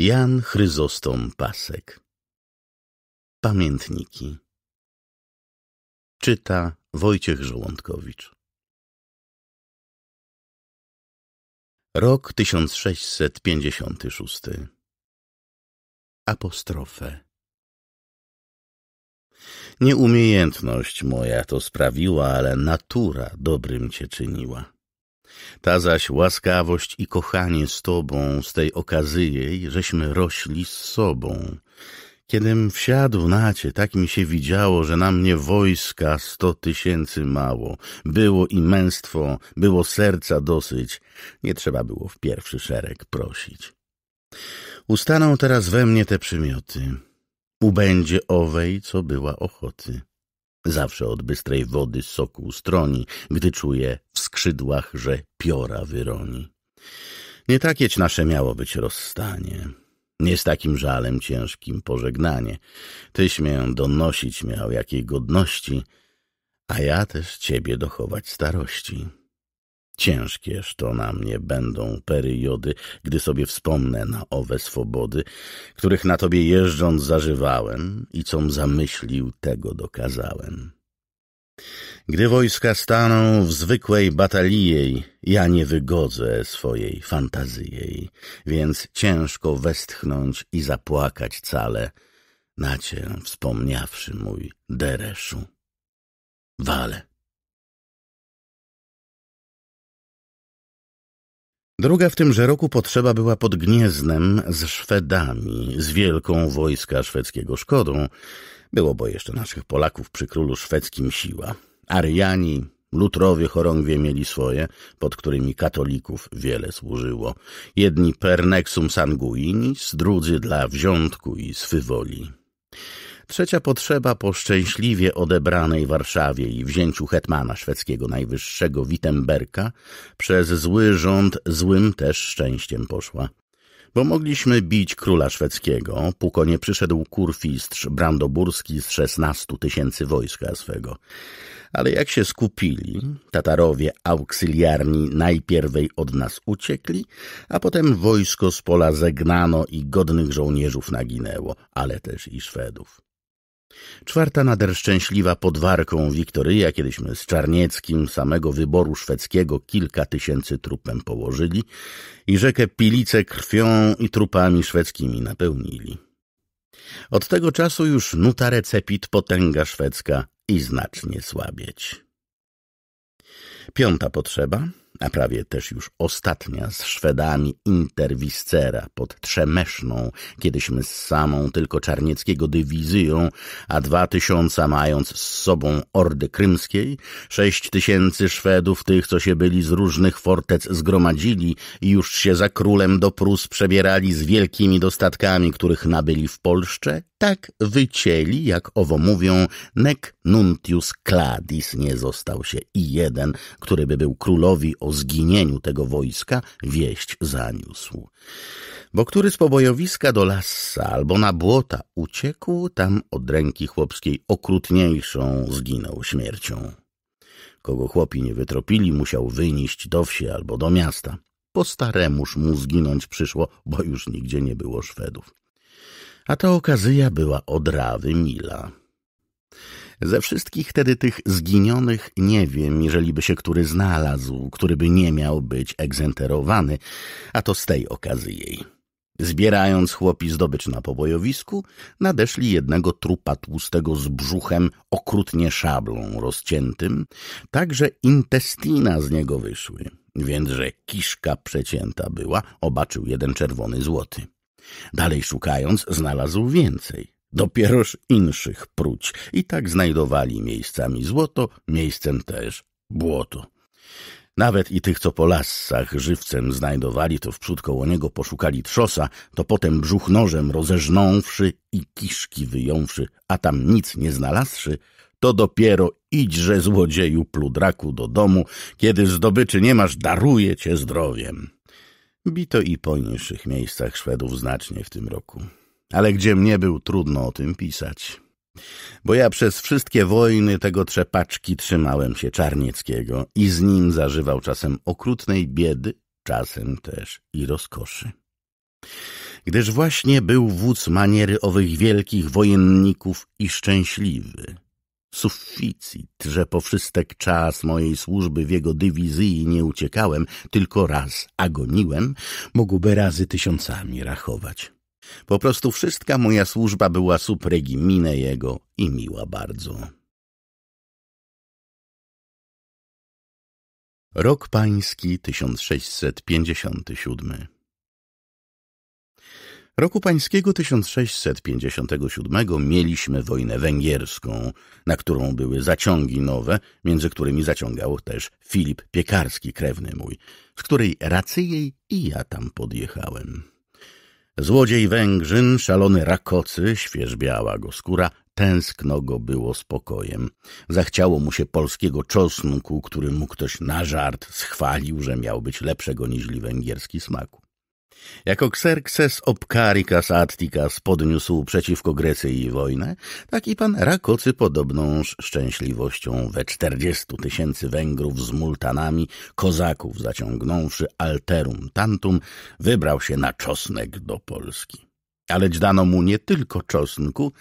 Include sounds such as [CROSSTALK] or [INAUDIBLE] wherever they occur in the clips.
Jan Chryzostom Pasek Pamiętniki Czyta Wojciech Żołądkowicz Rok 1656 Apostrofę Nieumiejętność moja to sprawiła, ale natura dobrym cię czyniła. Ta zaś łaskawość i kochanie z Tobą z tej okazyje, żeśmy rośli z sobą. Kiedym wsiadł nacie, tak mi się widziało, że na mnie wojska sto tysięcy mało. Było i męstwo, było serca dosyć. Nie trzeba było w pierwszy szereg prosić. Ustaną teraz we mnie te przymioty. Ubędzie owej, co była ochoty. Zawsze od bystrej wody soku stroni, gdy czuje w skrzydłach, że piora wyroni. Nie takieć nasze miało być rozstanie, nie z takim żalem ciężkim pożegnanie. Tyś mię donosić miał jakiej godności, a ja też ciebie dochować starości. Ciężkież to na mnie będą periody, gdy sobie wspomnę na owe swobody, których na tobie jeżdżąc zażywałem i com zamyślił, tego dokazałem. Gdy wojska staną w zwykłej batalijej, ja nie wygodzę swojej fantazyjej, więc ciężko westchnąć i zapłakać cale, cię wspomniawszy mój dereszu. Wale. Druga w tymże roku potrzeba była pod Gnieznem z Szwedami, z wielką wojska szwedzkiego szkodą. Było bo jeszcze naszych Polaków przy królu szwedzkim siła. Ariani, Lutrowie chorągwie mieli swoje, pod którymi katolików wiele służyło. Jedni per nexum sanguinis, drudzy dla wziątku i swywoli. Trzecia potrzeba po szczęśliwie odebranej Warszawie i wzięciu hetmana szwedzkiego najwyższego Wittenberga przez zły rząd złym też szczęściem poszła. Bo mogliśmy bić króla szwedzkiego, póko nie przyszedł kurfistrz brandoburski z szesnastu tysięcy wojska swego. Ale jak się skupili, Tatarowie auksiliarni najpierwej od nas uciekli, a potem wojsko z pola zegnano i godnych żołnierzów naginęło, ale też i Szwedów. Czwarta nader szczęśliwa podwarką Wiktoryja, kiedyśmy z Czarnieckim samego wyboru szwedzkiego kilka tysięcy trupem położyli i rzekę Pilice krwią i trupami szwedzkimi napełnili. Od tego czasu już nuta recepit potęga szwedzka i znacznie słabieć. Piąta potrzeba a prawie też już ostatnia z Szwedami Interwiscera pod Trzemeszną, kiedyśmy z samą tylko czarnieckiego dywizją, a dwa tysiąca mając z sobą Ordy Krymskiej, sześć tysięcy Szwedów, tych, co się byli z różnych fortec zgromadzili i już się za królem do Prus przebierali z wielkimi dostatkami, których nabyli w Polsce tak wycieli, jak owo mówią, nec nuntius cladis nie został się i jeden, który by był królowi o zginieniu tego wojska, wieść zaniósł. Bo który z pobojowiska do lassa albo na błota uciekł, tam od ręki chłopskiej okrutniejszą zginął śmiercią. Kogo chłopi nie wytropili, musiał wynieść do wsi albo do miasta. Po staremuż mu zginąć przyszło, bo już nigdzie nie było Szwedów a ta okazja była od rawy mila. Ze wszystkich tedy tych zginionych nie wiem, jeżeli by się który znalazł, który by nie miał być egzenterowany, a to z tej okazji jej. Zbierając chłopi zdobycz na pobojowisku, nadeszli jednego trupa tłustego z brzuchem okrutnie szablą rozciętym, tak że intestina z niego wyszły, więc że kiszka przecięta była, obaczył jeden czerwony złoty. Dalej szukając, znalazł więcej. Dopieroż inszych próć. I tak znajdowali miejscami złoto, miejscem też błoto. Nawet i tych, co po lasach żywcem znajdowali, to wprzód koło niego poszukali trzosa, to potem brzuch nożem rozeżnąwszy i kiszki wyjąwszy, a tam nic nie znalazłszy, to dopiero idźże złodzieju pludraku do domu, kiedy zdobyczy nie masz, daruje cię zdrowiem. Bito i po niższych miejscach Szwedów znacznie w tym roku. Ale gdzie mnie był, trudno o tym pisać. Bo ja przez wszystkie wojny tego trzepaczki trzymałem się Czarnieckiego i z nim zażywał czasem okrutnej biedy, czasem też i rozkoszy. Gdyż właśnie był wódz maniery owych wielkich wojenników i szczęśliwy – Sufficit, że po wszystek czas mojej służby w jego dywizji nie uciekałem, tylko raz agoniłem, mógłby razy tysiącami rachować. Po prostu wszystka moja służba była supregimine jego i miła bardzo. Rok pański 1657 Roku pańskiego 1657 mieliśmy wojnę węgierską, na którą były zaciągi nowe, między którymi zaciągał też Filip Piekarski, krewny mój, z której racyjej i ja tam podjechałem. Złodziej Węgrzyn, szalony rakocy, świeżbiała go skóra, tęskno go było spokojem. Zachciało mu się polskiego czosnku, który mu ktoś na żart schwalił, że miał być lepszego niż węgierski smaku. Jako Xerxes Opkarikas Attikas podniósł przeciwko Grecji wojnę, tak i pan Rakocy podobnąż szczęśliwością we czterdziestu tysięcy Węgrów z multanami, kozaków zaciągnąwszy alterum tantum, wybrał się na czosnek do Polski. Aleć dano mu nie tylko czosnku,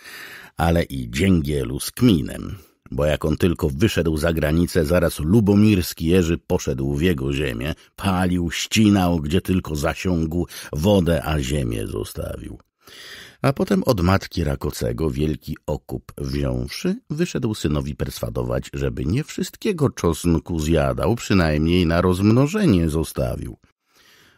ale i dzięgielu z kminem, bo jak on tylko wyszedł za granicę, zaraz lubomirski Jerzy poszedł w jego ziemię, palił, ścinał, gdzie tylko zasiągł, wodę, a ziemię zostawił. A potem od matki Rakocego wielki okup wziąwszy, wyszedł synowi perswadować, żeby nie wszystkiego czosnku zjadał, przynajmniej na rozmnożenie zostawił.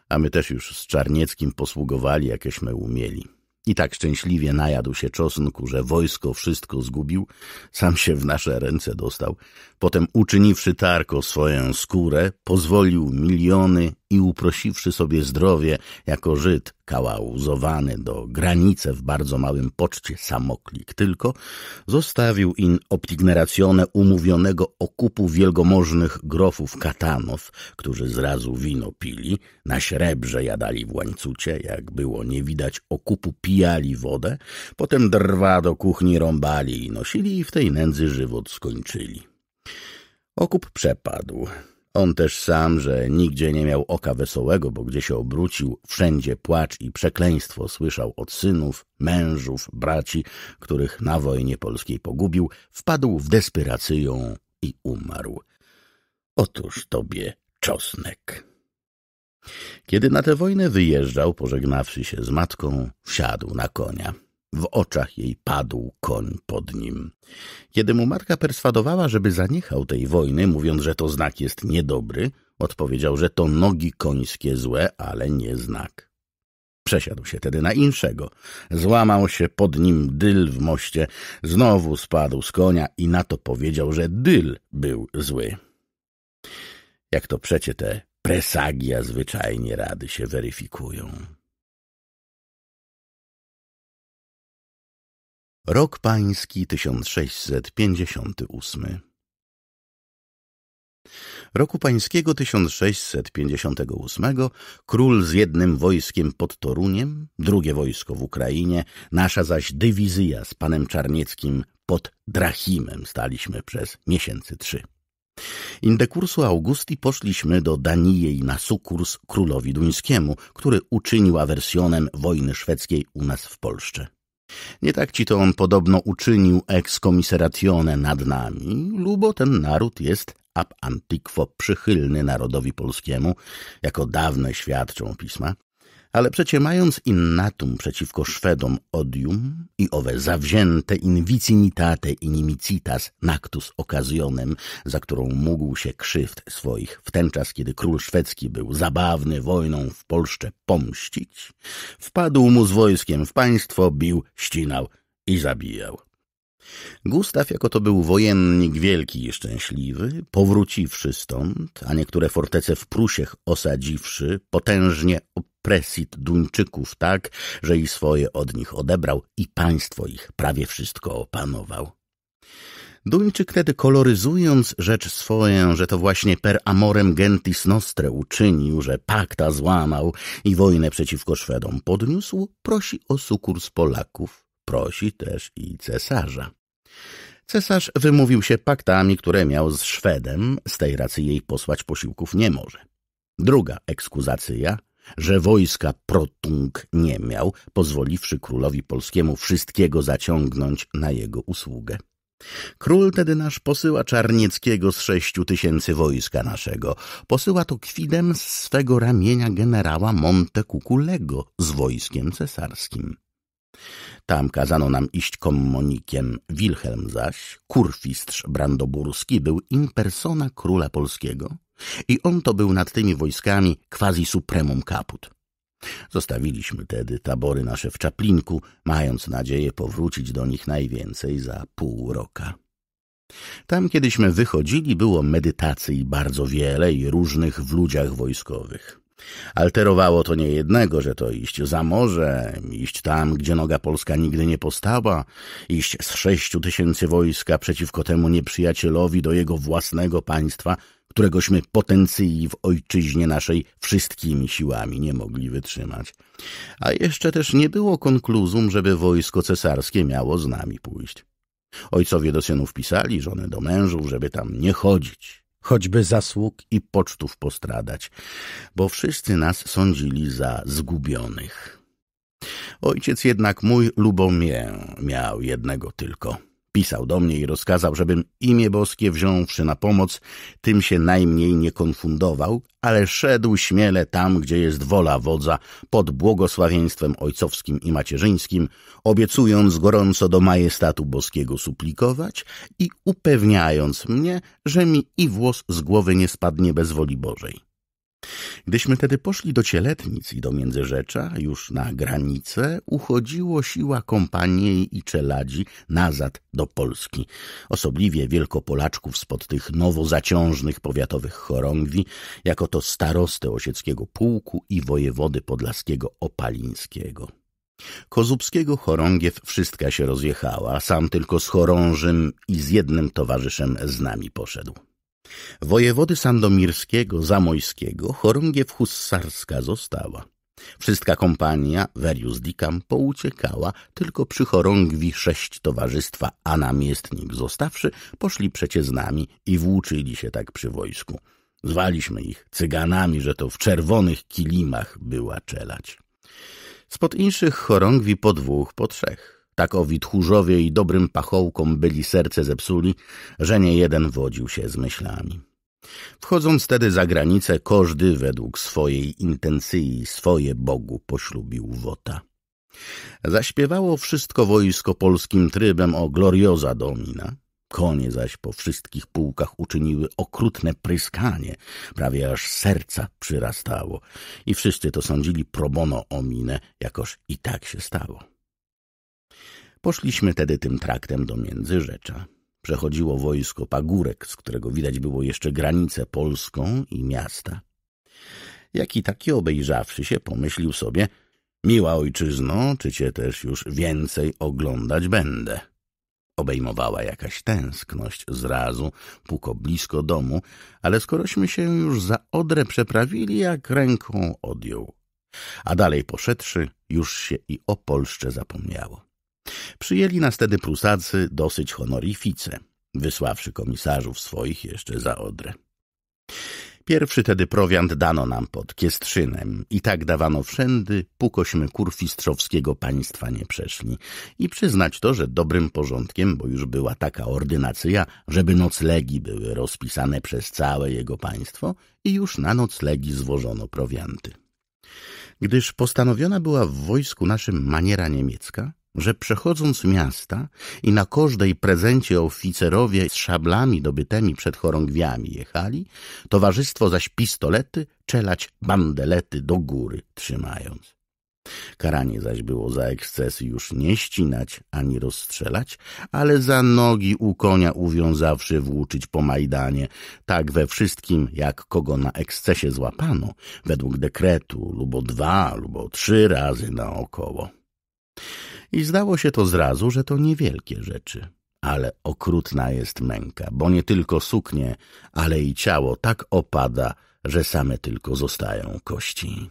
A my też już z Czarnieckim posługowali, jakieśmy umieli. I tak szczęśliwie najadł się czosnku, że wojsko wszystko zgubił, sam się w nasze ręce dostał. Potem uczyniwszy tarko swoją skórę, pozwolił miliony i uprosiwszy sobie zdrowie, jako Żyd kałauzowany do granice w bardzo małym poczcie samoklik tylko, zostawił in obtigneracjone umówionego okupu wielgomożnych grofów katanów, którzy zrazu wino pili, na śrebrze jadali w łańcucie, jak było nie widać okupu pijali wodę, potem drwa do kuchni rąbali i nosili i w tej nędzy żywot skończyli. Okup przepadł. On też sam, że nigdzie nie miał oka wesołego, bo gdzie się obrócił, wszędzie płacz i przekleństwo słyszał od synów, mężów, braci, których na wojnie polskiej pogubił, wpadł w desperację i umarł. Otóż tobie czosnek. Kiedy na tę wojnę wyjeżdżał, pożegnawszy się z matką, wsiadł na konia. W oczach jej padł kon pod nim. Kiedy mu matka perswadowała, żeby zaniechał tej wojny, mówiąc, że to znak jest niedobry, odpowiedział, że to nogi końskie złe, ale nie znak. Przesiadł się tedy na inszego. Złamał się pod nim dyl w moście, znowu spadł z konia i na to powiedział, że dyl był zły. Jak to przecie te presagia zwyczajnie rady się weryfikują. Rok Pański 1658 Roku Pańskiego 1658 król z jednym wojskiem pod Toruniem, drugie wojsko w Ukrainie, nasza zaś dywizja z panem Czarnieckim pod Drachimem staliśmy przez miesięcy trzy. Indekursu Augusti poszliśmy do Danijej na sukurs królowi duńskiemu, który uczynił awersjonem wojny szwedzkiej u nas w Polsce. Nie tak ci to on podobno uczynił ex nad nami, lubo ten naród jest ab antiquo przychylny narodowi polskiemu, jako dawne świadczą pisma, ale przecie mając innatum przeciwko Szwedom odium i owe zawzięte invicinitate inimicitas nactus occasionem, za którą mógł się krzywd swoich w ten czas, kiedy król szwedzki był zabawny wojną w Polsce pomścić, wpadł mu z wojskiem w państwo, bił, ścinał i zabijał. Gustaw, jako to był wojennik wielki i szczęśliwy, powróciwszy stąd, a niektóre fortece w Prusiech osadziwszy, potężnie opresit Duńczyków tak, że i swoje od nich odebrał i państwo ich prawie wszystko opanował. Duńczyk tedy koloryzując rzecz swoją, że to właśnie per amorem gentis nostre uczynił, że pakta złamał i wojnę przeciwko Szwedom podniósł, prosi o sukurs Polaków, prosi też i cesarza. Cesarz wymówił się paktami, które miał z Szwedem, z tej racji jej posłać posiłków nie może. Druga ekskuzacja, że wojska Protung nie miał, pozwoliwszy królowi polskiemu wszystkiego zaciągnąć na jego usługę. Król tedy nasz posyła Czarnieckiego z sześciu tysięcy wojska naszego. Posyła to kwidem z swego ramienia generała Montekukulego z wojskiem cesarskim. Tam kazano nam iść kommonikiem. Wilhelm zaś, kurfistrz brandoburski, był impersona króla polskiego i on to był nad tymi wojskami quasi supremum caput. Zostawiliśmy tedy tabory nasze w Czaplinku, mając nadzieję powrócić do nich najwięcej za pół roku. Tam, kiedyśmy wychodzili, było medytacji bardzo wiele i różnych w ludziach wojskowych. Alterowało to nie jednego, że to iść za morze, iść tam, gdzie noga polska nigdy nie postała, iść z sześciu tysięcy wojska przeciwko temu nieprzyjacielowi do jego własnego państwa, któregośmy potencyi w ojczyźnie naszej wszystkimi siłami nie mogli wytrzymać. A jeszcze też nie było konkluzum, żeby wojsko cesarskie miało z nami pójść. Ojcowie do synów pisali, żony do mężów, żeby tam nie chodzić, choćby zasług i pocztów postradać, bo wszyscy nas sądzili za zgubionych. Ojciec jednak mój Lubomię miał jednego tylko – Pisał do mnie i rozkazał, żebym imię boskie wziąwszy na pomoc, tym się najmniej nie konfundował, ale szedł śmiele tam, gdzie jest wola wodza, pod błogosławieństwem ojcowskim i macierzyńskim, obiecując gorąco do majestatu boskiego suplikować i upewniając mnie, że mi i włos z głowy nie spadnie bez woli Bożej. Gdyśmy tedy poszli do Cieletnic i do Międzyrzecza, już na granicę, uchodziło siła kompanii i czeladzi nazad do Polski, osobliwie wielkopolaczków spod tych nowo powiatowych chorągwi, jako to starostę osieckiego pułku i wojewody podlaskiego opalińskiego. Kozubskiego chorągiew wszystka się rozjechała, sam tylko z chorążym i z jednym towarzyszem z nami poszedł. Wojewody sandomirskiego, zamojskiego, chorągiew hussarska została. Wszystka kompania, Werius Dikam, pouciekała, tylko przy chorągwi sześć towarzystwa, a namiestnik zostawszy, poszli przecie z nami i włóczyli się tak przy wojsku. Zwaliśmy ich cyganami, że to w czerwonych kilimach była czelać. Spod inszych chorągwi po dwóch, po trzech. Tak owi tchórzowie i dobrym pachołkom byli serce zepsuli, że nie jeden wodził się z myślami. Wchodząc tedy za granicę, każdy według swojej intencji swoje Bogu poślubił wota. Zaśpiewało wszystko wojsko polskim trybem o glorioza domina. Konie zaś po wszystkich pułkach uczyniły okrutne pryskanie, prawie aż serca przyrastało i wszyscy to sądzili pro bono o minę, jakoż i tak się stało. Poszliśmy tedy tym traktem do Międzyrzecza. Przechodziło wojsko pagórek, z którego widać było jeszcze granicę polską i miasta. Jaki taki obejrzawszy się, pomyślił sobie, miła ojczyzno, czy cię też już więcej oglądać będę. Obejmowała jakaś tęskność zrazu, puko blisko domu, ale skorośmy się już za Odrę przeprawili, jak ręką odjął. A dalej poszedłszy, już się i o Polsce zapomniało. Przyjęli nas tedy Prusacy dosyć honorifice, wysławszy komisarzów swoich jeszcze za Odrę. Pierwszy tedy prowiant dano nam pod Kiestrzynem i tak dawano wszędy, pukośmy kurfistrzowskiego państwa nie przeszli. I przyznać to, że dobrym porządkiem, bo już była taka ordynacja, żeby noclegi były rozpisane przez całe jego państwo i już na noclegi zwożono prowianty. Gdyż postanowiona była w wojsku naszym maniera niemiecka, że przechodząc miasta i na każdej prezencie oficerowie z szablami dobytymi przed chorągwiami jechali, towarzystwo zaś pistolety czelać bandelety do góry trzymając. Karanie zaś było za ekscesy już nie ścinać ani rozstrzelać, ale za nogi u konia uwiązawszy włóczyć po Majdanie, tak we wszystkim, jak kogo na ekscesie złapano, według dekretu, lubo dwa, lubo trzy razy naokoło. I zdało się to zrazu, że to niewielkie rzeczy. Ale okrutna jest męka, bo nie tylko suknie, ale i ciało tak opada, że same tylko zostają kości.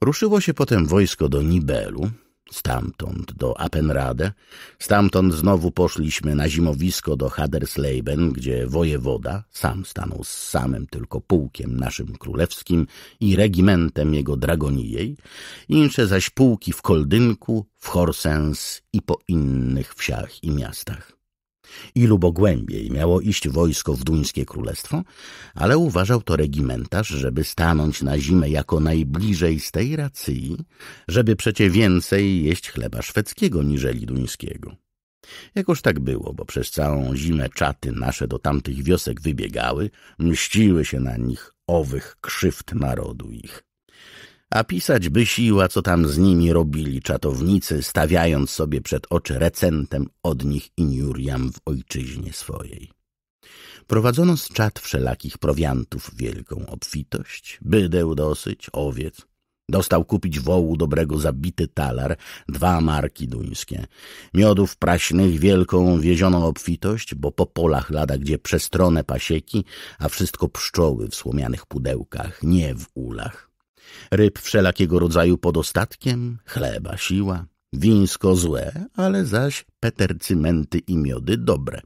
Ruszyło się potem wojsko do Nibelu, stamtąd do Appenrade, stamtąd znowu poszliśmy na zimowisko do Hadersleben, gdzie wojewoda sam stanął z samym tylko pułkiem naszym królewskim i regimentem jego dragonijej, insze zaś pułki w Koldynku, w Horsens i po innych wsiach i miastach. Ilu bo głębiej miało iść wojsko w duńskie królestwo, ale uważał to regimentarz, żeby stanąć na zimę jako najbliżej z tej racji, żeby przecie więcej jeść chleba szwedzkiego niżeli duńskiego. Jakoż tak było, bo przez całą zimę czaty nasze do tamtych wiosek wybiegały, mściły się na nich owych krzywd narodu ich a pisać by siła, co tam z nimi robili czatownicy, stawiając sobie przed oczy recentem od nich injuriam w ojczyźnie swojej. Prowadzono z czat wszelakich prowiantów wielką obfitość, bydeł dosyć, owiec. Dostał kupić wołu dobrego zabity talar, dwa marki duńskie. Miodów praśnych wielką wieziono obfitość, bo po polach lada gdzie przestrone pasieki, a wszystko pszczoły w słomianych pudełkach, nie w ulach. Ryb wszelakiego rodzaju pod ostatkiem, chleba siła, wińsko złe, ale zaś petercymenty i miody dobre.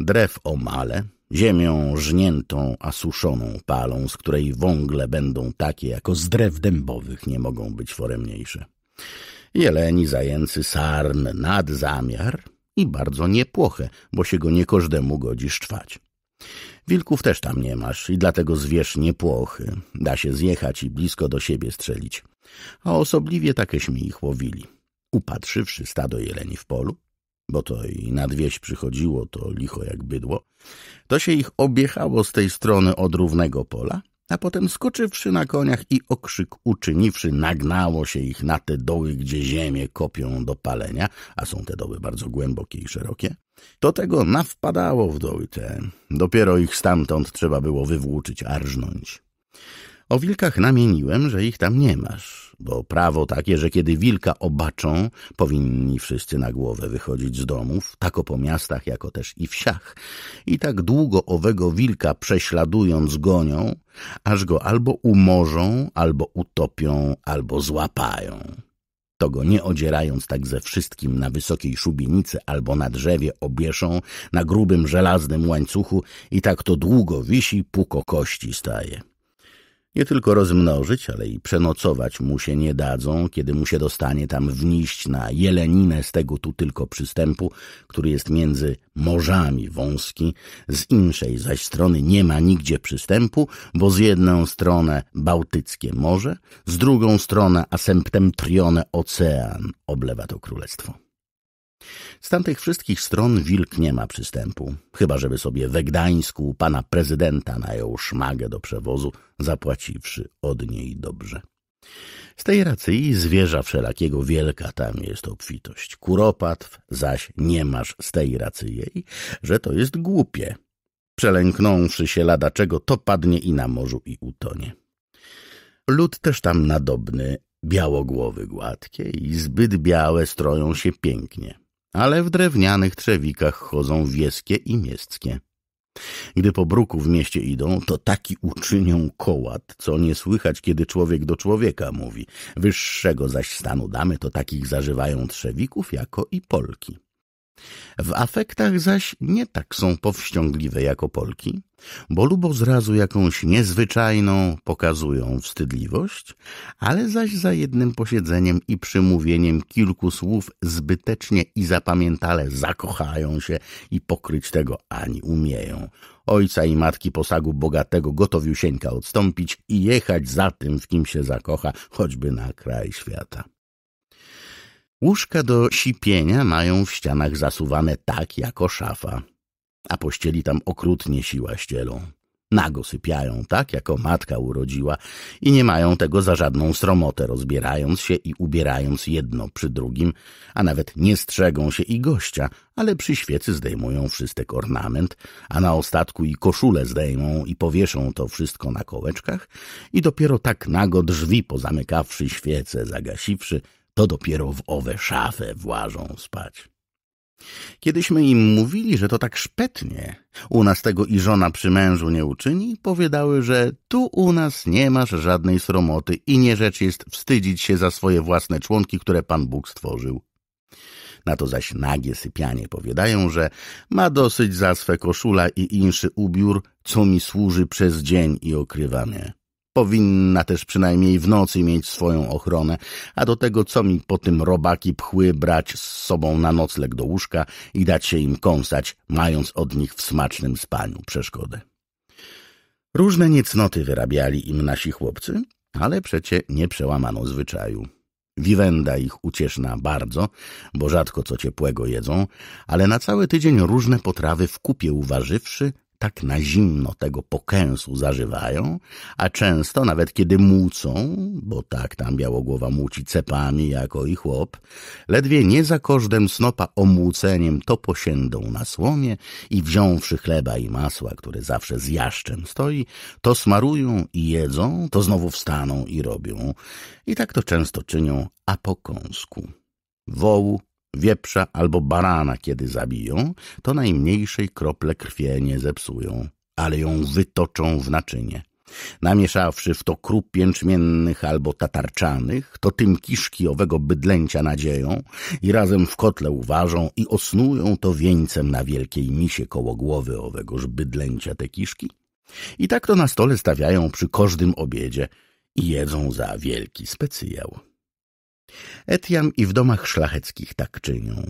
Drew omale, ziemią żniętą, a suszoną palą, z której wągle będą takie, jako z drew dębowych nie mogą być foremniejsze. Jeleni, zajęcy, sarn, nad zamiar i bardzo niepłoche, bo się go nie każdemu godzi szczwać. Wilków też tam nie masz i dlatego zwierz nie płochy. Da się zjechać i blisko do siebie strzelić. A osobliwie takeśmy ich łowili. Upatrzywszy stado jeleni w polu, bo to i nad wieś przychodziło to licho jak bydło, to się ich objechało z tej strony od równego pola, a potem skoczywszy na koniach i okrzyk uczyniwszy, nagnało się ich na te doły, gdzie ziemię kopią do palenia, a są te doły bardzo głębokie i szerokie, to tego nawpadało w Dojte. Dopiero ich stamtąd trzeba było wywłóczyć, arżnąć. O wilkach namieniłem, że ich tam nie masz, bo prawo takie, że kiedy wilka obaczą, powinni wszyscy na głowę wychodzić z domów, o po miastach, jako też i wsiach. I tak długo owego wilka prześladując gonią, aż go albo umorzą, albo utopią, albo złapają to go nie odzierając tak ze wszystkim na wysokiej szubienicy albo na drzewie obieszą, na grubym żelaznym łańcuchu i tak to długo wisi, puko kości staje. Nie tylko rozmnożyć, ale i przenocować mu się nie dadzą, kiedy mu się dostanie tam wniść na jeleninę z tego tu tylko przystępu, który jest między morzami wąski, z inszej zaś strony nie ma nigdzie przystępu, bo z jedną stronę Bałtyckie Morze, z drugą stronę a ocean oblewa to królestwo. Z tamtych wszystkich stron wilk nie ma przystępu, chyba żeby sobie we Gdańsku pana prezydenta najął szmagę do przewozu, zapłaciwszy od niej dobrze. Z tej racji zwierza wszelakiego wielka tam jest obfitość. Kuropatw zaś nie masz z tej racji jej, że to jest głupie. Przelęknąwszy się ladaczego, czego, to padnie i na morzu i utonie. Lud też tam nadobny, białogłowy gładkie i zbyt białe stroją się pięknie ale w drewnianych trzewikach chodzą wieskie i miestkie. Gdy po bruku w mieście idą, to taki uczynią kołat, co nie słychać, kiedy człowiek do człowieka mówi. Wyższego zaś stanu damy, to takich zażywają trzewików jako i Polki. W afektach zaś nie tak są powściągliwe jako Polki, bo lubo zrazu jakąś niezwyczajną pokazują wstydliwość, ale zaś za jednym posiedzeniem i przymówieniem kilku słów zbytecznie i zapamiętale zakochają się i pokryć tego ani umieją. Ojca i matki posagu bogatego gotowiusieńka odstąpić i jechać za tym, w kim się zakocha, choćby na kraj świata. Łóżka do sipienia mają w ścianach zasuwane tak jako szafa, a pościeli tam okrutnie siła ścielą. Nago sypiają, tak jako matka urodziła i nie mają tego za żadną sromotę, rozbierając się i ubierając jedno przy drugim, a nawet nie strzegą się i gościa, ale przy świecy zdejmują wszystek ornament, a na ostatku i koszulę zdejmą i powieszą to wszystko na kołeczkach i dopiero tak nago drzwi pozamykawszy świece, zagasiwszy, to dopiero w owe szafę włażą spać. Kiedyśmy im mówili, że to tak szpetnie. U nas tego i żona przy mężu nie uczyni, powiadały, że tu u nas nie masz żadnej sromoty i nie rzecz jest wstydzić się za swoje własne członki, które Pan Bóg stworzył. Na to zaś nagie sypianie powiadają, że ma dosyć za swe koszula i inszy ubiór, co mi służy przez dzień i mnie. Powinna też przynajmniej w nocy mieć swoją ochronę, a do tego co mi po tym robaki pchły brać z sobą na nocleg do łóżka i dać się im kąsać, mając od nich w smacznym spaniu przeszkodę. Różne niecnoty wyrabiali im nasi chłopcy, ale przecie nie przełamano zwyczaju. Wiwenda ich ucieszna bardzo, bo rzadko co ciepłego jedzą, ale na cały tydzień różne potrawy w kupie uważywszy tak na zimno tego pokęsu zażywają, a często nawet kiedy mucą, bo tak tam białogłowa muci cepami jako i chłop, ledwie nie za kożdem snopa omłóceniem to posiędą na słomie i wziąwszy chleba i masła, które zawsze z jaszczem stoi, to smarują i jedzą, to znowu wstaną i robią. I tak to często czynią a po kąsku. Wołu wieprza albo barana, kiedy zabiją, to najmniejszej krople krwie nie zepsują, ale ją wytoczą w naczynie. Namieszawszy w to krup jęczmiennych albo tatarczanych, to tym kiszki owego bydlęcia nadzieją i razem w kotle uważą i osnują to wieńcem na wielkiej misie koło głowy owegoż bydlęcia te kiszki. I tak to na stole stawiają przy każdym obiedzie i jedzą za wielki specjał. Etiam i w domach szlacheckich tak czynią.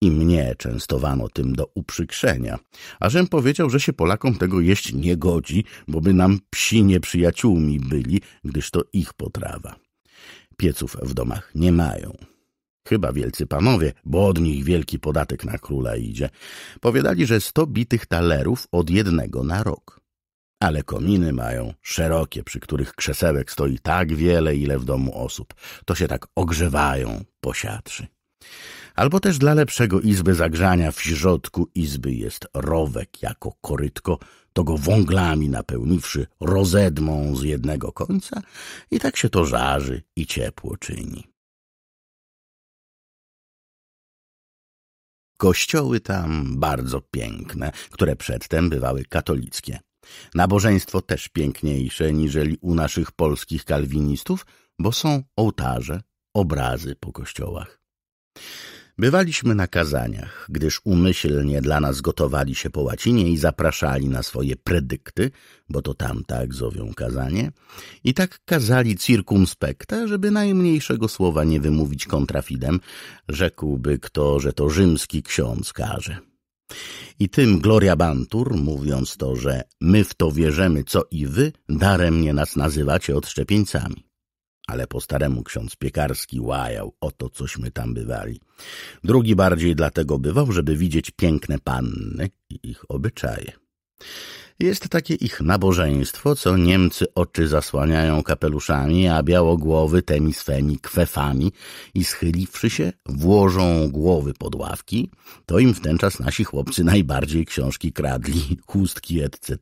I mnie częstowano tym do uprzykrzenia, a żem powiedział, że się Polakom tego jeść nie godzi, bo by nam psi nieprzyjaciółmi byli, gdyż to ich potrawa. Pieców w domach nie mają, chyba wielcy panowie, bo od nich wielki podatek na króla idzie, powiadali, że sto bitych talerów od jednego na rok ale kominy mają szerokie, przy których krzesełek stoi tak wiele, ile w domu osób. To się tak ogrzewają posiatrzy. Albo też dla lepszego izby zagrzania w środku izby jest rowek jako korytko, to go wąglami napełniwszy rozedmą z jednego końca i tak się to żarzy i ciepło czyni. Kościoły tam bardzo piękne, które przedtem bywały katolickie. Nabożeństwo też piękniejsze niżeli u naszych polskich kalwinistów, bo są ołtarze, obrazy po kościołach. Bywaliśmy na kazaniach, gdyż umyślnie dla nas gotowali się po łacinie i zapraszali na swoje predykty, bo to tam tak zowią kazanie, i tak kazali circumspecta, żeby najmniejszego słowa nie wymówić kontrafidem, rzekłby kto, że to rzymski ksiądz każe. I tym Gloria Bantur, mówiąc to, że my w to wierzymy, co i wy, daremnie nas nazywacie odszczepieńcami. Ale po staremu ksiądz piekarski łajał o to, cośmy tam bywali. Drugi bardziej dlatego bywał, żeby widzieć piękne panny i ich obyczaje. Jest takie ich nabożeństwo, co Niemcy oczy zasłaniają kapeluszami, a białogłowy temi swemi kwefami i schyliwszy się, włożą głowy pod ławki, to im w ten czas nasi chłopcy najbardziej książki kradli, [LAUGHS] chustki etc.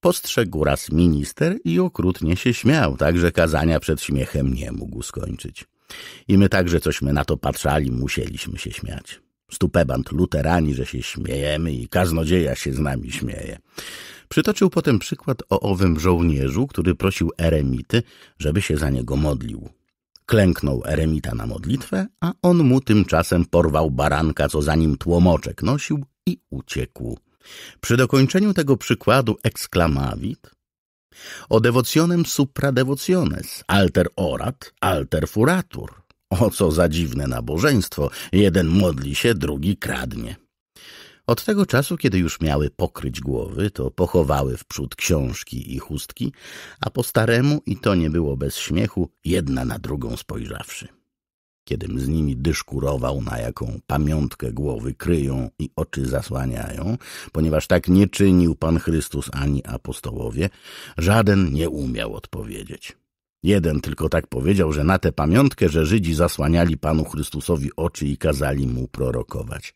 Postrzegł raz minister i okrutnie się śmiał, tak że kazania przed śmiechem nie mógł skończyć. I my także cośmy na to patrzali, musieliśmy się śmiać. Stupebant luterani, że się śmiejemy i kaznodzieja się z nami śmieje. Przytoczył potem przykład o owym żołnierzu, który prosił eremity, żeby się za niego modlił. Klęknął eremita na modlitwę, a on mu tymczasem porwał baranka, co za nim tłomoczek nosił i uciekł. Przy dokończeniu tego przykładu eksklamawit O devocionem supra devociones, alter orat, alter furatur. O co za dziwne nabożeństwo! Jeden modli się, drugi kradnie. Od tego czasu, kiedy już miały pokryć głowy, to pochowały wprzód książki i chustki, a po staremu, i to nie było bez śmiechu, jedna na drugą spojrzawszy. Kiedym z nimi dyszkurował, na jaką pamiątkę głowy kryją i oczy zasłaniają, ponieważ tak nie czynił Pan Chrystus ani apostołowie, żaden nie umiał odpowiedzieć. Jeden tylko tak powiedział, że na tę pamiątkę, że Żydzi zasłaniali Panu Chrystusowi oczy i kazali mu prorokować.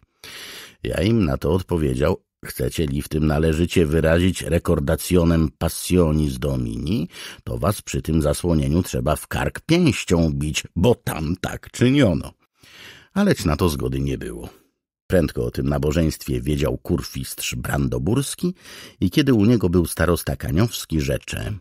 Ja im na to odpowiedział, Chcecie li w tym należycie wyrazić rekordacjonem passionis domini, to was przy tym zasłonieniu trzeba w kark pięścią bić, bo tam tak czyniono. Aleć na to zgody nie było. Prędko o tym nabożeństwie wiedział kurfistrz brandoburski i kiedy u niego był starosta kaniowski, rzecze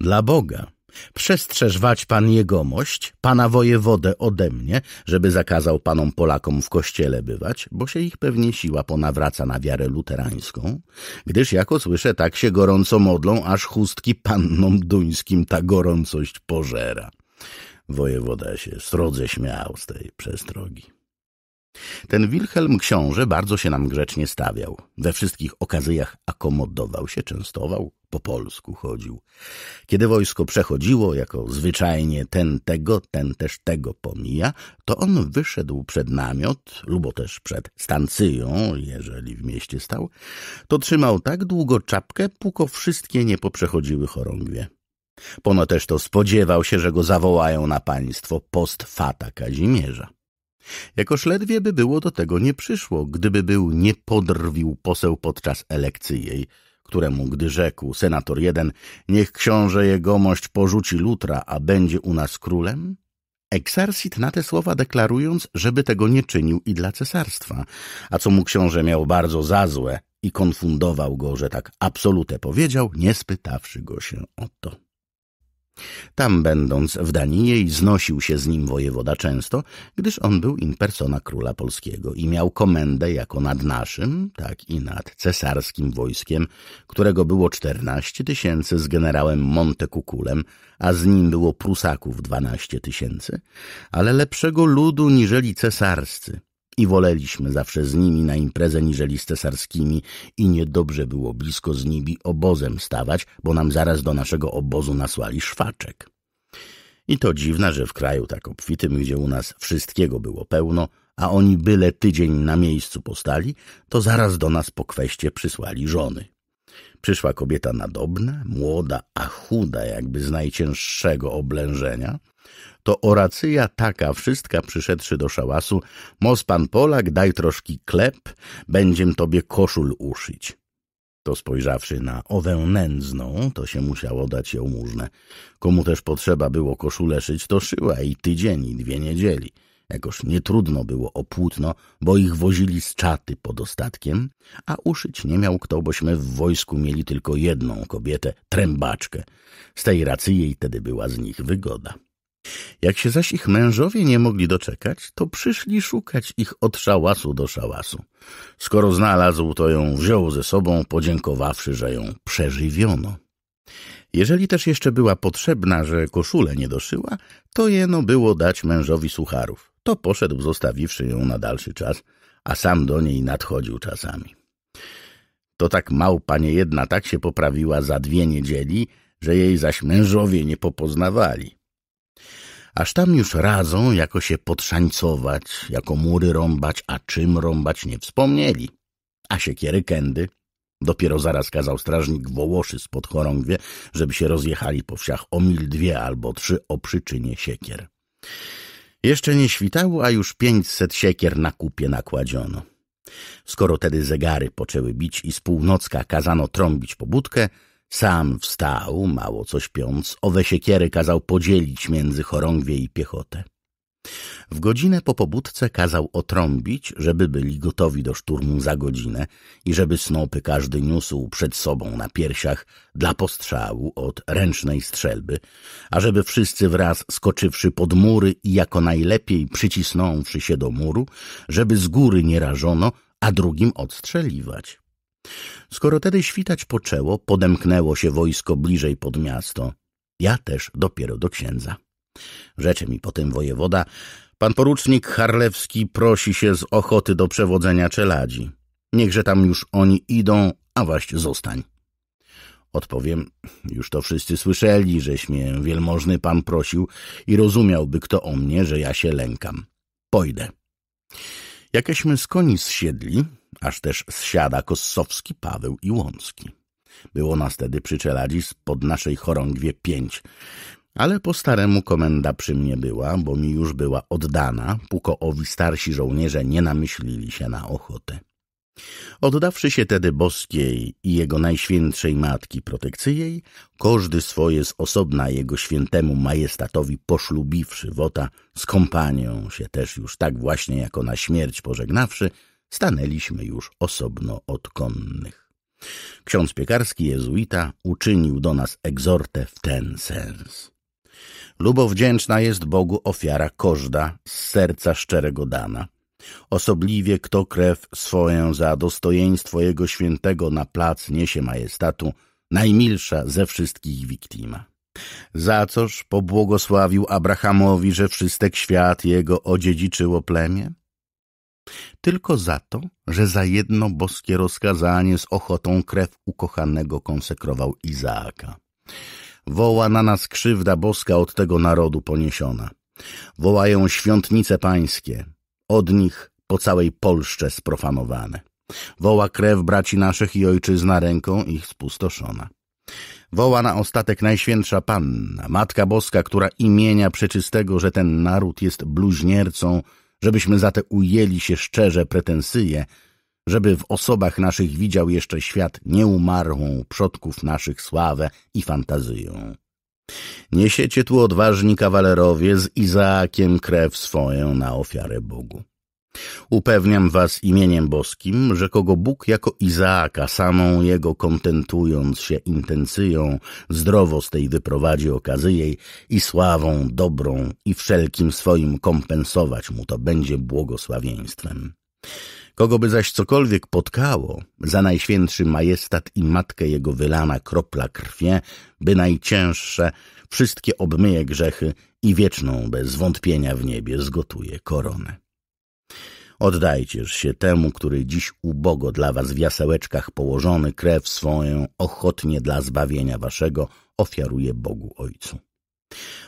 dla Boga Przestrzeż wać pan jegomość, pana wojewodę ode mnie, żeby zakazał panom Polakom w kościele bywać, bo się ich pewnie siła ponawraca na wiarę luterańską, gdyż jako słyszę, tak się gorąco modlą, aż chustki pannom duńskim ta gorącość pożera. Wojewoda się srodze śmiał z tej przestrogi. Ten Wilhelm książę bardzo się nam grzecznie stawiał. We wszystkich okazyjach akomodował się, częstował, po polsku chodził. Kiedy wojsko przechodziło, jako zwyczajnie ten tego, ten też tego pomija, to on wyszedł przed namiot, lubo też przed stancją, jeżeli w mieście stał, to trzymał tak długo czapkę, póko wszystkie nie poprzechodziły chorągwie. Pono też to spodziewał się, że go zawołają na państwo post fata Kazimierza. Jakoż ledwie by było do tego nie przyszło, gdyby był nie podrwił poseł podczas elekcji jej, któremu gdy rzekł senator jeden, niech książę jegomość porzuci lutra, a będzie u nas królem? Exarsit na te słowa deklarując, żeby tego nie czynił i dla cesarstwa, a co mu książę miał bardzo za złe i konfundował go, że tak absolute powiedział, nie spytawszy go się o to. Tam będąc w Danii znosił się z nim wojewoda często, gdyż on był in persona króla polskiego i miał komendę jako nad naszym, tak i nad cesarskim wojskiem, którego było czternaście tysięcy z generałem Montekukulem, a z nim było Prusaków dwanaście tysięcy, ale lepszego ludu niżeli cesarscy, i woleliśmy zawsze z nimi na imprezę niżeli z cesarskimi i niedobrze było blisko z nimi obozem stawać, bo nam zaraz do naszego obozu nasłali szwaczek. I to dziwne, że w kraju tak obfitym, gdzie u nas wszystkiego było pełno, a oni byle tydzień na miejscu postali, to zaraz do nas po kweście przysłali żony. Przyszła kobieta nadobna, młoda, a chuda jakby z najcięższego oblężenia – to oracyja taka wszystka przyszedszy do szałasu. Mos pan Polak, daj troszki klep, będziem tobie koszul uszyć. To spojrzawszy na owę nędzną, to się musiało dać jałmużnę. Komu też potrzeba było koszule szyć, to szyła i tydzień, i dwie niedzieli. Jakoż nie trudno było o płótno, bo ich wozili z czaty pod ostatkiem, a uszyć nie miał kto, bośmy w wojsku mieli tylko jedną kobietę, trębaczkę. Z tej racji jej tedy była z nich wygoda. Jak się zaś ich mężowie nie mogli doczekać, to przyszli szukać ich od szałasu do szałasu. Skoro znalazł, to ją wziął ze sobą, podziękowawszy, że ją przeżywiono. Jeżeli też jeszcze była potrzebna, że koszulę nie doszyła, to jeno było dać mężowi sucharów. To poszedł, zostawiwszy ją na dalszy czas, a sam do niej nadchodził czasami. To tak małpa nie jedna tak się poprawiła za dwie niedzieli, że jej zaś mężowie nie popoznawali. Aż tam już radzą, jako się potrzańcować, jako mury rąbać, a czym rąbać nie wspomnieli. A siekiery kędy? Dopiero zaraz kazał strażnik Wołoszy spod chorągwie, żeby się rozjechali po wsiach o mil dwie albo trzy o przyczynie siekier. Jeszcze nie świtało, a już pięćset siekier na kupie nakładziono. Skoro tedy zegary poczęły bić i z północka kazano trąbić pobudkę, sam wstał, mało co śpiąc, owe siekiery kazał podzielić między chorągwie i piechotę. W godzinę po pobudce kazał otrąbić, żeby byli gotowi do szturmu za godzinę i żeby snopy każdy niósł przed sobą na piersiach dla postrzału od ręcznej strzelby, a żeby wszyscy wraz skoczywszy pod mury i jako najlepiej przycisnąwszy się do muru, żeby z góry nie rażono, a drugim odstrzeliwać. Skoro tedy świtać poczęło, podemknęło się wojsko bliżej pod miasto. Ja też dopiero do księdza. Rzeczy mi potem wojewoda, pan porucznik Harlewski prosi się z ochoty do przewodzenia czeladzi. Niechże tam już oni idą, a waś zostań. Odpowiem, już to wszyscy słyszeli, żeś mnie wielmożny pan prosił i rozumiałby kto o mnie, że ja się lękam. Pojdę. Jakeśmy z koni zsiedli, aż też zsiada Kossowski, Paweł i Łącki. Było nas tedy przy czeladzi pod naszej chorągwie pięć, ale po staremu komenda przy mnie była, bo mi już była oddana, owi starsi żołnierze nie namyślili się na ochotę. Oddawszy się tedy Boskiej i jego najświętszej matki protekcyjej, każdy swoje z osobna jego świętemu majestatowi poszlubiwszy wota, z kompanią się też już tak właśnie jako na śmierć pożegnawszy, stanęliśmy już osobno od konnych. Ksiądz piekarski jezuita uczynił do nas egzortę w ten sens. Lubowdzięczna jest Bogu ofiara kożda z serca szczerego dana. Osobliwie kto krew swoją za dostojeństwo Jego świętego na plac niesie majestatu, najmilsza ze wszystkich wiktima. Za coż pobłogosławił Abrahamowi, że wszystek świat jego odziedziczyło plemię? Tylko za to, że za jedno boskie rozkazanie z ochotą krew ukochanego konsekrował Izaaka. Woła na nas krzywda boska od tego narodu poniesiona. Wołają świątnice pańskie, od nich po całej Polsce sprofanowane. Woła krew braci naszych i ojczyzna ręką ich spustoszona. Woła na ostatek Najświętsza Panna, Matka Boska, która imienia przeczystego, że ten naród jest bluźniercą, żebyśmy za te ujęli się szczerze pretensyje, żeby w osobach naszych widział jeszcze świat nieumarłą przodków naszych sławę i fantazyją. Niesiecie tu odważni kawalerowie z Izaakiem krew swoją na ofiarę Bogu. Upewniam was imieniem boskim, że kogo Bóg jako Izaaka, samą jego kontentując się intencyją, zdrowo z tej wyprowadzi okazyjej i sławą dobrą i wszelkim swoim kompensować mu to będzie błogosławieństwem. Kogo by zaś cokolwiek potkało, za najświętszy majestat i matkę jego wylana kropla krwie, by najcięższe, wszystkie obmyje grzechy i wieczną bez wątpienia w niebie zgotuje koronę. Oddajcież się temu, który dziś ubogo dla was w jasełeczkach położony krew swoją ochotnie dla zbawienia waszego ofiaruje Bogu Ojcu.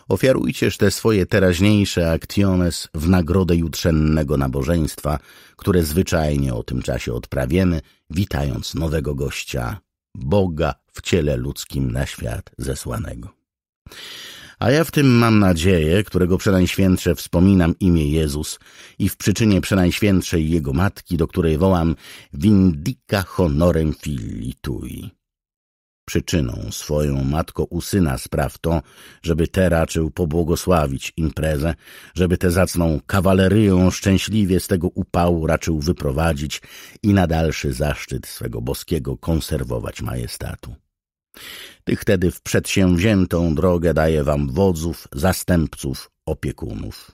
Ofiarujcież te swoje teraźniejsze aktiones w nagrodę jutrzennego nabożeństwa, które zwyczajnie o tym czasie odprawiemy, witając nowego gościa, Boga w ciele ludzkim na świat zesłanego. A ja w tym mam nadzieję, którego przenajświętsze wspominam imię Jezus i w przyczynie przenajświętszej Jego Matki, do której wołam Vindica honorem filii tui. Przyczyną swoją matko u syna spraw to, żeby te raczył pobłogosławić imprezę, żeby tę zacną kawalerią szczęśliwie z tego upału raczył wyprowadzić i na dalszy zaszczyt swego boskiego konserwować majestatu. Tych tedy w przedsięwziętą drogę daję wam wodzów, zastępców, opiekunów.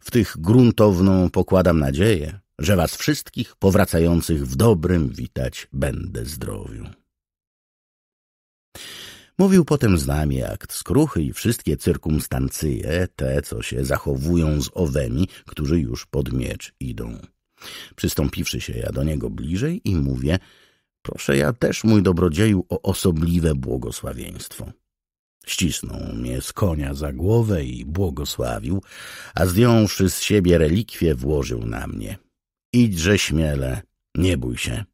W tych gruntowną pokładam nadzieję, że was wszystkich powracających w dobrym witać będę zdrowiu. Mówił potem z nami akt skruchy i wszystkie cyrkumstancje, te, co się zachowują z owemi, którzy już pod miecz idą. Przystąpiwszy się ja do niego bliżej i mówię, Proszę ja też, mój dobrodzieju, o osobliwe błogosławieństwo. Ścisnął mnie z konia za głowę i błogosławił, a zdjąwszy z siebie relikwie, włożył na mnie. Idźże śmiele, nie bój się.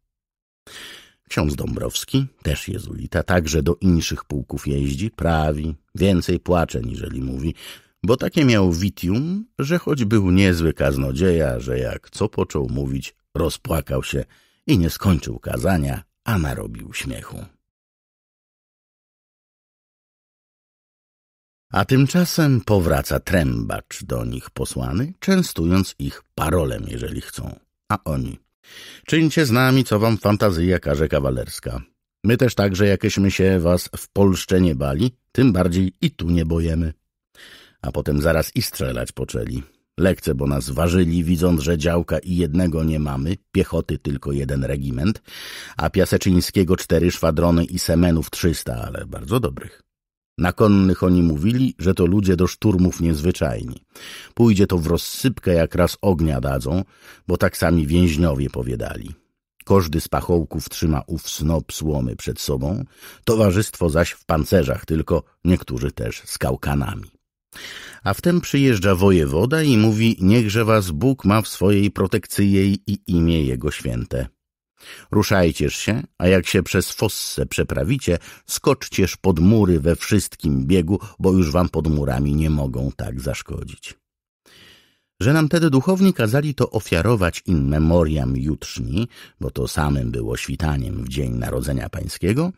Ksiądz Dąbrowski, też jezuita, także do inszych pułków jeździ, prawi, więcej płacze niżeli mówi, bo takie miał witium, że choć był niezły kaznodzieja, że jak co począł mówić, rozpłakał się – i nie skończył kazania, a narobił śmiechu. A tymczasem powraca trębacz do nich posłany, częstując ich parolem, jeżeli chcą. A oni. Czyńcie z nami, co wam fantazja każe kawalerska. My też także, jakieśmy się was w Polsce nie bali, tym bardziej i tu nie bojemy. A potem zaraz i strzelać poczęli. Lekce, bo nas ważyli, widząc, że działka i jednego nie mamy, piechoty tylko jeden regiment, a Piaseczyńskiego cztery szwadrony i semenów trzysta, ale bardzo dobrych. Na konnych oni mówili, że to ludzie do szturmów niezwyczajni. Pójdzie to w rozsypkę, jak raz ognia dadzą, bo tak sami więźniowie powiadali. Każdy z pachołków trzyma ów snop słomy przed sobą, towarzystwo zaś w pancerzach, tylko niektórzy też z kałkanami. A wtem przyjeżdża wojewoda i mówi, niechże was Bóg ma w swojej protekcji jej i imię jego święte. Ruszajcież się, a jak się przez fosse przeprawicie, skoczcież pod mury we wszystkim biegu, bo już wam pod murami nie mogą tak zaszkodzić. Że nam tedy duchowni kazali to ofiarować in memoriam jutrzni, bo to samym było świtaniem w dzień Narodzenia Pańskiego,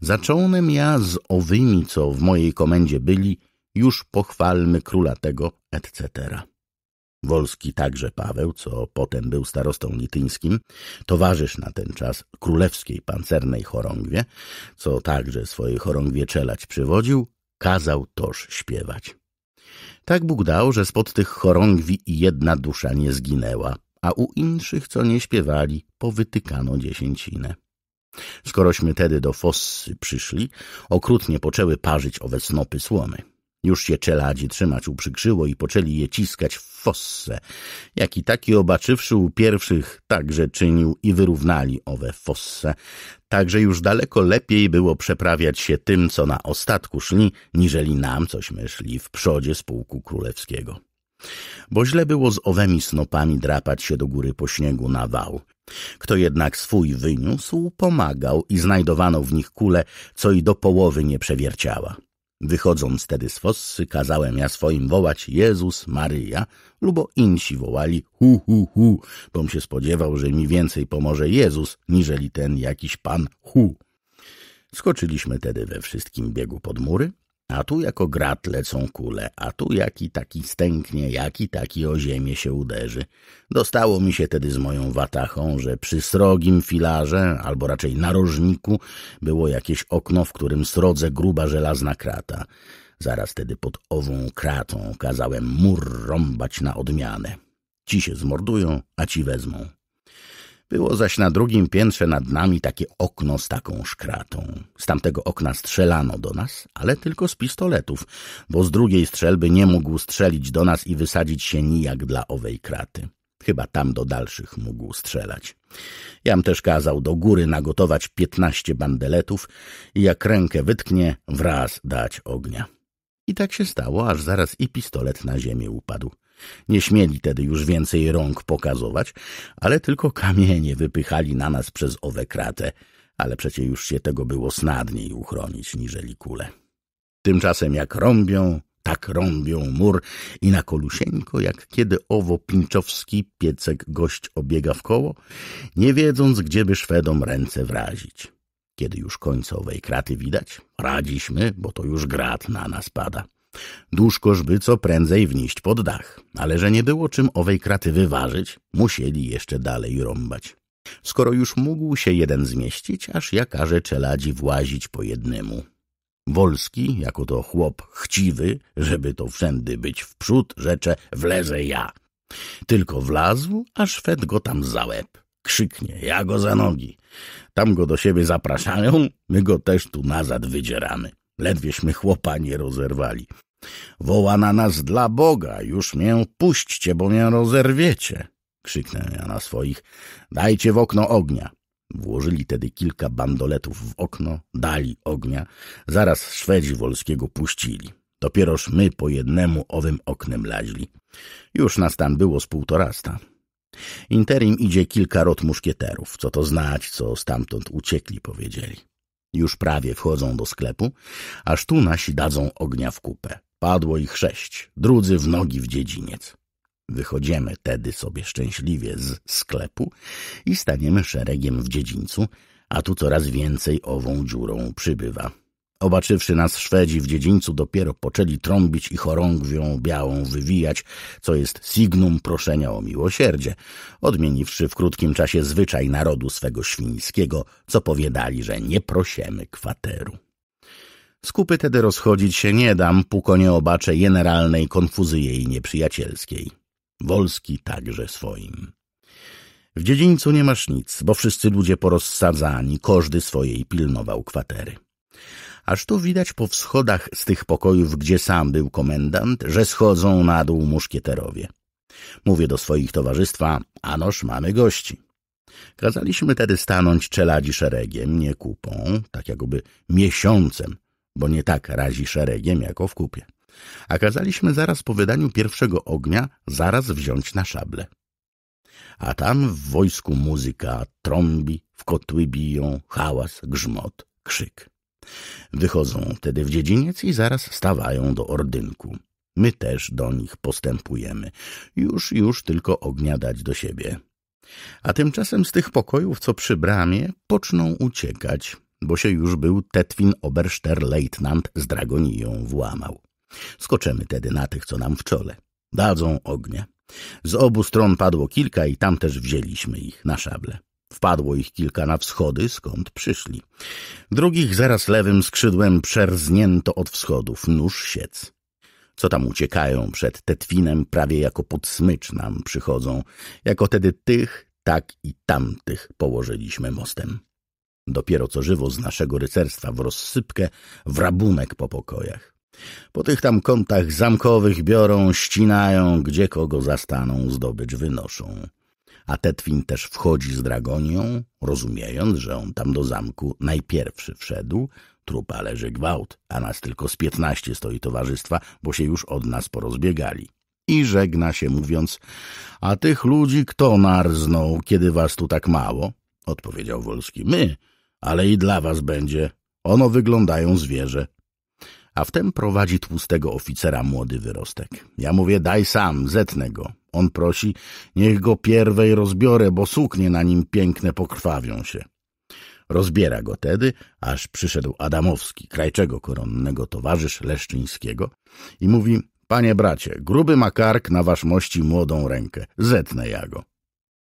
zacząłem ja z owymi, co w mojej komendzie byli, już pochwalmy króla tego, etc. Wolski także Paweł, co potem był starostą lityńskim, towarzysz na ten czas królewskiej pancernej chorągwie, co także swojej chorągwie czelać przywodził, kazał toż śpiewać. Tak Bóg dał, że spod tych chorągwi jedna dusza nie zginęła, a u inszych, co nie śpiewali, powytykano dziesięcinę. Skorośmy tedy do Fossy przyszli, okrutnie poczęły parzyć owe snopy słomy. Już się czeladzi trzymać uprzykrzyło i poczęli je ciskać w fosse. Jaki taki obaczywszy u pierwszych, także czynił i wyrównali owe fosse. Także już daleko lepiej było przeprawiać się tym, co na ostatku szli, niżeli nam, cośmy szli w przodzie z pułku królewskiego. Bo źle było z owemi snopami drapać się do góry po śniegu na wał. Kto jednak swój wyniósł, pomagał i znajdowano w nich kule, co i do połowy nie przewierciała. Wychodząc tedy z fossy, kazałem ja swoim wołać Jezus Maryja, lubo insi wołali hu, hu, hu, bom się spodziewał, że mi więcej pomoże Jezus, niżeli ten jakiś pan hu. Skoczyliśmy tedy we wszystkim biegu pod mury, a tu jako grat lecą kule, a tu jaki taki stęknie, jaki taki o ziemię się uderzy. Dostało mi się tedy z moją watachą, że przy srogim filarze, albo raczej narożniku, było jakieś okno, w którym srodze gruba żelazna krata. Zaraz tedy pod ową kratą kazałem mur rąbać na odmianę. Ci się zmordują, a ci wezmą. Było zaś na drugim piętrze nad nami takie okno z taką szkratą. Z tamtego okna strzelano do nas, ale tylko z pistoletów, bo z drugiej strzelby nie mógł strzelić do nas i wysadzić się nijak dla owej kraty. Chyba tam do dalszych mógł strzelać. Jam też kazał do góry nagotować piętnaście bandeletów i jak rękę wytknie, wraz dać ognia. I tak się stało, aż zaraz i pistolet na ziemię upadł. Nie śmieli tedy już więcej rąk pokazować, ale tylko kamienie wypychali na nas przez owe kratę, ale przecie już się tego było snadniej uchronić niżeli kule. Tymczasem jak rąbią, tak rąbią mur i na kolusieńko, jak kiedy owo pińczowski piecek gość obiega w koło, nie wiedząc, gdzieby Szwedom ręce wrazić. Kiedy już końcowej owej kraty widać, radziśmy, bo to już grat na nas pada. Duszkożby co prędzej wnieść pod dach, ale że nie było czym owej kraty wyważyć, musieli jeszcze dalej rąbać. Skoro już mógł się jeden zmieścić, aż jakarze czeladzi włazić po jednemu. Wolski, jako to chłop chciwy, żeby to wszędy być wprzód, rzecze wlezę ja. Tylko wlazł, a Szwed go tam za łeb. Krzyknie, ja go za nogi. Tam go do siebie zapraszają, my go też tu nazad wydzieramy. Ledwieśmy chłopa nie rozerwali. Woła na nas dla Boga, już mię puśćcie, bo mię rozerwiecie. Krzyknę ja na swoich, dajcie w okno ognia. Włożyli tedy kilka bandoletów w okno, dali ognia, zaraz Szwedzi Wolskiego puścili. Dopieroż my po jednemu owym oknem laźli. Już nas tam było z półtorasta. Interim idzie kilka rot muszkieterów, co to znać, co stamtąd uciekli, powiedzieli. Już prawie wchodzą do sklepu, aż tu nasi dadzą ognia w kupę. Padło ich sześć, drudzy w nogi w dziedziniec. Wychodzimy tedy sobie szczęśliwie z sklepu i staniemy szeregiem w dziedzińcu, a tu coraz więcej ową dziurą przybywa. Obaczywszy nas Szwedzi w dziedzińcu dopiero poczęli trąbić i chorągwią białą wywijać, co jest signum proszenia o miłosierdzie, odmieniwszy w krótkim czasie zwyczaj narodu swego świńskiego, co powiadali, że nie prosimy kwateru. Skupy tedy rozchodzić się nie dam, póko nie obaczę generalnej konfuzy jej nieprzyjacielskiej. Wolski także swoim. W dziedzińcu nie masz nic, bo wszyscy ludzie porozsadzani, każdy swojej pilnował kwatery aż tu widać po wschodach z tych pokojów, gdzie sam był komendant, że schodzą na dół muszkieterowie. Mówię do swoich towarzystwa, anoż mamy gości. Kazaliśmy tedy stanąć czeladzi szeregiem, nie kupą, tak jakoby miesiącem, bo nie tak razi szeregiem jako w kupie. A kazaliśmy zaraz po wydaniu pierwszego ognia zaraz wziąć na szable. A tam w wojsku muzyka, trąbi, w kotły biją, hałas, grzmot, krzyk. Wychodzą tedy w dziedziniec i zaraz stawają do ordynku. My też do nich postępujemy. Już, już tylko ognia dać do siebie. A tymczasem z tych pokojów, co przy bramie, poczną uciekać, bo się już był Tetwin Obersterleutnant z Dragoniją włamał. Skoczemy tedy na tych, co nam w czole. Dadzą ognia. Z obu stron padło kilka i tam też wzięliśmy ich na szable. Wpadło ich kilka na wschody, skąd przyszli. Drugich zaraz lewym skrzydłem przerznięto od wschodów, nóż siec. Co tam uciekają przed Tetwinem, prawie jako pod smycz nam przychodzą. Jako tedy tych, tak i tamtych położyliśmy mostem. Dopiero co żywo z naszego rycerstwa w rozsypkę, w rabunek po pokojach. Po tych tam kątach zamkowych biorą, ścinają, gdzie kogo zastaną, zdobycz wynoszą a Tetwin też wchodzi z Dragonią, rozumiejąc, że on tam do zamku najpierwszy wszedł, trupa leży gwałt, a nas tylko z piętnaście stoi towarzystwa, bo się już od nas porozbiegali. I żegna się mówiąc, a tych ludzi kto narznął, kiedy was tu tak mało? Odpowiedział Wolski, my, ale i dla was będzie. Ono wyglądają zwierzę, a wtem prowadzi tłustego oficera młody wyrostek. Ja mówię, daj sam, zetnę go. On prosi, niech go pierwej rozbiorę, bo suknie na nim piękne pokrwawią się. Rozbiera go tedy, aż przyszedł Adamowski, krajczego koronnego towarzysz Leszczyńskiego i mówi, panie bracie, gruby makark na wasz mości młodą rękę, zetnę ja go.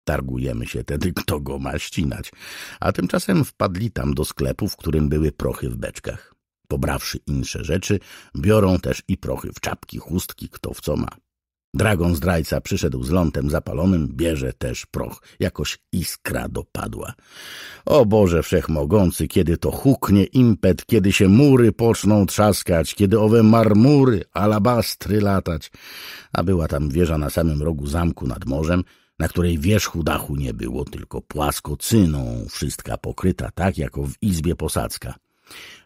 Targujemy się tedy, kto go ma ścinać, a tymczasem wpadli tam do sklepu, w którym były prochy w beczkach. Pobrawszy insze rzeczy, biorą też i prochy w czapki, chustki, kto w co ma. Dragon zdrajca przyszedł z lądem zapalonym, bierze też proch. Jakoś iskra dopadła. O Boże Wszechmogący, kiedy to huknie impet, kiedy się mury poczną trzaskać, kiedy owe marmury, alabastry latać. A była tam wieża na samym rogu zamku nad morzem, na której wierzchu dachu nie było, tylko płasko cyną, wszystka pokryta tak, jako w izbie posadzka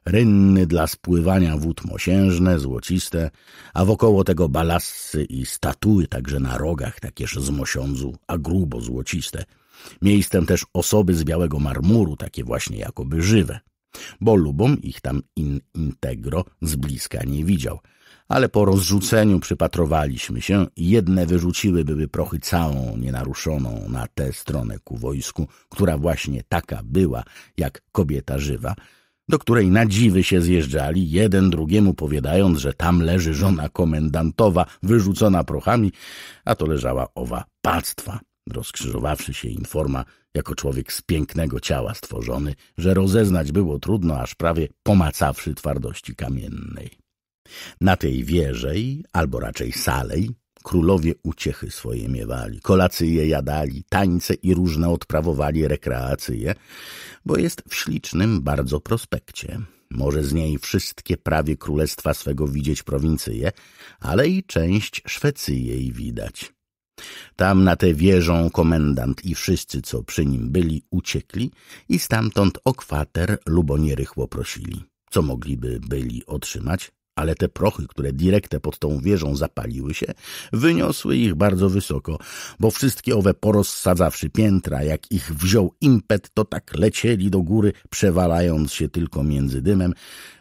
rynny dla spływania wód mosiężne, złociste, a wokoło tego balasy i statuły także na rogach takież z mosiądzu, a grubo złociste. Miejscem też osoby z białego marmuru, takie właśnie jakoby żywe. Bo lubom ich tam in integro z bliska nie widział. Ale po rozrzuceniu przypatrowaliśmy się i jedne wyrzuciły były prochy całą, nienaruszoną na tę stronę ku wojsku, która właśnie taka była, jak kobieta żywa – do której na dziwy się zjeżdżali, jeden drugiemu powiadając, że tam leży żona komendantowa, wyrzucona prochami, a to leżała owa pactwa, rozkrzyżowawszy się informa, jako człowiek z pięknego ciała stworzony, że rozeznać było trudno, aż prawie pomacawszy twardości kamiennej. Na tej wieżej, albo raczej salej, Królowie uciechy swoje miewali, kolacje jadali, tańce i różne odprawowali rekreacje, bo jest w ślicznym bardzo prospekcie. Może z niej wszystkie prawie królestwa swego widzieć prowincyje, ale i część Szwecji jej widać. Tam na tę wieżą komendant i wszyscy, co przy nim byli, uciekli i stamtąd o kwater lubonierychło prosili. Co mogliby byli otrzymać, ale te prochy, które direkte pod tą wieżą zapaliły się, wyniosły ich bardzo wysoko, bo wszystkie owe porozsadzawszy piętra, jak ich wziął impet, to tak lecieli do góry, przewalając się tylko między dymem,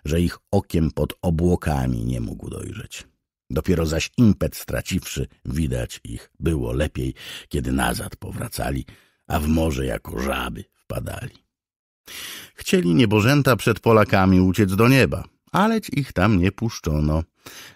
że ich okiem pod obłokami nie mógł dojrzeć. Dopiero zaś impet straciwszy, widać ich było lepiej, kiedy nazad powracali, a w morze jako żaby wpadali. Chcieli niebożęta przed Polakami uciec do nieba, aleć ich tam nie puszczono.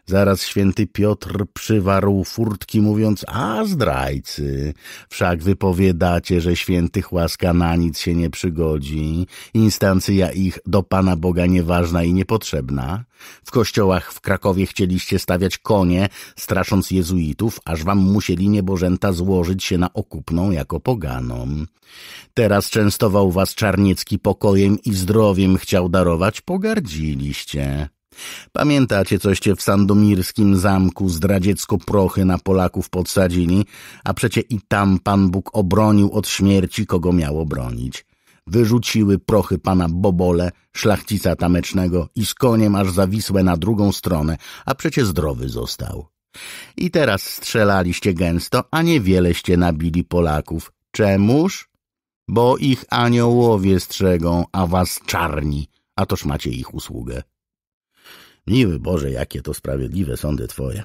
Zaraz święty Piotr przywarł furtki, mówiąc, a zdrajcy, wszak wypowiadacie, że świętych łaska na nic się nie przygodzi, instancja ich do Pana Boga nieważna i niepotrzebna. W kościołach w Krakowie chcieliście stawiać konie, strasząc jezuitów, aż wam musieli niebożęta złożyć się na okupną jako poganom. Teraz częstował was Czarniecki pokojem i zdrowiem chciał darować, pogardziliście. Pamiętacie, coście w sandomirskim zamku zdradziecko prochy na Polaków podsadzili, a przecie i tam Pan Bóg obronił od śmierci, kogo miało bronić. Wyrzuciły prochy pana Bobole, szlachcica tamecznego i z koniem aż zawisłe na drugą stronę, a przecie zdrowy został. I teraz strzelaliście gęsto, a niewieleście nabili Polaków. Czemuż? Bo ich aniołowie strzegą, a was czarni, a toż macie ich usługę. Miły Boże, jakie to sprawiedliwe sądy twoje.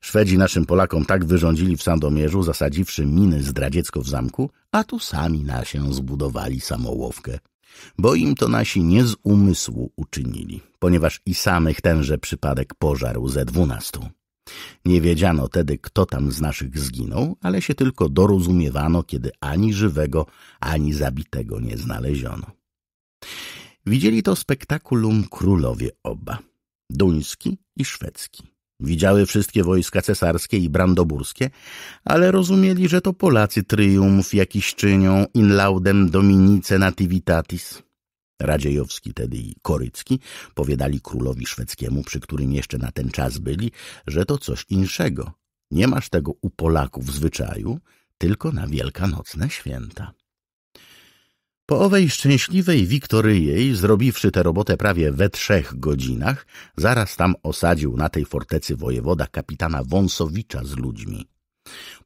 Szwedzi naszym Polakom tak wyrządzili w Sandomierzu, zasadziwszy miny zdradziecko w zamku, a tu sami na się zbudowali samołowkę. Bo im to nasi nie z umysłu uczynili, ponieważ i samych tenże przypadek pożarł ze dwunastu. Nie wiedziano tedy, kto tam z naszych zginął, ale się tylko dorozumiewano, kiedy ani żywego, ani zabitego nie znaleziono. Widzieli to spektakulum królowie oba – duński i szwedzki. Widziały wszystkie wojska cesarskie i brandoburskie, ale rozumieli, że to Polacy triumf jakiś czynią in laudem dominice nativitatis. Radziejowski tedy i Korycki powiadali królowi szwedzkiemu, przy którym jeszcze na ten czas byli, że to coś inszego. Nie masz tego u Polaków w zwyczaju, tylko na wielkanocne święta. Po owej szczęśliwej Wiktoryjej, zrobiwszy tę robotę prawie we trzech godzinach, zaraz tam osadził na tej fortecy wojewoda kapitana Wąsowicza z ludźmi.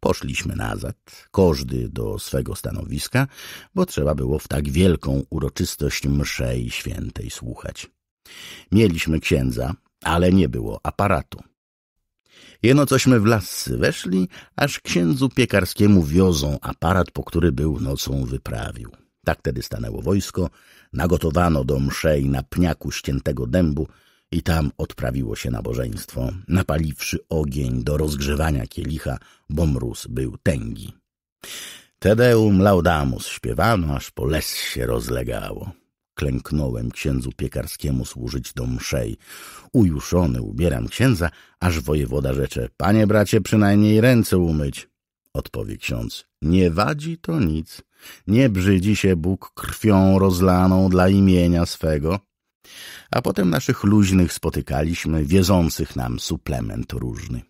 Poszliśmy nazad, każdy do swego stanowiska, bo trzeba było w tak wielką uroczystość mszej świętej słuchać. Mieliśmy księdza, ale nie było aparatu. Jeno cośmy w lasy weszli, aż księdzu piekarskiemu wiozą aparat, po który był nocą wyprawił. Tak tedy stanęło wojsko, nagotowano do mszej na pniaku ściętego dębu i tam odprawiło się nabożeństwo, napaliwszy ogień do rozgrzewania kielicha, bo mróz był tęgi. Tedeum laudamus śpiewano, aż po les się rozlegało. Klęknąłem księdzu piekarskiemu służyć do mszej. Ujuszony ubieram księdza, aż wojewoda rzecze — Panie bracie, przynajmniej ręce umyć. Odpowie ksiądz — Nie wadzi to nic. Nie brzydzi się Bóg krwią rozlaną dla imienia swego. A potem naszych luźnych spotykaliśmy, wiedzących nam suplement różny.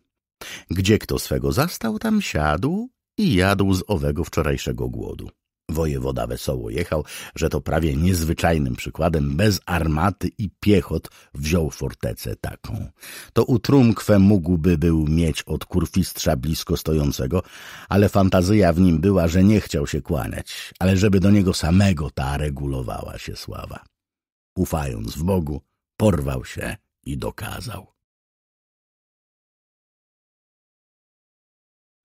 Gdzie kto swego zastał, tam siadł i jadł z owego wczorajszego głodu. Wojewoda wesoło jechał, że to prawie niezwyczajnym przykładem bez armaty i piechot wziął fortecę taką. To utrumkwę mógłby był mieć od kurfistrza blisko stojącego, ale fantazyja w nim była, że nie chciał się kłaniać, ale żeby do niego samego ta regulowała się sława. Ufając w Bogu, porwał się i dokazał.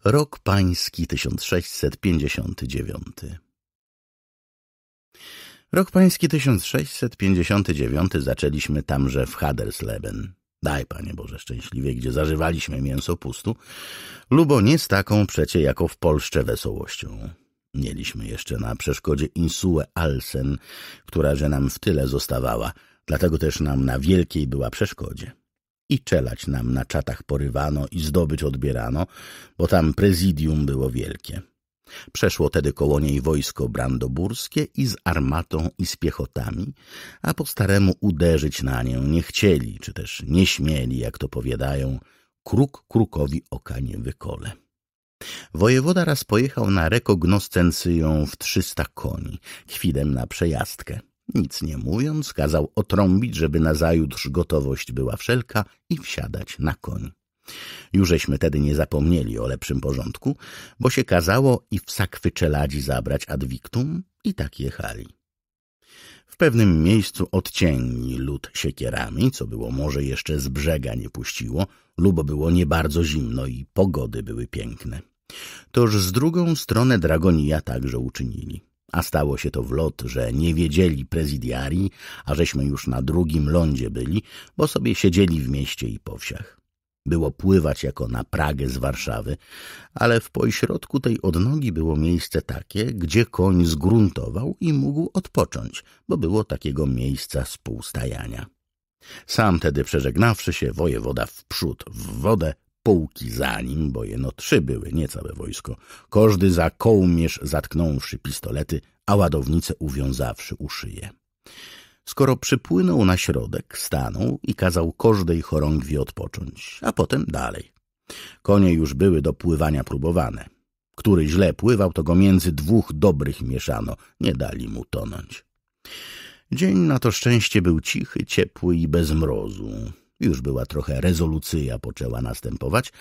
Rok Pański 1659 Rok pański 1659 zaczęliśmy tamże w Hadersleben. Daj, Panie Boże, szczęśliwie, gdzie zażywaliśmy mięso pustu, lubo nie z taką przecie jako w Polsce wesołością. Mieliśmy jeszcze na przeszkodzie Insułę Alsen, która że nam w tyle zostawała, dlatego też nam na wielkiej była przeszkodzie. I czelać nam na czatach porywano i zdobycz odbierano, bo tam prezydium było wielkie. Przeszło tedy koło niej wojsko brandoburskie i z armatą i z piechotami, a po staremu uderzyć na nią nie chcieli, czy też nie śmieli, jak to powiadają, kruk krukowi oka nie wykole. Wojewoda raz pojechał na rekognoscencyją w trzysta koni, chwilem na przejazdkę. Nic nie mówiąc, kazał otrąbić, żeby nazajutrz gotowość była wszelka i wsiadać na koń. Jużeśmy tedy nie zapomnieli o lepszym porządku, bo się kazało i w sakwy czeladzi zabrać adwiktum i tak jechali. W pewnym miejscu odcięli lód siekierami, co było może jeszcze z brzega nie puściło, lubo było nie bardzo zimno i pogody były piękne. Toż z drugą stronę Dragonia także uczynili. A stało się to w lot, że nie wiedzieli prezidiarii, a żeśmy już na drugim lądzie byli, bo sobie siedzieli w mieście i po wsiach. Było pływać jako na Pragę z Warszawy, ale w pośrodku tej odnogi było miejsce takie, gdzie koń zgruntował i mógł odpocząć, bo było takiego miejsca spółstajania. Sam tedy przeżegnawszy się, wojewoda wprzód w wodę, pułki za nim, bo jeno trzy były, nie całe wojsko, każdy za kołmierz zatknąwszy pistolety, a ładownice uwiązawszy u szyję. Skoro przypłynął na środek, stanął i kazał każdej chorągwi odpocząć, a potem dalej. Konie już były do pływania próbowane. Który źle pływał, to go między dwóch dobrych mieszano. Nie dali mu tonąć. Dzień na to szczęście był cichy, ciepły i bez mrozu. Już była trochę rezolucja poczęła następować,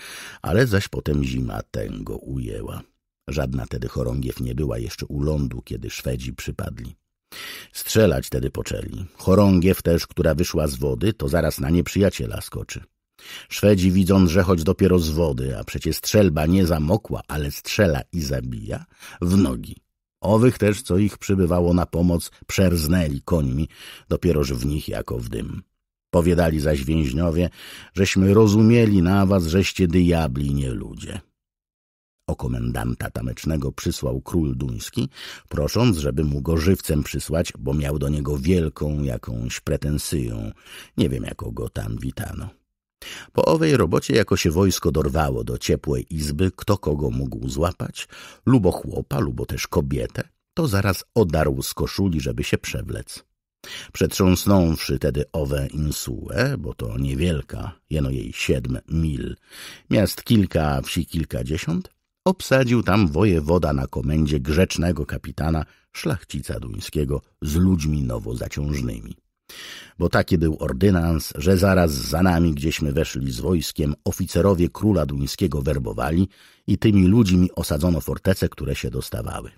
ale zaś potem zima tęgo ujęła. Żadna tedy chorągiew nie była jeszcze u lądu, kiedy Szwedzi przypadli. Strzelać tedy poczęli. Chorągiew też, która wyszła z wody, to zaraz na nieprzyjaciela skoczy. Szwedzi widząc, że choć dopiero z wody, a przecie strzelba nie zamokła, ale strzela i zabija, w nogi. Owych też, co ich przybywało na pomoc, przerznęli końmi, dopieroż w nich jako w dym. Powiadali zaś więźniowie, żeśmy rozumieli na was, żeście diabli nie ludzie o komendanta tamecznego przysłał król duński, prosząc, żeby mu go żywcem przysłać, bo miał do niego wielką jakąś pretensyją. Nie wiem, jak go tam witano. Po owej robocie jako się wojsko dorwało do ciepłej izby, kto kogo mógł złapać, lubo chłopa, lubo też kobietę, to zaraz odarł z koszuli, żeby się przewlec. Przetrząsnąwszy tedy owe insułę, bo to niewielka, jeno jej siedm mil, miast kilka, wsi kilkadziesiąt, obsadził tam wojewoda na komendzie grzecznego kapitana szlachcica duńskiego z ludźmi nowo zaciążnymi. Bo taki był ordynans, że zaraz za nami, gdzieśmy weszli z wojskiem, oficerowie króla duńskiego werbowali i tymi ludźmi osadzono fortece, które się dostawały.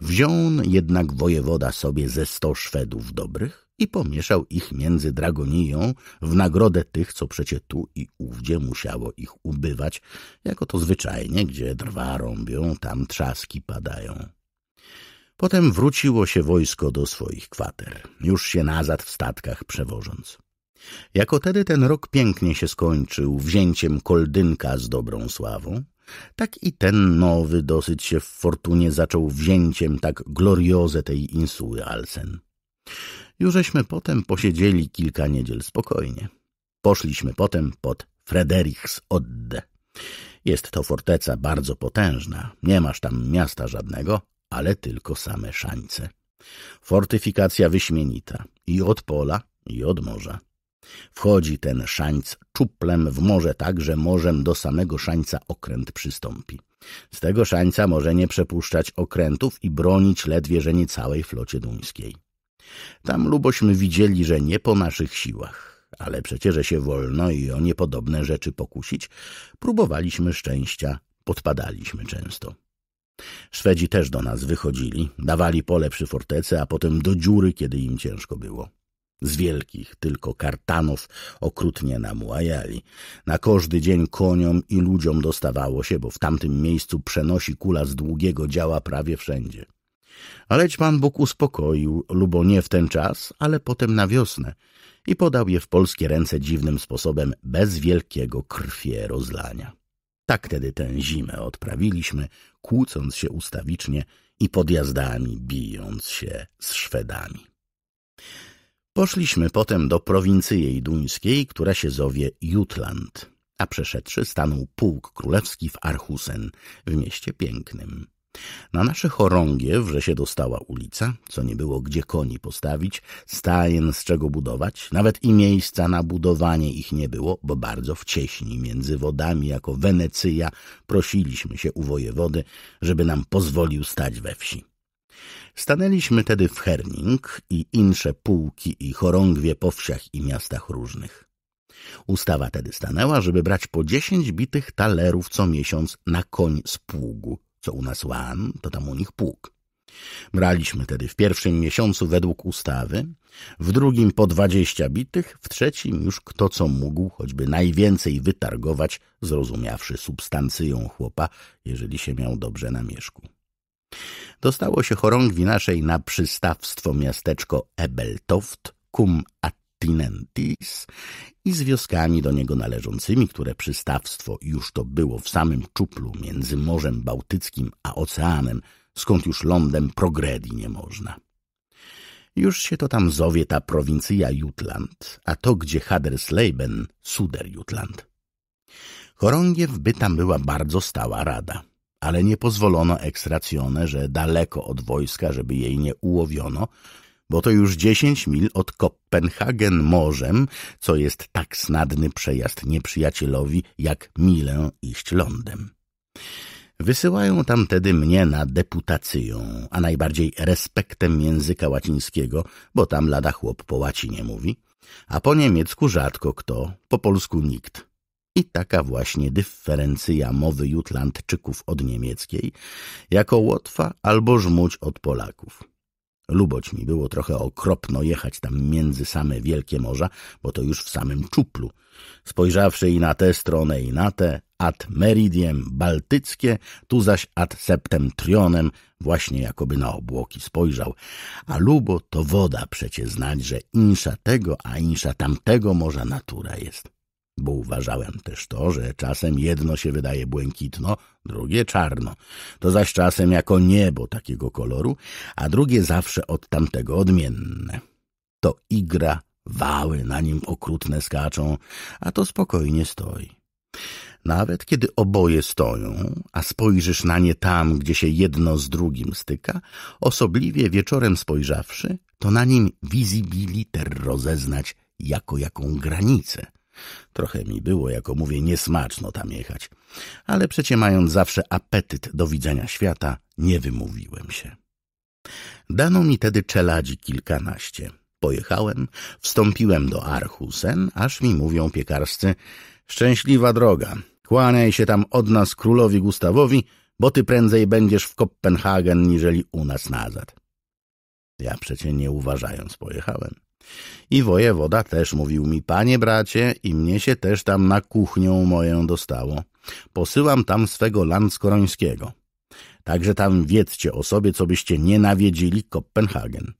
Wziął jednak wojewoda sobie ze sto Szwedów dobrych, i pomieszał ich między dragoniją w nagrodę tych, co przecie tu i ówdzie musiało ich ubywać, jako to zwyczajnie, gdzie drwa rąbią, tam trzaski padają. Potem wróciło się wojsko do swoich kwater, już się nazad w statkach przewożąc. Jako tedy ten rok pięknie się skończył wzięciem koldynka z dobrą sławą, tak i ten nowy dosyć się w fortunie zaczął wzięciem tak gloriozę tej insuły Alcen. Jużeśmy potem posiedzieli kilka niedziel spokojnie. Poszliśmy potem pod Frederiksodde. Jest to forteca bardzo potężna. Nie masz tam miasta żadnego, ale tylko same szańce. Fortyfikacja wyśmienita i od pola, i od morza. Wchodzi ten szańc czuplem w morze tak, że morzem do samego szańca okręt przystąpi. Z tego szańca może nie przepuszczać okrętów i bronić ledwie, że nie całej flocie duńskiej. Tam lubośmy widzieli, że nie po naszych siłach, ale przecież się wolno i o niepodobne rzeczy pokusić, próbowaliśmy szczęścia, podpadaliśmy często. Szwedzi też do nas wychodzili, dawali pole przy fortece, a potem do dziury, kiedy im ciężko było. Z wielkich tylko kartanów okrutnie nam łajali. Na każdy dzień koniom i ludziom dostawało się, bo w tamtym miejscu przenosi kula z długiego działa prawie wszędzie. Aleć Pan Bóg uspokoił, lubo nie w ten czas, ale potem na wiosnę i podał je w polskie ręce dziwnym sposobem, bez wielkiego krwie rozlania. Tak tedy tę zimę odprawiliśmy, kłócąc się ustawicznie i podjazdami bijąc się z Szwedami. Poszliśmy potem do prowincyjej duńskiej, która się zowie Jutland, a przeszedszy stanął pułk królewski w Archusen, w mieście pięknym. Na nasze chorągie się dostała ulica, co nie było gdzie koni postawić, stajen z czego budować, nawet i miejsca na budowanie ich nie było, bo bardzo w cieśni między wodami jako Wenecyja prosiliśmy się u wojewody, żeby nam pozwolił stać we wsi. Stanęliśmy tedy w Herning i insze pułki i chorągwie po wsiach i miastach różnych. Ustawa tedy stanęła, żeby brać po dziesięć bitych talerów co miesiąc na koń z pługu co u nas łan, to tam u nich pług. Braliśmy tedy w pierwszym miesiącu według ustawy, w drugim po dwadzieścia bitych, w trzecim już kto co mógł, choćby najwięcej wytargować, zrozumiawszy substancją chłopa, jeżeli się miał dobrze na mieszku. Dostało się chorągwi naszej na przystawstwo miasteczko Ebeltoft, cum at Continentis i z wioskami do niego należącymi, które przystawstwo już to było w samym czuplu między Morzem Bałtyckim a oceanem, skąd już lądem progredi nie można. Już się to tam zowie ta prowincja Jutland, a to gdzie Hadersleben, Suder Jutland. Chorągiew by tam była bardzo stała rada, ale nie pozwolono ekstracjone, że daleko od wojska, żeby jej nie ułowiono, bo to już dziesięć mil od Kopenhagen morzem, co jest tak snadny przejazd nieprzyjacielowi, jak milę iść lądem. Wysyłają tam tedy mnie na deputację, a najbardziej respektem języka łacińskiego, bo tam lada chłop po łacinie mówi, a po niemiecku rzadko kto, po polsku nikt. I taka właśnie dyferencja mowy Jutlandczyków od niemieckiej, jako Łotwa albo Żmudź od Polaków. Luboć mi było trochę okropno jechać tam między same wielkie morza, bo to już w samym czuplu. Spojrzawszy i na tę stronę, i na tę, ad meridiem baltyckie, tu zaś ad septentrionem, właśnie jakoby na obłoki spojrzał. A lubo to woda przecie znać, że insza tego, a insza tamtego morza natura jest bo uważałem też to, że czasem jedno się wydaje błękitno, drugie czarno, to zaś czasem jako niebo takiego koloru, a drugie zawsze od tamtego odmienne. To igra, wały na nim okrutne skaczą, a to spokojnie stoi. Nawet kiedy oboje stoją, a spojrzysz na nie tam, gdzie się jedno z drugim styka, osobliwie wieczorem spojrzawszy, to na nim wizibiliter rozeznać jako jaką granicę – Trochę mi było, jako mówię, niesmaczno tam jechać. Ale przecie mając zawsze apetyt do widzenia świata, nie wymówiłem się. Dano mi tedy czeladzi kilkanaście. Pojechałem, wstąpiłem do Archusen, aż mi mówią piekarscy Szczęśliwa droga, kłaniaj się tam od nas królowi Gustawowi, bo ty prędzej będziesz w Kopenhagen niżeli u nas nazad. Ja przecie nie uważając pojechałem. I wojewoda też mówił mi, panie bracie, i mnie się też tam na kuchnią moją dostało. Posyłam tam swego Landskorońskiego. Także tam wiedzcie o sobie, co byście nie nawiedzili Kopenhagen.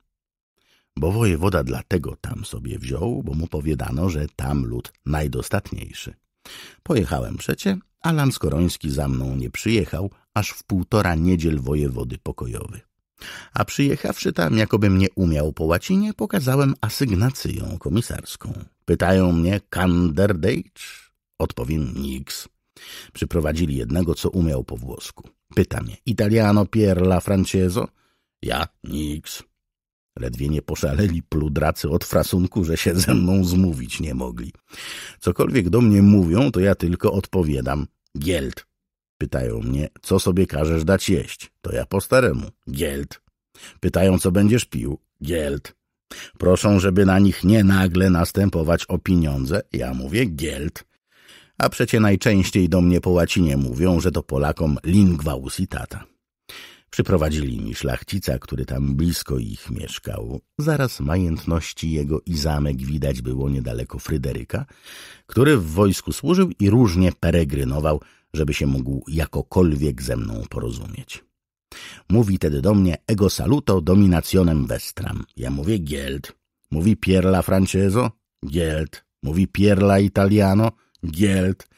Bo wojewoda dlatego tam sobie wziął, bo mu powiadano, że tam lud najdostatniejszy. Pojechałem przecie, a Landskoroński za mną nie przyjechał, aż w półtora niedziel wojewody pokojowy. A przyjechawszy tam, jakobym nie umiał po łacinie, pokazałem asygnację komisarską. Pytają mnie, kanderdejcz? Odpowiem, nix. Przyprowadzili jednego, co umiał po włosku. Pyta mnie, italiano pierla francezo? Ja, nix. Ledwie nie poszaleli pludracy od frasunku, że się ze mną zmówić nie mogli. Cokolwiek do mnie mówią, to ja tylko odpowiadam, gield. Pytają mnie, co sobie każesz dać jeść. To ja po staremu. geld. Pytają, co będziesz pił. geld. Proszą, żeby na nich nie nagle następować o pieniądze. Ja mówię geld. A przecie najczęściej do mnie po łacinie mówią, że to Polakom lingua usitata. Przyprowadzili mi szlachcica, który tam blisko ich mieszkał. Zaraz majątności jego i zamek widać było niedaleko Fryderyka, który w wojsku służył i różnie peregrynował żeby się mógł jakokolwiek ze mną porozumieć. Mówi tedy do mnie ego saluto dominacionem vestram. Ja mówię gield. Mówi pierla francezo? Gield. Mówi pierla italiano? Gield.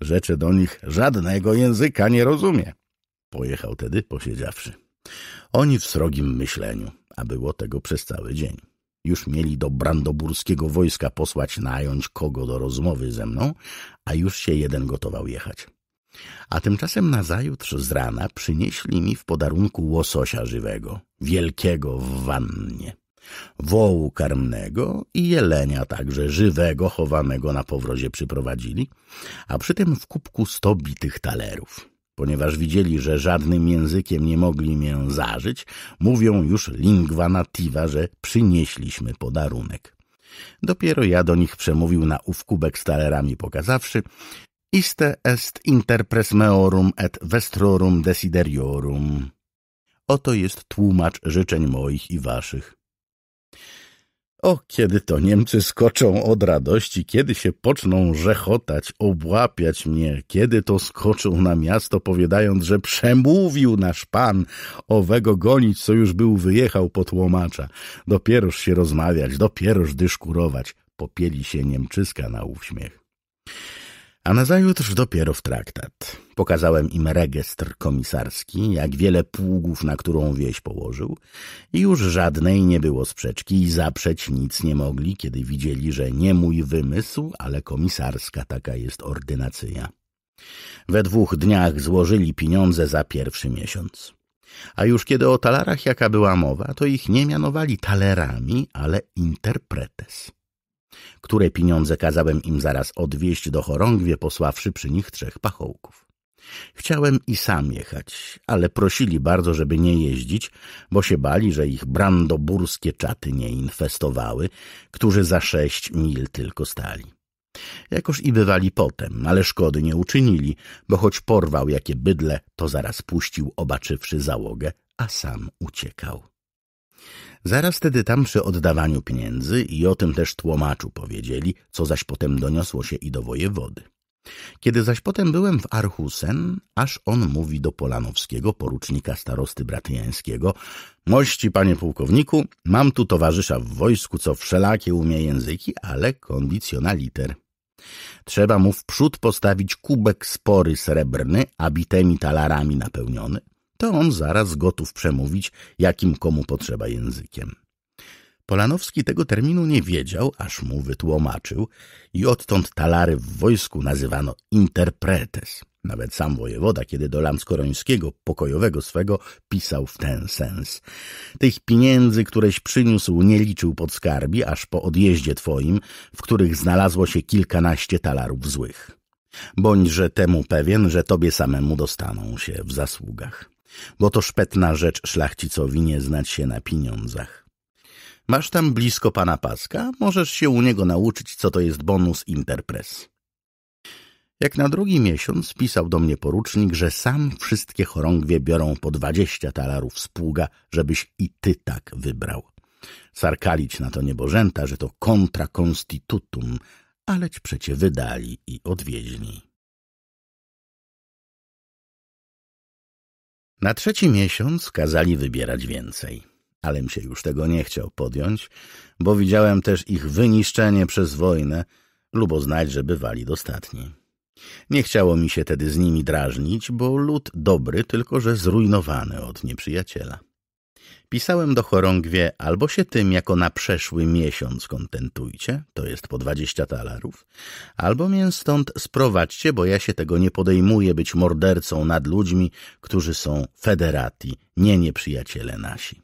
Rzeczy do nich żadnego języka nie rozumie. Pojechał tedy posiedziawszy. Oni w srogim myśleniu, a było tego przez cały dzień. Już mieli do brandoburskiego wojska posłać nająć kogo do rozmowy ze mną, a już się jeden gotował jechać. A tymczasem nazajutrz z rana przynieśli mi w podarunku łososia żywego, wielkiego w wannie, wołu karmnego i jelenia także żywego chowanego na powrozie przyprowadzili, a przy tym w kubku sto bitych talerów. Ponieważ widzieli, że żadnym językiem nie mogli mię zażyć, mówią już lingua nativa, że przynieśliśmy podarunek. Dopiero ja do nich przemówił na ów kubek z talerami pokazawszy, Iste est interpres meorum et vestrorum desideriorum. Oto jest tłumacz życzeń moich i waszych. O, kiedy to Niemcy skoczą od radości, kiedy się poczną rzechotać, obłapiać mnie, kiedy to skoczą na miasto, powiadając, że przemówił nasz pan, owego gonić, co już był wyjechał po tłumacza. Dopieroż się rozmawiać, dopieroż dyszkurować, popieli się Niemczyska na uśmiech. A nazajutrz dopiero w traktat. Pokazałem im rejestr komisarski, jak wiele pługów, na którą wieś położył i już żadnej nie było sprzeczki i zaprzeć nic nie mogli, kiedy widzieli, że nie mój wymysł, ale komisarska taka jest ordynacja. We dwóch dniach złożyli pieniądze za pierwszy miesiąc. A już kiedy o talarach jaka była mowa, to ich nie mianowali talerami, ale interpretes które pieniądze kazałem im zaraz odwieźć do chorągwie, posławszy przy nich trzech pachołków. Chciałem i sam jechać, ale prosili bardzo, żeby nie jeździć, bo się bali, że ich brandoburskie czaty nie infestowały, którzy za sześć mil tylko stali. Jakoż i bywali potem, ale szkody nie uczynili, bo choć porwał jakie bydle, to zaraz puścił, obaczywszy załogę, a sam uciekał. Zaraz tedy tam przy oddawaniu pieniędzy i o tym też tłomaczu powiedzieli, co zaś potem doniosło się i do wojewody. Kiedy zaś potem byłem w Archusen, aż on mówi do Polanowskiego, porucznika starosty bratyjańskiego, mości panie pułkowniku, mam tu towarzysza w wojsku, co wszelakie umie języki, ale liter. Trzeba mu wprzód postawić kubek spory srebrny, abitemi talarami napełniony – to on zaraz gotów przemówić, jakim komu potrzeba językiem. Polanowski tego terminu nie wiedział, aż mu wytłumaczył i odtąd talary w wojsku nazywano interpretes. Nawet sam wojewoda, kiedy do Lamskorońskiego, pokojowego swego, pisał w ten sens. Tych pieniędzy, któreś przyniósł, nie liczył pod skarbi, aż po odjeździe twoim, w których znalazło się kilkanaście talarów złych. Bądźże temu pewien, że tobie samemu dostaną się w zasługach. Bo to szpetna rzecz szlachcicowi nie znać się na pieniądzach. Masz tam blisko pana Paska, możesz się u niego nauczyć, co to jest bonus interpres. Jak na drugi miesiąc pisał do mnie porucznik, że sam wszystkie chorągwie biorą po dwadzieścia talarów z pługa, żebyś i ty tak wybrał. Sarkalić na to niebożęta, że to kontra konstitutum, aleć przecie wydali i odwieźli. Na trzeci miesiąc kazali wybierać więcej, alem się już tego nie chciał podjąć, bo widziałem też ich wyniszczenie przez wojnę, lubo znać, że bywali dostatni. Nie chciało mi się tedy z nimi drażnić, bo lud dobry, tylko że zrujnowany od nieprzyjaciela. Pisałem do chorągwie, albo się tym jako na przeszły miesiąc kontentujcie, to jest po dwadzieścia talarów, albo mię stąd sprowadźcie, bo ja się tego nie podejmuję być mordercą nad ludźmi, którzy są federati, nie nieprzyjaciele nasi.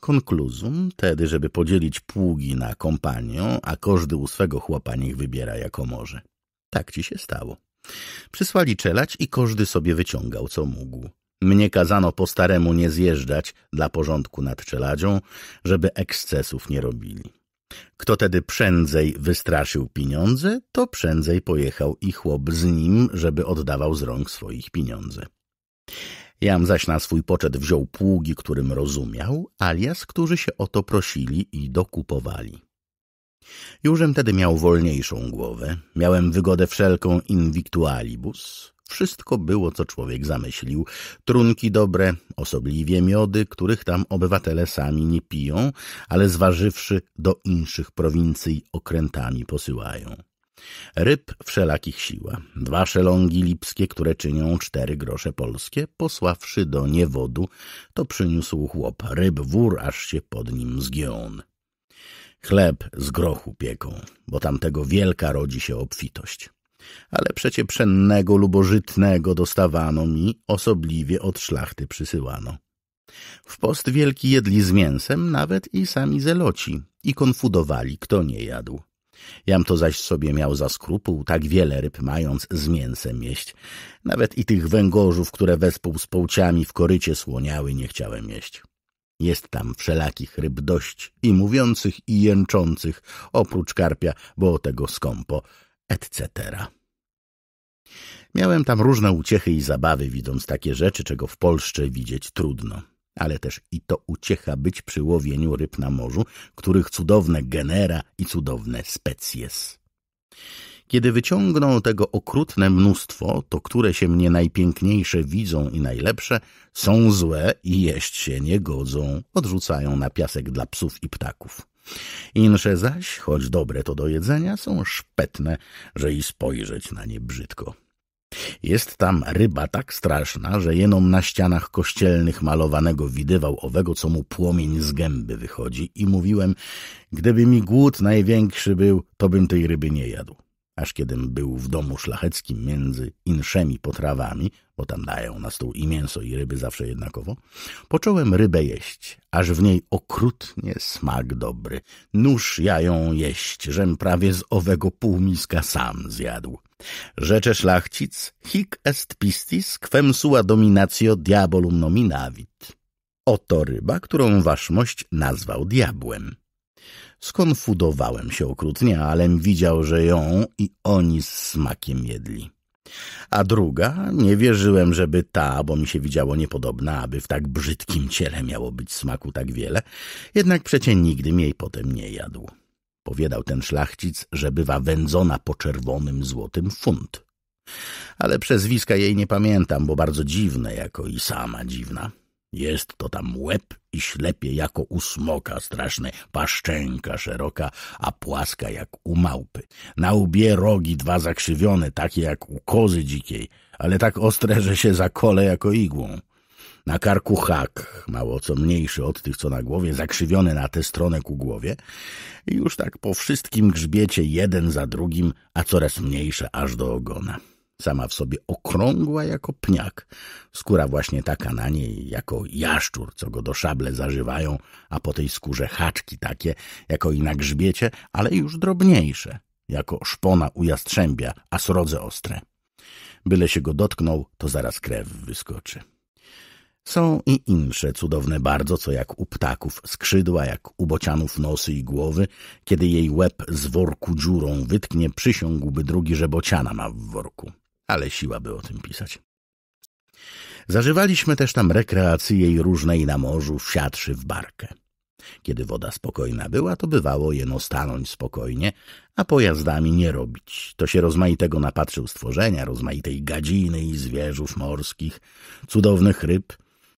Konkluzum, tedy, żeby podzielić pługi na kompanią, a każdy u swego chłopa niech wybiera jako może. Tak ci się stało. Przysłali czelać i każdy sobie wyciągał, co mógł. Mnie kazano po staremu nie zjeżdżać dla porządku nad czeladzią, żeby ekscesów nie robili. Kto tedy przędzej wystraszył pieniądze, to przędzej pojechał i chłop z nim, żeby oddawał z rąk swoich pieniądze. Jam zaś na swój poczet wziął pługi, którym rozumiał, alias którzy się o to prosili i dokupowali. Jużem tedy miał wolniejszą głowę, miałem wygodę wszelką invictualibus, wszystko było, co człowiek zamyślił. Trunki dobre, osobliwie miody, których tam obywatele sami nie piją, ale zważywszy do inszych prowincji okrętami posyłają. Ryb wszelakich siła, dwa szelongi lipskie, które czynią cztery grosze polskie, posławszy do niewodu, to przyniósł chłop ryb wór, aż się pod nim zgiął. Chleb z grochu pieką, bo tamtego wielka rodzi się obfitość ale przecie pszennego lubożytnego dostawano mi, osobliwie od szlachty przysyłano. W post wielki jedli z mięsem nawet i sami zeloci i konfudowali, kto nie jadł. Jam to zaś sobie miał za skrupuł, tak wiele ryb mając z mięsem jeść. Nawet i tych węgorzów, które wespół z połciami w korycie słoniały, nie chciałem jeść. Jest tam wszelakich ryb dość, i mówiących, i jęczących, oprócz karpia, bo o tego skąpo, etc. Miałem tam różne uciechy i zabawy, widząc takie rzeczy, czego w Polsce widzieć trudno. Ale też i to uciecha być przy łowieniu ryb na morzu, których cudowne genera i cudowne species. Kiedy wyciągną tego okrutne mnóstwo, to które się mnie najpiękniejsze widzą i najlepsze, są złe i jeść się nie godzą, odrzucają na piasek dla psów i ptaków. Insze zaś, choć dobre to do jedzenia, są szpetne, że i spojrzeć na nie brzydko. Jest tam ryba tak straszna, że jenom na ścianach kościelnych malowanego widywał owego, co mu płomień z gęby wychodzi i mówiłem, gdyby mi głód największy był, to bym tej ryby nie jadł aż kiedym był w domu szlacheckim między inszemi potrawami, bo tam dają na stół i mięso i ryby zawsze jednakowo, począłem rybę jeść, aż w niej okrutnie smak dobry. Nóż ja ją jeść, żem prawie z owego półmiska sam zjadł. Rzecze szlachcic, hic est pistis, quem sua dominatio diabolum nominavit. Oto ryba, którą waszmość nazwał diabłem. Skonfudowałem się okrutnie, alem widział, że ją i oni z smakiem jedli. A druga, nie wierzyłem, żeby ta, bo mi się widziało niepodobna, aby w tak brzydkim ciele miało być smaku tak wiele, jednak przecie nigdy jej potem nie jadł. Powiadał ten szlachcic, że bywa wędzona po czerwonym złotym funt. Ale przezwiska jej nie pamiętam, bo bardzo dziwne, jako i sama dziwna. Jest to tam łeb i ślepie jako u smoka straszne, paszczęka szeroka, a płaska jak u małpy. Na łbie rogi dwa zakrzywione, takie jak u kozy dzikiej, ale tak ostre, że się zakole jako igłą. Na karku hak, mało co mniejszy od tych, co na głowie, zakrzywiony na tę stronę ku głowie. I już tak po wszystkim grzbiecie jeden za drugim, a coraz mniejsze aż do ogona sama w sobie okrągła jako pniak, skóra właśnie taka na niej, jako jaszczur, co go do szable zażywają, a po tej skórze haczki takie, jako i na grzbiecie, ale już drobniejsze, jako szpona u jastrzębia, a srodze ostre. Byle się go dotknął, to zaraz krew wyskoczy. Są i insze cudowne bardzo, co jak u ptaków skrzydła, jak u bocianów nosy i głowy. Kiedy jej łeb z worku dziurą wytknie, przysiągłby drugi, że bociana ma w worku ale siła by o tym pisać. Zażywaliśmy też tam rekreacji i różnej na morzu, w w barkę. Kiedy woda spokojna była, to bywało jeno stanąć spokojnie, a pojazdami nie robić. To się rozmaitego napatrzył stworzenia, rozmaitej gadziny i zwierzów morskich, cudownych ryb,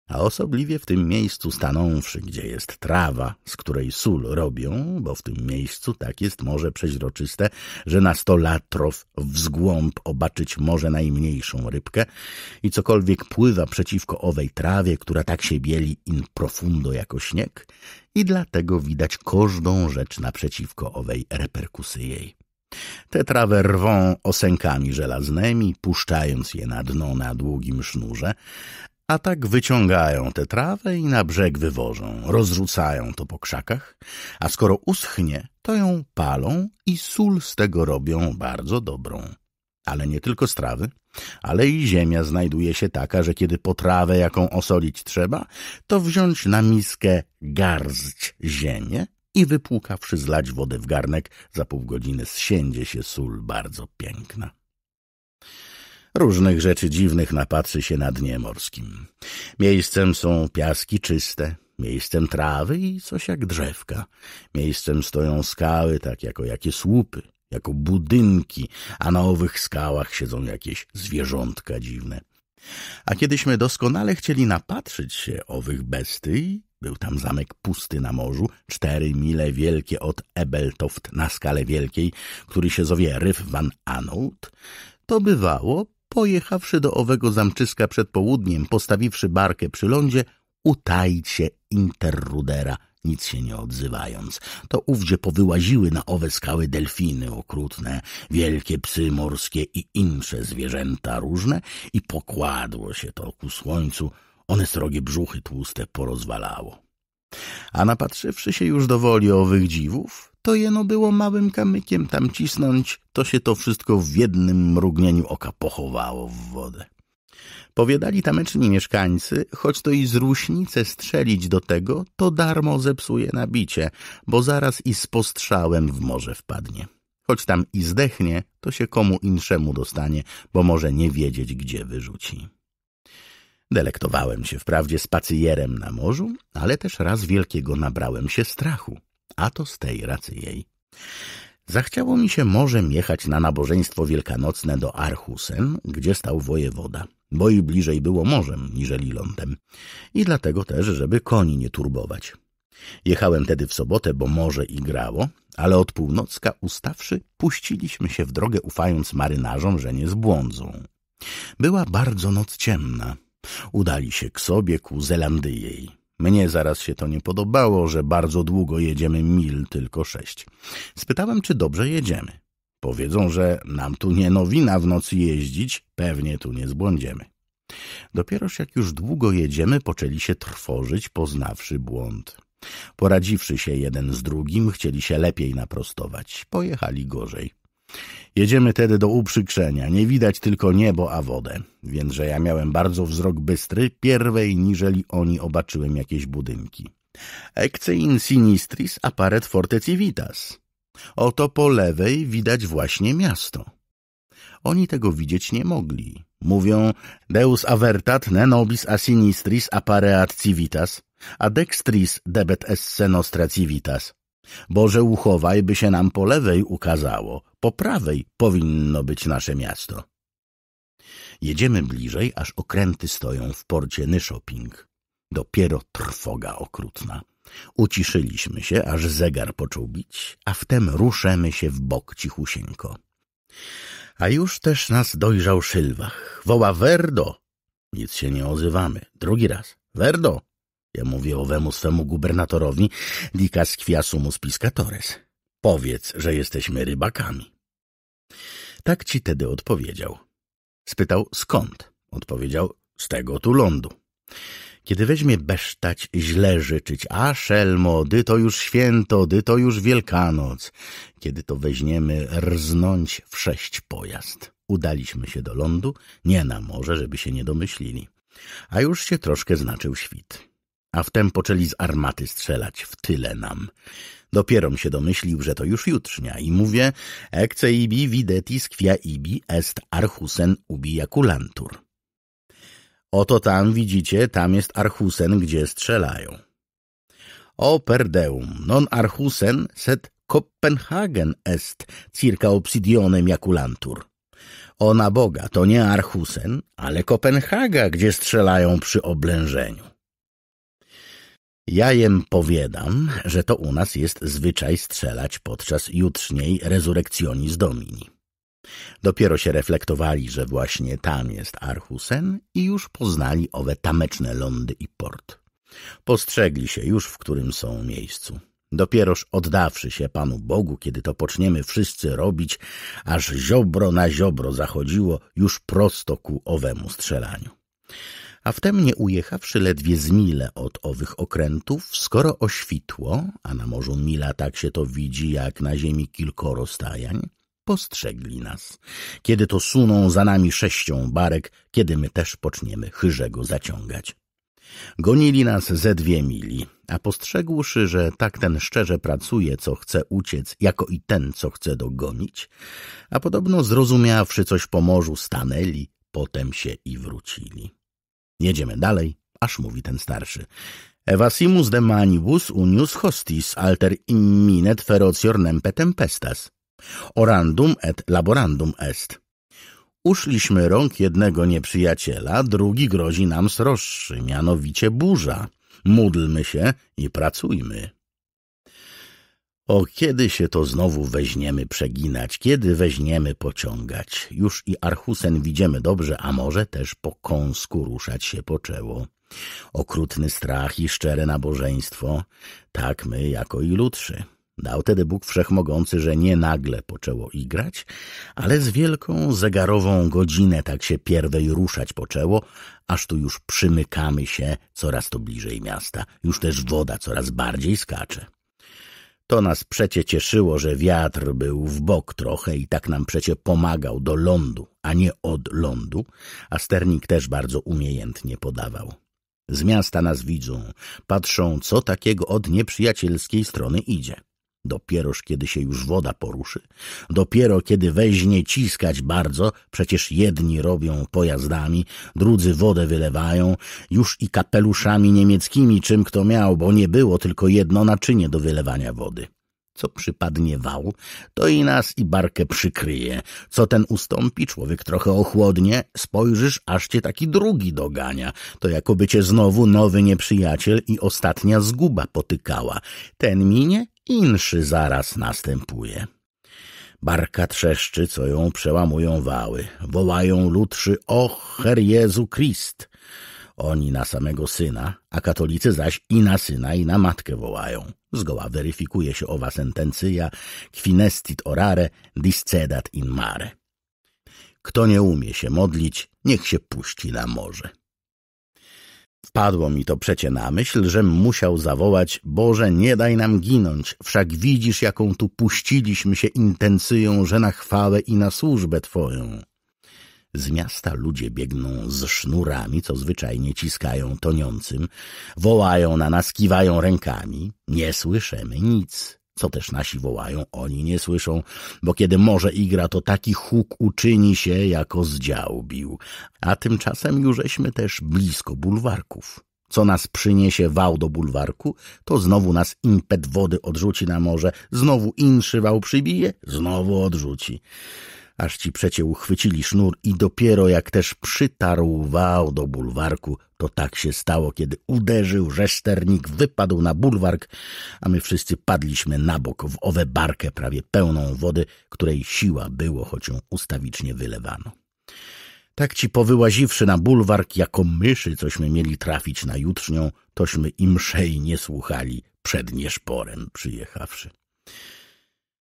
a osobliwie w tym miejscu stanąwszy, gdzie jest trawa, z której sól robią, bo w tym miejscu tak jest morze przeźroczyste, że na sto latrow wzgłąb obaczyć może najmniejszą rybkę i cokolwiek pływa przeciwko owej trawie, która tak się bieli in profundo jako śnieg i dlatego widać każdą rzecz naprzeciwko owej reperkusy jej. Te trawę rwą osękami żelaznymi, puszczając je na dno na długim sznurze, a tak wyciągają tę trawę i na brzeg wywożą, rozrzucają to po krzakach, a skoro uschnie, to ją palą i sól z tego robią bardzo dobrą. Ale nie tylko z trawy, ale i ziemia znajduje się taka, że kiedy potrawę jaką osolić trzeba, to wziąć na miskę garść ziemię i wypłukawszy zlać wodę w garnek, za pół godziny zsiędzie się sól bardzo piękna. Różnych rzeczy dziwnych napatrzy się na dnie morskim. Miejscem są piaski czyste, miejscem trawy i coś jak drzewka. Miejscem stoją skały, tak jako jakie słupy, jako budynki, a na owych skałach siedzą jakieś zwierzątka dziwne. A kiedyśmy doskonale chcieli napatrzyć się owych bestii, był tam zamek pusty na morzu, cztery mile wielkie od Ebeltoft na skale wielkiej, który się zowie Ryf van Anout, to bywało Pojechawszy do owego zamczyska przed południem, postawiwszy barkę przy lądzie, utaić się interrudera, nic się nie odzywając. To ówdzie powyłaziły na owe skały delfiny okrutne, wielkie psy morskie i insze zwierzęta różne i pokładło się to ku słońcu, one srogie brzuchy tłuste porozwalało. A napatrzywszy się już do woli owych dziwów, to jeno było małym kamykiem tam cisnąć, to się to wszystko w jednym mrugnieniu oka pochowało w wodę. Powiadali tameczni mieszkańcy, choć to i z ruśnice strzelić do tego, to darmo zepsuje nabicie, bo zaraz i z postrzałem w morze wpadnie. Choć tam i zdechnie, to się komu inszemu dostanie, bo może nie wiedzieć, gdzie wyrzuci. Delektowałem się wprawdzie spacyjerem na morzu, ale też raz wielkiego nabrałem się strachu a to z tej racy jej. Zachciało mi się morzem jechać na nabożeństwo wielkanocne do Archusen, gdzie stał wojewoda, bo i bliżej było morzem niżeli lądem i dlatego też, żeby koni nie turbować. Jechałem tedy w sobotę, bo morze igrało, ale od północka ustawszy, puściliśmy się w drogę, ufając marynarzom, że nie zbłądzą. Była bardzo noc ciemna. Udali się k sobie ku Zelandyjej. Mnie zaraz się to nie podobało, że bardzo długo jedziemy mil, tylko sześć. Spytałem, czy dobrze jedziemy. Powiedzą, że nam tu nie nowina w nocy jeździć, pewnie tu nie zbłądziemy. Dopieroż jak już długo jedziemy, poczęli się trwożyć, poznawszy błąd. Poradziwszy się jeden z drugim, chcieli się lepiej naprostować. Pojechali gorzej. Jedziemy tedy do uprzykrzenia, nie widać tylko niebo, a wodę. Więc, że ja miałem bardzo wzrok bystry, pierwej niżeli oni obaczyłem jakieś budynki. Ecce in sinistris apparet fortecivitas. Oto po lewej widać właśnie miasto. Oni tego widzieć nie mogli. Mówią Deus avertat ne nobis a sinistris appareat civitas, a dextris debet esse nostra civitas. Boże uchowaj, by się nam po lewej ukazało, po prawej powinno być nasze miasto. Jedziemy bliżej, aż okręty stoją w porcie Nyszoping. Dopiero trwoga okrutna. Uciszyliśmy się, aż zegar począł bić, a wtem ruszemy się w bok cichusieńko. A już też nas dojrzał szylwach. Woła Werdo! Nic się nie ozywamy. Drugi raz. Werdo! Ja mówię owemu swemu gubernatorowi dicas quiasumus piscatores. Powiedz, że jesteśmy rybakami. Tak ci tedy odpowiedział. Spytał skąd? Odpowiedział z tego tu lądu. Kiedy weźmie besztać, źle życzyć, a szelmo, dy to już święto, dy to już Wielkanoc. Kiedy to weźmiemy rznąć w sześć pojazd. Udaliśmy się do lądu, nie na morze, żeby się nie domyślili. A już się troszkę znaczył świt. A wtem poczęli z armaty strzelać w tyle nam. Dopierom się domyślił, że to już jutrznia i mówię Ecce ibi videtis quia ibi est archusen ubi jakulantur. Oto tam, widzicie, tam jest archusen, gdzie strzelają. O perdeum, non archusen sed Kopenhagen est circa obsidionem jaculantur. O na Boga, to nie Archusen, ale Kopenhaga, gdzie strzelają przy oblężeniu. Ja jem powiadam, że to u nas jest zwyczaj strzelać podczas jutrzniej rezurekcjoni z Domini. Dopiero się reflektowali, że właśnie tam jest Archusen i już poznali owe tameczne lądy i port. Postrzegli się już, w którym są miejscu. Dopieroż oddawszy się Panu Bogu, kiedy to poczniemy wszyscy robić, aż ziobro na ziobro zachodziło już prosto ku owemu strzelaniu a wtem nie ujechawszy ledwie z mile od owych okrętów, skoro oświtło, a na morzu mila tak się to widzi, jak na ziemi kilkoro stajań, postrzegli nas. Kiedy to suną za nami sześcią barek, kiedy my też poczniemy chyżego zaciągać. Gonili nas ze dwie mili, a postrzegłszy, że tak ten szczerze pracuje, co chce uciec, jako i ten, co chce dogonić, a podobno zrozumiawszy coś po morzu, stanęli, potem się i wrócili. Jedziemy dalej, aż mówi ten starszy. Evasimus de manibus unius hostis alter imminet ferocior nempe tempestas. Orandum et laborandum est. Uszliśmy rąk jednego nieprzyjaciela, drugi grozi nam sroższy, mianowicie burza. Módlmy się i pracujmy. O kiedy się to znowu weźmiemy przeginać, kiedy weźmiemy pociągać? Już i Archusen widzimy dobrze, a może też po kąsku ruszać się poczęło. Okrutny strach i szczere nabożeństwo, tak my jako i ludszy. Dał tedy Bóg Wszechmogący, że nie nagle poczęło igrać, ale z wielką zegarową godzinę tak się pierwej ruszać poczęło, aż tu już przymykamy się coraz to bliżej miasta. Już też woda coraz bardziej skacze. To nas przecie cieszyło, że wiatr był w bok trochę i tak nam przecie pomagał do lądu, a nie od lądu, a sternik też bardzo umiejętnie podawał. Z miasta nas widzą, patrzą, co takiego od nieprzyjacielskiej strony idzie. Dopieroż kiedy się już woda poruszy, dopiero kiedy weźnie ciskać bardzo, przecież jedni robią pojazdami, drudzy wodę wylewają, już i kapeluszami niemieckimi, czym kto miał, bo nie było tylko jedno naczynie do wylewania wody. Co przypadnie wał, to i nas i barkę przykryje. Co ten ustąpi, człowiek trochę ochłodnie, spojrzysz, aż cię taki drugi dogania. To jakoby cię znowu nowy nieprzyjaciel i ostatnia zguba potykała. Ten minie inszy zaraz następuje. Barka trzeszczy, co ją przełamują wały. Wołają lutrzy, och, Her Jezu Christ! Oni na samego syna, a katolicy zaś i na syna, i na matkę wołają. Zgoła weryfikuje się owa sentencja quinestit orare, discedat in mare. Kto nie umie się modlić, niech się puści na morze. Spadło mi to przecie na myśl, żem musiał zawołać Boże, nie daj nam ginąć, wszak widzisz, jaką tu puściliśmy się intencyją, że na chwałę i na służbę Twoją. Z miasta ludzie biegną z sznurami, co zwyczajnie ciskają toniącym, wołają na nas, kiwają rękami. Nie słyszymy nic co też nasi wołają, oni nie słyszą, bo kiedy morze igra, to taki huk uczyni się, jako zdział bił. A tymczasem jużeśmy też blisko bulwarków. Co nas przyniesie wał do bulwarku, to znowu nas impet wody odrzuci na morze, znowu inszy wał przybije, znowu odrzuci aż ci przecie uchwycili sznur i dopiero jak też przytarł wał do bulwarku, to tak się stało, kiedy uderzył, że wypadł na bulwark, a my wszyscy padliśmy na bok w owę barkę prawie pełną wody, której siła było, choć ją ustawicznie wylewano. Tak ci powyłaziwszy na bulwark, jako myszy, cośmy mieli trafić na jutrznią, tośmy i mszej nie słuchali przed nieszporem przyjechawszy.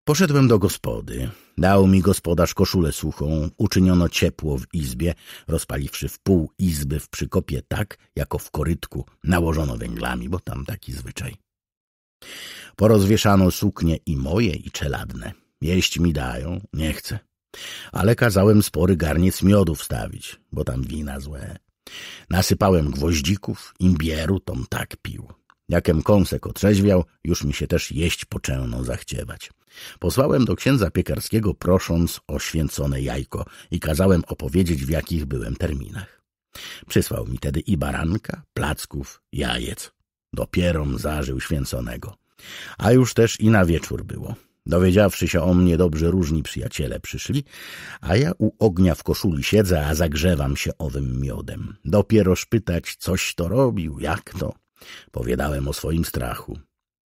Poszedłem do gospody. Dał mi gospodarz koszulę suchą, uczyniono ciepło w izbie, rozpaliwszy w pół izby w przykopie tak, jako w korytku nałożono węglami, bo tam taki zwyczaj. Porozwieszano suknie i moje, i czeladne. Jeść mi dają, nie chcę. Ale kazałem spory garniec miodu wstawić, bo tam wina złe. Nasypałem gwoździków, imbieru, tom tak pił. Jakem kąsek otrzeźwiał, już mi się też jeść poczęno zachciewać. Posłałem do księdza piekarskiego prosząc o święcone jajko i kazałem opowiedzieć, w jakich byłem terminach. Przysłał mi tedy i baranka, placków, jajec. Dopierom zażył święconego. A już też i na wieczór było. Dowiedziawszy się o mnie dobrze różni przyjaciele przyszli, a ja u ognia w koszuli siedzę, a zagrzewam się owym miodem. Dopiero pytać, coś to robił, jak to. Powiadałem o swoim strachu.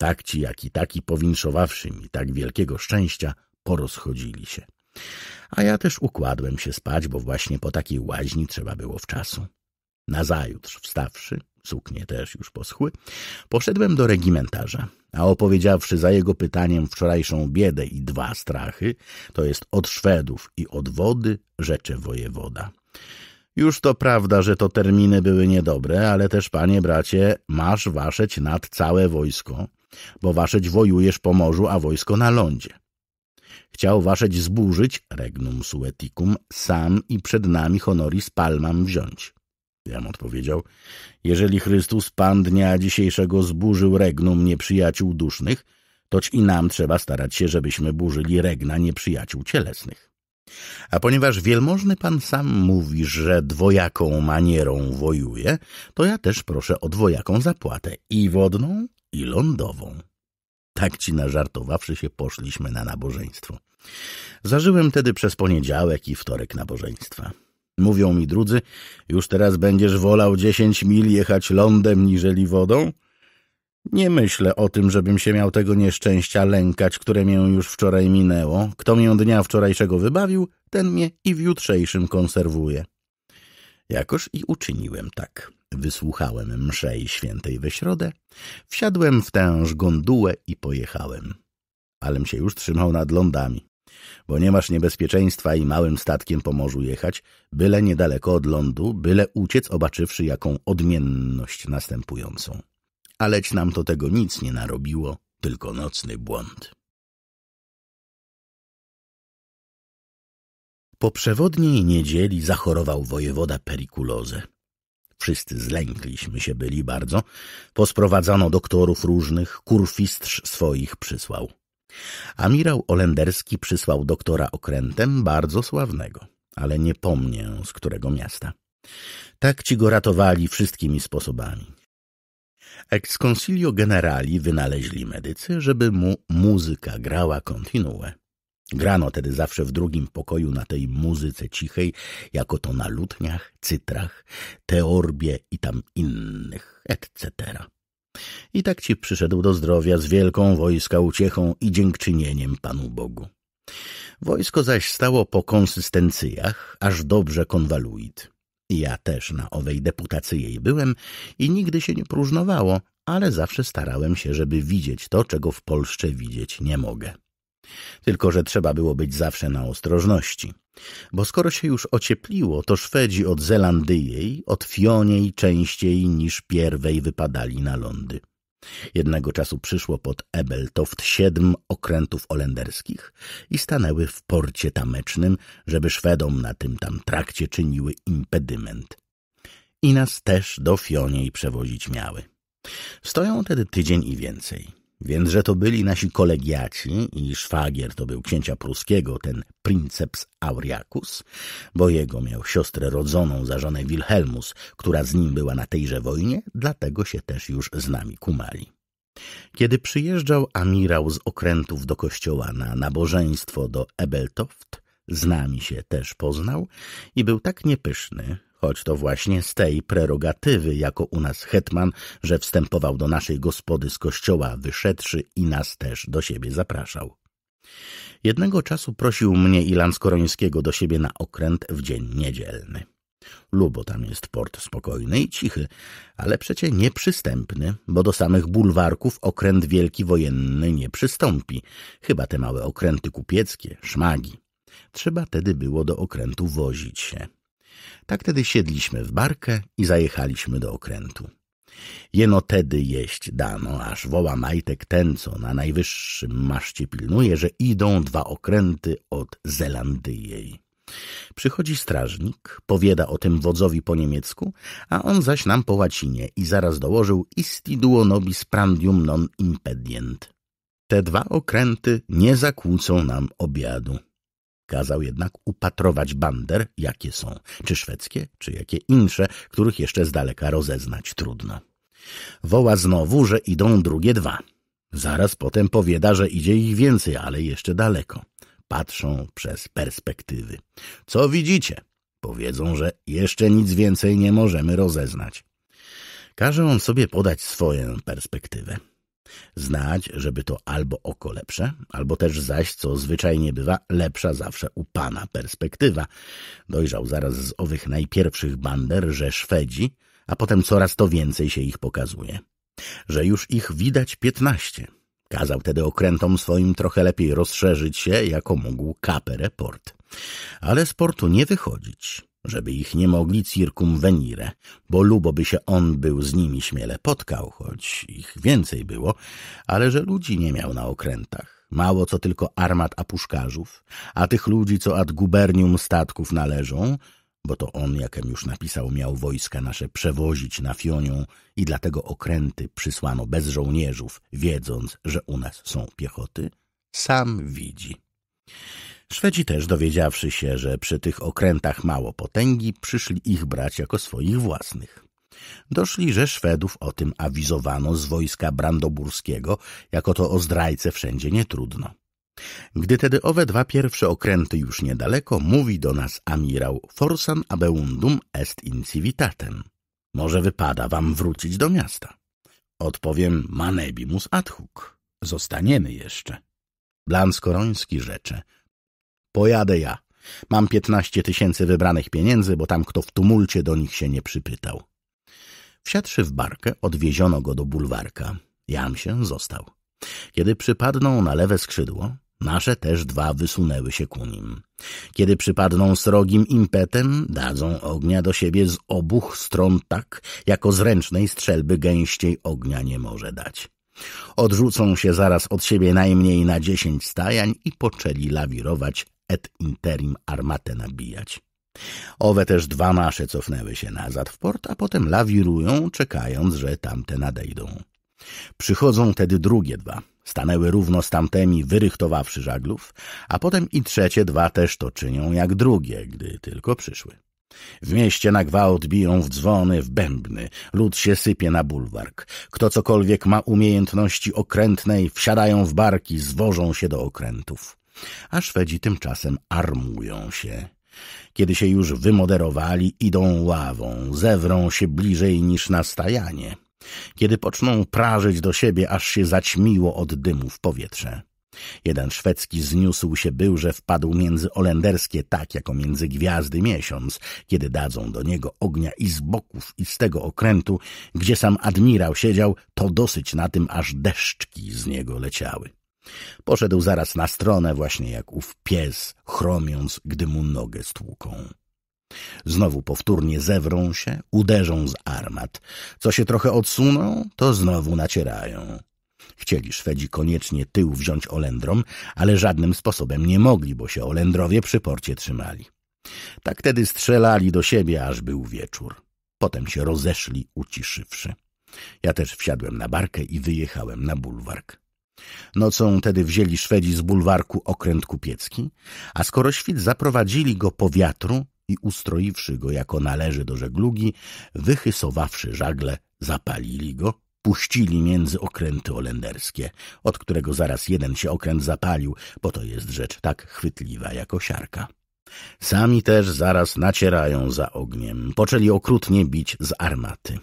Tak ci, jak i taki powinszowawszy mi tak wielkiego szczęścia, porozchodzili się. A ja też układłem się spać, bo właśnie po takiej łaźni trzeba było wczasu. Nazajutrz wstawszy, suknie też już poschły, poszedłem do regimentarza, a opowiedziawszy za jego pytaniem wczorajszą biedę i dwa strachy, to jest od Szwedów i od wody, rzecze wojewoda. Już to prawda, że to terminy były niedobre, ale też, panie bracie, masz waszeć nad całe wojsko, bo waszeć wojujesz po morzu, a wojsko na lądzie. Chciał waszeć zburzyć, regnum sueticum, sam i przed nami honoris palmam wziąć. Jam odpowiedział, jeżeli Chrystus, Pan dnia dzisiejszego zburzył regnum nieprzyjaciół dusznych, toć i nam trzeba starać się, żebyśmy burzyli regna nieprzyjaciół cielesnych. A ponieważ wielmożny pan sam mówi, że dwojaką manierą wojuje, to ja też proszę o dwojaką zapłatę i wodną, i lądową. Tak ci nażartowawszy się poszliśmy na nabożeństwo. Zażyłem tedy przez poniedziałek i wtorek nabożeństwa. Mówią mi drudzy, już teraz będziesz wolał dziesięć mil jechać lądem niżeli wodą? Nie myślę o tym, żebym się miał tego nieszczęścia lękać, które mię już wczoraj minęło. Kto mię dnia wczorajszego wybawił, ten mnie i w jutrzejszym konserwuje. Jakoż i uczyniłem tak. Wysłuchałem mszej świętej we środę, wsiadłem w tęż gondułę i pojechałem. Alem się już trzymał nad lądami, bo nie masz niebezpieczeństwa i małym statkiem po morzu jechać, byle niedaleko od lądu, byle uciec obaczywszy jaką odmienność następującą aleć nam to tego nic nie narobiło, tylko nocny błąd. Po przewodniej niedzieli zachorował wojewoda perikulozę. Wszyscy zlękliśmy się byli bardzo. Posprowadzano doktorów różnych, kurfistrz swoich przysłał. Amirał Olenderski przysłał doktora okrętem bardzo sławnego, ale nie pomnię z którego miasta. Tak ci go ratowali wszystkimi sposobami. Ex consilio generali wynaleźli medycy, żeby mu muzyka grała kontinue. Grano tedy zawsze w drugim pokoju na tej muzyce cichej, jako to na lutniach, cytrach, teorbie i tam innych, etc. I tak ci przyszedł do zdrowia z wielką wojska uciechą i dziękczynieniem Panu Bogu. Wojsko zaś stało po konsystencjach, aż dobrze konwaluit. Ja też na owej deputacyjej byłem i nigdy się nie próżnowało, ale zawsze starałem się, żeby widzieć to, czego w Polsce widzieć nie mogę. Tylko, że trzeba było być zawsze na ostrożności. Bo skoro się już ociepliło, to Szwedzi od Zelandyjej, od Fioniej częściej niż pierwej wypadali na lądy. Jednego czasu przyszło pod Ebeltoft siedm okrętów olenderskich i stanęły w porcie tamecznym, żeby Szwedom na tym tam trakcie czyniły impedyment. I nas też do Fioniej przewozić miały. Stoją tedy tydzień i więcej. Więc, że to byli nasi kolegiaci i szwagier to był księcia pruskiego, ten princeps Auriacus, bo jego miał siostrę rodzoną za żonę Wilhelmus, która z nim była na tejże wojnie, dlatego się też już z nami kumali. Kiedy przyjeżdżał amirał z okrętów do kościoła na nabożeństwo do Ebeltoft, z nami się też poznał i był tak niepyszny, choć to właśnie z tej prerogatywy jako u nas hetman, że wstępował do naszej gospody z kościoła wyszedszy i nas też do siebie zapraszał. Jednego czasu prosił mnie i Skorońskiego do siebie na okręt w dzień niedzielny. Lubo tam jest port spokojny i cichy, ale przecie nieprzystępny, bo do samych bulwarków okręt wielki wojenny nie przystąpi, chyba te małe okręty kupieckie, szmagi trzeba tedy było do okrętu wozić się. Tak tedy siedliśmy w barkę i zajechaliśmy do okrętu. Jeno tedy jeść dano, aż woła majtek ten, co na najwyższym maszcie pilnuje, że idą dwa okręty od Zelandyjej. Przychodzi strażnik, powiada o tym wodzowi po niemiecku, a on zaś nam po łacinie i zaraz dołożył isti duo nobis prandium non impedient. Te dwa okręty nie zakłócą nam obiadu. Kazał jednak upatrować bander, jakie są, czy szwedzkie, czy jakie insze, których jeszcze z daleka rozeznać trudno. Woła znowu, że idą drugie dwa. Zaraz potem powiada, że idzie ich więcej, ale jeszcze daleko. Patrzą przez perspektywy. Co widzicie? Powiedzą, że jeszcze nic więcej nie możemy rozeznać. Każe on sobie podać swoją perspektywę. Znać, żeby to albo oko lepsze, albo też zaś, co zwyczajnie bywa, lepsza zawsze u pana perspektywa. Dojrzał zaraz z owych najpierwszych bander, że Szwedzi, a potem coraz to więcej się ich pokazuje. Że już ich widać piętnaście. Kazał tedy okrętom swoim trochę lepiej rozszerzyć się, jako mógł kapę report. Ale z portu nie wychodzić żeby ich nie mogli circumvenire, bo lubo by się on był z nimi śmiele potkał, choć ich więcej było, ale że ludzi nie miał na okrętach. Mało co tylko armat a puszkarzów, a tych ludzi, co ad gubernium statków należą, bo to on, jakem już napisał, miał wojska nasze przewozić na Fionią i dlatego okręty przysłano bez żołnierzów, wiedząc, że u nas są piechoty, sam widzi. Szwedzi też, dowiedziawszy się, że przy tych okrętach mało potęgi, przyszli ich brać jako swoich własnych. Doszli, że Szwedów o tym awizowano z wojska brandoburskiego, jako to o zdrajce wszędzie nietrudno. Gdy tedy owe dwa pierwsze okręty już niedaleko, mówi do nas amirał Forsan abeundum est incivitatem. Może wypada wam wrócić do miasta. Odpowiem manebimus ad hoc. Zostaniemy jeszcze. Blanskoroński Skoroński rzecze. Pojadę ja. Mam piętnaście tysięcy wybranych pieniędzy, bo tam kto w tumulcie do nich się nie przypytał. Wsiadłszy w barkę, odwieziono go do bulwarka. Jam się został. Kiedy przypadną na lewe skrzydło, nasze też dwa wysunęły się ku nim. Kiedy przypadną srogim impetem, dadzą ognia do siebie z obu stron tak, jako zręcznej strzelby gęściej ognia nie może dać. Odrzucą się zaraz od siebie najmniej na dziesięć stajań i poczęli lawirować et interim armatę nabijać. Owe też dwa masze cofnęły się nazad w port, a potem lawirują, czekając, że tamte nadejdą. Przychodzą tedy drugie dwa. Stanęły równo z tamtemi, wyrychtowawszy żaglów, a potem i trzecie dwa też to czynią jak drugie, gdy tylko przyszły. W mieście na gwałt biją w dzwony, w bębny, lud się sypie na bulwark. Kto cokolwiek ma umiejętności okrętnej, wsiadają w barki, zwożą się do okrętów a Szwedzi tymczasem armują się. Kiedy się już wymoderowali, idą ławą, zewrą się bliżej niż na stajanie. Kiedy poczną prażyć do siebie, aż się zaćmiło od dymu w powietrze. Jeden szwedzki zniósł się był, że wpadł między olenderskie tak jako między gwiazdy miesiąc, kiedy dadzą do niego ognia i z boków i z tego okrętu, gdzie sam admirał siedział, to dosyć na tym, aż deszczki z niego leciały. Poszedł zaraz na stronę, właśnie jak ów pies, chromiąc, gdy mu nogę stłuką. Znowu powtórnie zewrą się, uderzą z armat. Co się trochę odsuną, to znowu nacierają. Chcieli Szwedzi koniecznie tył wziąć Olendrom, ale żadnym sposobem nie mogli, bo się Olendrowie przy porcie trzymali. Tak tedy strzelali do siebie, aż był wieczór. Potem się rozeszli, uciszywszy. Ja też wsiadłem na barkę i wyjechałem na bulwark. Nocą tedy wzięli Szwedzi z bulwarku okręt kupiecki, a skoro świt zaprowadzili go po wiatru i ustroiwszy go jako należy do żeglugi, wychysowawszy żagle, zapalili go, puścili między okręty olenderskie, od którego zaraz jeden się okręt zapalił, bo to jest rzecz tak chwytliwa jako siarka. Sami też zaraz nacierają za ogniem, poczęli okrutnie bić z armaty.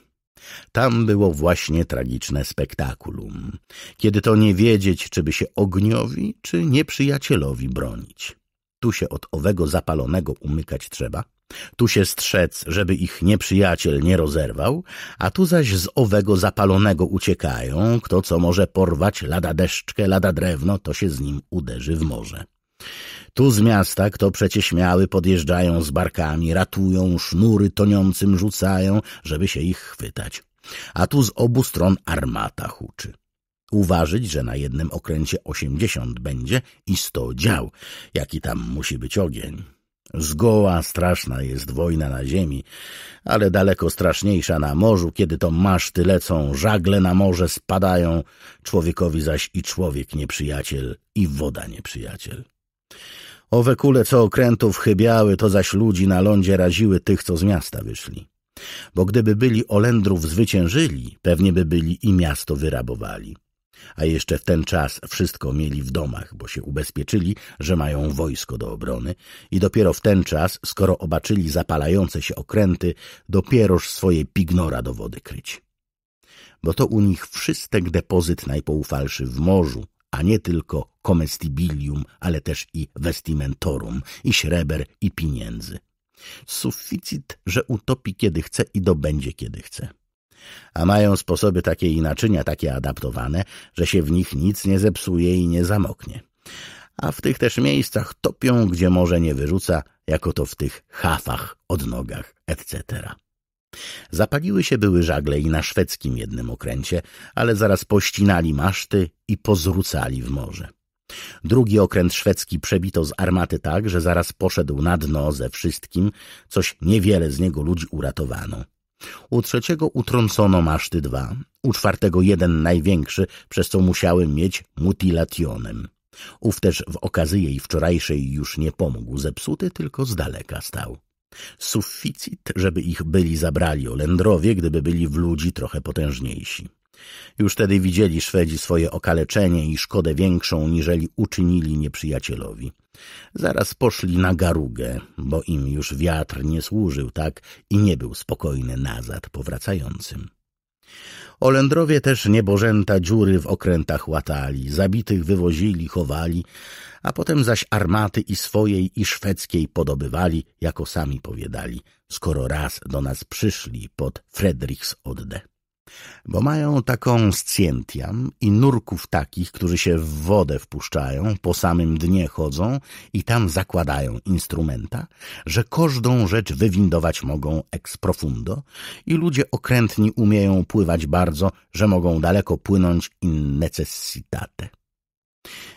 Tam było właśnie tragiczne spektakulum, kiedy to nie wiedzieć, czy by się ogniowi, czy nieprzyjacielowi bronić. Tu się od owego zapalonego umykać trzeba, tu się strzec, żeby ich nieprzyjaciel nie rozerwał, a tu zaś z owego zapalonego uciekają, kto co może porwać lada deszczkę, lada drewno, to się z nim uderzy w morze. Tu z miasta kto przecie śmiały podjeżdżają z barkami, ratują, sznury toniącym rzucają, żeby się ich chwytać. A tu z obu stron armata huczy. Uważyć, że na jednym okręcie osiemdziesiąt będzie i sto dział, jaki tam musi być ogień. Zgoła straszna jest wojna na ziemi, ale daleko straszniejsza na morzu, kiedy to maszty lecą, żagle na morze spadają, człowiekowi zaś i człowiek nieprzyjaciel, i woda nieprzyjaciel. Owe kule, co okrętów chybiały, to zaś ludzi na lądzie raziły tych, co z miasta wyszli. Bo gdyby byli Olendrów zwyciężyli, pewnie by byli i miasto wyrabowali. A jeszcze w ten czas wszystko mieli w domach, bo się ubezpieczyli, że mają wojsko do obrony i dopiero w ten czas, skoro obaczyli zapalające się okręty, dopieroż swoje pignora do wody kryć. Bo to u nich wszystek depozyt najpoufalszy w morzu, a nie tylko comestibilium, ale też i vestimentorum, i śreber, i pieniędzy. Sufficit, że utopi kiedy chce i dobędzie kiedy chce. A mają sposoby takie i naczynia takie adaptowane, że się w nich nic nie zepsuje i nie zamoknie. A w tych też miejscach topią, gdzie morze nie wyrzuca, jako to w tych hafach, odnogach, etc. Zapaliły się były żagle i na szwedzkim jednym okręcie, ale zaraz pościnali maszty i pozrzucali w morze. Drugi okręt szwedzki przebito z armaty tak, że zaraz poszedł na dno ze wszystkim, coś niewiele z niego ludzi uratowano. U trzeciego utrącono maszty dwa, u czwartego jeden największy, przez co musiały mieć mutilationem. Ów też w okazji jej wczorajszej już nie pomógł zepsuty, tylko z daleka stał. Sufficit, żeby ich byli zabrali Olendrowie, gdyby byli w ludzi trochę potężniejsi. Już wtedy widzieli Szwedzi swoje okaleczenie i szkodę większą, niżeli uczynili nieprzyjacielowi. Zaraz poszli na garugę, bo im już wiatr nie służył tak i nie był spokojny nazad powracającym. Olendrowie też niebożęta dziury w okrętach łatali, zabitych wywozili, chowali, a potem zaś armaty i swojej i szwedzkiej podobywali, jako sami powiadali, skoro raz do nas przyszli pod Fredriksodde. Bo mają taką scientiam i nurków takich, którzy się w wodę wpuszczają, po samym dnie chodzą i tam zakładają instrumenta, że każdą rzecz wywindować mogą ex profundo i ludzie okrętni umieją pływać bardzo, że mogą daleko płynąć in necessitate.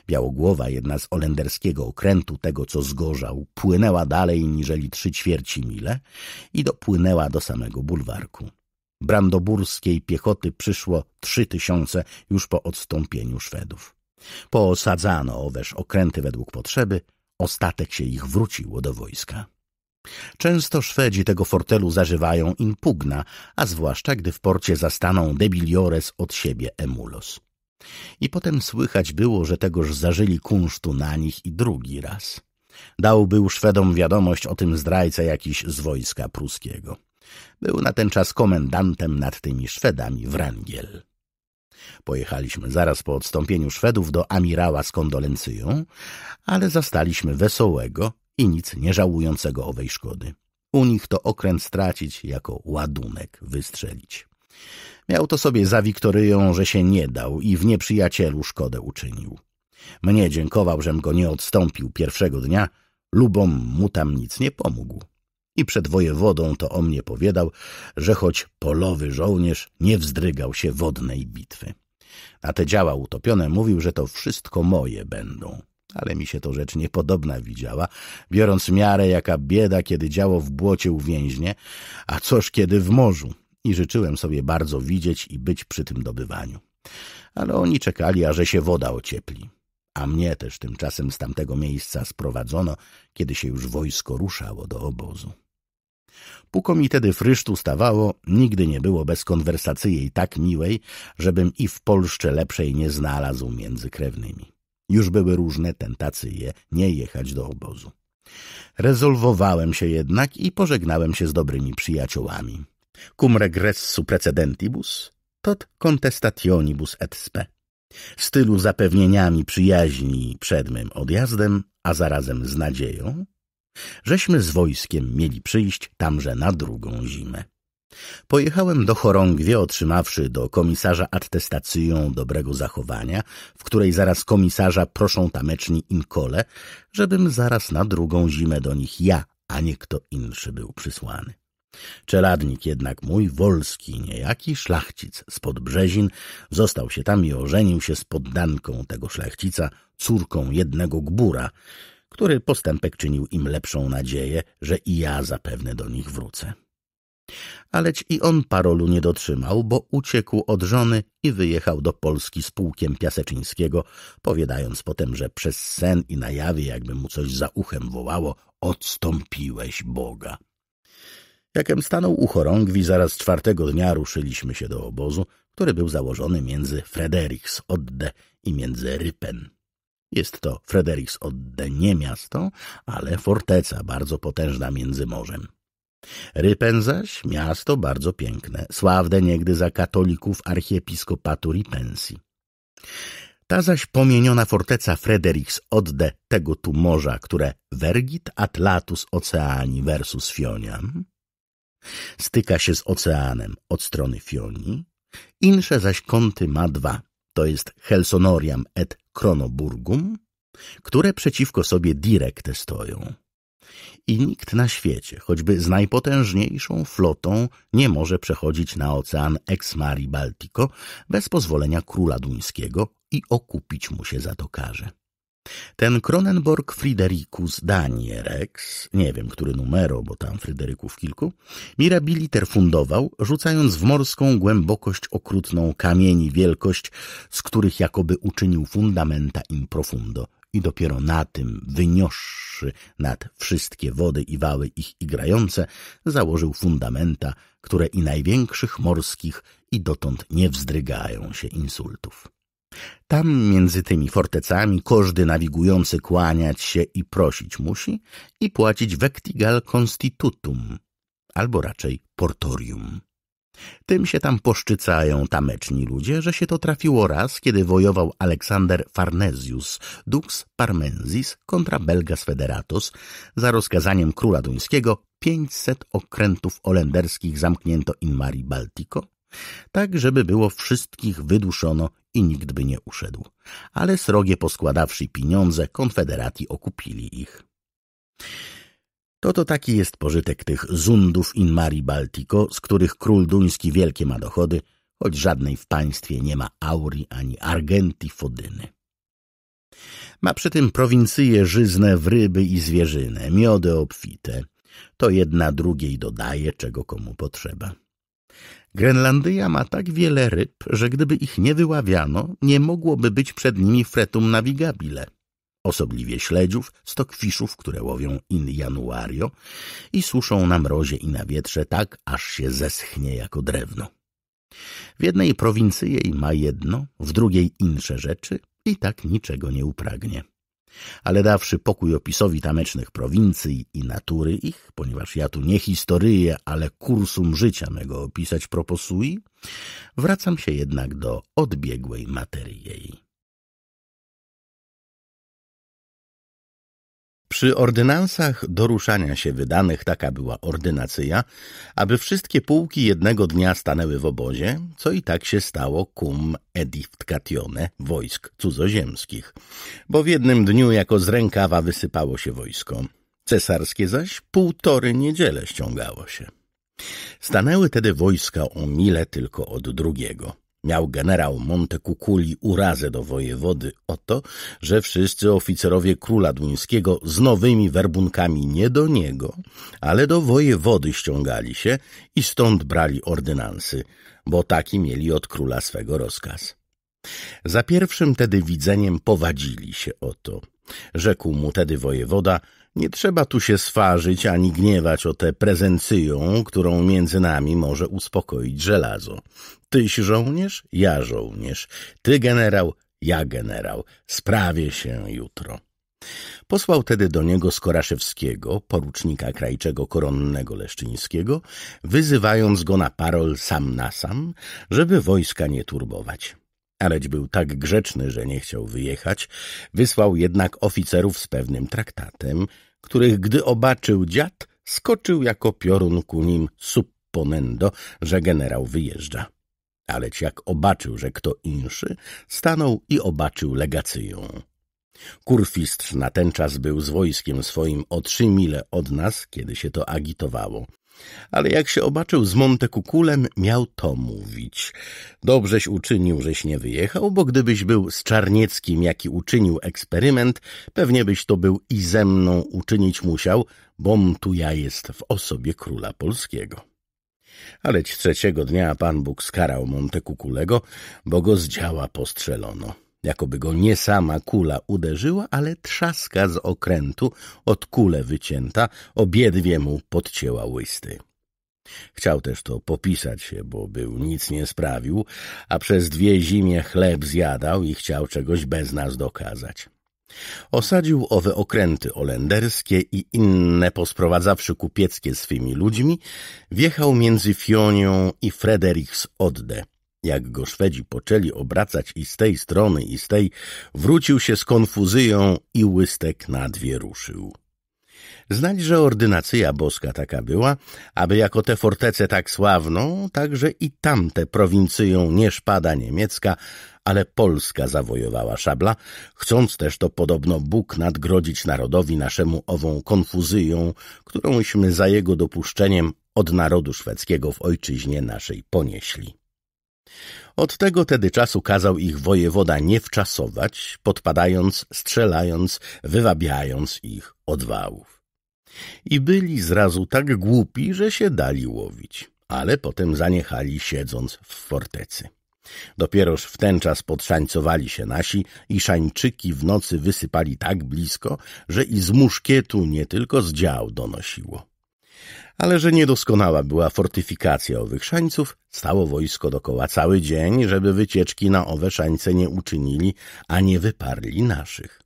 Białogłowa, jedna z olenderskiego okrętu tego, co zgorzał, płynęła dalej niżeli trzy ćwierci mile i dopłynęła do samego bulwarku. Brandoburskiej piechoty przyszło trzy tysiące już po odstąpieniu Szwedów. Poosadzano oweż okręty według potrzeby, ostatek się ich wróciło do wojska. Często Szwedzi tego fortelu zażywają impugna, a zwłaszcza gdy w porcie zastaną debiliores od siebie emulos. I potem słychać było, że tegoż zażyli kunsztu na nich i drugi raz. Dał był Szwedom wiadomość o tym zdrajca jakiś z wojska pruskiego. Był na ten czas komendantem nad tymi Szwedami Rangiel. Pojechaliśmy zaraz po odstąpieniu Szwedów do amirała z kondolencją, ale zastaliśmy wesołego i nic nie żałującego owej szkody. U nich to okręt stracić jako ładunek wystrzelić. Miał to sobie za Wiktoryją, że się nie dał i w nieprzyjacielu szkodę uczynił. Mnie dziękował, żem go nie odstąpił pierwszego dnia, lubom mu tam nic nie pomógł. I przed wojewodą to o mnie powiadał, że choć polowy żołnierz nie wzdrygał się wodnej bitwy. Na te działa utopione mówił, że to wszystko moje będą. Ale mi się to rzecz niepodobna widziała, biorąc miarę jaka bieda, kiedy działo w błocie uwięźnie, a coż kiedy w morzu i życzyłem sobie bardzo widzieć i być przy tym dobywaniu. Ale oni czekali, aże się woda ociepli. A mnie też tymczasem z tamtego miejsca sprowadzono, kiedy się już wojsko ruszało do obozu. Puko mi tedy frysztu stawało, nigdy nie było bez konwersacyjej tak miłej, żebym i w Polsce lepszej nie znalazł między krewnymi. Już były różne tentacje nie jechać do obozu. Rezolwowałem się jednak i pożegnałem się z dobrymi przyjaciołami cum regressu precedentibus, tot contestationibus et spe. W stylu zapewnieniami przyjaźni przed mym odjazdem, a zarazem z nadzieją, żeśmy z wojskiem mieli przyjść tamże na drugą zimę. Pojechałem do chorągwie, otrzymawszy do komisarza attestacyję dobrego zachowania, w której zaraz komisarza proszą tameczni inkole, żebym zaraz na drugą zimę do nich ja, a nie kto inszy był przysłany. Czeladnik jednak mój, Wolski niejaki, szlachcic z Podbrzezin, został się tam i ożenił się z poddanką tego szlachcica, córką jednego gbura, który postępek czynił im lepszą nadzieję, że i ja zapewne do nich wrócę. Aleć i on parolu nie dotrzymał, bo uciekł od żony i wyjechał do Polski z pułkiem Piaseczyńskiego, powiadając potem, że przez sen i na jawie, jakby mu coś za uchem wołało, odstąpiłeś Boga. Jakem stanął u chorągwi, zaraz czwartego dnia ruszyliśmy się do obozu, który był założony między Frederiks Odde i między Rypen. Jest to Frederiks Odde nie miasto, ale forteca bardzo potężna między morzem. Rypen zaś miasto bardzo piękne, sławne niegdy za katolików archiepiskopatu Ripensi. Ta zaś pomieniona forteca Frederiks Odde tego tu morza, które vergit atlatus oceani versus fioniam, Styka się z oceanem od strony Fioni, insze zaś kąty ma dwa, to jest Helsonoriam et Kronoburgum, które przeciwko sobie directe stoją. I nikt na świecie, choćby z najpotężniejszą flotą, nie może przechodzić na ocean ex mari Baltico bez pozwolenia króla duńskiego i okupić mu się za to karze. Ten Kronenborg Friderikus Danie nie wiem który numero, bo tam Fryderyków kilku, Mirabiliter fundował, rzucając w morską głębokość okrutną kamieni wielkość, z których jakoby uczynił fundamenta im profundo i dopiero na tym, wyniosszy nad wszystkie wody i wały ich igrające, założył fundamenta, które i największych morskich i dotąd nie wzdrygają się insultów. Tam między tymi fortecami każdy nawigujący kłaniać się i prosić musi i płacić vectigal constitutum, albo raczej portorium. Tym się tam poszczycają tameczni ludzie, że się to trafiło raz, kiedy wojował Aleksander Farnesius, dux Parmensis kontra Belgas Federatos, za rozkazaniem króla duńskiego 500 okrętów olenderskich zamknięto in mari Baltico, tak, żeby było wszystkich wyduszono i nikt by nie uszedł. Ale srogie poskładawszy pieniądze, konfederati okupili ich. To to taki jest pożytek tych zundów in mari Baltico, z których król duński wielkie ma dochody, choć żadnej w państwie nie ma auri ani argenti fodyny. Ma przy tym prowincje żyzne w ryby i zwierzynę, miody obfite. To jedna drugiej dodaje, czego komu potrzeba. Grenlandyja ma tak wiele ryb, że gdyby ich nie wyławiano, nie mogłoby być przed nimi fretum navigabile, osobliwie śledziów, stokwiszów, które łowią in januario i suszą na mrozie i na wietrze tak, aż się zeschnie jako drewno. W jednej prowincji jej ma jedno, w drugiej insze rzeczy i tak niczego nie upragnie ale dawszy pokój opisowi tamecznych prowincji i natury ich, ponieważ ja tu nie historyję, ale kursum życia mego opisać proposui, wracam się jednak do odbiegłej materii jej. Przy ordynansach do ruszania się wydanych taka była ordynacja, aby wszystkie pułki jednego dnia stanęły w obozie, co i tak się stało cum edificatione wojsk cudzoziemskich, bo w jednym dniu jako z rękawa wysypało się wojsko, cesarskie zaś półtory niedziele ściągało się. Stanęły tedy wojska o mile tylko od drugiego. Miał generał Montecukuli urazę do wojewody o to, że wszyscy oficerowie króla duńskiego z nowymi werbunkami nie do niego, ale do wojewody ściągali się i stąd brali ordynansy, bo taki mieli od króla swego rozkaz. Za pierwszym tedy widzeniem powadzili się o to. Rzekł mu tedy wojewoda, nie trzeba tu się swarzyć ani gniewać o tę prezencyją, którą między nami może uspokoić żelazo. Tyś żołnierz, ja żołnierz, ty generał, ja generał, sprawię się jutro. Posłał tedy do niego Skoraszewskiego, porucznika krajczego koronnego Leszczyńskiego, wyzywając go na parol sam na sam, żeby wojska nie turbować. Aleć był tak grzeczny, że nie chciał wyjechać, wysłał jednak oficerów z pewnym traktatem, których gdy obaczył dziad, skoczył jako piorun ku nim supponendo, że generał wyjeżdża. Aleć jak obaczył, że kto inszy, stanął i obaczył legacyją. Kurfistrz na ten czas był z wojskiem swoim o trzy mile od nas, kiedy się to agitowało ale jak się obaczył z Montekukulem, miał to mówić. Dobrześ uczynił, żeś nie wyjechał, bo gdybyś był z Czarnieckim, jaki uczynił eksperyment, pewnie byś to był i ze mną uczynić musiał, bom tu ja jest w osobie króla polskiego. Aleć trzeciego dnia Pan Bóg skarał Montekukulego, bo go z działa postrzelono. Jakoby go nie sama kula uderzyła, ale trzaska z okrętu, od kule wycięta, obiedwie mu podcięła łysty. Chciał też to popisać się, bo był nic nie sprawił, a przez dwie zimie chleb zjadał i chciał czegoś bez nas dokazać. Osadził owe okręty olenderskie i inne, posprowadzawszy kupieckie swymi ludźmi, wjechał między Fionią i Frederiks Odde, jak go Szwedzi poczęli obracać i z tej strony, i z tej, wrócił się z konfuzyją i łystek na dwie ruszył. Znać, że ordynacja boska taka była, aby jako tę fortecę tak sławną, także i tamte prowincyją nie szpada niemiecka, ale Polska zawojowała szabla, chcąc też to podobno Bóg nadgrodzić narodowi naszemu ową konfuzyją, którąśmy za jego dopuszczeniem od narodu szwedzkiego w ojczyźnie naszej ponieśli. Od tego tedy czasu kazał ich wojewoda nie wczasować, podpadając, strzelając, wywabiając ich odwałów. I byli zrazu tak głupi, że się dali łowić, ale potem zaniechali siedząc w fortecy. Dopieroż w ten czas podszańcowali się nasi i szańczyki w nocy wysypali tak blisko, że i z muszkietu nie tylko z dział donosiło. Ale że niedoskonała była fortyfikacja owych szańców, stało wojsko dokoła cały dzień, żeby wycieczki na owe szańce nie uczynili, a nie wyparli naszych.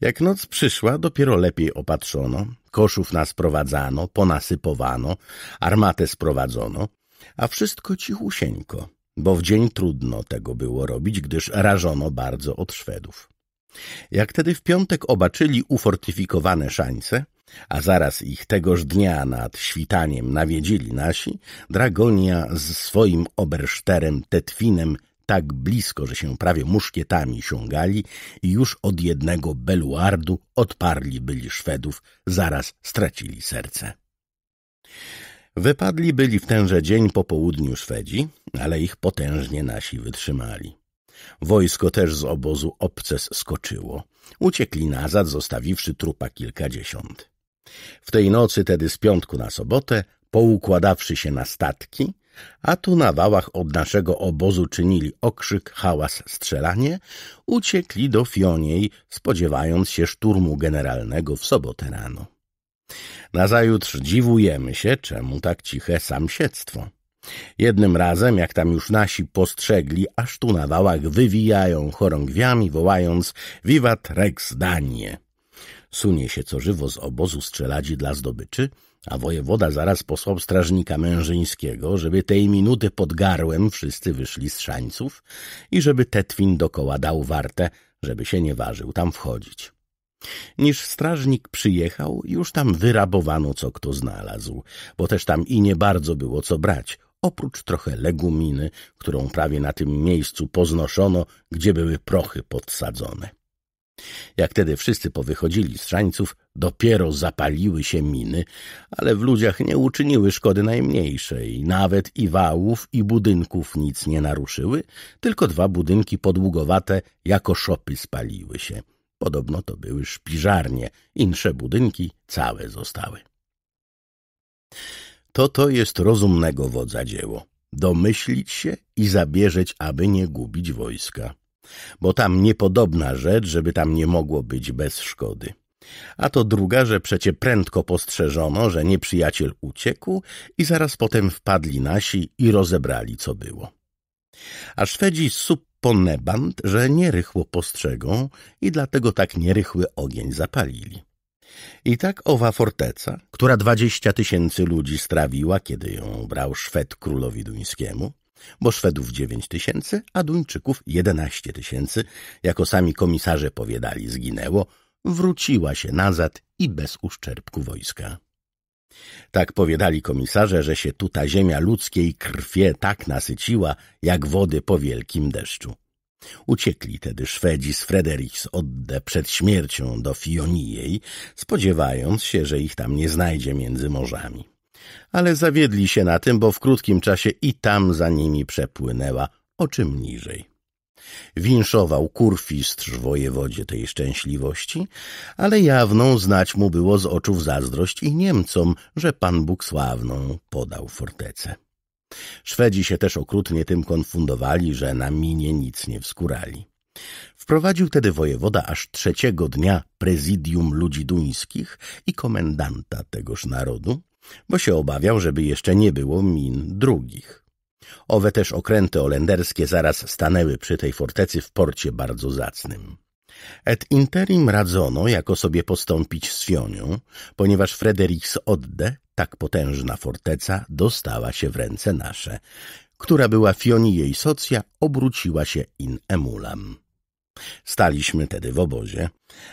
Jak noc przyszła, dopiero lepiej opatrzono, koszów nas prowadzano, ponasypowano, armatę sprowadzono, a wszystko cichusieńko, bo w dzień trudno tego było robić, gdyż rażono bardzo od Szwedów. Jak tedy w piątek obaczyli ufortyfikowane szańce, a zaraz ich tegoż dnia nad świtaniem nawiedzili nasi, Dragonia z swoim oberszterem Tetwinem tak blisko, że się prawie muszkietami sięgali i już od jednego beluardu odparli byli Szwedów, zaraz stracili serce. Wypadli byli w tenże dzień po południu Szwedzi, ale ich potężnie nasi wytrzymali. Wojsko też z obozu obces skoczyło. Uciekli nazad, zostawiwszy trupa kilkadziesiąt. W tej nocy tedy z piątku na sobotę, poukładawszy się na statki, a tu na wałach od naszego obozu czynili okrzyk, hałas, strzelanie, uciekli do Fioniej, spodziewając się szturmu generalnego w sobotę rano. Nazajutrz dziwujemy się, czemu tak ciche samsiedztwo. Jednym razem, jak tam już nasi postrzegli, aż tu na wałach wywijają chorągwiami, wołając Wiwat Rex Danie. Sunie się co żywo z obozu strzeladzi dla zdobyczy, a wojewoda zaraz posłał strażnika mężyńskiego, żeby tej minuty pod garłem wszyscy wyszli z szańców i żeby Tetwin dokoła dał wartę, żeby się nie ważył tam wchodzić. Niż strażnik przyjechał, już tam wyrabowano, co kto znalazł, bo też tam i nie bardzo było co brać, oprócz trochę leguminy, którą prawie na tym miejscu poznoszono, gdzie były prochy podsadzone. Jak tedy wszyscy powychodzili z szańców, dopiero zapaliły się miny, ale w ludziach nie uczyniły szkody najmniejszej. Nawet i wałów, i budynków nic nie naruszyły, tylko dwa budynki podługowate jako szopy spaliły się. Podobno to były szpiżarnie, insze budynki całe zostały. To to jest rozumnego wodza dzieło. Domyślić się i zabierzeć, aby nie gubić wojska bo tam niepodobna rzecz, żeby tam nie mogło być bez szkody. A to druga, że przecie prędko postrzeżono, że nieprzyjaciel uciekł i zaraz potem wpadli nasi i rozebrali, co było. A Szwedzi subponebant, że nierychło postrzegą i dlatego tak nierychły ogień zapalili. I tak owa forteca, która dwadzieścia tysięcy ludzi strawiła, kiedy ją brał Szwed królowi duńskiemu, bo Szwedów 9 tysięcy, a Duńczyków 11 tysięcy, jako sami komisarze powiadali, zginęło, wróciła się nazad i bez uszczerbku wojska. Tak powiadali komisarze, że się tuta ziemia ludzkiej krwie tak nasyciła, jak wody po wielkim deszczu. Uciekli tedy Szwedzi z Frederiks Odde przed śmiercią do Fionijej, spodziewając się, że ich tam nie znajdzie między morzami. Ale zawiedli się na tym, bo w krótkim czasie i tam za nimi przepłynęła, o czym niżej. Winszował kurfistrz wojewodzie tej szczęśliwości, ale jawną znać mu było z oczów zazdrość i Niemcom, że Pan Bóg sławną podał fortecę. Szwedzi się też okrutnie tym konfundowali, że na minie nic nie wskurali. Wprowadził tedy wojewoda aż trzeciego dnia prezydium ludzi duńskich i komendanta tegoż narodu, bo się obawiał, żeby jeszcze nie było min drugich. Owe też okręty olenderskie zaraz stanęły przy tej fortecy w porcie bardzo zacnym. Et interim radzono, jako sobie postąpić z Fionią, ponieważ Frederiks Odde, tak potężna forteca, dostała się w ręce nasze, która była Fioni jej socja, obróciła się in emulam. Staliśmy tedy w obozie,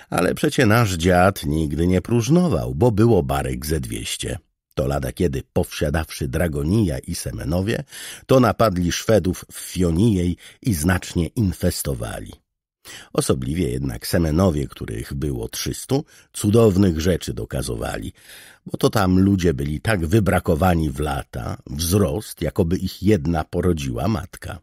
ale przecie nasz dziad nigdy nie próżnował, bo było barek ze dwieście to lada kiedy powsiadawszy Dragonija i Semenowie, to napadli Szwedów w Fionijej i znacznie infestowali. Osobliwie jednak Semenowie, których było trzystu, cudownych rzeczy dokazowali, bo to tam ludzie byli tak wybrakowani w lata, wzrost, jakoby ich jedna porodziła matka.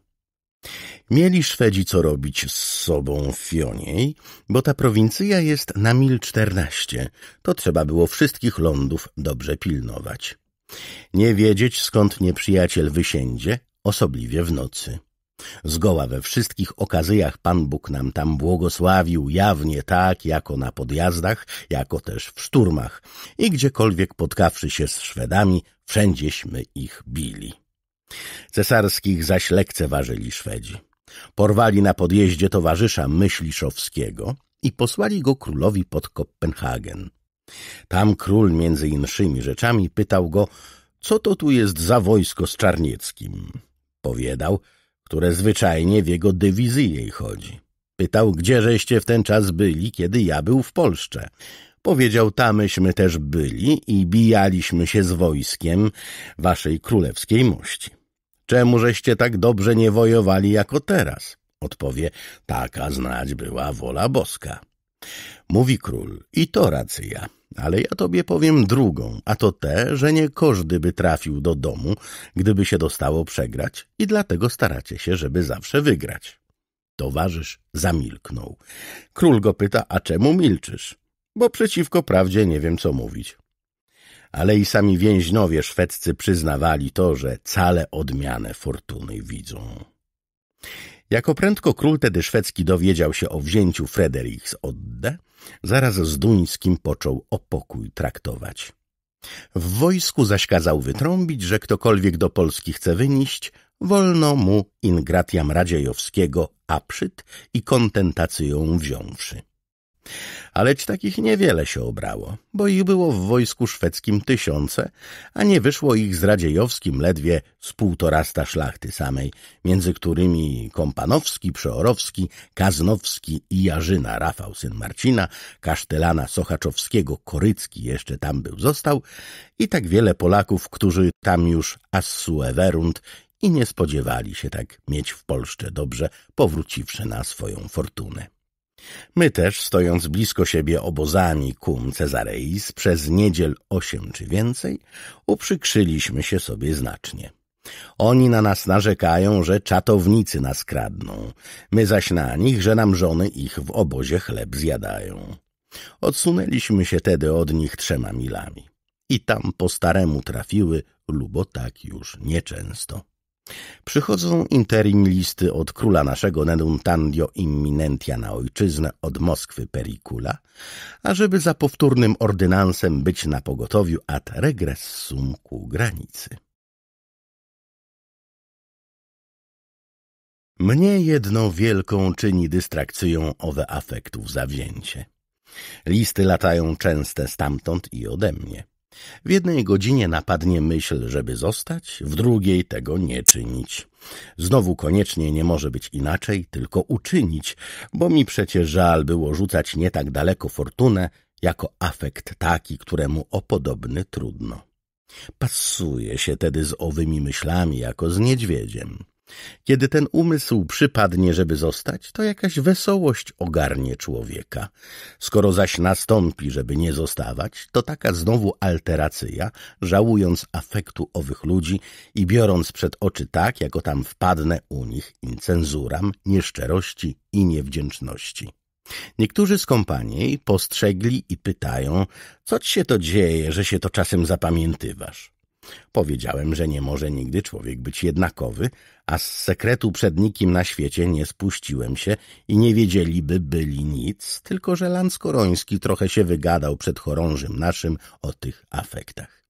Mieli Szwedzi co robić z sobą w Fioniej, bo ta prowincja jest na mil czternaście. To trzeba było wszystkich lądów dobrze pilnować. Nie wiedzieć, skąd nieprzyjaciel wysiędzie, osobliwie w nocy. Zgoła we wszystkich okazyjach Pan Bóg nam tam błogosławił jawnie tak, jako na podjazdach, jako też w szturmach. I gdziekolwiek potkawszy się z Szwedami, wszędzieśmy ich bili. Cesarskich zaś lekceważyli Szwedzi. Porwali na podjeździe towarzysza Myśliszowskiego i posłali go królowi pod Kopenhagen. Tam król między inszymi rzeczami pytał go, co to tu jest za wojsko z Czarnieckim. Powiedał, które zwyczajnie w jego dywizji chodzi. Pytał, gdzieżeście w ten czas byli, kiedy ja był w Polsce. Powiedział, tamyśmy też byli i bijaliśmy się z wojskiem waszej królewskiej mości. Czemu żeście tak dobrze nie wojowali jako teraz? Odpowie, taka znać była wola boska. Mówi król, i to racja, ale ja tobie powiem drugą, a to te, że nie każdy by trafił do domu, gdyby się dostało przegrać i dlatego staracie się, żeby zawsze wygrać. Towarzysz zamilknął. Król go pyta, a czemu milczysz? Bo przeciwko prawdzie nie wiem, co mówić ale i sami więźniowie szwedzcy przyznawali to, że cale odmianę fortuny widzą. Jako prędko król tedy szwedzki dowiedział się o wzięciu Frederiks Odde, zaraz z Duńskim począł o pokój traktować. W wojsku zaś kazał wytrąbić, że ktokolwiek do Polski chce wynieść, wolno mu Ingratiam Radziejowskiego przyt i kontentacją wziąwszy. Aleć takich niewiele się obrało, bo ich było w wojsku szwedzkim tysiące, a nie wyszło ich z radziejowskim ledwie z półtorasta szlachty samej, między którymi Kompanowski, Przeorowski, Kaznowski i Jarzyna, Rafał syn Marcina, Kasztelana Sochaczowskiego, Korycki jeszcze tam był został i tak wiele Polaków, którzy tam już assueverunt i nie spodziewali się tak mieć w Polsce dobrze, powróciwszy na swoją fortunę. My też, stojąc blisko siebie obozami kum Cezareis przez niedziel osiem czy więcej, uprzykrzyliśmy się sobie znacznie. Oni na nas narzekają, że czatownicy nas kradną, my zaś na nich, że nam żony ich w obozie chleb zjadają. Odsunęliśmy się tedy od nich trzema milami. I tam po staremu trafiły, lubo tak już nieczęsto. Przychodzą interim listy od króla naszego Neduntandio imminentia na ojczyznę od Moskwy Perikula, ażeby za powtórnym ordynansem być na pogotowiu ad regressum ku granicy. Mnie jedno wielką czyni dystrakcją owe afektów zawzięcie. Listy latają częste stamtąd i ode mnie. W jednej godzinie napadnie myśl, żeby zostać, w drugiej tego nie czynić. Znowu koniecznie nie może być inaczej, tylko uczynić, bo mi przecież żal było rzucać nie tak daleko fortunę, jako afekt taki, któremu o podobny trudno. Pasuje się tedy z owymi myślami jako z niedźwiedziem. Kiedy ten umysł przypadnie, żeby zostać, to jakaś wesołość ogarnie człowieka. Skoro zaś nastąpi, żeby nie zostawać, to taka znowu alteracja, żałując afektu owych ludzi i biorąc przed oczy tak, jako tam wpadnę u nich, incenzuram, nieszczerości i niewdzięczności. Niektórzy z kompanii postrzegli i pytają, co ci się to dzieje, że się to czasem zapamiętywasz? Powiedziałem, że nie może nigdy człowiek być jednakowy, a z sekretu przed nikim na świecie nie spuściłem się i nie wiedzieliby byli nic, tylko że Lanskoroński trochę się wygadał przed chorążym naszym o tych afektach.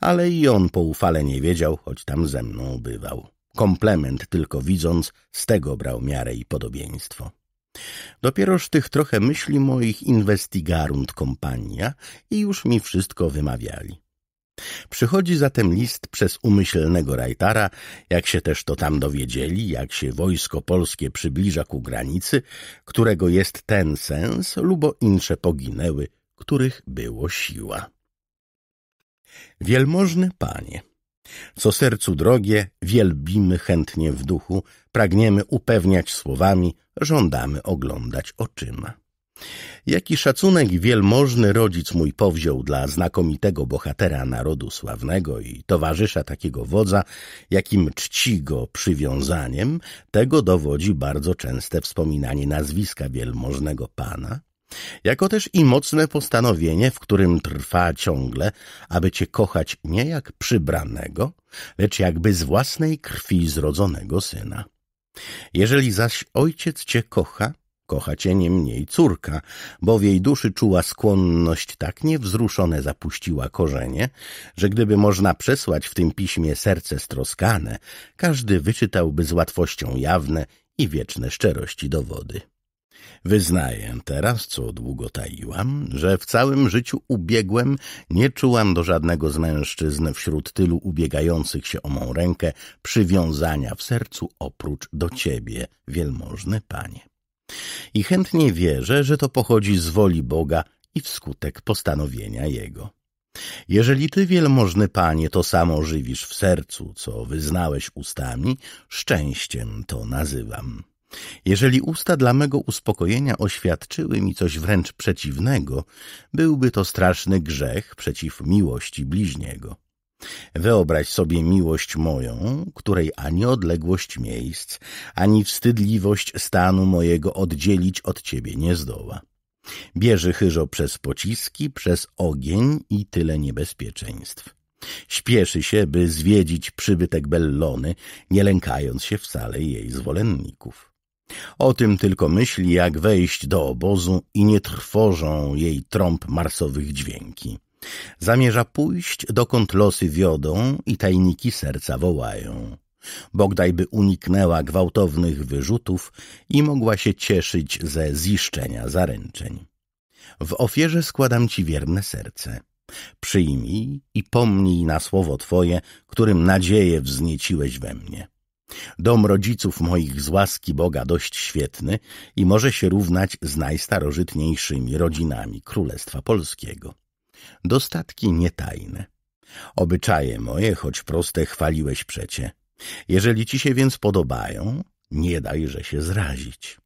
Ale i on poufale nie wiedział, choć tam ze mną bywał. Komplement tylko widząc, z tego brał miarę i podobieństwo. Dopieroż tych trochę myśli moich investigarunt kompania i już mi wszystko wymawiali. Przychodzi zatem list przez umyślnego Rajtara, jak się też to tam dowiedzieli, jak się wojsko polskie przybliża ku granicy, którego jest ten sens, lubo insze poginęły, których było siła. Wielmożny panie, co sercu drogie, wielbimy chętnie w duchu, pragniemy upewniać słowami, żądamy oglądać oczyma. Jaki szacunek wielmożny rodzic mój powziął dla znakomitego bohatera narodu sławnego i towarzysza takiego wodza, jakim czci go przywiązaniem, tego dowodzi bardzo częste wspominanie nazwiska wielmożnego pana, jako też i mocne postanowienie, w którym trwa ciągle, aby cię kochać nie jak przybranego, lecz jakby z własnej krwi zrodzonego syna. Jeżeli zaś ojciec cię kocha, kocha cię nie mniej córka, bo w jej duszy czuła skłonność tak niewzruszone zapuściła korzenie, że gdyby można przesłać w tym piśmie serce stroskane, każdy wyczytałby z łatwością jawne i wieczne szczerości dowody. Wyznaję teraz, co długo taiłam, że w całym życiu ubiegłem nie czułam do żadnego z mężczyzn wśród tylu ubiegających się o mą rękę przywiązania w sercu oprócz do ciebie, wielmożny panie. I chętnie wierzę, że to pochodzi z woli Boga i wskutek postanowienia Jego. Jeżeli Ty, wielmożny Panie, to samo żywisz w sercu, co wyznałeś ustami, szczęściem to nazywam. Jeżeli usta dla mego uspokojenia oświadczyły mi coś wręcz przeciwnego, byłby to straszny grzech przeciw miłości bliźniego. Wyobraź sobie miłość moją, której ani odległość miejsc, ani wstydliwość stanu mojego oddzielić od ciebie nie zdoła. Bierze chyżo przez pociski, przez ogień i tyle niebezpieczeństw. Śpieszy się, by zwiedzić przybytek Bellony, nie lękając się wcale jej zwolenników. O tym tylko myśli, jak wejść do obozu i nie trwożą jej trąb marsowych dźwięki. Zamierza pójść, dokąd losy wiodą i tajniki serca wołają. Bogdajby uniknęła gwałtownych wyrzutów i mogła się cieszyć ze ziszczenia zaręczeń. W ofierze składam ci wierne serce. Przyjmij i pomnij na słowo Twoje, którym nadzieję wznieciłeś we mnie. Dom rodziców moich z łaski Boga dość świetny i może się równać z najstarożytniejszymi rodzinami Królestwa Polskiego dostatki nietajne. Obyczaje moje, choć proste, chwaliłeś przecie. Jeżeli ci się więc podobają, nie dajże się zrazić.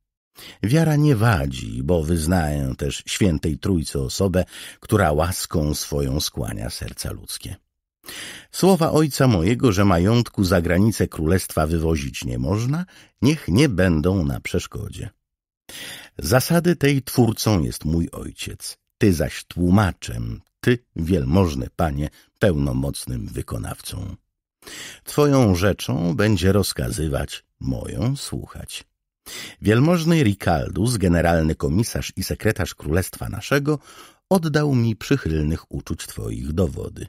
Wiara nie wadzi, bo wyznaję też świętej Trójcy osobę, która łaską swoją skłania serca ludzkie. Słowa ojca mojego, że majątku za granicę królestwa wywozić nie można, niech nie będą na przeszkodzie. Zasady tej twórcą jest mój ojciec, ty zaś tłumaczem ty, wielmożny panie, pełnomocnym wykonawcą. Twoją rzeczą będzie rozkazywać, moją słuchać. Wielmożny Ricaldus, generalny komisarz i sekretarz królestwa naszego, oddał mi przychylnych uczuć twoich dowody.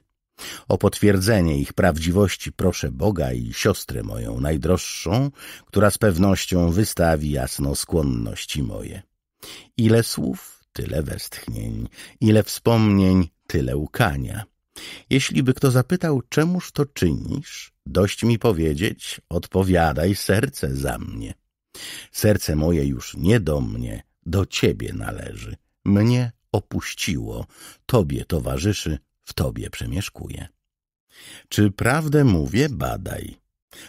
O potwierdzenie ich prawdziwości proszę Boga i siostrę moją najdroższą, która z pewnością wystawi jasno skłonności moje. Ile słów tyle westchnień, ile wspomnień, tyle łkania. Jeśli by kto zapytał, czemuż to czynisz, dość mi powiedzieć, odpowiadaj serce za mnie. Serce moje już nie do mnie, do ciebie należy. Mnie opuściło, tobie towarzyszy, w tobie przemieszkuje. Czy prawdę mówię, badaj.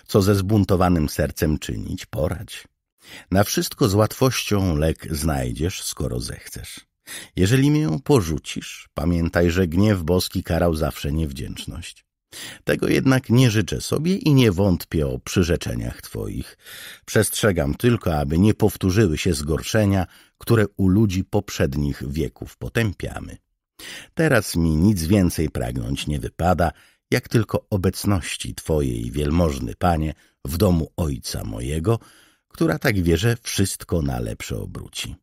Co ze zbuntowanym sercem czynić, porać. Na wszystko z łatwością lek znajdziesz, skoro zechcesz. Jeżeli mię porzucisz, pamiętaj, że gniew boski karał zawsze niewdzięczność. Tego jednak nie życzę sobie i nie wątpię o przyrzeczeniach Twoich. Przestrzegam tylko, aby nie powtórzyły się zgorszenia, które u ludzi poprzednich wieków potępiamy. Teraz mi nic więcej pragnąć nie wypada, jak tylko obecności Twojej, wielmożny Panie, w domu Ojca mojego – która, tak że wszystko na lepsze obróci.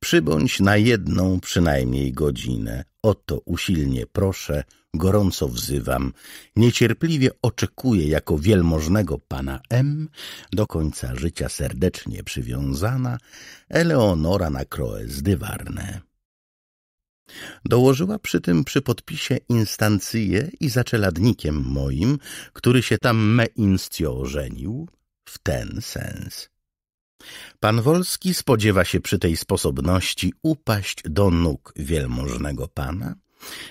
Przybądź na jedną przynajmniej godzinę, o to usilnie proszę, gorąco wzywam, niecierpliwie oczekuję jako wielmożnego pana M, do końca życia serdecznie przywiązana, Eleonora na kroę zdywarne. Dołożyła przy tym przy podpisie instancję i zaczeladnikiem moim, który się tam me inscio ożenił, w ten sens. Pan Wolski spodziewa się przy tej sposobności upaść do nóg wielmożnego pana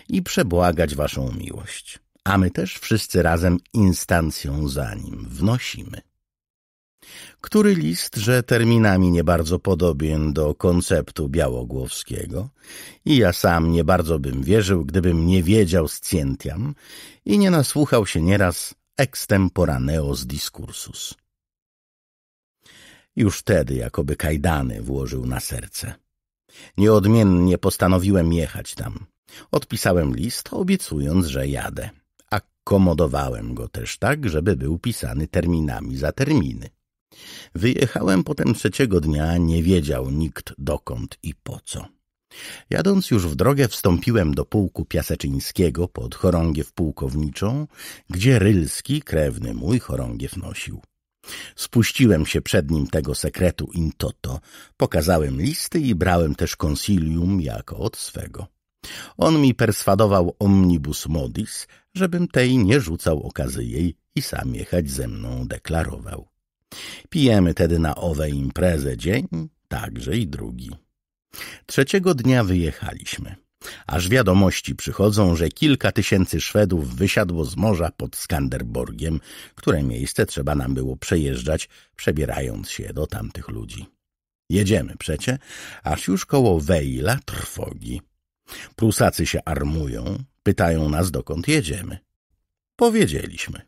i przebłagać waszą miłość, a my też wszyscy razem instancją za nim wnosimy. Który list, że terminami nie bardzo podobien do konceptu białogłowskiego i ja sam nie bardzo bym wierzył, gdybym nie wiedział z cientiam i nie nasłuchał się nieraz extemporaneos discursus już wtedy jakoby kajdany włożył na serce. Nieodmiennie postanowiłem jechać tam. Odpisałem list, obiecując, że jadę. Akomodowałem go też tak, żeby był pisany terminami za terminy. Wyjechałem potem trzeciego dnia, nie wiedział nikt dokąd i po co. Jadąc już w drogę wstąpiłem do pułku Piaseczyńskiego pod chorągiew pułkowniczą, gdzie Rylski, krewny mój, chorągiew nosił. Spuściłem się przed nim tego sekretu in toto, pokazałem listy i brałem też konsilium jako od swego. On mi perswadował omnibus modis, żebym tej nie rzucał okazy jej i sam jechać ze mną deklarował. Pijemy tedy na owe imprezę dzień, także i drugi. Trzeciego dnia wyjechaliśmy aż wiadomości przychodzą, że kilka tysięcy Szwedów wysiadło z morza pod Skanderborgiem, które miejsce trzeba nam było przejeżdżać, przebierając się do tamtych ludzi. Jedziemy przecie, aż już koło Wejla trwogi. Prusacy się armują, pytają nas, dokąd jedziemy. Powiedzieliśmy.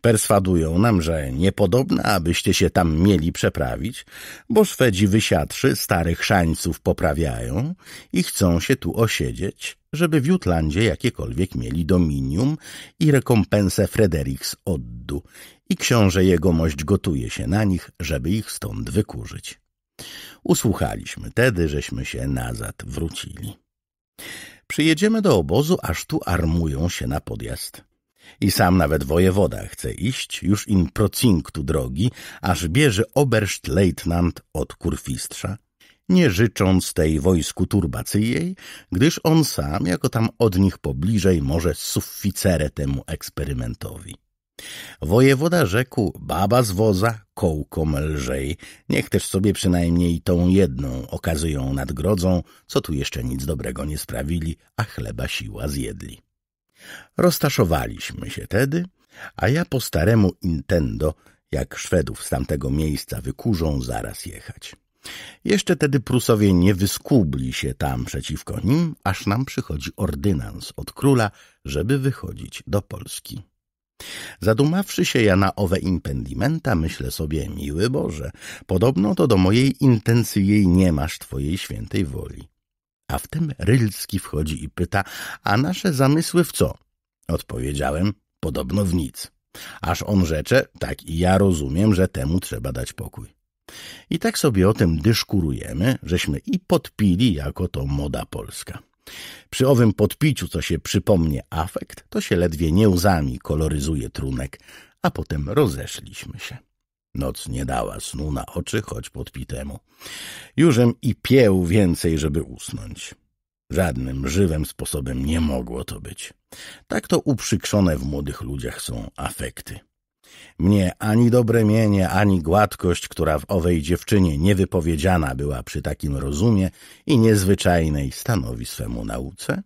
Perswadują nam, że niepodobne, abyście się tam mieli przeprawić, bo Szwedzi wysiadszy starych szańców poprawiają i chcą się tu osiedzieć, żeby w Jutlandzie jakiekolwiek mieli dominium i rekompensę Frederiks Oddu i książę jegomość gotuje się na nich, żeby ich stąd wykurzyć. Usłuchaliśmy tedy, żeśmy się nazad wrócili. Przyjedziemy do obozu, aż tu armują się na podjazd. I sam nawet wojewoda chce iść, już im procinktu drogi, aż bierze lejtnant od kurfistrza, nie życząc tej wojsku turbacyjej, gdyż on sam, jako tam od nich pobliżej, może sufficere temu eksperymentowi. Wojewoda rzekł, baba z woza kołkom lżej, niech też sobie przynajmniej tą jedną okazują nadgrodzą, co tu jeszcze nic dobrego nie sprawili, a chleba siła zjedli. Roztaszowaliśmy się tedy, a ja po staremu intendo, jak Szwedów z tamtego miejsca wykurzą, zaraz jechać. Jeszcze tedy Prusowie nie wyskubli się tam przeciwko nim, aż nam przychodzi ordynans od króla, żeby wychodzić do Polski. Zadumawszy się ja na owe impedimenta, myślę sobie, miły Boże, podobno to do mojej intencji jej nie masz Twojej świętej woli. A wtem Rylski wchodzi i pyta, a nasze zamysły w co? Odpowiedziałem, podobno w nic. Aż on rzecze, tak i ja rozumiem, że temu trzeba dać pokój. I tak sobie o tym dyszkurujemy, żeśmy i podpili jako to moda polska. Przy owym podpiciu, co się przypomnie afekt, to się ledwie nie łzami koloryzuje trunek, a potem rozeszliśmy się. Noc nie dała snu na oczy, choć podpitemu. Jużem i pieł więcej, żeby usnąć. Żadnym żywym sposobem nie mogło to być. Tak to uprzykrzone w młodych ludziach są afekty. Mnie ani dobre mienie, ani gładkość, która w owej dziewczynie niewypowiedziana była przy takim rozumie i niezwyczajnej stanowi swemu nauce,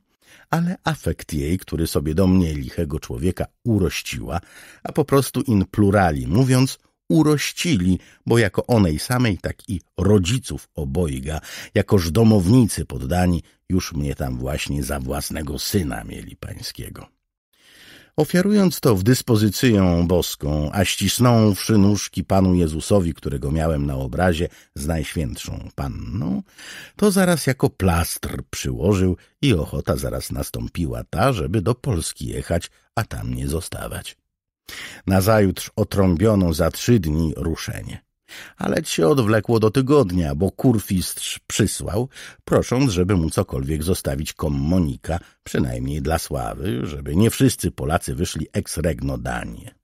ale afekt jej, który sobie do mnie lichego człowieka urościła, a po prostu in plurali mówiąc – urościli, bo jako onej samej, tak i rodziców obojga, jakoż domownicy poddani, już mnie tam właśnie za własnego syna mieli pańskiego. Ofiarując to w dyspozycję boską, a ścisnąwszy nóżki Panu Jezusowi, którego miałem na obrazie z Najświętszą Panną, to zaraz jako plastr przyłożył i ochota zaraz nastąpiła ta, żeby do Polski jechać, a tam nie zostawać. Nazajutrz otrąbiono za trzy dni ruszenie. Ale się odwlekło do tygodnia, bo kurfistrz przysłał, prosząc, żeby mu cokolwiek zostawić kommonika, przynajmniej dla sławy, żeby nie wszyscy Polacy wyszli ex regno danie.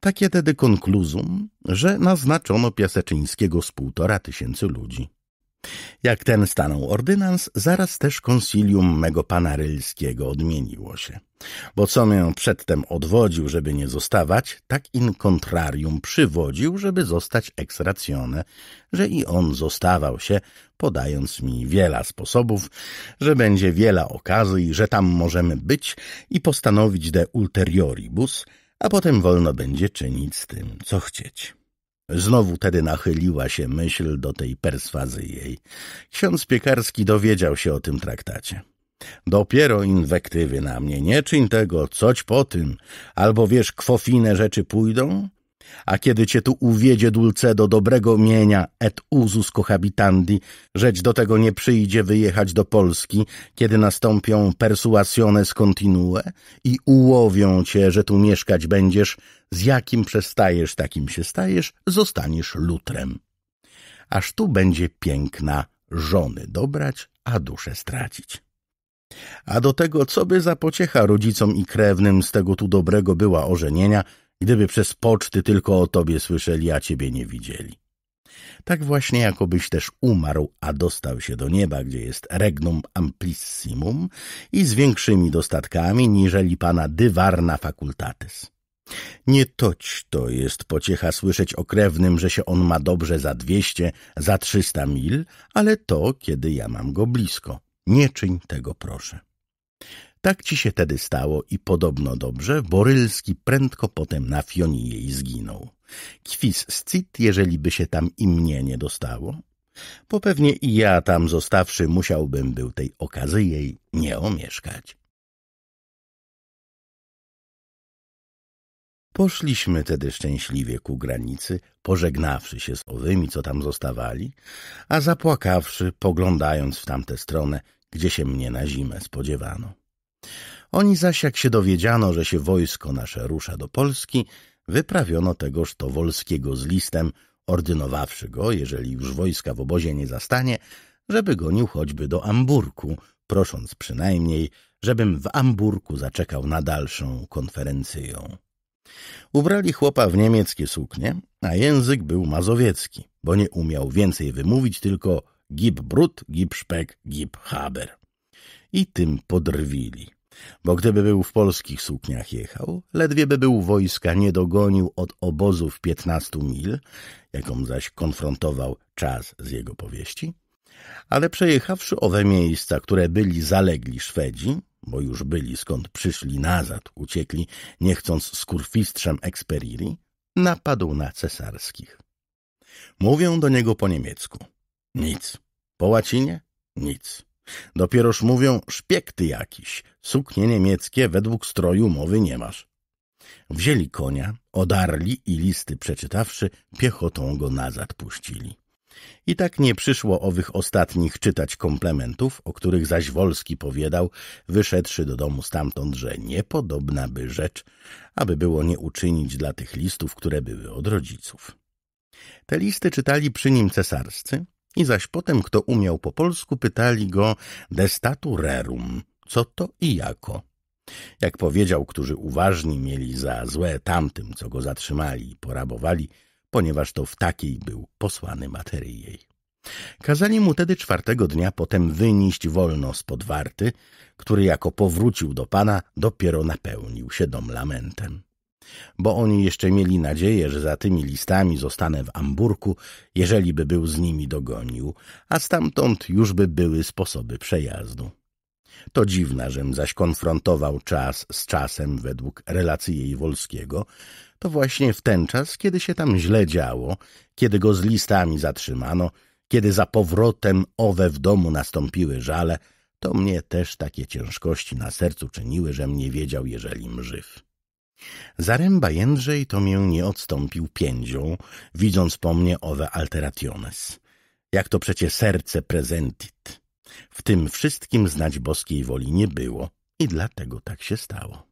Takie tedy konkluzum, że naznaczono Piaseczyńskiego z półtora tysięcy ludzi. Jak ten stanął ordynans, zaraz też konsilium mego pana Rylskiego odmieniło się. Bo co mię przedtem odwodził, żeby nie zostawać, tak in contrarium przywodził, żeby zostać eksracjone, że i on zostawał się, podając mi wiela sposobów, że będzie wiela okazji, że tam możemy być i postanowić de ulterioribus, a potem wolno będzie czynić z tym, co chcieć. Znowu tedy nachyliła się myśl do tej perswazy jej. Ksiądz piekarski dowiedział się o tym traktacie. Dopiero inwektywy na mnie, nie czyń tego, coć po tym, albo wiesz, kwofine rzeczy pójdą, a kiedy cię tu uwiedzie dulce do dobrego mienia et usus cohabitandi, rzecz do tego nie przyjdzie wyjechać do Polski, kiedy nastąpią persuasiones continue i ułowią cię, że tu mieszkać będziesz, z jakim przestajesz, takim się stajesz, zostaniesz lutrem. Aż tu będzie piękna żony dobrać, a duszę stracić. A do tego, co by za pociecha rodzicom i krewnym z tego tu dobrego była ożenienia, gdyby przez poczty tylko o tobie słyszeli, a ciebie nie widzieli. Tak właśnie jakobyś też umarł, a dostał się do nieba, gdzie jest regnum amplissimum i z większymi dostatkami niżeli pana dywarna facultatis. Nie toć to jest pociecha słyszeć o krewnym, że się on ma dobrze za dwieście, za trzysta mil, ale to, kiedy ja mam go blisko. Nie czyń tego, proszę. Tak ci się tedy stało i podobno dobrze, Borylski prędko potem na jej zginął. Kwis scit, jeżeli by się tam i mnie nie dostało. Bo pewnie i ja tam zostawszy musiałbym był tej okazy jej nie omieszkać. Poszliśmy tedy szczęśliwie ku granicy, pożegnawszy się z owymi, co tam zostawali, a zapłakawszy, poglądając w tamtę stronę, gdzie się mnie na zimę spodziewano. Oni zaś, jak się dowiedziano, że się wojsko nasze rusza do Polski, wyprawiono tegoż to Wolskiego z listem, ordynowawszy go, jeżeli już wojska w obozie nie zastanie, żeby gonił choćby do Amburku, prosząc przynajmniej, żebym w Amburku zaczekał na dalszą konferencję. Ubrali chłopa w niemieckie suknie, a język był mazowiecki, bo nie umiał więcej wymówić, tylko gib brud, gib szpek, gib haber. I tym podrwili. Bo gdyby był w polskich sukniach jechał, ledwie by był wojska nie dogonił od obozów piętnastu mil, jaką zaś konfrontował czas z jego powieści, ale przejechawszy owe miejsca, które byli zalegli Szwedzi, bo już byli skąd przyszli nazad, uciekli, nie chcąc z kurfistrzem Experiri, napadł na cesarskich. Mówią do niego po niemiecku. Nic. Po łacinie? Nic. Dopieroż mówią, szpieg ty jakiś, suknie niemieckie, według stroju mowy nie masz. Wzięli konia, odarli i listy przeczytawszy, piechotą go nazad puścili. I tak nie przyszło owych ostatnich czytać komplementów, o których zaś Wolski powiedział, wyszedłszy do domu stamtąd, że niepodobna by rzecz, aby było nie uczynić dla tych listów, które były od rodziców. Te listy czytali przy nim cesarscy, i zaś potem, kto umiał po polsku, pytali go de statu rerum, co to i jako. Jak powiedział, którzy uważni mieli za złe tamtym, co go zatrzymali i porabowali, ponieważ to w takiej był posłany materii jej. Kazali mu tedy czwartego dnia potem wynieść wolno z podwarty, który jako powrócił do pana, dopiero napełnił się dom lamentem. Bo oni jeszcze mieli nadzieję, że za tymi listami zostanę w Amburku, jeżeli by był z nimi dogonił, a stamtąd już by były sposoby przejazdu. To dziwna, żem zaś konfrontował czas z czasem według relacji jej Wolskiego, to właśnie w ten czas, kiedy się tam źle działo, kiedy go z listami zatrzymano, kiedy za powrotem owe w domu nastąpiły żale, to mnie też takie ciężkości na sercu czyniły, żem nie wiedział, jeżeli żyw. Zaręba Jędrzej to mię nie odstąpił piędzią, widząc po mnie owe alterationes. Jak to przecie serce prezentit. W tym wszystkim znać boskiej woli nie było i dlatego tak się stało.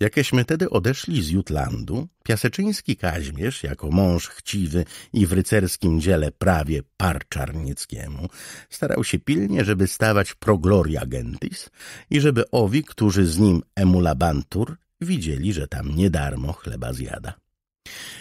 Jakieśmy tedy odeszli z Jutlandu, piaseczyński Kaźmierz, jako mąż chciwy i w rycerskim dziele prawie par czarnieckiemu, starał się pilnie, żeby stawać pro gloria gentis i żeby owi, którzy z nim emulabantur widzieli, że tam nie darmo chleba zjada.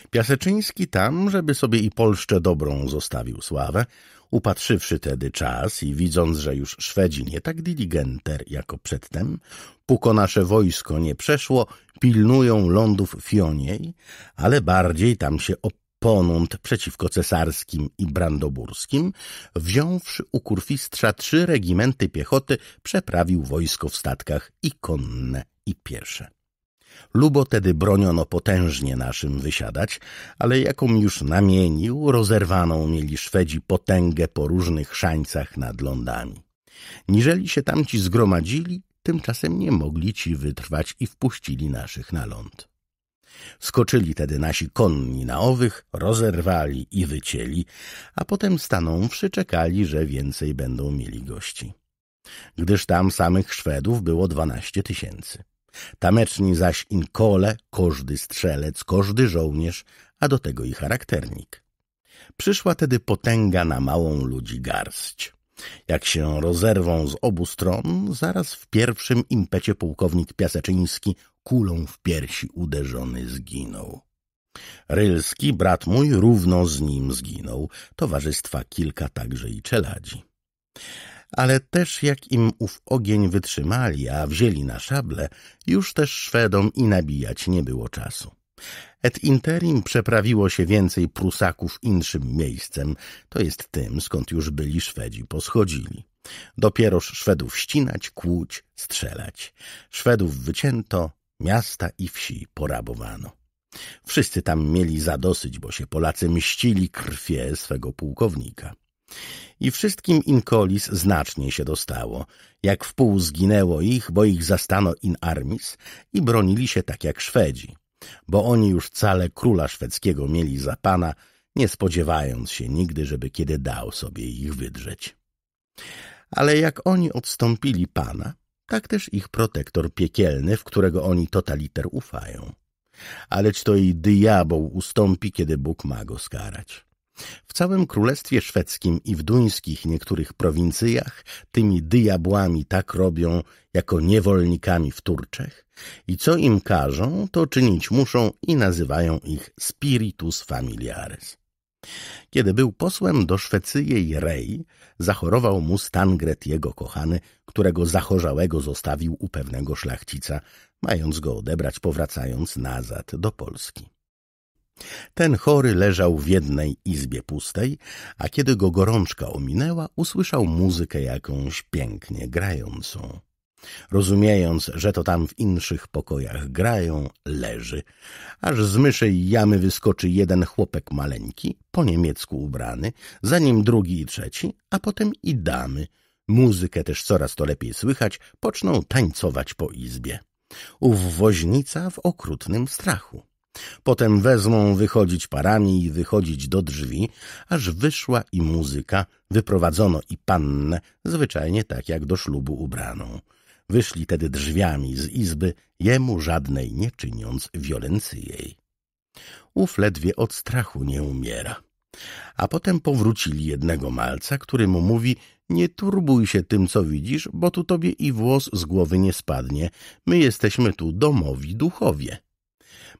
Piaseczyński tam, żeby sobie i Polszcze dobrą zostawił sławę, upatrzywszy tedy czas i widząc, że już Szwedzi nie tak diligenter jako przedtem, póko nasze wojsko nie przeszło, pilnują lądów Fioniej, ale bardziej tam się oponent przeciwko cesarskim i brandoburskim, wziąwszy u kurfistrza trzy regimenty piechoty, przeprawił wojsko w statkach i konne i piesze. Lubo tedy broniono potężnie naszym wysiadać, ale jaką już namienił, rozerwaną mieli Szwedzi potęgę po różnych szańcach nad lądami. Niżeli się tamci zgromadzili, tymczasem nie mogli ci wytrwać i wpuścili naszych na ląd. Skoczyli tedy nasi konni na owych, rozerwali i wycięli, a potem stanąwszy czekali, że więcej będą mieli gości. Gdyż tam samych Szwedów było dwanaście tysięcy. Tameczni zaś inkole, każdy strzelec, każdy żołnierz, a do tego i charakternik. Przyszła tedy potęga na małą ludzi garść. Jak się rozerwą z obu stron, zaraz w pierwszym impecie pułkownik Piaseczyński kulą w piersi uderzony zginął. Rylski, brat mój, równo z nim zginął, towarzystwa kilka także i czeladzi ale też jak im ów ogień wytrzymali, a wzięli na szable, już też Szwedom i nabijać nie było czasu. Et interim przeprawiło się więcej Prusaków inszym miejscem, to jest tym, skąd już byli Szwedzi poschodzili. Dopieroż Szwedów ścinać, kłuć, strzelać. Szwedów wycięto, miasta i wsi porabowano. Wszyscy tam mieli zadosyć, bo się Polacy mścili krwie swego pułkownika. I wszystkim inkolis znacznie się dostało. Jak wpół zginęło ich, bo ich zastano in armis i bronili się tak jak Szwedzi. Bo oni już cale króla szwedzkiego mieli za pana, nie spodziewając się nigdy, żeby kiedy dał sobie ich wydrzeć. Ale jak oni odstąpili pana, tak też ich protektor piekielny, w którego oni totaliter ufają. ale czy to i diabeł ustąpi, kiedy Bóg ma go skarać. W całym Królestwie Szwedzkim i w duńskich niektórych prowincjach tymi diabłami tak robią jako niewolnikami w Turczech i co im każą, to czynić muszą i nazywają ich spiritus familiares. Kiedy był posłem do Szwecyjej Rej, zachorował mu Stangret jego kochany, którego zachorzałego zostawił u pewnego szlachcica, mając go odebrać powracając nazad do Polski. Ten chory leżał w jednej izbie pustej, a kiedy go gorączka ominęła, usłyszał muzykę jakąś pięknie grającą. Rozumiejąc, że to tam w inszych pokojach grają, leży, aż z myszej jamy wyskoczy jeden chłopek maleńki, po niemiecku ubrany, za nim drugi i trzeci, a potem i damy. Muzykę też coraz to lepiej słychać, poczną tańcować po izbie. Ów woźnica w okrutnym strachu. Potem wezmą wychodzić parami i wychodzić do drzwi, aż wyszła i muzyka, wyprowadzono i pannę, zwyczajnie tak jak do ślubu ubraną. Wyszli tedy drzwiami z izby, jemu żadnej nie czyniąc wiolency jej. Ów ledwie od strachu nie umiera. A potem powrócili jednego malca, który mu mówi nie turbuj się tym, co widzisz, bo tu tobie i włos z głowy nie spadnie. My jesteśmy tu domowi duchowie.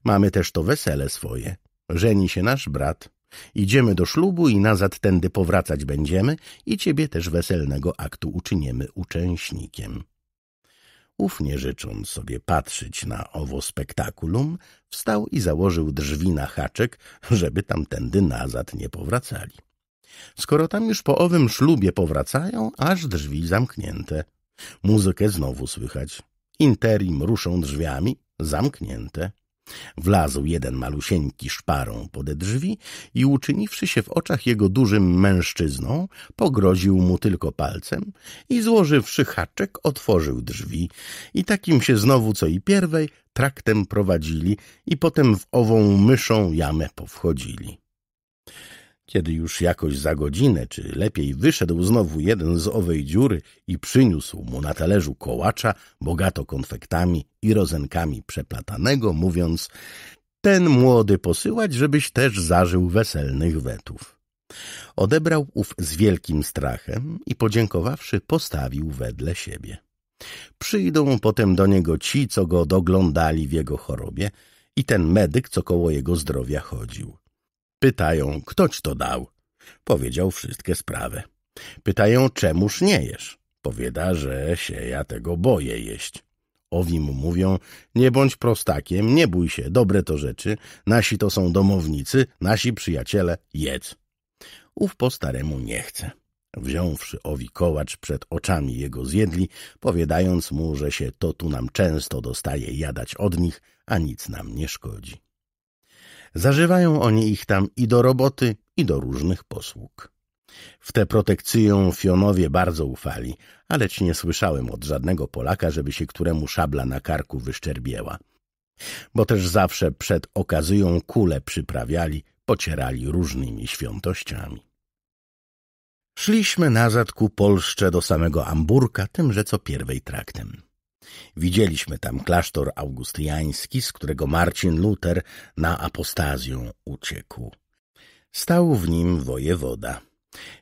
Mamy też to wesele swoje. Żeni się nasz brat. Idziemy do ślubu i nazad tędy powracać będziemy i ciebie też weselnego aktu uczyniemy uczęśnikiem. Ufnie życząc sobie patrzeć na owo spektakulum, wstał i założył drzwi na haczek, żeby tamtędy nazad nie powracali. Skoro tam już po owym ślubie powracają, aż drzwi zamknięte. Muzykę znowu słychać. Interim ruszą drzwiami, zamknięte. Wlazł jeden malusieńki szparą pode drzwi i uczyniwszy się w oczach jego dużym mężczyzną, pogroził mu tylko palcem i złożywszy haczek otworzył drzwi i takim się znowu co i pierwej traktem prowadzili i potem w ową myszą jamę powchodzili. Kiedy już jakoś za godzinę, czy lepiej wyszedł znowu jeden z owej dziury i przyniósł mu na talerzu kołacza, bogato konfektami i rozenkami przeplatanego, mówiąc – ten młody posyłać, żebyś też zażył weselnych wetów. Odebrał ów z wielkim strachem i podziękowawszy postawił wedle siebie. Przyjdą potem do niego ci, co go doglądali w jego chorobie i ten medyk, co koło jego zdrowia chodził. Pytają, ktoć to dał. Powiedział wszystkie sprawy. Pytają, czemuż nie jesz? Powiada, że się ja tego boję jeść. Owi mu mówią, nie bądź prostakiem, nie bój się, dobre to rzeczy, nasi to są domownicy, nasi przyjaciele, jedz. Ów po staremu nie chce. Wziąwszy owi kołacz przed oczami jego zjedli, powiadając mu, że się to tu nam często dostaje jadać od nich, a nic nam nie szkodzi. Zażywają oni ich tam i do roboty, i do różnych posług. W tę protekcję Fionowie bardzo ufali, aleć nie słyszałem od żadnego Polaka, żeby się któremu szabla na karku wyszczerbiała. Bo też zawsze przed okazją kule przyprawiali, pocierali różnymi świątościami. Szliśmy nazad ku Polsce do samego Amburka, tymże co pierwej traktem. Widzieliśmy tam klasztor augustiański, z którego Marcin Luter na apostazję uciekł. Stał w nim wojewoda.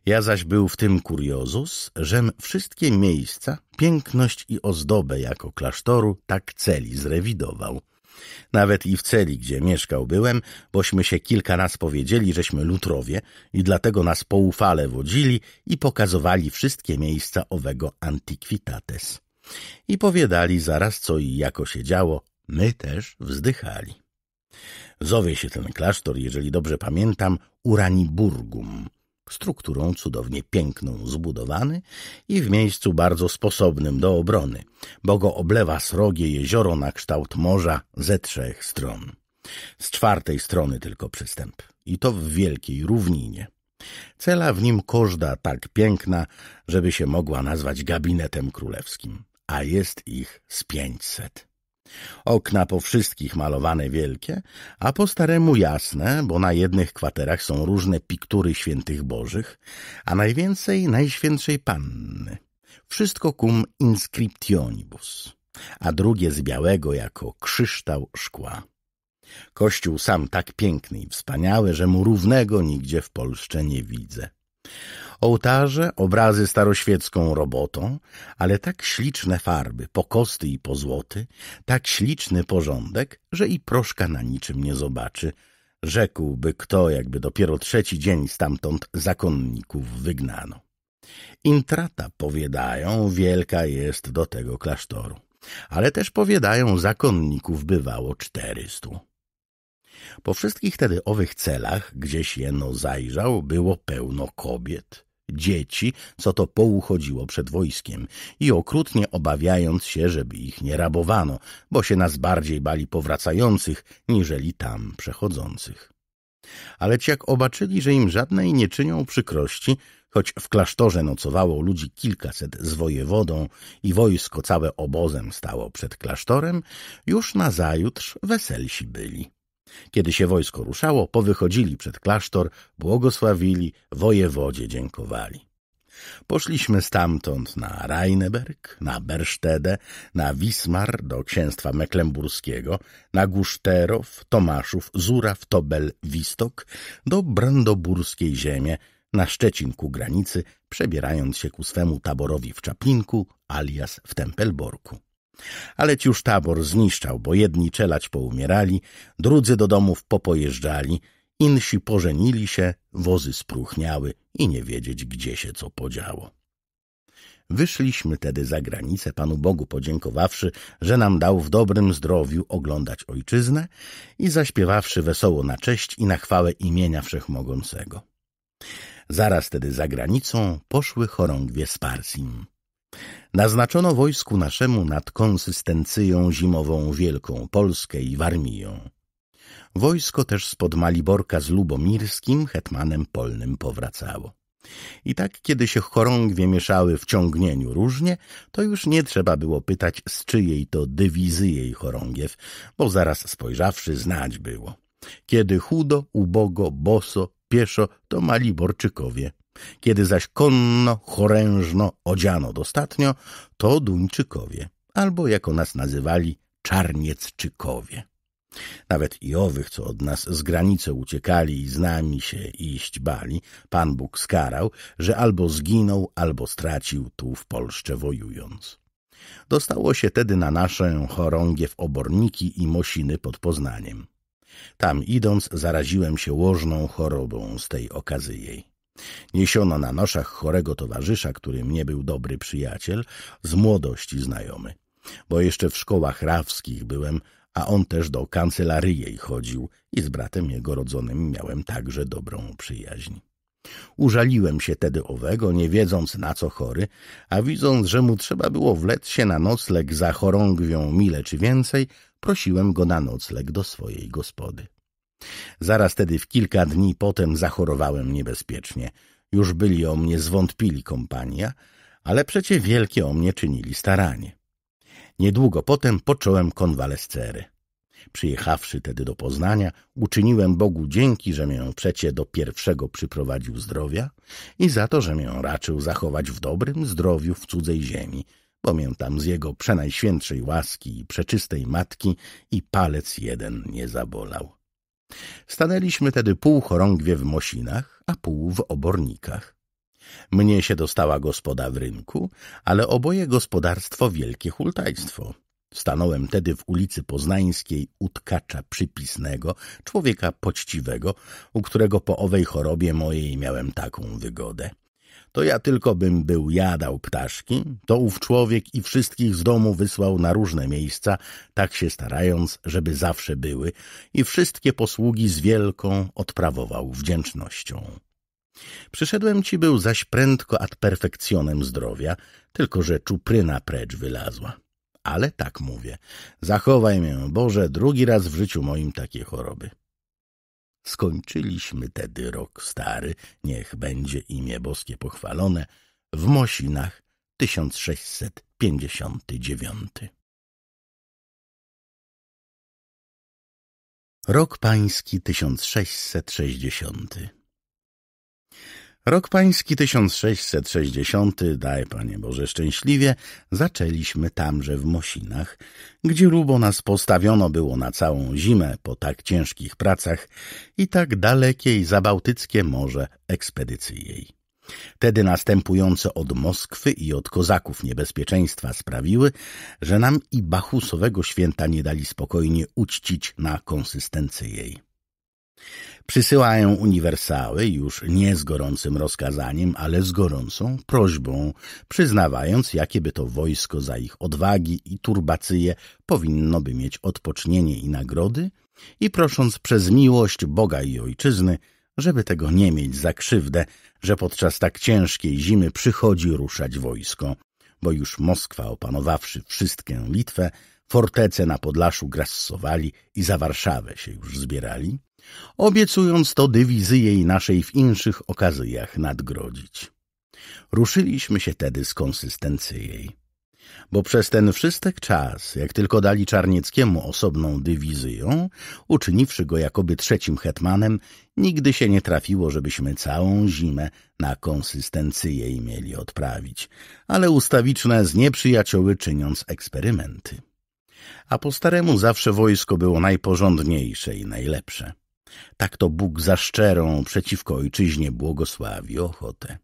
Ja zaś był w tym kuriozus, żem wszystkie miejsca, piękność i ozdobę jako klasztoru tak celi zrewidował. Nawet i w celi, gdzie mieszkał byłem, bośmy się kilka nas powiedzieli, żeśmy lutrowie i dlatego nas poufale wodzili i pokazowali wszystkie miejsca owego antiquitates i powiadali zaraz, co i jako się działo. My też wzdychali. Zowie się ten klasztor, jeżeli dobrze pamiętam, Uraniburgum, strukturą cudownie piękną zbudowany i w miejscu bardzo sposobnym do obrony, bo go oblewa srogie jezioro na kształt morza ze trzech stron. Z czwartej strony tylko przystęp. I to w wielkiej równinie. Cela w nim kożda tak piękna, żeby się mogła nazwać gabinetem królewskim a jest ich z pięćset. Okna po wszystkich malowane wielkie, a po staremu jasne, bo na jednych kwaterach są różne piktury świętych bożych, a najwięcej Najświętszej Panny. Wszystko cum inscriptionibus, a drugie z białego jako kryształ szkła. Kościół sam tak piękny i wspaniały, że mu równego nigdzie w Polsce nie widzę. Ołtarze, obrazy staroświecką robotą, ale tak śliczne farby, pokosty i pozłoty, tak śliczny porządek, że i proszka na niczym nie zobaczy. Rzekłby kto, jakby dopiero trzeci dzień stamtąd zakonników wygnano. Intrata, powiadają, wielka jest do tego klasztoru, ale też powiadają, zakonników bywało czterystu. Po wszystkich tedy owych celach, gdzieś jeno zajrzał, było pełno kobiet dzieci, co to pouchodziło przed wojskiem i okrutnie obawiając się, żeby ich nie rabowano, bo się nas bardziej bali powracających, niżeli tam przechodzących. Ale ci jak obaczyli, że im żadnej nie czynią przykrości, choć w klasztorze nocowało ludzi kilkaset z wojewodą i wojsko całe obozem stało przed klasztorem, już nazajutrz weselsi byli. Kiedy się wojsko ruszało, powychodzili przed klasztor, błogosławili, wojewodzie dziękowali. Poszliśmy stamtąd na Reineberg, na Bersztedę, na Wismar do księstwa meklemburskiego, na Guszterow, Tomaszów, Zuraw, Tobel, Wistok, do brandoburskiej ziemi, na Szczecin ku granicy, przebierając się ku swemu taborowi w Czaplinku, alias w Tempelborku. Ale już tabor zniszczał, bo jedni czelać poumierali, drudzy do domów popojeżdżali, insi pożenili się, wozy spruchniały i nie wiedzieć, gdzie się co podziało. Wyszliśmy tedy za granicę, Panu Bogu podziękowawszy, że nam dał w dobrym zdrowiu oglądać ojczyznę i zaśpiewawszy wesoło na cześć i na chwałę imienia Wszechmogącego. Zaraz tedy za granicą poszły chorągwie z Parsim. Naznaczono wojsku naszemu nad konsystencyją zimową Wielką Polskę i Warmiją. Wojsko też spod Maliborka z Lubomirskim hetmanem polnym powracało. I tak, kiedy się chorągwie mieszały w ciągnieniu różnie, to już nie trzeba było pytać, z czyjej to dywizy jej chorągiew, bo zaraz spojrzawszy znać było. Kiedy chudo, ubogo, boso, pieszo, to Maliborczykowie kiedy zaś konno, chorężno odziano dostatnio, to Duńczykowie, albo jako nas nazywali Czarniecczykowie. Nawet i owych, co od nas z granicy uciekali i z nami się iść bali, Pan Bóg skarał, że albo zginął, albo stracił tu w Polsce wojując. Dostało się tedy na naszę chorągiew oborniki i mosiny pod Poznaniem. Tam idąc zaraziłem się łożną chorobą z tej okazyjej. jej. Niesiono na noszach chorego towarzysza, którym nie był dobry przyjaciel, z młodości znajomy. Bo jeszcze w szkołach rawskich byłem, a on też do kancelaryjej chodził i z bratem jego rodzonym miałem także dobrą przyjaźń. Użaliłem się tedy owego, nie wiedząc na co chory, a widząc, że mu trzeba było wlec się na nocleg za chorągwią mile czy więcej, prosiłem go na nocleg do swojej gospody. Zaraz tedy w kilka dni potem zachorowałem niebezpiecznie. Już byli o mnie zwątpili kompania, ale przecie wielkie o mnie czynili staranie. Niedługo potem począłem konwalescery. Przyjechawszy tedy do Poznania, uczyniłem Bogu dzięki, że mię przecie do pierwszego przyprowadził zdrowia i za to, że mię raczył zachować w dobrym zdrowiu w cudzej ziemi, bo mię tam z jego przenajświętszej łaski i przeczystej matki i palec jeden nie zabolał. Stanęliśmy tedy pół chorągwie w Mosinach, a pół w Obornikach. Mnie się dostała gospoda w rynku, ale oboje gospodarstwo wielkie hultajstwo. Stanąłem tedy w ulicy Poznańskiej u tkacza przypisnego, człowieka poczciwego, u którego po owej chorobie mojej miałem taką wygodę, to ja tylko bym był jadał ptaszki, to ów człowiek i wszystkich z domu wysłał na różne miejsca, tak się starając, żeby zawsze były, i wszystkie posługi z wielką odprawował wdzięcznością. Przyszedłem ci był zaś prędko ad perfekcjonem zdrowia, tylko że czupryna precz wylazła. Ale tak mówię, zachowaj mię, Boże, drugi raz w życiu moim takie choroby. Skończyliśmy tedy rok stary, niech będzie imię boskie pochwalone, w Mosinach 1659. Rok pański 1660 Rok pański 1660, daj Panie Boże szczęśliwie, zaczęliśmy tamże w Mosinach, gdzie lubo nas postawiono było na całą zimę po tak ciężkich pracach i tak dalekiej zabałtyckie morze ekspedycji jej. Tedy następujące od Moskwy i od kozaków niebezpieczeństwa sprawiły, że nam i Bachusowego święta nie dali spokojnie uczcić na konsystencji jej. Przysyłają uniwersały już nie z gorącym rozkazaniem, ale z gorącą prośbą, przyznawając, jakieby to wojsko za ich odwagi i turbacyje powinno by mieć odpocznienie i nagrody i prosząc przez miłość Boga i Ojczyzny, żeby tego nie mieć za krzywdę, że podczas tak ciężkiej zimy przychodzi ruszać wojsko, bo już Moskwa opanowawszy wszystkę Litwę, fortece na Podlaszu grassowali i za Warszawę się już zbierali, obiecując to dywizyjej naszej w inszych okazjach nadgrodzić. Ruszyliśmy się tedy z konsystencyjej, bo przez ten wszystek czas, jak tylko dali Czarnieckiemu osobną dywizyją, uczyniwszy go jakoby trzecim hetmanem, nigdy się nie trafiło, żebyśmy całą zimę na konsystencyjej mieli odprawić, ale ustawiczne z nieprzyjacioły czyniąc eksperymenty. A po staremu zawsze wojsko było najporządniejsze i najlepsze. Tak to Bóg za szczerą przeciwko ojczyźnie błogosławi ochotę.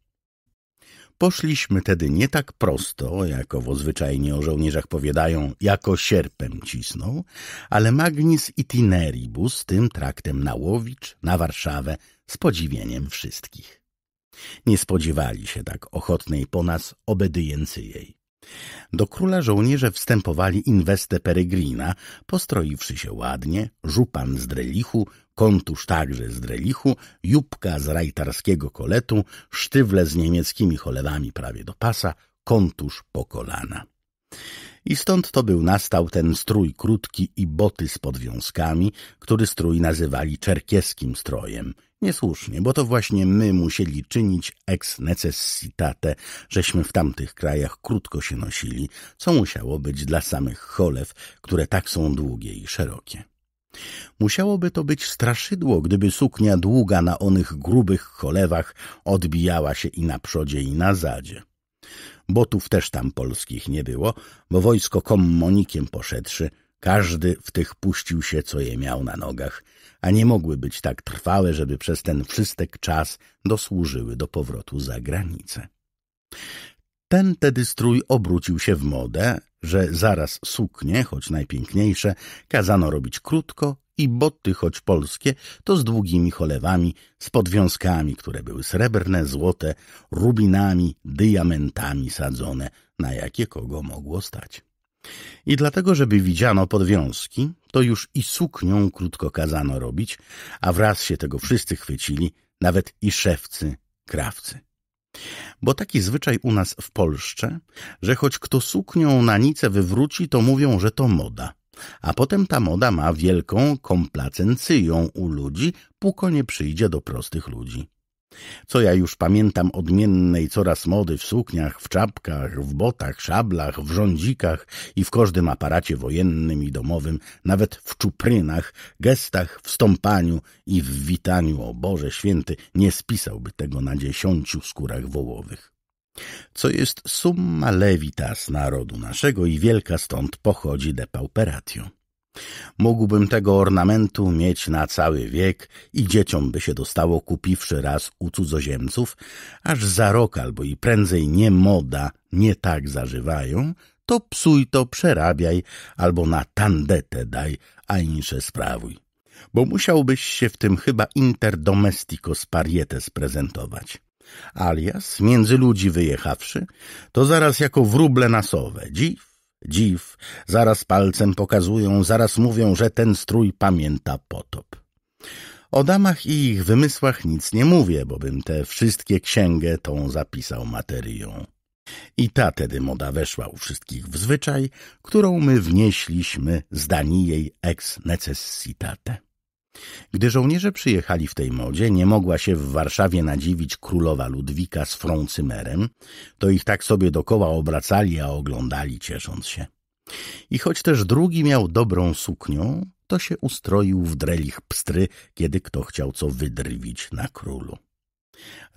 Poszliśmy tedy nie tak prosto, jakowo zwyczajnie o żołnierzach powiadają, jako sierpem cisnął, ale magnis itineribus tym traktem na Łowicz, na Warszawę, z podziwieniem wszystkich. Nie spodziewali się tak ochotnej po nas obedyjęcy jej. Do króla żołnierze wstępowali inwestę peregrina, postroiwszy się ładnie, żupan z drelichu, kontusz także z drelichu, jupka z rajtarskiego koletu, sztywle z niemieckimi cholewami prawie do pasa, kontusz po kolana. I stąd to był nastał ten strój krótki i boty z podwiązkami, który strój nazywali czerkieskim strojem. Niesłusznie, bo to właśnie my musieli czynić ex necessitate, żeśmy w tamtych krajach krótko się nosili, co musiało być dla samych cholew, które tak są długie i szerokie. Musiałoby to być straszydło, gdyby suknia długa na onych grubych cholewach odbijała się i na przodzie, i na zadzie. Botów też tam polskich nie było, bo wojsko kommonikiem poszedszy, każdy w tych puścił się, co je miał na nogach, a nie mogły być tak trwałe, żeby przez ten wszystek czas dosłużyły do powrotu za granicę. Ten tedy strój obrócił się w modę, że zaraz suknie, choć najpiękniejsze, kazano robić krótko i boty, choć polskie, to z długimi cholewami, z podwiązkami, które były srebrne, złote, rubinami, diamentami sadzone, na jakie kogo mogło stać. I dlatego, żeby widziano podwiązki, to już i suknią krótko kazano robić, a wraz się tego wszyscy chwycili, nawet i szewcy, krawcy. Bo taki zwyczaj u nas w Polsce, że choć kto suknią na nicę wywróci, to mówią, że to moda. A potem ta moda ma wielką komplacencyją u ludzi, póko nie przyjdzie do prostych ludzi. Co ja już pamiętam odmiennej coraz mody w sukniach, w czapkach, w botach, szablach, w rządzikach i w każdym aparacie wojennym i domowym, nawet w czuprynach, gestach, stąpaniu i w witaniu, o Boże Święty, nie spisałby tego na dziesięciu skórach wołowych co jest summa levitas narodu naszego i wielka stąd pochodzi depauperatio. Mógłbym tego ornamentu mieć na cały wiek i dzieciom by się dostało kupiwszy raz u cudzoziemców, aż za rok albo i prędzej nie moda, nie tak zażywają, to psuj to przerabiaj albo na tandetę daj, a insze sprawuj. Bo musiałbyś się w tym chyba interdomesticos parietes prezentować. Alias, między ludzi wyjechawszy, to zaraz jako wróble nasowe, dziw, dziw, zaraz palcem pokazują, zaraz mówią, że ten strój pamięta potop. O damach i ich wymysłach nic nie mówię, bo bym te wszystkie księgę tą zapisał materią. I ta tedy moda weszła u wszystkich w zwyczaj, którą my wnieśliśmy z Danii jej ex necessitate. Gdy żołnierze przyjechali w tej modzie, nie mogła się w Warszawie nadziwić królowa Ludwika z Froncymerem, to ich tak sobie dokoła obracali, a oglądali ciesząc się. I choć też drugi miał dobrą suknią, to się ustroił w drelich pstry, kiedy kto chciał co wydrwić na królu.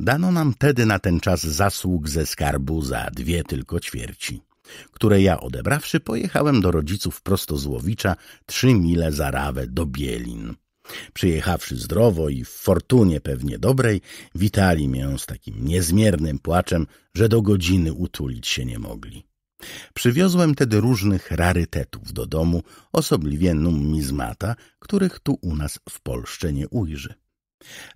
Dano nam tedy na ten czas zasług ze skarbu za dwie tylko ćwierci, które ja odebrawszy pojechałem do rodziców prosto z Łowicza trzy mile za Rawę do Bielin Przyjechawszy zdrowo i w fortunie pewnie dobrej, witali mię z takim niezmiernym płaczem, że do godziny utulić się nie mogli. Przywiozłem tedy różnych rarytetów do domu, osobliwie numizmata, których tu u nas w Polsce nie ujrzy.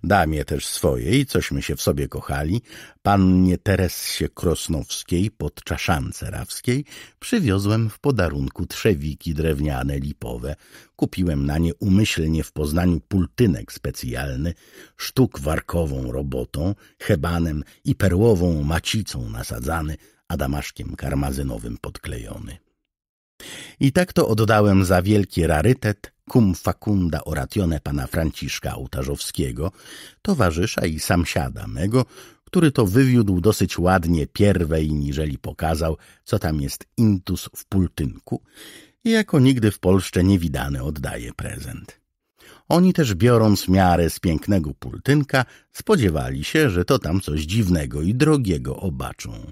Damie też swojej, cośmy się w sobie kochali, pannie Teresie Krosnowskiej pod Czaszance Rawskiej przywiozłem w podarunku trzewiki drewniane lipowe. Kupiłem na nie umyślnie w Poznaniu pultynek specjalny, sztuk warkową robotą, hebanem i perłową macicą nasadzany, a damaszkiem karmazynowym podklejony. I tak to oddałem za wielki rarytet cum facunda oratione pana Franciszka Ołtarzowskiego, towarzysza i samsiada mego, który to wywiódł dosyć ładnie pierwej, niżeli pokazał, co tam jest intus w pultynku i jako nigdy w Polsce niewidany oddaje prezent. Oni też biorąc miarę z pięknego pultynka, spodziewali się, że to tam coś dziwnego i drogiego obaczą.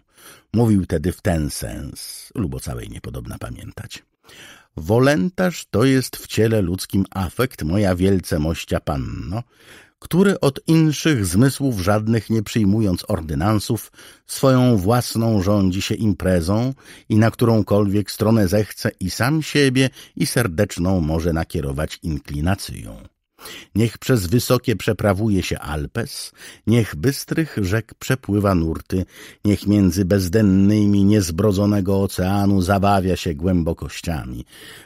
Mówił tedy w ten sens, lubo całej niepodobna pamiętać. Wolentarz to jest w ciele ludzkim afekt, moja wielce mościa panno, który od inszych zmysłów żadnych nie przyjmując ordynansów, swoją własną rządzi się imprezą i na którąkolwiek stronę zechce i sam siebie i serdeczną może nakierować inklinacją. Niech przez wysokie przeprawuje się Alpes, niech bystrych rzek przepływa nurty, niech między bezdennymi niezbrodzonego oceanu zabawia się głębokościami.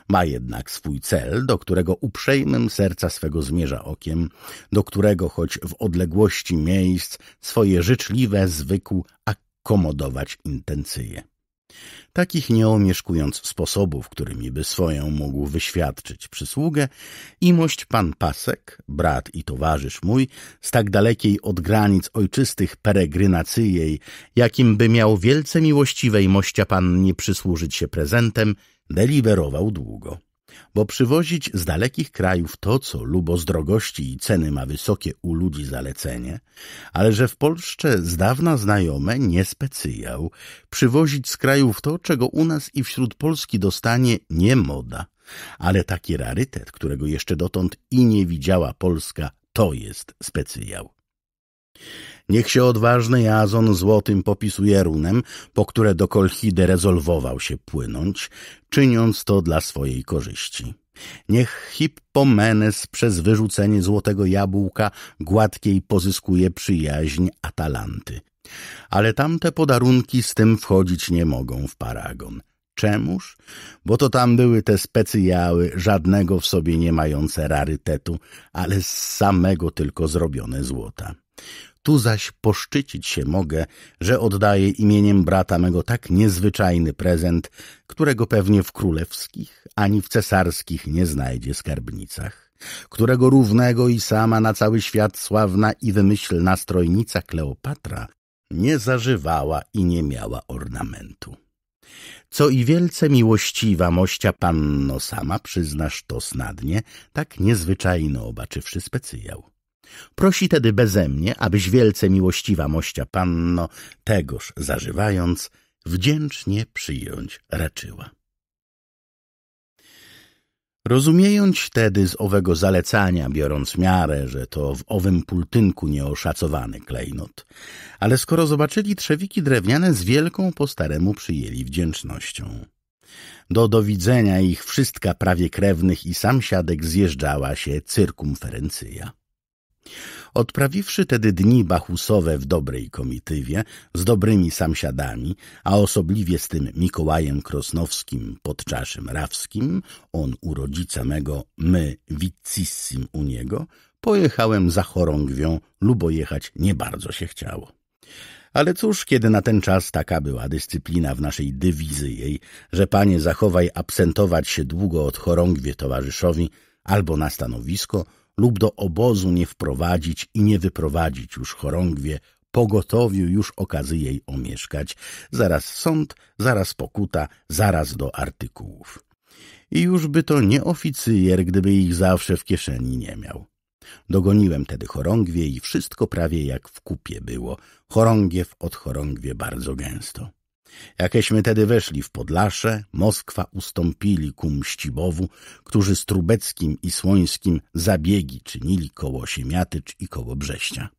Ma jednak swój cel, do którego uprzejmym serca swego zmierza okiem, do którego choć w odległości miejsc swoje życzliwe zwykł akomodować intencje takich nie omieszkując sposobów, którymi by swoją mógł wyświadczyć przysługę, imość pan Pasek, brat i towarzysz mój, z tak dalekiej od granic ojczystych peregrynacyjej, jakim by miał wielce miłościwej mościa pannie przysłużyć się prezentem, deliberował długo bo przywozić z dalekich krajów to, co lubo z drogości i ceny ma wysokie u ludzi zalecenie, ale że w Polsce z dawna znajome nie specyjał, przywozić z krajów to, czego u nas i wśród Polski dostanie nie moda, ale taki rarytet, którego jeszcze dotąd i nie widziała Polska, to jest specyjał. Niech się odważny Jazon złotym popisuje runem, po które do Kolchidy rezolwował się płynąć, czyniąc to dla swojej korzyści. Niech Hippomenes przez wyrzucenie złotego jabłka gładkiej pozyskuje przyjaźń Atalanty. Ale tamte podarunki z tym wchodzić nie mogą w paragon. Czemuż? Bo to tam były te specjały, żadnego w sobie nie mające rarytetu, ale z samego tylko zrobione złota. Tu zaś poszczycić się mogę, że oddaję imieniem brata mego tak niezwyczajny prezent, którego pewnie w królewskich ani w cesarskich nie znajdzie skarbnicach, którego równego i sama na cały świat sławna i wymyślna strojnica Kleopatra nie zażywała i nie miała ornamentu. Co i wielce miłościwa mościa panno sama przyznasz to snadnie, tak niezwyczajno obaczywszy specyjał. Prosi tedy bezemnie, abyś wielce miłościwa mościa panno, tegoż zażywając, wdzięcznie przyjąć raczyła. Rozumiejąc tedy z owego zalecania, biorąc miarę, że to w owym pultynku nieoszacowany klejnot, ale skoro zobaczyli trzewiki drewniane z wielką po staremu przyjęli wdzięcznością. Do dowidzenia ich wszystka prawie krewnych i sam siadek zjeżdżała się cyrkumferencyja. Odprawiwszy tedy dni bachusowe w dobrej komitywie, z dobrymi samsiadami, a osobliwie z tym Mikołajem Krosnowskim, podczaszym rawskim, on u rodzica mego, my wicissim u niego, pojechałem za chorągwią, lubo jechać nie bardzo się chciało. Ale cóż, kiedy na ten czas taka była dyscyplina w naszej dywizji jej, że panie zachowaj absentować się długo od chorągwie towarzyszowi albo na stanowisko, lub do obozu nie wprowadzić i nie wyprowadzić już chorągwie, pogotowiu już okazy jej omieszkać. Zaraz sąd, zaraz pokuta, zaraz do artykułów. I już by to nie oficjer, gdyby ich zawsze w kieszeni nie miał. Dogoniłem tedy chorągwie i wszystko prawie jak w kupie było. Chorągiew od chorągwie bardzo gęsto. Jakieśmy tedy weszli w Podlasze, Moskwa ustąpili ku Mścibowu, którzy z Trubeckim i Słońskim zabiegi czynili koło Siemiatycz i koło Brześcia.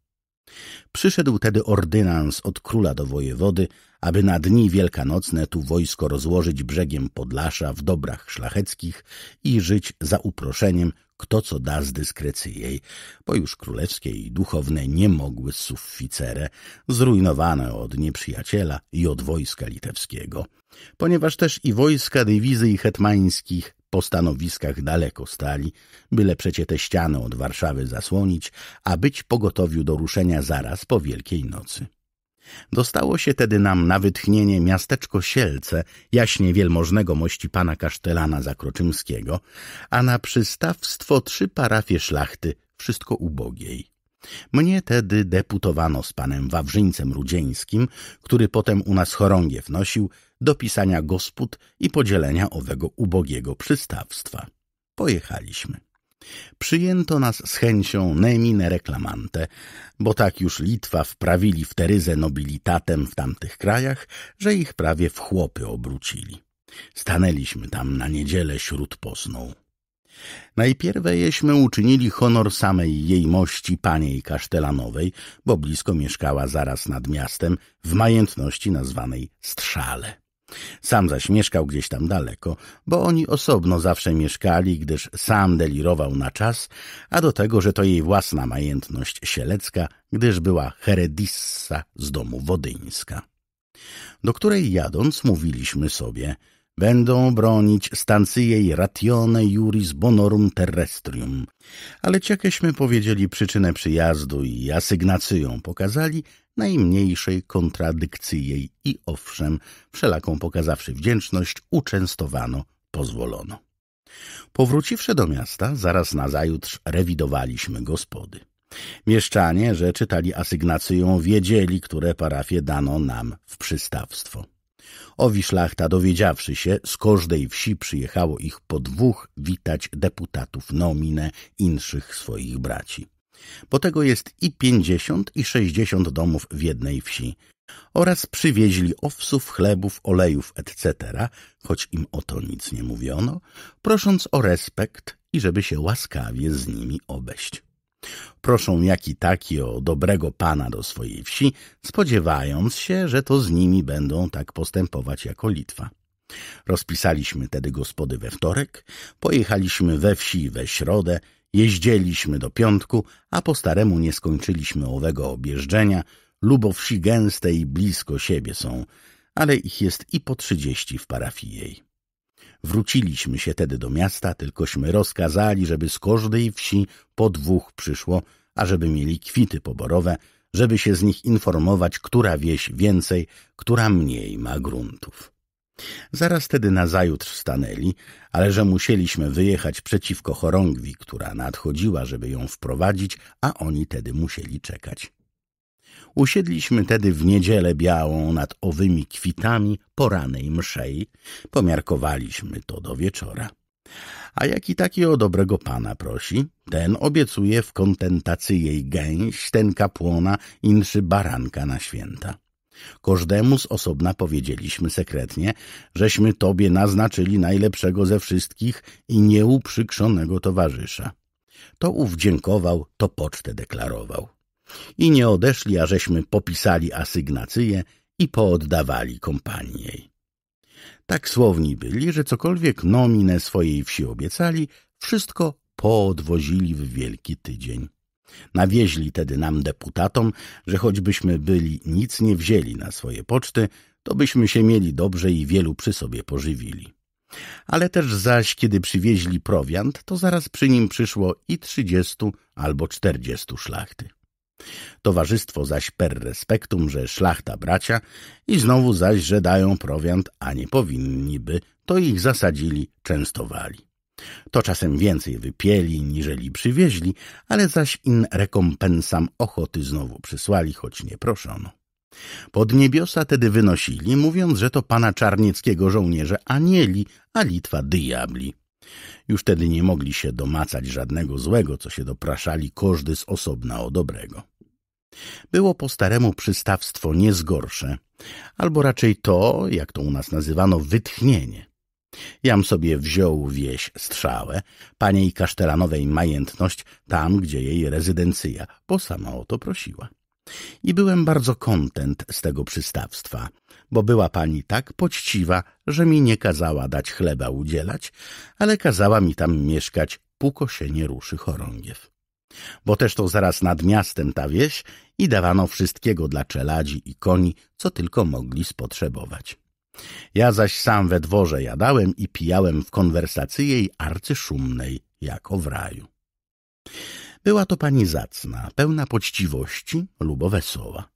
Przyszedł tedy ordynans od króla do wojewody, aby na dni wielkanocne tu wojsko rozłożyć brzegiem Podlasza w dobrach szlacheckich i żyć za uproszeniem kto co da z jej, bo już królewskie i duchowne nie mogły suficere zrujnowane od nieprzyjaciela i od wojska litewskiego, ponieważ też i wojska dywizji hetmańskich po stanowiskach daleko stali, byle przecie te ściany od Warszawy zasłonić, a być pogotowiu do ruszenia zaraz po Wielkiej Nocy. Dostało się tedy nam na wytchnienie miasteczko Sielce, jaśnie wielmożnego mości pana Kasztelana Zakroczymskiego, a na przystawstwo trzy parafie szlachty, wszystko ubogiej. Mnie tedy deputowano z panem Wawrzyńcem Rudzieńskim, który potem u nas chorągiew nosił, do pisania gospód i podzielenia owego ubogiego przystawstwa. Pojechaliśmy. Przyjęto nas z chęcią nemine reklamante, bo tak już Litwa wprawili w Teryzę nobilitatem w tamtych krajach, że ich prawie w chłopy obrócili. Stanęliśmy tam na niedzielę śród posną. Najpierwej jeśmy uczynili honor samej jej mości paniej kasztelanowej, bo blisko mieszkała zaraz nad miastem w majętności nazwanej Strzale. Sam zaś mieszkał gdzieś tam daleko, bo oni osobno zawsze mieszkali, gdyż sam delirował na czas, a do tego, że to jej własna majętność sielecka, gdyż była heredissa z domu wodyńska. Do której jadąc mówiliśmy sobie, będą bronić stancję ratione juris bonorum terrestrium. Ale ciakeśmy powiedzieli przyczynę przyjazdu i asygnacją pokazali, najmniejszej kontradykcji jej i owszem, wszelaką pokazawszy wdzięczność, uczęstowano, pozwolono. Powróciwszy do miasta, zaraz nazajutrz rewidowaliśmy gospody. Mieszczanie, że czytali asygnacją, wiedzieli, które parafie dano nam w przystawstwo. Owi szlachta, dowiedziawszy się, z każdej wsi przyjechało ich po dwóch witać deputatów nomine inszych swoich braci. Bo tego jest i pięćdziesiąt i sześćdziesiąt domów w jednej wsi. Oraz przywieźli owsów, chlebów, olejów, etc., choć im o to nic nie mówiono, prosząc o respekt i żeby się łaskawie z nimi obejść. Proszą jaki taki o dobrego pana do swojej wsi, spodziewając się, że to z nimi będą tak postępować jako Litwa. Rozpisaliśmy tedy gospody we wtorek, pojechaliśmy we wsi we środę Jeździeliśmy do piątku, a po staremu nie skończyliśmy owego objeżdżenia, lubo wsi gęste i blisko siebie są, ale ich jest i po trzydzieści w parafii jej. Wróciliśmy się tedy do miasta, tylkośmy rozkazali, żeby z każdej wsi po dwóch przyszło, a żeby mieli kwity poborowe, żeby się z nich informować, która wieś więcej, która mniej ma gruntów. Zaraz tedy nazajutrz stanęli, ale że musieliśmy wyjechać przeciwko chorągwi, która nadchodziła, żeby ją wprowadzić, a oni tedy musieli czekać. Usiedliśmy tedy w niedzielę białą nad owymi kwitami poranej mszej. Pomiarkowaliśmy to do wieczora. A jaki taki o dobrego pana prosi, ten obiecuje w kontentacji jej gęś, ten kapłona, inszy baranka na święta. Każdemu z osobna powiedzieliśmy sekretnie, żeśmy tobie naznaczyli najlepszego ze wszystkich i nieuprzykrzonego towarzysza. To ów dziękował, to pocztę deklarował. I nie odeszli, a żeśmy popisali asygnacyje i pooddawali kompaniej. Tak słowni byli, że cokolwiek nominę swojej wsi obiecali, wszystko poodwozili w wielki tydzień. Nawieźli tedy nam deputatom, że choćbyśmy byli nic nie wzięli na swoje poczty, to byśmy się mieli dobrze i wielu przy sobie pożywili. Ale też zaś, kiedy przywieźli prowiant, to zaraz przy nim przyszło i trzydziestu albo czterdziestu szlachty. Towarzystwo zaś per respektum, że szlachta bracia i znowu zaś, że dają prowiant, a nie powinni by, to ich zasadzili, częstowali. To czasem więcej wypieli, niżeli przywieźli, ale zaś in rekompensam ochoty znowu przysłali, choć nie proszono. Pod niebiosa tedy wynosili, mówiąc, że to pana czarnieckiego żołnierze anieli, a Litwa diabli. Już tedy nie mogli się domacać żadnego złego, co się dopraszali każdy z osobna o dobrego. Było po staremu przystawstwo niezgorsze, albo raczej to, jak to u nas nazywano, wytchnienie. Jam sobie wziął wieś strzałę, paniej kasztelanowej majętność tam, gdzie jej rezydencja, bo sama o to prosiła. I byłem bardzo kontent z tego przystawstwa, bo była pani tak poczciwa, że mi nie kazała dać chleba udzielać, ale kazała mi tam mieszkać, póko się nie ruszy chorągiew. Bo też to zaraz nad miastem ta wieś i dawano wszystkiego dla czeladzi i koni, co tylko mogli spotrzebować. Ja zaś sam we dworze jadałem i pijałem w konwersacji jej arcyszumnej, jako w raju. Była to pani zacna, pełna poczciwości, lubo wesoła.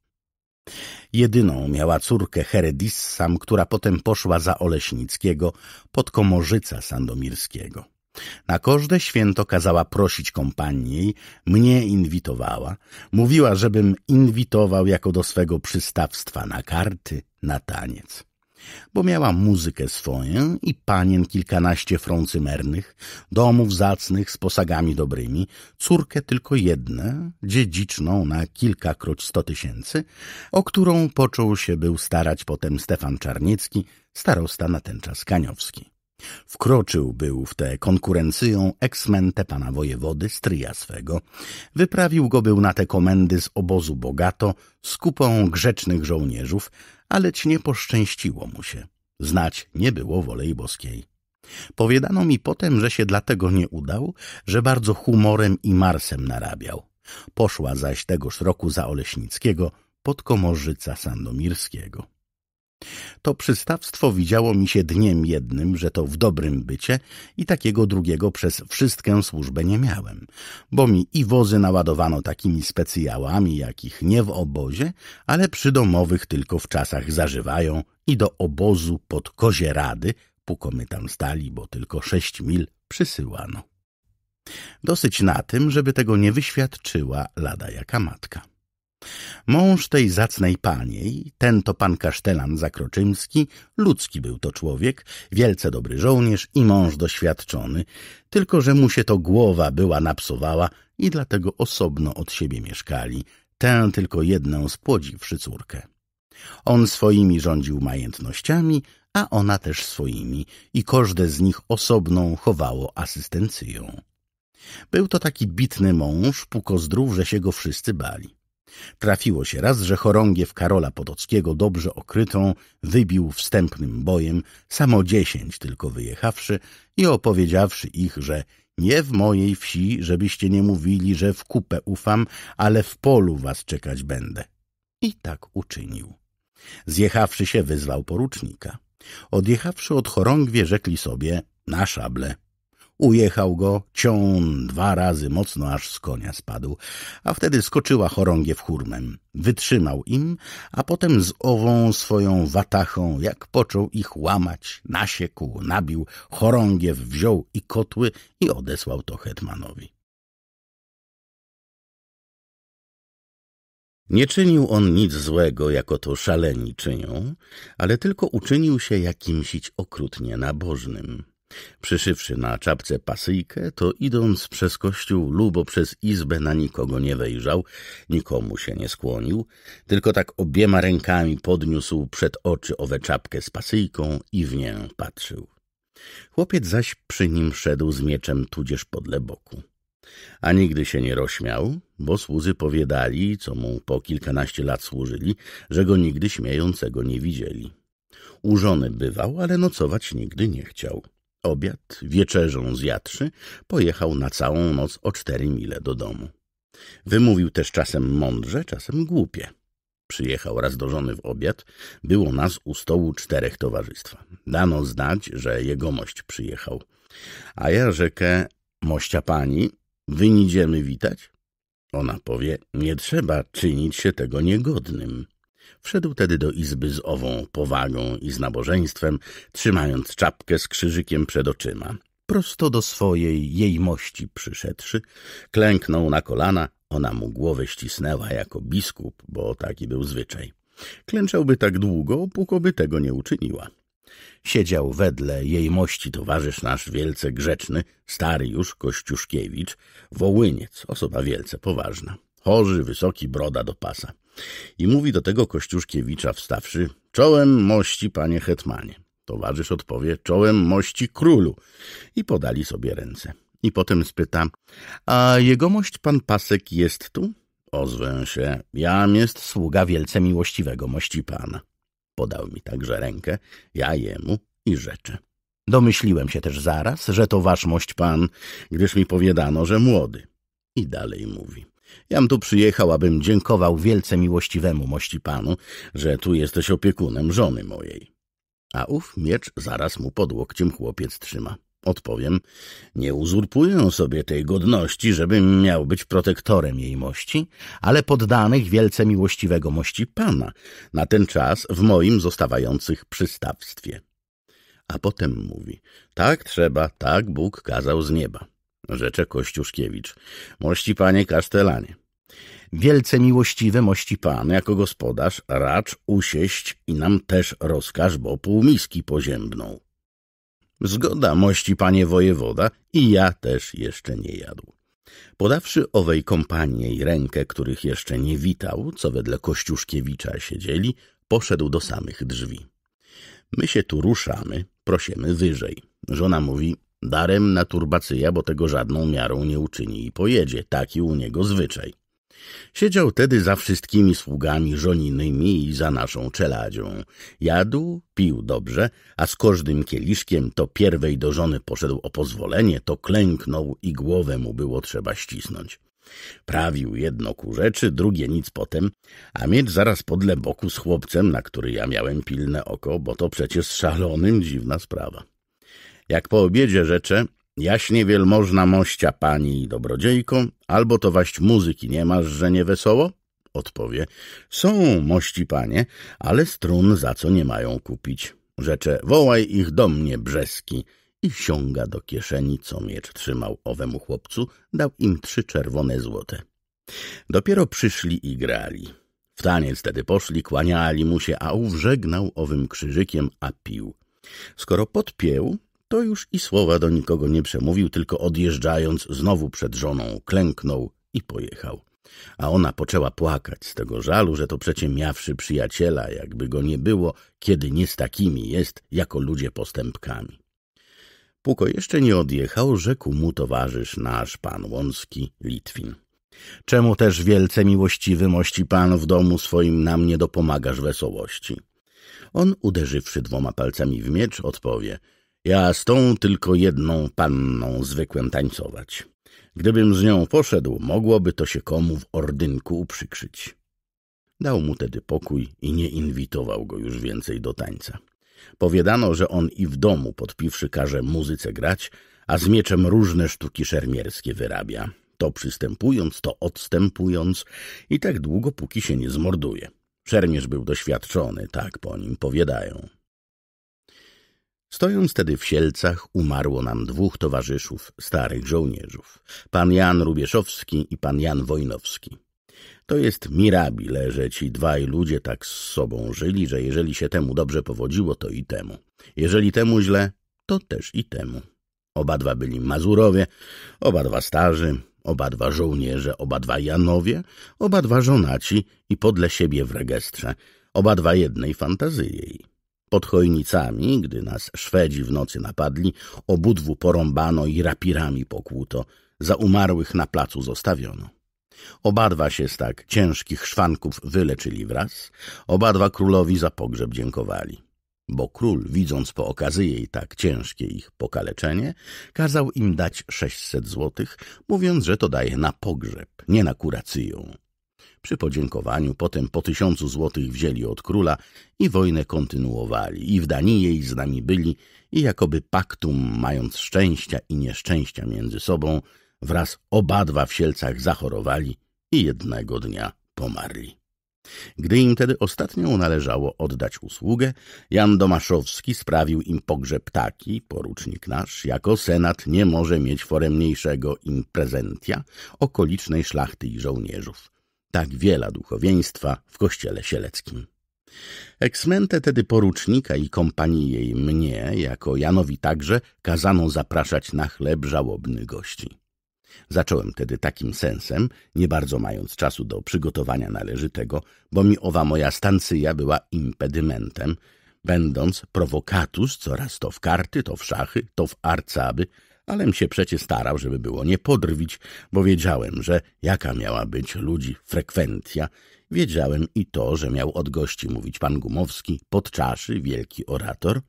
Jedyną miała córkę Heredissam, która potem poszła za Oleśnickiego pod Komorzyca Sandomirskiego. Na każde święto kazała prosić kompanii, mnie inwitowała. Mówiła, żebym inwitował jako do swego przystawstwa na karty, na taniec bo miała muzykę swoją i panien kilkanaście frącymernych, domów zacnych z posagami dobrymi, córkę tylko jedną, dziedziczną na kilkakroć sto tysięcy, o którą począł się był starać potem Stefan Czarniecki, starosta na ten czas kaniowski. Wkroczył był w tę konkurencją eksmentę pana wojewody stryja swego. Wyprawił go był na te komendy z obozu bogato, z kupą grzecznych żołnierzów, aleć nie poszczęściło mu się. Znać nie było wolej boskiej. Powiadano mi potem, że się dlatego nie udał, że bardzo humorem i marsem narabiał. Poszła zaś tegoż roku za Oleśnickiego pod Komorzyca Sandomirskiego. To przystawstwo widziało mi się dniem jednym, że to w dobrym bycie i takiego drugiego przez wszystkę służbę nie miałem, bo mi i wozy naładowano takimi specjałami, jakich nie w obozie, ale przy domowych tylko w czasach zażywają i do obozu pod Kozierady, Rady, póko my tam stali, bo tylko sześć mil przysyłano. Dosyć na tym, żeby tego nie wyświadczyła lada jaka matka. Mąż tej zacnej paniej, ten to pan kasztelan zakroczymski, ludzki był to człowiek, wielce dobry żołnierz i mąż doświadczony, tylko że mu się to głowa była napsowała i dlatego osobno od siebie mieszkali, tę tylko jedną spłodziwszy córkę. On swoimi rządził majętnościami, a ona też swoimi i każde z nich osobną chowało asystencją. Był to taki bitny mąż, pukozdrów, że się go wszyscy bali. Trafiło się raz, że chorągiew Karola Potockiego, dobrze okrytą, wybił wstępnym bojem, samo dziesięć tylko wyjechawszy i opowiedziawszy ich, że nie w mojej wsi, żebyście nie mówili, że w kupę ufam, ale w polu was czekać będę. I tak uczynił. Zjechawszy się, wyzwał porucznika. Odjechawszy od chorągwie, rzekli sobie na szable. Ujechał go, ciął dwa razy mocno, aż z konia spadł, a wtedy skoczyła chorągiew hurmem. Wytrzymał im, a potem z ową swoją watachą, jak począł ich łamać, nasiekł, nabił, chorągiew wziął i kotły i odesłał to hetmanowi. Nie czynił on nic złego, jako to szaleni czynią, ale tylko uczynił się jakimś okrutnie nabożnym. Przyszywszy na czapce pasyjkę, to idąc przez kościół lubo przez izbę na nikogo nie wejrzał, nikomu się nie skłonił, tylko tak obiema rękami podniósł przed oczy owę czapkę z pasyjką i w nią patrzył. Chłopiec zaś przy nim szedł z mieczem tudzież podle boku. A nigdy się nie rośmiał, bo słudzy powiadali, co mu po kilkanaście lat służyli, że go nigdy śmiejącego nie widzieli. Urzony bywał, ale nocować nigdy nie chciał. Obiad, wieczerzą zjadszy, pojechał na całą noc o cztery mile do domu. Wymówił też czasem mądrze, czasem głupie. Przyjechał raz do żony w obiad, było nas u stołu czterech towarzystwa. Dano znać, że jegomość przyjechał. A ja rzekę, mościa pani, wynidziemy witać? Ona powie, nie trzeba czynić się tego niegodnym. Wszedł tedy do izby z ową powagą i z nabożeństwem, trzymając czapkę z krzyżykiem przed oczyma. Prosto do swojej jej mości przyszedłszy, klęknął na kolana, ona mu głowę ścisnęła jako biskup, bo taki był zwyczaj. Klęczałby tak długo, pukoby tego nie uczyniła. Siedział wedle jej mości towarzysz nasz wielce grzeczny, stary już Kościuszkiewicz, Wołyniec, osoba wielce poważna. Chorzy, wysoki, broda do pasa. I mówi do tego Kościuszkiewicza wstawszy, czołem mości, panie hetmanie. Towarzysz odpowie, czołem mości królu. I podali sobie ręce. I potem spyta, a jegomość pan Pasek jest tu? Ozwę się, jam jest sługa wielce miłościwego mości pana. Podał mi także rękę, ja jemu i rzeczę. Domyśliłem się też zaraz, że to wasz mość pan, gdyż mi powiadano, że młody. I dalej mówi. Jam tu przyjechał, abym dziękował wielce miłościwemu mości panu, że tu jesteś opiekunem żony mojej. A ów miecz zaraz mu pod łokciem chłopiec trzyma. Odpowiem, nie uzurpuję sobie tej godności, żebym miał być protektorem jej mości, ale poddanych wielce miłościwego mości pana, na ten czas w moim zostawających przystawstwie. A potem mówi, tak trzeba, tak Bóg kazał z nieba rzecze Kościuszkiewicz. Mości panie kasztelanie. Wielce miłościwy mości pan, jako gospodarz, racz usieść i nam też rozkaż, bo półmiski poziębną. Zgoda mości panie wojewoda i ja też jeszcze nie jadł. Podawszy owej kompanii rękę, których jeszcze nie witał, co wedle Kościuszkiewicza siedzieli, poszedł do samych drzwi. My się tu ruszamy, prosimy wyżej. Żona mówi, Darem na turbacyja, bo tego żadną miarą nie uczyni i pojedzie, taki u niego zwyczaj. Siedział tedy za wszystkimi sługami żoninymi i za naszą czeladzią. Jadł, pił dobrze, a z każdym kieliszkiem to pierwej do żony poszedł o pozwolenie, to klęknął i głowę mu było trzeba ścisnąć. Prawił jedno ku rzeczy, drugie nic potem, a mieć zaraz podle boku z chłopcem, na który ja miałem pilne oko, bo to przecież szalonym dziwna sprawa. Jak po obiedzie rzecze, jaśnie wielmożna mościa pani i dobrodziejko, albo to waść muzyki nie masz, że nie wesoło? Odpowie, są mości panie, ale strun za co nie mają kupić. Rzecze, wołaj ich do mnie, Brzeski. I siąga do kieszeni, co miecz trzymał owemu chłopcu, dał im trzy czerwone złote. Dopiero przyszli i grali. W taniec tedy poszli, kłaniali mu się, a ów żegnał owym krzyżykiem, a pił. Skoro podpiął, to już i słowa do nikogo nie przemówił, tylko odjeżdżając znowu przed żoną, klęknął i pojechał. A ona poczęła płakać z tego żalu, że to przecie miawszy przyjaciela, jakby go nie było, kiedy nie z takimi jest, jako ludzie postępkami. Puko jeszcze nie odjechał, rzekł mu towarzysz nasz, pan Łąski, Litwin. Czemu też wielce miłościwy mości pan w domu swoim nam nie dopomagasz wesołości? On, uderzywszy dwoma palcami w miecz, odpowie – ja z tą tylko jedną panną zwykłem tańcować. Gdybym z nią poszedł, mogłoby to się komu w ordynku uprzykrzyć. Dał mu tedy pokój i nie inwitował go już więcej do tańca. Powiadano, że on i w domu, podpiwszy, każe muzyce grać, a z mieczem różne sztuki szermierskie wyrabia. To przystępując, to odstępując i tak długo, póki się nie zmorduje. Szermierz był doświadczony, tak po nim powiadają. Stojąc tedy w Sielcach, umarło nam dwóch towarzyszów, starych żołnierzów. Pan Jan Rubieszowski i pan Jan Wojnowski. To jest mirabile, że ci dwaj ludzie tak z sobą żyli, że jeżeli się temu dobrze powodziło, to i temu. Jeżeli temu źle, to też i temu. Obadwa byli Mazurowie, obadwa starzy, obadwa żołnierze, obadwa Janowie, obadwa żonaci i podle siebie w rejestrze, obadwa jednej fantazyjej. Pod chojnicami, gdy nas Szwedzi w nocy napadli, obudwu porąbano i rapirami pokłuto, za umarłych na placu zostawiono. Obadwa się z tak ciężkich szwanków wyleczyli wraz, obadwa królowi za pogrzeb dziękowali. Bo król, widząc po okazyjej tak ciężkie ich pokaleczenie, kazał im dać sześćset złotych, mówiąc, że to daje na pogrzeb, nie na kurację. Przy podziękowaniu potem po tysiącu złotych wzięli od króla i wojnę kontynuowali. I w Danii jej z nami byli i jakoby paktum, mając szczęścia i nieszczęścia między sobą, wraz obadwa w Sielcach zachorowali i jednego dnia pomarli. Gdy im tedy ostatnią należało oddać usługę, Jan Domaszowski sprawił im pogrzeb taki, porucznik nasz, jako senat nie może mieć foremniejszego im prezentia okolicznej szlachty i żołnierzów tak wiela duchowieństwa w kościele sieleckim. Eksmentę tedy porucznika i kompanii jej mnie, jako Janowi także, kazano zapraszać na chleb żałobny gości. Zacząłem tedy takim sensem, nie bardzo mając czasu do przygotowania należytego, bo mi owa moja stancyja była impedymentem, będąc prowokatus coraz to w karty, to w szachy, to w arcaby – Alem się przecie starał, żeby było nie podrwić, bo wiedziałem, że jaka miała być ludzi frekwencja. Wiedziałem i to, że miał od gości mówić pan Gumowski, podczaszy, wielki orator,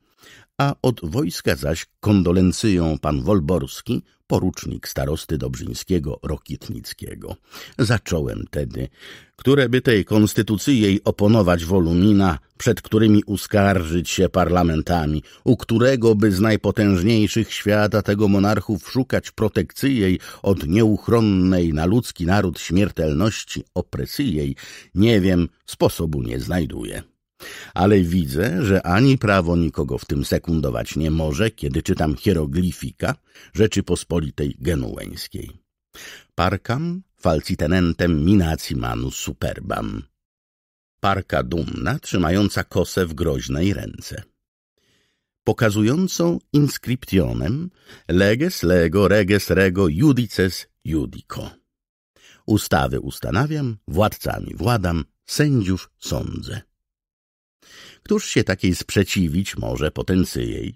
a od wojska zaś kondolencyją pan Wolborski, porucznik starosty Dobrzyńskiego rokitnickiego. Zacząłem tedy, które by tej konstytucji jej oponować wolumina, przed którymi uskarżyć się parlamentami, u którego by z najpotężniejszych świata tego monarchów szukać protekcji jej od nieuchronnej na ludzki naród śmiertelności opresji jej, nie wiem, sposobu nie znajduje. Ale widzę, że ani prawo nikogo w tym sekundować nie może, kiedy czytam hieroglifika Rzeczypospolitej Genueńskiej. Parkam falcitenentem minaci manus superbam. Parka dumna, trzymająca kosę w groźnej ręce pokazującą inscriptionem leges lego reges rego judices judico. Ustawy ustanawiam, władcami władam, sędziów sądzę. Któż się takiej sprzeciwić może potencyjej?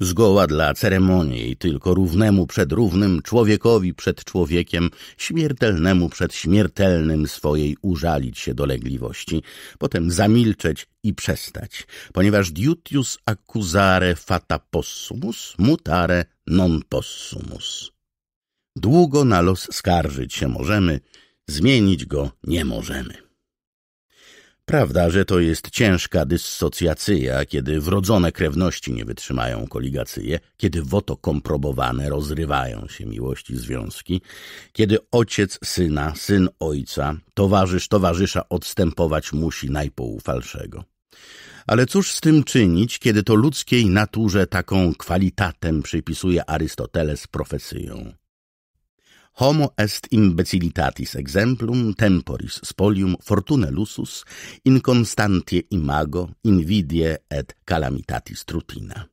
Zgoła dla ceremonii, tylko równemu przed równym, człowiekowi przed człowiekiem, śmiertelnemu przed śmiertelnym swojej użalić się dolegliwości, potem zamilczeć i przestać, ponieważ diutius accusare fata possumus, mutare non possumus. Długo na los skarżyć się możemy, zmienić go nie możemy. Prawda, że to jest ciężka dyssocjacja, kiedy wrodzone krewności nie wytrzymają koligacyje, kiedy oto komprobowane rozrywają się miłości związki, kiedy ojciec syna, syn ojca, towarzysz towarzysza odstępować musi najpoufalszego. Ale cóż z tym czynić, kiedy to ludzkiej naturze taką kwalitatem przypisuje Arystoteles profesją? Homo est imbecilitatis exemplum, temporis spolium fortune lusus, inconstantie imago, invidie et calamitatis trutina.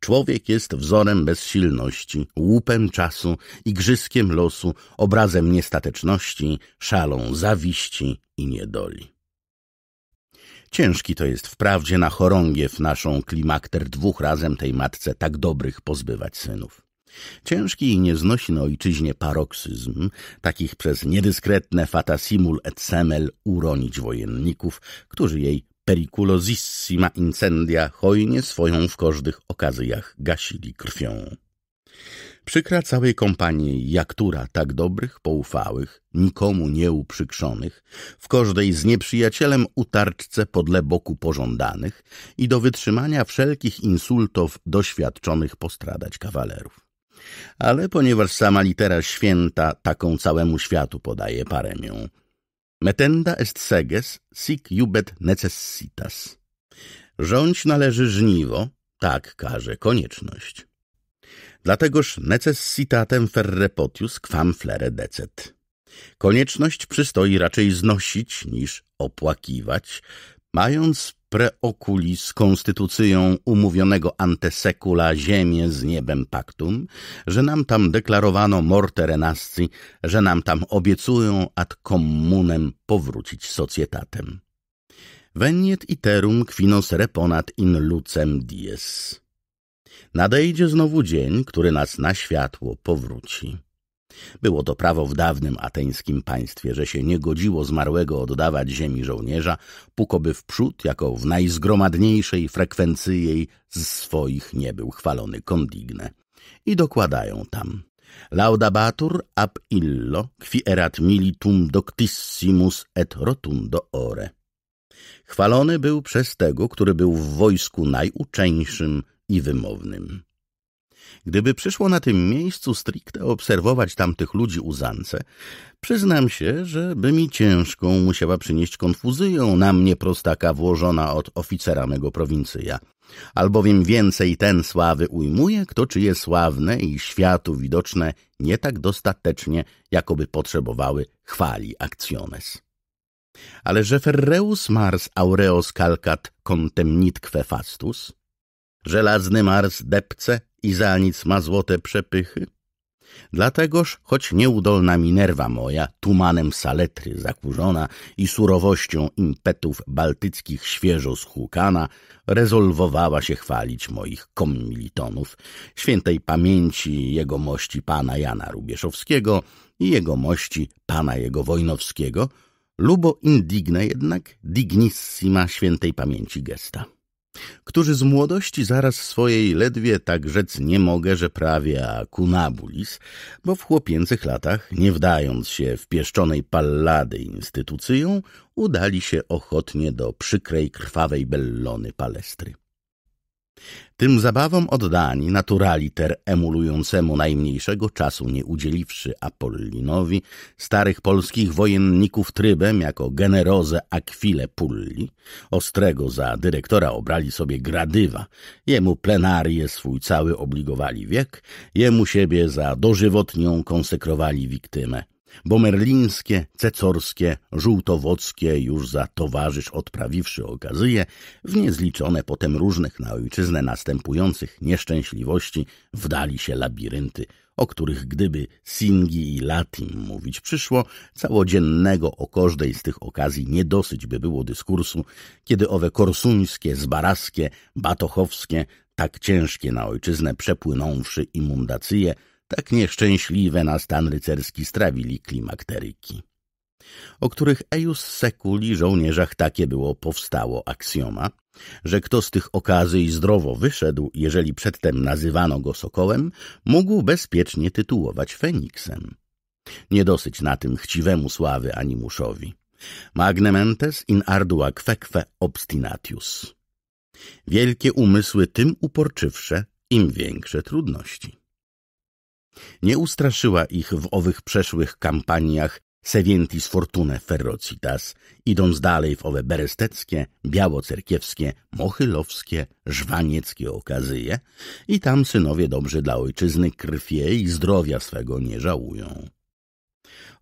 Człowiek jest wzorem bezsilności, łupem czasu, igrzyskiem losu, obrazem niestateczności, szalą zawiści i niedoli. Ciężki to jest wprawdzie na chorągiew naszą klimakter dwóch razem tej matce tak dobrych pozbywać synów. Ciężki i nieznosi na ojczyźnie paroksyzm, takich przez niedyskretne fata simul et semel uronić wojenników, którzy jej periculosissima incendia hojnie swoją w każdych okazjach gasili krwią. Przykra całej kompanii jaktura tak dobrych, poufałych, nikomu nieuprzykrzonych, w każdej z nieprzyjacielem utarczce podle boku pożądanych i do wytrzymania wszelkich insultów doświadczonych postradać kawalerów ale ponieważ sama litera święta taką całemu światu podaje paremię. Metenda est seges, sic jubet necessitas. Rządź należy żniwo, tak każe konieczność. Dlategoż necessitatem ferre potius quam flere decet. Konieczność przystoi raczej znosić niż opłakiwać, mając preokuli z konstytucją umówionego antesekula ziemię z niebem paktum, że nam tam deklarowano morte renasci, że nam tam obiecują ad communem powrócić societatem. Veniet iterum quinos reponat in lucem dies. Nadejdzie znowu dzień, który nas na światło powróci. Było to prawo w dawnym ateńskim państwie, że się nie godziło zmarłego oddawać ziemi żołnierza, pukoby wprzód, jako w najzgromadniejszej frekwencji jej z swoich nie był chwalony kondigne. I dokładają tam. Laudabatur ab illo, qui erat militum doctissimus et rotundo ore. Chwalony był przez tego, który był w wojsku najuczeńszym i wymownym. Gdyby przyszło na tym miejscu stricte obserwować tamtych ludzi uzance, przyznam się, że by mi ciężką musiała przynieść konfuzję na mnie prostaka włożona od oficera mego prowincyja. Albowiem więcej ten sławy ujmuje, kto czyje sławne i światu widoczne nie tak dostatecznie, jakoby potrzebowały chwali akcjones. Ale że Ferreus Mars aureos calcat contemnitque fastus, żelazny Mars depce i za nic ma złote przepychy? Dlategoż, choć nieudolna Minerva moja, tumanem saletry zakurzona i surowością impetów baltyckich świeżo schłukana, rezolwowała się chwalić moich komilitonów, świętej pamięci jego mości pana Jana Rubieszowskiego i jego mości pana jego Wojnowskiego, lubo indigne jednak dignissima świętej pamięci gesta którzy z młodości zaraz swojej ledwie tak rzec nie mogę, że prawie a kunabulis, bo w chłopięcych latach, nie wdając się w pieszczonej pallady instytucją, udali się ochotnie do przykrej, krwawej bellony palestry. Tym zabawom oddani, naturaliter emulującemu najmniejszego czasu nie udzieliwszy Apollinowi, starych polskich wojenników trybem jako generozę Aquile Pulli, ostrego za dyrektora obrali sobie gradywa, jemu plenarię swój cały obligowali wiek, jemu siebie za dożywotnią konsekrowali wiktymę, bo merlińskie, cecorskie, żółtowockie już za towarzysz odprawiwszy okazyje, w niezliczone potem różnych na ojczyznę następujących nieszczęśliwości wdali się labirynty, o których gdyby Singi i Latim mówić przyszło, całodziennego o każdej z tych okazji nie dosyć by było dyskursu, kiedy owe korsuńskie, zbaraskie, batochowskie, tak ciężkie na ojczyznę przepłynąwszy inundacje – tak nieszczęśliwe na stan rycerski strawili klimakteryki, o których eius Sekuli żołnierzach takie było powstało aksjoma, że kto z tych okazji zdrowo wyszedł, jeżeli przedtem nazywano go sokołem, mógł bezpiecznie tytułować Feniksem. Nie dosyć na tym chciwemu sławy animuszowi. Magnementes in ardua queque obstinatius. Wielkie umysły tym uporczywsze, im większe trudności. Nie ustraszyła ich w owych przeszłych kampaniach Sevientis fortune ferrocitas, idąc dalej w owe beresteckie, białocerkiewskie, mochylowskie, żwanieckie okazyje i tam synowie dobrzy dla ojczyzny krwie i zdrowia swego nie żałują.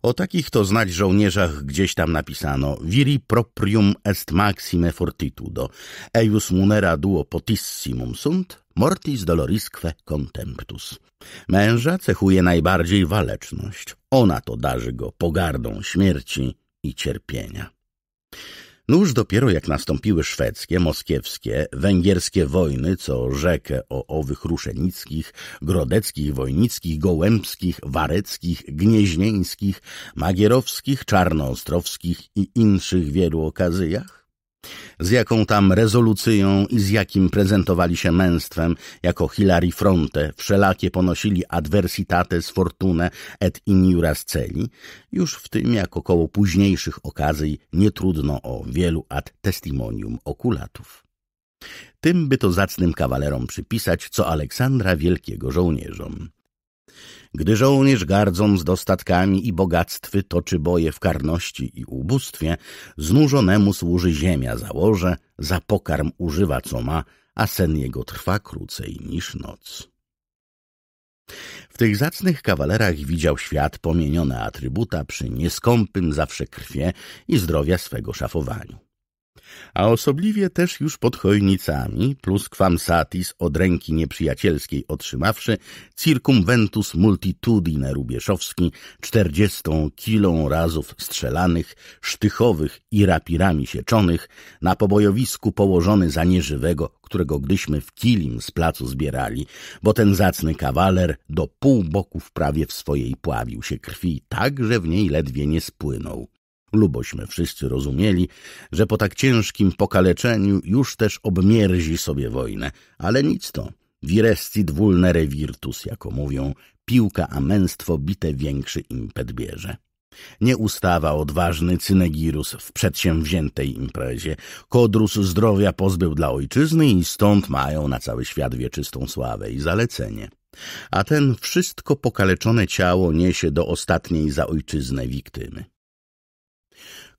O takich to znać żołnierzach gdzieś tam napisano viri proprium est maxime fortitudo, eius munera duo potissimum sunt, mortis dolorisque contemptus. Męża cechuje najbardziej waleczność. Ona to darzy go pogardą śmierci i cierpienia. Nuż no dopiero jak nastąpiły szwedzkie, moskiewskie, węgierskie wojny, co rzekę o owych ruszenickich, grodeckich, wojnickich, gołębskich, wareckich, gnieźnieńskich, magierowskich, czarnoostrowskich i inszych wielu okazyjach, z jaką tam rezolucją i z jakim prezentowali się męstwem, jako Hilary Fronte, wszelakie ponosili adversitates fortune et injuras celi, już w tym, jak około późniejszych okazji, nie trudno o wielu ad testimonium okulatów. Tym by to zacnym kawalerom przypisać, co Aleksandra wielkiego żołnierzom. Gdy żołnierz gardząc dostatkami i bogactwy toczy boje w karności i ubóstwie, znużonemu służy ziemia założe, za pokarm używa co ma, a sen jego trwa krócej niż noc. W tych zacnych kawalerach widział świat pomienione atrybuta przy nieskąpym zawsze krwie i zdrowia swego szafowaniu a osobliwie też już pod chojnicami, plus kwamsatis od ręki nieprzyjacielskiej otrzymawszy, circumventus multitudine rubieszowski, czterdziestą kilą razów strzelanych, sztychowych i rapirami sieczonych, na pobojowisku położony za nieżywego, którego gdyśmy w kilim z placu zbierali, bo ten zacny kawaler do pół boków prawie w swojej pławił się krwi, tak, że w niej ledwie nie spłynął lubośmy wszyscy rozumieli, że po tak ciężkim pokaleczeniu już też obmierzi sobie wojnę, ale nic to. Virestit vulnere virtus, jako mówią, piłka a męstwo bite większy impet bierze. Nie ustawa odważny Cynegirus w przedsięwziętej imprezie. Kodrus zdrowia pozbył dla ojczyzny i stąd mają na cały świat wieczystą sławę i zalecenie. A ten wszystko pokaleczone ciało niesie do ostatniej za ojczyznę wiktymy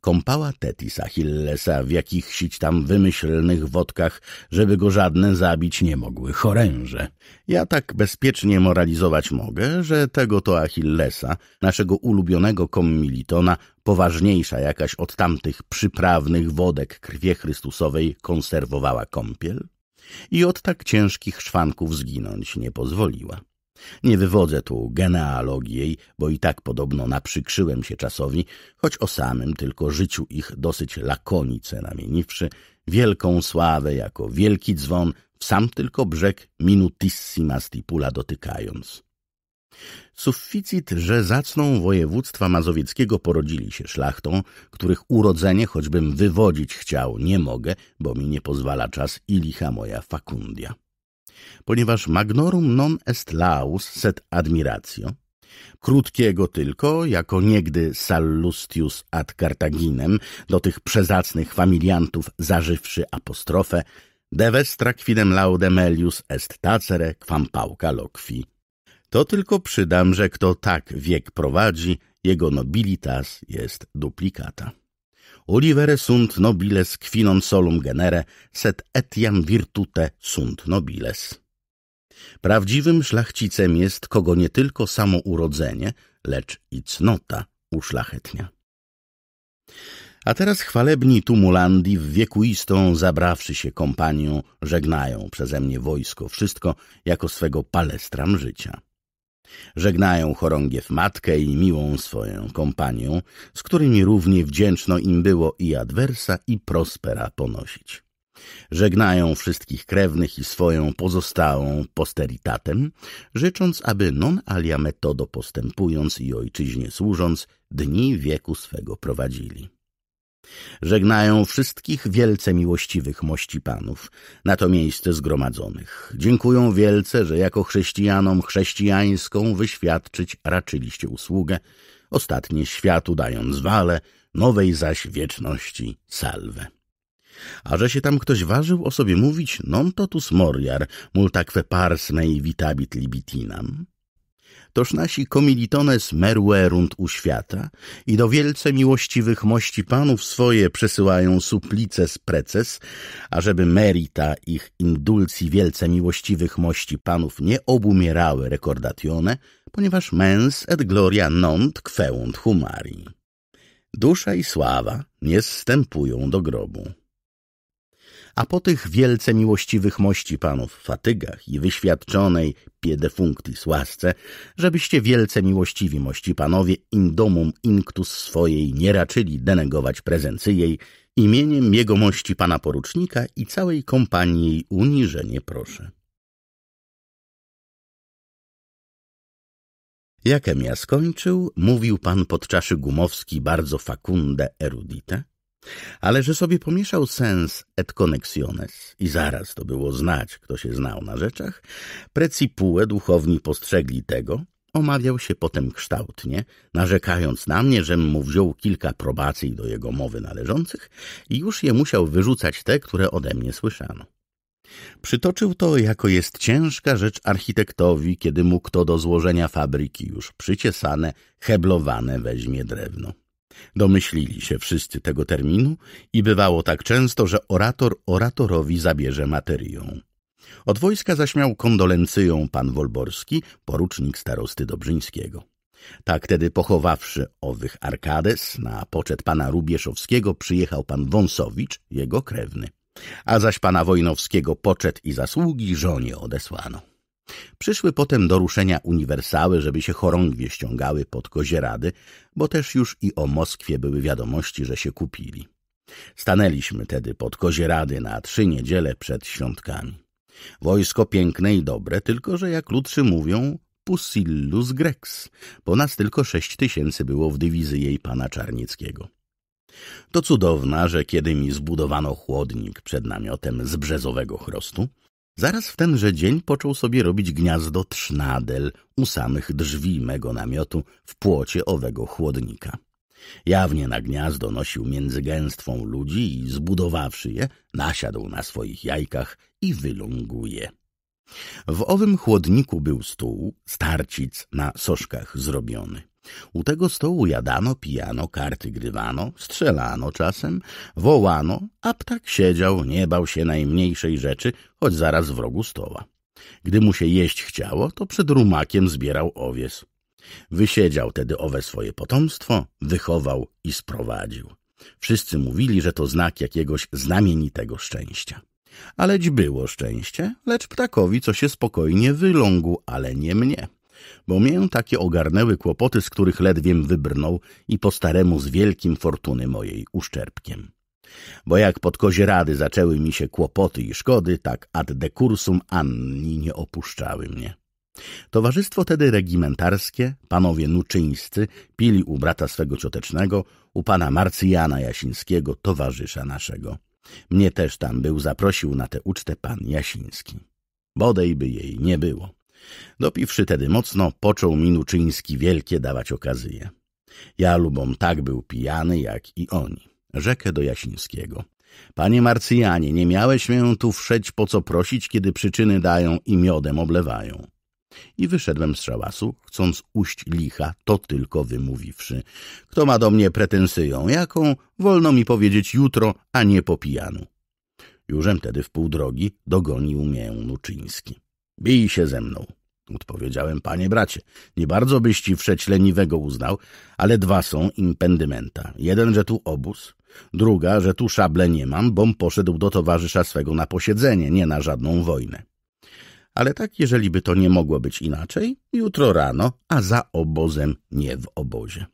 kąpała Tetis Achillesa w jakichś tam wymyślnych wodkach, żeby go żadne zabić nie mogły choręże. Ja tak bezpiecznie moralizować mogę, że tego to Achillesa, naszego ulubionego kommilitona, poważniejsza jakaś od tamtych przyprawnych wodek krwie chrystusowej konserwowała kąpiel i od tak ciężkich szwanków zginąć nie pozwoliła. Nie wywodzę tu genealogii jej, bo i tak podobno naprzykrzyłem się czasowi, choć o samym tylko życiu ich dosyć lakonice namieniwszy, wielką sławę jako wielki dzwon w sam tylko brzeg minutissima stipula dotykając. Sufficit, że zacną województwa mazowieckiego porodzili się szlachtą, których urodzenie choćbym wywodzić chciał, nie mogę, bo mi nie pozwala czas i licha moja fakundia ponieważ magnorum non est laus sed admiratio, krótkiego tylko, jako niegdy Sallustius ad Carthaginem do tych przezacnych familiantów zażywszy apostrofę, devestra quidem laude melius est tacere quam pauca loqui. To tylko przydam, że kto tak wiek prowadzi, jego nobilitas jest duplikata olivere sunt nobiles quinon solum genere, set etiam virtute sunt nobiles. Prawdziwym szlachcicem jest, kogo nie tylko samo urodzenie, lecz i cnota uszlachetnia. A teraz chwalebni tumulandi w wiekuistą, zabrawszy się kompanią, żegnają przeze mnie wojsko wszystko jako swego palestram życia. Żegnają chorągiew matkę i miłą swoją kompanią, z którymi równie wdzięczno im było i adwersa, i prospera ponosić. Żegnają wszystkich krewnych i swoją pozostałą posteritatem, życząc, aby non alia metodo postępując i ojczyźnie służąc, dni wieku swego prowadzili. Żegnają wszystkich wielce miłościwych mości panów na to miejsce zgromadzonych. Dziękują wielce, że jako chrześcijanom chrześcijańską wyświadczyć raczyliście usługę, ostatnie światu dając wale, nowej zaś wieczności salwę. A że się tam ktoś ważył o sobie mówić non totus moriar, multaque pars mei vitabit libitinam, toż nasi komilitones merłerunt u świata i do wielce miłościwych mości panów swoje przesyłają suplice z preces, ażeby merita ich indulcji wielce miłościwych mości panów nie obumierały recordatione, ponieważ mens et gloria non queunt humari. Dusza i sława nie stępują do grobu a po tych wielce miłościwych mości panów fatygach i wyświadczonej piedefunctis łasce, żebyście wielce miłościwi mości panowie indomum inctus swojej nie raczyli denegować prezency jej, imieniem jego mości pana porucznika i całej kompanii uniżenie proszę. Jakem ja skończył, mówił pan podczaszy Gumowski bardzo fakunde erudite, ale że sobie pomieszał sens et connexiones i zaraz to było znać, kto się znał na rzeczach, precipue duchowni postrzegli tego, omawiał się potem kształtnie, narzekając na mnie, żem mu wziął kilka probacji do jego mowy należących i już je musiał wyrzucać te, które ode mnie słyszano. Przytoczył to, jako jest ciężka rzecz architektowi, kiedy mu kto do złożenia fabryki już przyciesane, heblowane weźmie drewno. Domyślili się wszyscy tego terminu i bywało tak często, że orator oratorowi zabierze materią. Od wojska zaśmiał kondolencją pan Wolborski, porucznik starosty Dobrzyńskiego. Tak tedy pochowawszy owych Arkades, na poczet pana Rubieszowskiego przyjechał pan Wąsowicz, jego krewny, a zaś pana Wojnowskiego poczet i zasługi żonie odesłano. Przyszły potem do ruszenia uniwersały, żeby się chorągwie ściągały pod kozierady, bo też już i o Moskwie były wiadomości, że się kupili. Stanęliśmy tedy pod kozierady na trzy niedziele przed świątkami. Wojsko piękne i dobre, tylko że jak ludrzy mówią, pusillus grex, bo nas tylko sześć tysięcy było w dywizji jej pana Czarnickiego. To cudowna, że kiedy mi zbudowano chłodnik przed namiotem z brzezowego chrostu, Zaraz w tenże dzień począł sobie robić gniazdo trznadel u samych drzwi mego namiotu w płocie owego chłodnika. Jawnie na gniazdo nosił między gęstwą ludzi i zbudowawszy je, nasiadł na swoich jajkach i wylunguje. W owym chłodniku był stół, starcic na soszkach zrobiony. U tego stołu jadano, pijano, karty grywano, strzelano czasem, wołano, a ptak siedział, nie bał się najmniejszej rzeczy, choć zaraz w rogu stoła. Gdy mu się jeść chciało, to przed rumakiem zbierał owies. Wysiedział tedy owe swoje potomstwo, wychował i sprowadził. Wszyscy mówili, że to znak jakiegoś znamienitego szczęścia. Aleć było szczęście, lecz ptakowi, co się spokojnie wylągł, ale nie mnie bo mię takie ogarnęły kłopoty, z których ledwiem wybrnął i po staremu z wielkim fortuny mojej uszczerbkiem. Bo jak pod kozie rady zaczęły mi się kłopoty i szkody, tak ad decursum Anni nie opuszczały mnie. Towarzystwo tedy regimentarskie, panowie nuczyńscy, pili u brata swego ciotecznego, u pana Marcyjana Jasińskiego, towarzysza naszego. Mnie też tam był, zaprosił na tę ucztę pan Jasiński. Bodejby jej nie było. Dopiwszy tedy mocno, począł Minuczyński wielkie dawać okazyje. Ja lubom tak był pijany, jak i oni. Rzekę do Jasińskiego. Panie Marcyjanie, nie miałeś mię tu wszeć po co prosić, kiedy przyczyny dają i miodem oblewają. I wyszedłem z szałasu, chcąc uść licha, to tylko wymówiwszy. Kto ma do mnie pretensyją jaką, wolno mi powiedzieć jutro, a nie po pijanu. Jużem tedy w pół drogi dogonił mię Nuczyński. Bij się ze mną. Odpowiedziałem, panie bracie, nie bardzo byś ci leniwego uznał, ale dwa są impendymenta. Jeden, że tu obóz, druga, że tu szable nie mam, bom poszedł do towarzysza swego na posiedzenie, nie na żadną wojnę. Ale tak, jeżeli by to nie mogło być inaczej, jutro rano, a za obozem nie w obozie.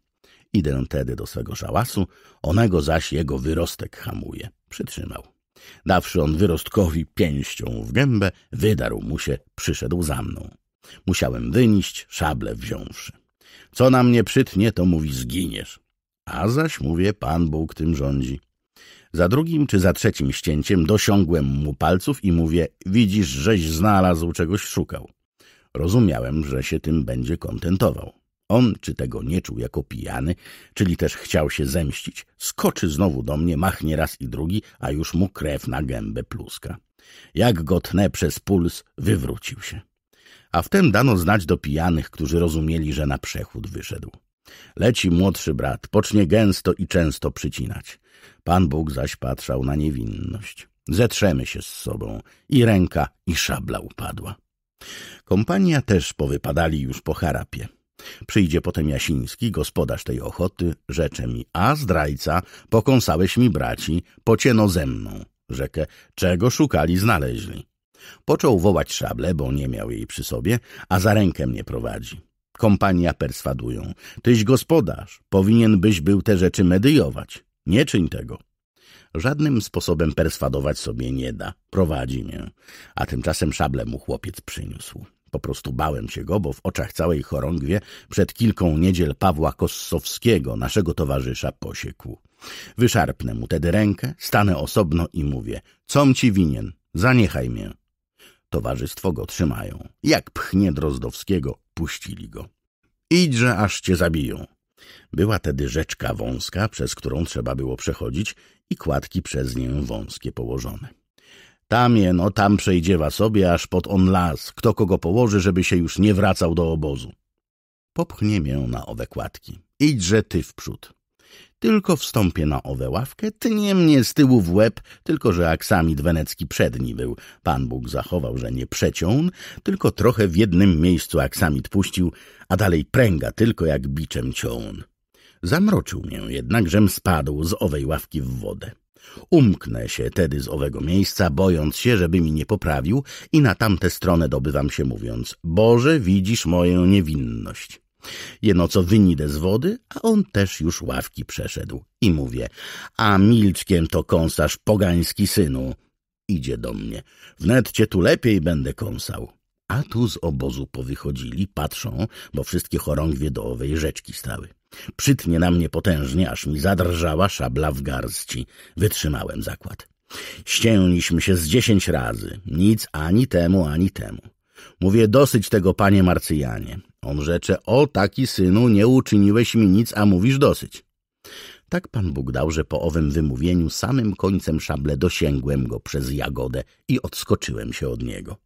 Idę tedy do swego szałasu, onego zaś jego wyrostek hamuje. Przytrzymał. Dawszy on wyrostkowi pięścią w gębę, wydarł mu się, przyszedł za mną. Musiałem wynieść, szable wziąwszy. Co na mnie przytnie, to mówi zginiesz. A zaś, mówię, Pan Bóg tym rządzi. Za drugim czy za trzecim ścięciem dosiągłem mu palców i mówię, widzisz, żeś znalazł, czegoś szukał. Rozumiałem, że się tym będzie kontentował. On, czy tego nie czuł jako pijany, czyli też chciał się zemścić, skoczy znowu do mnie, machnie raz i drugi, a już mu krew na gębę pluska. Jak go tnę przez puls, wywrócił się. A wtem dano znać do pijanych, którzy rozumieli, że na przechód wyszedł. Leci młodszy brat, pocznie gęsto i często przycinać. Pan Bóg zaś patrzał na niewinność. Zetrzemy się z sobą. I ręka, i szabla upadła. Kompania też powypadali już po harapie. Przyjdzie potem Jasiński, gospodarz tej ochoty, rzecze mi, a zdrajca, pokąsałeś mi braci, pocieno ze mną, rzekę, czego szukali, znaleźli. Począł wołać szable, bo nie miał jej przy sobie, a za rękę mnie prowadzi. Kompania perswadują. Tyś gospodarz, powinien byś był te rzeczy medyjować. Nie czyń tego. Żadnym sposobem perswadować sobie nie da. Prowadzi mnie. A tymczasem szable mu chłopiec przyniósł po prostu bałem się go, bo w oczach całej chorągwie przed kilką niedziel Pawła Kossowskiego, naszego towarzysza, posiekł. Wyszarpnę mu tedy rękę, stanę osobno i mówię, com ci winien, zaniechaj mnie. Towarzystwo go trzymają. Jak pchnie Drozdowskiego, puścili go. Idźże, aż cię zabiją. Była tedy rzeczka wąska, przez którą trzeba było przechodzić i kładki przez nią wąskie położone. Tam jeno, tam przejdziewa sobie, aż pod on las, kto kogo położy, żeby się już nie wracał do obozu. Popchnie mię na owe kładki. Idźże ty wprzód. Tylko wstąpię na owę ławkę, tnie mnie z tyłu w łeb, tylko że aksamit wenecki przedni był. Pan Bóg zachował, że nie przeciął, tylko trochę w jednym miejscu aksamit puścił, a dalej pręga tylko jak biczem ciął. Zamroczył mię jednak, żem spadł z owej ławki w wodę. Umknę się tedy z owego miejsca, bojąc się, żeby mi nie poprawił i na tamtę stronę dobywam się mówiąc Boże, widzisz moją niewinność. Jeno co wynidę z wody, a on też już ławki przeszedł. I mówię, a milczkiem to kąsasz pogański synu. Idzie do mnie, wnet cię tu lepiej będę kąsał. A tu z obozu powychodzili, patrzą, bo wszystkie chorągwie do owej rzeczki stały. Przytnie na mnie potężnie, aż mi zadrżała szabla w garści. Wytrzymałem zakład. Ścięliśmy się z dziesięć razy. Nic ani temu, ani temu. Mówię dosyć tego, panie Marcyjanie. On rzecze, o taki synu, nie uczyniłeś mi nic, a mówisz dosyć. Tak Pan Bóg dał, że po owym wymówieniu samym końcem szable dosięgłem go przez jagodę i odskoczyłem się od niego.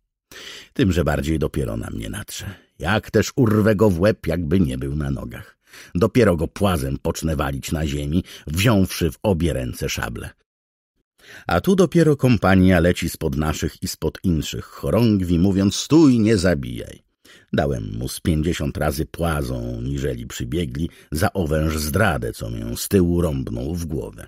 Tymże bardziej dopiero na mnie natrze. Jak też urwę go w łeb, jakby nie był na nogach. Dopiero go płazem pocznę walić na ziemi, wziąwszy w obie ręce szable. A tu dopiero kompania leci spod naszych i spod inszych chorągwi, mówiąc stój, nie zabijaj. Dałem mu z pięćdziesiąt razy płazą, niżeli przybiegli, za owęż zdradę, co mię z tyłu rąbnął w głowę.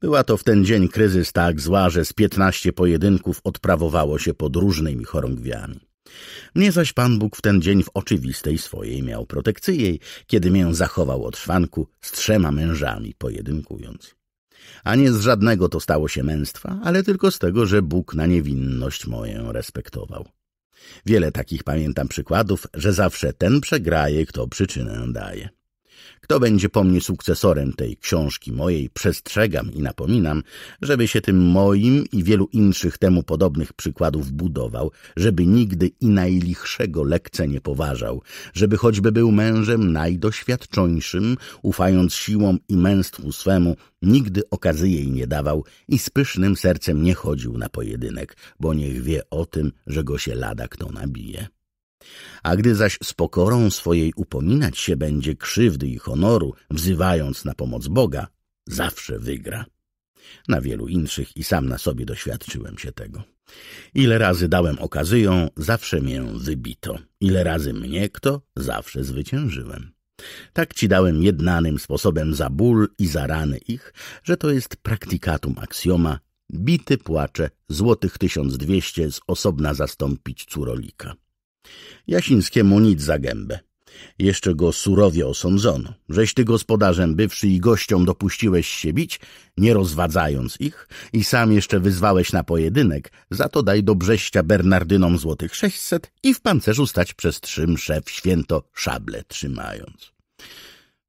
Była to w ten dzień kryzys tak zła, że z piętnaście pojedynków odprawowało się pod różnymi chorągwiami. Mnie zaś Pan Bóg w ten dzień w oczywistej swojej miał protekcyję, kiedy mię zachował od szwanku z trzema mężami pojedynkując. A nie z żadnego to stało się męstwa, ale tylko z tego, że Bóg na niewinność moję respektował. Wiele takich pamiętam przykładów, że zawsze ten przegraje, kto przyczynę daje. Kto będzie po mnie sukcesorem tej książki mojej, przestrzegam i napominam, żeby się tym moim i wielu inszych temu podobnych przykładów budował, żeby nigdy i najlichszego lekce nie poważał, żeby choćby był mężem najdoświadczońszym, ufając siłom i męstwu swemu, nigdy okazy jej nie dawał i z pysznym sercem nie chodził na pojedynek, bo niech wie o tym, że go się lada kto nabije. A gdy zaś z pokorą swojej upominać się będzie krzywdy i honoru, wzywając na pomoc Boga, zawsze wygra. Na wielu inszych i sam na sobie doświadczyłem się tego. Ile razy dałem okazyją, zawsze mię wybito. Ile razy mnie kto, zawsze zwyciężyłem. Tak ci dałem jednanym sposobem za ból i za rany ich, że to jest praktykatum aksjoma, bity płacze, złotych tysiąc dwieście z osobna zastąpić curolika. Jasińskiemu nic za gębę. Jeszcze go surowie osądzono, żeś ty gospodarzem bywszy i gościom dopuściłeś się bić, nie rozwadzając ich i sam jeszcze wyzwałeś na pojedynek, za to daj do Brześcia Bernardynom złotych sześćset i w pancerzu stać przez trzy msze w święto szable trzymając.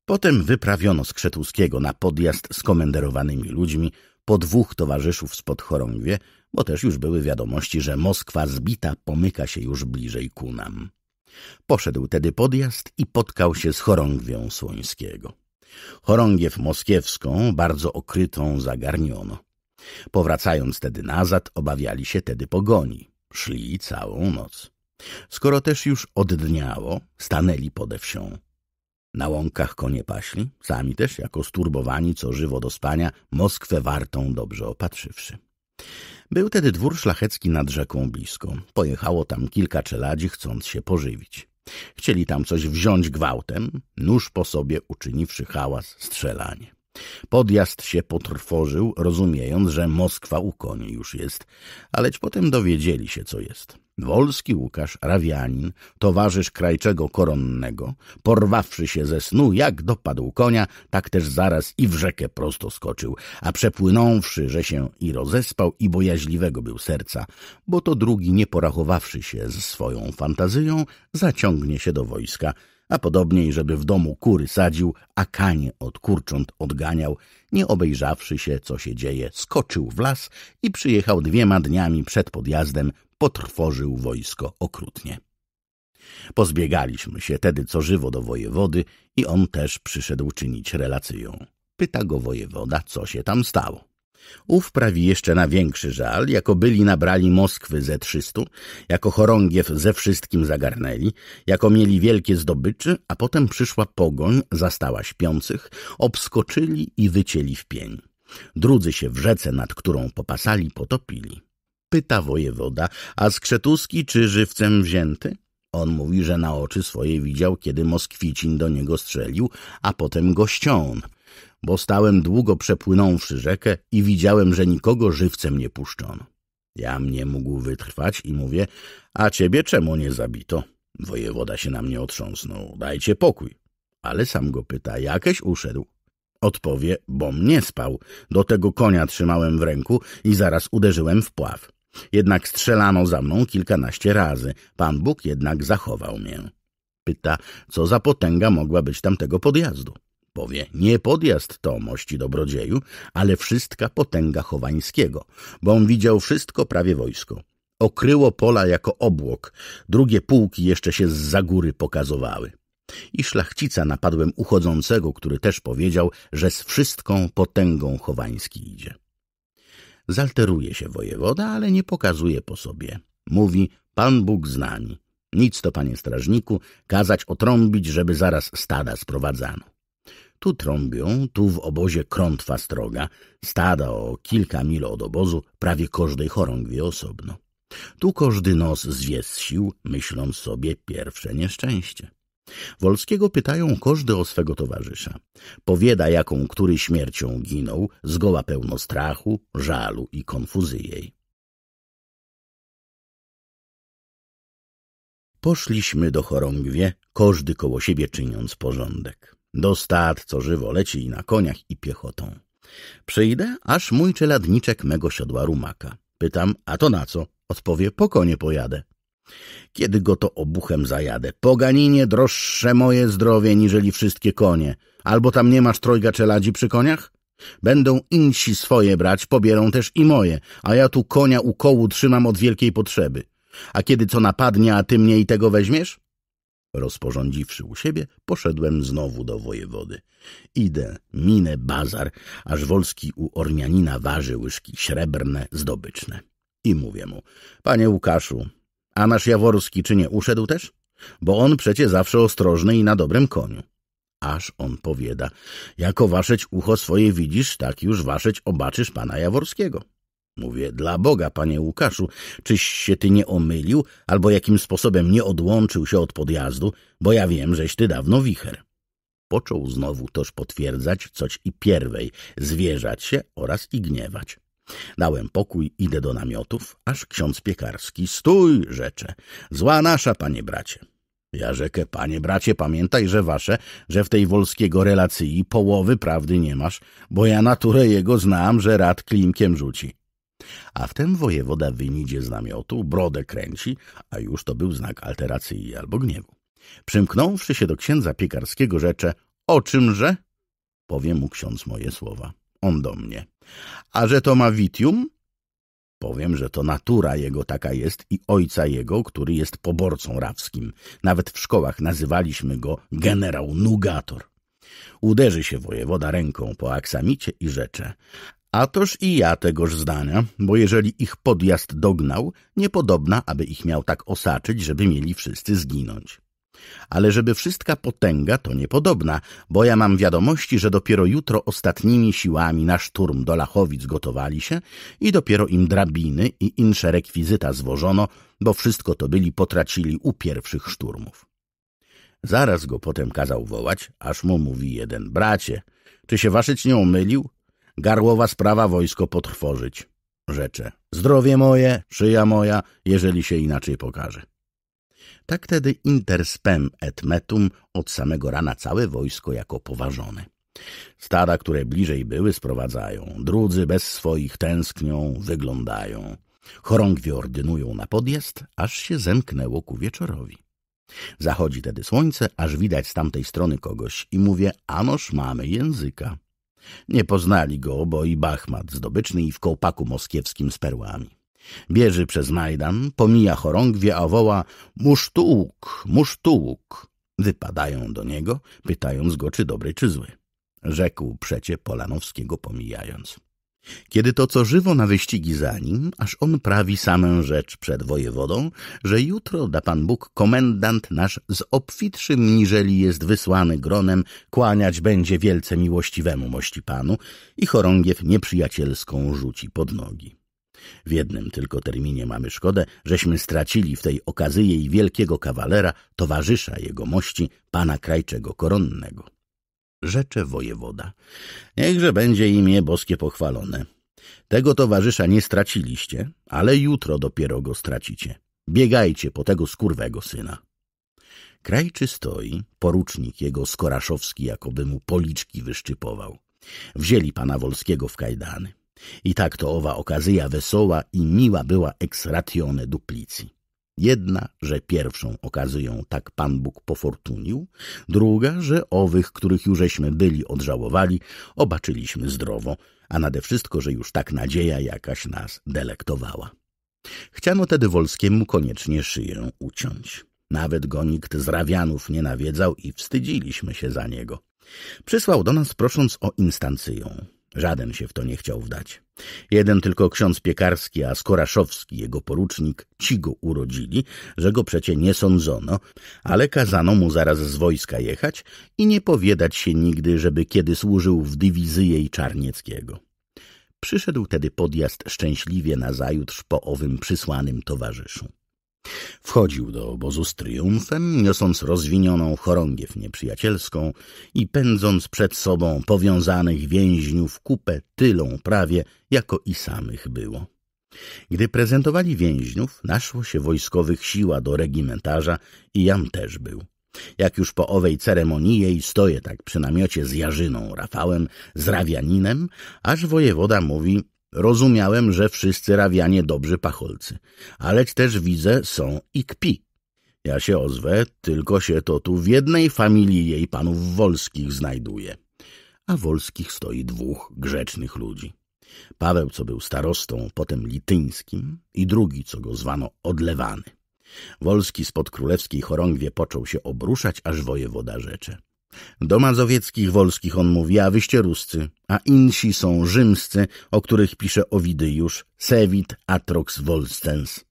Potem wyprawiono Skrzetuskiego na podjazd z komenderowanymi ludźmi, po dwóch towarzyszów spod chorągwie, bo też już były wiadomości, że Moskwa zbita pomyka się już bliżej ku nam. Poszedł tedy podjazd i potkał się z chorągwią Słońskiego. Chorągiew moskiewską, bardzo okrytą, zagarniono. Powracając tedy nazad, obawiali się tedy pogoni. Szli całą noc. Skoro też już oddniało, stanęli pode wsią. Na łąkach konie paśli, sami też, jako sturbowani co żywo do spania, Moskwę wartą dobrze opatrzywszy. Był tedy dwór szlachecki nad rzeką blisko. Pojechało tam kilka czeladzi, chcąc się pożywić. Chcieli tam coś wziąć gwałtem, nóż po sobie uczyniwszy hałas, strzelanie. Podjazd się potrwożył, rozumiejąc, że Moskwa u koni już jest, aleć potem dowiedzieli się, co jest. Wolski Łukasz, Rawianin, towarzysz krajczego koronnego, porwawszy się ze snu, jak dopadł konia, tak też zaraz i w rzekę prosto skoczył, a przepłynąwszy, że się i rozespał, i bojaźliwego był serca, bo to drugi, nie porachowawszy się z swoją fantazją, zaciągnie się do wojska – a podobniej, żeby w domu kury sadził, a kanie od kurcząt odganiał, nie obejrzawszy się, co się dzieje, skoczył w las i przyjechał dwiema dniami przed podjazdem, potrwożył wojsko okrutnie. Pozbiegaliśmy się tedy co żywo do wojewody i on też przyszedł czynić relację. Pyta go wojewoda, co się tam stało. Ów prawi jeszcze na większy żal, jako byli nabrali Moskwy ze trzystu, jako chorągiew ze wszystkim zagarnęli, jako mieli wielkie zdobyczy, a potem przyszła pogoń, zastała śpiących, obskoczyli i wycięli w pień. Drudzy się w rzece, nad którą popasali, potopili. Pyta wojewoda, a Skrzetuski czy żywcem wzięty? On mówi, że na oczy swoje widział, kiedy Moskwicin do niego strzelił, a potem gością bo stałem długo przepłynąwszy rzekę i widziałem, że nikogo żywcem nie puszczono. Jam nie mógł wytrwać i mówię, a ciebie czemu nie zabito? Wojewoda się na mnie otrząsnął, dajcie pokój. Ale sam go pyta, jakeś uszedł. Odpowie, bom nie spał. Do tego konia trzymałem w ręku i zaraz uderzyłem w pław. Jednak strzelano za mną kilkanaście razy. Pan Bóg jednak zachował mię. Pyta, co za potęga mogła być tamtego podjazdu powie, nie podjazd to mości dobrodzieju, ale wszystka potęga Chowańskiego, bo on widział wszystko prawie wojsko. Okryło pola jako obłok, drugie pułki jeszcze się z za góry pokazowały. I szlachcica napadłem uchodzącego, który też powiedział, że z wszystką potęgą Chowański idzie. Zalteruje się wojewoda, ale nie pokazuje po sobie. Mówi, Pan Bóg z nami. Nic to, panie strażniku, kazać otrąbić, żeby zaraz stada sprowadzano. Tu trąbią, tu w obozie krątwa stroga, stada o kilka mil od obozu, prawie każdej chorągwie osobno. Tu każdy nos zwie sił, myśląc sobie pierwsze nieszczęście. Wolskiego pytają każdy o swego towarzysza. Powieda, jaką który śmiercią ginął, zgoła pełno strachu, żalu i jej. Poszliśmy do chorągwie, każdy koło siebie czyniąc porządek do stad, co żywo leci i na koniach i piechotą. Przyjdę, aż mój czeladniczek mego siodła rumaka. Pytam, a to na co? Odpowie, po konie pojadę. Kiedy go to obuchem zajadę? Poganinie, droższe moje zdrowie, niżeli wszystkie konie. Albo tam nie masz trojga czeladzi przy koniach? Będą insi swoje brać, pobierą też i moje, a ja tu konia u kołu trzymam od wielkiej potrzeby. A kiedy co napadnie, a ty mnie i tego weźmiesz? Rozporządziwszy u siebie, poszedłem znowu do wojewody. Idę, minę bazar, aż Wolski u Ormianina waży łyżki srebrne, zdobyczne. I mówię mu, panie Łukaszu, a nasz Jaworski czy nie uszedł też? Bo on przecie zawsze ostrożny i na dobrym koniu. Aż on powiada, jako waszeć ucho swoje widzisz, tak już waszeć obaczysz pana Jaworskiego. Mówię, dla Boga, panie Łukaszu, czyś się ty nie omylił, albo jakim sposobem nie odłączył się od podjazdu, bo ja wiem, żeś ty dawno wicher. Począł znowu toż potwierdzać coś i pierwej, zwierzać się oraz i gniewać. Dałem pokój, idę do namiotów, aż ksiądz piekarski, stój, rzecze, zła nasza, panie bracie. Ja rzekę, panie bracie, pamiętaj, że wasze, że w tej wolskiego relacji połowy prawdy nie masz, bo ja naturę jego znam, że rad klimkiem rzuci. A wtem wojewoda wynidzie z namiotu, brodę kręci, a już to był znak alteracji albo gniewu. Przymknąwszy się do księdza piekarskiego, rzecze — O czymże? — powie mu ksiądz moje słowa. On do mnie. — A że to ma witium? Powiem, że to natura jego taka jest i ojca jego, który jest poborcą rawskim. Nawet w szkołach nazywaliśmy go generał Nugator. Uderzy się wojewoda ręką po aksamicie i rzecze. A toż i ja tegoż zdania, bo jeżeli ich podjazd dognał, niepodobna, aby ich miał tak osaczyć, żeby mieli wszyscy zginąć. Ale żeby wszystka potęga, to niepodobna, bo ja mam wiadomości, że dopiero jutro ostatnimi siłami na szturm do Lachowic gotowali się i dopiero im drabiny i insze rekwizyta zwożono, bo wszystko to byli potracili u pierwszych szturmów. Zaraz go potem kazał wołać, aż mu mówi jeden, bracie, czy się waszyć nie omylił? Garłowa sprawa wojsko potrwożyć. Rzecze. Zdrowie moje, szyja moja, jeżeli się inaczej pokaże. Tak tedy interspem et metum od samego rana całe wojsko jako poważone. Stada, które bliżej były, sprowadzają. Drudzy bez swoich tęsknią, wyglądają. Chorągwie ordynują na podjazd, aż się zemknęło ku wieczorowi. Zachodzi tedy słońce, aż widać z tamtej strony kogoś i mówię, anoż mamy języka. Nie poznali go, bo i Bachmat zdobyczny i w kołpaku moskiewskim z perłami. Bieży przez Majdan, pomija chorągwie, a woła musztułk, musztułk. Wypadają do niego, pytając go, czy dobry, czy zły. Rzekł przecie Polanowskiego pomijając. Kiedy to co żywo na wyścigi za nim, aż on prawi samę rzecz przed wojewodą, że jutro da Pan Bóg komendant nasz z obfitszym niżeli jest wysłany gronem, kłaniać będzie wielce miłościwemu mości Panu i chorągiew nieprzyjacielską rzuci pod nogi. W jednym tylko terminie mamy szkodę, żeśmy stracili w tej okazji jej wielkiego kawalera, towarzysza jego mości, pana krajczego koronnego rzecze wojewoda. Niechże będzie imię boskie pochwalone. Tego towarzysza nie straciliście, ale jutro dopiero go stracicie. Biegajcie po tego skurwego syna. Krajczy stoi, porucznik jego Skoraszowski jakoby mu policzki wyszczypował. Wzięli pana Wolskiego w kajdany. I tak to owa okazja wesoła i miła była ex ratione duplicji. Jedna, że pierwszą okazują tak Pan Bóg pofortunił, druga, że owych, których jużeśmy byli odżałowali, obaczyliśmy zdrowo, a nade wszystko, że już tak nadzieja jakaś nas delektowała. Chciano tedy Wolskiemu koniecznie szyję uciąć. Nawet go nikt z Rawianów nie nawiedzał i wstydziliśmy się za niego. Przysłał do nas prosząc o instancję. Żaden się w to nie chciał wdać. Jeden tylko ksiądz piekarski, a Skoraszowski, jego porucznik, ci go urodzili, że go przecie nie sądzono, ale kazano mu zaraz z wojska jechać i nie powiedać się nigdy, żeby kiedy służył w i Czarnieckiego. Przyszedł tedy podjazd szczęśliwie nazajutrz po owym przysłanym towarzyszu. Wchodził do obozu z triumfem, niosąc rozwinioną chorągiew nieprzyjacielską i pędząc przed sobą powiązanych więźniów kupę tylą prawie, jako i samych było. Gdy prezentowali więźniów, naszło się wojskowych siła do regimentarza i jam też był. Jak już po owej ceremonii jej stoję tak przy namiocie z Jarzyną Rafałem, z Rawianinem, aż wojewoda mówi Rozumiałem, że wszyscy rawianie dobrzy pacholcy, ale też widzę, są i kpi. Ja się ozwę, tylko się to tu w jednej familii jej panów Wolskich znajduje. A Wolskich stoi dwóch grzecznych ludzi. Paweł, co był starostą, potem lityńskim i drugi, co go zwano Odlewany. Wolski spod królewskiej chorągwie począł się obruszać, aż wojewoda rzecze. Do mazowieckich wolskich on mówi, a wyście ruscy, a insi są rzymscy, o których pisze Owidyjusz, Sewit, Atrox, Wolstens.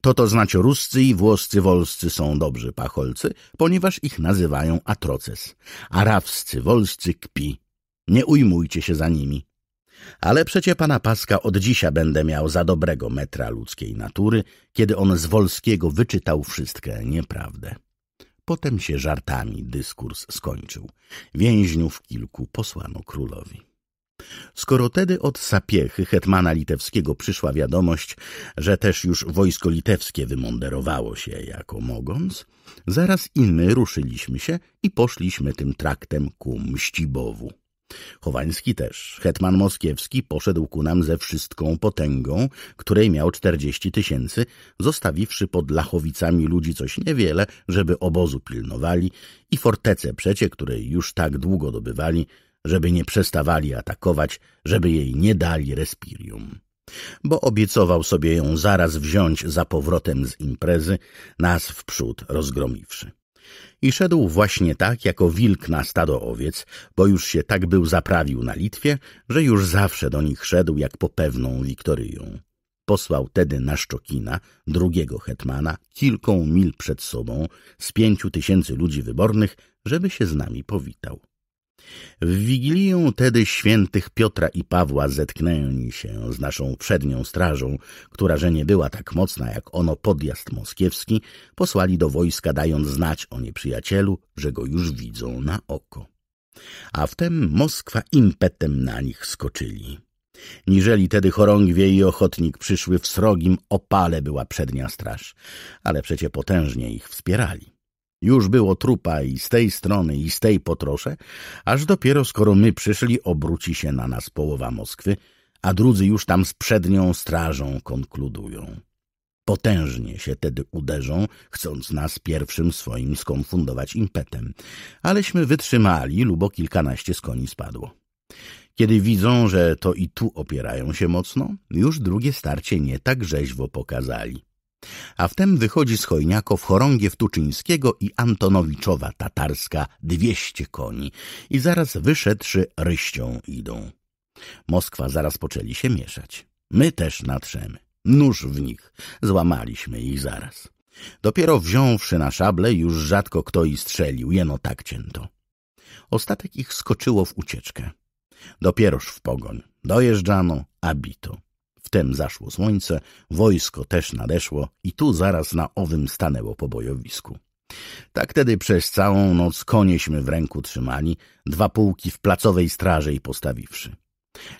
To to znać ruscy i włoscy wolscy są dobrzy pacholcy, ponieważ ich nazywają Atroces. Arawscy, wolscy kpi. Nie ujmujcie się za nimi. Ale przecie pana Paska od dzisiaj będę miał za dobrego metra ludzkiej natury, kiedy on z Wolskiego wyczytał wszystkie nieprawdę. Potem się żartami dyskurs skończył. Więźniów kilku posłano królowi. Skoro tedy od Sapiechy, hetmana litewskiego, przyszła wiadomość, że też już wojsko litewskie wymonderowało się jako mogąc, zaraz i my ruszyliśmy się i poszliśmy tym traktem ku Mścibowu. Chowański też, hetman moskiewski, poszedł ku nam ze wszystką potęgą, której miał czterdzieści tysięcy, zostawiwszy pod Lachowicami ludzi coś niewiele, żeby obozu pilnowali i fortece przecie, której już tak długo dobywali, żeby nie przestawali atakować, żeby jej nie dali respirium. Bo obiecował sobie ją zaraz wziąć za powrotem z imprezy, nas wprzód rozgromiwszy. I szedł właśnie tak, jako wilk na stado owiec, bo już się tak był zaprawił na Litwie, że już zawsze do nich szedł jak po pewną Wiktoryją. Posłał tedy na Szczokina, drugiego hetmana, kilką mil przed sobą, z pięciu tysięcy ludzi wybornych, żeby się z nami powitał. W Wigilię tedy świętych Piotra i Pawła zetknęli się z naszą przednią strażą, która, że nie była tak mocna jak ono podjazd moskiewski, posłali do wojska, dając znać o nieprzyjacielu, że go już widzą na oko. A wtem Moskwa impetem na nich skoczyli. Niżeli tedy chorągwie i ochotnik przyszły, w srogim opale była przednia straż, ale przecie potężnie ich wspierali. Już było trupa i z tej strony, i z tej potrosze, aż dopiero skoro my przyszli, obróci się na nas połowa Moskwy, a drudzy już tam z przednią strażą konkludują. Potężnie się tedy uderzą, chcąc nas pierwszym swoim skonfundować impetem. Aleśmy wytrzymali, lubo kilkanaście z koni spadło. Kiedy widzą, że to i tu opierają się mocno, już drugie starcie nie tak rzeźwo pokazali. A wtem wychodzi z w chorągiew Tuczyńskiego i Antonowiczowa tatarska dwieście koni i zaraz wyszedszy ryścią idą. Moskwa zaraz poczęli się mieszać. My też natrzemy. Nóż w nich. Złamaliśmy ich zaraz. Dopiero wziąwszy na szable, już rzadko kto i strzelił, jeno tak cięto. Ostatek ich skoczyło w ucieczkę. Dopieroż w pogoń. Dojeżdżano, a bito. Wtem zaszło słońce, wojsko też nadeszło i tu zaraz na owym stanęło po bojowisku. Tak tedy przez całą noc konieśmy w ręku trzymani, dwa pułki w placowej straży i postawiwszy.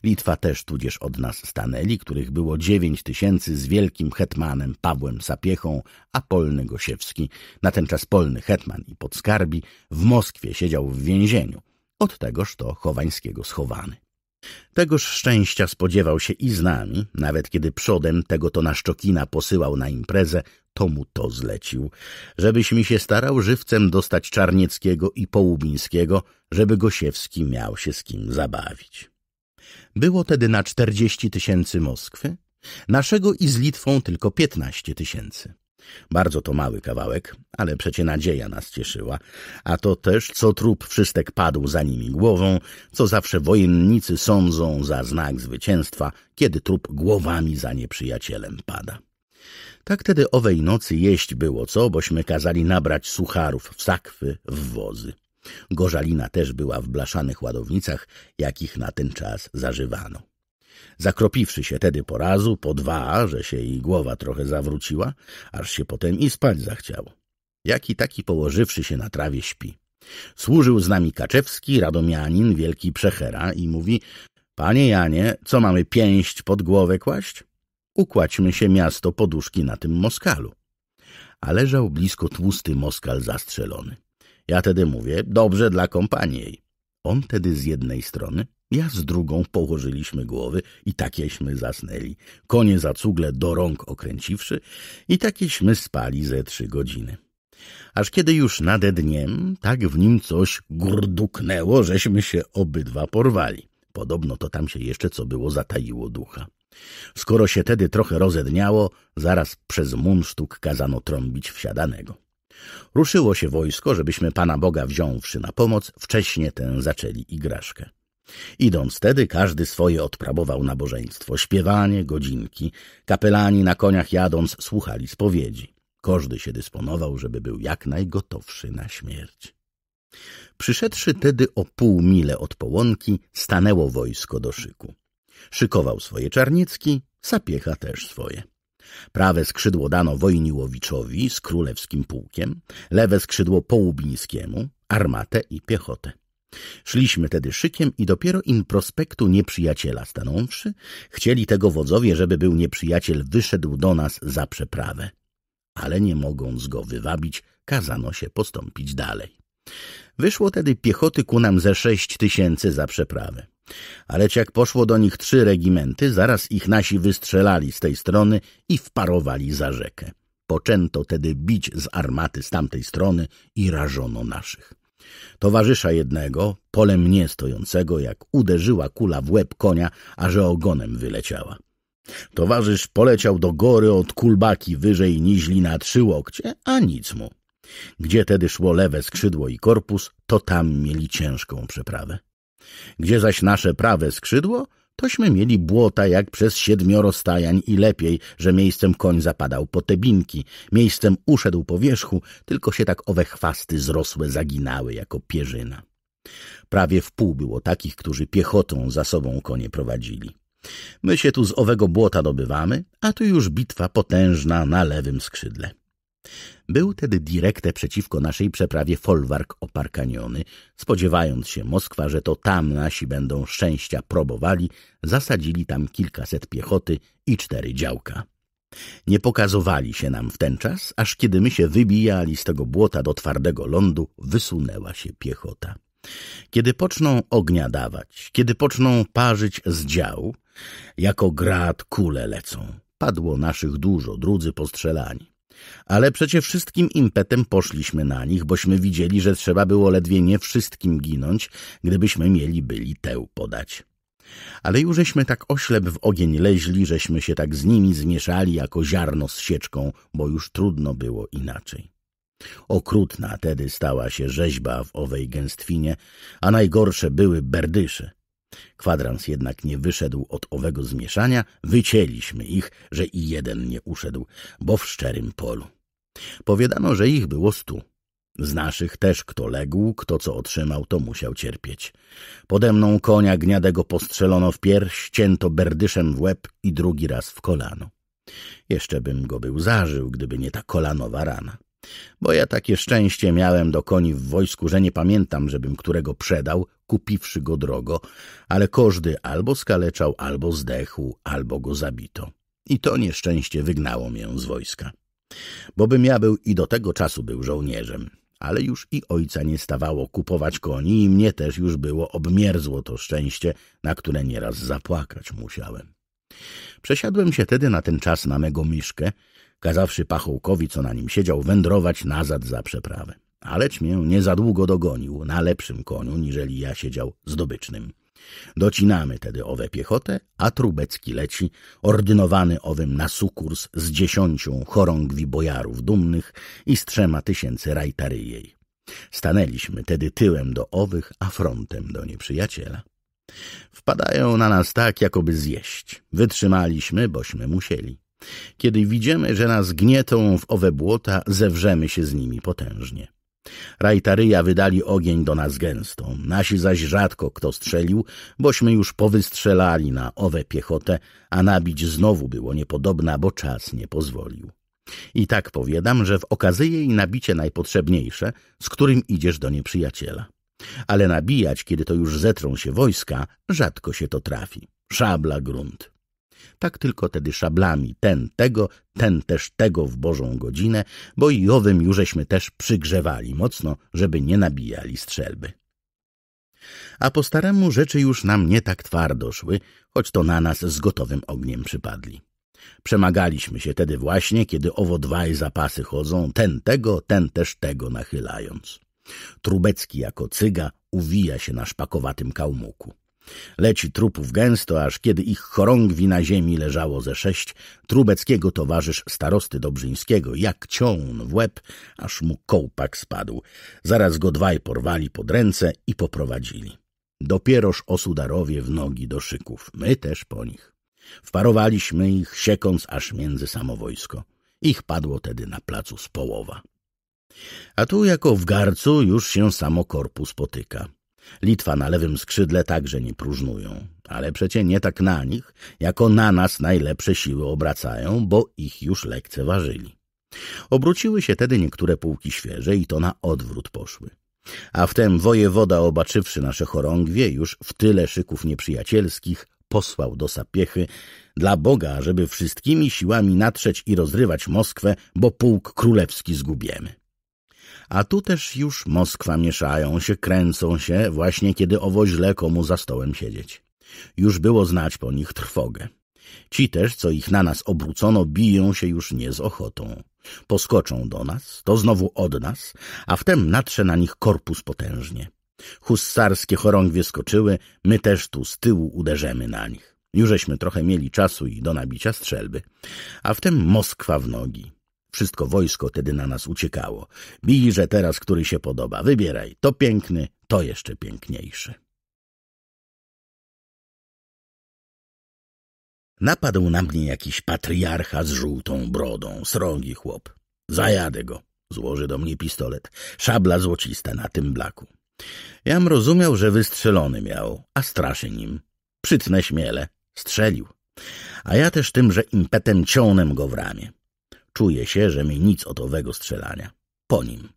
Litwa też tudzież od nas stanęli, których było dziewięć tysięcy z wielkim hetmanem Pawłem Sapiechą, a Polny Gosiewski, na ten czas Polny hetman i podskarbi, w Moskwie siedział w więzieniu, od tegoż to chowańskiego schowany. Tegoż szczęścia spodziewał się i z nami, nawet kiedy przodem tego to na Szczokina posyłał na imprezę, to mu to zlecił, żebyś mi się starał żywcem dostać Czarnieckiego i Połubińskiego, żeby Gosiewski miał się z kim zabawić. Było tedy na czterdzieści tysięcy Moskwy, naszego i z Litwą tylko piętnaście tysięcy. Bardzo to mały kawałek, ale przecie nadzieja nas cieszyła, a to też, co trup wszystek padł za nimi głową, co zawsze wojennicy sądzą za znak zwycięstwa, kiedy trup głowami za nieprzyjacielem pada. Tak tedy owej nocy jeść było co, bośmy kazali nabrać sucharów w sakwy, w wozy. Gorzalina też była w blaszanych ładownicach, jakich na ten czas zażywano. Zakropiwszy się tedy po razu, po dwa, że się jej głowa trochę zawróciła, aż się potem i spać zachciało. Jaki taki położywszy się na trawie śpi. Służył z nami Kaczewski, radomianin, wielki przechera i mówi – Panie Janie, co mamy pięść pod głowę kłaść? Układźmy się miasto poduszki na tym Moskalu. A leżał blisko tłusty Moskal zastrzelony. Ja tedy mówię – dobrze dla kompanii. On tedy z jednej strony, ja z drugą położyliśmy głowy i takieśmy zasnęli, konie za cugle do rąk okręciwszy i takieśmy spali ze trzy godziny. Aż kiedy już nade dniem, tak w nim coś gurduknęło, żeśmy się obydwa porwali. Podobno to tam się jeszcze co było zataiło ducha. Skoro się tedy trochę rozedniało, zaraz przez mundsztuk kazano trąbić wsiadanego. Ruszyło się wojsko, żebyśmy Pana Boga wziąwszy na pomoc, wcześnie tę zaczęli igraszkę. Idąc tedy, każdy swoje odprawował nabożeństwo, śpiewanie, godzinki. Kapelani na koniach jadąc słuchali spowiedzi. Każdy się dysponował, żeby był jak najgotowszy na śmierć. Przyszedłszy tedy o pół mile od połonki, stanęło wojsko do szyku. Szykował swoje czarniecki, sapiecha też swoje. Prawe skrzydło dano Wojniłowiczowi z królewskim pułkiem, lewe skrzydło Połubińskiemu, armatę i piechotę. Szliśmy tedy szykiem i dopiero in prospektu nieprzyjaciela stanąwszy, chcieli tego wodzowie, żeby był nieprzyjaciel wyszedł do nas za przeprawę. Ale nie mogąc go wywabić, kazano się postąpić dalej. Wyszło tedy piechoty ku nam ze sześć tysięcy za przeprawę. Aleć jak poszło do nich trzy regimenty, zaraz ich nasi wystrzelali z tej strony i wparowali za rzekę. Poczęto tedy bić z armaty z tamtej strony i rażono naszych. Towarzysza jednego, polem nie stojącego, jak uderzyła kula w łeb konia, a że ogonem wyleciała. Towarzysz poleciał do góry od kulbaki wyżej niźli na trzy łokcie, a nic mu. Gdzie tedy szło lewe skrzydło i korpus, to tam mieli ciężką przeprawę. Gdzie zaś nasze prawe skrzydło, tośmy mieli błota jak przez siedmioro stajań i lepiej, że miejscem koń zapadał po tebinki, miejscem uszedł po wierzchu, tylko się tak owe chwasty zrosłe zaginały jako pierzyna. Prawie w pół było takich, którzy piechotą za sobą konie prowadzili. My się tu z owego błota dobywamy, a tu już bitwa potężna na lewym skrzydle. Był tedy direkte przeciwko naszej przeprawie folwark oparkaniony, spodziewając się Moskwa, że to tam nasi będą szczęścia probowali, zasadzili tam kilkaset piechoty i cztery działka. Nie pokazowali się nam w ten czas, aż kiedy my się wybijali z tego błota do twardego lądu, wysunęła się piechota. Kiedy poczną ognia dawać, kiedy poczną parzyć z działu, jako grad kule lecą. Padło naszych dużo, drudzy postrzelani. Ale przecie wszystkim impetem poszliśmy na nich, bośmy widzieli, że trzeba było ledwie nie wszystkim ginąć, gdybyśmy mieli byli tę podać. Ale jużeśmy tak oślep w ogień leźli, żeśmy się tak z nimi zmieszali jako ziarno z sieczką, bo już trudno było inaczej. Okrutna tedy stała się rzeźba w owej gęstwinie, a najgorsze były berdysze – Kwadrans jednak nie wyszedł od owego zmieszania, wycięliśmy ich, że i jeden nie uszedł, bo w szczerym polu. Powiadano, że ich było stu. Z naszych też kto legł, kto co otrzymał, to musiał cierpieć. Pode mną konia gniadego postrzelono w pierś, cięto berdyszem w łeb i drugi raz w kolano. Jeszcze bym go był zażył, gdyby nie ta kolanowa rana. Bo ja takie szczęście miałem do koni w wojsku, że nie pamiętam, żebym którego przedał, kupiwszy go drogo, ale każdy albo skaleczał, albo zdechł, albo go zabito. I to nieszczęście wygnało mię z wojska. Bo bym ja był i do tego czasu był żołnierzem, ale już i ojca nie stawało kupować koni i mnie też już było obmierzło to szczęście, na które nieraz zapłakać musiałem. Przesiadłem się tedy na ten czas na mego miszkę kazawszy pachołkowi, co na nim siedział, wędrować nazad za przeprawę. Aleć mię nie za długo dogonił, na lepszym koniu, niżeli ja siedział zdobycznym. Docinamy tedy owe piechotę, a Trubecki leci, ordynowany owym na sukurs z dziesiącią chorągwi bojarów dumnych i z trzema tysięcy rajtaryjej. Stanęliśmy tedy tyłem do owych, a frontem do nieprzyjaciela. Wpadają na nas tak, jakoby zjeść. Wytrzymaliśmy, bośmy musieli. Kiedy widzimy, że nas gnietą w owe błota, zewrzemy się z nimi potężnie. Rajtaryja wydali ogień do nas gęstą, nasi zaś rzadko kto strzelił, bośmy już powystrzelali na owe piechotę, a nabić znowu było niepodobna, bo czas nie pozwolił. I tak powiadam, że w okazyje i nabicie najpotrzebniejsze, z którym idziesz do nieprzyjaciela. Ale nabijać, kiedy to już zetrą się wojska, rzadko się to trafi. Szabla grunt tak tylko tedy szablami, ten tego, ten też tego w Bożą godzinę, bo i owym jużeśmy też przygrzewali mocno, żeby nie nabijali strzelby. A po staremu rzeczy już nam nie tak twardo szły, choć to na nas z gotowym ogniem przypadli. Przemagaliśmy się tedy właśnie, kiedy owo dwaj zapasy chodzą, ten tego, ten też tego nachylając. Trubecki jako cyga uwija się na szpakowatym kałmuku. Leci trupów gęsto, aż kiedy ich chorągwi na ziemi leżało ze sześć, Trubeckiego towarzysz starosty Dobrzyńskiego, jak ciął w łeb, aż mu kołpak spadł. Zaraz go dwaj porwali pod ręce i poprowadzili. Dopieroż osudarowie w nogi do szyków, my też po nich. Wparowaliśmy ich, siekąc aż między samo wojsko. Ich padło tedy na placu z połowa. A tu jako w garcu już się samo korpus potyka. Litwa na lewym skrzydle także nie próżnują, ale przecie nie tak na nich, jako na nas najlepsze siły obracają, bo ich już lekceważyli. Obróciły się tedy niektóre pułki świeże i to na odwrót poszły. A wtem wojewoda, obaczywszy nasze chorągwie, już w tyle szyków nieprzyjacielskich, posłał do Sapiechy dla Boga, żeby wszystkimi siłami natrzeć i rozrywać Moskwę, bo pułk królewski zgubiemy. A tu też już Moskwa mieszają się, kręcą się, właśnie kiedy owo źle komu za stołem siedzieć. Już było znać po nich trwogę. Ci też, co ich na nas obrócono, biją się już nie z ochotą. Poskoczą do nas, to znowu od nas, a wtem natrze na nich korpus potężnie. Hussarskie chorągwie skoczyły, my też tu z tyłu uderzemy na nich. Jużeśmy trochę mieli czasu i do nabicia strzelby, a wtem Moskwa w nogi. Wszystko wojsko tedy na nas uciekało. Bij, że teraz który się podoba. Wybieraj. To piękny, to jeszcze piękniejszy. Napadł na mnie jakiś patriarcha z żółtą brodą, srogi chłop. Zajadę go. Złoży do mnie pistolet. Szabla złocista na tym blaku. Jam rozumiał, że wystrzelony miał, a straszy nim. Przytnę śmiele. Strzelił. A ja też tymże impetem ciąłem go w ramię. Czuje się, że mi nic od owego strzelania. Po nim.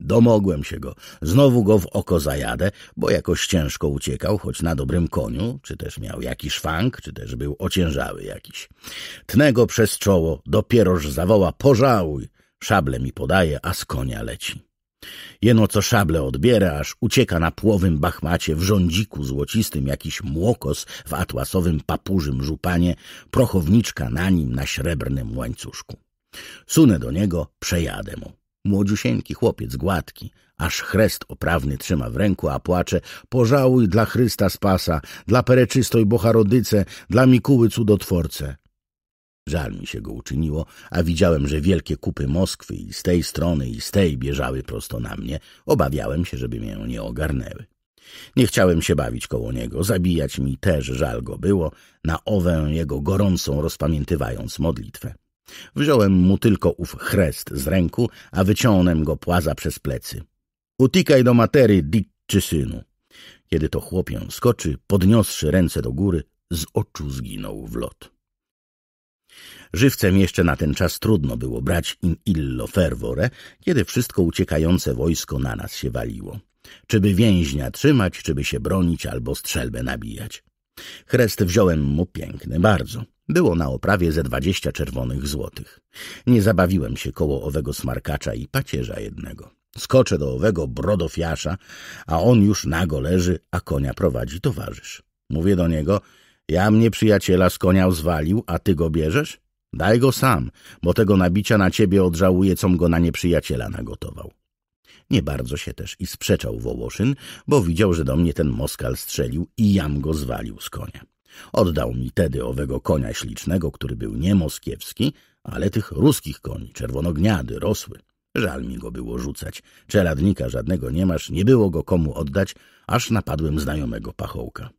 Domogłem się go. Znowu go w oko zajadę, bo jakoś ciężko uciekał, choć na dobrym koniu, czy też miał jakiś szwank, czy też był ociężały jakiś. Tnę go przez czoło, dopieroż zawoła pożałuj. Szable mi podaje, a z konia leci. Jeno co szable odbiera, aż ucieka na płowym bachmacie w rządziku złocistym jakiś młokos w atłasowym papużym żupanie, prochowniczka na nim na srebrnym łańcuszku. Sunę do niego, przejadę mu. Młodziusieńki chłopiec, gładki, aż chrest oprawny trzyma w ręku, a płacze Pożałuj dla Chrysta Spasa, dla Pereczystoj Boharodyce, dla Mikuły Cudotworce. Żal mi się go uczyniło, a widziałem, że wielkie kupy Moskwy i z tej strony i z tej bieżały prosto na mnie. Obawiałem się, żeby mnie nie ogarnęły. Nie chciałem się bawić koło niego, zabijać mi też żal go było, na owę jego gorącą rozpamiętywając modlitwę. Wziąłem mu tylko ów chrest z ręku, a wyciąłem go płaza przez plecy. Utikaj do matery, ditczy synu. Kiedy to chłopię skoczy, podniosłszy ręce do góry, z oczu zginął w lot. Żywcem jeszcze na ten czas trudno było brać im illo fervore, kiedy wszystko uciekające wojsko na nas się waliło. Czyby więźnia trzymać, czyby się bronić albo strzelbę nabijać. Chrest wziąłem mu piękny bardzo. Było na oprawie ze dwadzieścia czerwonych złotych. Nie zabawiłem się koło owego smarkacza i pacierza jednego. Skoczę do owego brodofiasza, a on już nago leży, a konia prowadzi towarzysz. Mówię do niego, ja mnie przyjaciela z konia zwalił, a ty go bierzesz? Daj go sam, bo tego nabicia na ciebie odżałuję, com go na nieprzyjaciela nagotował. Nie bardzo się też i sprzeczał Wołoszyn, bo widział, że do mnie ten Moskal strzelił i jam go zwalił z konia. Oddał mi tedy owego konia ślicznego, który był nie moskiewski, ale tych ruskich koni, czerwonogniady, rosły. Żal mi go było rzucać. Czeladnika żadnego nie masz, nie było go komu oddać, aż napadłem znajomego pachołka.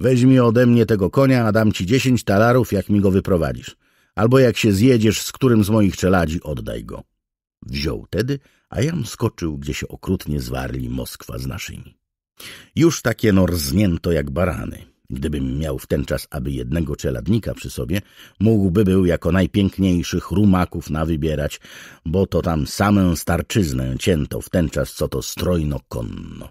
Weźmij ode mnie tego konia, a dam ci dziesięć talarów, jak mi go wyprowadzisz. Albo jak się zjedziesz z którym z moich czeladzi, oddaj go. Wziął tedy, a jam skoczył, gdzie się okrutnie zwarli Moskwa z naszymi. Już takie norznięto jak barany. Gdybym miał w ten czas aby jednego czeladnika przy sobie, mógłby był jako najpiękniejszych rumaków nawybierać, bo to tam samę starczyznę cięto w ten czas, co to strojno konno.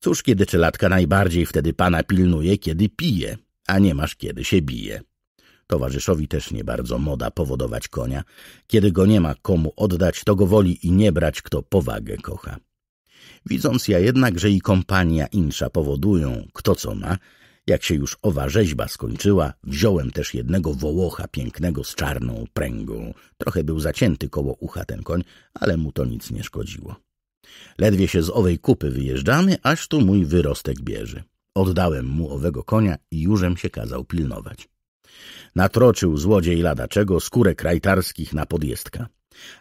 Cóż, kiedy czeladka najbardziej wtedy pana pilnuje, kiedy pije, a nie masz kiedy się bije. Towarzyszowi też nie bardzo moda powodować konia. Kiedy go nie ma komu oddać, to go woli i nie brać, kto powagę kocha. Widząc ja jednak, że i kompania insza powodują, kto co ma, jak się już owa rzeźba skończyła, wziąłem też jednego wołocha pięknego z czarną pręgą. Trochę był zacięty koło ucha ten koń, ale mu to nic nie szkodziło. Ledwie się z owej kupy wyjeżdżamy, aż tu mój wyrostek bierze. Oddałem mu owego konia i jużem się kazał pilnować. Natroczył złodziej lada czego krajtarskich na podjestka.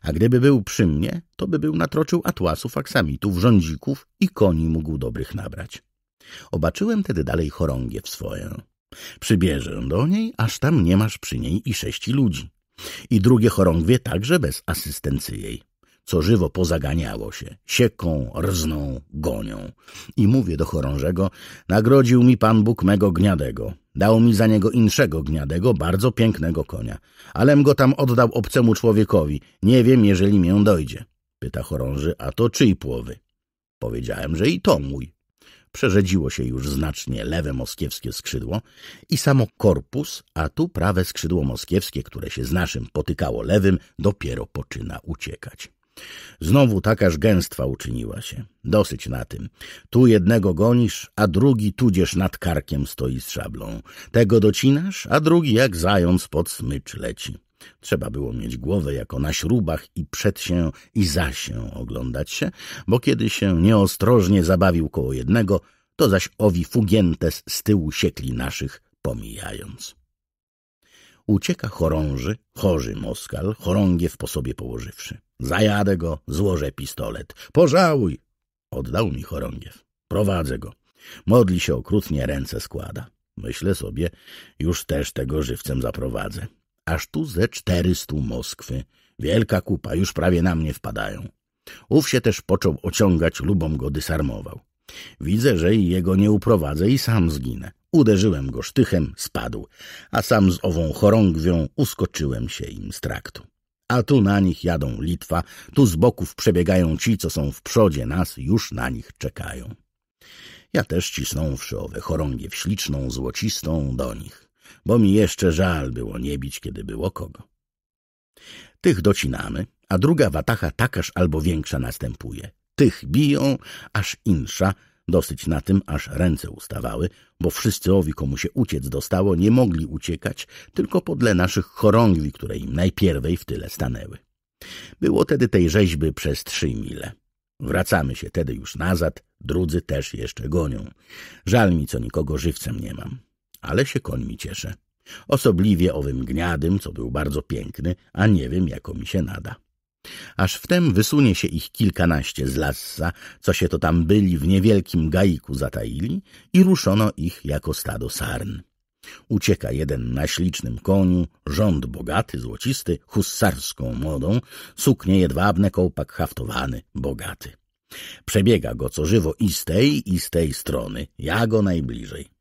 A gdyby był przy mnie, to by był natroczył atłasów, aksamitów, rządzików i koni mógł dobrych nabrać. Obaczyłem tedy dalej chorągiew swoją. Przybierzę do niej, aż tam nie masz przy niej i sześci ludzi. I drugie chorągwie także bez asystencji jej. Co żywo pozaganiało się, sieką, rzną, gonią. I mówię do chorążego, nagrodził mi Pan Bóg mego gniadego. Dał mi za niego inszego gniadego, bardzo pięknego konia. Alem go tam oddał obcemu człowiekowi. Nie wiem, jeżeli mię dojdzie. Pyta chorąży, a to czyj płowy? Powiedziałem, że i to mój. Przerzedziło się już znacznie lewe moskiewskie skrzydło i samo korpus, a tu prawe skrzydło moskiewskie, które się z naszym potykało lewym, dopiero poczyna uciekać. Znowu takaż gęstwa uczyniła się. Dosyć na tym. Tu jednego gonisz, a drugi tudzież nad karkiem stoi z szablą. Tego docinasz, a drugi jak zając pod smycz leci. Trzeba było mieć głowę jako na śrubach i przed się i za się oglądać się, bo kiedy się nieostrożnie zabawił koło jednego, to zaś owi fugientes z tyłu siekli naszych, pomijając. Ucieka chorąży, chorzy Moskal, chorągiew po sobie położywszy. Zajadę go, złożę pistolet. Pożałuj! Oddał mi chorągiew. Prowadzę go. Modli się okrutnie, ręce składa. Myślę sobie, już też tego żywcem zaprowadzę aż tu ze czterystu Moskwy. Wielka kupa, już prawie na mnie wpadają. Ów się też począł ociągać, lubom go dysarmował. Widzę, że i jego nie uprowadzę i sam zginę. Uderzyłem go sztychem, spadł, a sam z ową chorągwią uskoczyłem się im z traktu. A tu na nich jadą Litwa, tu z boków przebiegają ci, co są w przodzie nas, już na nich czekają. Ja też cisnąwszy owe chorągiew śliczną, złocistą do nich bo mi jeszcze żal było nie bić, kiedy było kogo. Tych docinamy, a druga watacha takaż albo większa następuje. Tych biją, aż insza, dosyć na tym, aż ręce ustawały, bo wszyscy owi, komu się uciec dostało, nie mogli uciekać, tylko podle naszych chorągwi, które im najpierwej w tyle stanęły. Było tedy tej rzeźby przez trzy mile. Wracamy się tedy już nazad, drudzy też jeszcze gonią. Żal mi, co nikogo żywcem nie mam ale się końmi cieszę. Osobliwie owym gniadym, co był bardzo piękny, a nie wiem, jako mi się nada. Aż wtem wysunie się ich kilkanaście z lassa, co się to tam byli w niewielkim gaiku zataili i ruszono ich jako stado sarn. Ucieka jeden na ślicznym koniu, rząd bogaty, złocisty, husarską modą, suknie jedwabne, kołpak haftowany, bogaty. Przebiega go co żywo i z tej, i z tej strony, ja go najbliżej.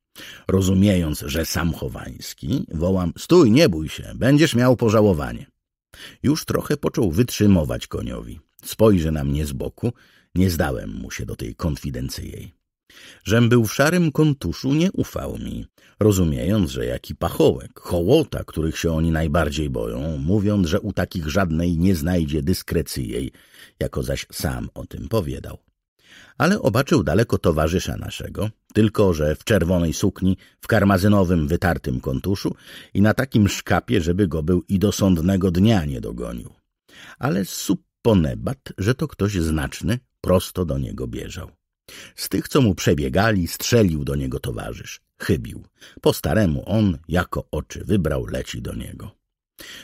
Rozumiejąc, że sam Chowański, wołam – stój, nie bój się, będziesz miał pożałowanie. Już trochę począł wytrzymować koniowi. Spojrzy na mnie z boku, nie zdałem mu się do tej konfidencji jej. Żem był w szarym kontuszu, nie ufał mi, rozumiejąc, że jaki pachołek, hołota, których się oni najbardziej boją, mówiąc, że u takich żadnej nie znajdzie dyskrecji jej, jako zaś sam o tym powiadał ale obaczył daleko towarzysza naszego, tylko że w czerwonej sukni, w karmazynowym, wytartym kontuszu i na takim szkapie, żeby go był i do sądnego dnia nie dogonił. Ale supponebat, że to ktoś znaczny, prosto do niego bieżał. Z tych, co mu przebiegali, strzelił do niego towarzysz. Chybił. Po staremu on, jako oczy wybrał, leci do niego.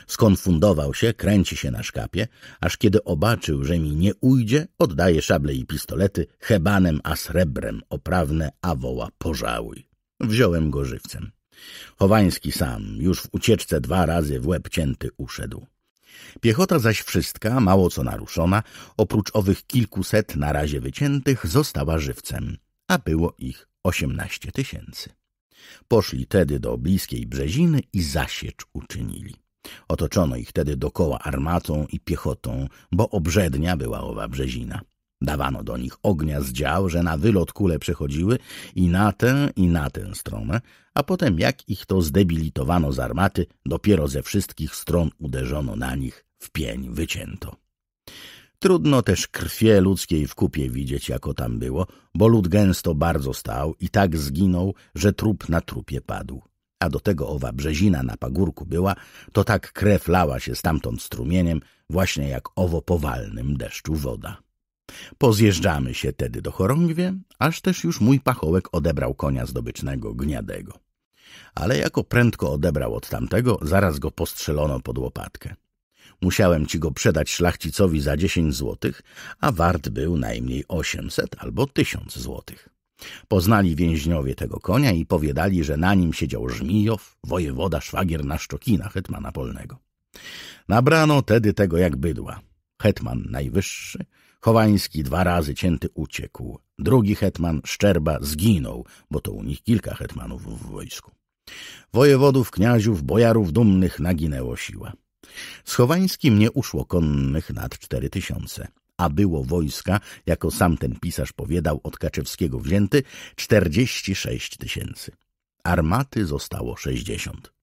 Skonfundował się, kręci się na szkapie, aż kiedy obaczył, że mi nie ujdzie, oddaje szable i pistolety, hebanem a srebrem oprawne, a woła pożałuj. Wziąłem go żywcem. Chowański sam, już w ucieczce dwa razy w łeb cięty uszedł. Piechota zaś wszystka, mało co naruszona, oprócz owych kilkuset na razie wyciętych, została żywcem, a było ich osiemnaście tysięcy. Poszli tedy do bliskiej Brzeziny i zasiecz uczynili. Otoczono ich tedy dokoła armatą i piechotą, bo obrzednia była owa brzezina. Dawano do nich ognia z dział, że na wylot kule przechodziły i na tę, i na tę stronę, a potem jak ich to zdebilitowano z armaty, dopiero ze wszystkich stron uderzono na nich, w pień wycięto. Trudno też krwie ludzkiej w kupie widzieć, jako tam było, bo lud gęsto bardzo stał i tak zginął, że trup na trupie padł a do tego owa brzezina na pagórku była, to tak krew lała się stamtąd strumieniem, właśnie jak owo powalnym deszczu woda. Pozjeżdżamy się tedy do chorągwie, aż też już mój pachołek odebrał konia zdobycznego, gniadego. Ale jako prędko odebrał od tamtego, zaraz go postrzelono pod łopatkę. Musiałem ci go przedać szlachcicowi za dziesięć złotych, a wart był najmniej osiemset albo tysiąc złotych. Poznali więźniowie tego konia i powiadali, że na nim siedział Żmijow, wojewoda szwagier na Szczokina, hetmana polnego. Nabrano tedy tego jak bydła. Hetman najwyższy, Chowański dwa razy cięty uciekł. Drugi hetman, Szczerba, zginął, bo to u nich kilka hetmanów w wojsku. Wojewodów, kniaziów, bojarów dumnych naginęło siła. Z Chowańskim nie uszło konnych nad cztery tysiące a było wojska, jako sam ten pisarz powiadał, od Kaczewskiego wzięty, 46 tysięcy. Armaty zostało 60.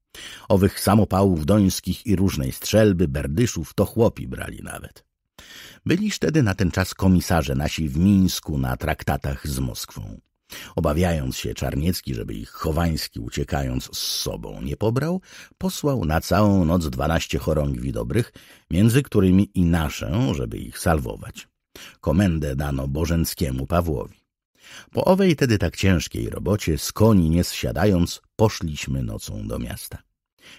Owych samopałów dońskich i różnej strzelby, berdyszów, to chłopi brali nawet. Byli wtedy na ten czas komisarze nasi w Mińsku na traktatach z Moskwą. Obawiając się Czarniecki, żeby ich Chowański uciekając z sobą nie pobrał, posłał na całą noc dwanaście chorągwi dobrych, między którymi i naszę, żeby ich salwować. Komendę dano Bożenckiemu Pawłowi. Po owej tedy tak ciężkiej robocie, z koni nie zsiadając, poszliśmy nocą do miasta.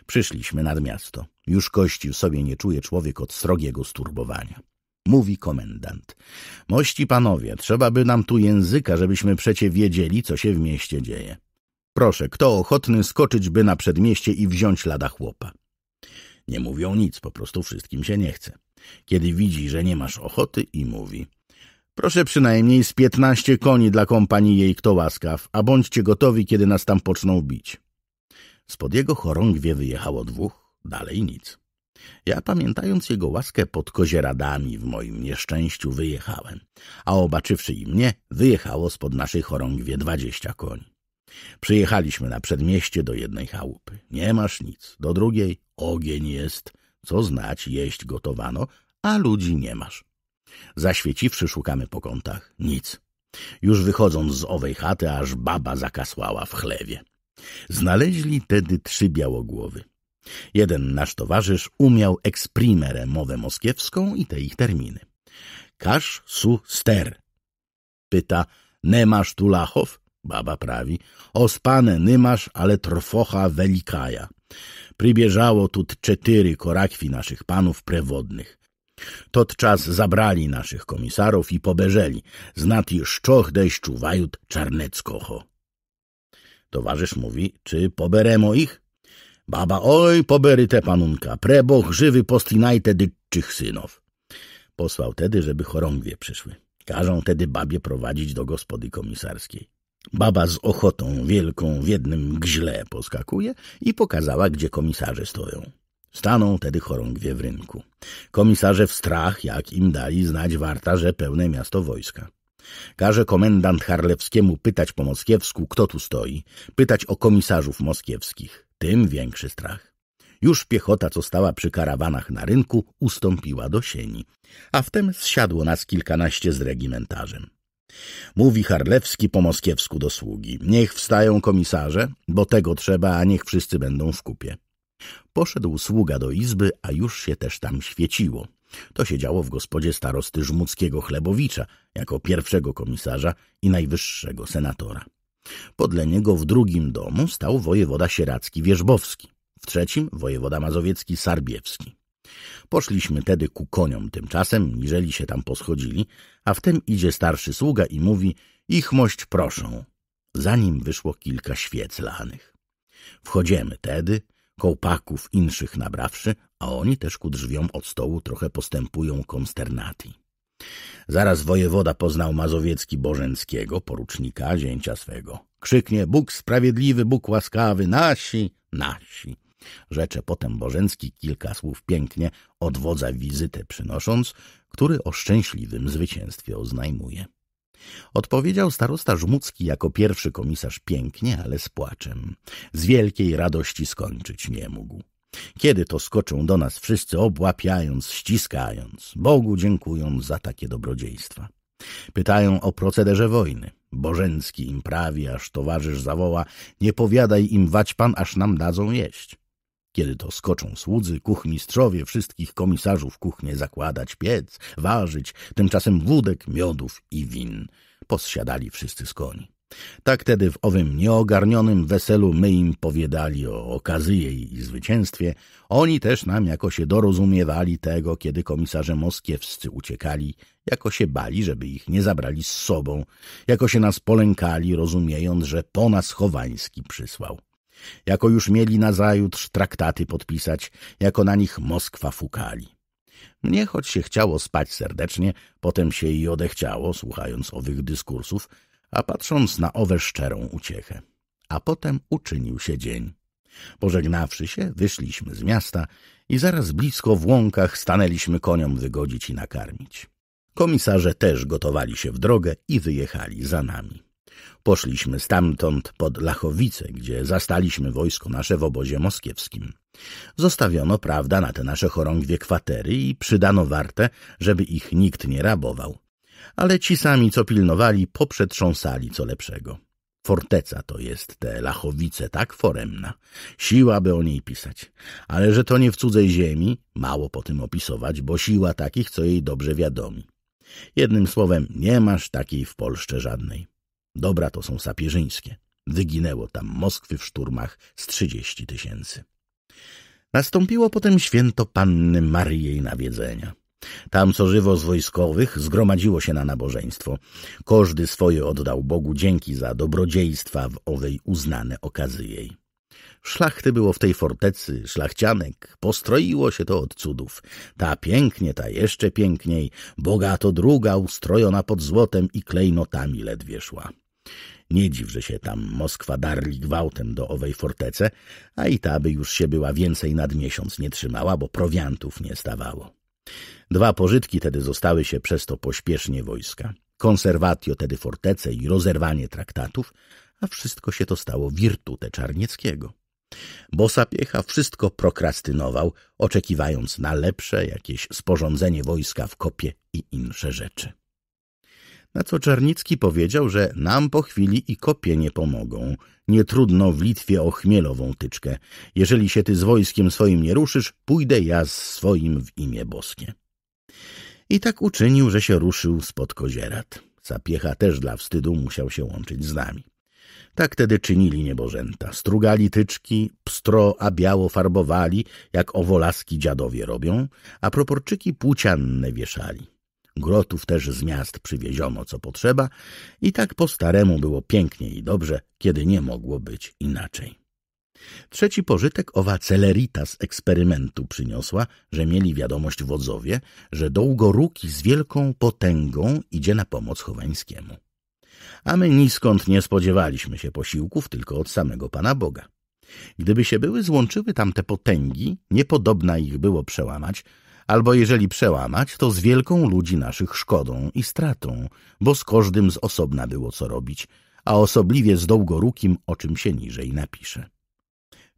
Przyszliśmy nad miasto. Już kości sobie nie czuje człowiek od srogiego sturbowania mówi komendant. Mości panowie, trzeba by nam tu języka, żebyśmy przecie wiedzieli, co się w mieście dzieje. Proszę, kto ochotny skoczyć by na przedmieście i wziąć lada chłopa? Nie mówią nic, po prostu wszystkim się nie chce. Kiedy widzi, że nie masz ochoty i mówi. Proszę przynajmniej z piętnaście koni dla kompanii jej kto łaskaw, a bądźcie gotowi, kiedy nas tam poczną bić. Spod jego chorągwie wyjechało dwóch, dalej nic. Ja, pamiętając jego łaskę pod kozieradami w moim nieszczęściu, wyjechałem, a obaczywszy i mnie, wyjechało spod naszych chorągwie dwadzieścia koni. Przyjechaliśmy na przedmieście do jednej chałupy. Nie masz nic. Do drugiej ogień jest. Co znać, jeść gotowano, a ludzi nie masz. Zaświeciwszy szukamy po kątach. Nic. Już wychodząc z owej chaty, aż baba zakasłała w chlewie. Znaleźli tedy trzy białogłowy. Jeden nasz towarzysz umiał eksprimerę mowę moskiewską i te ich terminy. Kasz su ster. Pyta, ne masz tu lachow? Baba prawi, ospane nymasz, ale trwocha welikaja. Pribieżało tu cztery korakwi naszych panów prewodnych. Totczas zabrali naszych komisarów i pobeżeli, znati szczoch wajut czarneckocho. Towarzysz mówi, czy poberemo ich? Baba oj, pobery te panunka, preboch żywy postinajte dytczych synów. Posłał tedy, żeby chorągwie przyszły. Każą tedy babie prowadzić do gospody komisarskiej. Baba z ochotą wielką w jednym gźle poskakuje i pokazała, gdzie komisarze stoją. Staną tedy chorągwie w rynku. Komisarze w strach, jak im dali znać warta, że pełne miasto wojska. Każe komendant Harlewskiemu pytać po moskiewsku, kto tu stoi, pytać o komisarzów moskiewskich tym większy strach. Już piechota, co stała przy karawanach na rynku, ustąpiła do sieni, a wtem zsiadło nas kilkanaście z regimentarzem. Mówi Harlewski po moskiewsku do sługi. Niech wstają komisarze, bo tego trzeba, a niech wszyscy będą w kupie. Poszedł sługa do izby, a już się też tam świeciło. To się działo w gospodzie starosty Żmudzkiego Chlebowicza, jako pierwszego komisarza i najwyższego senatora. Podle niego w drugim domu stał wojewoda sieracki Wierzbowski, w trzecim wojewoda mazowiecki Sarbiewski. Poszliśmy tedy ku koniom tymczasem, niżeli się tam poschodzili, a wtem idzie starszy sługa i mówi – mość proszą. Za nim wyszło kilka świec lanych. Wchodziemy tedy, kołpaków inszych nabrawszy, a oni też ku drzwiom od stołu trochę postępują konsternati. Zaraz wojewoda poznał mazowiecki Bożenckiego, porucznika, zięcia swego. Krzyknie, Bóg sprawiedliwy, Bóg łaskawy, nasi, nasi. Rzecze potem Bożencki kilka słów pięknie, odwodza wizytę przynosząc, który o szczęśliwym zwycięstwie oznajmuje. Odpowiedział starosta Żmucki jako pierwszy komisarz pięknie, ale z płaczem. Z wielkiej radości skończyć nie mógł. Kiedy to skoczą do nas wszyscy, obłapiając, ściskając, Bogu dziękując za takie dobrodziejstwa. Pytają o procederze wojny. Bożencki im prawi, aż towarzysz zawoła, nie powiadaj im wać pan, aż nam dadzą jeść. Kiedy to skoczą słudzy, kuchmistrzowie, wszystkich komisarzów kuchnie zakładać, piec, ważyć, tymczasem wódek, miodów i win. Possiadali wszyscy z koni. Tak tedy w owym nieogarnionym weselu my im powiedali o jej i zwycięstwie, oni też nam jako się dorozumiewali tego, kiedy komisarze moskiewscy uciekali, jako się bali, żeby ich nie zabrali z sobą, jako się nas polękali, rozumiejąc, że po nas Chowański przysłał. Jako już mieli nazajutrz traktaty podpisać, jako na nich Moskwa fukali. Mnie, choć się chciało spać serdecznie, potem się i odechciało, słuchając owych dyskursów, a patrząc na owe szczerą uciechę. A potem uczynił się dzień. Pożegnawszy się, wyszliśmy z miasta i zaraz blisko w łąkach stanęliśmy koniom wygodzić i nakarmić. Komisarze też gotowali się w drogę i wyjechali za nami. Poszliśmy stamtąd pod Lachowice, gdzie zastaliśmy wojsko nasze w obozie moskiewskim. Zostawiono, prawda, na te nasze chorągwie kwatery i przydano warte, żeby ich nikt nie rabował ale ci sami, co pilnowali, poprzetrząsali co lepszego. Forteca to jest te lachowice tak foremna. Siła by o niej pisać. Ale że to nie w cudzej ziemi, mało po tym opisować, bo siła takich, co jej dobrze wiadomi. Jednym słowem, nie masz takiej w Polsce żadnej. Dobra to są sapieżyńskie. Wyginęło tam Moskwy w szturmach z trzydzieści tysięcy. Nastąpiło potem święto Panny Marii nawiedzenia. Tam co żywo z wojskowych zgromadziło się na nabożeństwo. Każdy swoje oddał Bogu dzięki za dobrodziejstwa w owej uznane jej. Szlachty było w tej fortecy, szlachcianek, postroiło się to od cudów. Ta pięknie, ta jeszcze piękniej, bogato druga ustrojona pod złotem i klejnotami ledwie szła. Nie dziw, że się tam Moskwa darli gwałtem do owej fortece, a i ta by już się była więcej nad miesiąc nie trzymała, bo prowiantów nie stawało. Dwa pożytki tedy zostały się przez to pośpiesznie wojska. Konserwatio tedy fortece i rozerwanie traktatów, a wszystko się to stało wirtute Czarnieckiego. Piecha wszystko prokrastynował, oczekiwając na lepsze jakieś sporządzenie wojska w kopie i insze rzeczy na co Czarnicki powiedział, że nam po chwili i kopie nie pomogą. Nie trudno w Litwie o chmielową tyczkę. Jeżeli się ty z wojskiem swoim nie ruszysz, pójdę ja z swoim w imię boskie. I tak uczynił, że się ruszył spod kozierat. Zapiecha też dla wstydu musiał się łączyć z nami. Tak tedy czynili niebożęta. Strugali tyczki, pstro a biało farbowali, jak owolaski dziadowie robią, a proporczyki płócianne wieszali. Grotów też z miast przywieziono co potrzeba i tak po staremu było pięknie i dobrze, kiedy nie mogło być inaczej. Trzeci pożytek owa celerita z eksperymentu przyniosła, że mieli wiadomość wodzowie, że Dołgoruki z wielką potęgą idzie na pomoc Chowańskiemu. A my niskąd nie spodziewaliśmy się posiłków, tylko od samego Pana Boga. Gdyby się były złączyły tamte potęgi, niepodobna ich było przełamać, albo jeżeli przełamać, to z wielką ludzi naszych szkodą i stratą, bo z każdym z osobna było co robić, a osobliwie z Dołgorukim, o czym się niżej napisze.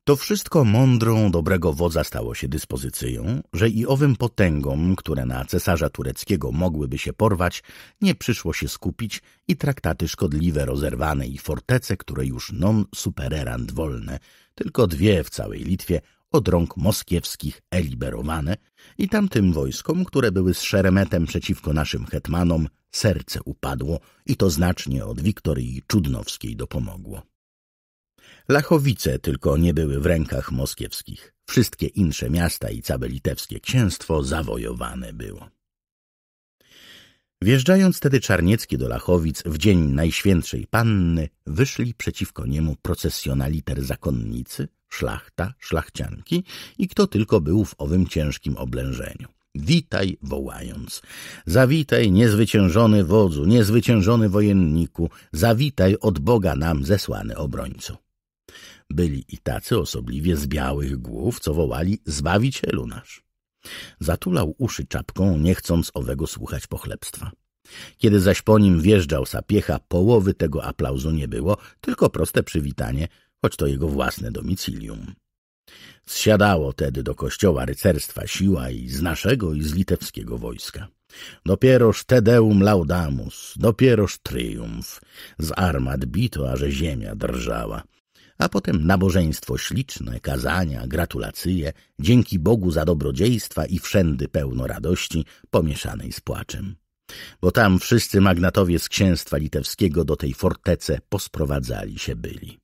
To wszystko mądrą, dobrego wodza stało się dyspozycją, że i owym potęgom, które na cesarza tureckiego mogłyby się porwać, nie przyszło się skupić i traktaty szkodliwe rozerwane i fortece, które już non supererant wolne, tylko dwie w całej Litwie, od rąk moskiewskich eliberowane i tamtym wojskom, które były z szeremetem przeciwko naszym hetmanom, serce upadło i to znacznie od Wiktorii Czudnowskiej dopomogło. Lachowice tylko nie były w rękach moskiewskich. Wszystkie insze miasta i całe litewskie księstwo zawojowane było. Wjeżdżając tedy Czarniecki do Lachowic w dzień Najświętszej Panny, wyszli przeciwko niemu procesjonaliter zakonnicy, szlachta, szlachcianki i kto tylko był w owym ciężkim oblężeniu. Witaj wołając. Zawitaj, niezwyciężony wodzu, niezwyciężony wojenniku, zawitaj od Boga nam zesłany obrońcu. Byli i tacy osobliwie z białych głów, co wołali Zbawicielu nasz. Zatulał uszy czapką, nie chcąc owego słuchać pochlebstwa. Kiedy zaś po nim wjeżdżał sapiecha, połowy tego aplauzu nie było, tylko proste przywitanie – choć to jego własne domicilium. Zsiadało tedy do kościoła rycerstwa siła i z naszego i z litewskiego wojska. Dopieroż tedeum laudamus, dopieroż triumf. Z armat bito, aże ziemia drżała. A potem nabożeństwo śliczne, kazania, gratulacje, dzięki Bogu za dobrodziejstwa i wszędy pełno radości, pomieszanej z płaczem. Bo tam wszyscy magnatowie z księstwa litewskiego do tej fortece posprowadzali się byli.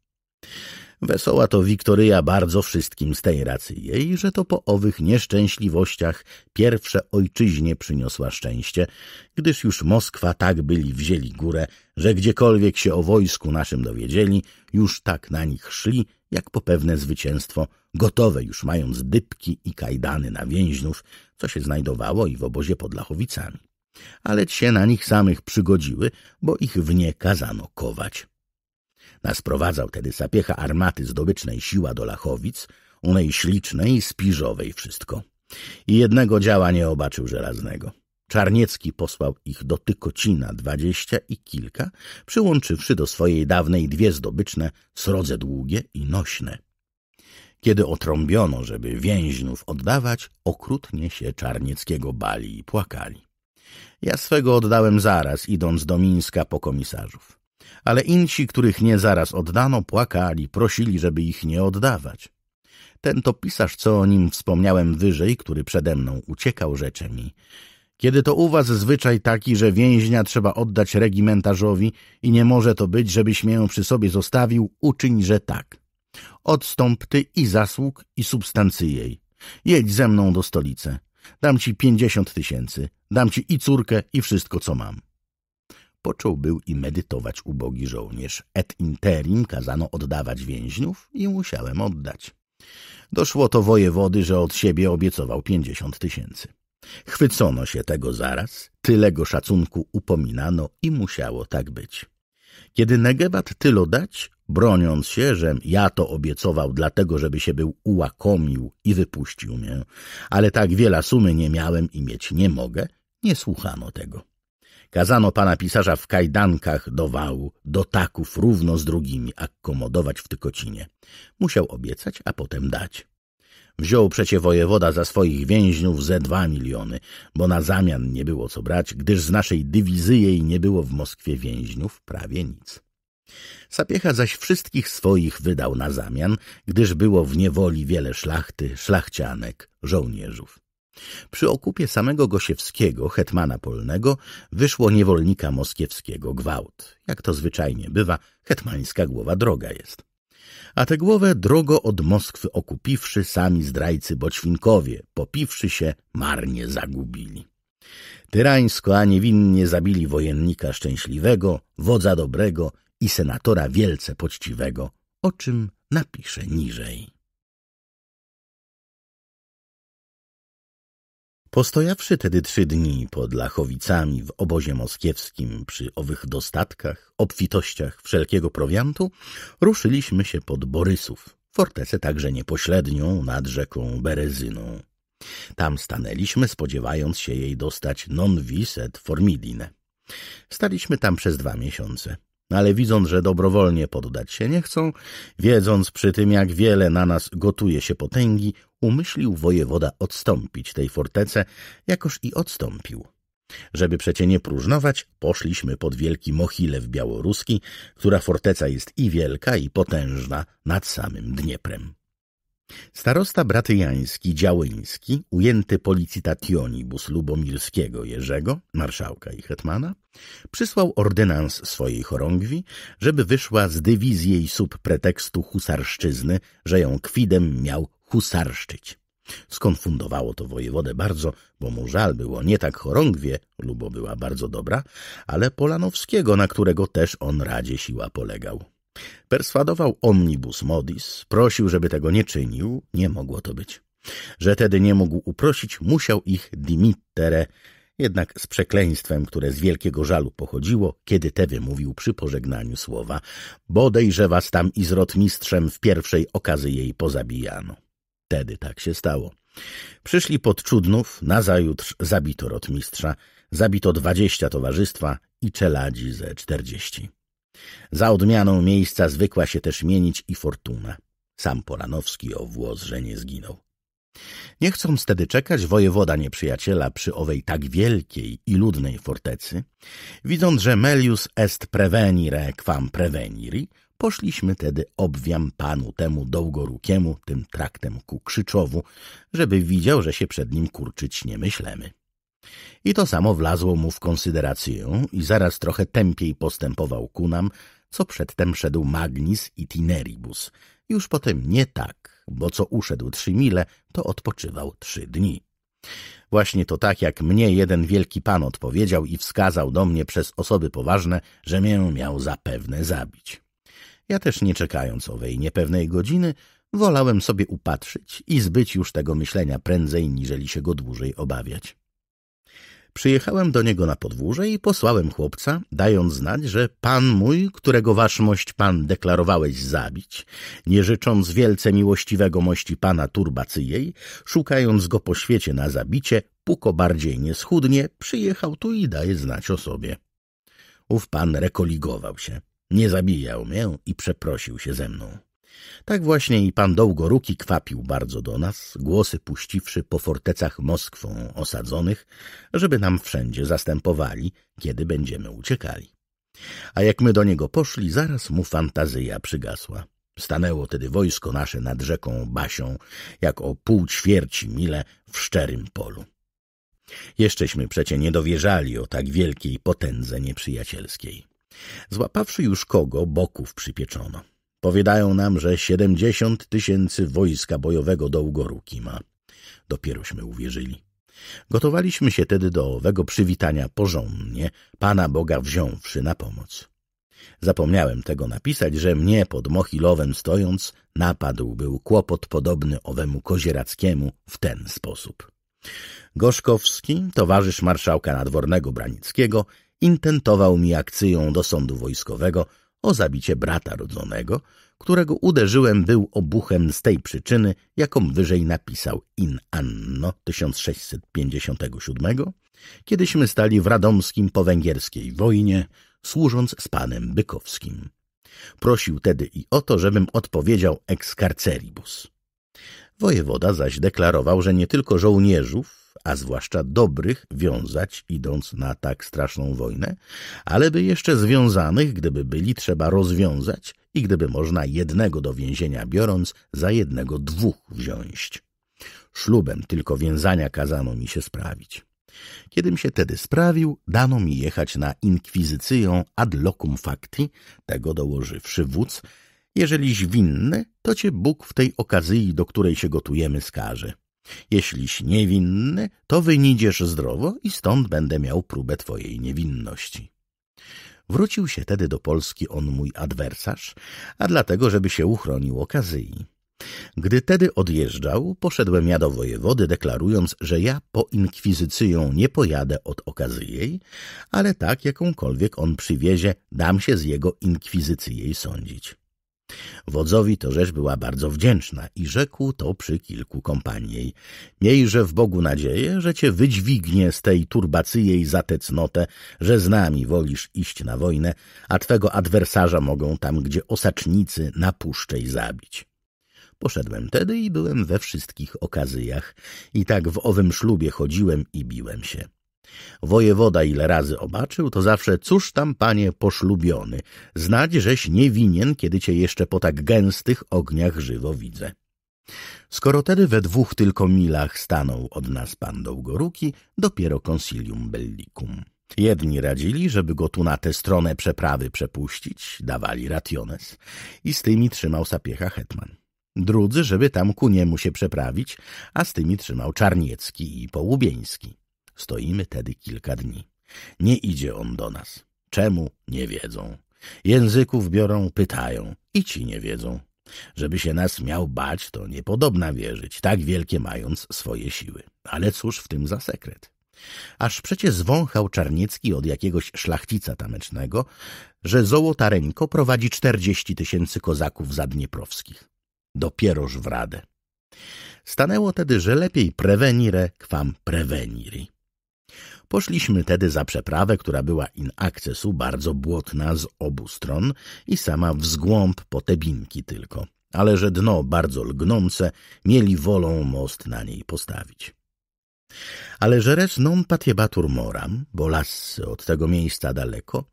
Wesoła to Wiktoryja bardzo wszystkim z tej racji jej, że to po owych nieszczęśliwościach pierwsze ojczyźnie przyniosła szczęście, gdyż już Moskwa tak byli wzięli górę, że gdziekolwiek się o wojsku naszym dowiedzieli, już tak na nich szli, jak po pewne zwycięstwo, gotowe już mając dybki i kajdany na więźniów, co się znajdowało i w obozie pod Lachowicami. Ale się na nich samych przygodziły, bo ich w nie kazano kować. Nasprowadzał tedy sapiecha armaty zdobycznej siła do Lachowic, onej ślicznej i spiżowej wszystko. I jednego działa nie obaczył żelaznego. Czarniecki posłał ich do Tykocina dwadzieścia i kilka, przyłączywszy do swojej dawnej dwie zdobyczne srodze długie i nośne. Kiedy otrąbiono, żeby więźniów oddawać, okrutnie się Czarnieckiego bali i płakali. Ja swego oddałem zaraz, idąc do Mińska po komisarzów ale insi, których nie zaraz oddano, płakali, prosili, żeby ich nie oddawać. Ten to pisarz, co o nim wspomniałem wyżej, który przede mną uciekał, rzecze mi. Kiedy to u was zwyczaj taki, że więźnia trzeba oddać regimentarzowi i nie może to być, żebyś mię przy sobie zostawił, uczyń, że tak. Odstąp ty i zasług, i substancji jej. Jedź ze mną do stolicy. Dam ci pięćdziesiąt tysięcy. Dam ci i córkę, i wszystko, co mam począł był i medytować ubogi żołnierz. Et interim kazano oddawać więźniów i musiałem oddać. Doszło to wojewody, że od siebie obiecował pięćdziesiąt tysięcy. Chwycono się tego zaraz, tylego szacunku upominano i musiało tak być. Kiedy Negebat tylo dać, broniąc się, że ja to obiecował dlatego, żeby się był ułakomił i wypuścił mnie, ale tak wiela sumy nie miałem i mieć nie mogę, nie słuchano tego. Kazano pana pisarza w kajdankach do wału, do taków równo z drugimi, akkomodować w Tykocinie. Musiał obiecać, a potem dać. Wziął przecie wojewoda za swoich więźniów ze dwa miliony, bo na zamian nie było co brać, gdyż z naszej dywizyjej nie było w Moskwie więźniów prawie nic. Sapiecha zaś wszystkich swoich wydał na zamian, gdyż było w niewoli wiele szlachty, szlachcianek, żołnierzów. Przy okupie samego Gosiewskiego, hetmana polnego, wyszło niewolnika moskiewskiego gwałt. Jak to zwyczajnie bywa, hetmańska głowa droga jest. A tę głowę drogo od Moskwy okupiwszy sami zdrajcy boćwinkowie, popiwszy się, marnie zagubili. Tyrańsko, a niewinnie zabili wojennika szczęśliwego, wodza dobrego i senatora wielce poczciwego, o czym napiszę niżej. Postojawszy tedy trzy dni pod Lachowicami w obozie moskiewskim przy owych dostatkach, obfitościach wszelkiego prowiantu, ruszyliśmy się pod Borysów, fortecę także niepośrednią nad rzeką Berezyną. Tam stanęliśmy, spodziewając się jej dostać non vis et formidine. Staliśmy tam przez dwa miesiące ale widząc, że dobrowolnie poddać się nie chcą, wiedząc przy tym, jak wiele na nas gotuje się potęgi, umyślił wojewoda odstąpić tej fortece, jakoż i odstąpił. Żeby przecie nie próżnować, poszliśmy pod wielki w Białoruski, która forteca jest i wielka, i potężna nad samym Dnieprem. Starosta bratyjański, działyński, ujęty policitationibus Lubomirskiego Jerzego, marszałka i hetmana, przysłał ordynans swojej chorągwi, żeby wyszła z dywizji sub pretekstu husarszczyzny, że ją kwidem miał husarszczyć. Skonfundowało to wojewodę bardzo, bo mu żal było nie tak chorągwie, lubo była bardzo dobra, ale Polanowskiego, na którego też on radzie siła polegał. Perswadował omnibus modis, prosił, żeby tego nie czynił, nie mogło to być. Że tedy nie mógł uprosić, musiał ich dimittere, jednak z przekleństwem, które z wielkiego żalu pochodziło, kiedy te wymówił przy pożegnaniu słowa, bodejże was tam i z rotmistrzem w pierwszej okazy jej pozabijano. Wtedy tak się stało. Przyszli pod Czudnów, nazajutrz zabito rotmistrza, zabito dwadzieścia towarzystwa i czeladzi ze czterdzieści. Za odmianą miejsca zwykła się też mienić i fortuna. Sam Polanowski o włos, że nie zginął. Nie chcąc tedy czekać, wojewoda nieprzyjaciela przy owej tak wielkiej i ludnej fortecy, widząc, że melius est prevenire quam preveniri, Poszliśmy tedy obwiam panu temu dołgorukiemu, tym traktem ku Krzyczowu, żeby widział, że się przed nim kurczyć nie myślemy. I to samo wlazło mu w konsyderację i zaraz trochę tępiej postępował ku nam, co przedtem szedł magnis itineribus. Już potem nie tak, bo co uszedł trzy mile, to odpoczywał trzy dni. Właśnie to tak, jak mnie jeden wielki pan odpowiedział i wskazał do mnie przez osoby poważne, że mię miał zapewne zabić. Ja też nie czekając owej niepewnej godziny, wolałem sobie upatrzyć i zbyć już tego myślenia prędzej, niżeli się go dłużej obawiać. Przyjechałem do niego na podwórze i posłałem chłopca, dając znać, że pan mój, którego waszmość pan deklarowałeś zabić, nie życząc wielce miłościwego mości pana Turbacyjej, szukając go po świecie na zabicie, puko bardziej nie schudnie, przyjechał tu i daje znać o sobie. Ów pan rekoligował się. Nie zabijał mię i przeprosił się ze mną. Tak właśnie i pan Dołgoruki kwapił bardzo do nas, głosy puściwszy po fortecach Moskwą osadzonych, żeby nam wszędzie zastępowali, kiedy będziemy uciekali. A jak my do niego poszli, zaraz mu fantazja przygasła. Stanęło tedy wojsko nasze nad rzeką Basią, jak o pół ćwierci mile w szczerym polu. Jeszcześmy przecie nie dowierzali o tak wielkiej potędze nieprzyjacielskiej. Złapawszy już kogo, boków przypieczono. Powiadają nam, że siedemdziesiąt tysięcy wojska bojowego do ma. Dopierośmy uwierzyli. Gotowaliśmy się tedy do owego przywitania porządnie, Pana Boga wziąwszy na pomoc. Zapomniałem tego napisać, że mnie pod Mochilowem stojąc napadł był kłopot podobny owemu kozierackiemu w ten sposób. Gorzkowski, towarzysz marszałka nadwornego Branickiego, intentował mi akcją do sądu wojskowego o zabicie brata rodzonego, którego uderzyłem był obuchem z tej przyczyny, jaką wyżej napisał in anno 1657, kiedyśmy stali w radomskim po węgierskiej wojnie, służąc z panem Bykowskim. Prosił tedy i o to, żebym odpowiedział ex carceribus. Wojewoda zaś deklarował, że nie tylko żołnierzów, a zwłaszcza dobrych, wiązać, idąc na tak straszną wojnę, ale by jeszcze związanych, gdyby byli, trzeba rozwiązać i gdyby można jednego do więzienia biorąc, za jednego dwóch wziąć. Szlubem tylko więzania kazano mi się sprawić. Kiedym się tedy sprawił, dano mi jechać na inkwizycję ad locum facti, tego dołożywszy wódz, Jeżeliś winny, to cię Bóg w tej okazji, do której się gotujemy, skaże. Jeśliś niewinny, to wynidziesz zdrowo i stąd będę miał próbę twojej niewinności. Wrócił się tedy do Polski on mój adwersarz, a dlatego, żeby się uchronił okazyi. Gdy tedy odjeżdżał, poszedłem ja do wojewody, deklarując, że ja po inkwizycyją nie pojadę od okazyjej, ale tak jakąkolwiek on przywiezie, dam się z jego inkwizycyjej sądzić. Wodzowi to rzecz była bardzo wdzięczna i rzekł to przy kilku kompanii. Miejże w Bogu nadzieję, że cię wydźwignie z tej turbacyjej za tę cnotę, że z nami wolisz iść na wojnę, a twego adwersarza mogą tam, gdzie osacznicy na puszczej zabić. Poszedłem tedy i byłem we wszystkich okazyjach. I tak w owym szlubie chodziłem i biłem się. Wojewoda ile razy obaczył, to zawsze cóż tam, panie poszlubiony, znać, żeś nie winien, kiedy cię jeszcze po tak gęstych ogniach żywo widzę. Skoro tedy we dwóch tylko milach stanął od nas pan Dołgoruki, dopiero konsilium bellicum. Jedni radzili, żeby go tu na tę stronę przeprawy przepuścić, dawali rationes, i z tymi trzymał sapiecha hetman. Drudzy, żeby tam ku niemu się przeprawić, a z tymi trzymał Czarniecki i Połubieński. Stoimy tedy kilka dni. Nie idzie on do nas. Czemu? Nie wiedzą. Języków biorą, pytają. I ci nie wiedzą. Żeby się nas miał bać, to niepodobna wierzyć, tak wielkie mając swoje siły. Ale cóż w tym za sekret? Aż przecie zwąchał Czarniecki od jakiegoś szlachcica tamecznego, że Zołotareńko prowadzi czterdzieści tysięcy kozaków zadnieprowskich. Dopieroż w radę. Stanęło tedy, że lepiej prevenire quam preveniri. Poszliśmy tedy za przeprawę, która była in akcesu bardzo błotna z obu stron i sama wzgłąb po tebinki tylko, ale że dno bardzo lgnące, mieli wolą most na niej postawić. Ale że res non patiebatur moram, bo lasy od tego miejsca daleko,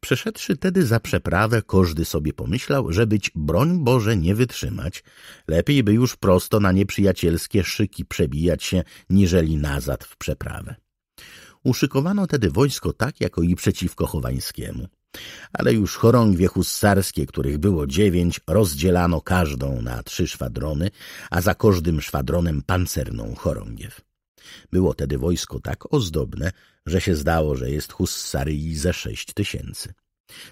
przeszedłszy tedy za przeprawę, każdy sobie pomyślał, że być broń Boże nie wytrzymać, lepiej by już prosto na nieprzyjacielskie szyki przebijać się, niżeli nazad w przeprawę. Uszykowano tedy wojsko tak, jako i przeciwko Chowańskiemu. Ale już chorągwie hussarskie, których było dziewięć, rozdzielano każdą na trzy szwadrony, a za każdym szwadronem pancerną chorągiew. Było tedy wojsko tak ozdobne, że się zdało, że jest hussaryi ze sześć tysięcy.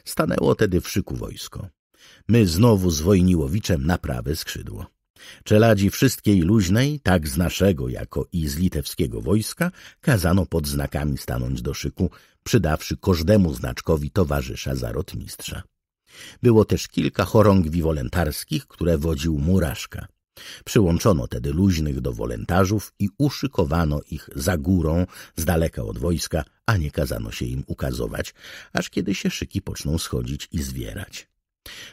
Stanęło tedy w szyku wojsko. My znowu z Wojniłowiczem na prawe skrzydło. Czeladzi wszystkiej luźnej, tak z naszego jako i z litewskiego wojska, kazano pod znakami stanąć do szyku, przydawszy każdemu znaczkowi towarzysza za rotmistrza. Było też kilka chorąg wolentarskich, które wodził Muraszka. Przyłączono tedy luźnych do wolentarzów i uszykowano ich za górą, z daleka od wojska, a nie kazano się im ukazować, aż kiedy się szyki poczną schodzić i zwierać.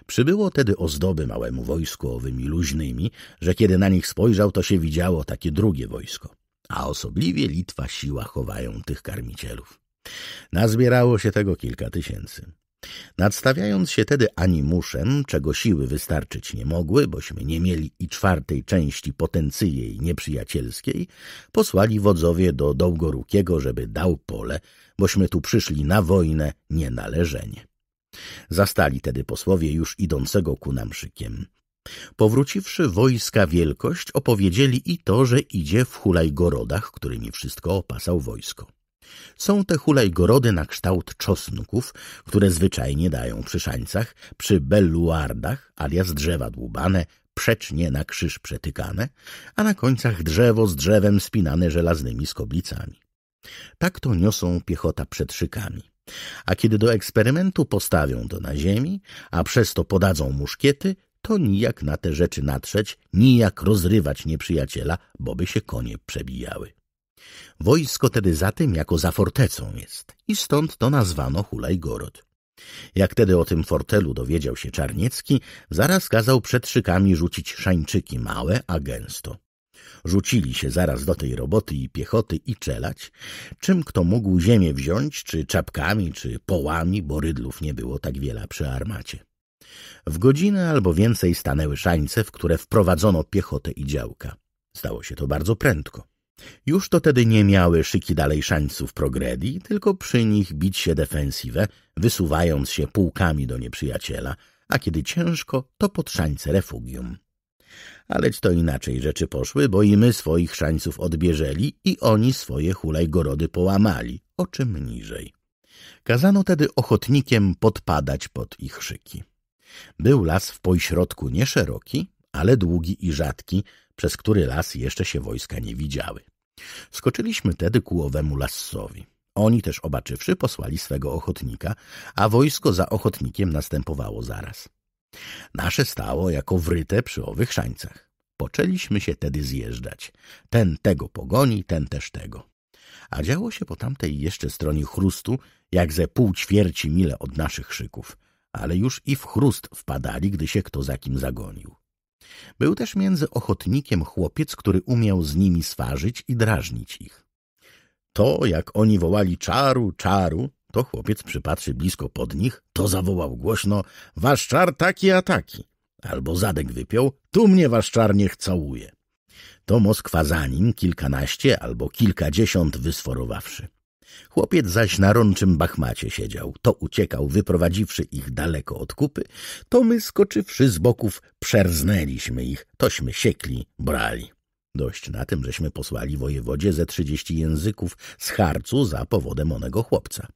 Przybyło tedy ozdoby małemu wojsku owymi luźnymi, że kiedy na nich spojrzał, to się widziało takie drugie wojsko. A osobliwie Litwa siła chowają tych karmicielów. Nazbierało się tego kilka tysięcy. Nadstawiając się tedy animuszem, czego siły wystarczyć nie mogły, bośmy nie mieli i czwartej części potencyjej nieprzyjacielskiej, posłali wodzowie do Dołgorukiego, żeby dał pole, bośmy tu przyszli na wojnę, nie należenie. Zastali tedy posłowie już idącego ku nam szykiem. Powróciwszy wojska wielkość, opowiedzieli i to, że idzie w hulajgorodach, którymi wszystko opasał wojsko. Są te hulajgorody na kształt czosnków, które zwyczajnie dają przy szańcach, przy belluardach, alias drzewa dłubane, przecznie na krzyż przetykane, a na końcach drzewo z drzewem spinane żelaznymi skoblicami. Tak to niosą piechota przed szykami. A kiedy do eksperymentu postawią to na ziemi, a przez to podadzą muszkiety, to nijak na te rzeczy natrzeć, nijak rozrywać nieprzyjaciela, boby się konie przebijały. Wojsko tedy za tym jako za fortecą jest i stąd to nazwano Hulajgorod. Jak tedy o tym fortelu dowiedział się Czarniecki, zaraz kazał przed szykami rzucić szańczyki małe, a gęsto. Rzucili się zaraz do tej roboty i piechoty i czelać, czym kto mógł ziemię wziąć, czy czapkami, czy połami, bo rydlów nie było tak wiele przy armacie. W godzinę albo więcej stanęły szańce, w które wprowadzono piechotę i działka. Stało się to bardzo prędko. Już to tedy nie miały szyki dalej szańców progredii, tylko przy nich bić się defensywę, wysuwając się pułkami do nieprzyjaciela, a kiedy ciężko, to pod szańce refugium. Aleć to inaczej rzeczy poszły, bo i my swoich szańców odbierzeli i oni swoje hulajgorody połamali, o czym niżej. Kazano tedy ochotnikiem podpadać pod ich szyki. Był las w pośrodku nieszeroki, ale długi i rzadki, przez który las jeszcze się wojska nie widziały. Skoczyliśmy tedy ku owemu lassowi. Oni też obaczywszy posłali swego ochotnika, a wojsko za ochotnikiem następowało zaraz. Nasze stało jako wryte przy owych szańcach. Poczęliśmy się tedy zjeżdżać. Ten tego pogoni, ten też tego. A działo się po tamtej jeszcze stronie chrustu, jak ze pół ćwierci mile od naszych szyków, ale już i w chrust wpadali, gdy się kto za kim zagonił. Był też między ochotnikiem chłopiec, który umiał z nimi swarzyć i drażnić ich. To, jak oni wołali czaru, czaru, to chłopiec przypatrzy blisko pod nich, to zawołał głośno – Waszczar taki a taki! Albo zadek wypiął – tu mnie waszczar niech całuje. To nim kilkanaście albo kilkadziesiąt wysforowawszy. Chłopiec zaś na rączym bachmacie siedział. To uciekał, wyprowadziwszy ich daleko od kupy, to my, skoczywszy z boków, przerznęliśmy ich, tośmy siekli, brali. Dość na tym, żeśmy posłali wojewodzie ze trzydzieści języków z harcu za powodem onego chłopca.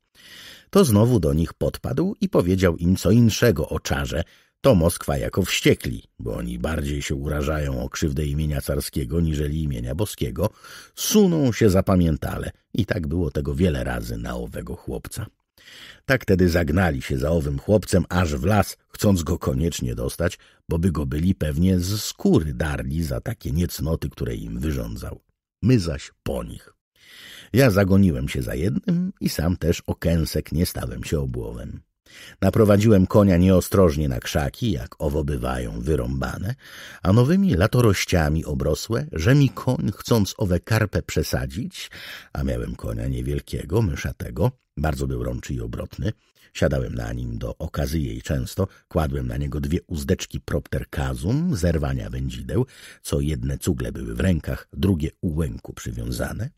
To znowu do nich podpadł i powiedział im co inszego o czarze, to Moskwa jako wściekli, bo oni bardziej się urażają o krzywdę imienia carskiego niżeli imienia boskiego, suną się zapamiętale i tak było tego wiele razy na owego chłopca. Tak tedy zagnali się za owym chłopcem aż w las, chcąc go koniecznie dostać, bo by go byli pewnie z skóry darli za takie niecnoty, które im wyrządzał. My zaś po nich. Ja zagoniłem się za jednym i sam też o kęsek nie stałem się obłowem. Naprowadziłem konia nieostrożnie na krzaki, jak owo bywają wyrąbane, a nowymi latorościami obrosłe, że mi koń, chcąc owe karpę przesadzić, a miałem konia niewielkiego, myszatego, bardzo był rączy i obrotny, siadałem na nim do okazy jej często, kładłem na niego dwie uzdeczki propterkazum, zerwania wędzideł, co jedne cugle były w rękach, drugie u łęku przywiązane,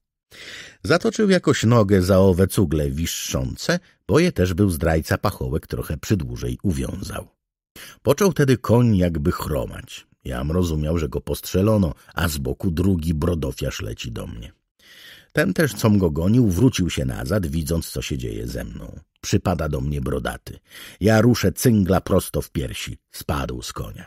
Zatoczył jakoś nogę za owe cugle wiszące, bo je też był zdrajca pachołek trochę przydłużej uwiązał. Począł tedy koń jakby chromać. Jam rozumiał, że go postrzelono, a z boku drugi brodofiarz leci do mnie. Ten też, com go gonił, wrócił się nazad, widząc, co się dzieje ze mną. Przypada do mnie brodaty. Ja ruszę cyngla prosto w piersi. Spadł z konia.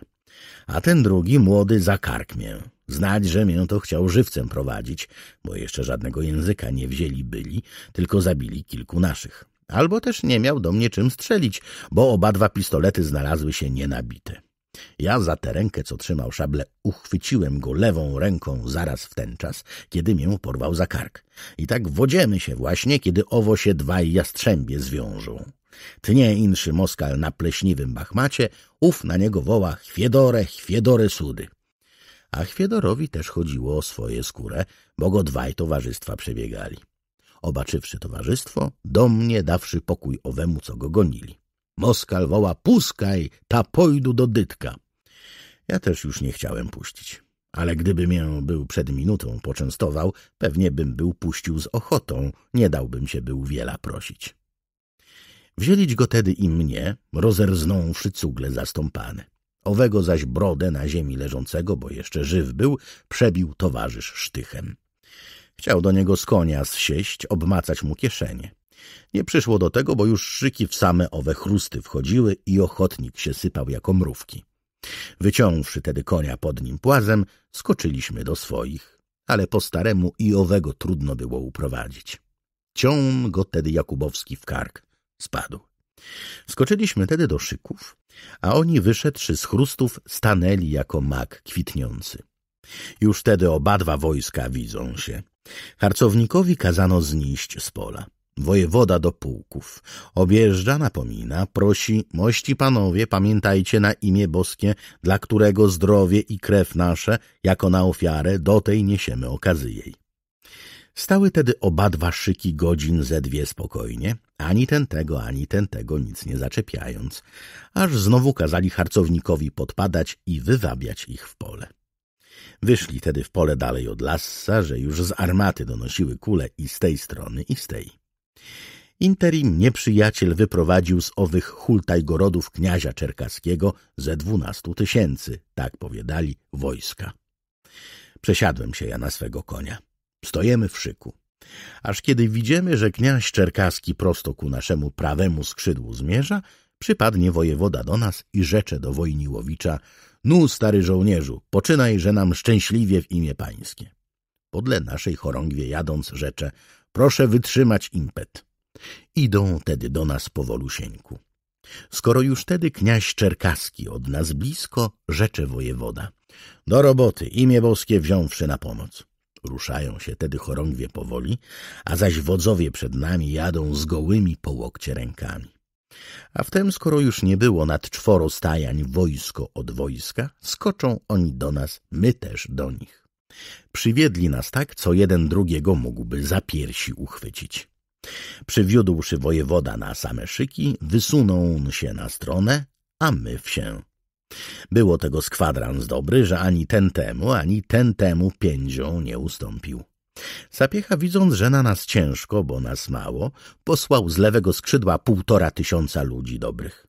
A ten drugi, młody, zakark mię. Znać, że mię to chciał żywcem prowadzić, bo jeszcze żadnego języka nie wzięli byli, tylko zabili kilku naszych. Albo też nie miał do mnie czym strzelić, bo oba dwa pistolety znalazły się nienabite. Ja za tę rękę, co trzymał szable, uchwyciłem go lewą ręką zaraz w ten czas, kiedy mię porwał za kark. I tak wodziemy się właśnie, kiedy owo się dwaj jastrzębie zwiążą. Tnie inszy Moskal na pleśniwym bachmacie, ów na niego woła chwiedore, chwiedore sudy a Chwiedorowi też chodziło o swoje skórę, bo go dwaj towarzystwa przebiegali. Obaczywszy towarzystwo, do mnie dawszy pokój owemu, co go gonili. Moskal woła, puskaj, ta pojdu do dytka. Ja też już nie chciałem puścić, ale gdyby mię był przed minutą poczęstował, pewnie bym był puścił z ochotą, nie dałbym się był wiela prosić. Wzięlić go tedy i mnie, rozerznąwszy cugle zastąpane. Owego zaś brodę na ziemi leżącego, bo jeszcze żyw był, przebił towarzysz sztychem. Chciał do niego z konia zsieść, obmacać mu kieszenie. Nie przyszło do tego, bo już szyki w same owe chrusty wchodziły i ochotnik się sypał jako mrówki. Wyciągłszy tedy konia pod nim płazem, skoczyliśmy do swoich, ale po staremu i owego trudno było uprowadzić. Ciął go tedy Jakubowski w kark. Spadł. Skoczyliśmy tedy do szyków, a oni wyszedłszy z chrustów stanęli jako mak kwitniący. Już tedy obadwa wojska widzą się. Harcownikowi kazano zniść z pola. Wojewoda do pułków. Objeżdża, napomina, prosi, mości panowie, pamiętajcie na imię boskie, dla którego zdrowie i krew nasze, jako na ofiarę, do tej niesiemy okazy jej. Stały tedy obadwa szyki godzin ze dwie spokojnie, ani ten tego, ani ten tego nic nie zaczepiając, aż znowu kazali harcownikowi podpadać i wywabiać ich w pole. Wyszli tedy w pole dalej od lassa, że już z armaty donosiły kule i z tej strony, i z tej. Interim nieprzyjaciel wyprowadził z owych hultajgorodów kniazia czerkaskiego ze dwunastu tysięcy, tak powiadali, wojska. Przesiadłem się ja na swego konia. Stojemy w szyku. Aż kiedy widzimy, że kniaź Czerkaski prosto ku naszemu prawemu skrzydłu zmierza, przypadnie wojewoda do nas i rzecze do Wojniłowicza — Nu, stary żołnierzu, poczynaj, że nam szczęśliwie w imię pańskie. Podle naszej chorągwie jadąc rzecze — Proszę wytrzymać impet. Idą tedy do nas powolusieńku. Skoro już tedy kniaź Czerkaski od nas blisko, rzecze wojewoda. Do roboty, imię boskie wziąwszy na pomoc. Ruszają się tedy chorągwie powoli, a zaś wodzowie przed nami jadą z gołymi po łokcie rękami. A wtem, skoro już nie było nad czworo stajań wojsko od wojska, skoczą oni do nas, my też do nich. Przywiedli nas tak, co jeden drugiego mógłby za piersi uchwycić. Przywiódłszy wojewoda na same szyki, wysunął się na stronę, a my wsię. Było tego skwadrans dobry, że ani ten temu, ani ten temu piędzią nie ustąpił. Sapiecha, widząc, że na nas ciężko, bo nas mało, posłał z lewego skrzydła półtora tysiąca ludzi dobrych.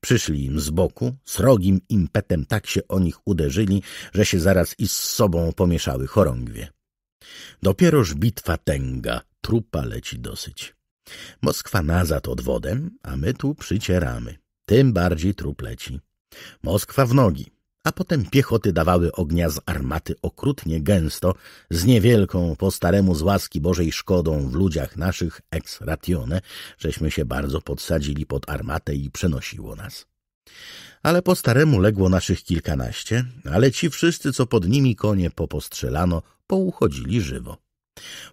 Przyszli im z boku, srogim impetem tak się o nich uderzyli, że się zaraz i z sobą pomieszały chorągwie. Dopieroż bitwa tęga, trupa leci dosyć. Moskwa nazad odwodem, a my tu przycieramy. Tym bardziej trup leci. Moskwa w nogi, a potem piechoty dawały ognia z armaty okrutnie gęsto, z niewielką po staremu z łaski Bożej szkodą w ludziach naszych ex ratione, żeśmy się bardzo podsadzili pod armatę i przenosiło nas. Ale po staremu legło naszych kilkanaście, ale ci wszyscy, co pod nimi konie popostrzelano, pouchodzili żywo.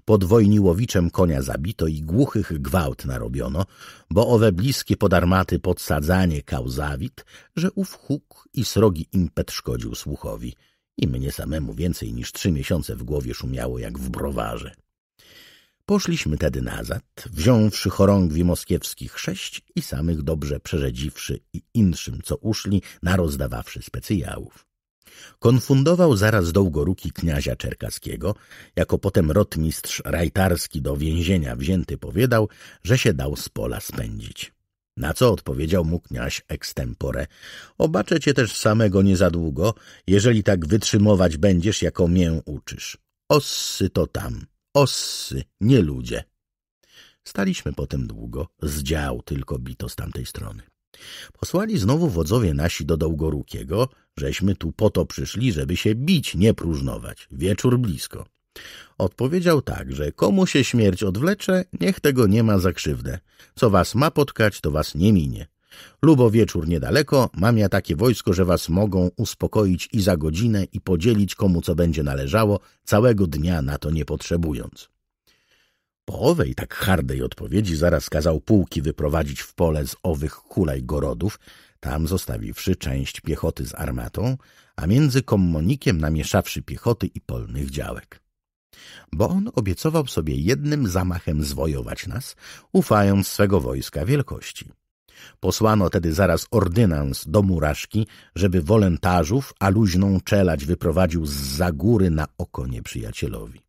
Pod Wojniłowiczem konia zabito i głuchych gwałt narobiono, bo owe bliskie podarmaty podsadzanie zawit, że ów huk i srogi impet szkodził słuchowi. I mnie samemu więcej niż trzy miesiące w głowie szumiało jak w browarze. Poszliśmy tedy nazad, wziąwszy chorągwi moskiewskich sześć i samych dobrze przerzedziwszy i inszym, co uszli, narozdawawszy specjałów. Konfundował zaraz dołgoruki kniazia czerkaskiego, jako potem rotmistrz rajtarski do więzienia wzięty powiadał, że się dał z pola spędzić. Na co odpowiedział mu kniaś extempore. Obaczę cię też samego nie za długo, jeżeli tak wytrzymować będziesz, jako mię uczysz. Ossy to tam, ossy, nie ludzie. Staliśmy potem długo, zdział tylko bito z tamtej strony. Posłali znowu wodzowie nasi do Dołgorukiego, żeśmy tu po to przyszli, żeby się bić, nie próżnować. Wieczór blisko. Odpowiedział tak, że komu się śmierć odwlecze, niech tego nie ma za krzywdę. Co was ma potkać, to was nie minie. Lubo wieczór niedaleko, mam ja takie wojsko, że was mogą uspokoić i za godzinę i podzielić komu co będzie należało, całego dnia na to nie potrzebując. Po owej tak hardej odpowiedzi zaraz kazał pułki wyprowadzić w pole z owych hulaj gorodów, tam zostawiwszy część piechoty z armatą, a między kommonikiem namieszawszy piechoty i polnych działek. Bo on obiecował sobie jednym zamachem zwojować nas, ufając swego wojska wielkości. Posłano tedy zaraz ordynans do Muraszki, żeby wolentarzów, a luźną czelać wyprowadził z za góry na oko nieprzyjacielowi.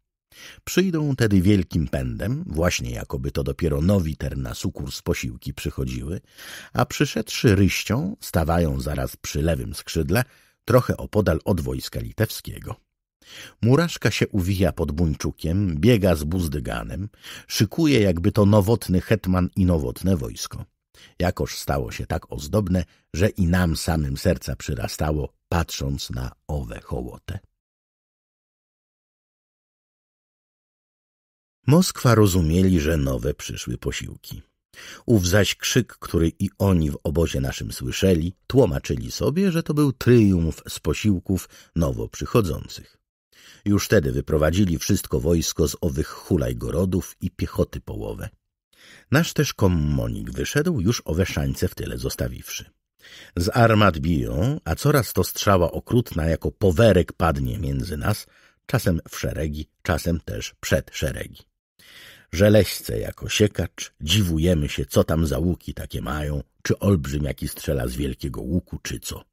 Przyjdą tedy wielkim pędem, właśnie jakoby to dopiero nowiter na sukurs posiłki przychodziły, a przyszedłszy ryścią stawają zaraz przy lewym skrzydle, trochę opodal od wojska litewskiego. Muraszka się uwija pod buńczukiem, biega z buzdyganem, szykuje jakby to nowotny hetman i nowotne wojsko. Jakoż stało się tak ozdobne, że i nam samym serca przyrastało, patrząc na owe hołote. Moskwa rozumieli, że nowe przyszły posiłki. Ów zaś krzyk, który i oni w obozie naszym słyszeli, tłumaczyli sobie, że to był tryumf z posiłków nowo przychodzących. Już wtedy wyprowadzili wszystko wojsko z owych hulajgorodów i piechoty połowę. Nasz też kommonik wyszedł, już owe szańce w tyle zostawiwszy. Z armat biją, a coraz to strzała okrutna jako powerek padnie między nas, czasem w szeregi, czasem też przed szeregi. Żeleśce jako siekacz, dziwujemy się, co tam za łuki takie mają, czy olbrzym jaki strzela z wielkiego łuku, czy co.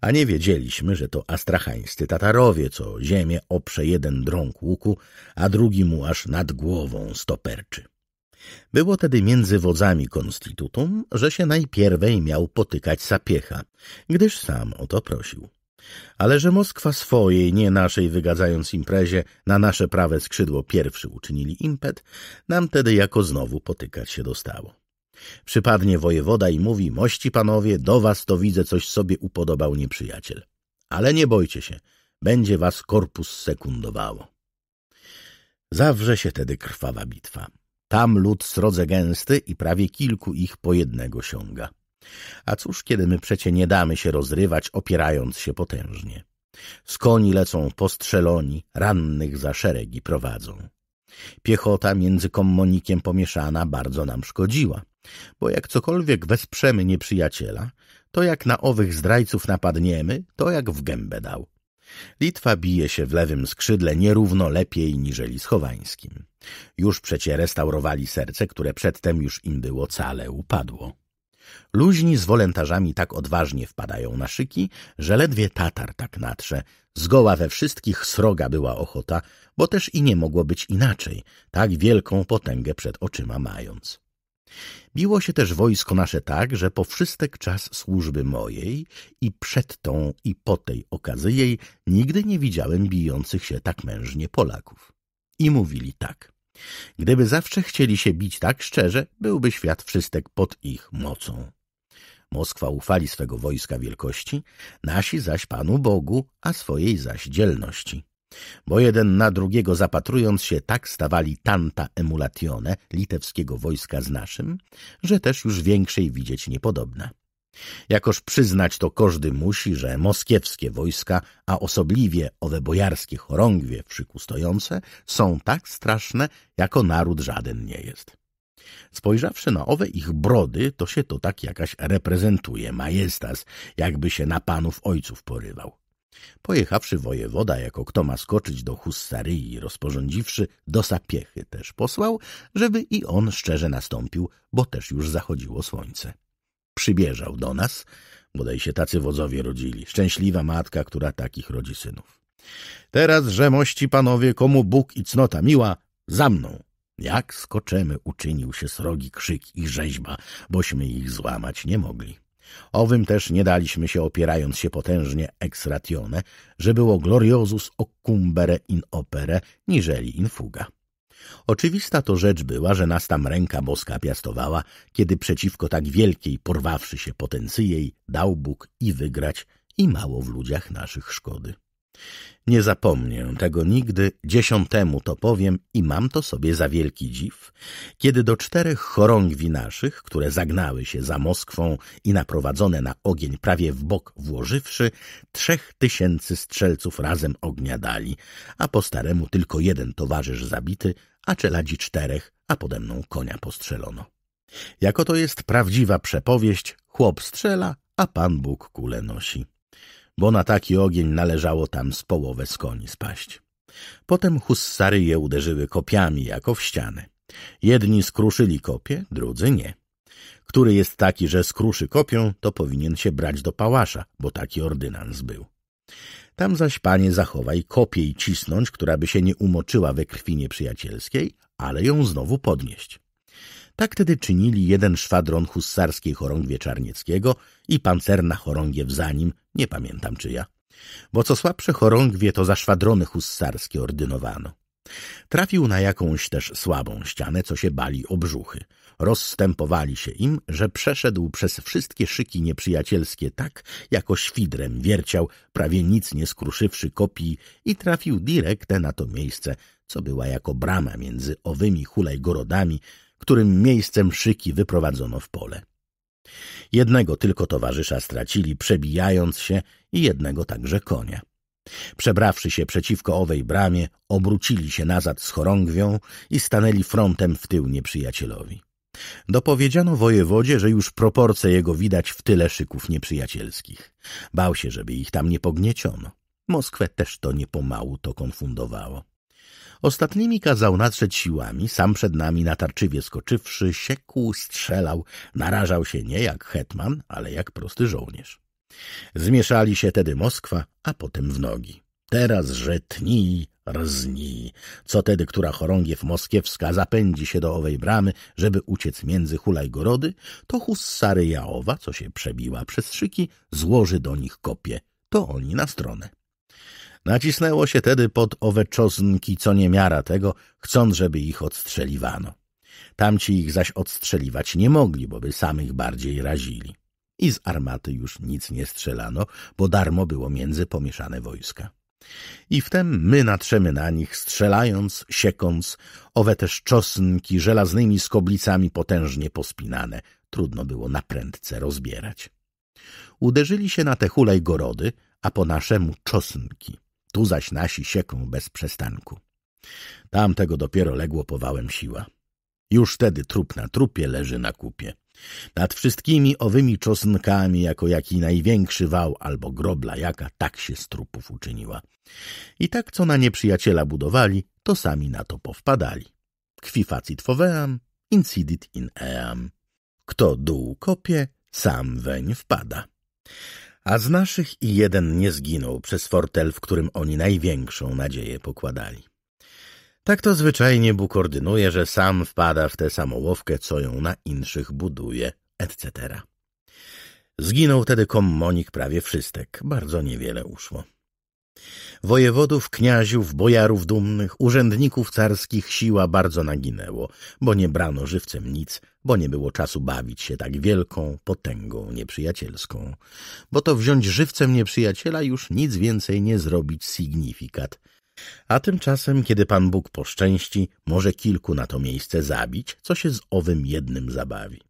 A nie wiedzieliśmy, że to astrachańscy Tatarowie, co ziemię oprze jeden drąg łuku, a drugi mu aż nad głową stoperczy. Było tedy między wodzami konstytutum, że się najpierwej miał potykać sapiecha, gdyż sam o to prosił ale że Moskwa swojej, nie naszej, wygadzając imprezie, na nasze prawe skrzydło pierwszy uczynili impet, nam tedy jako znowu potykać się dostało. Przypadnie wojewoda i mówi, mości panowie, do was to widzę, coś sobie upodobał nieprzyjaciel. Ale nie bojcie się, będzie was korpus sekundowało. Zawrze się tedy krwawa bitwa. Tam lud srodze gęsty i prawie kilku ich po jednego siąga. A cóż, kiedy my przecie nie damy się rozrywać, opierając się potężnie. Z koni lecą postrzeloni, rannych za szeregi prowadzą. Piechota między kommonikiem pomieszana bardzo nam szkodziła, bo jak cokolwiek wesprzemy nieprzyjaciela, to jak na owych zdrajców napadniemy, to jak w gębę dał. Litwa bije się w lewym skrzydle nierówno lepiej niżeli schowańskim. Już przecie restaurowali serce, które przedtem już im było cale upadło. Luźni z wolentarzami tak odważnie wpadają na szyki, że ledwie Tatar tak natrze. Zgoła we wszystkich sroga była ochota, bo też i nie mogło być inaczej, tak wielką potęgę przed oczyma mając. Biło się też wojsko nasze tak, że po wszystek czas służby mojej i przed tą i po tej okazyjej nigdy nie widziałem bijących się tak mężnie Polaków. I mówili tak. Gdyby zawsze chcieli się bić tak szczerze, byłby świat wszystek pod ich mocą. Moskwa ufali swego wojska wielkości, nasi zaś Panu Bogu, a swojej zaś dzielności. Bo jeden na drugiego zapatrując się tak stawali tanta emulatione litewskiego wojska z naszym, że też już większej widzieć niepodobna. Jakoż przyznać to każdy musi, że moskiewskie wojska, a osobliwie owe bojarskie chorągwie w szyku stojące, są tak straszne, jako naród żaden nie jest. Spojrzawszy na owe ich brody, to się to tak jakaś reprezentuje, majestas, jakby się na panów ojców porywał. Pojechawszy wojewoda, jako kto ma skoczyć do Hussaryi, rozporządziwszy, do Sapiechy też posłał, żeby i on szczerze nastąpił, bo też już zachodziło słońce przybieżał do nas. Bodaj się tacy wodzowie rodzili. Szczęśliwa matka, która takich rodzi synów. Teraz, że mości panowie, komu Bóg i cnota miła, za mną. Jak skoczemy, uczynił się srogi krzyk i rzeźba, bośmy ich złamać nie mogli. Owym też nie daliśmy się, opierając się potężnie ex ratione, że było gloriosus occumbere in opere, niżeli in fuga. Oczywista to rzecz była, że nas tam ręka boska piastowała, kiedy przeciwko tak wielkiej, porwawszy się potencyjej, dał Bóg i wygrać, i mało w ludziach naszych szkody. Nie zapomnę tego nigdy, dziesiątemu to powiem i mam to sobie za wielki dziw, kiedy do czterech chorągwi naszych, które zagnały się za Moskwą i naprowadzone na ogień prawie w bok włożywszy, trzech tysięcy strzelców razem ognia dali, a po staremu tylko jeden towarzysz zabity, a czeladzi czterech, a pode mną konia postrzelono. Jako to jest prawdziwa przepowieść, chłop strzela, a Pan Bóg kule nosi. Bo na taki ogień należało tam z połowę z koni spaść. Potem hussary je uderzyły kopiami jako w ścianę. Jedni skruszyli kopie, drudzy nie. Który jest taki, że skruszy kopią, to powinien się brać do pałasza, bo taki ordynans był. Tam zaś, panie, zachowaj kopiej cisnąć, która by się nie umoczyła we krwi nieprzyjacielskiej, ale ją znowu podnieść. Tak tedy czynili jeden szwadron husarskiej chorągwie Czarnieckiego i pancerna chorągiew za nim, nie pamiętam czyja. Bo co słabsze chorągwie, to za szwadrony husarskie ordynowano. Trafił na jakąś też słabą ścianę, co się bali o brzuchy rozstępowali się im, że przeszedł przez wszystkie szyki nieprzyjacielskie tak, jako świdrem wierciał, prawie nic nie skruszywszy kopii i trafił direkte na to miejsce, co była jako brama między owymi hulajgorodami, którym miejscem szyki wyprowadzono w pole. Jednego tylko towarzysza stracili, przebijając się i jednego także konia. Przebrawszy się przeciwko owej bramie, obrócili się nazad z chorągwią i stanęli frontem w tył nieprzyjacielowi. Dopowiedziano wojewodzie, że już proporcje jego widać w tyle szyków nieprzyjacielskich. Bał się, żeby ich tam nie pognieciono. Moskwę też to niepomału to konfundowało. Ostatnimi kazał nadrzeć siłami, sam przed nami natarczywie skoczywszy, siekł, strzelał, narażał się nie jak hetman, ale jak prosty żołnierz. Zmieszali się tedy Moskwa, a potem w nogi. Teraz, że tnij, Rzni. Co tedy, która chorągiew moskiewska zapędzi się do owej bramy, żeby uciec między hulajgorody, to hussary jałowa, co się przebiła przez szyki, złoży do nich kopie. To oni na stronę. Nacisnęło się tedy pod owe czosnki, co nie miara tego, chcąc, żeby ich odstrzeliwano. Tamci ich zaś odstrzeliwać nie mogli, bo by samych bardziej razili. I z armaty już nic nie strzelano, bo darmo było między pomieszane wojska. I wtem my natrzemy na nich, strzelając, siekąc, owe też czosnki żelaznymi skoblicami potężnie pospinane. Trudno było na prędce rozbierać. Uderzyli się na te hulaj gorody, a po naszemu czosnki. Tu zaś nasi sieką bez przestanku. Tamtego dopiero legło powałem siła. Już wtedy trup na trupie leży na kupie. Nad wszystkimi owymi czosnkami, jako jaki największy wał albo grobla jaka, tak się z trupów uczyniła. I tak, co na nieprzyjaciela budowali, to sami na to powpadali. Qui facit foveam, incidit in eam. Kto dół kopie, sam weń wpada. A z naszych i jeden nie zginął przez fortel, w którym oni największą nadzieję pokładali. Tak to zwyczajnie Bóg ordynuje, że sam wpada w tę samołowkę, co ją na inszych buduje, etc. Zginął wtedy kommonik prawie wszystek, bardzo niewiele uszło. Wojewodów, kniaziów, bojarów dumnych, urzędników carskich siła bardzo naginęło, bo nie brano żywcem nic, bo nie było czasu bawić się tak wielką potęgą nieprzyjacielską. Bo to wziąć żywcem nieprzyjaciela już nic więcej nie zrobić signifikat – a tymczasem, kiedy Pan Bóg poszczęści, może kilku na to miejsce zabić, co się z owym jednym zabawi.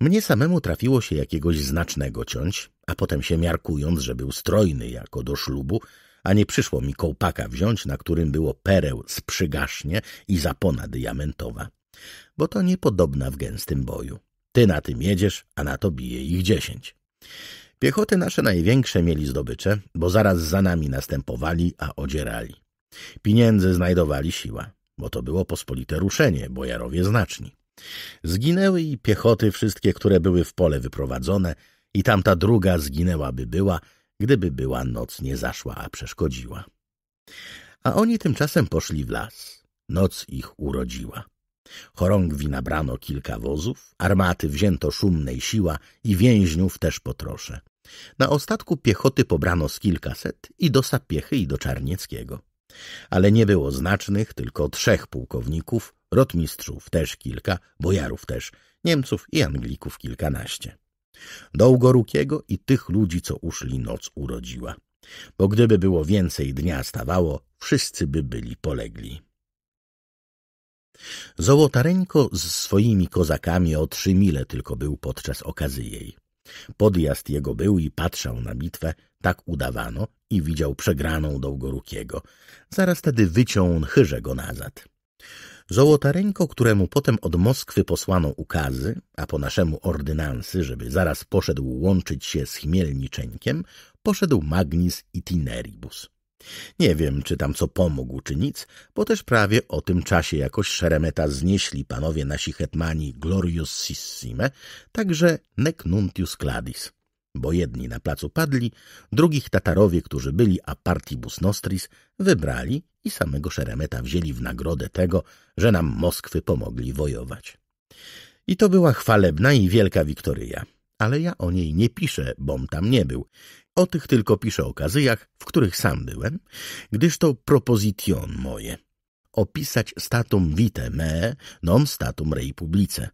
Mnie samemu trafiło się jakiegoś znacznego ciąć, a potem się miarkując, że był strojny jako do ślubu, a nie przyszło mi kołpaka wziąć, na którym było pereł z przygasznie i zapona diamentowa, bo to niepodobna w gęstym boju. Ty na tym jedziesz, a na to bije ich dziesięć. Piechoty nasze największe mieli zdobycze, bo zaraz za nami następowali, a odzierali. Pieniędzy znajdowali siła, bo to było pospolite ruszenie, bojarowie znaczni. Zginęły i piechoty wszystkie, które były w pole wyprowadzone, i tamta druga zginęłaby była, gdyby była noc nie zaszła, a przeszkodziła. A oni tymczasem poszli w las. Noc ich urodziła. Chorągwi nabrano kilka wozów, armaty wzięto szumnej siła i więźniów też potrosze. Na ostatku piechoty pobrano z kilkaset i do Sapiechy i do Czarnieckiego. Ale nie było znacznych, tylko trzech pułkowników, rotmistrzów też kilka, bojarów też, Niemców i Anglików kilkanaście. Dołgorukiego i tych ludzi, co uszli noc urodziła. Bo gdyby było więcej dnia stawało, wszyscy by byli polegli. Złotareńko z swoimi kozakami o trzy mile tylko był podczas okazy jej. Podjazd jego był i patrzał na bitwę, tak udawano i widział przegraną Dołgorukiego. Zaraz tedy wyciął chyżego go nazad. Złotareńko, któremu potem od Moskwy posłano ukazy, a po naszemu ordynansy, żeby zaraz poszedł łączyć się z Chmielniczeńkiem, poszedł magnis itineribus. Nie wiem, czy tam co pomógł, czy nic, bo też prawie o tym czasie jakoś Szeremeta znieśli panowie nasi hetmani Glorius Sissime, także Nec Nuntius Cladis, bo jedni na placu padli, drugich Tatarowie, którzy byli a partibus nostris, wybrali i samego Szeremeta wzięli w nagrodę tego, że nam Moskwy pomogli wojować. I to była chwalebna i wielka wiktoryja, ale ja o niej nie piszę, bom tam nie był. O tych tylko piszę okazjach, w których sam byłem, gdyż to proposition moje. Opisać statum vitae me, non statum rei publice.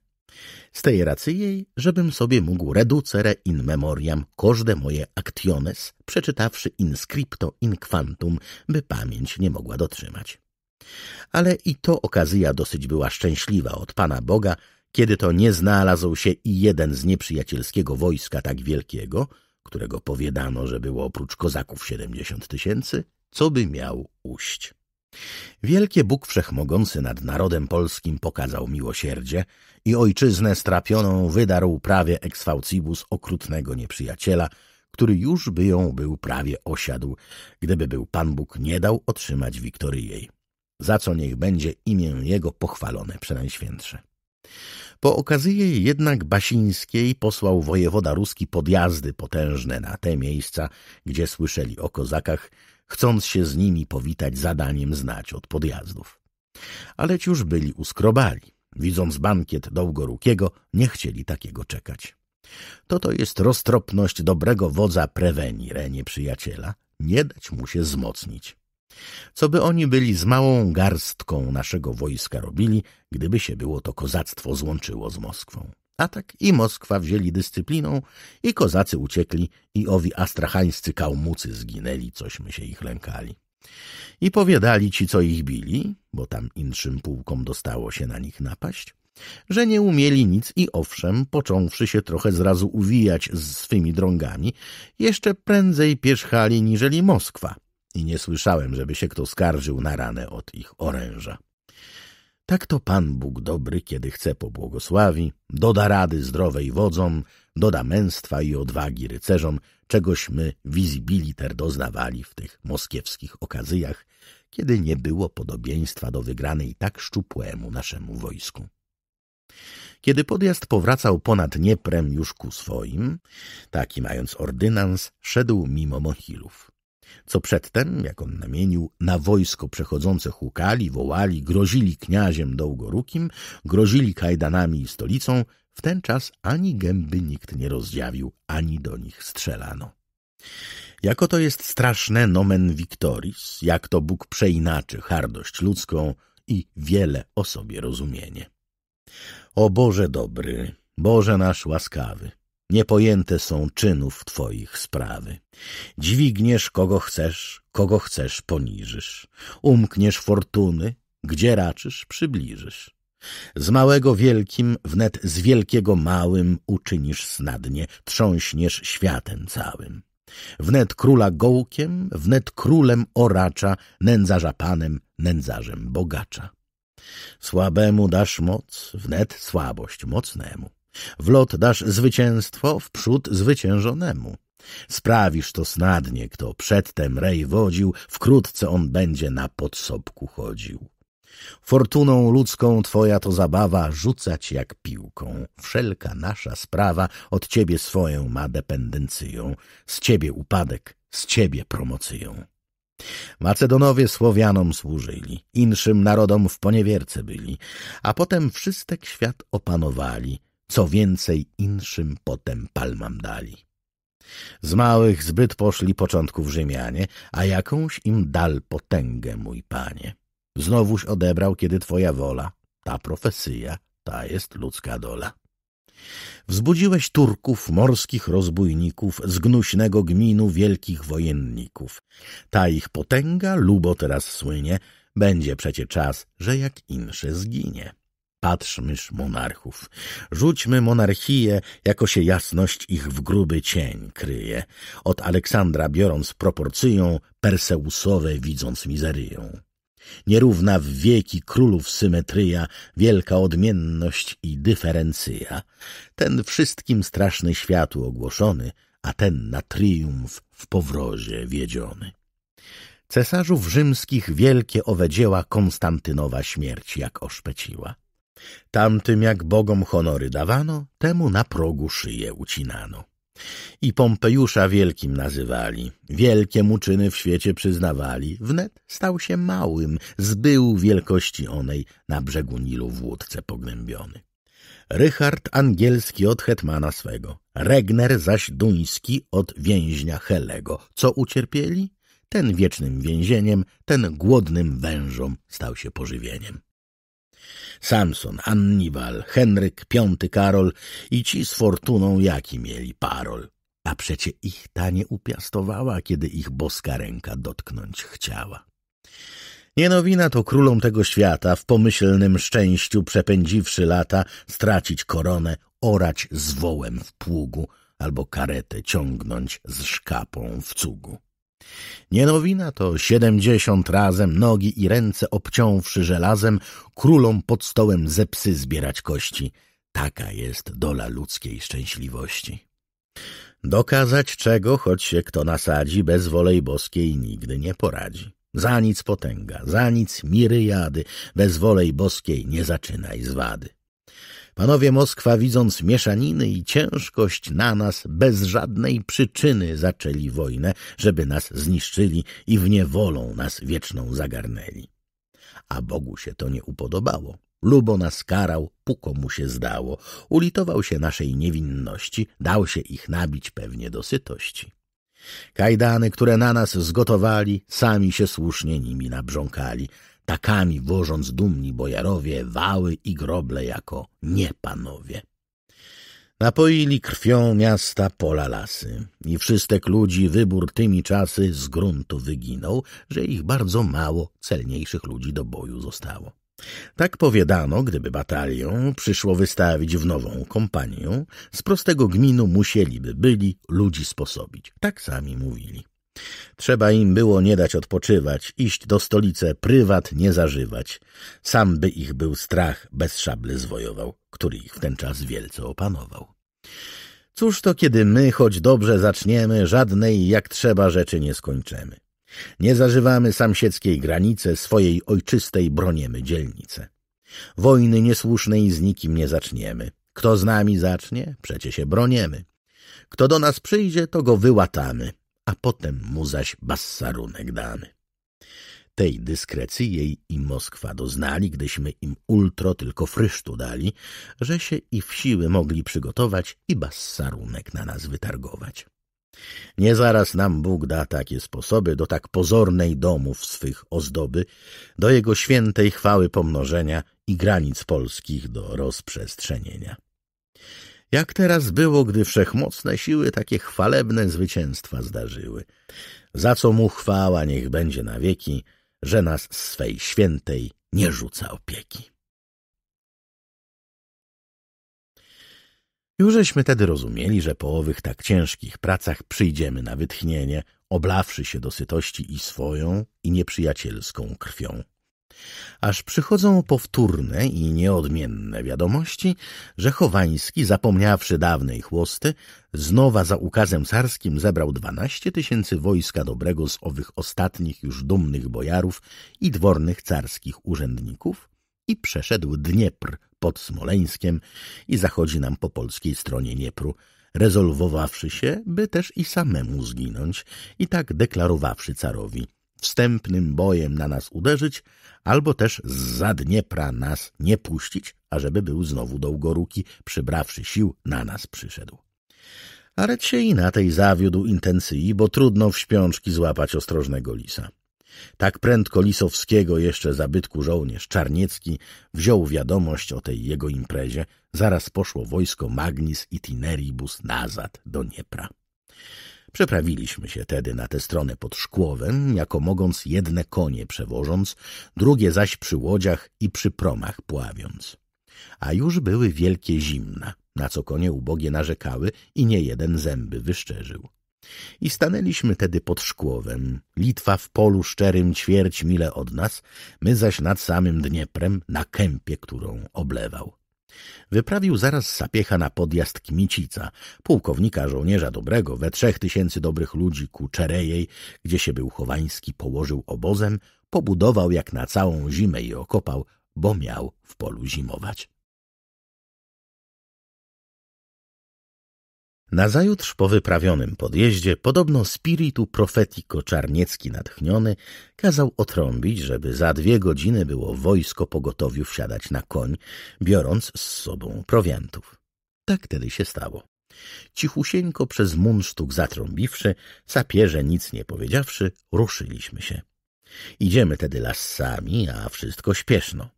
Z tej racji jej, żebym sobie mógł reducere in memoriam każde moje actiones, przeczytawszy in scripto in quantum, by pamięć nie mogła dotrzymać. Ale i to okazja dosyć była szczęśliwa od Pana Boga, kiedy to nie znalazł się i jeden z nieprzyjacielskiego wojska tak wielkiego, którego powiadano, że było oprócz kozaków siedemdziesiąt tysięcy, co by miał uść. Wielkie Bóg Wszechmogący nad narodem polskim pokazał miłosierdzie i ojczyznę strapioną wydarł prawie eksfaucibus okrutnego nieprzyjaciela, który już by ją był prawie osiadł, gdyby był Pan Bóg nie dał otrzymać jej. Za co niech będzie imię Jego pochwalone, przenajświętsze. Po okazji jednak Basińskiej posłał wojewoda ruski podjazdy potężne na te miejsca, gdzie słyszeli o kozakach, chcąc się z nimi powitać zadaniem znać od podjazdów. Ale ci już byli uskrobali. Widząc bankiet Dołgorukiego, nie chcieli takiego czekać. To to jest roztropność dobrego wodza prewenire, nieprzyjaciela. Nie dać mu się zmocnić. Co by oni byli z małą garstką naszego wojska robili, gdyby się było to kozactwo złączyło z Moskwą. A tak i Moskwa wzięli dyscypliną i kozacy uciekli i owi astrachańscy kałmucy zginęli, cośmy się ich lękali. I powiadali ci, co ich bili, bo tam inszym pułkom dostało się na nich napaść, że nie umieli nic i owszem, począwszy się trochę zrazu uwijać z swymi drągami, jeszcze prędzej pierzchali niżeli Moskwa, i nie słyszałem, żeby się kto skarżył na ranę od ich oręża. Tak to Pan Bóg dobry, kiedy chce pobłogosławi, doda rady zdrowej wodzom, doda męstwa i odwagi rycerzom, czegośmy wizibiliter, doznawali w tych moskiewskich okazyjach, kiedy nie było podobieństwa do wygranej tak szczupłemu naszemu wojsku. Kiedy podjazd powracał ponad Nieprem już ku swoim, taki mając ordynans, szedł mimo Mochilów. Co przedtem, jak on namienił, na wojsko przechodzące hukali, wołali, grozili kniaziem Dołgorukim, grozili kajdanami i stolicą, w ten czas ani gęby nikt nie rozdziawił, ani do nich strzelano. Jako to jest straszne nomen victoris, jak to Bóg przeinaczy hardość ludzką i wiele o sobie rozumienie. O Boże dobry, Boże nasz łaskawy, Niepojęte są czynów Twoich sprawy. Dźwigniesz kogo chcesz, kogo chcesz poniżysz. Umkniesz fortuny, gdzie raczysz przybliżysz. Z małego wielkim, wnet z wielkiego małym uczynisz snadnie, trząśniesz światem całym. Wnet króla gołkiem, wnet królem oracza, nędzarza panem, nędzarzem bogacza. Słabemu dasz moc, wnet słabość mocnemu. W lot dasz zwycięstwo wprzód zwyciężonemu. Sprawisz to snadnie, kto przedtem rej wodził, wkrótce on będzie na podsobku chodził. Fortuną ludzką twoja to zabawa, rzucać jak piłką. Wszelka nasza sprawa od ciebie swoją ma dependencją, z ciebie upadek, z ciebie promocją. Macedonowie Słowianom służyli, inszym narodom w poniewierce byli, a potem wszystek świat opanowali – co więcej inszym potem palmam dali. Z małych zbyt poszli początków Rzymianie, a jakąś im dal potęgę, mój panie. Znowuś odebrał, kiedy twoja wola, ta profesja, ta jest ludzka dola. Wzbudziłeś Turków, morskich rozbójników, z gnuśnego gminu wielkich wojenników. Ta ich potęga lubo teraz słynie, będzie przecie czas, że jak inszy zginie patrzmyż monarchów. Rzućmy monarchię, jako się jasność ich w gruby cień kryje. Od Aleksandra biorąc proporcyją, Perseusowe widząc mizeryją. Nierówna w wieki królów symetryja, wielka odmienność i dyferencja. Ten wszystkim straszny światu ogłoszony, a ten na triumf w powrozie wiedziony. Cesarzów rzymskich wielkie owe dzieła Konstantynowa śmierć jak oszpeciła. Tamtym jak bogom honory dawano, temu na progu szyję ucinano. I Pompejusza wielkim nazywali, wielkie mu czyny w świecie przyznawali, wnet stał się małym, zbył wielkości onej na brzegu Nilu w łódce pognębiony. Richard Angielski od hetmana swego, Regner zaś Duński od więźnia Helego. Co ucierpieli? Ten wiecznym więzieniem, ten głodnym wężom stał się pożywieniem. Samson, Annibal, Henryk, Piąty Karol i ci z fortuną jaki mieli parol. A przecie ich ta nie upiastowała, kiedy ich boska ręka dotknąć chciała. Nienowina to królom tego świata, w pomyślnym szczęściu przepędziwszy lata, stracić koronę, orać z wołem w pługu, albo karetę ciągnąć z szkapą w cugu. Nie nowina to siedemdziesiąt razem nogi i ręce obciąwszy żelazem, królom pod stołem ze psy zbierać kości. Taka jest dola ludzkiej szczęśliwości. Dokazać czego, choć się kto nasadzi, bez wolej boskiej nigdy nie poradzi. Za nic potęga, za nic jady, bez wolej boskiej nie zaczynaj zwady. Panowie Moskwa, widząc mieszaniny i ciężkość na nas, bez żadnej przyczyny zaczęli wojnę, żeby nas zniszczyli i w niewolą nas wieczną zagarnęli. A Bogu się to nie upodobało. Lubo nas karał, puko mu się zdało. Ulitował się naszej niewinności, dał się ich nabić pewnie do sytości. Kajdany, które na nas zgotowali, sami się słusznie nimi nabrząkali – takami wożąc dumni bojarowie wały i groble jako niepanowie. Napoili krwią miasta pola lasy i wszystek ludzi wybór tymi czasy z gruntu wyginął, że ich bardzo mało celniejszych ludzi do boju zostało. Tak powiadano, gdyby batalią przyszło wystawić w nową kompanię, z prostego gminu musieliby byli ludzi sposobić. Tak sami mówili. Trzeba im było nie dać odpoczywać, iść do stolicy, prywat nie zażywać. Sam by ich był strach, bez szable zwojował, który ich w ten czas wielce opanował. Cóż to, kiedy my, choć dobrze zaczniemy, żadnej jak trzeba rzeczy nie skończymy. Nie zażywamy samsieckiej granice, swojej ojczystej broniemy dzielnice. Wojny niesłusznej z nikim nie zaczniemy. Kto z nami zacznie, przecie się broniemy. Kto do nas przyjdzie, to go wyłatamy a potem mu zaś bassarunek damy. Tej dyskrecji jej i Moskwa doznali, gdyśmy im ultro tylko frysztu dali, że się i w siły mogli przygotować i bassarunek na nas wytargować. Nie zaraz nam Bóg da takie sposoby do tak pozornej domów swych ozdoby, do jego świętej chwały pomnożenia i granic polskich do rozprzestrzenienia jak teraz było, gdy wszechmocne siły takie chwalebne zwycięstwa zdarzyły. Za co mu chwała niech będzie na wieki, że nas swej świętej nie rzuca opieki. Jużeśmy tedy rozumieli, że po owych tak ciężkich pracach przyjdziemy na wytchnienie, oblawszy się do sytości i swoją, i nieprzyjacielską krwią aż przychodzą powtórne i nieodmienne wiadomości, że Chowański, zapomniawszy dawnej chłosty, znowa za ukazem carskim zebrał dwanaście tysięcy wojska dobrego z owych ostatnich już dumnych bojarów i dwornych carskich urzędników i przeszedł Dniepr pod Smoleńskiem i zachodzi nam po polskiej stronie Niepru, rezolwowawszy się, by też i samemu zginąć i tak deklarowawszy carowi – wstępnym bojem na nas uderzyć, albo też z Dniepra nas nie puścić, ażeby był znowu do ugoruki, przybrawszy sił, na nas przyszedł. Aret się i na tej zawiódł intencji, bo trudno w śpiączki złapać ostrożnego lisa. Tak prędko Lisowskiego jeszcze zabytku żołnierz Czarniecki wziął wiadomość o tej jego imprezie. Zaraz poszło wojsko Magnis i Tineribus nazad do Niepra. Przeprawiliśmy się tedy na tę stronę pod Szkłowem, jako mogąc jedne konie przewożąc, drugie zaś przy łodziach i przy promach pławiąc. A już były wielkie zimna, na co konie ubogie narzekały i nie jeden zęby wyszczerzył. I stanęliśmy tedy pod Szkłowem, Litwa w polu szczerym ćwierć mile od nas, my zaś nad samym Dnieprem na kępie, którą oblewał. Wyprawił zaraz sapiecha na podjazd Kmicica, pułkownika żołnierza dobrego, we trzech tysięcy dobrych ludzi ku Czerejej, gdzie się był Chowański położył obozem, pobudował jak na całą zimę i okopał, bo miał w polu zimować. Nazajutrz po wyprawionym podjeździe podobno spiritu profetiko Czarniecki natchniony kazał otrąbić, żeby za dwie godziny było wojsko pogotowiu wsiadać na koń, biorąc z sobą prowiantów. Tak tedy się stało. Cichusieńko przez mundsztuk zatrąbiwszy, sapierze nic nie powiedziawszy, ruszyliśmy się. Idziemy tedy lasami, a wszystko śpieszno.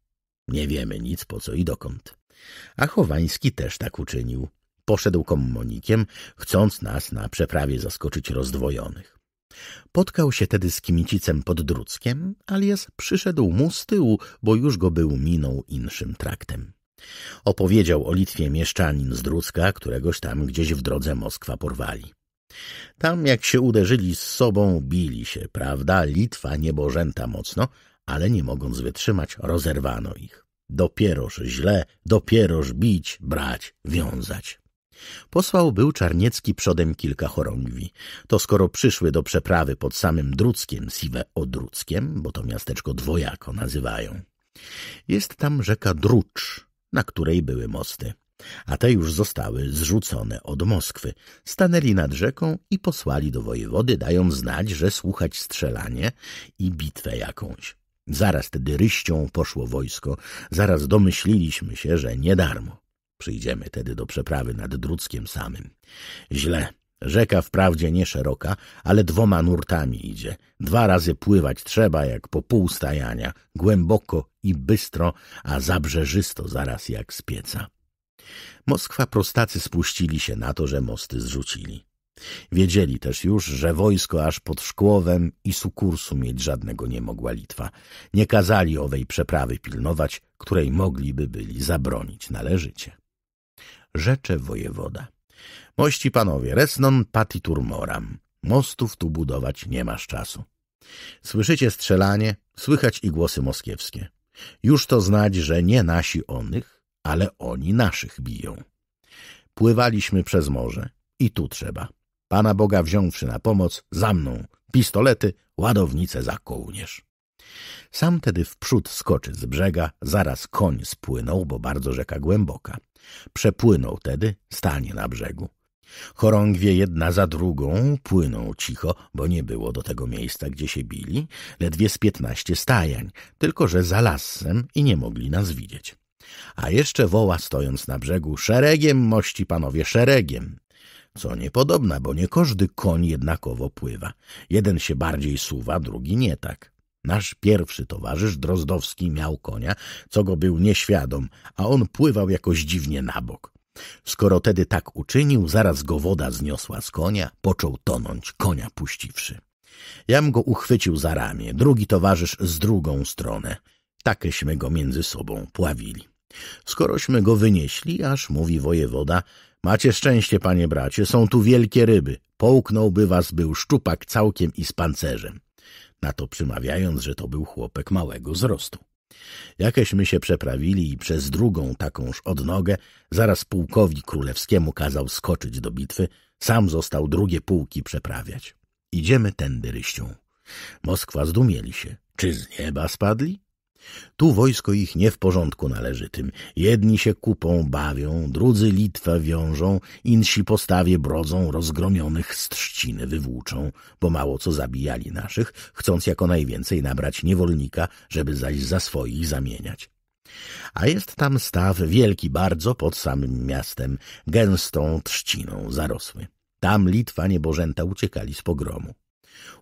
Nie wiemy nic po co i dokąd. A Chowański też tak uczynił poszedł komunikiem, chcąc nas na przeprawie zaskoczyć rozdwojonych. Potkał się tedy z Kimicicem pod Druckiem, alias przyszedł mu z tyłu, bo już go był minął inszym traktem. Opowiedział o Litwie mieszczanin z Drucka, któregoś tam gdzieś w drodze Moskwa porwali. Tam jak się uderzyli z sobą, bili się, prawda, Litwa niebożęta mocno, ale nie mogąc wytrzymać, rozerwano ich. Dopieroż źle, dopieroż bić, brać, wiązać. Posłał był Czarniecki przodem kilka chorągwi. To skoro przyszły do przeprawy pod samym Druckiem, siwe Odruckiem, bo to miasteczko dwojako nazywają. Jest tam rzeka Drucz, na której były mosty, a te już zostały zrzucone od Moskwy. Stanęli nad rzeką i posłali do wojewody, dając znać, że słuchać strzelanie i bitwę jakąś. Zaraz tedy ryścią poszło wojsko, zaraz domyśliliśmy się, że nie darmo. Przyjdziemy tedy do przeprawy nad Drudzkiem samym. Źle. Rzeka wprawdzie nie szeroka, ale dwoma nurtami idzie. Dwa razy pływać trzeba jak po pół stajania, głęboko i bystro, a zabrzeżysto zaraz jak z pieca. Moskwa prostacy spuścili się na to, że mosty zrzucili. Wiedzieli też już, że wojsko aż pod Szkłowem i Sukursu mieć żadnego nie mogła Litwa. Nie kazali owej przeprawy pilnować, której mogliby byli zabronić należycie rzecze wojewoda. Mości panowie, resnon patitur moram. Mostów tu budować nie masz czasu. Słyszycie strzelanie, słychać i głosy moskiewskie. Już to znać, że nie nasi onych, ale oni naszych biją. Pływaliśmy przez morze i tu trzeba. Pana Boga wziąwszy na pomoc, za mną, pistolety, ładownice za kołnierz. Sam tedy wprzód skoczyć z brzega, zaraz koń spłynął, bo bardzo rzeka głęboka. Przepłynął tedy, stanie na brzegu. Chorągwie jedna za drugą płyną cicho, bo nie było do tego miejsca, gdzie się bili, ledwie z piętnaście stajań, tylko że za lasem i nie mogli nas widzieć. A jeszcze woła stojąc na brzegu, szeregiem mości panowie, szeregiem. Co niepodobna, bo nie każdy koń jednakowo pływa. Jeden się bardziej suwa, drugi nie tak. Nasz pierwszy towarzysz, Drozdowski, miał konia, co go był nieświadom, a on pływał jakoś dziwnie na bok. Skoro tedy tak uczynił, zaraz go woda zniosła z konia, począł tonąć, konia puściwszy. Jam go uchwycił za ramię, drugi towarzysz z drugą stronę. Takeśmy go między sobą pławili. Skorośmy go wynieśli, aż mówi wojewoda, macie szczęście, panie bracie, są tu wielkie ryby. Połknąłby was był szczupak całkiem i z pancerzem na to przymawiając, że to był chłopek małego wzrostu. Jakeśmy się przeprawili i przez drugą takąż odnogę zaraz pułkowi królewskiemu kazał skoczyć do bitwy, sam został drugie pułki przeprawiać. Idziemy tędy ryścią. Moskwa zdumieli się. Czy z nieba spadli? Tu wojsko ich nie w porządku należytym. Jedni się kupą bawią, drudzy Litwę wiążą, insi postawie brodzą, rozgromionych z trzciny wywłóczą, bo mało co zabijali naszych, chcąc jako najwięcej nabrać niewolnika, żeby zaś za swoich zamieniać. A jest tam staw wielki bardzo pod samym miastem, gęstą trzciną zarosły. Tam Litwa niebożęta uciekali z pogromu.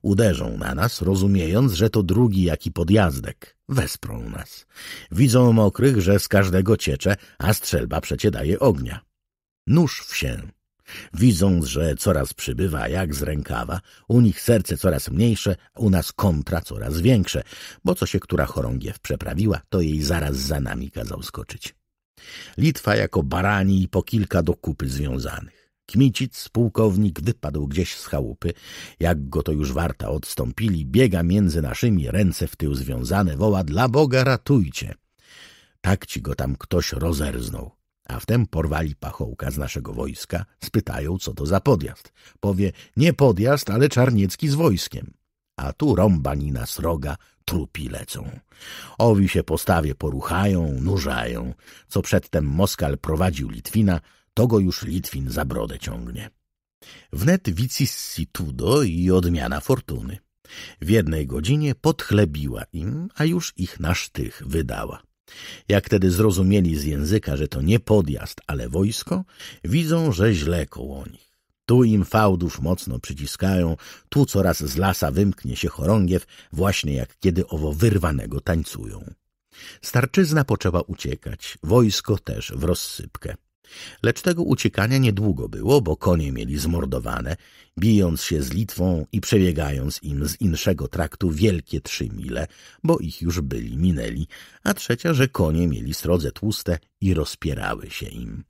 Uderzą na nas, rozumiejąc, że to drugi jaki podjazdek. Wesprą nas. Widzą mokrych, że z każdego ciecze, a strzelba przecie daje ognia. Nóż w się. Widząc, że coraz przybywa jak z rękawa, u nich serce coraz mniejsze, u nas kontra coraz większe, bo co się która chorągiew przeprawiła, to jej zaraz za nami kazał skoczyć. Litwa jako barani i po kilka do kupy związanych. Kmicic, pułkownik, wypadł gdzieś z chałupy. Jak go to już warta odstąpili, biega między naszymi, ręce w tył związane, woła, dla Boga ratujcie. Tak ci go tam ktoś rozerznął. A wtem porwali pachołka z naszego wojska, spytają, co to za podjazd. Powie, nie podjazd, ale Czarniecki z wojskiem. A tu rąbanina sroga, trupi lecą. Owi się postawie poruchają, nurzają. Co przedtem Moskal prowadził Litwina, to go już Litwin za brodę ciągnie. Wnet vicissitudo i odmiana fortuny. W jednej godzinie podchlebiła im, a już ich na sztych wydała. Jak tedy zrozumieli z języka, że to nie podjazd, ale wojsko, widzą, że źle koło nich. Tu im fałdów mocno przyciskają, tu coraz z lasa wymknie się chorągiew, właśnie jak kiedy owo wyrwanego tańcują. Starczyzna poczęła uciekać, wojsko też w rozsypkę. Lecz tego uciekania niedługo było, bo konie mieli zmordowane, bijąc się z Litwą i przebiegając im z inszego traktu wielkie trzy mile, bo ich już byli minęli, a trzecia, że konie mieli srodze tłuste i rozpierały się im.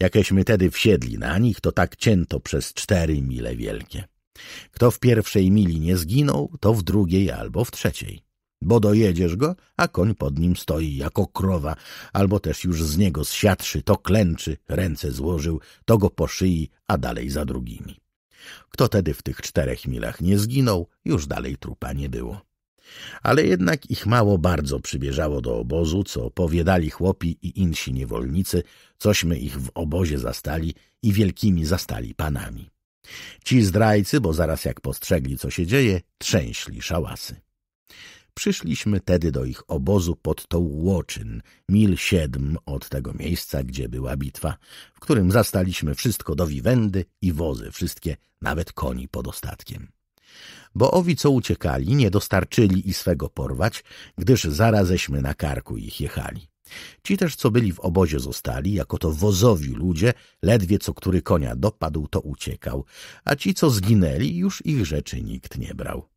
Jakeśmy tedy wsiedli na nich, to tak cięto przez cztery mile wielkie. Kto w pierwszej mili nie zginął, to w drugiej albo w trzeciej bo dojedziesz go, a koń pod nim stoi jako krowa, albo też już z niego zsiadszy, to klęczy, ręce złożył, to go po szyi, a dalej za drugimi. Kto tedy w tych czterech milach nie zginął, już dalej trupa nie było. Ale jednak ich mało bardzo przybieżało do obozu, co powiadali chłopi i insi niewolnicy, cośmy ich w obozie zastali i wielkimi zastali panami. Ci zdrajcy, bo zaraz jak postrzegli, co się dzieje, trzęśli szałasy. Przyszliśmy tedy do ich obozu pod tą Łoczyn, mil siedm od tego miejsca, gdzie była bitwa, w którym zastaliśmy wszystko do wiwendy i wozy, wszystkie, nawet koni pod ostatkiem. Bo owi, co uciekali, nie dostarczyli i swego porwać, gdyż zaraześmy na karku ich jechali. Ci też, co byli w obozie zostali, jako to wozowi ludzie, ledwie co który konia dopadł, to uciekał, a ci, co zginęli, już ich rzeczy nikt nie brał.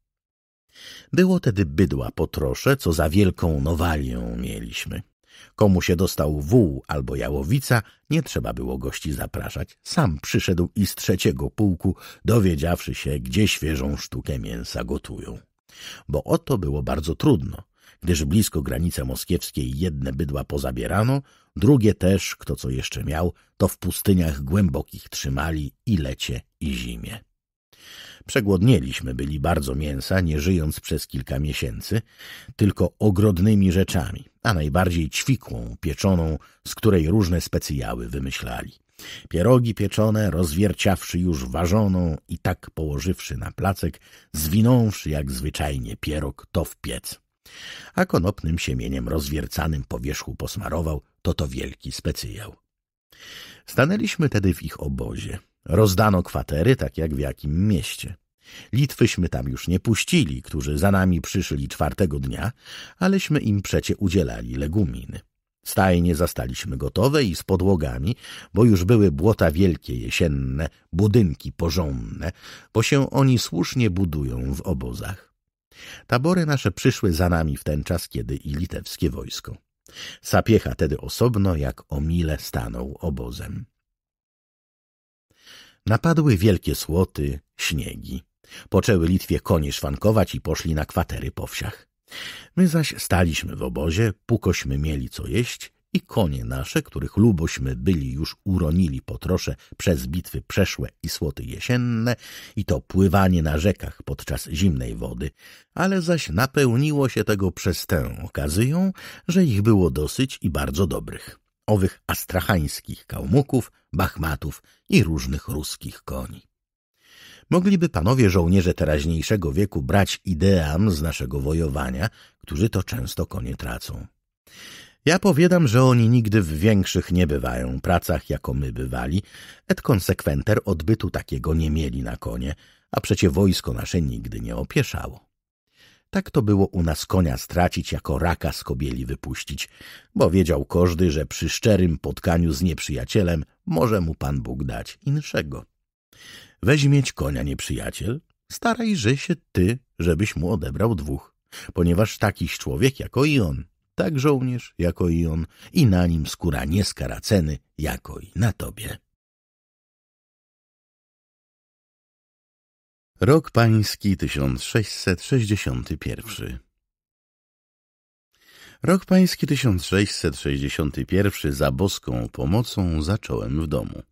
Było tedy bydła po trosze, co za wielką nowalią mieliśmy. Komu się dostał wół albo jałowica, nie trzeba było gości zapraszać. Sam przyszedł i z trzeciego pułku, dowiedziawszy się, gdzie świeżą sztukę mięsa gotują. Bo o to było bardzo trudno, gdyż blisko granicy moskiewskiej jedne bydła pozabierano, drugie też, kto co jeszcze miał, to w pustyniach głębokich trzymali i lecie i zimie. Przegłodnieliśmy byli bardzo mięsa, nie żyjąc przez kilka miesięcy, tylko ogrodnymi rzeczami, a najbardziej ćwikłą, pieczoną, z której różne specjały wymyślali. Pierogi pieczone, rozwierciawszy już ważoną i tak położywszy na placek, zwinąwszy jak zwyczajnie pierog, to w piec. A konopnym siemieniem rozwiercanym po wierzchu posmarował, to to wielki specjał. Stanęliśmy tedy w ich obozie. Rozdano kwatery, tak jak w jakim mieście. Litwyśmy tam już nie puścili, którzy za nami przyszli czwartego dnia, aleśmy im przecie udzielali leguminy. Stajnie zastaliśmy gotowe i z podłogami, bo już były błota wielkie jesienne, budynki porządne, bo się oni słusznie budują w obozach. Tabory nasze przyszły za nami w ten czas, kiedy i litewskie wojsko. Sapiecha tedy osobno jak o mile stanął obozem. Napadły wielkie słoty, śniegi. Poczęły Litwie konie szwankować i poszli na kwatery po wsiach. My zaś staliśmy w obozie, pukośmy mieli co jeść i konie nasze, których lubośmy byli już uronili po trosze przez bitwy przeszłe i słoty jesienne i to pływanie na rzekach podczas zimnej wody, ale zaś napełniło się tego przez tę okazję, że ich było dosyć i bardzo dobrych owych astrachańskich kałmuków, bachmatów i różnych ruskich koni. Mogliby panowie żołnierze teraźniejszego wieku brać ideam z naszego wojowania, którzy to często konie tracą. Ja powiadam, że oni nigdy w większych nie bywają pracach, jako my bywali, et konsekwenter odbytu takiego nie mieli na konie, a przecie wojsko nasze nigdy nie opieszało. Tak to było u nas konia stracić, jako raka z kobieli wypuścić, bo wiedział każdy, że przy szczerym spotkaniu z nieprzyjacielem może mu Pan Bóg dać inszego. Weźmieć konia nieprzyjaciel, starajże się ty, żebyś mu odebrał dwóch, ponieważ takiś człowiek jako i on, tak żołnierz jako i on, i na nim skóra nie ceny, jako i na tobie. Rok Pański 1661 Rok Pański 1661 za boską pomocą zacząłem w domu,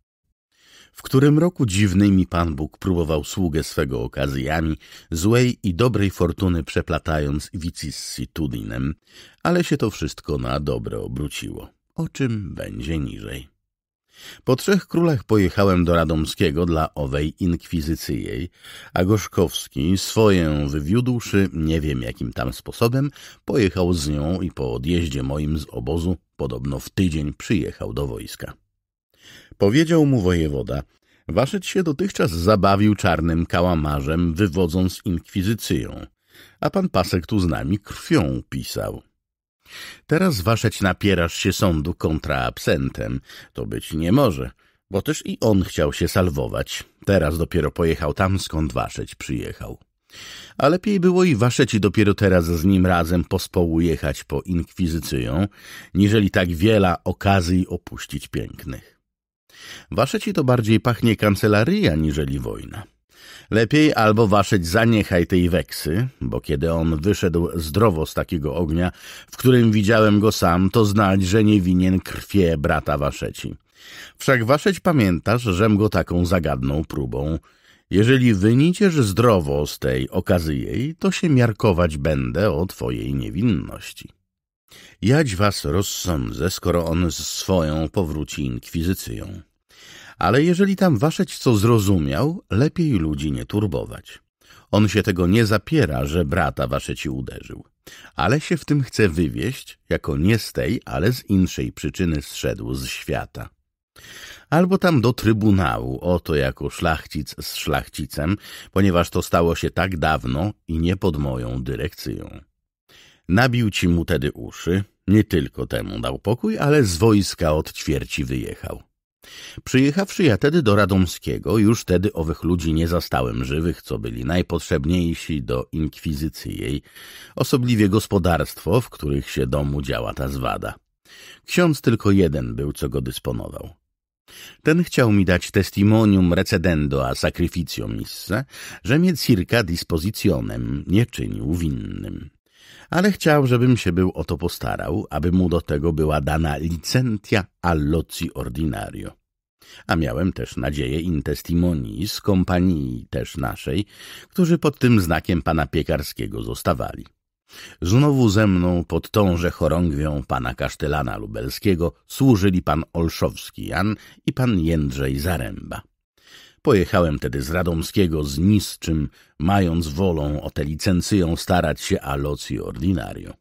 w którym roku dziwnymi Pan Bóg próbował sługę swego okazjami, złej i dobrej fortuny przeplatając vicissitudinem, ale się to wszystko na dobre obróciło, o czym będzie niżej. Po trzech królach pojechałem do Radomskiego dla owej inkwizycyjej, a Gorzkowski, swoję wywiódłszy, nie wiem jakim tam sposobem, pojechał z nią i po odjeździe moim z obozu podobno w tydzień przyjechał do wojska. Powiedział mu wojewoda, Waszeć się dotychczas zabawił czarnym kałamarzem, wywodząc inkwizycją, a pan Pasek tu z nami krwią pisał. Teraz waszeć napierasz się sądu kontra absentem. To być nie może, bo też i on chciał się salwować. Teraz dopiero pojechał tam, skąd waszeć przyjechał. A lepiej było i waszeć dopiero teraz z nim razem pospołu jechać po inkwizycyją, niżeli tak wiela okazji opuścić pięknych. Waszeci to bardziej pachnie kancelaria niżeli wojna. Lepiej albo waszeć zaniechaj tej weksy, bo kiedy on wyszedł zdrowo z takiego ognia, w którym widziałem go sam, to znać, że nie winien krwie brata waszeci. Wszak waszeć pamiętasz, żem go taką zagadną próbą. Jeżeli wynicies zdrowo z tej okazyjej, to się miarkować będę o twojej niewinności. Jać was rozsądzę, skoro on z swoją powróci inkwizycją. Ale jeżeli tam waszeć co zrozumiał, lepiej ludzi nie turbować. On się tego nie zapiera, że brata wasze ci uderzył. Ale się w tym chce wywieść, jako nie z tej, ale z inszej przyczyny zszedł z świata. Albo tam do trybunału, oto jako szlachcic z szlachcicem, ponieważ to stało się tak dawno i nie pod moją dyrekcją. Nabił ci mu tedy uszy, nie tylko temu dał pokój, ale z wojska od ćwierci wyjechał. Przyjechawszy ja tedy do Radomskiego, już tedy owych ludzi nie zastałem żywych, co byli najpotrzebniejsi do inkwizycji jej, osobliwie gospodarstwo, w których się domu działa ta zwada. Ksiądz tylko jeden był, co go dysponował. Ten chciał mi dać testimonium recedendo a sacrificio missa, że mnie circa dispositionem nie czynił winnym ale chciał, żebym się był o to postarał, aby mu do tego była dana licentia alloci ordinario. A miałem też nadzieję in testimonii z kompanii też naszej, którzy pod tym znakiem pana piekarskiego zostawali. Znowu ze mną pod tąże chorągwią pana Kasztelana Lubelskiego służyli pan Olszowski Jan i pan Jędrzej Zaręba. Pojechałem tedy z Radomskiego z niszczym, mając wolą o tę licencję starać się a loci ordinario.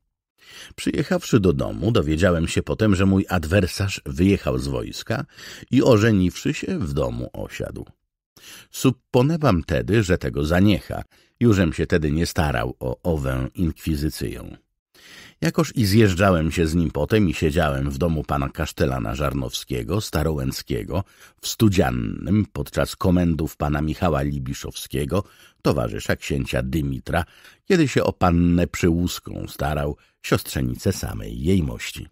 Przyjechawszy do domu, dowiedziałem się potem, że mój adwersarz wyjechał z wojska i ożeniwszy się w domu osiadł. Supponewam tedy, że tego zaniecha, jużem się tedy nie starał o owę inkwizycję. Jakoż i zjeżdżałem się z nim potem i siedziałem w domu pana Kasztelana Żarnowskiego, Starołęckiego, w Studziannym podczas komendów pana Michała Libiszowskiego, towarzysza księcia Dymitra, kiedy się o pannę Przyłuską starał, siostrzenicę samej jej mości.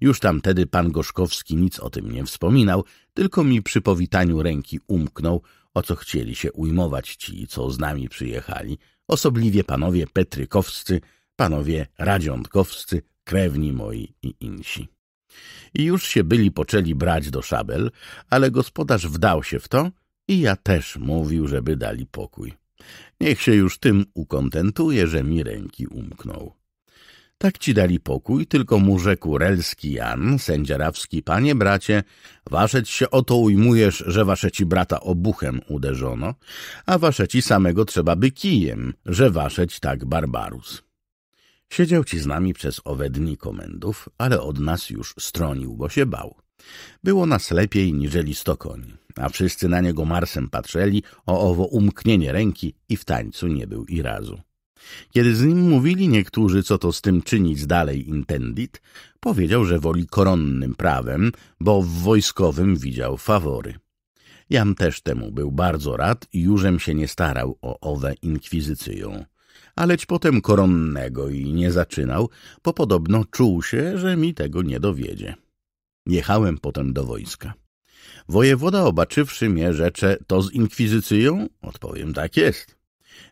Już tam tedy pan Gorzkowski nic o tym nie wspominał, tylko mi przy powitaniu ręki umknął, o co chcieli się ujmować ci, co z nami przyjechali, osobliwie panowie Petrykowscy, panowie radziątkowscy, krewni moi i insi. I już się byli poczęli brać do szabel, ale gospodarz wdał się w to i ja też mówił, żeby dali pokój. Niech się już tym ukontentuje, że mi ręki umknął. Tak ci dali pokój, tylko mu rzekł Relski Jan, sędziarawski, panie bracie, waszeć się o to ujmujesz, że wasze ci brata obuchem uderzono, a wasze ci samego trzeba by kijem, że waszeć tak barbarus. Siedział ci z nami przez owe dni komendów, ale od nas już stronił, bo się bał. Było nas lepiej niżeli sto koni, a wszyscy na niego marsem patrzeli o owo umknienie ręki i w tańcu nie był i razu. Kiedy z nim mówili niektórzy, co to z tym czynić dalej intendit, powiedział, że woli koronnym prawem, bo w wojskowym widział fawory. Jam też temu był bardzo rad i jużem się nie starał o owe inkwizycyją aleć potem koronnego i nie zaczynał, bo podobno czuł się, że mi tego nie dowiedzie. Jechałem potem do wojska. Wojewoda obaczywszy mnie rzecze, to z inkwizycją? Odpowiem, tak jest.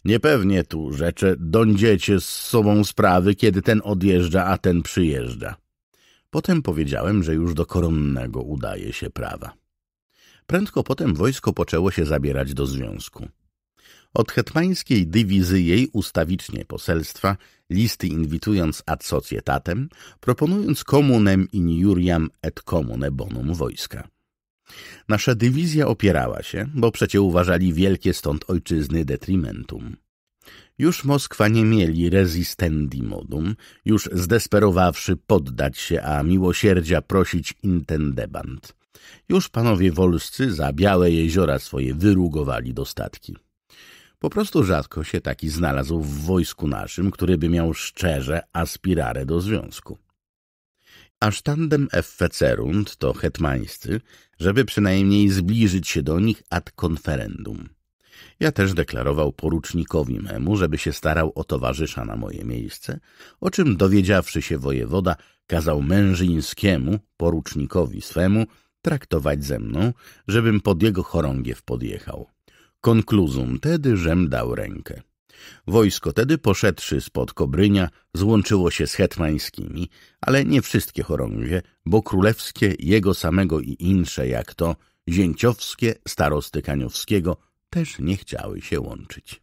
Niepewnie tu rzecze, dądziecie z sobą sprawy, kiedy ten odjeżdża, a ten przyjeżdża. Potem powiedziałem, że już do koronnego udaje się prawa. Prędko potem wojsko poczęło się zabierać do związku. Od hetmańskiej dywizy jej ustawicznie poselstwa, listy inwitując ad societatem, proponując komunem in juriam et comune bonum wojska. Nasza dywizja opierała się, bo przecie uważali wielkie stąd ojczyzny detrimentum. Już Moskwa nie mieli resistendi modum, już zdesperowawszy poddać się, a miłosierdzia prosić intendebant. Już panowie wolscy za białe jeziora swoje wyrugowali dostatki. Po prostu rzadko się taki znalazł w wojsku naszym, który by miał szczerze aspirare do związku. A sztandem effecerund to hetmańscy, żeby przynajmniej zbliżyć się do nich ad konferendum. Ja też deklarował porucznikowi memu, żeby się starał o towarzysza na moje miejsce, o czym dowiedziawszy się wojewoda, kazał mężyńskiemu, porucznikowi swemu, traktować ze mną, żebym pod jego chorągiew podjechał. Konkluzum tedy żem dał rękę. Wojsko tedy poszedłszy spod Kobrynia złączyło się z hetmańskimi, ale nie wszystkie chorągwie, bo królewskie jego samego i insze jak to, zięciowskie starosty Kaniowskiego też nie chciały się łączyć.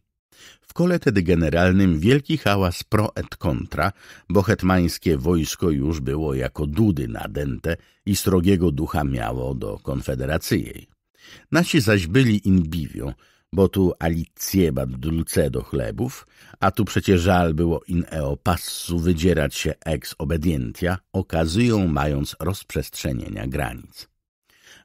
W kole tedy generalnym wielki hałas pro et contra, bo hetmańskie wojsko już było jako dudy nadęte i srogiego ducha miało do konfederacyjej. Nasi zaś byli in bivio, bo tu alicjeba dulce do chlebów, a tu przecie żal było in eopassu wydzierać się ex obedientia, okazują mając rozprzestrzenienia granic.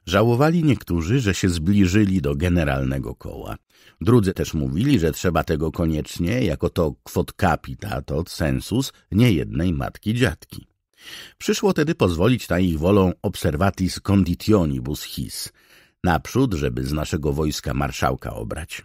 Żałowali niektórzy, że się zbliżyli do generalnego koła. Drudzy też mówili, że trzeba tego koniecznie, jako to kwot capita, to census, nie jednej matki dziadki. Przyszło tedy pozwolić na ich wolą observatis conditionibus his, Naprzód, żeby z naszego wojska marszałka obrać.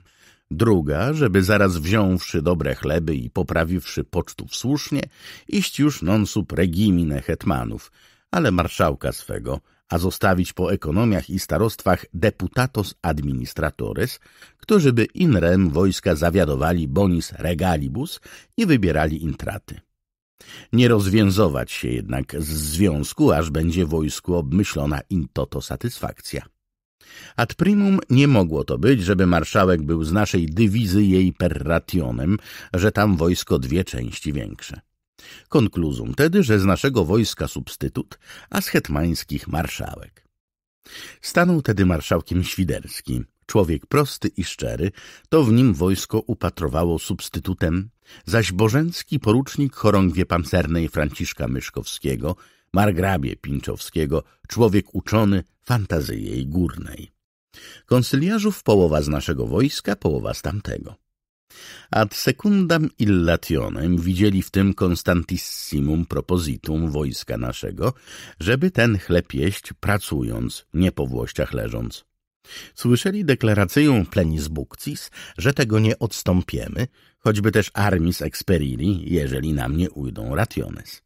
Druga, żeby zaraz wziąwszy dobre chleby i poprawiwszy pocztów słusznie, iść już non sub regimine hetmanów, ale marszałka swego, a zostawić po ekonomiach i starostwach deputatos administratores, którzy by in rem wojska zawiadowali bonis regalibus i wybierali intraty. Nie rozwiązować się jednak z związku, aż będzie wojsku obmyślona in toto satysfakcja. Ad primum nie mogło to być, żeby marszałek był z naszej dywizy jej perrationem, że tam wojsko dwie części większe. Konkluzum tedy, że z naszego wojska substytut, a z hetmańskich marszałek. Stanął tedy marszałkiem Świderski, człowiek prosty i szczery, to w nim wojsko upatrowało substytutem, zaś bożencki porucznik chorągwie pancernej Franciszka Myszkowskiego – margrabie Pińczowskiego, człowiek uczony fantazyjej górnej. Konsyliarzów połowa z naszego wojska, połowa z tamtego. Ad secundam illationem widzieli w tym constantissimum propositum wojska naszego, żeby ten chleb jeść pracując, nie po włościach leżąc. Słyszeli deklarację Buccis, że tego nie odstąpiemy, choćby też armis experili, jeżeli nam nie ujdą rationes.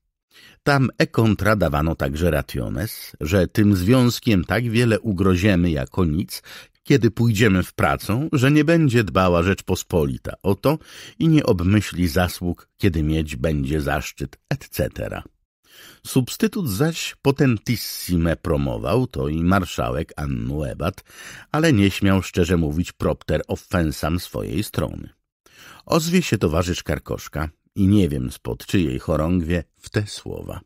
Tam e-contra dawano także rationes, że tym związkiem tak wiele ugroziemy jako nic, kiedy pójdziemy w pracę, że nie będzie dbała Rzeczpospolita o to i nie obmyśli zasług, kiedy mieć będzie zaszczyt, etc. Substytut zaś potentissime promował, to i marszałek Annuebat, ale nie śmiał szczerze mówić propter offensam swojej strony. Ozwie się towarzysz Karkoszka, i nie wiem spod czyjej chorągwie w te słowa.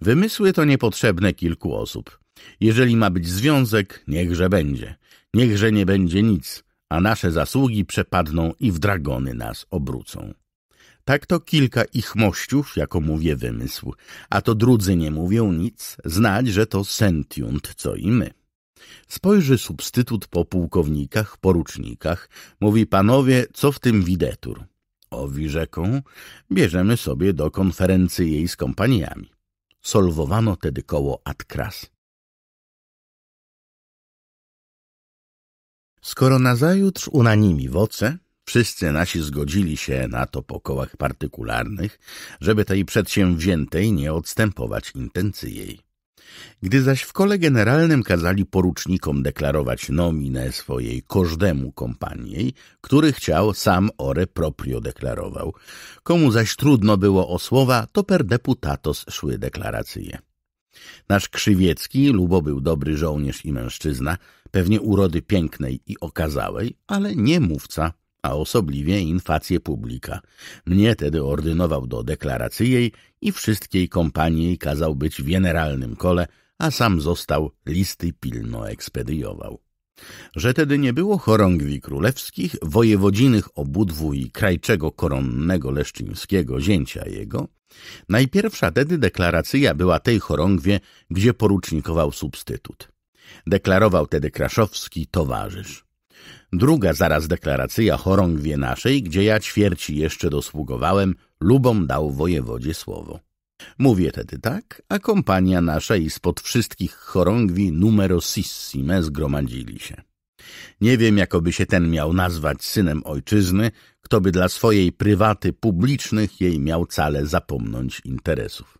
Wymysły to niepotrzebne kilku osób. Jeżeli ma być związek, niechże będzie. Niechże nie będzie nic, a nasze zasługi przepadną i w dragony nas obrócą. Tak to kilka ich mościów, jako mówię, wymysł, a to drudzy nie mówią nic, znać, że to sentiunt, co i my. Spojrzy substytut po pułkownikach, porucznikach, mówi panowie, co w tym widetur. Owi rzeką bierzemy sobie do konferencji jej z kompaniami. Solwowano tedy koło Atkras. Skoro nazajutrz unanimi woce, wszyscy nasi zgodzili się na to po kołach partykularnych, żeby tej przedsięwziętej nie odstępować intencji jej. Gdy zaś w kole generalnym kazali porucznikom deklarować nominę swojej każdemu kompanii, który chciał, sam ore proprio deklarował. Komu zaś trudno było o słowa, to per deputatos szły deklaracje. Nasz Krzywiecki, lubo był dobry żołnierz i mężczyzna, pewnie urody pięknej i okazałej, ale nie mówca a osobliwie infację publika. Mnie tedy ordynował do jej i wszystkiej kompanii kazał być w generalnym kole, a sam został, listy pilno ekspedyjował. Że tedy nie było chorągwi królewskich, wojewodzinych obudwu i krajczego koronnego leszczyńskiego zięcia jego, najpierwsza tedy deklaracja była tej chorągwie, gdzie porucznikował substytut. Deklarował tedy Kraszowski towarzysz. Druga zaraz deklaracja chorągwie naszej, gdzie ja ćwierci jeszcze dosługowałem, lubom dał wojewodzie słowo. Mówię tedy tak, a kompania nasza i spod wszystkich chorągwi numerosissime zgromadzili się. Nie wiem, jakoby się ten miał nazwać synem ojczyzny, kto by dla swojej prywaty publicznych jej miał cale zapomnąć interesów.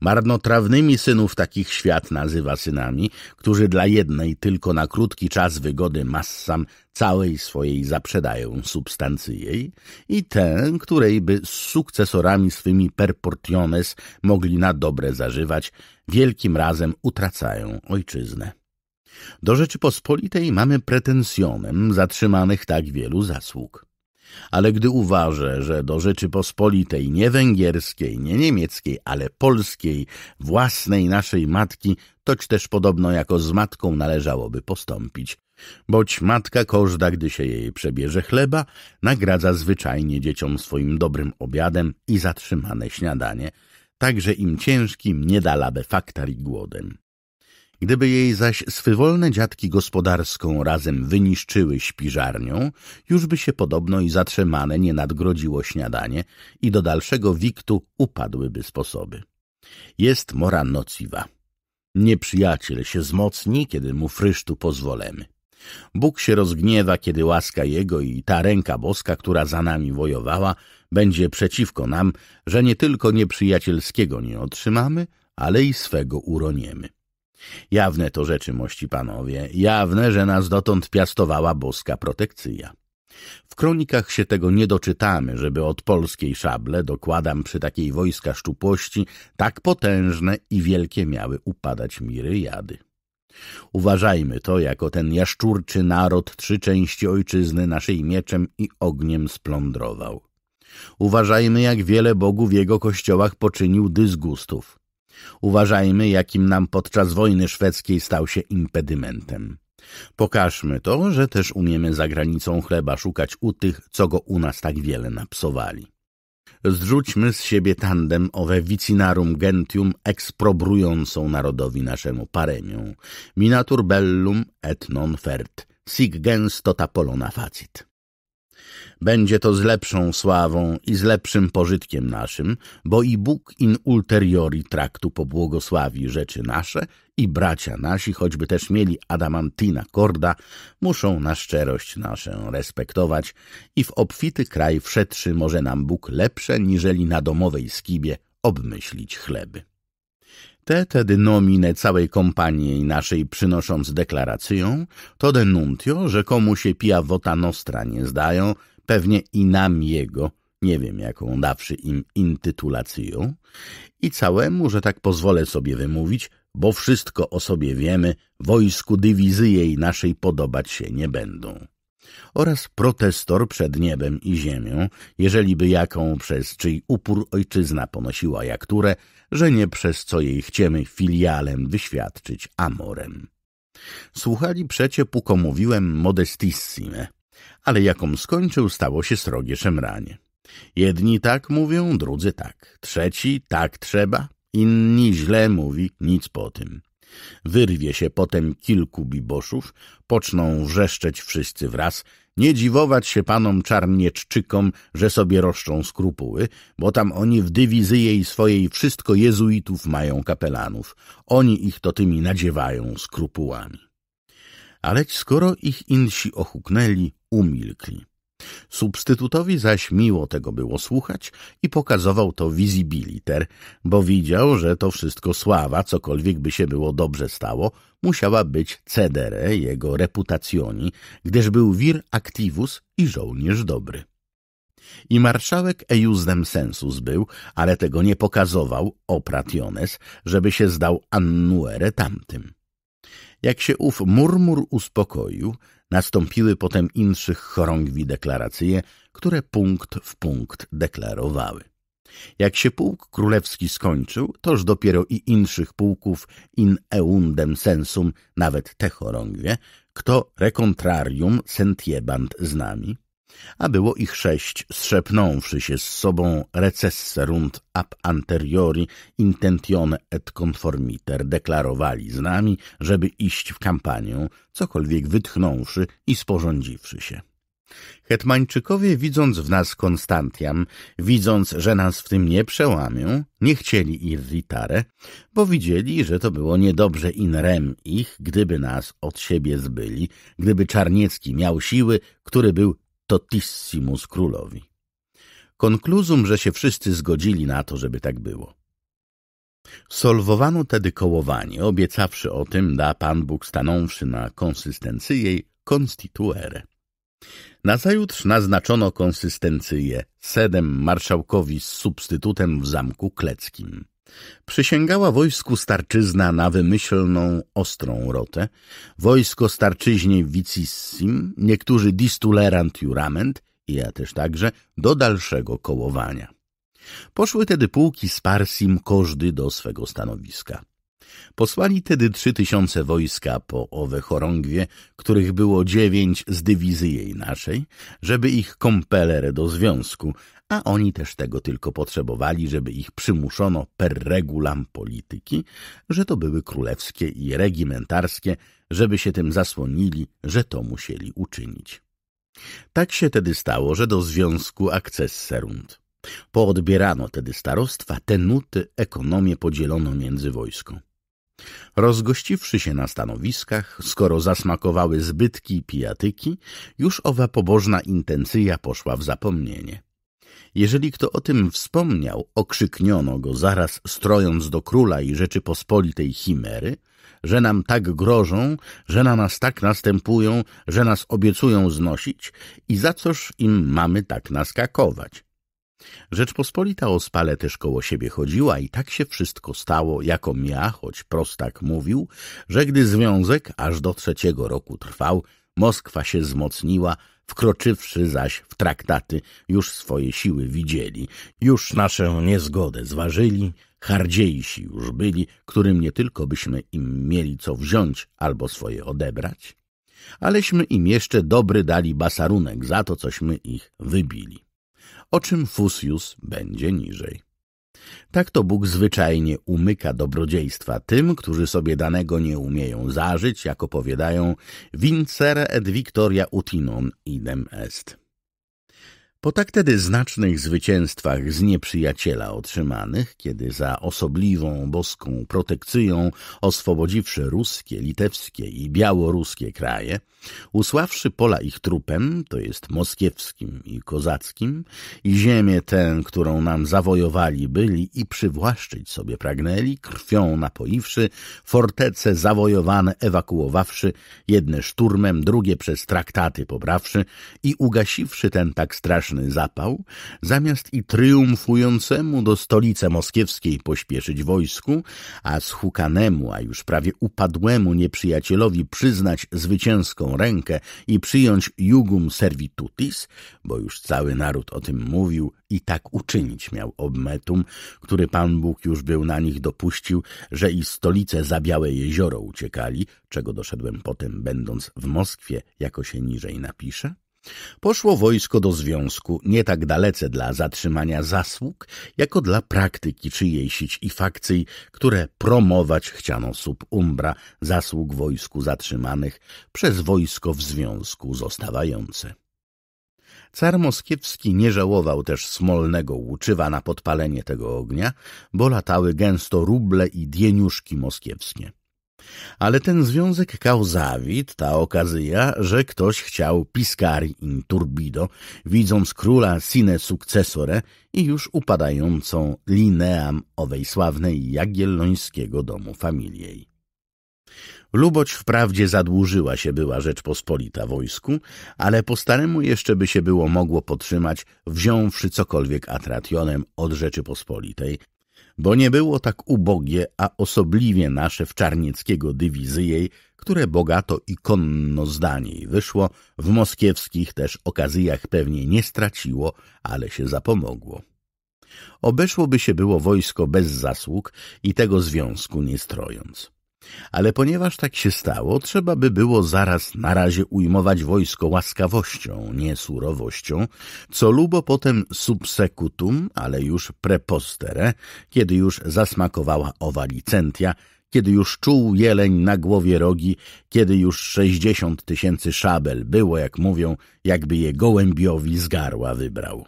Marnotrawnymi synów takich świat nazywa synami, którzy dla jednej tylko na krótki czas wygody massam całej swojej zaprzedają substancyjej i tę, której by z sukcesorami swymi perportiones mogli na dobre zażywać, wielkim razem utracają ojczyznę. Do Rzeczypospolitej mamy pretensjonem zatrzymanych tak wielu zasług. Ale gdy uważę, że do Rzeczypospolitej nie węgierskiej, nie niemieckiej, ale polskiej, własnej naszej matki, toć też podobno jako z matką należałoby postąpić. Boć matka każda, gdy się jej przebierze chleba, nagradza zwyczajnie dzieciom swoim dobrym obiadem i zatrzymane śniadanie, także im ciężkim nie da labe i głodem. Gdyby jej zaś swywolne dziadki gospodarską razem wyniszczyły śpiżarnią, już by się podobno i zatrzymane nie nadgrodziło śniadanie i do dalszego wiktu upadłyby sposoby. Jest mora nociwa. Nieprzyjaciel się zmocni, kiedy mu frysztu pozwolemy. Bóg się rozgniewa, kiedy łaska Jego i ta ręka boska, która za nami wojowała, będzie przeciwko nam, że nie tylko nieprzyjacielskiego nie otrzymamy, ale i swego uroniemy. Jawne to rzeczy, mości panowie, jawne, że nas dotąd piastowała boska protekcja. W kronikach się tego nie doczytamy, żeby od polskiej szable, dokładam przy takiej wojska szczupłości, tak potężne i wielkie miały upadać miry jady. Uważajmy to jako ten jaszczurczy naród trzy części ojczyzny naszej mieczem i ogniem splądrował. Uważajmy, jak wiele bogów w jego kościołach poczynił dysgustów. Uważajmy, jakim nam podczas wojny szwedzkiej stał się impedymentem. Pokażmy to, że też umiemy za granicą chleba szukać u tych, co go u nas tak wiele napsowali. Zrzućmy z siebie tandem owe vicinarum gentium ekspróbrującą narodowi naszemu paremią. Minatur bellum et non fert, sig gęsto tapolona facit będzie to z lepszą sławą i z lepszym pożytkiem naszym, bo i Bóg in ulteriori traktu pobłogosławi rzeczy nasze i bracia nasi, choćby też mieli adamantina korda, muszą na szczerość naszą respektować i w obfity kraj wszedszy może nam Bóg lepsze, niżeli na domowej skibie obmyślić chleby. Te tedy nomine całej kompanii naszej przynosząc deklaracją, to denuntio, że komu się pia wota nostra nie zdają, pewnie i nam jego, nie wiem jaką dawszy im intytulacją, i całemu, że tak pozwolę sobie wymówić, bo wszystko o sobie wiemy, wojsku dywizyjej naszej podobać się nie będą. Oraz protestor przed niebem i ziemią, jeżeli by jaką przez czyj upór ojczyzna ponosiła jakturę, że nie przez co jej chciemy filialem wyświadczyć amorem. Słuchali przecie, puko mówiłem modestissime, ale jaką skończył, stało się srogie szemranie. Jedni tak mówią, drudzy tak, trzeci tak trzeba, inni źle mówi, nic po tym. Wyrwie się potem kilku biboszów, poczną wrzeszczeć wszyscy wraz, nie dziwować się panom czarnieczczykom, że sobie roszczą skrupuły, bo tam oni w dywizyjej swojej wszystko jezuitów mają kapelanów. Oni ich to tymi nadziewają skrupułami. Aleć skoro ich insi ochuknęli, umilkli. Substytutowi zaś miło tego było słuchać i pokazował to wizibiliter, bo widział, że to wszystko sława, cokolwiek by się było dobrze stało, musiała być cedere jego reputacjoni, gdyż był vir activus i żołnierz dobry. I marszałek ejusdem sensus był, ale tego nie pokazował oprationes, żeby się zdał annuere tamtym. Jak się ów murmur uspokoił, Nastąpiły potem inszych chorągwi deklaracje, które punkt w punkt deklarowały. Jak się pułk królewski skończył, toż dopiero i inszych pułków in eundem sensum, nawet te chorągwie, kto recontrarium sentiebant z nami – a było ich sześć, strzepnąwszy się z sobą recesserunt ab anteriori intentione et conformiter, deklarowali z nami, żeby iść w kampanię, cokolwiek wytchnąwszy i sporządziwszy się. Hetmańczykowie, widząc w nas Konstantiam, widząc, że nas w tym nie przełamią, nie chcieli irritare, bo widzieli, że to było niedobrze in rem ich, gdyby nas od siebie zbyli, gdyby Czarniecki miał siły, który był totissimus królowi. Konkluzum, że się wszyscy zgodzili na to, żeby tak było. Solwowano tedy kołowanie, obiecawszy o tym, da Pan Bóg stanąwszy na konsystencyjej konstituere. Nazajutrz naznaczono konsystencyję sedem marszałkowi z substytutem w zamku kleckim. Przysięgała wojsku starczyzna na wymyślną, ostrą rotę, wojsko starczyźnie vicissim, niektórzy distulerant jurament, i ja też także, do dalszego kołowania. Poszły tedy pułki z Parsim każdy do swego stanowiska. Posłali tedy trzy tysiące wojska po owe chorągwie, których było dziewięć z dywizji jej naszej, żeby ich kompelere do związku, a oni też tego tylko potrzebowali, żeby ich przymuszono per regulam polityki, że to były królewskie i regimentarskie, żeby się tym zasłonili, że to musieli uczynić. Tak się tedy stało, że do związku akcesserunt. Poodbierano tedy starostwa, te nuty ekonomię podzielono między wojsko. Rozgościwszy się na stanowiskach, skoro zasmakowały zbytki i pijatyki, już owa pobożna intencyja poszła w zapomnienie. Jeżeli kto o tym wspomniał, okrzykniono go zaraz strojąc do króla i Rzeczypospolitej chimery, że nam tak grożą, że na nas tak następują, że nas obiecują znosić i za coż im mamy tak naskakować. Rzeczpospolita o spale też koło siebie chodziła i tak się wszystko stało, jakom ja, choć prostak mówił, że gdy związek aż do trzeciego roku trwał, Moskwa się wzmocniła, Wkroczywszy zaś w traktaty, już swoje siły widzieli, już naszą niezgodę zważyli, hardziejsi już byli, którym nie tylko byśmy im mieli co wziąć albo swoje odebrać, aleśmy im jeszcze dobry dali basarunek za to, cośmy ich wybili. O czym Fusius będzie niżej. Tak to Bóg zwyczajnie umyka dobrodziejstwa tym, którzy sobie danego nie umieją zażyć, jak opowiadają Vincere et Victoria utinum idem est. Po tak tedy znacznych zwycięstwach z nieprzyjaciela otrzymanych, kiedy za osobliwą boską protekcją oswobodziwszy ruskie, litewskie i białoruskie kraje, usławszy pola ich trupem, to jest moskiewskim i kozackim, i ziemię tę, którą nam zawojowali byli i przywłaszczyć sobie pragnęli, krwią napoiwszy, fortece zawojowane ewakuowawszy, jedne szturmem, drugie przez traktaty pobrawszy i ugasiwszy ten tak straszny straszny zapał, zamiast i triumfującemu do stolicy moskiewskiej pośpieszyć wojsku, a schukanemu, a już prawie upadłemu nieprzyjacielowi przyznać zwycięską rękę i przyjąć jugum servitutis, bo już cały naród o tym mówił i tak uczynić miał obmetum, który Pan Bóg już był na nich dopuścił, że i stolice za Białe Jezioro uciekali, czego doszedłem potem, będąc w Moskwie, jako się niżej napisze? Poszło wojsko do związku nie tak dalece dla zatrzymania zasług, jako dla praktyki sić i fakcji, które promować chciano sub umbra zasług wojsku zatrzymanych przez wojsko w związku zostawające. Car moskiewski nie żałował też smolnego łuczywa na podpalenie tego ognia, bo latały gęsto ruble i dieniuszki moskiewskie. Ale ten związek kauzawit, ta okazja, że ktoś chciał piscari in turbido, widząc króla sine successore i już upadającą lineam owej sławnej jagiellońskiego domu familiej. Luboć wprawdzie zadłużyła się była Rzeczpospolita wojsku, ale po staremu jeszcze by się było mogło podtrzymać, wziąwszy cokolwiek atrationem od Rzeczypospolitej, bo nie było tak ubogie, a osobliwie nasze w Czarnieckiego dywizyjej, które bogato i konno z wyszło, w moskiewskich też okazjach pewnie nie straciło, ale się zapomogło. Obeszłoby się było wojsko bez zasług i tego związku nie strojąc. Ale ponieważ tak się stało, trzeba by było zaraz na razie ujmować wojsko łaskawością, nie surowością, co lubo potem subsecutum, ale już prepostere, kiedy już zasmakowała owa licentia, kiedy już czuł jeleń na głowie rogi, kiedy już sześćdziesiąt tysięcy szabel było, jak mówią, jakby je gołębiowi z garła wybrał.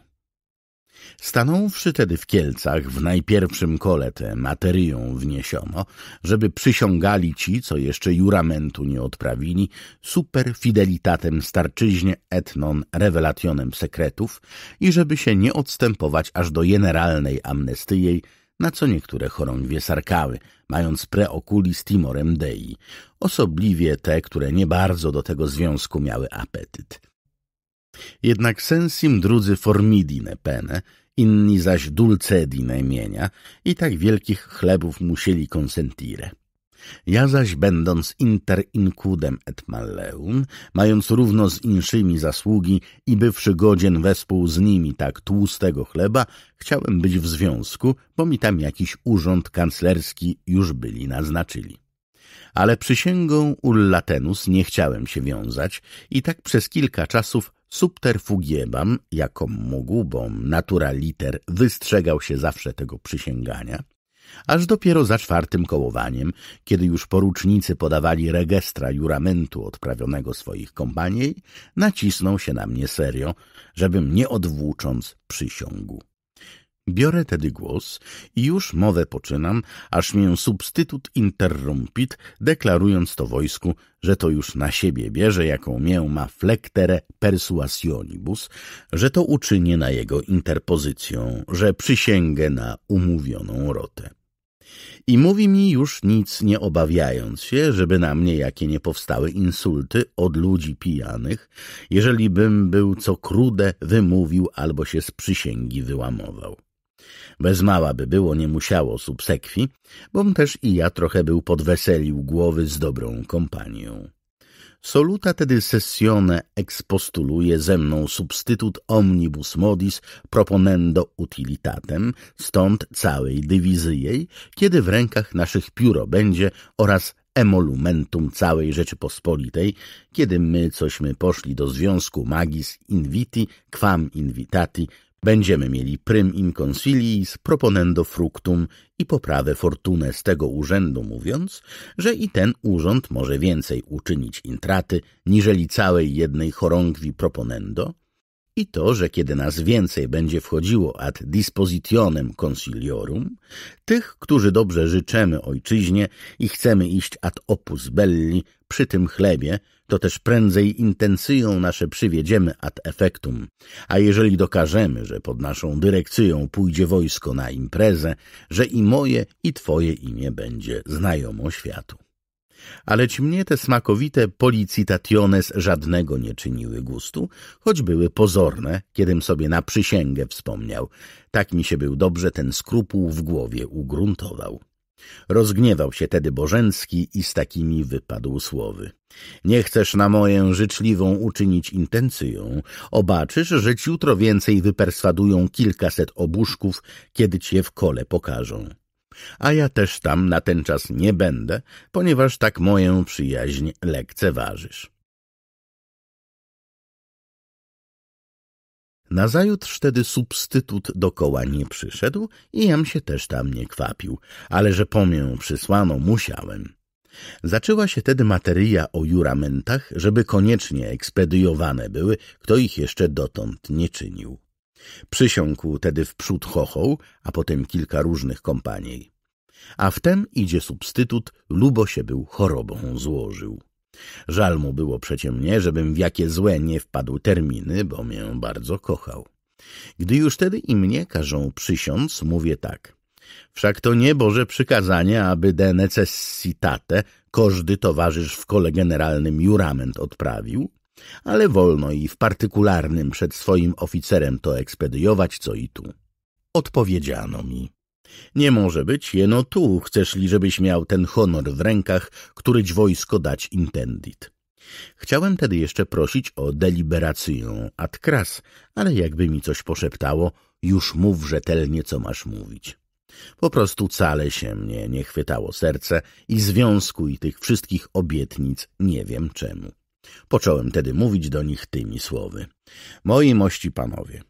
Stanąwszy tedy w Kielcach, w najpierwszym kole tę materią wniesiono, żeby przysiągali ci, co jeszcze juramentu nie odprawili, super fidelitatem starczyźnie et non revelationem sekretów i żeby się nie odstępować aż do generalnej amnestyjej, na co niektóre chorągwie sarkały, mając preokuli z Timorem Dei, osobliwie te, które nie bardzo do tego związku miały apetyt. Jednak sensim drudzy formidine pene – inni zaś dulcedi najmienia i tak wielkich chlebów musieli consentire. Ja zaś będąc inter incudem et malleum, mając równo z inszymi zasługi i bywszy godzien wespół z nimi tak tłustego chleba, chciałem być w związku, bo mi tam jakiś urząd kanclerski już byli naznaczyli. Ale przysięgą Ullatenus nie chciałem się wiązać i tak przez kilka czasów subterfugiebam, jaką mógł, bo naturaliter wystrzegał się zawsze tego przysięgania, aż dopiero za czwartym kołowaniem, kiedy już porucznicy podawali regestra juramentu odprawionego swoich kompanii, nacisnął się na mnie serio, żebym nie odwłócząc przysiągł. Biorę tedy głos i już mowę poczynam, aż mię substytut interrumpit, deklarując to wojsku, że to już na siebie bierze, jaką mię ma flectere persuasionibus, że to uczynię na jego interpozycją, że przysięgę na umówioną rotę. I mówi mi już nic nie obawiając się, żeby na mnie jakie nie powstały insulty od ludzi pijanych, jeżeli bym był co krude wymówił albo się z przysięgi wyłamował. Bez mała by było, nie musiało subsekwi, bom też i ja trochę był podweselił głowy z dobrą kompanią. Soluta tedy sessione expostuluje ze mną substytut omnibus modis proponendo utilitatem, stąd całej dywizyjej, kiedy w rękach naszych pióro będzie oraz emolumentum całej Rzeczypospolitej, kiedy my cośmy poszli do związku magis inviti, quam invitati, Będziemy mieli prym in consiliis, proponendo fructum i poprawę fortunę z tego urzędu, mówiąc, że i ten urząd może więcej uczynić intraty, niżeli całej jednej chorągwi proponendo, i to, że kiedy nas więcej będzie wchodziło ad dispositionem consiliorum, tych, którzy dobrze życzymy ojczyźnie i chcemy iść ad opus belli przy tym chlebie, to też prędzej intencją nasze przywiedziemy ad effectum, a jeżeli dokażemy, że pod naszą dyrekcją pójdzie wojsko na imprezę, że i moje, i twoje imię będzie znajomo światu. Aleć mnie te smakowite policitationes żadnego nie czyniły gustu, choć były pozorne, kiedym sobie na przysięgę wspomniał. Tak mi się był dobrze ten skrupuł w głowie ugruntował. Rozgniewał się tedy Bożęcki i z takimi wypadł słowy. Nie chcesz na moję życzliwą uczynić intencyją. Obaczysz, że ci jutro więcej wyperswadują kilkaset obuszków, kiedy cię w kole pokażą. A ja też tam na ten czas nie będę, ponieważ tak moją przyjaźń lekceważysz. Nazajutrz tedy substytut dokoła nie przyszedł i jam się też tam nie kwapił, ale że po mnie przysłano musiałem. Zaczęła się tedy materia o juramentach, żeby koniecznie ekspedyjowane były, kto ich jeszcze dotąd nie czynił. Przysiągł tedy wprzód chochoł, a potem kilka różnych kompanii. A wtem idzie substytut, lubo się był chorobą złożył. Żal mu było przecie mnie, żebym w jakie złe nie wpadł terminy, bo mię bardzo kochał. Gdy już tedy i mnie każą przysiąc, mówię tak. Wszak to nie Boże przykazanie, aby de necessitate każdy towarzysz w kole generalnym jurament odprawił, ale wolno i w partykularnym przed swoim oficerem to ekspediować, co i tu. Odpowiedziano mi. Nie może być, jeno tu chcesz-li, żebyś miał ten honor w rękach, któryć wojsko dać intendit. Chciałem tedy jeszcze prosić o deliberację ad kras, ale jakby mi coś poszeptało, już mów rzetelnie, co masz mówić. Po prostu cale się mnie nie chwytało serce i związku i tych wszystkich obietnic nie wiem czemu. Począłem tedy mówić do nich tymi słowy. Moi mości panowie,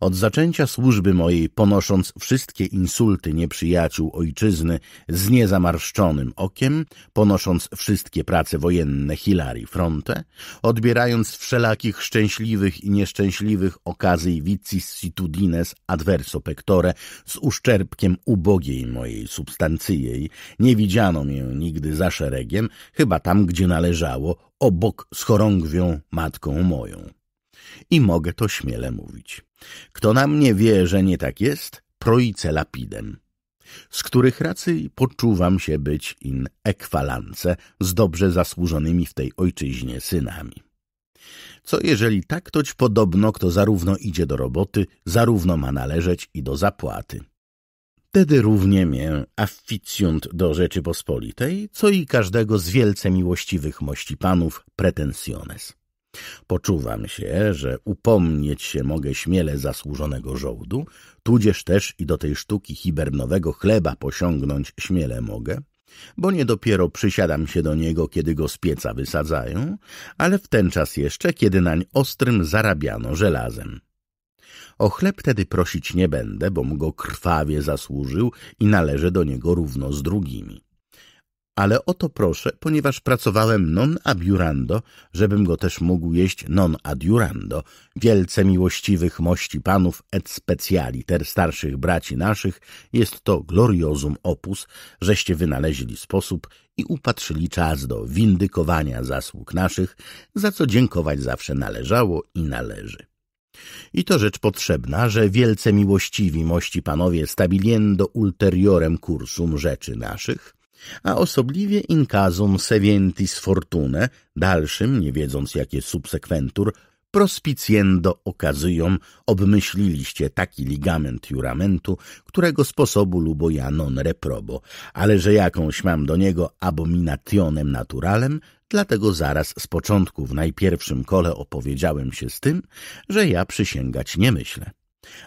od zaczęcia służby mojej, ponosząc wszystkie insulty nieprzyjaciół ojczyzny z niezamarszczonym okiem, ponosząc wszystkie prace wojenne Hilary Fronte, odbierając wszelakich szczęśliwych i nieszczęśliwych okazji vicissitudines adverso pectore z uszczerbkiem ubogiej mojej substancyjej, nie widziano mię nigdy za szeregiem, chyba tam, gdzie należało, obok z chorągwią matką moją. I mogę to śmiele mówić. Kto na mnie wie, że nie tak jest, proice lapidem, z których racji poczuwam się być in ekwalance z dobrze zasłużonymi w tej ojczyźnie synami. Co jeżeli tak toć podobno, kto zarówno idzie do roboty, zarówno ma należeć i do zapłaty. Wtedy równie mię afficjunt do Rzeczypospolitej, co i każdego z wielce miłościwych mości panów pretensjones. Poczuwam się, że upomnieć się mogę śmiele zasłużonego żołdu, tudzież też i do tej sztuki hibernowego chleba posiągnąć śmiele mogę, bo nie dopiero przysiadam się do niego, kiedy go z pieca wysadzają, ale w ten czas jeszcze, kiedy nań ostrym zarabiano żelazem. O chleb tedy prosić nie będę, bo mu go krwawie zasłużył i należy do niego równo z drugimi ale o to proszę, ponieważ pracowałem non adiurando, żebym go też mógł jeść non adiurando, wielce miłościwych mości panów et ter starszych braci naszych, jest to gloriozum opus, żeście wynaleźli sposób i upatrzyli czas do windykowania zasług naszych, za co dziękować zawsze należało i należy. I to rzecz potrzebna, że wielce miłościwi mości panowie stabiliendo ulteriorem kursum rzeczy naszych, a osobliwie Inkazum, sevientis fortune, dalszym, nie wiedząc jakie subsekwentur, prospiciendo okazyjom obmyśliliście taki ligament juramentu, którego sposobu lubo ja non reprobo, ale że jakąś mam do niego abominationem naturalem, dlatego zaraz z początku w najpierwszym kole opowiedziałem się z tym, że ja przysięgać nie myślę.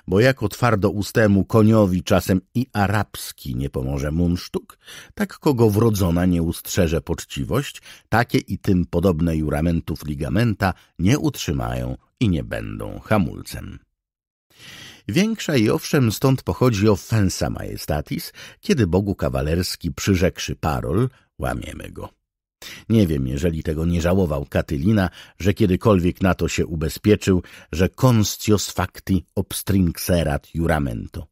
Bo jako twardo ustemu koniowi czasem i arabski nie pomoże munsztuk, tak kogo wrodzona nie ustrzeże poczciwość, takie i tym podobne juramentów ligamenta nie utrzymają i nie będą hamulcem. Większa i owszem stąd pochodzi offensa majestatis, kiedy Bogu kawalerski przyrzekszy parol, łamiemy go. Nie wiem, jeżeli tego nie żałował Katylina, że kiedykolwiek na to się ubezpieczył, że constios facti obstrinxerat juramento.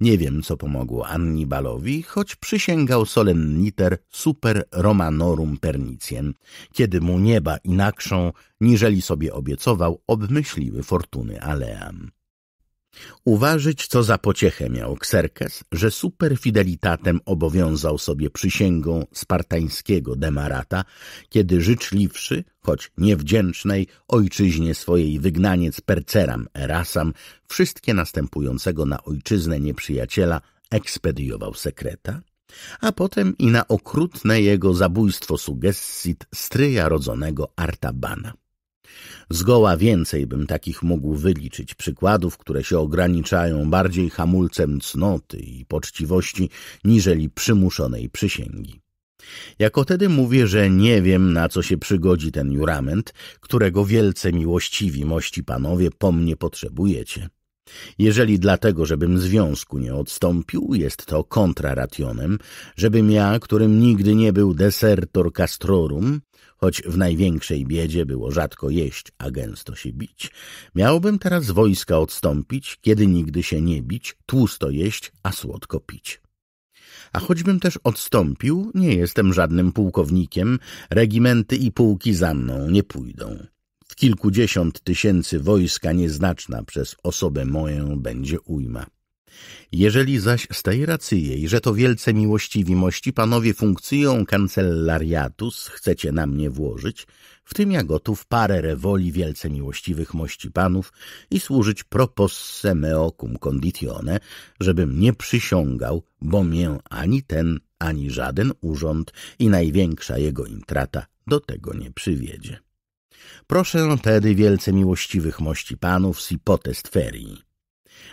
Nie wiem, co pomogło Annibalowi, choć przysięgał solenniter super romanorum pernicien, kiedy mu nieba inakszą, niżeli sobie obiecował, obmyśliły fortuny Aleam. Uważać, co za pociechę miał Xerkes, że superfidelitatem obowiązał sobie przysięgą spartańskiego demarata, kiedy życzliwszy, choć niewdzięcznej, ojczyźnie swojej wygnaniec Perceram Erasam wszystkie następującego na ojczyznę nieprzyjaciela ekspediował sekreta, a potem i na okrutne jego zabójstwo sugessit stryja rodzonego Artabana. Zgoła więcej bym takich mógł wyliczyć przykładów, które się ograniczają bardziej hamulcem cnoty i poczciwości niżeli przymuszonej przysięgi. Jako tedy mówię, że nie wiem, na co się przygodzi ten jurament, którego wielce miłościwi mości panowie po mnie potrzebujecie. Jeżeli dlatego, żebym związku nie odstąpił, jest to kontrarationem, żebym ja, którym nigdy nie był desertor castrorum, Choć w największej biedzie było rzadko jeść, a gęsto się bić. Miałbym teraz wojska odstąpić, kiedy nigdy się nie bić, tłusto jeść, a słodko pić. A choćbym też odstąpił, nie jestem żadnym pułkownikiem, regimenty i pułki za mną nie pójdą. W kilkudziesiąt tysięcy wojska nieznaczna przez osobę moję będzie ujma. Jeżeli zaś z tej racji że to wielce miłościwi panowie funkcją kancellariatus chcecie na mnie włożyć, w tym ja gotów parę rewoli wielce miłościwych mości panów i służyć propossemeo cum conditione, żebym nie przysiągał, bo mię ani ten, ani żaden urząd i największa jego intrata do tego nie przywiedzie. Proszę tedy wielce miłościwych mości panów si potest ferii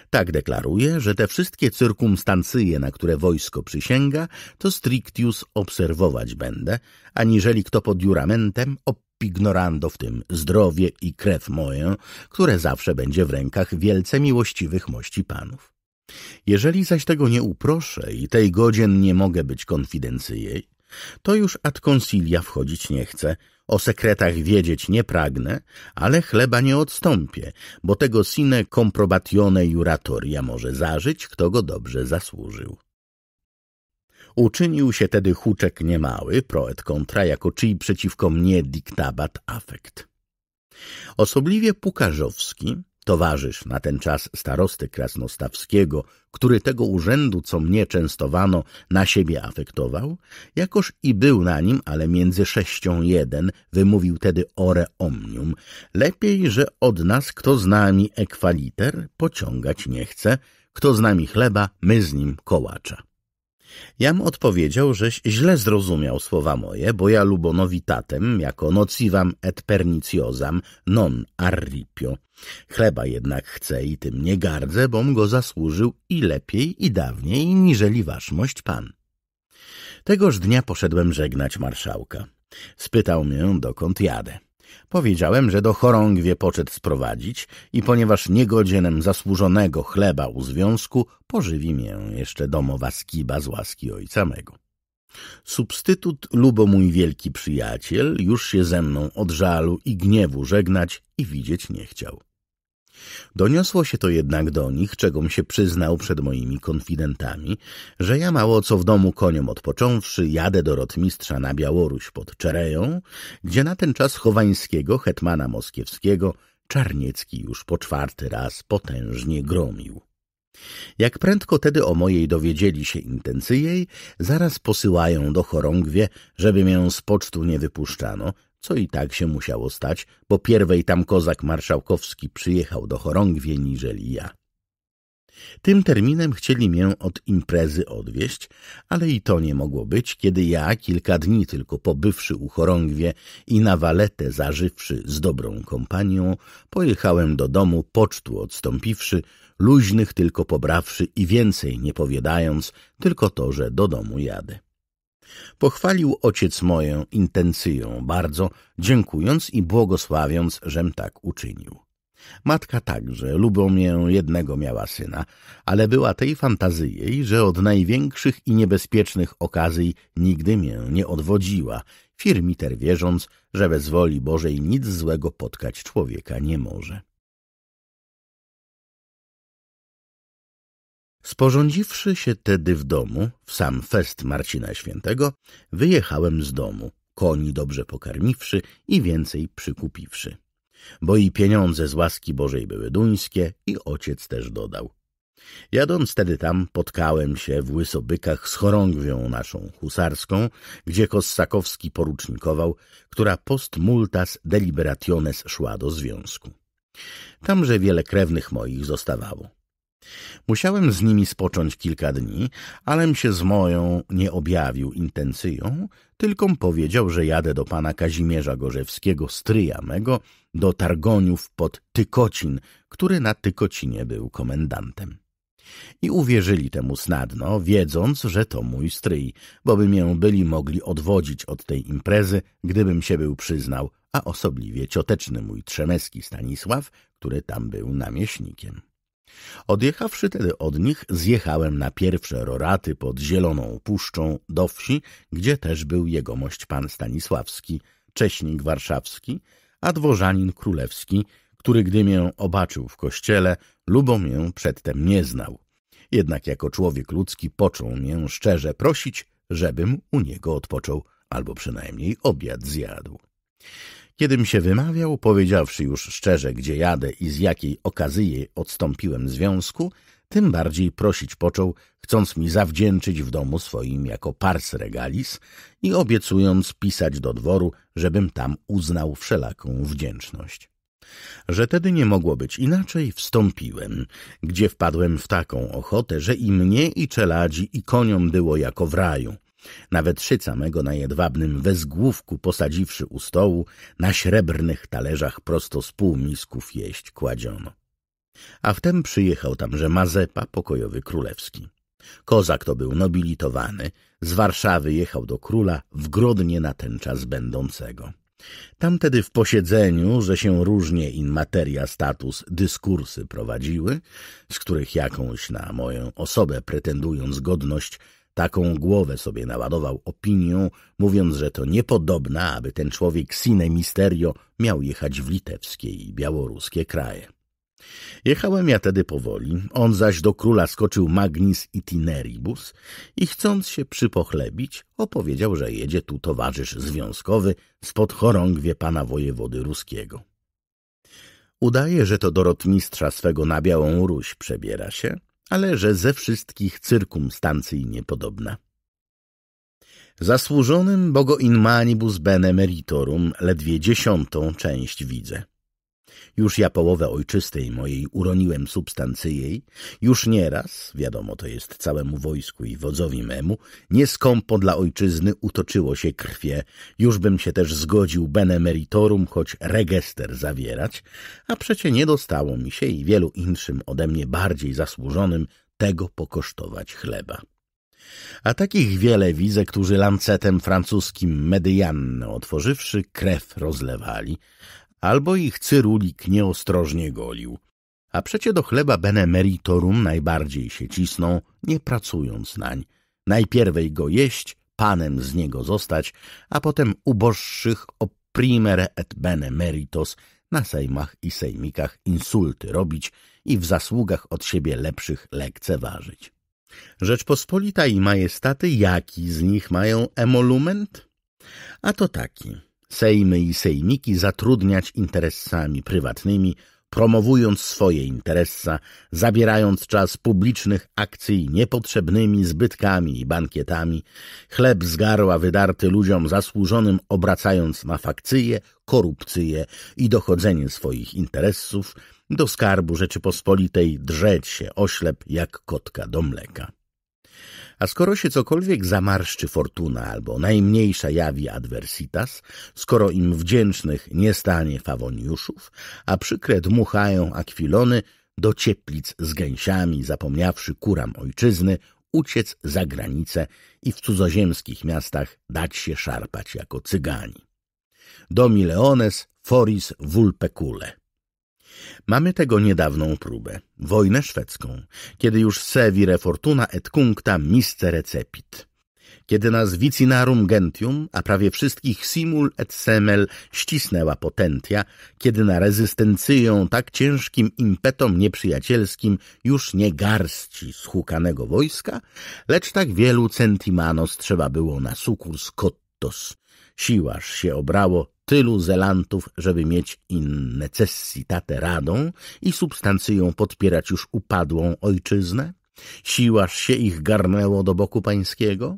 tak deklaruje, że te wszystkie cyrkumstancyje, na które wojsko przysięga, to strictius obserwować będę, aniżeli kto pod juramentem opignorando w tym zdrowie i krew moję, które zawsze będzie w rękach wielce miłościwych mości panów. Jeżeli zaś tego nie uproszę i tej godzien nie mogę być konfidencyjej, to już ad consilia wchodzić nie chcę, o sekretach wiedzieć nie pragnę, ale chleba nie odstąpię, bo tego sine comprobatione juratoria może zażyć, kto go dobrze zasłużył. Uczynił się tedy huczek niemały, proet kontra, jako czyj przeciwko mnie diktabat afekt. Osobliwie Pukarzowski, Towarzysz na ten czas starosty Krasnostawskiego, który tego urzędu, co mnie częstowano, na siebie afektował, jakoż i był na nim, ale między sześcią jeden, wymówił tedy ore omnium. Lepiej, że od nas, kto z nami ekwaliter, pociągać nie chce, kto z nami chleba, my z nim kołacza. Jam odpowiedział, żeś źle zrozumiał słowa moje, bo ja lubonowitatem, jako nocivam et perniciosam, non arripio. Chleba jednak chcę i tym nie gardzę, bom go zasłużył i lepiej i dawniej, niżeli waszmość pan. Tegoż dnia poszedłem żegnać marszałka. Spytał mnie, dokąd jadę. Powiedziałem, że do chorągwie poczet sprowadzić i ponieważ niegodzienem zasłużonego chleba u związku pożywi mię jeszcze domowa skiba z łaski ojca mego. Substytut lubo mój wielki przyjaciel już się ze mną od żalu i gniewu żegnać i widzieć nie chciał. Doniosło się to jednak do nich, czegom się przyznał przed moimi konfidentami, że ja mało co w domu koniom odpocząwszy, jadę do rotmistrza na Białoruś pod Czereją, gdzie na ten czas chowańskiego hetmana moskiewskiego Czarniecki już po czwarty raz potężnie gromił. Jak prędko tedy o mojej dowiedzieli się intencyjej, zaraz posyłają do chorągwie, żeby mię z pocztu nie wypuszczano, co i tak się musiało stać, bo pierwej tam kozak marszałkowski przyjechał do chorągwie niżeli ja. Tym terminem chcieli mię od imprezy odwieźć, ale i to nie mogło być, kiedy ja, kilka dni tylko pobywszy u chorągwie i na waletę zażywszy z dobrą kompanią, pojechałem do domu pocztu odstąpiwszy, luźnych tylko pobrawszy i więcej nie powiadając, tylko to, że do domu jadę. Pochwalił ojciec moją intencją bardzo, dziękując i błogosławiąc, żem tak uczynił. Matka także, lubą mię jednego miała syna, ale była tej fantazyjej, że od największych i niebezpiecznych okazji nigdy mię nie odwodziła, firmiter wierząc, że bez woli Bożej nic złego potkać człowieka nie może. Sporządziwszy się tedy w domu, w sam fest Marcina Świętego, wyjechałem z domu, koni dobrze pokarmiwszy i więcej przykupiwszy. Bo i pieniądze z łaski Bożej były duńskie i ojciec też dodał. Jadąc tedy tam, potkałem się w Łysobykach z chorągwią naszą husarską, gdzie Kossakowski porucznikował, która post multas deliberationes szła do związku. Tamże wiele krewnych moich zostawało. Musiałem z nimi spocząć kilka dni, alem się z moją nie objawił intencją, tylko powiedział, że jadę do pana Kazimierza Gorzewskiego, stryja mego, do Targoniów pod Tykocin, który na Tykocinie był komendantem. I uwierzyli temu snadno, wiedząc, że to mój stryj, bo by mię byli mogli odwodzić od tej imprezy, gdybym się był przyznał, a osobliwie cioteczny mój trzemeski Stanisław, który tam był namieśnikiem. Odjechawszy tedy od nich, zjechałem na pierwsze roraty pod zieloną puszczą do wsi, gdzie też był jegomość pan Stanisławski, cześnik warszawski, a dworzanin królewski, który gdy mię obaczył w kościele, lubo mię przedtem nie znał. Jednak jako człowiek ludzki począł mię szczerze prosić, żebym u niego odpoczął albo przynajmniej obiad zjadł. Kiedym się wymawiał, powiedziawszy już szczerze, gdzie jadę i z jakiej okazji odstąpiłem związku, tym bardziej prosić począł, chcąc mi zawdzięczyć w domu swoim jako pars regalis i obiecując pisać do dworu, żebym tam uznał wszelaką wdzięczność. Że tedy nie mogło być inaczej, wstąpiłem, gdzie wpadłem w taką ochotę, że i mnie, i czeladzi, i koniom było jako w raju – nawet szyca mego na jedwabnym wezgłówku posadziwszy u stołu, na srebrnych talerzach prosto z pół jeść kładziono. A wtem przyjechał tamże Mazepa, pokojowy królewski. Kozak to był nobilitowany, z Warszawy jechał do króla w Grodnie na ten czas będącego. Tamtedy w posiedzeniu, że się różnie in materia status dyskursy prowadziły, z których jakąś na moją osobę pretendując godność Taką głowę sobie naładował opinią, mówiąc, że to niepodobna, aby ten człowiek sine misterio miał jechać w litewskie i białoruskie kraje. Jechałem ja tedy powoli, on zaś do króla skoczył magnis itineribus i chcąc się przypochlebić, opowiedział, że jedzie tu towarzysz związkowy spod chorągwie pana wojewody ruskiego. Udaje, że to do rotmistrza swego na Białą Ruś przebiera się – ale że ze wszystkich cyrkumstancyjnie podobna. Zasłużonym bogo in manibus bene meritorum ledwie dziesiątą część widzę. Już ja połowę ojczystej mojej uroniłem substancyjej, już nieraz, wiadomo to jest całemu wojsku i wodzowi memu, nieskąpo dla ojczyzny utoczyło się krwie, już bym się też zgodził benemeritorum, choć regester zawierać, a przecie nie dostało mi się i wielu inszym ode mnie bardziej zasłużonym tego pokosztować chleba. A takich wiele widzę, którzy lancetem francuskim Medianne otworzywszy, krew rozlewali, albo ich cyrulik nieostrożnie golił. A przecie do chleba benemeritorum najbardziej się cisną, nie pracując nań. Najpierwej go jeść, panem z niego zostać, a potem uboższych oprimere et bene meritos na sejmach i sejmikach insulty robić i w zasługach od siebie lepszych lekceważyć. Rzeczpospolita i majestaty jaki z nich mają emolument? A to taki – sejmy i sejmiki zatrudniać interesami prywatnymi, promowując swoje interesa, zabierając czas publicznych akcji niepotrzebnymi zbytkami i bankietami, chleb z garła wydarty ludziom zasłużonym obracając na fakcyje, korupcję i dochodzenie swoich interesów, do skarbu Rzeczypospolitej drzeć się oślep jak kotka do mleka. A skoro się cokolwiek zamarszczy fortuna albo najmniejsza jawi adversitas, skoro im wdzięcznych nie stanie fawoniuszów, a przykre dmuchają akwilony, do cieplic z gęsiami, zapomniawszy kuram ojczyzny, uciec za granicę i w cudzoziemskich miastach dać się szarpać jako cygani. Domi leones foris vulpecule. Mamy tego niedawną próbę. Wojnę szwedzką, kiedy już se vire fortuna et cuncta misce recepit. Kiedy nas vicinarum gentium, a prawie wszystkich simul et semel ścisnęła potentia, kiedy na rezystencję tak ciężkim impetom nieprzyjacielskim już nie garści schukanego wojska, lecz tak wielu centimanos trzeba było na sukurs kottos. Siłaż się obrało tylu zelantów, żeby mieć in necessitate radą i substancją podpierać już upadłą ojczyznę? Siłaż się ich garnęło do boku pańskiego?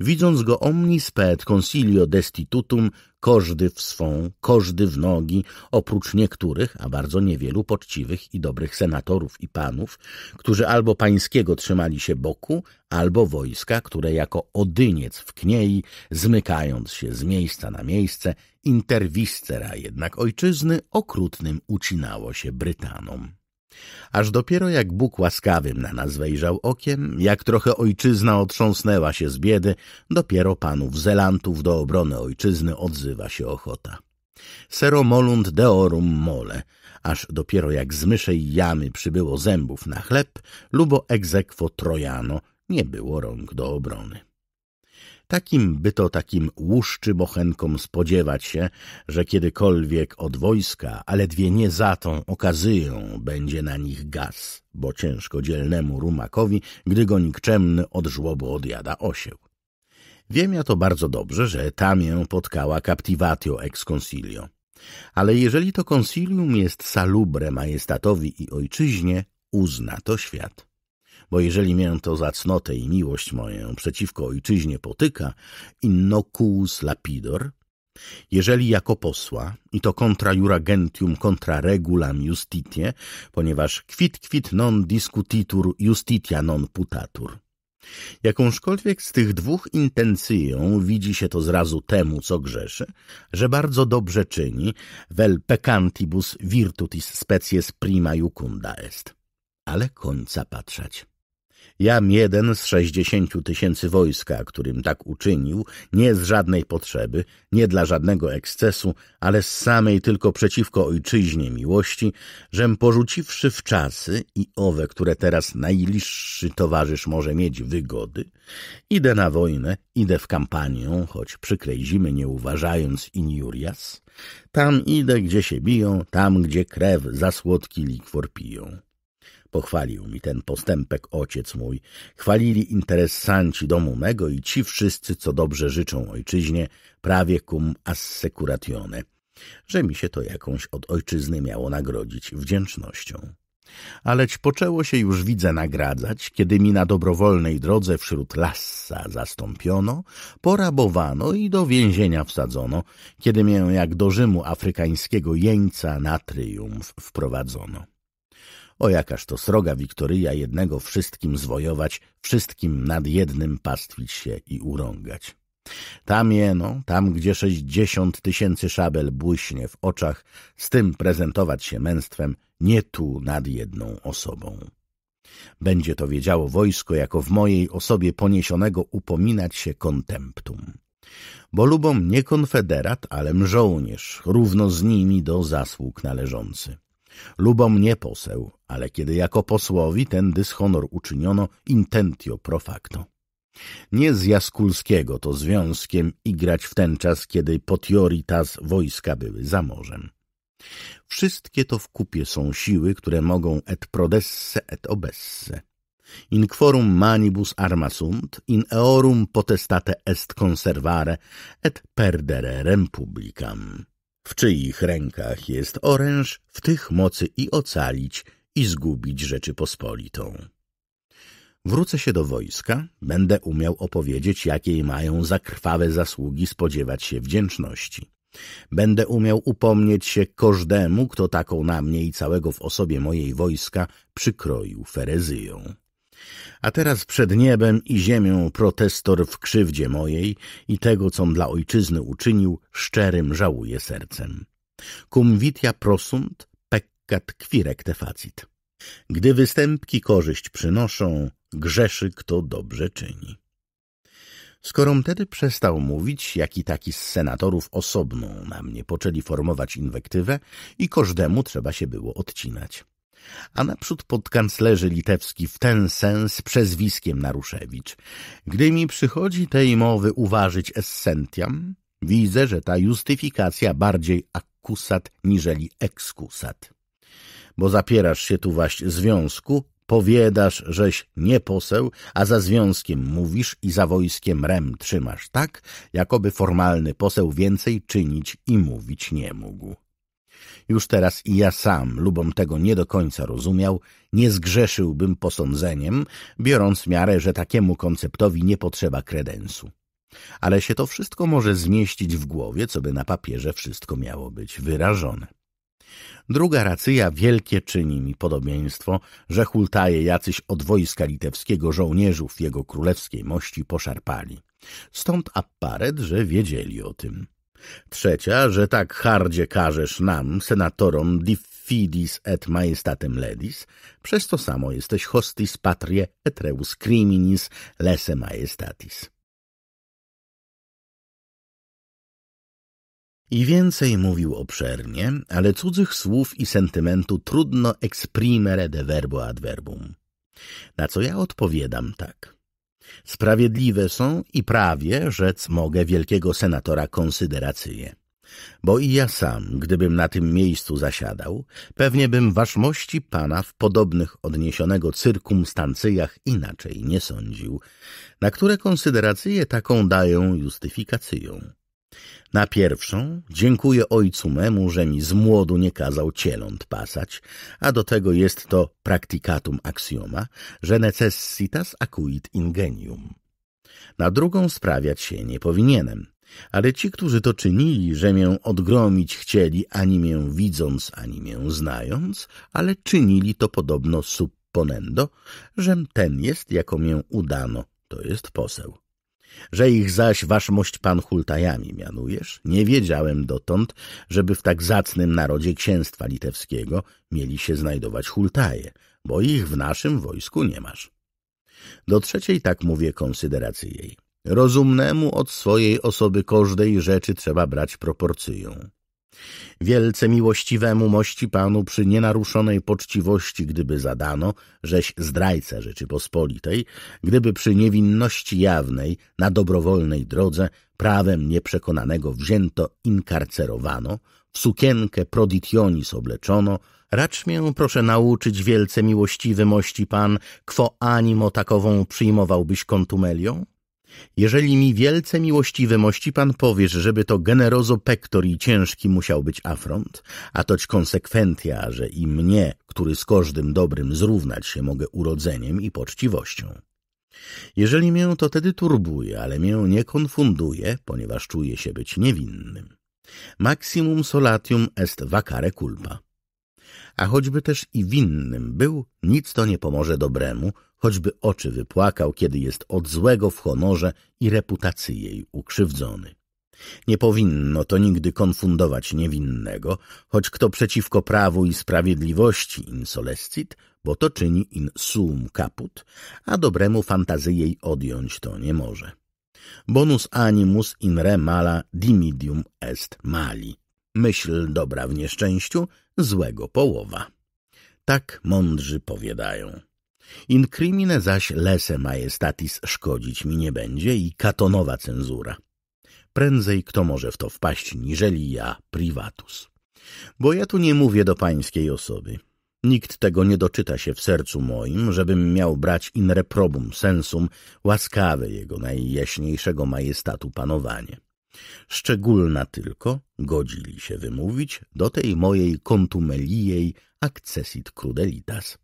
Widząc go omni spet consilio destitutum, każdy w swą, każdy w nogi, oprócz niektórych, a bardzo niewielu poczciwych i dobrych senatorów i panów, którzy albo pańskiego trzymali się boku, albo wojska, które jako odyniec w kniei, zmykając się z miejsca na miejsce, interwiscera jednak ojczyzny okrutnym ucinało się Brytanom. Aż dopiero jak Bóg łaskawym na nas wejrzał okiem, jak trochę ojczyzna otrząsnęła się z biedy, dopiero panów Zelantów do obrony ojczyzny odzywa się ochota. Sero deorum mole, aż dopiero jak z myszej jamy przybyło zębów na chleb, lubo egzekwo trojano, nie było rąk do obrony. Takim by to takim łuszczy bochenkom spodziewać się, że kiedykolwiek od wojska, ale dwie nie za tą okazyją, będzie na nich gaz, bo ciężko dzielnemu rumakowi, gdy go nikczemny od żłobu odjada osieł. Wiem ja to bardzo dobrze, że tamię potkała captivatio ex consilio. Ale jeżeli to konsilium jest salubre majestatowi i ojczyźnie, uzna to świat bo jeżeli mię to za cnotę i miłość moją przeciwko ojczyźnie potyka, innocuus lapidor, jeżeli jako posła, i to contra jura gentium, contra regulam justitie, ponieważ quid quid non discutitur justitia non putatur. Jakążkolwiek z tych dwóch intencją widzi się to zrazu temu, co grzeszy, że bardzo dobrze czyni, vel pecantibus virtutis species prima jucunda est. Ale końca patrzeć. Jam jeden z sześćdziesięciu tysięcy wojska, którym tak uczynił, nie z żadnej potrzeby, nie dla żadnego ekscesu, ale z samej tylko przeciwko ojczyźnie miłości, żem porzuciwszy w czasy i owe, które teraz najliższy towarzysz może mieć wygody, idę na wojnę, idę w kampanię, choć przykrej zimy nie uważając injurias, tam idę, gdzie się biją, tam, gdzie krew za słodki likwor piją. Pochwalił mi ten postępek ojciec mój. Chwalili interesanci domu mego i ci wszyscy, co dobrze życzą ojczyźnie, prawie cum assecuratione, że mi się to jakąś od ojczyzny miało nagrodzić wdzięcznością. Aleć poczęło się już widzę nagradzać, kiedy mi na dobrowolnej drodze wśród lassa zastąpiono, porabowano i do więzienia wsadzono, kiedy mię jak do Rzymu afrykańskiego jeńca na tryumf wprowadzono. O jakaż to sroga Wiktoryja jednego wszystkim zwojować, wszystkim nad jednym pastwić się i urągać. Tam jeno, tam gdzie sześćdziesiąt tysięcy szabel błyśnie w oczach, z tym prezentować się męstwem, nie tu nad jedną osobą. Będzie to wiedziało wojsko, jako w mojej osobie poniesionego upominać się kontemptum. Bo lubom nie konfederat, ale żołnierz, równo z nimi do zasług należący. Lubo mnie poseł, ale kiedy jako posłowi ten dyshonor uczyniono intentio pro facto. Nie z Jaskulskiego to związkiem i grać w ten czas, kiedy potioritas wojska były za morzem. Wszystkie to w kupie są siły, które mogą et prodesse et obesse. In quorum manibus arma sunt, in eorum potestate est conservare et perdere republicam w czyich rękach jest oręż, w tych mocy i ocalić i zgubić Rzeczypospolitą. Wrócę się do wojska, będę umiał opowiedzieć, jakiej mają za krwawe zasługi spodziewać się wdzięczności. Będę umiał upomnieć się każdemu, kto taką na mnie i całego w osobie mojej wojska przykroił ferezyją. A teraz przed niebem i ziemią protestor w krzywdzie mojej i tego, com dla ojczyzny uczynił, szczerym żałuje sercem. Cum vitia prosunt, peccat quirecte facit. Gdy występki korzyść przynoszą, grzeszy kto dobrze czyni. Skorom tedy przestał mówić, jaki taki z senatorów osobną na mnie poczęli formować inwektywę i każdemu trzeba się było odcinać a naprzód podkanclerzy litewski w ten sens przezwiskiem Naruszewicz. Gdy mi przychodzi tej mowy uważyć essentiam, widzę, że ta justyfikacja bardziej akusat niżeli ekskusat. Bo zapierasz się tu waść związku, powiadasz, żeś nie poseł, a za związkiem mówisz i za wojskiem rem trzymasz tak, jakoby formalny poseł więcej czynić i mówić nie mógł. Już teraz i ja sam, lubom tego nie do końca rozumiał, nie zgrzeszyłbym posądzeniem, biorąc miarę, że takiemu konceptowi nie potrzeba kredensu. Ale się to wszystko może zmieścić w głowie, co by na papierze wszystko miało być wyrażone. Druga racja wielkie czyni mi podobieństwo, że hultaje jacyś od wojska litewskiego żołnierzów jego królewskiej mości poszarpali. Stąd apparet, że wiedzieli o tym. Trzecia, że tak hardzie każesz nam, senatorom diffidis et majestatem ledis, przez to samo jesteś hostis patrie et reus criminis lese majestatis. I więcej mówił obszernie, ale cudzych słów i sentymentu trudno exprimere de verbo ad verbum. Na co ja odpowiadam tak. Sprawiedliwe są i prawie rzec mogę wielkiego senatora konsyderacje. Bo i ja sam, gdybym na tym miejscu zasiadał, pewnie bym waszmości pana w podobnych odniesionego cyrkumstancyjach inaczej nie sądził, na które konsyderacje taką dają justyfikacją. Na pierwszą dziękuję ojcu memu, że mi z młodu nie kazał cieląt pasać, a do tego jest to practicatum axioma, że necessitas acuit ingenium. Na drugą sprawiać się nie powinienem, ale ci, którzy to czynili, że mię odgromić chcieli, ani mię widząc, ani mię znając, ale czynili to podobno supponendo, żem ten jest, jako mię udano, to jest poseł. Że ich zaś waszmość pan hultajami mianujesz, nie wiedziałem dotąd, żeby w tak zacnym narodzie księstwa litewskiego mieli się znajdować hultaje, bo ich w naszym wojsku nie masz. Do trzeciej tak mówię konsyderację jej. Rozumnemu od swojej osoby każdej rzeczy trzeba brać proporcyją. Wielce miłościwemu mości panu przy nienaruszonej poczciwości, gdyby zadano, żeś zdrajca Rzeczypospolitej, gdyby przy niewinności jawnej, na dobrowolnej drodze, prawem nieprzekonanego wzięto inkarcerowano, w sukienkę proditionis obleczono, racz mię proszę nauczyć wielce miłościwy mości pan, quo animo takową przyjmowałbyś kontumelią? Jeżeli mi wielce miłościwy mości pan powiesz, żeby to generozo i ciężki musiał być afront, a toć konsekwentia, że i mnie, który z każdym dobrym zrównać się mogę urodzeniem i poczciwością. Jeżeli mię to tedy turbuje, ale mię nie konfunduje, ponieważ czuję się być niewinnym. Maximum solatium est vacare culpa. A choćby też i winnym był, nic to nie pomoże dobremu, choćby oczy wypłakał, kiedy jest od złego w honorze i reputacji jej ukrzywdzony. Nie powinno to nigdy konfundować niewinnego, choć kto przeciwko prawu i sprawiedliwości insolescit, bo to czyni in sum caput, a dobremu fantazji jej odjąć to nie może. Bonus animus in re mala dimidium est mali. Myśl dobra w nieszczęściu, złego połowa. Tak mądrzy powiadają. Incrimine zaś lese majestatis szkodzić mi nie będzie i katonowa cenzura. Prędzej kto może w to wpaść, niżeli ja, privatus. Bo ja tu nie mówię do pańskiej osoby. Nikt tego nie doczyta się w sercu moim, żebym miał brać in reprobum sensum łaskawe jego najjaśniejszego majestatu panowanie. Szczególna tylko godzili się wymówić do tej mojej kontumelijej accessit crudelitas.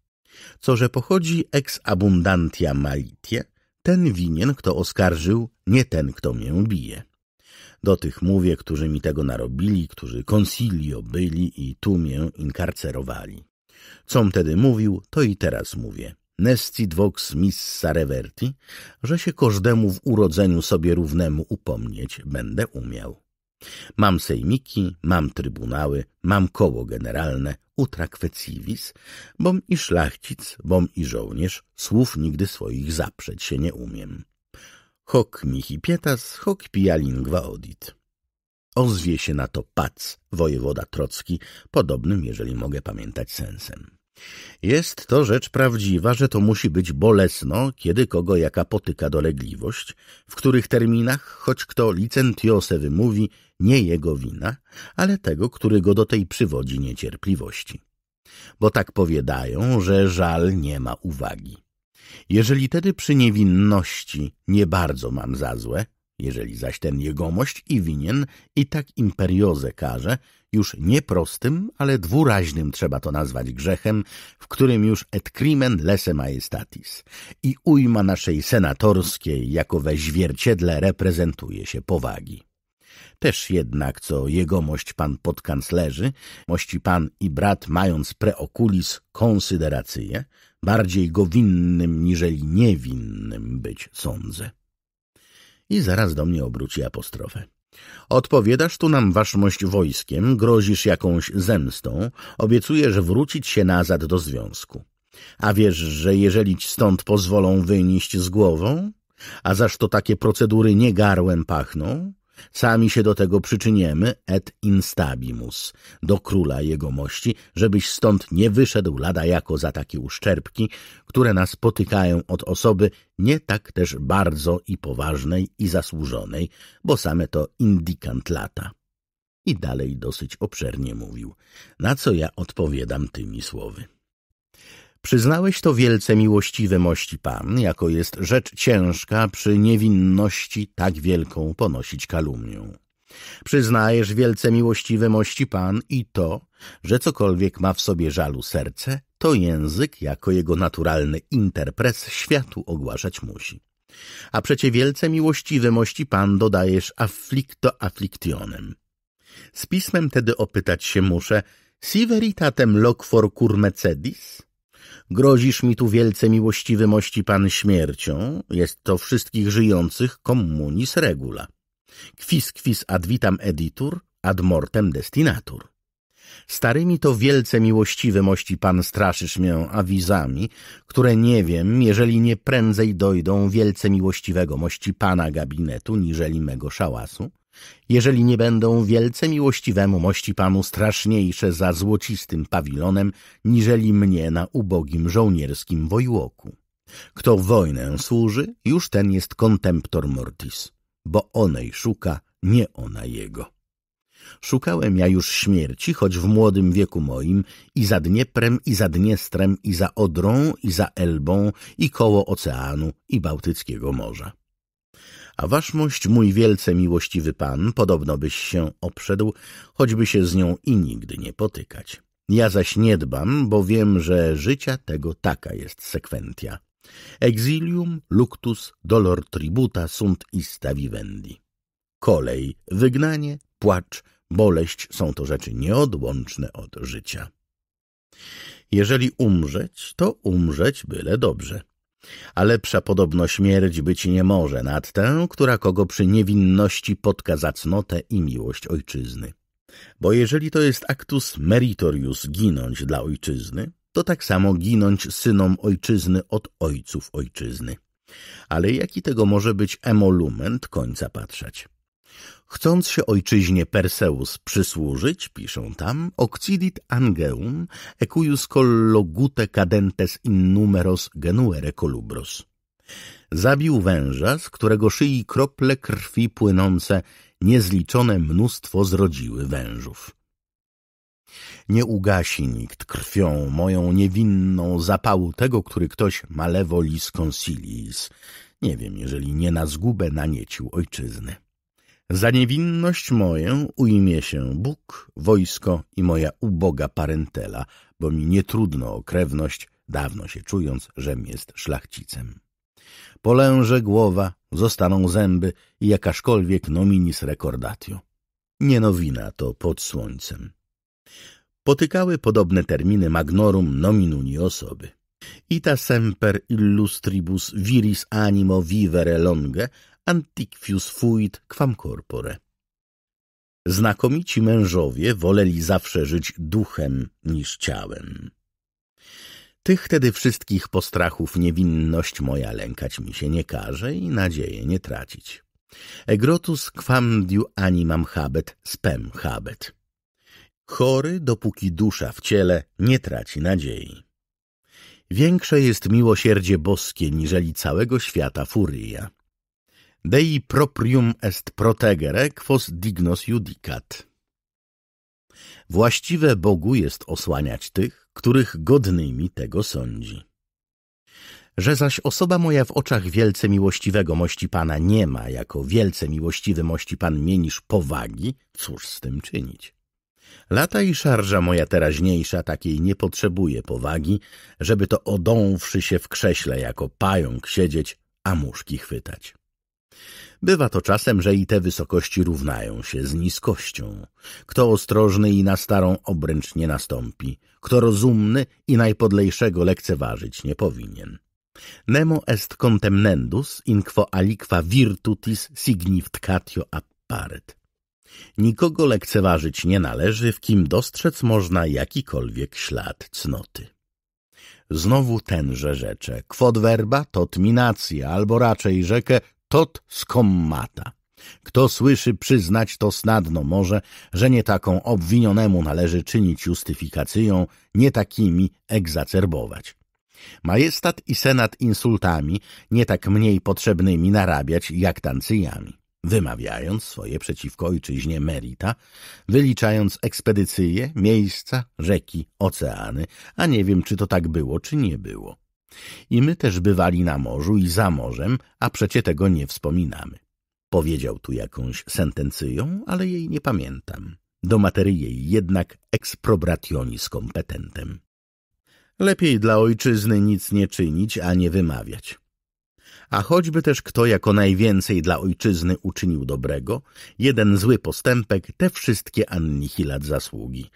Co, że pochodzi ex abundantia malitie, ten winien, kto oskarżył, nie ten, kto mię bije. Do tych mówię, którzy mi tego narobili, którzy consilio byli i tu mię inkarcerowali. Com tedy mówił, to i teraz mówię. Nescid vox missa reverti, że się każdemu w urodzeniu sobie równemu upomnieć będę umiał. Mam sejmiki, mam trybunały, mam koło generalne, utra kwecivis, bom i szlachcic, bom i żołnierz, słów nigdy swoich zaprzeć się nie umiem. Hoc mihi pietas, hoc pia lingua odit. Ozwie się na to Pac, wojewoda Trocki, podobnym, jeżeli mogę pamiętać, sensem. Jest to rzecz prawdziwa, że to musi być bolesno, kiedy kogo jaka potyka dolegliwość, w których terminach, choć kto licencjose wymówi, nie jego wina, ale tego, który go do tej przywodzi niecierpliwości. Bo tak powiadają, że żal nie ma uwagi. Jeżeli tedy przy niewinności nie bardzo mam za złe, jeżeli zaś ten jegomość i winien i tak imperiozę karze, już nie prostym, ale dwuraźnym trzeba to nazwać grzechem, w którym już et crimen lese majestatis i ujma naszej senatorskiej jako we zwierciedle reprezentuje się powagi. Też jednak, co jegomość pan podkanclerzy, mości pan i brat mając preokulis konsyderację, bardziej go winnym niżeli niewinnym być sądzę. I zaraz do mnie obróci apostrofę. Odpowiadasz tu nam waszmość wojskiem, grozisz jakąś zemstą, obiecujesz wrócić się nazad do związku. A wiesz, że jeżeli ci stąd pozwolą wynieść z głową, a zaż to takie procedury nie garłem pachną, Sami się do tego przyczyniemy, et instabimus, do króla jegomości, żebyś stąd nie wyszedł lada jako za takie uszczerbki, które nas potykają od osoby nie tak też bardzo i poważnej i zasłużonej, bo same to indikant lata. I dalej dosyć obszernie mówił, na co ja odpowiadam tymi słowy. Przyznałeś to wielce miłościwy mości Pan, jako jest rzecz ciężka przy niewinności tak wielką ponosić kalumnią. Przyznajesz wielce miłościwy mości Pan i to, że cokolwiek ma w sobie żalu serce, to język jako jego naturalny interpres światu ogłaszać musi. A przecie wielce miłościwy mości Pan dodajesz afflicto afflictionem. Z pismem tedy opytać się muszę, si veritatem loquor curmecedis? Grozisz mi tu wielce miłościwy mości pan śmiercią, jest to wszystkich żyjących communis regula. Quis quis ad vitam editur, ad mortem destinatur. Starymi to wielce miłościwy mości pan straszysz mię awizami, które nie wiem, jeżeli nie prędzej dojdą wielce miłościwego mości pana gabinetu, niżeli mego szałasu, jeżeli nie będą wielce miłościwemu mości panu straszniejsze za złocistym pawilonem, niżeli mnie na ubogim żołnierskim wojłoku. Kto wojnę służy, już ten jest kontemptor mortis, bo onej szuka, nie ona jego. Szukałem ja już śmierci, choć w młodym wieku moim, i za Dnieprem, i za Dniestrem, i za Odrą, i za Elbą, i koło oceanu, i Bałtyckiego Morza. A waszmość, mój wielce miłościwy pan, podobno byś się obszedł, choćby się z nią i nigdy nie potykać. Ja zaś nie dbam, bo wiem, że życia tego taka jest sekwentia. Exilium luctus dolor tributa sunt ista vivendi. Kolej, wygnanie, płacz, boleść są to rzeczy nieodłączne od życia. Jeżeli umrzeć, to umrzeć byle dobrze. A lepsza podobno śmierć być nie może nad tę, która kogo przy niewinności potka za cnotę i miłość ojczyzny. Bo jeżeli to jest actus meritorius ginąć dla ojczyzny, to tak samo ginąć synom ojczyzny od ojców ojczyzny. Ale jaki tego może być emolument końca patrzeć? Chcąc się ojczyźnie Perseus przysłużyć, piszą tam, occidit angeum equius collogute cadentes in numeros genuere colubros. Zabił węża, z którego szyi krople krwi płynące niezliczone mnóstwo zrodziły wężów. Nie ugasi nikt krwią moją niewinną zapału tego, który ktoś malevolis consiliis. Nie wiem, jeżeli nie na zgubę naniecił ojczyzny. Za niewinność moją ujmie się Bóg, wojsko i moja uboga parentela, bo mi nie trudno o krewność, dawno się czując, żem jest szlachcicem. Polęże głowa, zostaną zęby i jakaszkolwiek nominis recordatio. Nie nowina to pod słońcem. Potykały podobne terminy magnorum nominuni osoby. Ita semper illustribus viris animo vivere longe antiquius fuit quam corpore. Znakomici mężowie woleli zawsze żyć duchem niż ciałem. Tych tedy wszystkich postrachów niewinność moja lękać mi się nie każe i nadzieję nie tracić. Egrotus quam diu animam habet, spem habet. Chory, dopóki dusza w ciele nie traci nadziei. Większe jest miłosierdzie boskie, niżeli całego świata furia. Dei proprium est protegere quos dignos judicat. Właściwe Bogu jest osłaniać tych, których godnymi tego sądzi. Że zaś osoba moja w oczach wielce miłościwego mości Pana nie ma, jako wielce miłościwy mości Pan mnie niż powagi, cóż z tym czynić? Lata i szarża moja teraźniejsza takiej nie potrzebuje powagi, żeby to odąwszy się w krześle jako pająk siedzieć, a muszki chwytać. Bywa to czasem, że i te wysokości równają się z niskością. Kto ostrożny i na starą obręcz nie nastąpi, kto rozumny i najpodlejszego lekceważyć nie powinien. Nemo est contemnendus in quo aliqua virtutis significatio apparet. Nikogo lekceważyć nie należy, w kim dostrzec można jakikolwiek ślad cnoty. Znowu tenże rzecze. Quod verba tot minacja, albo raczej rzekę tot skommata. Kto słyszy przyznać, to snadno może, że nie taką obwinionemu należy czynić justyfikacją, nie takimi egzacerbować. Majestat i senat insultami, nie tak mniej potrzebnymi narabiać jak tancyjami wymawiając swoje przeciwko ojczyźnie merita, wyliczając ekspedycje, miejsca, rzeki, oceany, a nie wiem, czy to tak było, czy nie było. I my też bywali na morzu i za morzem, a przecie tego nie wspominamy. Powiedział tu jakąś sentencyją, ale jej nie pamiętam. Do materii jej jednak eksprobrationis kompetentem. Lepiej dla ojczyzny nic nie czynić, a nie wymawiać. A choćby też kto jako najwięcej dla ojczyzny uczynił dobrego, jeden zły postępek te wszystkie annihilat zasługi.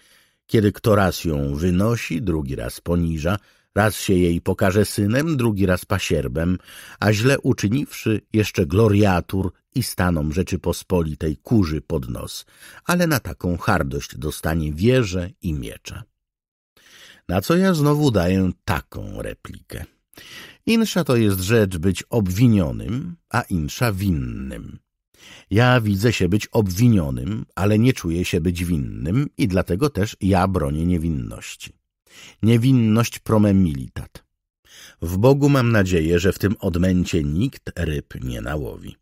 Kiedy kto raz ją wynosi, drugi raz poniża, Raz się jej pokaże synem, drugi raz pasierbem, a źle uczyniwszy jeszcze gloriatur i stanom Rzeczypospolitej kurzy pod nos, ale na taką hardość dostanie wieże i miecza. Na co ja znowu daję taką replikę. Insza to jest rzecz być obwinionym, a insza winnym. Ja widzę się być obwinionym, ale nie czuję się być winnym i dlatego też ja bronię niewinności. Niewinność promem militat. W Bogu mam nadzieję, że w tym odmęcie nikt ryb nie nałowi.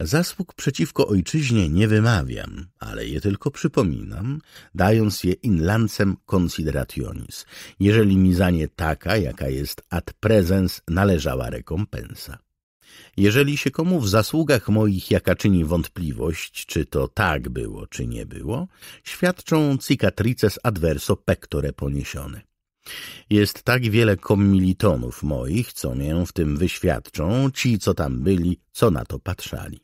Zasług przeciwko ojczyźnie nie wymawiam, ale je tylko przypominam, dając je lancem considerationis, jeżeli mi za nie taka, jaka jest ad presens, należała rekompensa. Jeżeli się komu w zasługach moich jaka czyni wątpliwość, czy to tak było, czy nie było, świadczą cicatrices adverso pectore poniesione. Jest tak wiele komilitonów moich, co mię w tym wyświadczą, ci, co tam byli, co na to patrzali.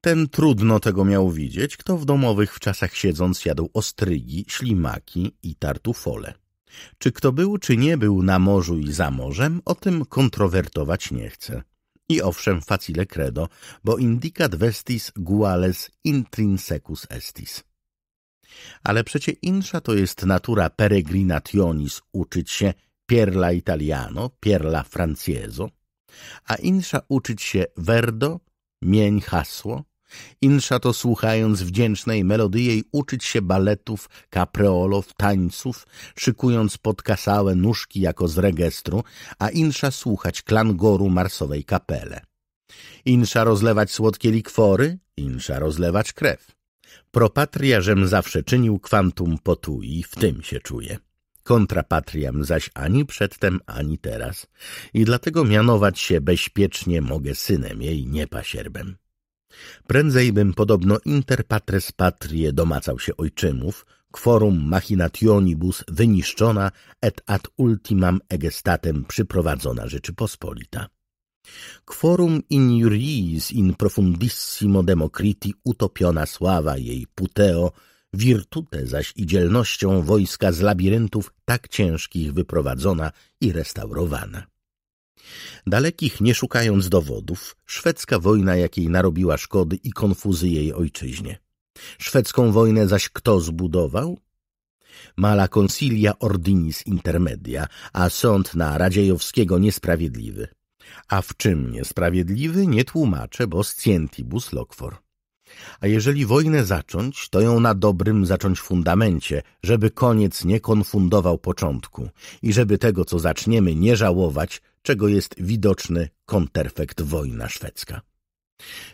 Ten trudno tego miał widzieć, kto w domowych w czasach siedząc jadł ostrygi, ślimaki i tartufole. Czy kto był, czy nie był na morzu i za morzem, o tym kontrowertować nie chcę. I owszem, facile credo, bo indicat vestis guales intrinsecus estis. Ale przecie insza to jest natura peregrinationis uczyć się pierla italiano, pierla francieso, a insza uczyć się verdo, mień hasło, Insza to słuchając wdzięcznej melody jej uczyć się baletów, kapreolów, tańców, szykując podkasałe nóżki jako z regestru, a insza słuchać klangoru marsowej kapele. Insza rozlewać słodkie likwory, insza rozlewać krew. żem zawsze czynił kwantum potui, w tym się czuję. Kontrapatriam zaś ani przedtem, ani teraz. I dlatego mianować się bezpiecznie mogę synem jej, nie pasierbem. Prędzej bym podobno inter patres patrie domacał się ojczymów, quorum machinationibus wyniszczona et ad ultimam egestatem przyprowadzona Rzeczypospolita. Quorum injuriis in profundissimo democriti utopiona sława jej puteo, virtute zaś i dzielnością wojska z labiryntów tak ciężkich wyprowadzona i restaurowana. Dalekich nie szukając dowodów, szwedzka wojna, jakiej narobiła szkody i konfuzy jej ojczyźnie. Szwedzką wojnę zaś kto zbudował? Mala concilia ordinis intermedia, a sąd na Radziejowskiego niesprawiedliwy. A w czym niesprawiedliwy nie tłumaczę, bo scientibus loquor. A jeżeli wojnę zacząć, to ją na dobrym zacząć fundamencie, żeby koniec nie konfundował początku i żeby tego, co zaczniemy, nie żałować, czego jest widoczny konterfekt wojna szwedzka.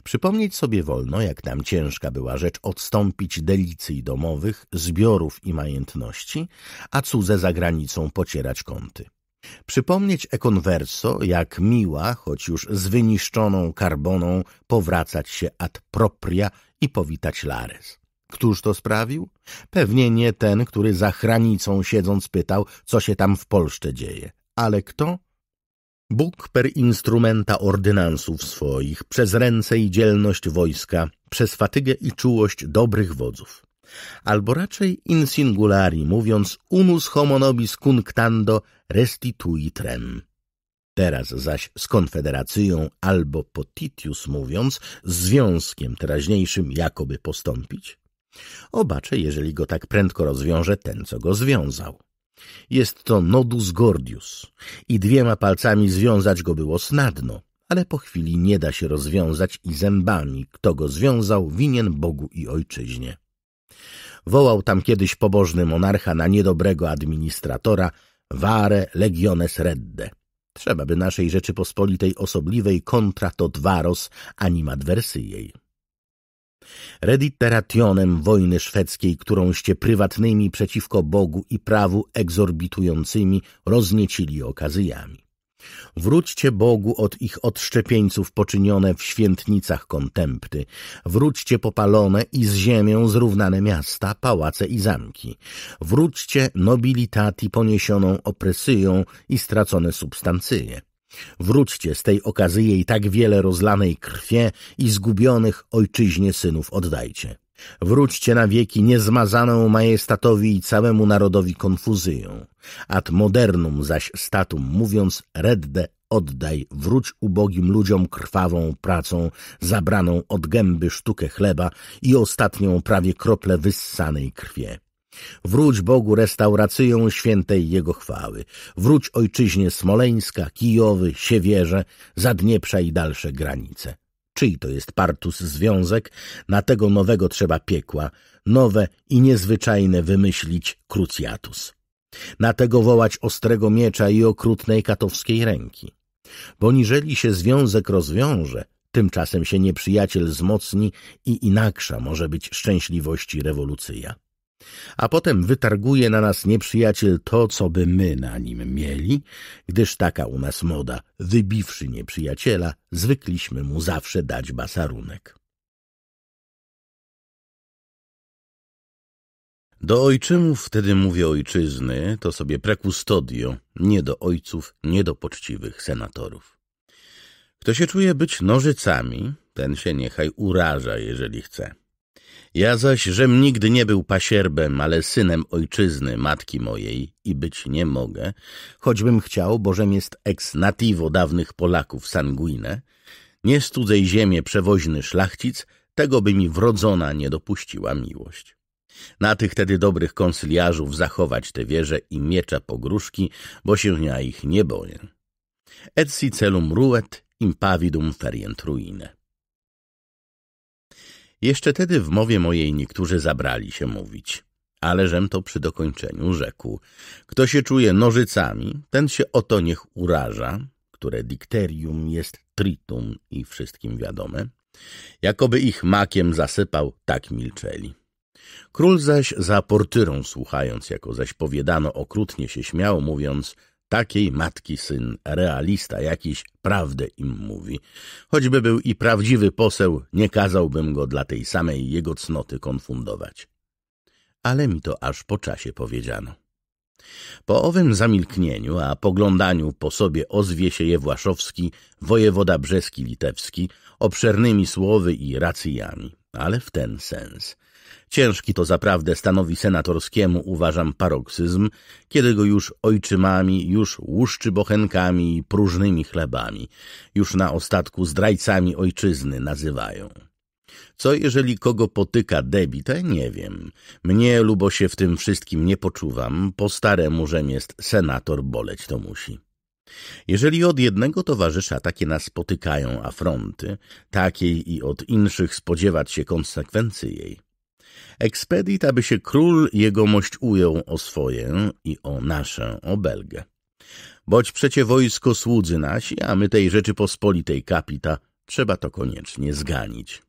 Przypomnieć sobie wolno, jak nam ciężka była rzecz odstąpić delicji domowych, zbiorów i majątności, a cudze za granicą pocierać kąty. Przypomnieć ekonwerso, jak miła, choć już z wyniszczoną karboną, powracać się ad propria i powitać lares. Któż to sprawił? Pewnie nie ten, który za granicą siedząc pytał, co się tam w Polsce dzieje. Ale kto? Bóg per instrumenta ordynansów swoich, przez ręce i dzielność wojska, przez fatygę i czułość dobrych wodzów. Albo raczej in singulari mówiąc unus homo nobis cunctando restituitrem. Teraz zaś z konfederacją albo potitius mówiąc, związkiem teraźniejszym jakoby postąpić. Obaczę, jeżeli go tak prędko rozwiąże ten, co go związał. Jest to nodus gordius i dwiema palcami związać go było snadno, ale po chwili nie da się rozwiązać i zębami. Kto go związał, winien Bogu i ojczyźnie. Wołał tam kiedyś pobożny monarcha na niedobrego administratora Vare legiones redde. Trzeba by naszej Rzeczypospolitej osobliwej kontra tot varos animadwersy jej rediterationem wojny szwedzkiej, którąście prywatnymi przeciwko Bogu i prawu egzorbitującymi rozniecili okazjami. Wróćcie Bogu od ich odszczepieńców poczynione w świętnicach kontempty. Wróćcie popalone i z ziemią zrównane miasta, pałace i zamki. Wróćcie nobilitati poniesioną opresyją i stracone substancje. Wróćcie z tej okazji jej tak wiele rozlanej krwie i zgubionych ojczyźnie synów oddajcie. Wróćcie na wieki niezmazaną majestatowi i całemu narodowi konfuzyją. Ad modernum zaś statum mówiąc redde oddaj, wróć ubogim ludziom krwawą pracą, zabraną od gęby sztukę chleba i ostatnią prawie krople wyssanej krwie. Wróć Bogu restauracją świętej Jego chwały. Wróć ojczyźnie Smoleńska, Kijowy, Siewierze, Zadnieprza i dalsze granice. Czyj to jest partus związek? Na tego nowego trzeba piekła, nowe i niezwyczajne wymyślić krucjatus. Na tego wołać ostrego miecza i okrutnej katowskiej ręki. Bo niżeli się związek rozwiąże, tymczasem się nieprzyjaciel wzmocni i inaksza może być szczęśliwości rewolucyja a potem wytarguje na nas nieprzyjaciel to, co by my na nim mieli, gdyż taka u nas moda, wybiwszy nieprzyjaciela, zwykliśmy mu zawsze dać basarunek. Do ojczymów wtedy mówię ojczyzny, to sobie prekustodio, nie do ojców, nie do poczciwych senatorów. Kto się czuje być nożycami, ten się niechaj uraża, jeżeli chce. Ja zaś, żem nigdy nie był pasierbem, ale synem ojczyzny, matki mojej i być nie mogę, choćbym chciał, bożem jest ex nativo dawnych Polaków sanguine, nie z ziemi przewoźny szlachcic, tego by mi wrodzona nie dopuściła miłość. Na tych tedy dobrych konsyliarzów zachować te wieże i miecza pogróżki, bo się ja ich nie boję. Et si celum ruet, impavidum ferient ruine. Jeszcze tedy w mowie mojej niektórzy zabrali się mówić. Ale żem to przy dokończeniu rzekł. Kto się czuje nożycami, ten się o to niech uraża, które dikterium jest tritum i wszystkim wiadome. Jakoby ich makiem zasypał, tak milczeli. Król zaś za portyrą słuchając, jako zaś powiadano, okrutnie się śmiał, mówiąc, Takiej matki syn, realista jakiś, prawdę im mówi. Choćby był i prawdziwy poseł, nie kazałbym go dla tej samej jego cnoty konfundować. Ale mi to aż po czasie powiedziano. Po owym zamilknieniu, a poglądaniu po sobie ozwie się Jewłaszowski, wojewoda brzeski litewski, obszernymi słowy i racjami, ale w ten sens – Ciężki to zaprawdę stanowi senatorskiemu, uważam, paroksyzm, kiedy go już ojczymami, już łuszczy bochenkami i próżnymi chlebami, już na ostatku zdrajcami ojczyzny nazywają. Co jeżeli kogo potyka debite? nie wiem. Mnie lubo się w tym wszystkim nie poczuwam, po staremu żem jest senator, boleć to musi. Jeżeli od jednego towarzysza takie nas spotykają afronty, takiej i od inszych spodziewać się konsekwencji jej, Ekspedit, aby się król jegomość ujął o swoje i o naszę, o Belgę. Boć przecie wojsko słudzy nasi, a my tej Rzeczypospolitej kapita, trzeba to koniecznie zganić.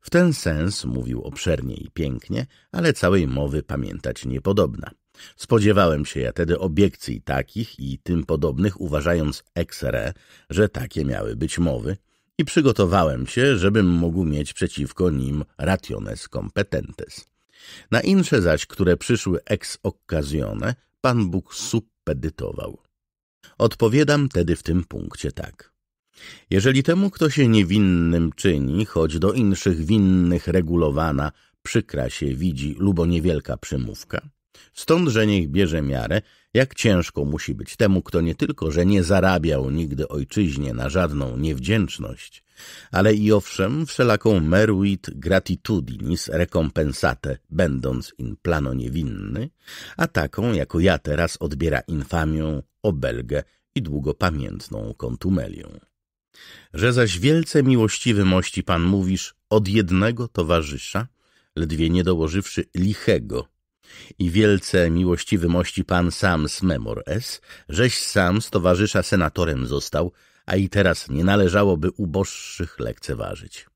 W ten sens mówił obszernie i pięknie, ale całej mowy pamiętać niepodobna. Spodziewałem się ja tedy obiekcji takich i tym podobnych, uważając ex re, że takie miały być mowy, i przygotowałem się, żebym mógł mieć przeciwko nim rationes competentes. Na insze zaś, które przyszły ex occasione, Pan Bóg suppedytował. Odpowiadam tedy w tym punkcie tak. Jeżeli temu, kto się niewinnym czyni, choć do inszych winnych regulowana, przykra się widzi lubo niewielka przymówka, stąd, że niech bierze miarę jak ciężko musi być temu, kto nie tylko, że nie zarabiał nigdy ojczyźnie na żadną niewdzięczność, ale i owszem wszelaką meruit gratitudinis recompensate, będąc in plano niewinny, a taką, jako ja teraz, odbiera infamią, obelgę i długopamiętną kontumelię. Że zaś wielce miłościwy mości pan mówisz od jednego towarzysza, ledwie nie dołożywszy lichego i wielce miłościwy mości pan sam z Memor S, żeś sam z towarzysza senatorem został, a i teraz nie należałoby uboższych lekceważyć.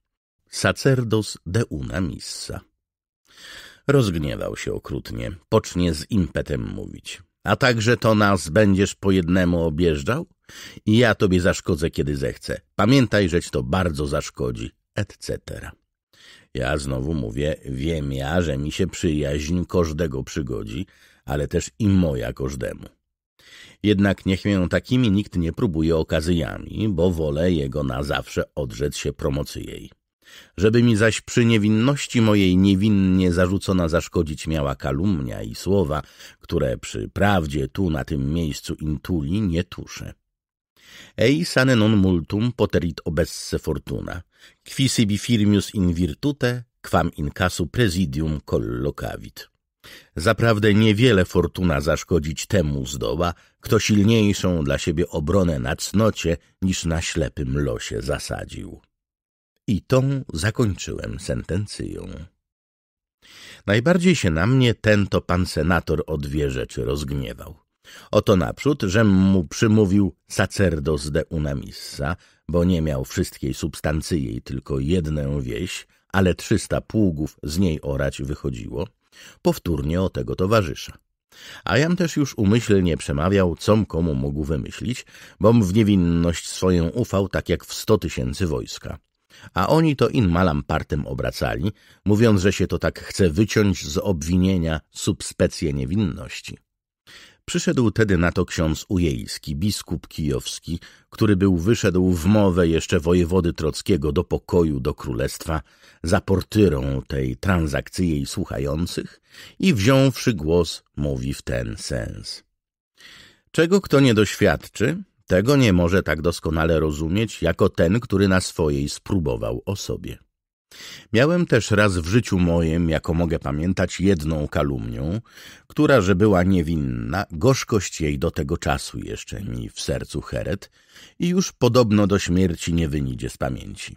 Sacerdos de una missa. Rozgniewał się okrutnie, pocznie z impetem mówić. A także to nas będziesz po jednemu objeżdżał? I ja tobie zaszkodzę, kiedy zechcę. Pamiętaj, żeć to bardzo zaszkodzi, etc. Ja znowu mówię, wiem ja, że mi się przyjaźń każdego przygodzi, ale też i moja każdemu. Jednak niech mię takimi nikt nie próbuje okazyjami, bo wolę jego na zawsze odrzec się promocy jej. Żeby mi zaś przy niewinności mojej niewinnie zarzucona zaszkodzić miała kalumnia i słowa, które przy prawdzie tu na tym miejscu intuli nie tuszę. Ei sane non multum poterit obesse fortuna, quisibi firmius in virtute, quam in casu presidium collocavit. Zaprawdę niewiele fortuna zaszkodzić temu zdoła, kto silniejszą dla siebie obronę na cnocie niż na ślepym losie zasadził. I tą zakończyłem sentencją. Najbardziej się na mnie ten to pan senator o dwie rzeczy rozgniewał. Oto naprzód, żem mu przymówił sacerdos de una missa, bo nie miał wszystkiej substancji jej, tylko jedną wieś, ale trzysta pługów z niej orać wychodziło, powtórnie o tego towarzysza. A jam też już umyślnie przemawiał, com komu mógł wymyślić, bom w niewinność swoją ufał tak jak w sto tysięcy wojska. A oni to in malam partem obracali, mówiąc, że się to tak chce wyciąć z obwinienia subspecję niewinności. Przyszedł tedy na to ksiądz Ujejski, biskup kijowski, który był wyszedł w mowę jeszcze wojewody Trockiego do pokoju, do królestwa, za portyrą tej transakcji jej słuchających i wziąwszy głos mówi w ten sens. Czego kto nie doświadczy, tego nie może tak doskonale rozumieć, jako ten, który na swojej spróbował o sobie. Miałem też raz w życiu moim, jako mogę pamiętać, jedną kalumnią, która, że była niewinna, gorzkość jej do tego czasu jeszcze mi w sercu heret i już podobno do śmierci nie wynidzie z pamięci.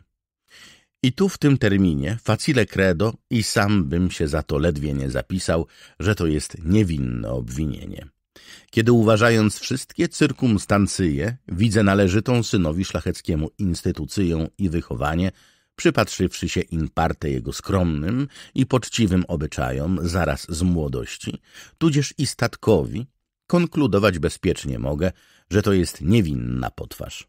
I tu w tym terminie, facile credo, i sam bym się za to ledwie nie zapisał, że to jest niewinne obwinienie. Kiedy uważając wszystkie cyrkumstancyje, widzę należytą synowi szlacheckiemu instytucję i wychowanie, przypatrzywszy się in parte jego skromnym i poczciwym obyczajom zaraz z młodości, tudzież i statkowi, konkludować bezpiecznie mogę, że to jest niewinna potwarz.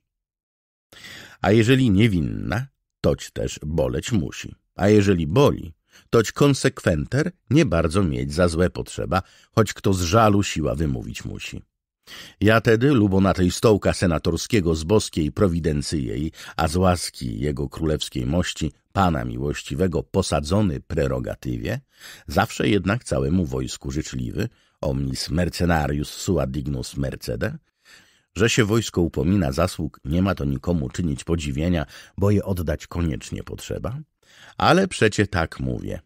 A jeżeli niewinna, toć też boleć musi. A jeżeli boli, toć konsekwenter nie bardzo mieć za złe potrzeba, choć kto z żalu siła wymówić musi. Ja tedy, lubo na tej stołka senatorskiego z boskiej prowidencji jej, a z łaski jego królewskiej mości, pana miłościwego posadzony prerogatywie, zawsze jednak całemu wojsku życzliwy, omnis mercenarius sua dignus mercede, że się wojsko upomina zasług, nie ma to nikomu czynić podziwienia, bo je oddać koniecznie potrzeba. Ale przecie tak mówię.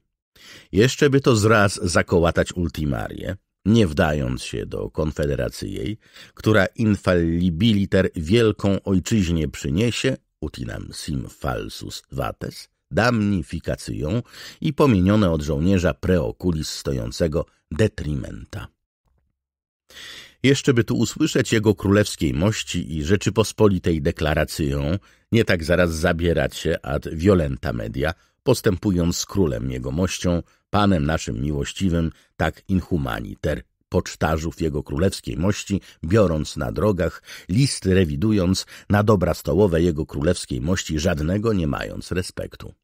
Jeszcze by to zraz zakołatać ultimarię, nie wdając się do konfederacyjej, która infallibiliter wielką ojczyźnie przyniesie, utinam sim falsus vates, damnifikacją i pomienione od żołnierza preokulis stojącego detrimenta. Jeszcze by tu usłyszeć jego królewskiej mości i Rzeczypospolitej deklaracją, nie tak zaraz zabieracie ad violenta media, postępując z królem jego mością, panem naszym miłościwym, tak inhumani ter pocztarzów jego królewskiej mości, biorąc na drogach, listy rewidując, na dobra stołowe jego królewskiej mości, żadnego nie mając respektu.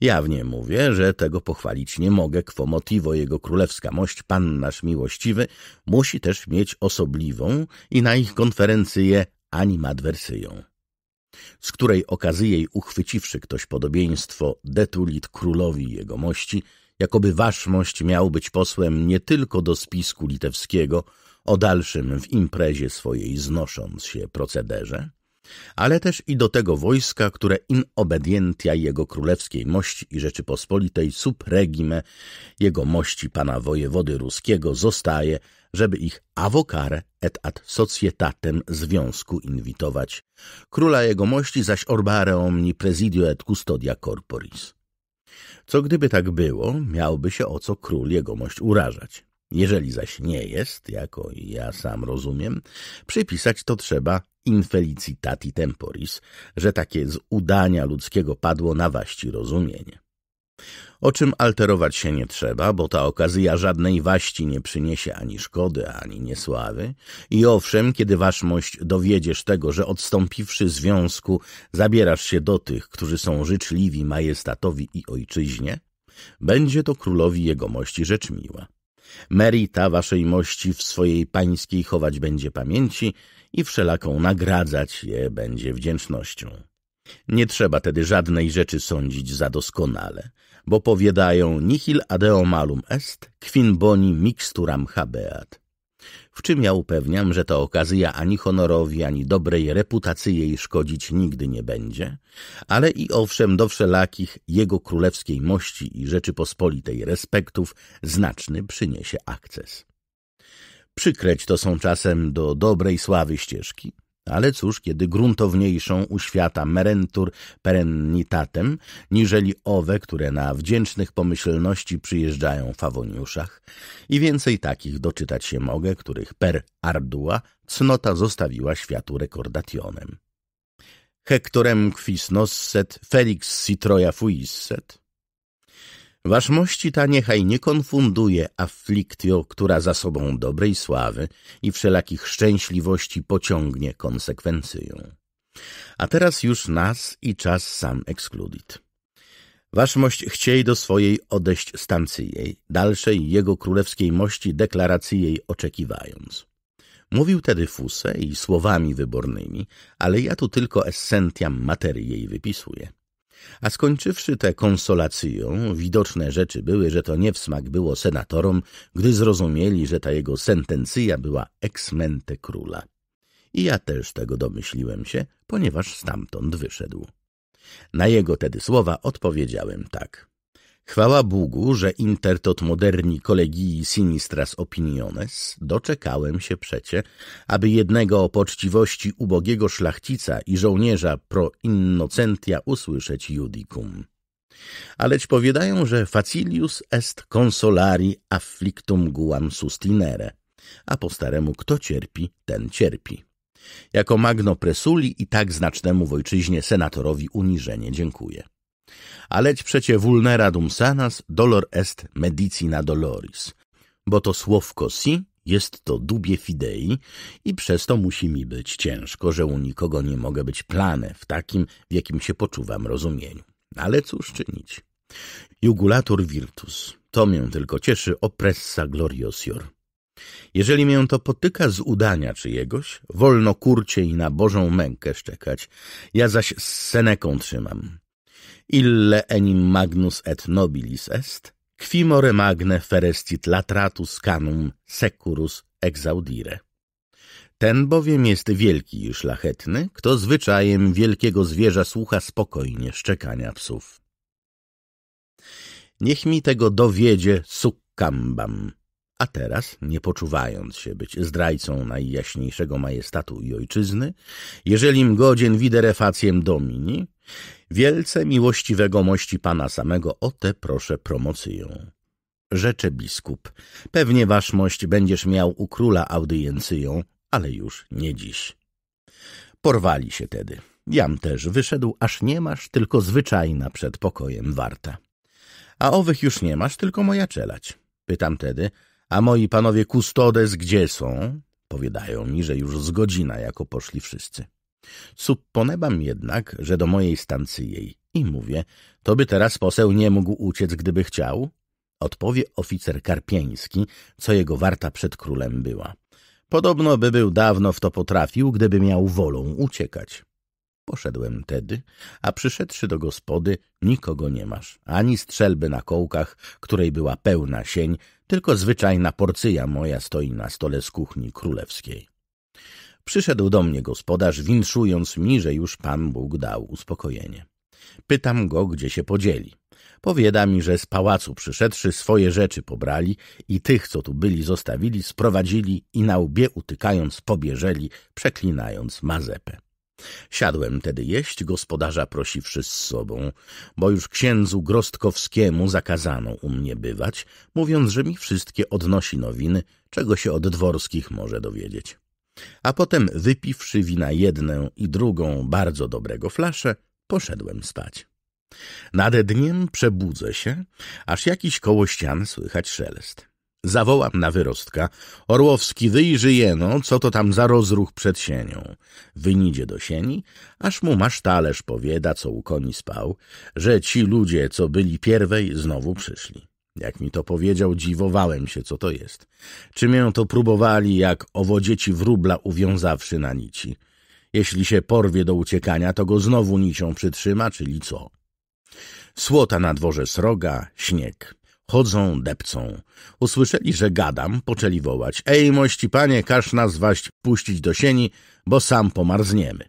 Jawnie mówię, że tego pochwalić nie mogę, kwomotiwo jego królewska mość, pan nasz miłościwy, musi też mieć osobliwą i na ich konferencję animadwersyją z której okazji jej uchwyciwszy ktoś podobieństwo, detulit królowi jego mości, jakoby waszmość miał być posłem nie tylko do spisku litewskiego, o dalszym w imprezie swojej znosząc się procederze, ale też i do tego wojska, które in obedientia jego królewskiej mości i Rzeczypospolitej subregime jego mości pana wojewody ruskiego zostaje, żeby ich avocare et ad societatem związku inwitować, króla jegomości zaś orbare omni presidio et custodia corporis. Co gdyby tak było, miałby się o co król jegomość urażać. Jeżeli zaś nie jest, jako ja sam rozumiem, przypisać to trzeba infelicitati temporis, że takie z udania ludzkiego padło na waści rozumienie o czym alterować się nie trzeba, bo ta okazja żadnej waści nie przyniesie ani szkody, ani niesławy. I owszem, kiedy mość dowiedziesz tego, że odstąpiwszy związku, zabierasz się do tych, którzy są życzliwi majestatowi i ojczyźnie, będzie to królowi jego mości rzecz miła. Merita waszej mości w swojej pańskiej chować będzie pamięci i wszelaką nagradzać je będzie wdzięcznością. Nie trzeba tedy żadnej rzeczy sądzić za doskonale, bo powiadają nihil adeo malum est, quin boni mixturam habeat. W czym ja upewniam, że ta okazja ani honorowi, ani dobrej reputacji jej szkodzić nigdy nie będzie, ale i owszem do wszelakich jego królewskiej mości i Rzeczypospolitej respektów znaczny przyniesie akces. Przykreć to są czasem do dobrej sławy ścieżki, ale cóż, kiedy gruntowniejszą u świata merentur perennitatem, niżeli owe, które na wdzięcznych pomyślności przyjeżdżają w I więcej takich doczytać się mogę, których per ardua cnota zostawiła światu rekordationem. Hectorem quis nosset, felix si troja fuisset – Waszmości ta niechaj nie konfunduje afflictio, która za sobą dobrej sławy i wszelakich szczęśliwości pociągnie konsekwencją. A teraz już nas i czas sam ekskludit. Waszmość chciej do swojej odejść stancyjej, dalszej jego królewskiej mości deklaracji jej oczekiwając. Mówił tedy Fuse i słowami wybornymi, ale ja tu tylko essentiam materii jej wypisuję. A skończywszy tę konsolacją, widoczne rzeczy były, że to nie w smak było senatorom, gdy zrozumieli, że ta jego sentencja była ex mente króla. I ja też tego domyśliłem się, ponieważ stamtąd wyszedł. Na jego tedy słowa odpowiedziałem tak. Chwała Bogu, że intertot moderni kolegii sinistras opiniones, doczekałem się przecie, aby jednego o poczciwości ubogiego szlachcica i żołnierza pro innocentia usłyszeć judicum. Aleć powiadają, że facilius est consolari afflictum guam sustinere, a po staremu kto cierpi, ten cierpi. Jako magno presuli i tak znacznemu w ojczyźnie senatorowi uniżenie dziękuję. Aleć przecie vulnera dum sanas dolor est medicina doloris, bo to słowko si jest to dubie fidei i przez to musi mi być ciężko, że u nikogo nie mogę być plane w takim, w jakim się poczuwam rozumieniu. Ale cóż czynić? Jugulator virtus, to mię tylko cieszy oppressa gloriosior. Jeżeli mię to potyka z udania czyjegoś, wolno kurcie i na Bożą mękę szczekać. Ja zaś z Seneką trzymam ille enim magnus et nobilis est, quimore magne ferestit latratus canum securus exaudire. Ten bowiem jest wielki i szlachetny, kto zwyczajem wielkiego zwierza słucha spokojnie szczekania psów. Niech mi tego dowiedzie sukkambam. A teraz, nie poczuwając się być zdrajcą najjaśniejszego majestatu i ojczyzny, jeżeli godzien widerefacjem domini, Wielce miłościwego mości pana samego o te proszę promocyją. Rzecze biskup, pewnie mość będziesz miał u króla audyjencją, ale już nie dziś. Porwali się tedy. Jam też wyszedł, aż nie masz, tylko zwyczajna przed pokojem warta. A owych już nie masz, tylko moja czelać. Pytam tedy, a moi panowie kustodes gdzie są? Powiadają mi, że już z godzina jako poszli wszyscy. Supponebam jednak, że do mojej stancy jej. I mówię, to by teraz poseł nie mógł uciec, gdyby chciał. Odpowie oficer Karpieński, co jego warta przed królem była. Podobno by był dawno w to potrafił, gdyby miał wolą uciekać. Poszedłem tedy, a przyszedłszy do gospody, nikogo nie masz, ani strzelby na kołkach, której była pełna sień, tylko zwyczajna porcyja moja stoi na stole z kuchni królewskiej. Przyszedł do mnie gospodarz, winszując mi, że już Pan Bóg dał uspokojenie. Pytam go, gdzie się podzieli. Powiada mi, że z pałacu przyszedłszy swoje rzeczy pobrali i tych, co tu byli, zostawili, sprowadzili i na łbie utykając pobierzeli, przeklinając mazepę. Siadłem tedy jeść, gospodarza prosiwszy z sobą, bo już księdzu Grostkowskiemu zakazano u mnie bywać, mówiąc, że mi wszystkie odnosi nowiny, czego się od dworskich może dowiedzieć. A potem, wypiwszy wina jedną i drugą bardzo dobrego flaszę, poszedłem spać. Nade dniem przebudzę się, aż jakiś koło ścian słychać szelest. Zawołam na wyrostka. Orłowski, wyjrzy jeno, co to tam za rozruch przed sienią. Wynidzie do sieni, aż mu masz talerz powieda, co u koni spał, że ci ludzie, co byli pierwej, znowu przyszli. Jak mi to powiedział, dziwowałem się, co to jest. Czy mię to próbowali, jak owo dzieci wróbla uwiązawszy na nici. Jeśli się porwie do uciekania, to go znowu nicią przytrzyma, czyli co? Słota na dworze sroga, śnieg. Chodzą, depcą. Usłyszeli, że gadam, poczęli wołać. Ej, mości panie, każ nas waść puścić do sieni, bo sam pomarzniemy.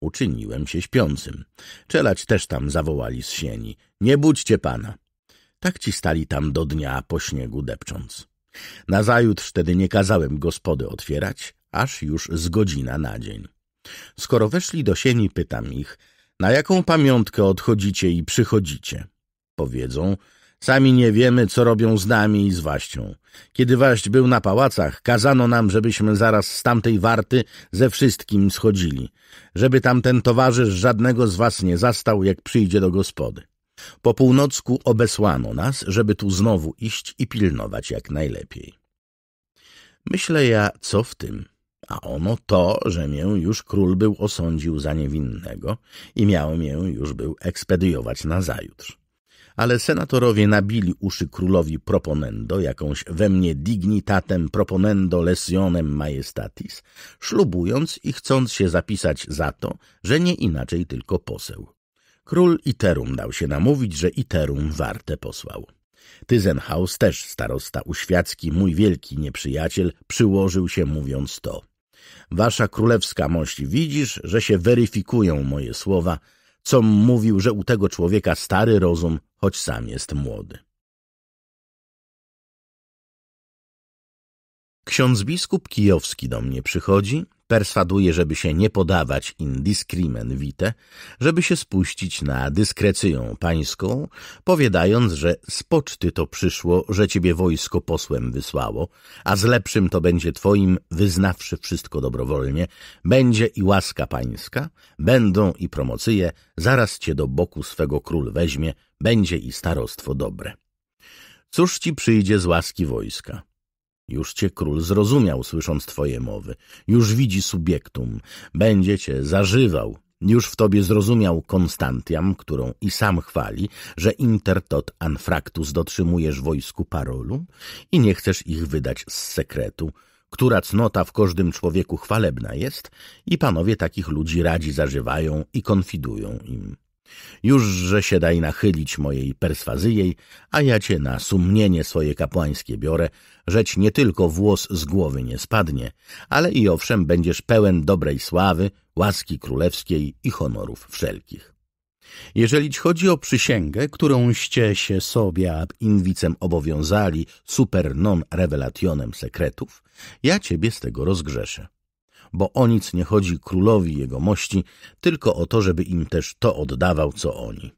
Uczyniłem się śpiącym. Czelać też tam zawołali z sieni. Nie budźcie pana. Tak ci stali tam do dnia po śniegu depcząc. Nazajutrz tedy nie kazałem gospody otwierać, aż już z godzina na dzień. Skoro weszli do sieni, pytam ich, na jaką pamiątkę odchodzicie i przychodzicie? Powiedzą, sami nie wiemy, co robią z nami i z Waścią. Kiedy Waść był na pałacach, kazano nam, żebyśmy zaraz z tamtej warty ze wszystkim schodzili, żeby tamten towarzysz żadnego z was nie zastał, jak przyjdzie do gospody. Po północku obesłano nas, żeby tu znowu iść i pilnować jak najlepiej. Myślę ja, co w tym? A ono to, że mię już król był osądził za niewinnego i miał mię już był ekspediować nazajutrz. Ale senatorowie nabili uszy królowi proponendo, jakąś we mnie dignitatem proponendo lesionem majestatis, ślubując i chcąc się zapisać za to, że nie inaczej tylko poseł. Król Iterum dał się namówić, że Iterum warte posłał. Tyzenhaus, też starosta uświacki, mój wielki nieprzyjaciel, przyłożył się mówiąc to. Wasza królewska mość, widzisz, że się weryfikują moje słowa, com mówił, że u tego człowieka stary rozum, choć sam jest młody. Ksiądz biskup kijowski do mnie przychodzi, perswaduje, żeby się nie podawać indiscrimen vitae, żeby się spuścić na dyskrecyją pańską, powiadając, że z poczty to przyszło, że ciebie wojsko posłem wysłało, a z lepszym to będzie twoim, wyznawszy wszystko dobrowolnie, będzie i łaska pańska, będą i promocyje, zaraz cię do boku swego król weźmie, będzie i starostwo dobre. Cóż ci przyjdzie z łaski wojska? Już cię król zrozumiał, słysząc twoje mowy. Już widzi subiektum. Będzie cię zażywał. Już w tobie zrozumiał Konstantiam, którą i sam chwali, że intertot anfractus dotrzymujesz wojsku parolu i nie chcesz ich wydać z sekretu, która cnota w każdym człowieku chwalebna jest i panowie takich ludzi radzi zażywają i konfidują im. Już że się daj nachylić mojej perswazyjej, a ja cię na sumienie swoje kapłańskie biorę, żeć nie tylko włos z głowy nie spadnie, ale i owszem będziesz pełen dobrej sławy, łaski królewskiej i honorów wszelkich. ci chodzi o przysięgę, którąście się sobie ab inwicem obowiązali super non revelationem sekretów, ja ciebie z tego rozgrzeszę bo o nic nie chodzi królowi jego mości, tylko o to, żeby im też to oddawał, co oni.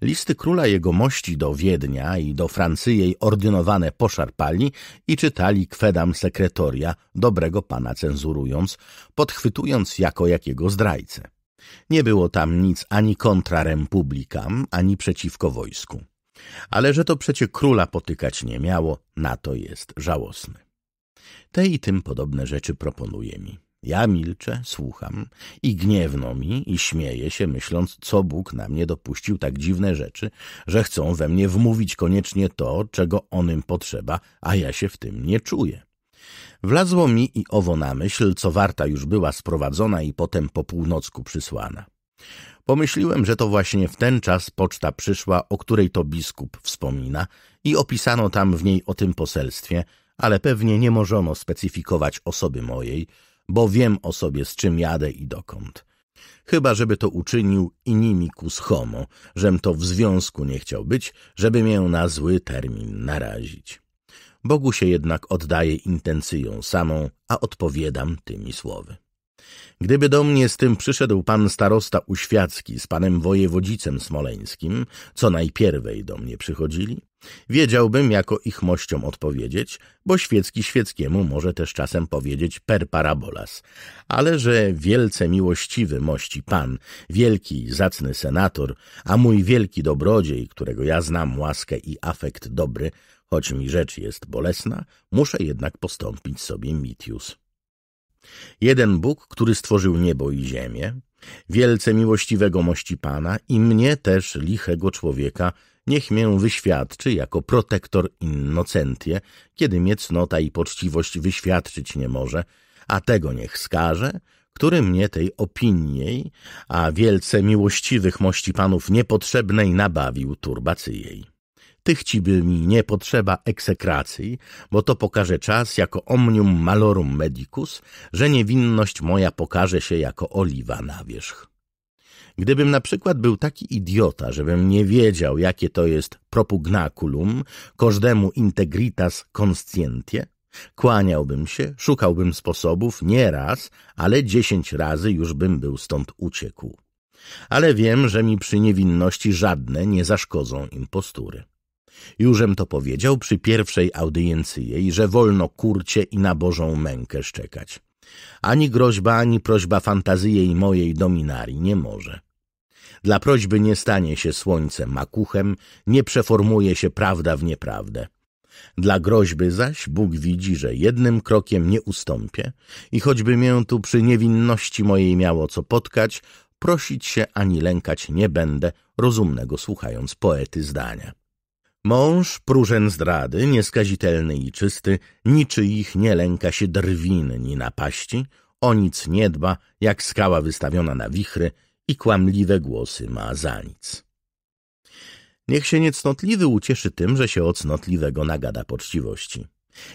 Listy króla jego mości do Wiednia i do Francyjej ordynowane poszarpali i czytali kwedam sekretoria, dobrego pana cenzurując, podchwytując jako jakiego zdrajcę. Nie było tam nic ani kontra republikam, ani przeciwko wojsku. Ale że to przecie króla potykać nie miało, na to jest żałosny. Te i tym podobne rzeczy proponuje mi. Ja milczę, słucham i gniewno mi i śmieję się, myśląc, co Bóg na mnie dopuścił tak dziwne rzeczy, że chcą we mnie wmówić koniecznie to, czego onym potrzeba, a ja się w tym nie czuję. Wlazło mi i owo na myśl, co warta już była sprowadzona i potem po północku przysłana. Pomyśliłem, że to właśnie w ten czas poczta przyszła, o której to biskup wspomina i opisano tam w niej o tym poselstwie – ale pewnie nie możono specyfikować osoby mojej, bo wiem o sobie, z czym jadę i dokąd. Chyba, żeby to uczynił inimikus homo, żem to w związku nie chciał być, żeby mię na zły termin narazić. Bogu się jednak oddaję intencyją samą, a odpowiadam tymi słowy. Gdyby do mnie z tym przyszedł pan starosta uświacki z panem wojewodzicem smoleńskim, co najpierwej do mnie przychodzili, wiedziałbym jako ich mościom odpowiedzieć, bo świecki świeckiemu może też czasem powiedzieć per parabolas. Ale że wielce miłościwy mości pan, wielki, zacny senator, a mój wielki dobrodziej, którego ja znam łaskę i afekt dobry, choć mi rzecz jest bolesna, muszę jednak postąpić sobie Mitius. Jeden Bóg, który stworzył niebo i ziemię, wielce miłościwego mości Pana i mnie też, lichego człowieka, niech mię wyświadczy jako protektor innocentie, kiedy mnie cnota i poczciwość wyświadczyć nie może, a tego niech skaże, który mnie tej opinii, a wielce miłościwych mości panów niepotrzebnej nabawił turbacyjej. Tych ci by mi nie potrzeba eksekracji, bo to pokaże czas jako omnium malorum medicus, że niewinność moja pokaże się jako oliwa na wierzch. Gdybym na przykład był taki idiota, żebym nie wiedział, jakie to jest propugnaculum, każdemu integritas conscientie, kłaniałbym się, szukałbym sposobów nie raz, ale dziesięć razy już bym był stąd uciekł. Ale wiem, że mi przy niewinności żadne nie zaszkodzą impostury. Jużem to powiedział przy pierwszej audiencji jej, że wolno kurcie i na Bożą mękę szczekać. Ani groźba, ani prośba fantazji jej mojej dominarii nie może. Dla prośby nie stanie się słońcem makuchem, nie przeformuje się prawda w nieprawdę. Dla groźby zaś Bóg widzi, że jednym krokiem nie ustąpię i choćby mię tu przy niewinności mojej miało co potkać, prosić się ani lękać nie będę, rozumnego słuchając poety zdania. Mąż, próżen zdrady, nieskazitelny i czysty, niczyich nie lęka się drwin ni napaści, o nic nie dba, jak skała wystawiona na wichry i kłamliwe głosy ma za nic. Niech się niecnotliwy ucieszy tym, że się o cnotliwego nagada poczciwości.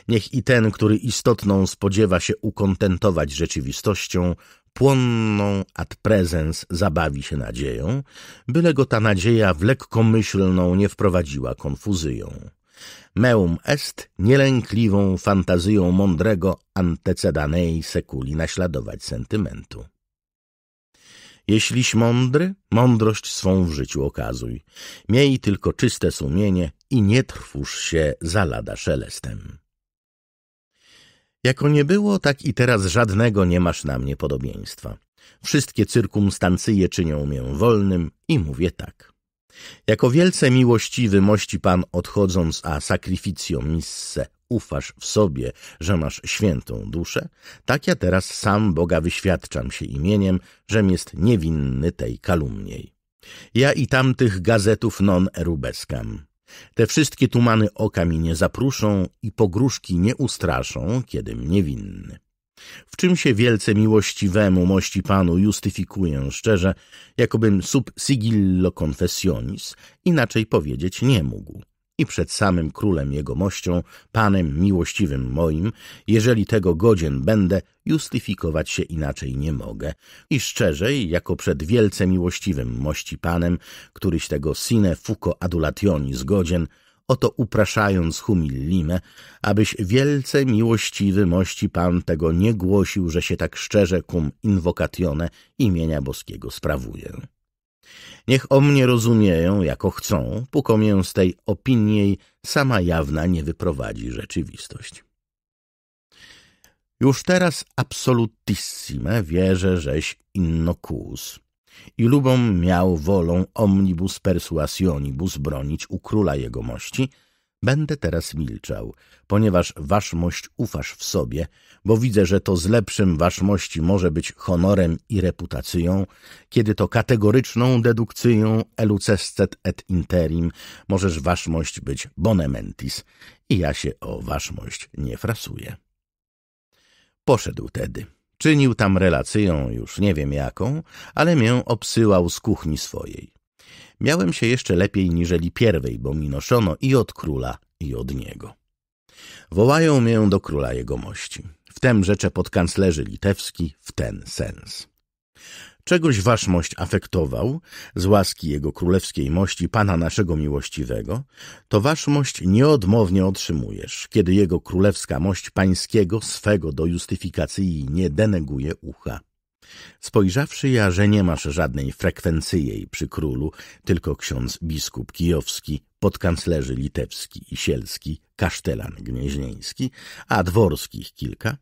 Niech i ten, który istotną spodziewa się ukontentować rzeczywistością, płonną ad presens zabawi się nadzieją, byle go ta nadzieja w lekkomyślną nie wprowadziła konfuzyją. Meum est nielękliwą fantazją mądrego antecedanei sekuli naśladować sentymentu. Jeśliś mądry, mądrość swą w życiu okazuj. Miej tylko czyste sumienie i nie trwóż się za lada szelestem. Jako nie było, tak i teraz żadnego nie masz na mnie podobieństwa. Wszystkie cyrkumstancje czynią mię wolnym i mówię tak. Jako wielce miłościwy mości Pan odchodząc a sacrificio misse ufasz w sobie, że masz świętą duszę, tak ja teraz sam Boga wyświadczam się imieniem, żem jest niewinny tej kalumniej. Ja i tamtych gazetów non erubescam. Te wszystkie tumany oka mi nie zapruszą i pogróżki nie ustraszą, kiedym niewinny. W czym się wielce miłościwemu mości panu justyfikuję szczerze, jakobym sub sigillo confessionis, inaczej powiedzieć nie mógł i przed samym królem jego mością, panem miłościwym moim, jeżeli tego godzien będę, justyfikować się inaczej nie mogę. I szczerzej, jako przed wielce miłościwym mości panem, któryś tego sine fuco adulationi zgodzien, oto upraszając humillime, abyś wielce miłościwy mości Pan tego nie głosił, że się tak szczerze cum invocatione imienia boskiego sprawuję. Niech o mnie rozumieją, jako chcą, póką z tej opinii sama jawna nie wyprowadzi rzeczywistość. Już teraz absolutissime wierzę, żeś innocuus. I lubą miał wolą omnibus persuasionibus bronić u króla mości. Będę teraz milczał, ponieważ waszmość ufasz w sobie, bo widzę, że to z lepszym waszmości może być honorem i reputacją, kiedy to kategoryczną dedukcją elucescet et interim możesz waszmość być bonementis i ja się o waszmość nie frasuję. Poszedł tedy. Czynił tam relacją, już nie wiem jaką, ale mię obsyłał z kuchni swojej. Miałem się jeszcze lepiej niżeli pierwej, bo mi noszono i od króla, i od niego. Wołają mię do króla jegomości. Wtem rzecze podkanclerzy litewski w ten sens. Czegoś waszmość afektował z łaski jego królewskiej mości pana naszego miłościwego, to waszmość nieodmownie otrzymujesz, kiedy jego królewska mość pańskiego swego do justyfikacji nie deneguje ucha. Spojrzawszy ja, że nie masz żadnej frekwencyjej przy królu, tylko ksiądz biskup kijowski, podkanclerzy litewski i sielski, kasztelan gnieźnieński, a dworskich kilka,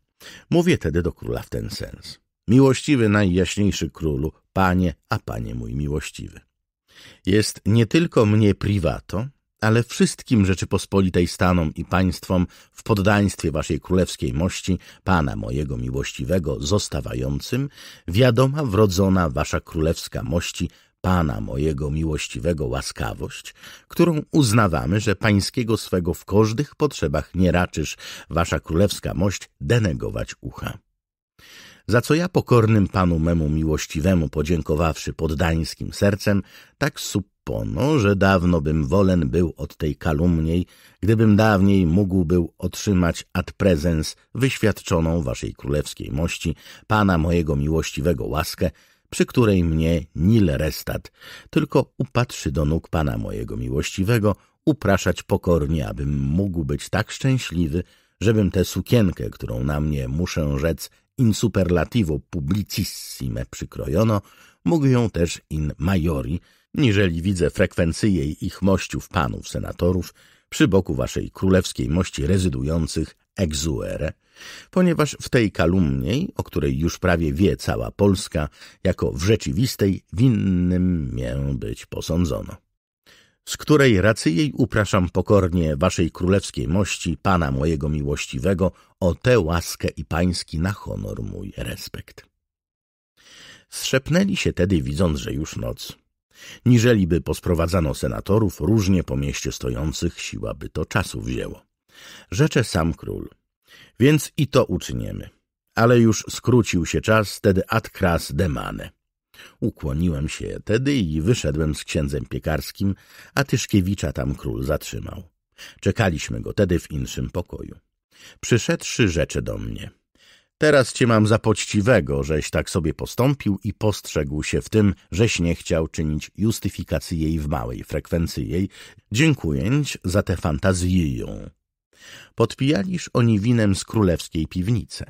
mówię tedy do króla w ten sens. Miłościwy najjaśniejszy królu, panie, a panie mój miłościwy. Jest nie tylko mnie privato, ale wszystkim Rzeczypospolitej stanom i państwom w poddaństwie waszej królewskiej mości, Pana mojego miłościwego, zostawającym, wiadoma wrodzona wasza królewska mości, Pana mojego miłościwego łaskawość, którą uznawamy, że pańskiego swego w każdych potrzebach nie raczysz, wasza królewska mość, denegować ucha za co ja pokornym panu memu miłościwemu podziękowawszy poddańskim sercem, tak suppono, że dawno bym wolen był od tej kalumniej, gdybym dawniej mógł był otrzymać ad prezens wyświadczoną waszej królewskiej mości, pana mojego miłościwego łaskę, przy której mnie nil restat, tylko upatrzy do nóg pana mojego miłościwego, upraszać pokornie, abym mógł być tak szczęśliwy, żebym tę sukienkę, którą na mnie muszę rzec in superlativo publicissime przykrojono, mógł ją też in majori, niżeli widzę frekwencyję ich mościów panów senatorów przy boku waszej królewskiej mości rezydujących exuere, ponieważ w tej kalumniej, o której już prawie wie cała Polska, jako w rzeczywistej winnym mię być posądzono z której racy jej upraszam pokornie waszej królewskiej mości, pana mojego miłościwego, o tę łaskę i pański na honor mój respekt. Szepnęli się tedy, widząc, że już noc. Niżeliby posprowadzano senatorów, różnie po mieście stojących, siła by to czasu wzięło. Rzecze sam król. Więc i to uczynimy. Ale już skrócił się czas, tedy ad cras demane. Ukłoniłem się tedy i wyszedłem z księdzem piekarskim, a Tyszkiewicza tam król zatrzymał. Czekaliśmy go tedy w inszym pokoju. Przyszedłszy rzeczy do mnie. Teraz cię mam za poczciwego, żeś tak sobie postąpił i postrzegł się w tym, żeś nie chciał czynić justyfikacji jej w małej frekwencji jej, dziękując za tę fantazję. Podpijaliż oni winem z królewskiej piwnicy.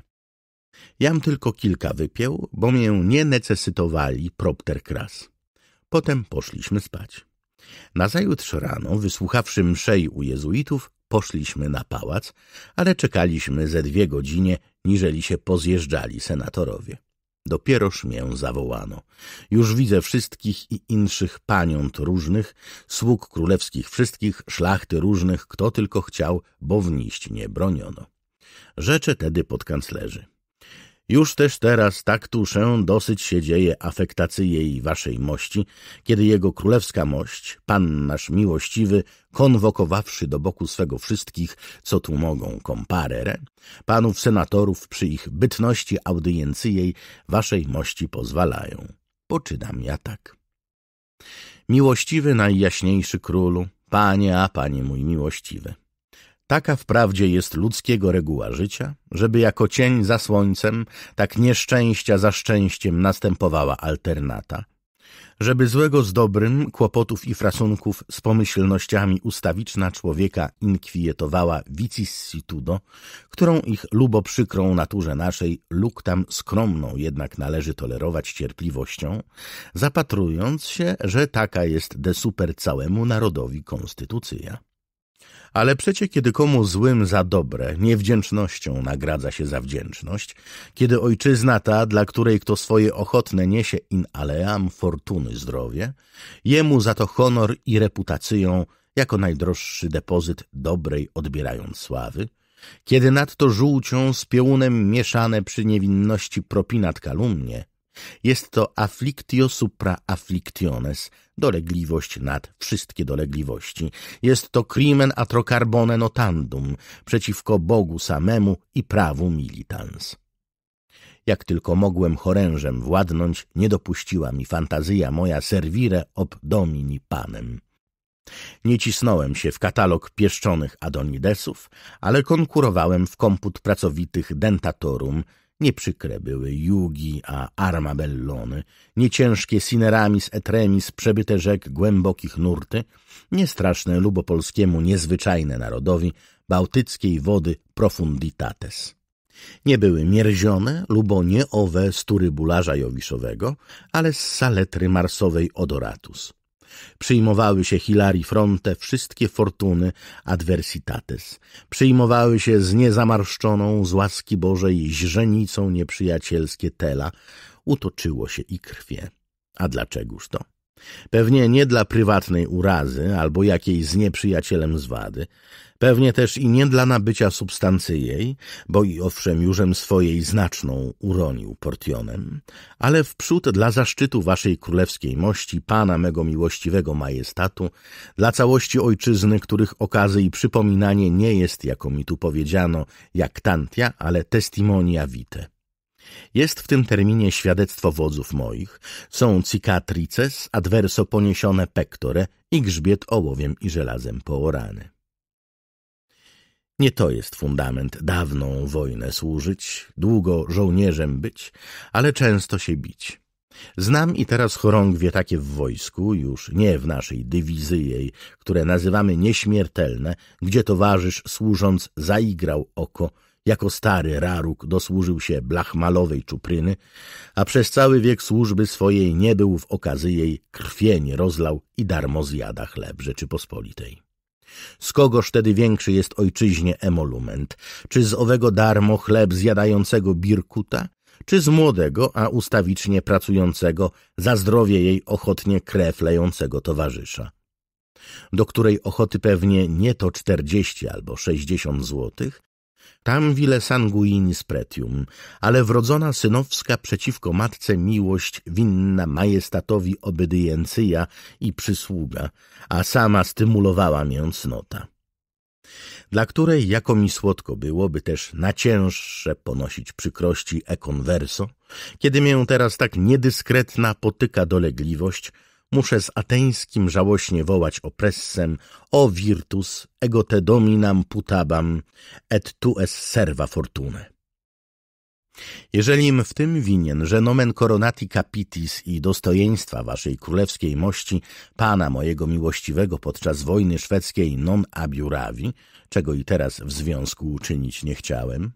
Jam tylko kilka wypił, bo mię nie necesytowali propter kras. Potem poszliśmy spać. Nazajutrz rano, wysłuchawszy mszej u jezuitów, poszliśmy na pałac, ale czekaliśmy ze dwie godzinie, niżeli się pozjeżdżali senatorowie. Dopieroż mię zawołano. Już widzę wszystkich i inszych paniąt różnych, sług królewskich wszystkich, szlachty różnych, kto tylko chciał, bo wniść nie broniono. Rzecze tedy pod kanclerzy. Już też teraz tak tuszę dosyć się dzieje afektacji jej waszej mości, kiedy jego królewska mość, pan nasz miłościwy, konwokowawszy do boku swego wszystkich, co tu mogą, komparere, panów senatorów przy ich bytności audiencyjej waszej mości pozwalają. Poczynam ja tak. Miłościwy najjaśniejszy królu, panie a panie mój miłościwy. Taka wprawdzie jest ludzkiego reguła życia, żeby jako cień za słońcem, tak nieszczęścia za szczęściem następowała alternata, żeby złego z dobrym, kłopotów i frasunków z pomyślnościami ustawiczna człowieka inkwietowała vicissitudo, którą ich lubo przykrą naturze naszej, luk tam skromną jednak należy tolerować cierpliwością, zapatrując się, że taka jest de super całemu narodowi konstytucja. Ale przecie kiedy komu złym za dobre, niewdzięcznością nagradza się za wdzięczność, kiedy ojczyzna ta, dla której kto swoje ochotne niesie in aleam fortuny zdrowie, jemu za to honor i reputacją jako najdroższy depozyt dobrej odbierając sławy, kiedy nadto żółcią z piołunem mieszane przy niewinności propinat kalumnie, jest to afflictio supra afflictiones, dolegliwość nad wszystkie dolegliwości. Jest to crimen atrocarbone notandum, przeciwko Bogu samemu i prawu militans. Jak tylko mogłem chorężem władnąć, nie dopuściła mi fantazja moja servire ob domini panem. Nie cisnąłem się w katalog pieszczonych adonidesów, ale konkurowałem w komput pracowitych dentatorum, Nieprzykre były jugi, a arma armabellony, nieciężkie sineramis etremis, przebyte rzek głębokich nurty, niestraszne lubopolskiemu niezwyczajne narodowi, bałtyckiej wody profunditates. Nie były mierzione, lubo nie owe z turybularza jowiszowego, ale z saletry marsowej odoratus. Przyjmowały się Hilari Fronte wszystkie fortuny adversitates. Przyjmowały się z niezamarszczoną z łaski Bożej źrenicą nieprzyjacielskie tela. Utoczyło się i krwie. A dlaczegoż to? Pewnie nie dla prywatnej urazy albo jakiejś z nieprzyjacielem zwady, pewnie też i nie dla nabycia substancji jej, bo i owszem jużem swojej znaczną uronił portionem, ale wprzód dla zaszczytu waszej królewskiej mości, pana mego miłościwego majestatu, dla całości ojczyzny, których okazy i przypominanie nie jest, jako mi tu powiedziano, jak tantia, ale testimonia vitae. Jest w tym terminie świadectwo wodzów moich, są cicatrices adverso poniesione pektore i grzbiet ołowiem i żelazem poorany. Nie to jest fundament dawną wojnę służyć, długo żołnierzem być, ale często się bić. Znam i teraz chorągwie takie w wojsku, już nie w naszej dywizyjej, które nazywamy nieśmiertelne, gdzie towarzysz służąc zaigrał oko – jako stary raruk dosłużył się blachmalowej czupryny, a przez cały wiek służby swojej nie był w okazy jej krwień rozlał i darmo zjada chleb Rzeczypospolitej. Z kogoż tedy większy jest ojczyźnie emolument? Czy z owego darmo chleb zjadającego birkuta? Czy z młodego, a ustawicznie pracującego, za zdrowie jej ochotnie krew lejącego towarzysza? do której ochoty pewnie nie to czterdzieści albo sześćdziesiąt złotych, tam wile sanguinis pretium, ale wrodzona synowska przeciwko matce miłość winna majestatowi obedyencyja i przysługa, a sama stymulowała mię cnota. Dla której jako mi słodko byłoby też na cięższe ponosić przykrości e converso, kiedy mię teraz tak niedyskretna potyka dolegliwość, muszę z ateńskim żałośnie wołać opressem o virtus ego te dominam putabam et tu es serva fortune. Jeżelim w tym winien, że nomen coronati capitis i dostojeństwa waszej królewskiej mości, pana mojego miłościwego podczas wojny szwedzkiej non abiurawi, czego i teraz w związku uczynić nie chciałem,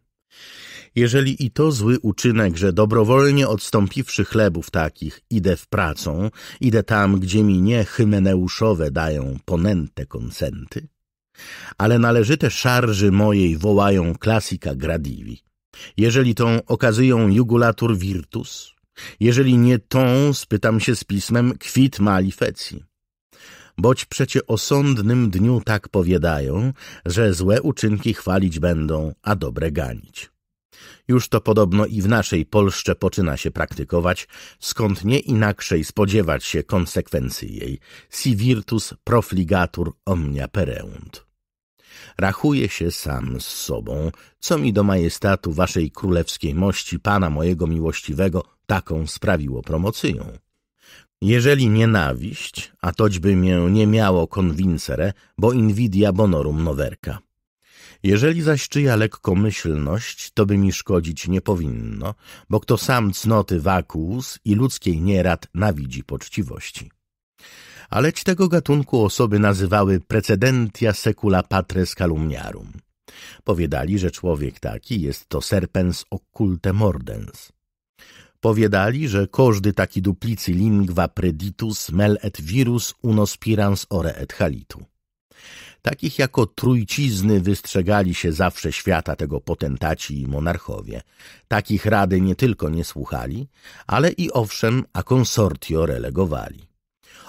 jeżeli i to zły uczynek, że dobrowolnie odstąpiwszy chlebów takich, idę w pracą, idę tam, gdzie mi nie hymeneuszowe dają ponente koncenty, ale należyte szarży mojej wołają klasika gradivi. Jeżeli tą okazyją jugulatur virtus, jeżeli nie tą, spytam się z pismem, kwit malifecji boć przecie o sądnym dniu tak powiadają, że złe uczynki chwalić będą, a dobre ganić. Już to podobno i w naszej Polsce poczyna się praktykować, skąd nie inakszej spodziewać się konsekwencji jej. Si virtus profligatur omnia pereunt. Rachuje się sam z sobą, co mi do majestatu waszej królewskiej mości, pana mojego miłościwego, taką sprawiło promocyją. Jeżeli nienawiść, a toćby mię nie miało convincere, bo invidia bonorum noverka. Jeżeli zaś czyja lekkomyślność, to by mi szkodzić nie powinno, bo kto sam cnoty wakus i ludzkiej nierad nawidzi poczciwości. Aleć tego gatunku osoby nazywały precedentia secula patres calumniarum. Powiedali, że człowiek taki jest to serpens occulte mordens. Powiadali, że każdy taki duplicy lingua preditus mel et virus unospirans ore et halitu. Takich jako trójcizny wystrzegali się zawsze świata tego potentaci i monarchowie. Takich rady nie tylko nie słuchali, ale i owszem, a consortio relegowali.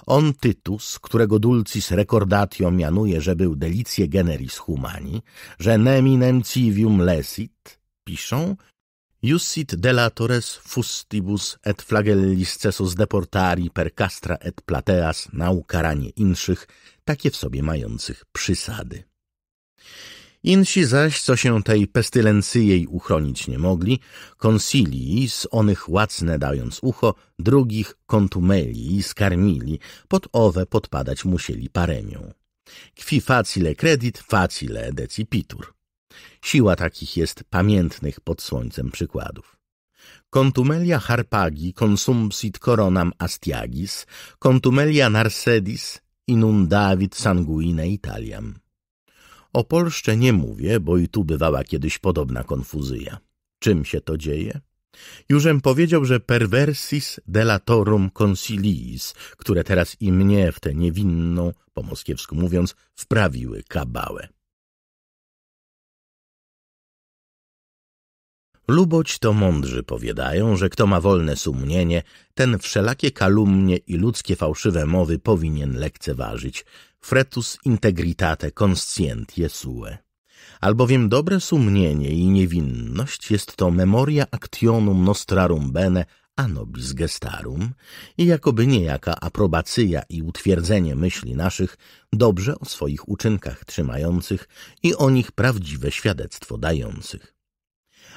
On Tytus, którego Dulcis recordatio mianuje, że był delicie generis humani, że nemi nemcivium lesit, piszą, Jussit delatores fustibus et flagellis cessus deportari per castra et plateas naukaranie inszych, takie w sobie mających przysady. Insi zaś, co się tej pestylencyjej uchronić nie mogli, konsilii z onych łacne dając ucho, drugich kontumelii skarmili, pod owe podpadać musieli paremią. Qui facile credit, facile decipitur. Siła takich jest pamiętnych pod słońcem przykładów. Contumelia harpagi consumpsit coronam astiagis, contumelia narsedis inundavit sanguine Italiam. O Polsce nie mówię, bo i tu bywała kiedyś podobna konfuzja. Czym się to dzieje? Jużem powiedział, że perversis delatorum consiliis, które teraz i mnie w tę niewinną, po moskiewsku mówiąc, wprawiły kabałę. Luboć to mądrzy powiadają, że kto ma wolne sumienie, ten wszelakie kalumnie i ludzkie fałszywe mowy powinien lekceważyć. Fretus integritate conscientie sue. Albowiem dobre sumienie i niewinność jest to memoria actionum nostrarum bene a nobis gestarum i jakoby niejaka aprobacyja i utwierdzenie myśli naszych dobrze o swoich uczynkach trzymających i o nich prawdziwe świadectwo dających.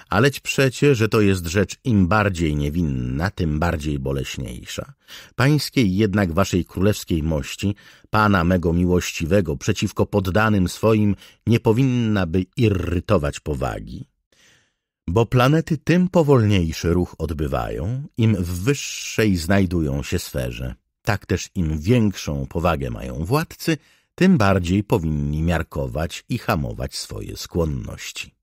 Aleć przecie, że to jest rzecz im bardziej niewinna, tym bardziej boleśniejsza. Pańskiej jednak waszej królewskiej mości, pana mego miłościwego, przeciwko poddanym swoim, nie powinna by irytować powagi. Bo planety tym powolniejszy ruch odbywają, im w wyższej znajdują się sferze. Tak też im większą powagę mają władcy, tym bardziej powinni miarkować i hamować swoje skłonności.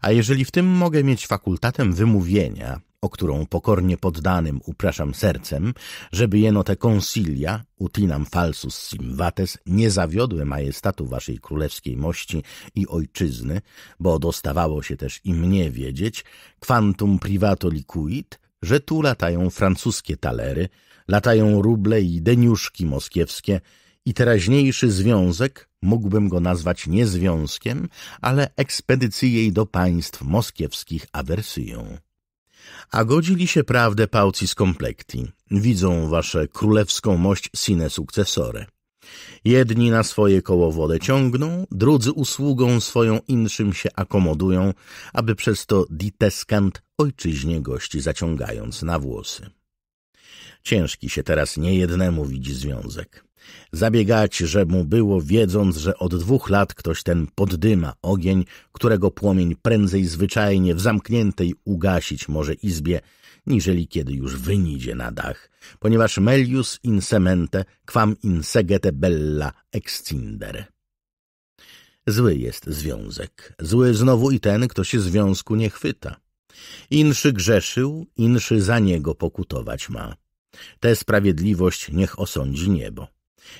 A jeżeli w tym mogę mieć fakultatem wymówienia, o którą pokornie poddanym upraszam sercem, żeby jeno te consilia, utinam falsus simvates, nie zawiodły majestatu waszej królewskiej mości i ojczyzny, bo dostawało się też i mnie wiedzieć, quantum privato liquid, że tu latają francuskie talery, latają ruble i deniuszki moskiewskie i teraźniejszy związek, mógłbym go nazwać nie związkiem, ale ekspedycyjej do państw moskiewskich awersją. A godzili się prawdę paucis complekti, widzą wasze królewską mość sine successore. Jedni na swoje koło wodę ciągną, drudzy usługą swoją inszym się akomodują, aby przez to diteskant ojczyźnie gości zaciągając na włosy. Ciężki się teraz niejednemu widzi związek. Zabiegać, że mu było, wiedząc, że od dwóch lat ktoś ten poddyma ogień, którego płomień prędzej zwyczajnie w zamkniętej ugasić może izbie, niżeli kiedy już wynidzie na dach, ponieważ melius in semente quam in segete bella excinder. Zły jest związek, zły znowu i ten, kto się związku nie chwyta. Inszy grzeszył, inszy za niego pokutować ma. Tę sprawiedliwość niech osądzi niebo.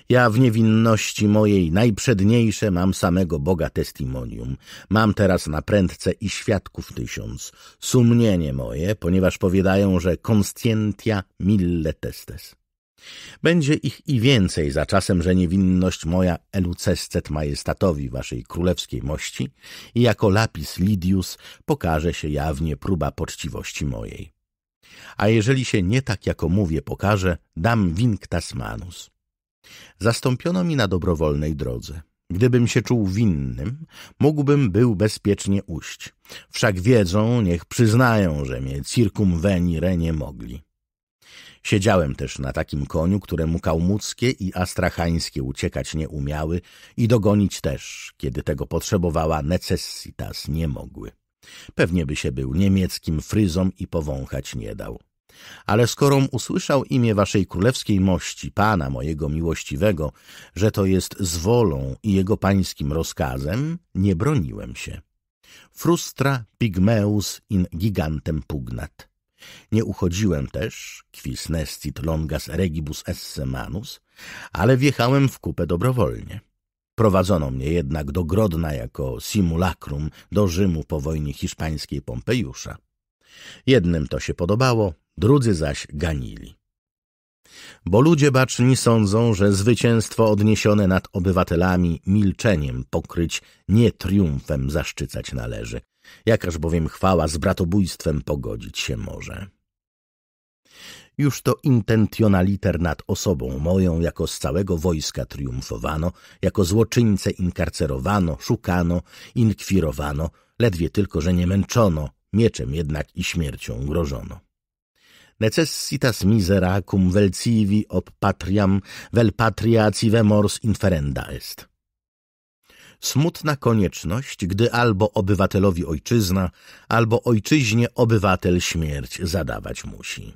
Ja w niewinności mojej najprzedniejsze mam samego Boga testimonium. Mam teraz na prędce i świadków tysiąc. Sumienie moje, ponieważ powiadają, że conscientia mille testes. Będzie ich i więcej za czasem, że niewinność moja elucescet majestatowi waszej królewskiej mości i jako lapis lidius pokaże się jawnie próba poczciwości mojej. A jeżeli się nie tak, jako mówię, pokaże, dam winktas manus. Zastąpiono mi na dobrowolnej drodze. Gdybym się czuł winnym, mógłbym był bezpiecznie ujść. Wszak wiedzą, niech przyznają, że mnie circumvenire nie mogli. Siedziałem też na takim koniu, któremu kałmuckie i astrachańskie uciekać nie umiały i dogonić też, kiedy tego potrzebowała necessitas, nie mogły. Pewnie by się był niemieckim fryzom i powąchać nie dał. Ale skorom usłyszał imię waszej królewskiej mości, pana mojego miłościwego, że to jest z wolą i jego pańskim rozkazem, nie broniłem się. Frustra pigmeus in gigantem pugnat. Nie uchodziłem też, quis nestit longas regibus esse manus, ale wjechałem w kupę dobrowolnie. Prowadzono mnie jednak do Grodna jako simulacrum do Rzymu po wojnie hiszpańskiej Pompejusza. Jednym to się podobało, drudzy zaś ganili. Bo ludzie baczni sądzą, że zwycięstwo odniesione nad obywatelami milczeniem pokryć, nie triumfem zaszczycać należy, jakaż bowiem chwała z bratobójstwem pogodzić się może. Już to intentionaliter nad osobą moją, jako z całego wojska triumfowano, jako złoczyńcę inkarcerowano, szukano, inkwirowano, ledwie tylko, że nie męczono, mieczem jednak i śmiercią grożono necessitas misera cum vel civi ob patriam, vel patria cive mors inferenda est. Smutna konieczność, gdy albo obywatelowi ojczyzna, albo ojczyźnie obywatel śmierć zadawać musi.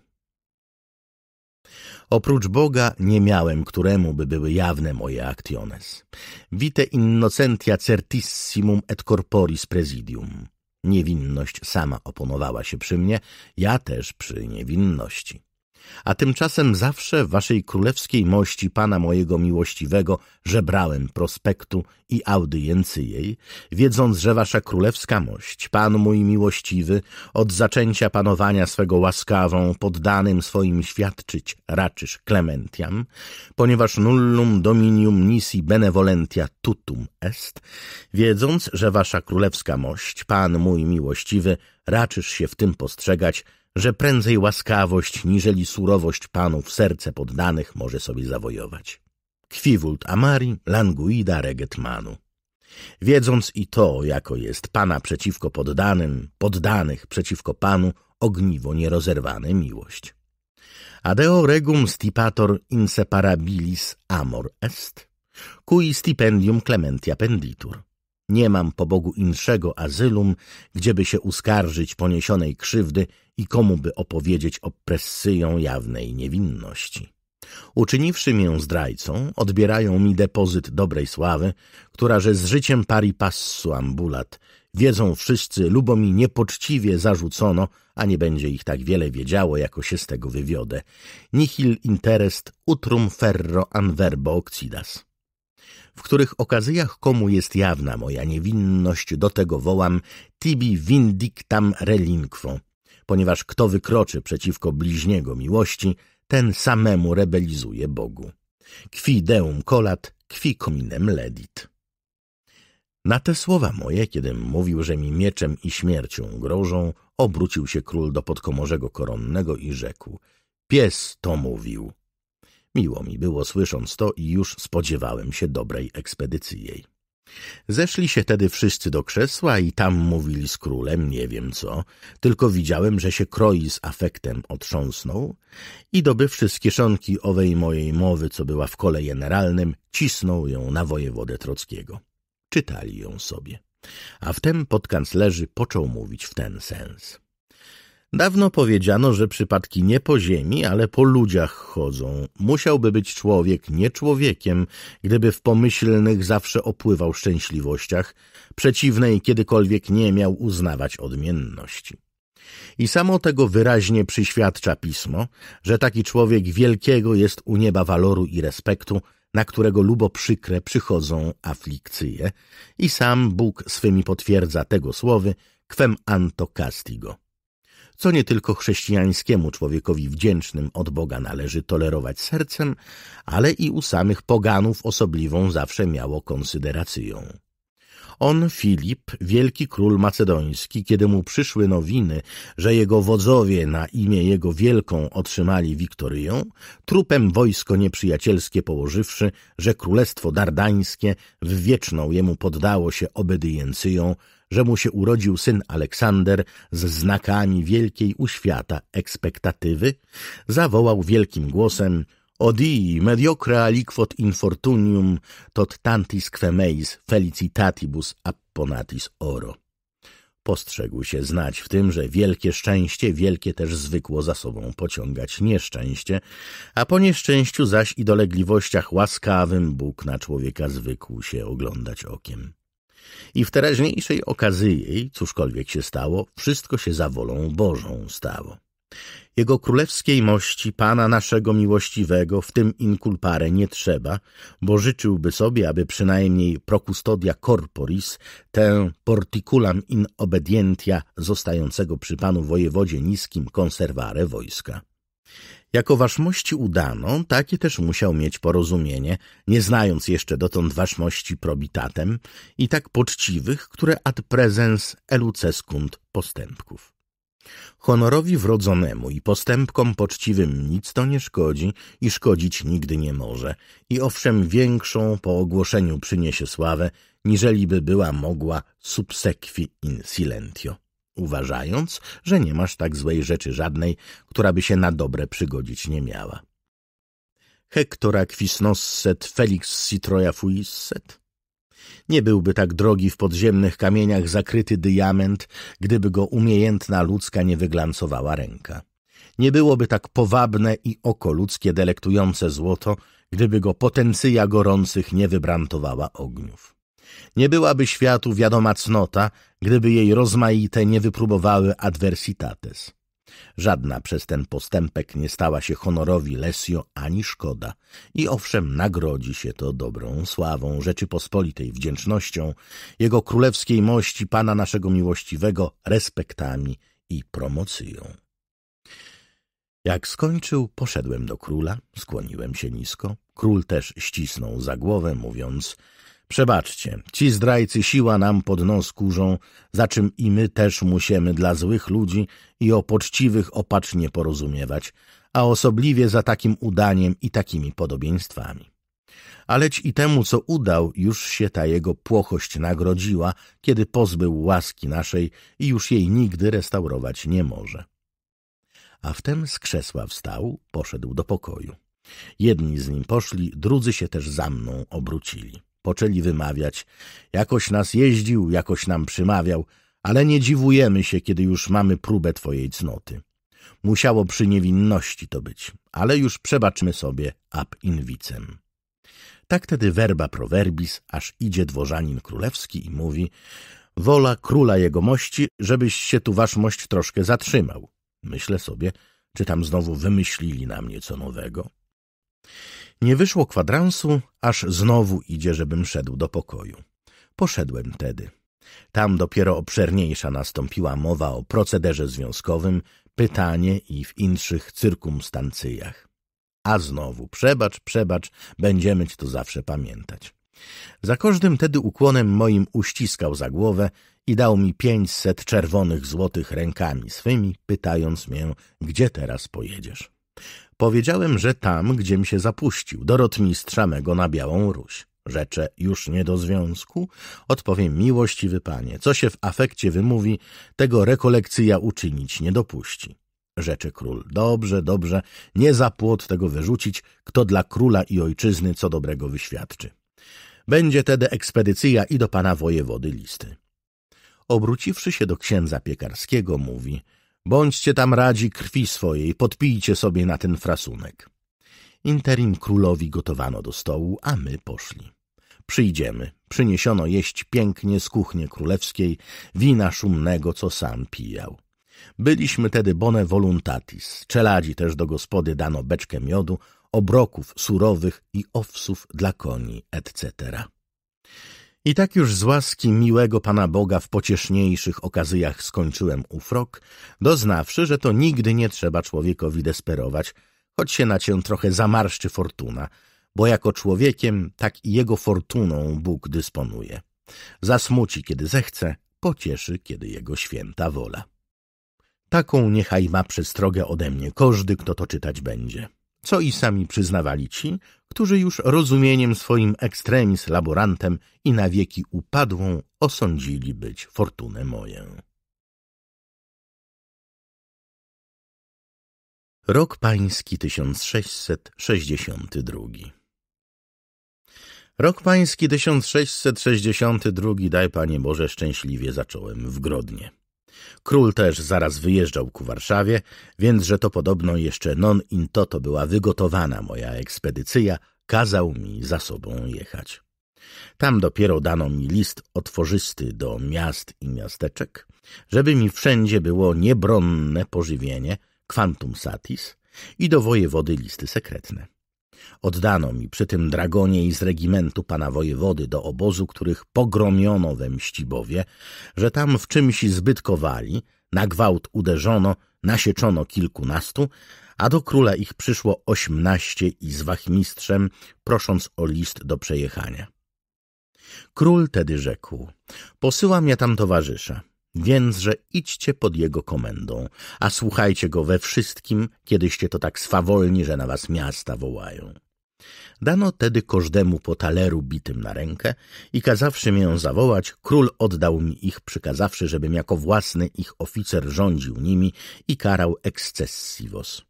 Oprócz Boga nie miałem, któremu by były jawne moje actiones. Vite innocentia certissimum et corporis presidium. Niewinność sama oponowała się przy mnie, ja też przy niewinności a tymczasem zawsze waszej królewskiej mości pana mojego miłościwego żebrałem prospektu i audiency jej, wiedząc, że wasza królewska mość, pan mój miłościwy, od zaczęcia panowania swego łaskawą poddanym swoim świadczyć raczysz klementiam, ponieważ nullum dominium nisi benevolentia tutum est, wiedząc, że wasza królewska mość, pan mój miłościwy, raczysz się w tym postrzegać, że prędzej łaskawość niżeli surowość panów serce poddanych może sobie zawojować. Kwiwult Amari, Languida Regetmanu. Wiedząc i to, jako jest pana przeciwko poddanym, poddanych przeciwko panu, ogniwo nierozerwane miłość. Adeo regum stipator inseparabilis amor est, cui stipendium clementia penditur. Nie mam po Bogu inszego azylum, gdzieby się uskarżyć poniesionej krzywdy i komu by opowiedzieć o presyją jawnej niewinności. Uczyniwszy mię zdrajcą, odbierają mi depozyt dobrej sławy, która że z życiem pari passu ambulat. Wiedzą wszyscy, lubo mi niepoczciwie zarzucono, a nie będzie ich tak wiele wiedziało, jako się z tego wywiodę. Nihil interest utrum ferro an verbo occidas w których okazjach komu jest jawna moja niewinność, do tego wołam tibi vindictam relinquo, ponieważ kto wykroczy przeciwko bliźniego miłości, ten samemu rebelizuje Bogu. Qui deum colat, qui cominem ledit. Na te słowa moje, kiedy mówił, że mi mieczem i śmiercią grożą, obrócił się król do podkomorzego koronnego i rzekł – pies to mówił. Miło mi było słysząc to i już spodziewałem się dobrej ekspedycji jej. Zeszli się tedy wszyscy do krzesła i tam mówili z królem, nie wiem co, tylko widziałem, że się kroi z afektem otrząsnął i dobywszy z kieszonki owej mojej mowy, co była w kole generalnym, cisnął ją na wojewodę Trockiego. Czytali ją sobie. A wtem podkanclerzy począł mówić w ten sens. Dawno powiedziano, że przypadki nie po ziemi, ale po ludziach chodzą. Musiałby być człowiek nie człowiekiem, gdyby w pomyślnych zawsze opływał szczęśliwościach, przeciwnej kiedykolwiek nie miał uznawać odmienności. I samo tego wyraźnie przyświadcza pismo, że taki człowiek wielkiego jest u nieba waloru i respektu, na którego lubo przykre przychodzą aflikcje, i sam Bóg swymi potwierdza tego słowy, quem anto castigo co nie tylko chrześcijańskiemu człowiekowi wdzięcznym od Boga należy tolerować sercem, ale i u samych poganów osobliwą zawsze miało konsyderacją. On, Filip, wielki król macedoński, kiedy mu przyszły nowiny, że jego wodzowie na imię jego wielką otrzymali wiktoryją, trupem wojsko nieprzyjacielskie położywszy, że królestwo dardańskie w wieczną jemu poddało się obedyjencją, że mu się urodził syn Aleksander z znakami wielkiej uświata, ekspektatywy, zawołał wielkim głosem odi mediocre aliquot infortunium tot tantis quemeis felicitatibus apponatis oro. Postrzegł się znać w tym, że wielkie szczęście, wielkie też zwykło za sobą pociągać nieszczęście, a po nieszczęściu zaś i dolegliwościach łaskawym Bóg na człowieka zwykł się oglądać okiem. I w teraźniejszej okazji jej, cóżkolwiek się stało, wszystko się za wolą Bożą stało. Jego królewskiej mości, Pana naszego miłościwego, w tym inkulpare nie trzeba, bo życzyłby sobie, aby przynajmniej prokustodia corporis, tę porticulam in obedientia zostającego przy Panu wojewodzie niskim konserware wojska. Jako waszmości udano, takie też musiał mieć porozumienie, nie znając jeszcze dotąd waszmości probitatem i tak poczciwych, które ad presens elucescunt postępków. Honorowi wrodzonemu i postępkom poczciwym nic to nie szkodzi i szkodzić nigdy nie może i owszem większą po ogłoszeniu przyniesie sławę, niżeli by była mogła subsequi in silentio uważając, że nie masz tak złej rzeczy żadnej, która by się na dobre przygodzić nie miała. Hektora Quisnosset Felix Citroja Fuisset? Nie byłby tak drogi w podziemnych kamieniach zakryty diament, gdyby go umiejętna ludzka nie wyglancowała ręka. Nie byłoby tak powabne i oko ludzkie delektujące złoto, gdyby go potencja gorących nie wybrantowała ogniów. Nie byłaby światu wiadoma cnota, gdyby jej rozmaite nie wypróbowały adversitates. Żadna przez ten postępek nie stała się honorowi Lesjo ani szkoda i owszem nagrodzi się to dobrą sławą Rzeczypospolitej wdzięcznością, jego królewskiej mości Pana naszego miłościwego respektami i promocją. Jak skończył, poszedłem do króla, skłoniłem się nisko. Król też ścisnął za głowę, mówiąc Przebaczcie, ci zdrajcy siła nam pod nos kurzą, za czym i my też musimy dla złych ludzi i o poczciwych opacznie porozumiewać, a osobliwie za takim udaniem i takimi podobieństwami. Aleć i temu, co udał, już się ta jego płochość nagrodziła, kiedy pozbył łaski naszej i już jej nigdy restaurować nie może. A wtem z krzesła wstał, poszedł do pokoju. Jedni z nim poszli, drudzy się też za mną obrócili poczęli wymawiać. Jakoś nas jeździł, jakoś nam przymawiał, ale nie dziwujemy się, kiedy już mamy próbę twojej cnoty. Musiało przy niewinności to być, ale już przebaczmy sobie ab invicem. Tak tedy werba proverbis, aż idzie dworzanin królewski i mówi Wola króla jegomości, żebyś się tu wasz mość troszkę zatrzymał. Myślę sobie, czy tam znowu wymyślili na mnie co nowego. Nie wyszło kwadransu, aż znowu idzie, żebym szedł do pokoju. Poszedłem tedy. Tam dopiero obszerniejsza nastąpiła mowa o procederze związkowym, pytanie i w inszych cyrkumstancjach. A znowu, przebacz, przebacz, będziemy ci to zawsze pamiętać. Za każdym tedy ukłonem moim uściskał za głowę i dał mi pięćset czerwonych złotych rękami swymi, pytając mnie, gdzie teraz pojedziesz. Powiedziałem, że tam, gdziem się zapuścił, do rotmistrza mego na Białą Ruś. Rzeczę już nie do związku? Odpowiem miłościwy panie, co się w afekcie wymówi, tego rekolekcja uczynić nie dopuści. Rzeczy król, dobrze, dobrze, nie za płot tego wyrzucić, kto dla króla i ojczyzny co dobrego wyświadczy. Będzie tedy ekspedycja i do pana wojewody listy. Obróciwszy się do księdza piekarskiego, mówi – Bądźcie tam radzi krwi swojej, podpijcie sobie na ten frasunek. Interim królowi gotowano do stołu, a my poszli. Przyjdziemy. Przyniesiono jeść pięknie z kuchni królewskiej, wina szumnego, co sam pijał. Byliśmy tedy bone voluntatis. Czeladzi też do gospody dano beczkę miodu, obroków surowych i owsów dla koni, etc. I tak już z łaski miłego Pana Boga w pocieszniejszych okazjach skończyłem ów rok, doznawszy, że to nigdy nie trzeba człowiekowi desperować, choć się na cię trochę zamarszczy fortuna, bo jako człowiekiem tak i jego fortuną Bóg dysponuje. Zasmuci, kiedy zechce, pocieszy, kiedy jego święta wola. Taką niechaj ma przestrogę ode mnie każdy, kto to czytać będzie co i sami przyznawali ci, którzy już rozumieniem swoim ekstremis laborantem i na wieki upadłą osądzili być fortunę moją. Rok Pański 1662 Rok Pański 1662 daj Panie Boże szczęśliwie zacząłem w Grodnie. Król też zaraz wyjeżdżał ku Warszawie, więc że to podobno jeszcze non in toto była wygotowana moja ekspedycja, kazał mi za sobą jechać. Tam dopiero dano mi list otworzysty do miast i miasteczek, żeby mi wszędzie było niebronne pożywienie, kwantum satis i do wojewody listy sekretne. Oddano mi przy tym dragonie i z regimentu pana wojewody do obozu, których pogromiono we Mścibowie, że tam w czymś zbytkowali, na gwałt uderzono, nasieczono kilkunastu, a do króla ich przyszło ośmnaście i z wachmistrzem, prosząc o list do przejechania. Król tedy rzekł, posyłam ja tam towarzysza, że idźcie pod jego komendą, a słuchajcie go we wszystkim, kiedyście to tak swawolni, że na was miasta wołają. Dano tedy każdemu po taleru bitym na rękę i kazawszy mię zawołać, król oddał mi ich, przykazawszy, żebym jako własny ich oficer rządził nimi i karał excessivos.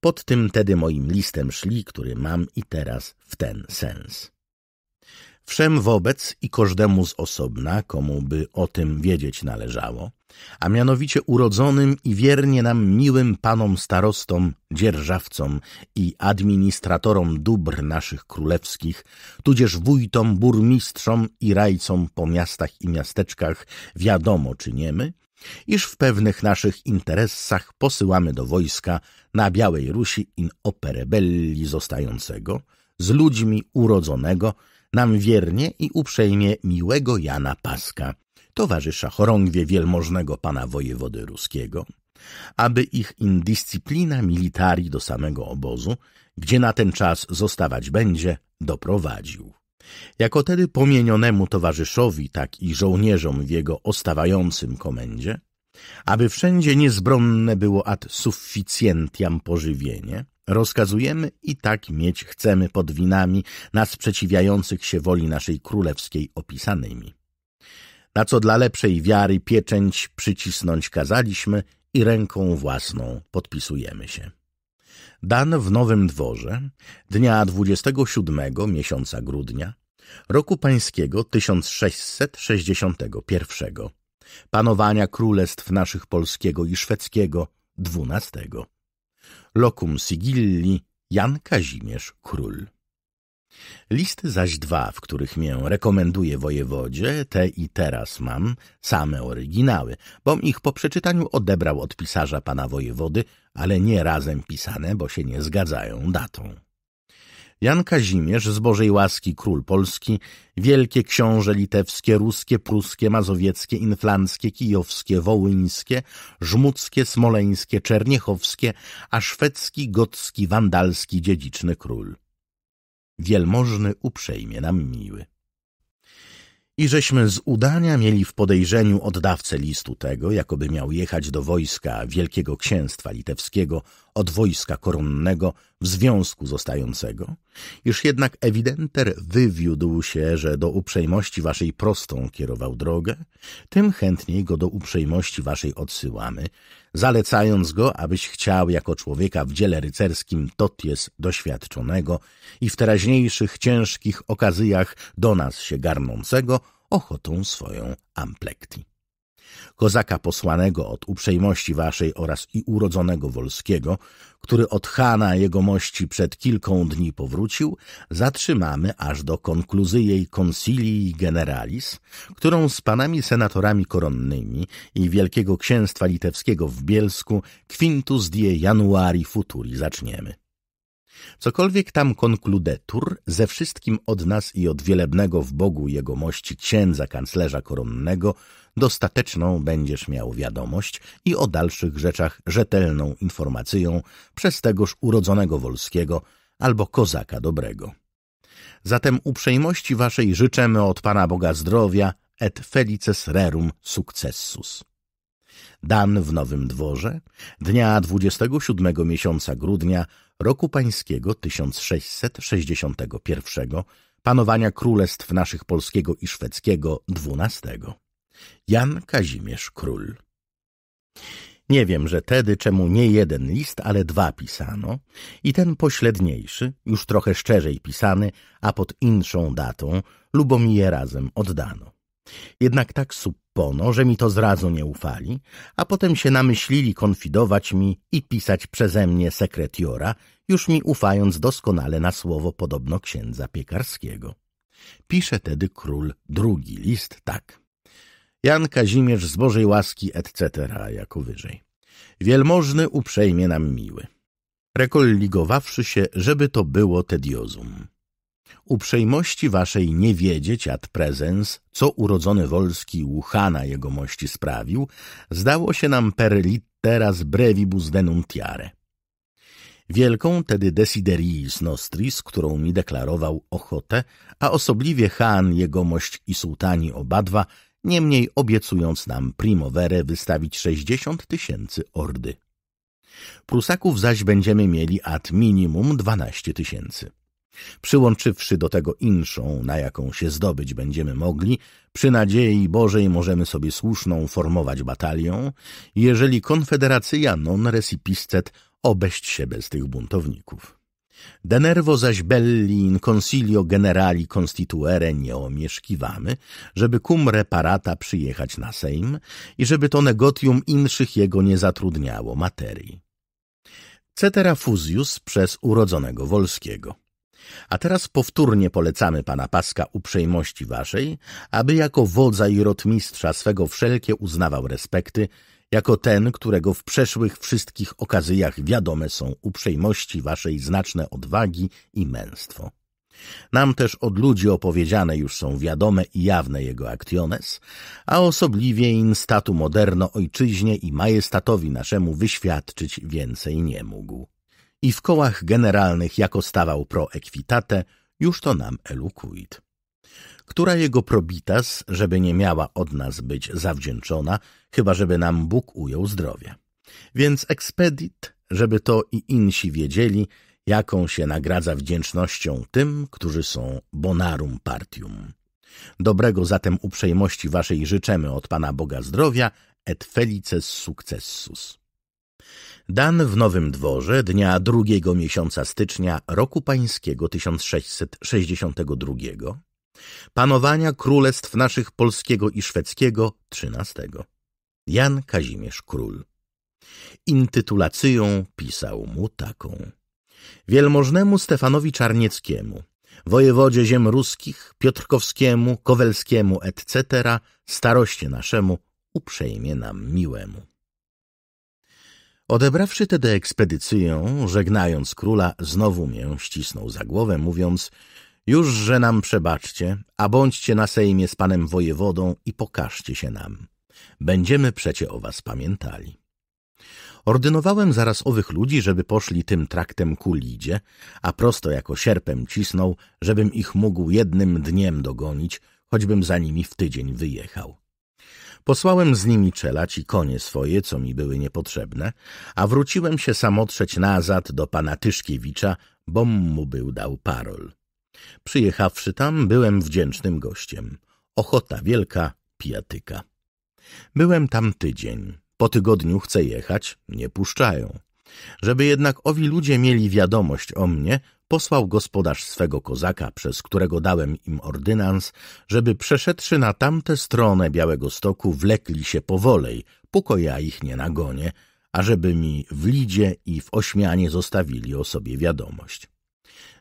Pod tym tedy moim listem szli, który mam i teraz w ten sens wszem wobec i każdemu z osobna, komu by o tym wiedzieć należało, a mianowicie urodzonym i wiernie nam miłym panom starostom, dzierżawcom i administratorom dóbr naszych królewskich, tudzież wójtom, burmistrzom i rajcom po miastach i miasteczkach wiadomo czyniemy, iż w pewnych naszych interesach posyłamy do wojska na Białej Rusi in opere belli zostającego, z ludźmi urodzonego, nam wiernie i uprzejmie miłego Jana Paska, towarzysza chorągwie wielmożnego pana wojewody ruskiego, aby ich indyscyplina militari do samego obozu, gdzie na ten czas zostawać będzie, doprowadził. Jako tedy pomienionemu towarzyszowi, tak i żołnierzom w jego ostawającym komendzie, aby wszędzie niezbronne było ad sufficientiam pożywienie, Rozkazujemy i tak mieć chcemy pod winami, na sprzeciwiających się woli naszej królewskiej opisanymi. Na co dla lepszej wiary pieczęć przycisnąć kazaliśmy i ręką własną podpisujemy się. Dan w Nowym Dworze, dnia 27 miesiąca grudnia, roku pańskiego 1661, panowania królestw naszych polskiego i szwedzkiego 12 locum sigilli Jan Kazimierz Król. Listy zaś dwa, w których mię rekomenduje wojewodzie, te i teraz mam, same oryginały, bom ich po przeczytaniu odebrał od pisarza pana wojewody, ale nie razem pisane, bo się nie zgadzają datą. Jan Kazimierz z Bożej Łaski Król Polski, Wielkie Książę Litewskie, Ruskie, Pruskie, Mazowieckie, Inflanckie, Kijowskie, Wołyńskie, Żmudzkie, Smoleńskie, Czerniechowskie, a szwedzki, gotski, wandalski dziedziczny król. Wielmożny uprzejmie nam miły i żeśmy z udania mieli w podejrzeniu oddawcę listu tego, jakoby miał jechać do wojska Wielkiego Księstwa Litewskiego od wojska koronnego w związku zostającego, iż jednak ewidenter wywiódł się, że do uprzejmości waszej prostą kierował drogę, tym chętniej go do uprzejmości waszej odsyłamy, zalecając go, abyś chciał jako człowieka w dziele rycerskim Totjes doświadczonego i w teraźniejszych ciężkich okazyjach do nas się garnącego ochotą swoją amplekti kozaka posłanego od uprzejmości waszej oraz i urodzonego Wolskiego, który od Hana jego mości przed kilką dni powrócił, zatrzymamy aż do konkluzyjej Concilii Generalis, którą z panami senatorami koronnymi i Wielkiego Księstwa Litewskiego w Bielsku Quintus die Januari Futuri zaczniemy. Cokolwiek tam konkludetur, ze wszystkim od nas i od wielebnego w Bogu jego mości księdza kanclerza koronnego dostateczną będziesz miał wiadomość i o dalszych rzeczach rzetelną informacją przez tegoż urodzonego Wolskiego albo kozaka dobrego. Zatem uprzejmości waszej życzymy od Pana Boga zdrowia et felices rerum successus. Dan w Nowym Dworze dnia 27 miesiąca grudnia roku pańskiego 1661 panowania królestw naszych polskiego i szwedzkiego XII. Jan Kazimierz Król. Nie wiem, że tedy czemu nie jeden list, ale dwa pisano i ten pośledniejszy, już trochę szczerzej pisany, a pod inszą datą, lubo mi je razem oddano. Jednak tak suppono, że mi to zrazu nie ufali, a potem się namyślili konfidować mi i pisać przeze mnie sekretiora, już mi ufając doskonale na słowo podobno księdza piekarskiego. Pisze tedy król drugi list tak. Jan Kazimierz z Bożej łaski, etc., jako wyżej. Wielmożny uprzejmie nam miły. Rekolligowawszy się, żeby to było tediozum. Uprzejmości waszej nie wiedzieć ad prezens, co urodzony Wolski Łuchana jegomości sprawił, zdało się nam per litteras brevibus denuntiare. Wielką tedy desideriis nostris, którą mi deklarował ochotę, a osobliwie Han, jegomość i sułtani obadwa – niemniej obiecując nam primaverę wystawić 60 tysięcy ordy. Prusaków zaś będziemy mieli ad minimum 12 tysięcy. Przyłączywszy do tego inszą, na jaką się zdobyć będziemy mogli, przy nadziei Bożej możemy sobie słuszną formować batalią, jeżeli konfederacja non recipiscet obeść się bez tych buntowników. De zaś belli in consilio generali constituere nie omieszkiwamy, żeby cum reparata przyjechać na Sejm i żeby to negotium inszych jego nie zatrudniało materii. Cetera fusius przez urodzonego Wolskiego. A teraz powtórnie polecamy pana Paska uprzejmości waszej, aby jako wodza i rotmistrza swego wszelkie uznawał respekty, jako ten, którego w przeszłych wszystkich okazjach wiadome są uprzejmości waszej znaczne odwagi i męstwo. Nam też od ludzi opowiedziane już są wiadome i jawne jego aktiones, a osobliwie in statu moderno ojczyźnie i majestatowi naszemu wyświadczyć więcej nie mógł. I w kołach generalnych jako stawał pro equitate, już to nam eloquit która jego probitas, żeby nie miała od nas być zawdzięczona, chyba żeby nam Bóg ujął zdrowie. Więc ekspedit, żeby to i insi wiedzieli, jaką się nagradza wdzięcznością tym, którzy są bonarum partium. Dobrego zatem uprzejmości waszej życzymy od Pana Boga zdrowia et felices successus. Dan w Nowym Dworze dnia drugiego miesiąca stycznia roku pańskiego 1662 Panowania Królestw naszych polskiego i szwedzkiego XIII. Jan Kazimierz Król. Intytulacją pisał mu taką. Wielmożnemu Stefanowi Czarnieckiemu, wojewodzie ziem ruskich, Piotrkowskiemu, Kowelskiemu, etc., staroście naszemu, uprzejmie nam miłemu. Odebrawszy tedy ekspedycję, żegnając króla, znowu mię ścisnął za głowę, mówiąc, już, że nam przebaczcie, a bądźcie na Sejmie z panem wojewodą i pokażcie się nam. Będziemy przecie o was pamiętali. Ordynowałem zaraz owych ludzi, żeby poszli tym traktem ku Lidzie, a prosto jako sierpem cisnął, żebym ich mógł jednym dniem dogonić, choćbym za nimi w tydzień wyjechał. Posłałem z nimi czelać i konie swoje, co mi były niepotrzebne, a wróciłem się samotrzeć nazad do pana Tyszkiewicza, bom mu był dał parol. Przyjechawszy tam, byłem wdzięcznym gościem. Ochota wielka, pijatyka. Byłem tam tydzień. Po tygodniu chcę jechać, nie puszczają. Żeby jednak owi ludzie mieli wiadomość o mnie, posłał gospodarz swego kozaka, przez którego dałem im ordynans, żeby przeszedłszy na tamtę stronę Białego Stoku wlekli się powolej, póko ja ich nie nagonię, ażeby mi w lidzie i w ośmianie zostawili o sobie wiadomość.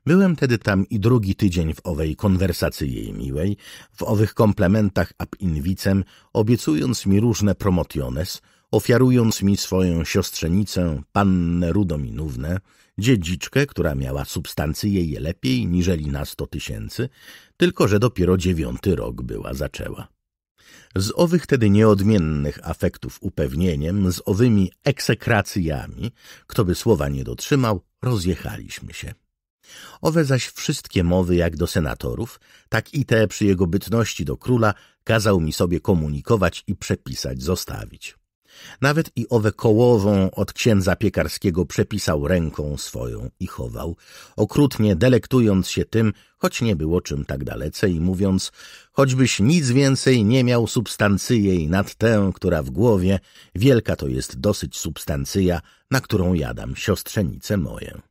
Byłem tedy tam i drugi tydzień w owej konwersacji jej miłej, w owych komplementach ab invicem, obiecując mi różne promotiones, ofiarując mi swoją siostrzenicę, pannę Rudominównę, dziedziczkę, która miała substancję je lepiej niżeli na sto tysięcy, tylko że dopiero dziewiąty rok była zaczęła. Z owych tedy nieodmiennych afektów upewnieniem, z owymi eksekracjami, kto by słowa nie dotrzymał, rozjechaliśmy się. Owe zaś wszystkie mowy jak do senatorów, tak i te przy jego bytności do króla kazał mi sobie komunikować i przepisać zostawić. Nawet i owe kołową od księdza piekarskiego przepisał ręką swoją i chował, okrutnie delektując się tym, choć nie było czym tak dalece i mówiąc, choćbyś nic więcej nie miał substancyjej nad tę, która w głowie, wielka to jest dosyć substancyja, na którą jadam siostrzenicę moje.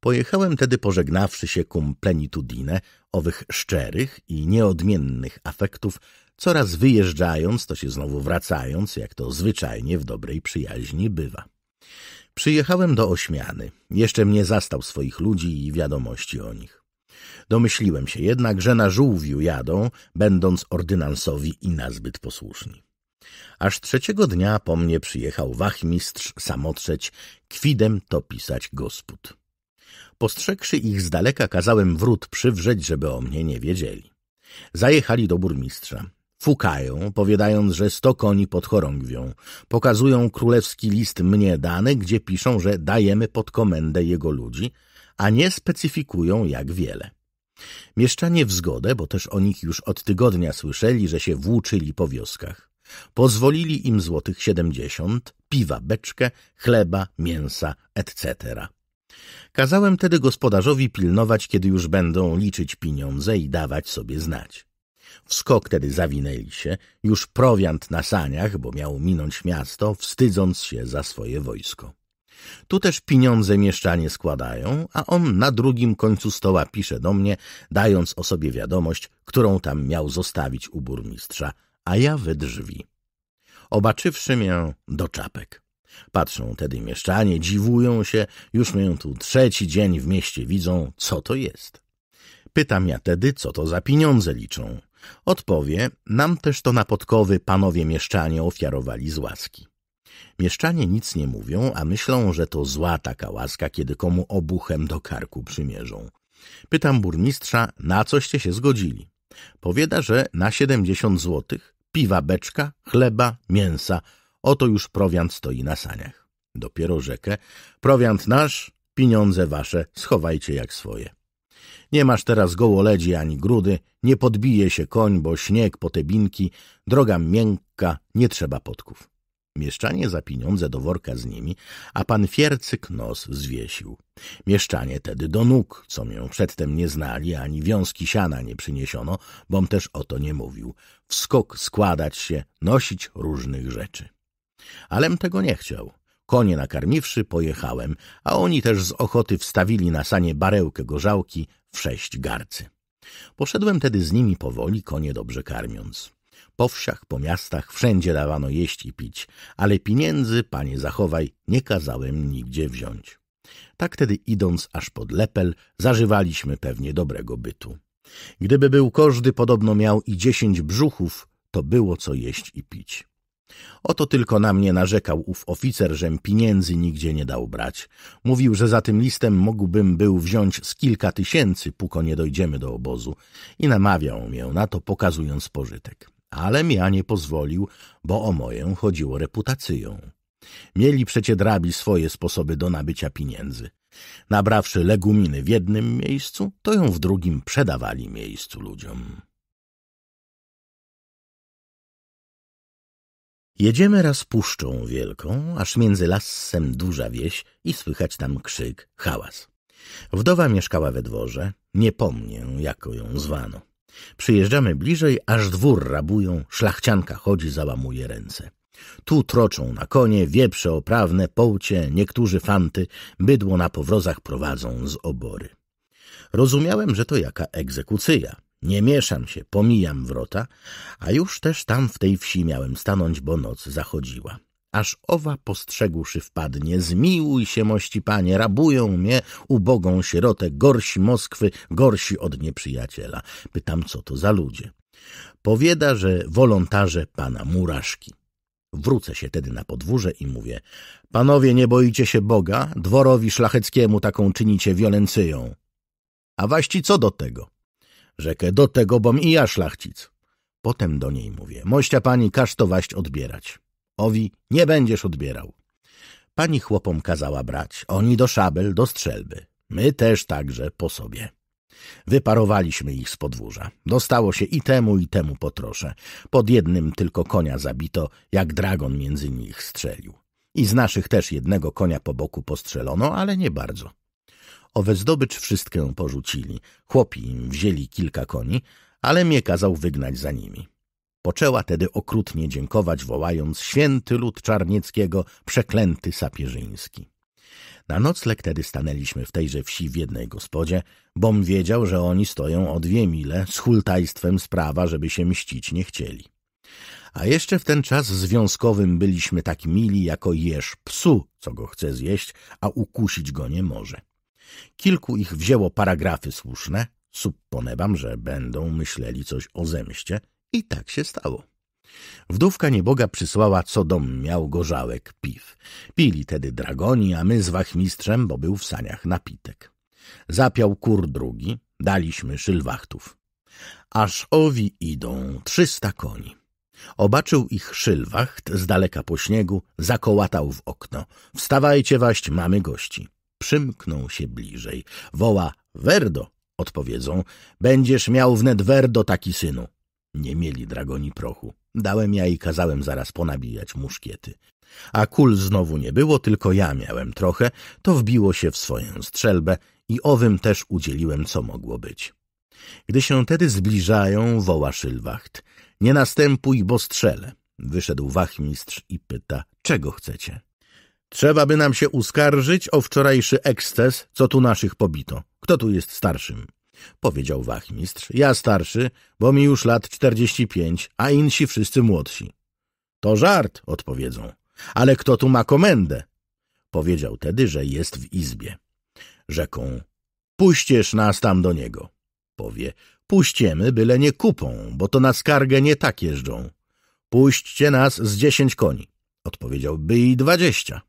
Pojechałem tedy pożegnawszy się cum plenitudine owych szczerych i nieodmiennych afektów, coraz wyjeżdżając, to się znowu wracając, jak to zwyczajnie w dobrej przyjaźni bywa. Przyjechałem do Ośmiany. Jeszcze mnie zastał swoich ludzi i wiadomości o nich. Domyśliłem się jednak, że na żółwiu jadą, będąc ordynansowi i nazbyt posłuszni. Aż trzeciego dnia po mnie przyjechał wachmistrz samotrzeć, kwidem to pisać gospod. Postrzegszy ich z daleka, kazałem wrót przywrzeć, żeby o mnie nie wiedzieli. Zajechali do burmistrza. Fukają, powiadając, że sto koni pod chorągwią. Pokazują królewski list mnie dany, gdzie piszą, że dajemy pod komendę jego ludzi, a nie specyfikują jak wiele. Mieszczanie w zgodę, bo też o nich już od tygodnia słyszeli, że się włóczyli po wioskach. Pozwolili im złotych siedemdziesiąt, piwa beczkę, chleba, mięsa, etc. Kazałem tedy gospodarzowi pilnować, kiedy już będą liczyć pieniądze i dawać sobie znać. Wskok tedy zawinęli się, już prowiant na saniach, bo miał minąć miasto, wstydząc się za swoje wojsko. Tu też pieniądze mieszczanie składają, a on na drugim końcu stoła pisze do mnie, dając o sobie wiadomość, którą tam miał zostawić u burmistrza, a ja we drzwi. Obaczywszy mię do czapek. Patrzą tedy mieszczanie, dziwują się, już mnie tu trzeci dzień w mieście widzą, co to jest. Pytam ja tedy, co to za pieniądze liczą. Odpowie, nam też to na podkowy panowie mieszczanie ofiarowali z łaski. Mieszczanie nic nie mówią, a myślą, że to zła taka łaska, kiedy komu obuchem do karku przymierzą. Pytam burmistrza, na coście się zgodzili. Powiada, że na siedemdziesiąt złotych piwa beczka, chleba, mięsa, Oto już prowiant stoi na saniach. Dopiero rzekę. Prowiant nasz, pieniądze wasze, schowajcie jak swoje. Nie masz teraz gołoledzi ani grudy, nie podbije się koń, bo śnieg, potebinki, droga miękka, nie trzeba podków. Mieszczanie za pieniądze do worka z nimi, a pan Fiercyk nos zwiesił. Mieszczanie tedy do nóg, co mię przedtem nie znali, ani wiązki siana nie przyniesiono, bom też o to nie mówił. Wskok składać się, nosić różnych rzeczy. Alem tego nie chciał. Konie nakarmiwszy, pojechałem, a oni też z ochoty wstawili na sanie barełkę gorzałki w sześć garcy. Poszedłem tedy z nimi powoli, konie dobrze karmiąc. Po wsiach, po miastach, wszędzie dawano jeść i pić, ale pieniędzy, panie zachowaj, nie kazałem nigdzie wziąć. Tak tedy idąc aż pod Lepel, zażywaliśmy pewnie dobrego bytu. Gdyby był każdy, podobno miał i dziesięć brzuchów, to było co jeść i pić. Oto tylko na mnie narzekał ów oficer, żem pieniędzy nigdzie nie dał brać. Mówił, że za tym listem mógłbym był wziąć z kilka tysięcy, póko nie dojdziemy do obozu. I namawiał mię na to, pokazując pożytek. Ale ja nie pozwolił, bo o moją chodziło reputacją. Mieli przecie drabi swoje sposoby do nabycia pieniędzy. Nabrawszy leguminy w jednym miejscu, to ją w drugim przedawali miejscu ludziom. Jedziemy raz puszczą wielką, aż między lasem duża wieś i słychać tam krzyk, hałas. Wdowa mieszkała we dworze, nie pomnię, jako ją zwano. Przyjeżdżamy bliżej, aż dwór rabują, szlachcianka chodzi, załamuje ręce. Tu troczą na konie, wieprze oprawne, połcie, niektórzy fanty, bydło na powrozach prowadzą z obory. Rozumiałem, że to jaka egzekucyja. Nie mieszam się, pomijam wrota, a już też tam w tej wsi miałem stanąć, bo noc zachodziła. Aż owa postrzegłszy wpadnie, zmiłuj się, mości panie, rabują mnie, ubogą sierotę, gorsi Moskwy, gorsi od nieprzyjaciela. Pytam, co to za ludzie. Powiada, że wolontarze pana Muraszki. Wrócę się tedy na podwórze i mówię, panowie, nie boicie się Boga, dworowi szlacheckiemu taką czynicie wiolencyją. A waści co do tego? Rzekę, do tego bom i ja szlachcic. Potem do niej mówię, mościa pani, każ to waść odbierać. Owi, nie będziesz odbierał. Pani chłopom kazała brać, oni do szabel, do strzelby. My też także po sobie. Wyparowaliśmy ich z podwórza. Dostało się i temu, i temu po trosze. Pod jednym tylko konia zabito, jak dragon między nich strzelił. I z naszych też jednego konia po boku postrzelono, ale nie bardzo. Owe zdobycz wszystkę porzucili. Chłopi wzięli kilka koni, ale mnie kazał wygnać za nimi. Poczęła tedy okrutnie dziękować, wołając święty lud Czarnieckiego, przeklęty sapierzyński. Na nocleg tedy stanęliśmy w tejże wsi w jednej gospodzie, bom wiedział, że oni stoją o dwie mile, z hultajstwem sprawa, żeby się mścić nie chcieli. A jeszcze w ten czas związkowym byliśmy tak mili jako jeż psu, co go chce zjeść, a ukusić go nie może. Kilku ich wzięło paragrafy słuszne, supponewam, że będą myśleli coś o zemście i tak się stało. Wdówka nieboga przysłała, co dom miał gorzałek piw. Pili tedy dragoni, a my z wachmistrzem, bo był w saniach napitek. Zapiał kur drugi, daliśmy szylwachtów. Aż owi idą trzysta koni. Obaczył ich szylwacht z daleka po śniegu, zakołatał w okno. Wstawajcie waść, mamy gości. Przymkną się bliżej. Woła Werdo, odpowiedzą. Będziesz miał wnet Werdo taki synu. Nie mieli dragoni prochu. Dałem ja i kazałem zaraz ponabijać muszkiety. A kul znowu nie było, tylko ja miałem trochę, to wbiło się w swoją strzelbę i owym też udzieliłem, co mogło być. Gdy się tedy zbliżają, woła Szylwacht. Nie następuj, bo strzelę. Wyszedł wachmistrz i pyta, czego chcecie? Trzeba by nam się uskarżyć o wczorajszy eksces, co tu naszych pobito. Kto tu jest starszym? Powiedział wachmistrz. Ja starszy, bo mi już lat czterdzieści pięć, a insi wszyscy młodsi. To żart, odpowiedzą. Ale kto tu ma komendę? Powiedział tedy, że jest w izbie. Rzeką, puściesz nas tam do niego. Powie, puściemy, byle nie kupą, bo to na skargę nie tak jeżdżą. Puśćcie nas z dziesięć koni. Odpowiedział, by i dwadzieścia.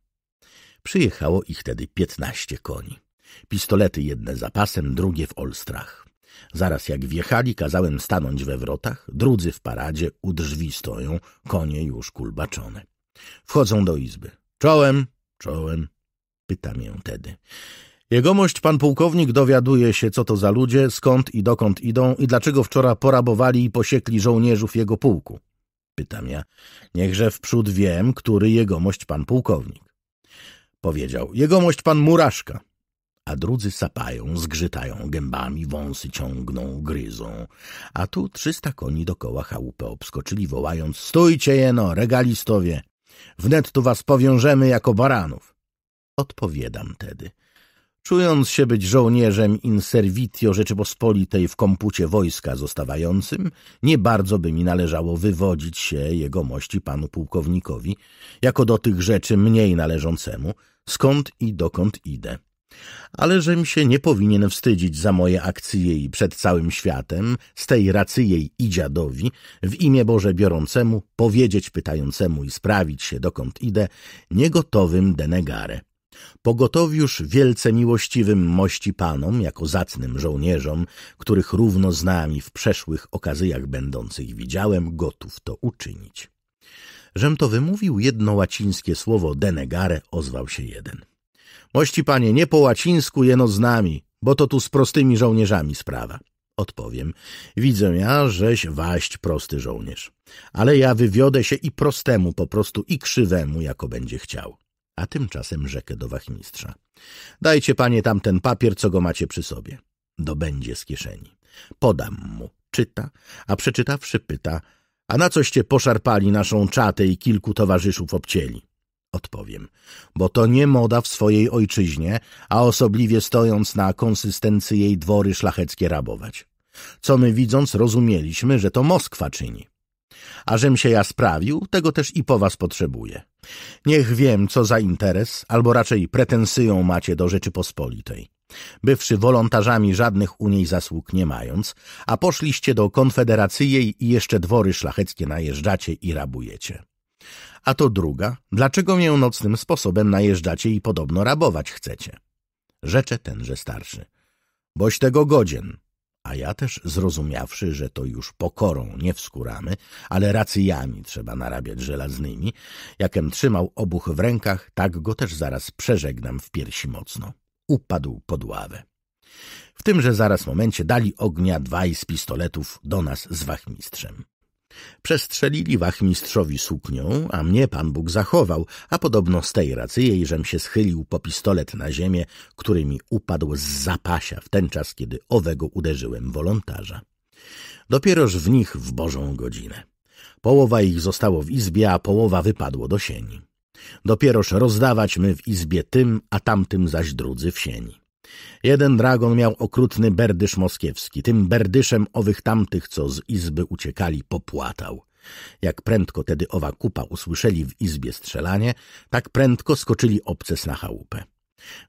Przyjechało ich tedy piętnaście koni. Pistolety jedne za pasem, drugie w olstrach. Zaraz jak wjechali, kazałem stanąć we wrotach, drudzy w paradzie, u drzwi stoją, konie już kulbaczone. Wchodzą do izby. Czołem, czołem, pytam ją tedy. Jegomość pan pułkownik dowiaduje się, co to za ludzie, skąd i dokąd idą i dlaczego wczoraj porabowali i posiekli żołnierzów jego pułku. Pytam ja. Niechże wprzód wiem, który jegomość pan pułkownik powiedział. Jegomość pan Muraszka. A drudzy sapają, zgrzytają gębami, wąsy ciągną, gryzą. A tu trzysta koni dokoła chałupy obskoczyli, wołając — Stójcie jeno, regalistowie! Wnet tu was powiążemy jako baranów. Odpowiadam tedy. Czując się być żołnierzem in servitio Rzeczypospolitej w kompucie wojska zostawającym, nie bardzo by mi należało wywodzić się jego mości panu pułkownikowi, jako do tych rzeczy mniej należącemu, skąd i dokąd idę. Ale żem się nie powinien wstydzić za moje akcje i przed całym światem, z tej racy jej i dziadowi, w imię Boże biorącemu, powiedzieć pytającemu i sprawić się dokąd idę, niegotowym denegare. Pogotowiusz wielce miłościwym mości panom, jako zacnym żołnierzom, których równo z nami w przeszłych okazyjach będących widziałem, gotów to uczynić. Żem to wymówił jedno łacińskie słowo denegare, ozwał się jeden. Mości panie, nie po łacińsku jeno z nami, bo to tu z prostymi żołnierzami sprawa. Odpowiem, widzę ja, żeś waść prosty żołnierz, ale ja wywiodę się i prostemu po prostu i krzywemu, jako będzie chciał a tymczasem rzekę do wachmistrza. Dajcie panie tamten papier, co go macie przy sobie. Dobędzie z kieszeni. Podam mu, czyta, a przeczytawszy pyta, a na coście poszarpali naszą czatę i kilku towarzyszów obcięli? Odpowiem, bo to nie moda w swojej ojczyźnie, a osobliwie stojąc na konsystencji jej dwory szlacheckie rabować. Co my widząc rozumieliśmy, że to Moskwa czyni. A żem się ja sprawił, tego też i po was potrzebuję. Niech wiem, co za interes, albo raczej pretensyją macie do Rzeczypospolitej. Bywszy wolontarzami żadnych u niej zasług nie mając, a poszliście do konfederacji jej i jeszcze dwory szlacheckie najeżdżacie i rabujecie. A to druga, dlaczego mię nocnym sposobem najeżdżacie i podobno rabować chcecie? Rzecze tenże starszy. Boś tego godzien, a ja też zrozumiawszy, że to już pokorą nie wskuramy, ale racyjami trzeba narabiać żelaznymi, jakem trzymał obuch w rękach, tak go też zaraz przeżegnam w piersi mocno. Upadł pod ławę. W tymże zaraz momencie dali ognia dwaj z pistoletów do nas z wachmistrzem. Przestrzelili wachmistrzowi suknią, a mnie Pan Bóg zachował, a podobno z tej racji jej, żem się schylił po pistolet na ziemię, który mi upadł z zapasia w ten czas, kiedy owego uderzyłem wolontarza. Dopieroż w nich w Bożą godzinę. Połowa ich zostało w izbie, a połowa wypadło do sieni. Dopieroż rozdawać my w izbie tym, a tamtym zaś drudzy w sieni. Jeden dragon miał okrutny berdysz moskiewski. Tym berdyszem owych tamtych, co z izby uciekali, popłatał. Jak prędko tedy owa kupa usłyszeli w izbie strzelanie, tak prędko skoczyli obces na chałupę.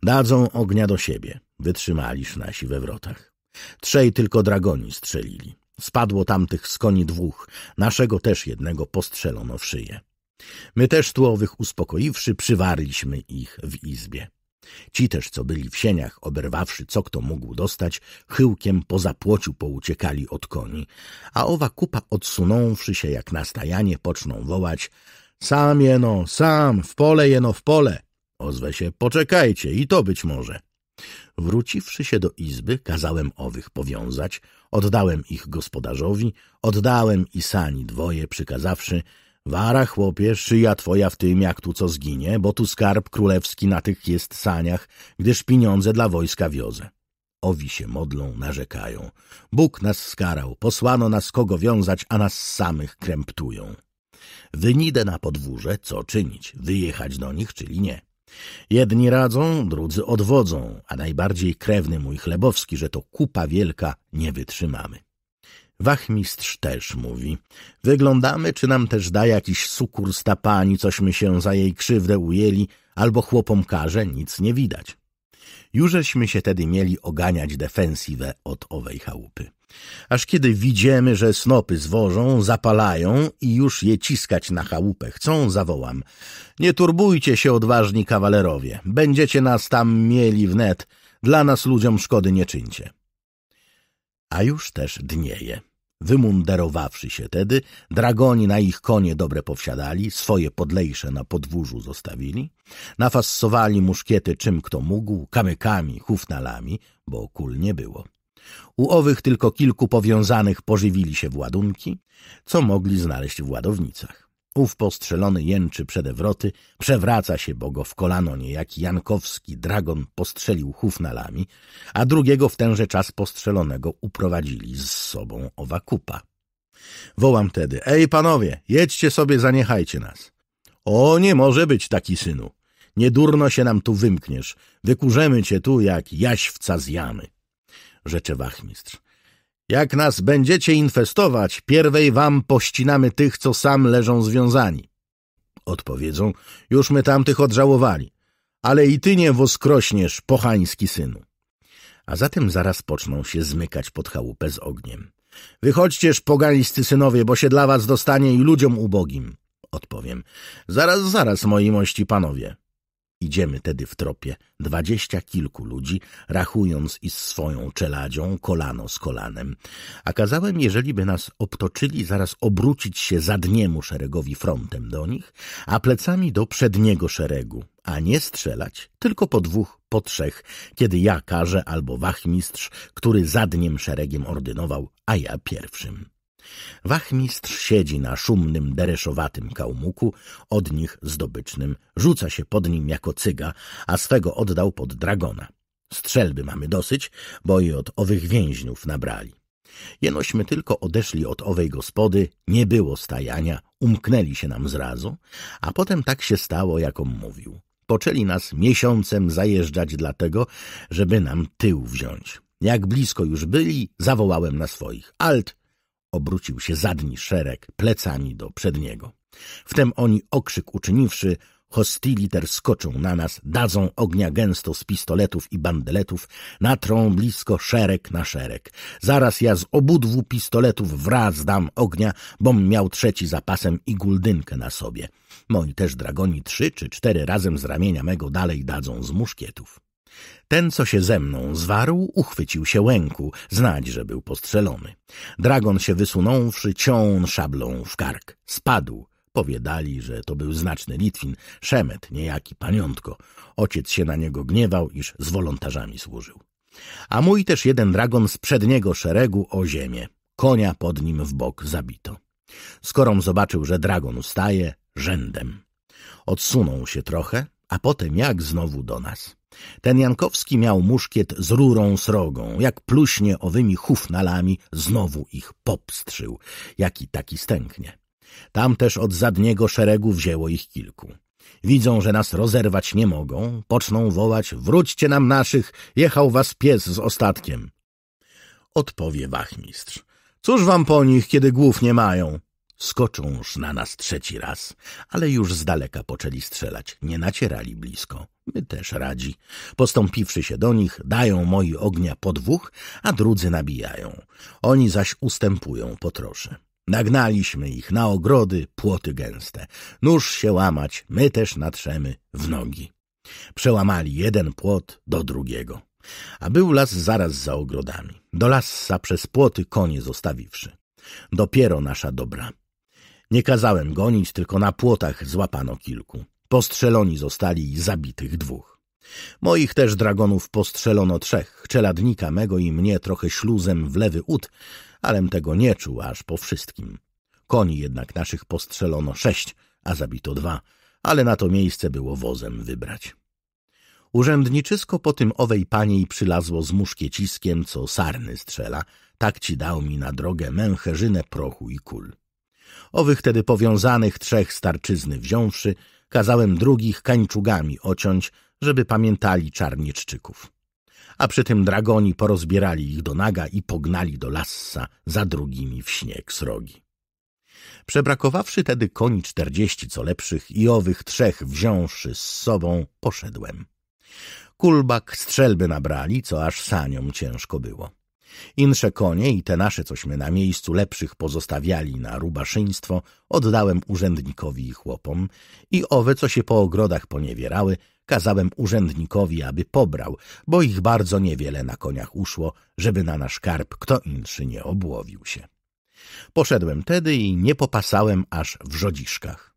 Dadzą ognia do siebie. Wytrzymaliż nasi we wrotach. Trzej tylko dragoni strzelili. Spadło tamtych z koni dwóch, naszego też jednego postrzelono w szyję. My też tu owych uspokoiwszy, przywarliśmy ich w izbie. Ci też, co byli w sieniach, oberwawszy co kto mógł dostać, chyłkiem po zapłociu pouciekali od koni, a owa kupa odsunąwszy się jak na stajanie, poczną wołać sam jeno, sam, w pole jeno, w pole. Ozwę się, poczekajcie, i to być może. Wróciwszy się do izby, kazałem owych powiązać, oddałem ich gospodarzowi, oddałem i sani dwoje, przykazawszy, Wara, chłopie, szyja twoja w tym, jak tu co zginie, bo tu skarb królewski na tych jest saniach, gdyż pieniądze dla wojska wiozę. Owi się modlą, narzekają. Bóg nas skarał, posłano nas kogo wiązać, a nas samych kręptują. Wynidę na podwórze, co czynić, wyjechać do nich, czyli nie. Jedni radzą, drudzy odwodzą, a najbardziej krewny mój Chlebowski, że to kupa wielka, nie wytrzymamy. Wachmistrz też mówi. Wyglądamy, czy nam też da jakiś sukurs ta pani, cośmy się za jej krzywdę ujęli, albo chłopom karze, nic nie widać. Jużeśmy się tedy mieli oganiać defensywę od owej chałupy. Aż kiedy widzimy, że snopy zwożą, zapalają i już je ciskać na chałupę chcą, zawołam. Nie turbujcie się, odważni kawalerowie. Będziecie nas tam mieli wnet. Dla nas ludziom szkody nie czyńcie. A już też dnieje. Wymunderowawszy się tedy, dragoni na ich konie dobre powsiadali, swoje podlejsze na podwórzu zostawili, nafasowali muszkiety czym kto mógł, kamykami, hufnalami, bo kul nie było. U owych tylko kilku powiązanych pożywili się władunki, co mogli znaleźć w ładownicach. Ów postrzelony jęczy przedewroty, przewraca się, bo go w kolano niejaki Jankowski dragon postrzelił hufnalami, a drugiego w tenże czas postrzelonego uprowadzili z sobą owa kupa. Wołam tedy, ej panowie, jedźcie sobie, zaniechajcie nas. O, nie może być taki synu. Niedurno się nam tu wymkniesz. wykurzemy cię tu jak jaśwca z jamy. Rzecze wachmistrz. Jak nas będziecie infestować, pierwej wam pościnamy tych, co sam leżą związani. Odpowiedzą, już my tamtych odżałowali. Ale i ty nie woskrośniesz, pochański synu. A zatem zaraz poczną się zmykać pod chałupę z ogniem. Wychodźcież, pogańscy synowie, bo się dla was dostanie i ludziom ubogim. Odpowiem. Zaraz, zaraz, moi mości panowie. Idziemy tedy w tropie, dwadzieścia kilku ludzi, rachując i z swoją czeladzią, kolano z kolanem. A kazałem, jeżeli by nas obtoczyli, zaraz obrócić się dniemu szeregowi frontem do nich, a plecami do przedniego szeregu, a nie strzelać, tylko po dwóch, po trzech, kiedy ja każę albo wachmistrz, który zadniem szeregiem ordynował, a ja pierwszym. Wachmistrz siedzi na szumnym, dereszowatym kałmuku, od nich zdobycznym, rzuca się pod nim jako cyga, a swego oddał pod dragona. Strzelby mamy dosyć, bo i od owych więźniów nabrali. Jenośmy tylko odeszli od owej gospody, nie było stajania, umknęli się nam zrazu, a potem tak się stało, jakom mówił. Poczęli nas miesiącem zajeżdżać dlatego, żeby nam tył wziąć. Jak blisko już byli, zawołałem na swoich. Alt, obrócił się zadni szereg plecami do przedniego. Wtem oni okrzyk uczyniwszy, hostiliter skoczą na nas, dadzą ognia gęsto z pistoletów i bandeletów, natrą blisko szereg na szereg. Zaraz ja z obudwu pistoletów wraz dam ognia, bom miał trzeci zapasem i guldynkę na sobie. Moi też dragoni trzy czy cztery razem z ramienia mego dalej dadzą z muszkietów. Ten, co się ze mną zwarł, uchwycił się łęku, znać, że był postrzelony. Dragon się wysunąwszy, ciął szablą w kark. Spadł. Powiedali, że to był znaczny Litwin, Szemet, niejaki paniątko. Ojciec się na niego gniewał, iż z wolontarzami służył. A mój też jeden dragon z przedniego szeregu o ziemię. Konia pod nim w bok zabito. Skorom zobaczył, że dragon ustaje, rzędem. Odsunął się trochę, a potem jak znowu do nas. Ten Jankowski miał muszkiet z rurą srogą, jak pluśnie owymi hufnalami, znowu ich popstrzył, jaki taki stęknie. Tam też od zadniego szeregu wzięło ich kilku. Widzą, że nas rozerwać nie mogą, poczną wołać, wróćcie nam naszych, jechał was pies z ostatkiem. Odpowie wachmistrz, cóż wam po nich, kiedy głów nie mają? Skocząż na nas trzeci raz, ale już z daleka poczęli strzelać, nie nacierali blisko. My też radzi. Postąpiwszy się do nich, dają moi ognia po dwóch, a drudzy nabijają. Oni zaś ustępują po trosze. Nagnaliśmy ich na ogrody, płoty gęste. Nóż się łamać, my też natrzemy w nogi. Przełamali jeden płot do drugiego. A był las zaraz za ogrodami. Do lasa przez płoty konie zostawiwszy. Dopiero nasza dobra. Nie kazałem gonić, tylko na płotach złapano kilku. Postrzeloni zostali i zabitych dwóch. Moich też dragonów postrzelono trzech, czeladnika mego i mnie trochę śluzem w lewy ud, alem tego nie czuł aż po wszystkim. Koni jednak naszych postrzelono sześć, a zabito dwa, ale na to miejsce było wozem wybrać. Urzędniczysko po tym owej paniej przylazło z muszkieciskiem, co sarny strzela, tak ci dał mi na drogę męcherzynę prochu i kul. Owych tedy powiązanych trzech starczyzny wziąwszy, kazałem drugich kańczugami ociąć, żeby pamiętali czarnieczczyków. A przy tym dragoni porozbierali ich do naga i pognali do lassa za drugimi w śnieg srogi. Przebrakowawszy tedy koni czterdzieści co lepszych i owych trzech wziąwszy z sobą, poszedłem. Kulbak strzelby nabrali, co aż saniom ciężko było. Insze konie i te nasze, cośmy na miejscu lepszych pozostawiali na rubaszyństwo, oddałem urzędnikowi i chłopom i owe, co się po ogrodach poniewierały, kazałem urzędnikowi, aby pobrał, bo ich bardzo niewiele na koniach uszło, żeby na nasz karb kto inszy nie obłowił się. Poszedłem tedy i nie popasałem aż w Rzodziszkach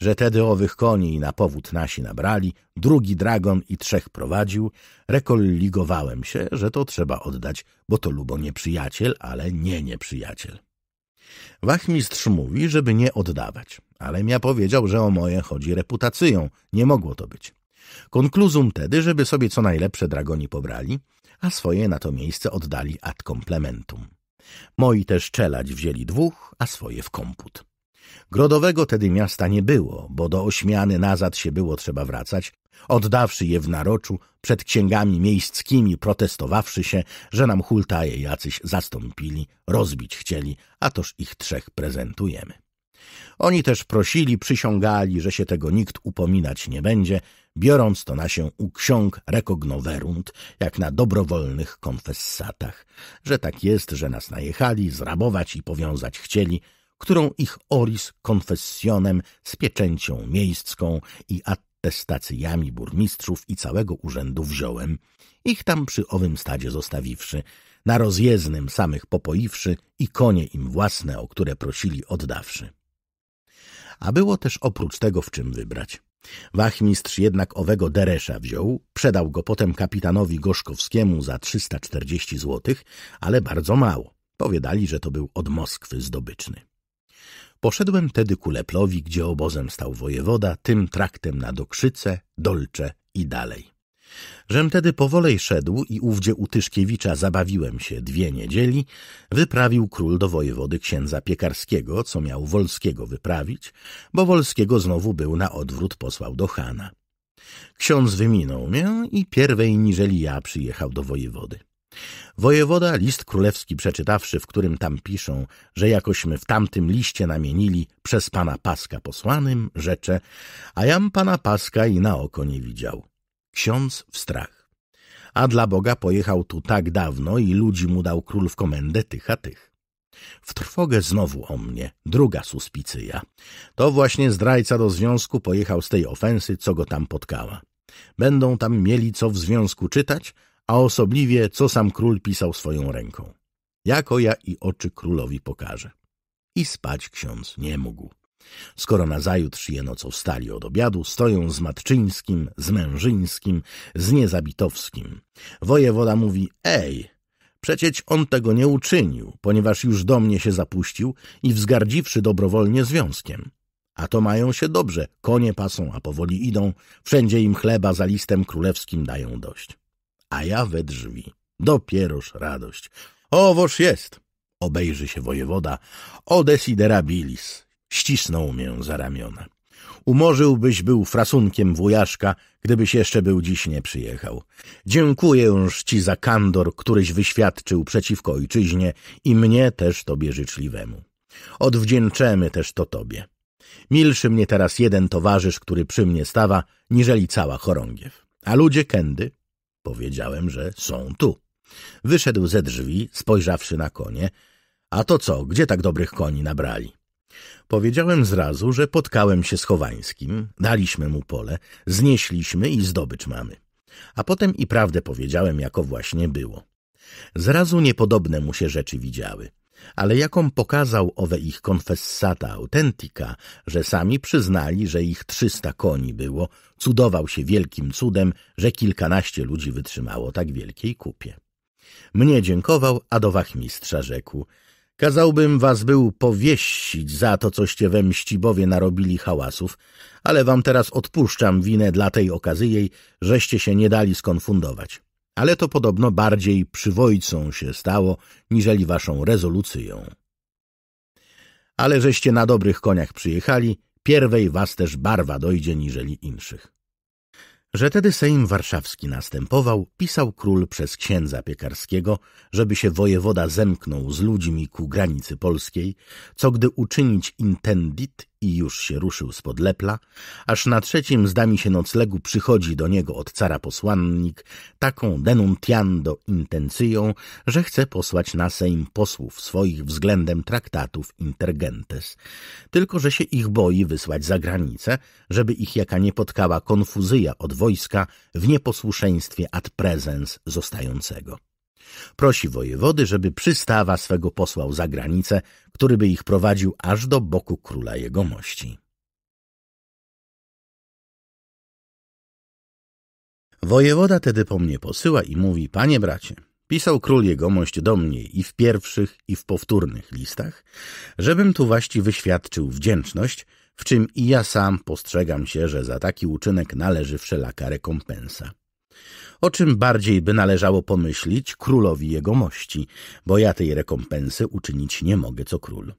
że tedy owych koni na powód nasi nabrali, drugi dragon i trzech prowadził, rekolligowałem się, że to trzeba oddać, bo to lubo nieprzyjaciel, ale nie nieprzyjaciel. Wachmistrz mówi, żeby nie oddawać, ale ja powiedział, że o moje chodzi reputacją, nie mogło to być. Konkluzum tedy, żeby sobie co najlepsze dragoni pobrali, a swoje na to miejsce oddali ad komplementum. Moi też czelać wzięli dwóch, a swoje w komput. Grodowego tedy miasta nie było, bo do ośmiany nazad się było trzeba wracać, oddawszy je w naroczu, przed księgami miejskimi protestowawszy się, że nam hultaje jacyś zastąpili, rozbić chcieli, a toż ich trzech prezentujemy. Oni też prosili, przysiągali, że się tego nikt upominać nie będzie, biorąc to na się u ksiąg rekognowerunt, jak na dobrowolnych konfessatach, że tak jest, że nas najechali, zrabować i powiązać chcieli, którą ich oris konfesjonem z pieczęcią miejską i attestacjami burmistrzów i całego urzędu wziąłem, ich tam przy owym stadzie zostawiwszy, na rozjeznym samych popoiwszy i konie im własne, o które prosili oddawszy. A było też oprócz tego w czym wybrać. Wachmistrz jednak owego Deresza wziął, przedał go potem kapitanowi Gorzkowskiemu za 340 złotych, ale bardzo mało. Powiedali, że to był od Moskwy zdobyczny. Poszedłem tedy ku Leplowi, gdzie obozem stał wojewoda, tym traktem na Dokrzyce, Dolcze i dalej. Żem tedy powolej szedł i ówdzie u Tyszkiewicza zabawiłem się dwie niedzieli, wyprawił król do wojewody księdza piekarskiego, co miał Wolskiego wyprawić, bo Wolskiego znowu był na odwrót posłał do Hana. Ksiądz wyminął mnie i pierwej niżeli ja przyjechał do wojewody. Wojewoda list królewski przeczytawszy, w którym tam piszą, że jakośmy w tamtym liście namienili przez pana Paska posłanym, rzecze, a jam pana Paska i na oko nie widział. Ksiądz w strach. A dla Boga pojechał tu tak dawno i ludzi mu dał król w komendę tych a tych. W trwogę znowu o mnie, druga suspicyja. To właśnie zdrajca do związku pojechał z tej ofensy, co go tam potkała. Będą tam mieli co w związku czytać, a osobliwie, co sam król pisał swoją ręką. Jako ja i oczy królowi pokażę. I spać ksiądz nie mógł. Skoro nazajutrz jenocą stali od obiadu, stoją z Matczyńskim, z Mężyńskim, z Niezabitowskim. Wojewoda mówi, ej, przecieć on tego nie uczynił, ponieważ już do mnie się zapuścił i wzgardziwszy dobrowolnie związkiem. A to mają się dobrze, konie pasą, a powoli idą, wszędzie im chleba za listem królewskim dają dość a ja we drzwi. Dopieroż radość. Owoż jest! Obejrzy się wojewoda. O desiderabilis. Ścisnął mię za ramiona. Umorzyłbyś był frasunkiem wujaszka, gdybyś jeszcze był dziś nie przyjechał. Dziękuję już ci za kandor, któryś wyświadczył przeciwko ojczyźnie i mnie też tobie życzliwemu. Odwdzięczemy też to tobie. Milszy mnie teraz jeden towarzysz, który przy mnie stawa, niżeli cała chorągiew. A ludzie kędy Powiedziałem, że są tu. Wyszedł ze drzwi, spojrzawszy na konie. A to co, gdzie tak dobrych koni nabrali? Powiedziałem zrazu, że potkałem się z Chowańskim, daliśmy mu pole, znieśliśmy i zdobycz mamy. A potem i prawdę powiedziałem, jako właśnie było. Zrazu niepodobne mu się rzeczy widziały ale jaką pokazał owe ich konfessata autentica, że sami przyznali, że ich trzysta koni było, cudował się wielkim cudem, że kilkanaście ludzi wytrzymało tak wielkiej kupie. Mnie dziękował, a do wachmistrza rzekł – Kazałbym was był powieścić za to, coście we Mścibowie narobili hałasów, ale wam teraz odpuszczam winę dla tej okazyjej, żeście się nie dali skonfundować ale to podobno bardziej przywojcą się stało, niżeli waszą rezolucją. Ale żeście na dobrych koniach przyjechali, pierwej was też barwa dojdzie niżeli inszych. Że tedy Sejm Warszawski następował, pisał król przez księdza piekarskiego, żeby się wojewoda zemknął z ludźmi ku granicy polskiej, co gdy uczynić intendit i już się ruszył spod lepla, aż na trzecim zdami się noclegu przychodzi do niego od cara posłannik taką denuncjando intencją, że chce posłać na Sejm posłów swoich względem traktatów intergentes, tylko że się ich boi wysłać za granicę, żeby ich jaka nie potkała konfuzyja od wojska w nieposłuszeństwie ad presens zostającego. Prosi wojewody, żeby przystawa swego posłał za granicę, który by ich prowadził aż do boku króla jegomości. Wojewoda tedy po mnie posyła i mówi, panie bracie, pisał król jegomość do mnie i w pierwszych i w powtórnych listach, żebym tu właśnie wyświadczył wdzięczność, w czym i ja sam postrzegam się, że za taki uczynek należy wszelaka rekompensa o czym bardziej by należało pomyśleć królowi jego mości, bo ja tej rekompensy uczynić nie mogę co król.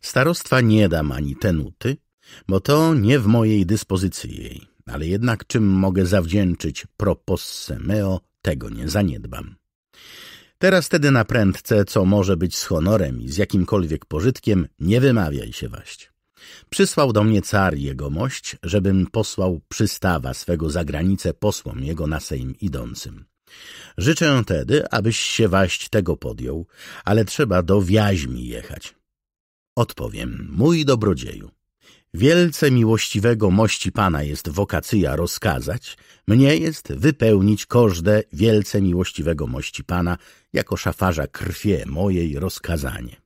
Starostwa nie dam ani tenuty, bo to nie w mojej dyspozycji jej, ale jednak czym mogę zawdzięczyć propossemeo, tego nie zaniedbam. Teraz tedy na prędce, co może być z honorem i z jakimkolwiek pożytkiem, nie wymawiaj się waść. Przysłał do mnie car jegomość, żebym posłał przystawa swego za granicę posłom jego na Sejm idącym. Życzę tedy, abyś się waść tego podjął, ale trzeba do Wiaźmi jechać. Odpowiem, mój dobrodzieju. Wielce miłościwego mości Pana jest wokacja rozkazać, mnie jest wypełnić każde wielce miłościwego mości Pana jako szafarza krwie mojej rozkazanie.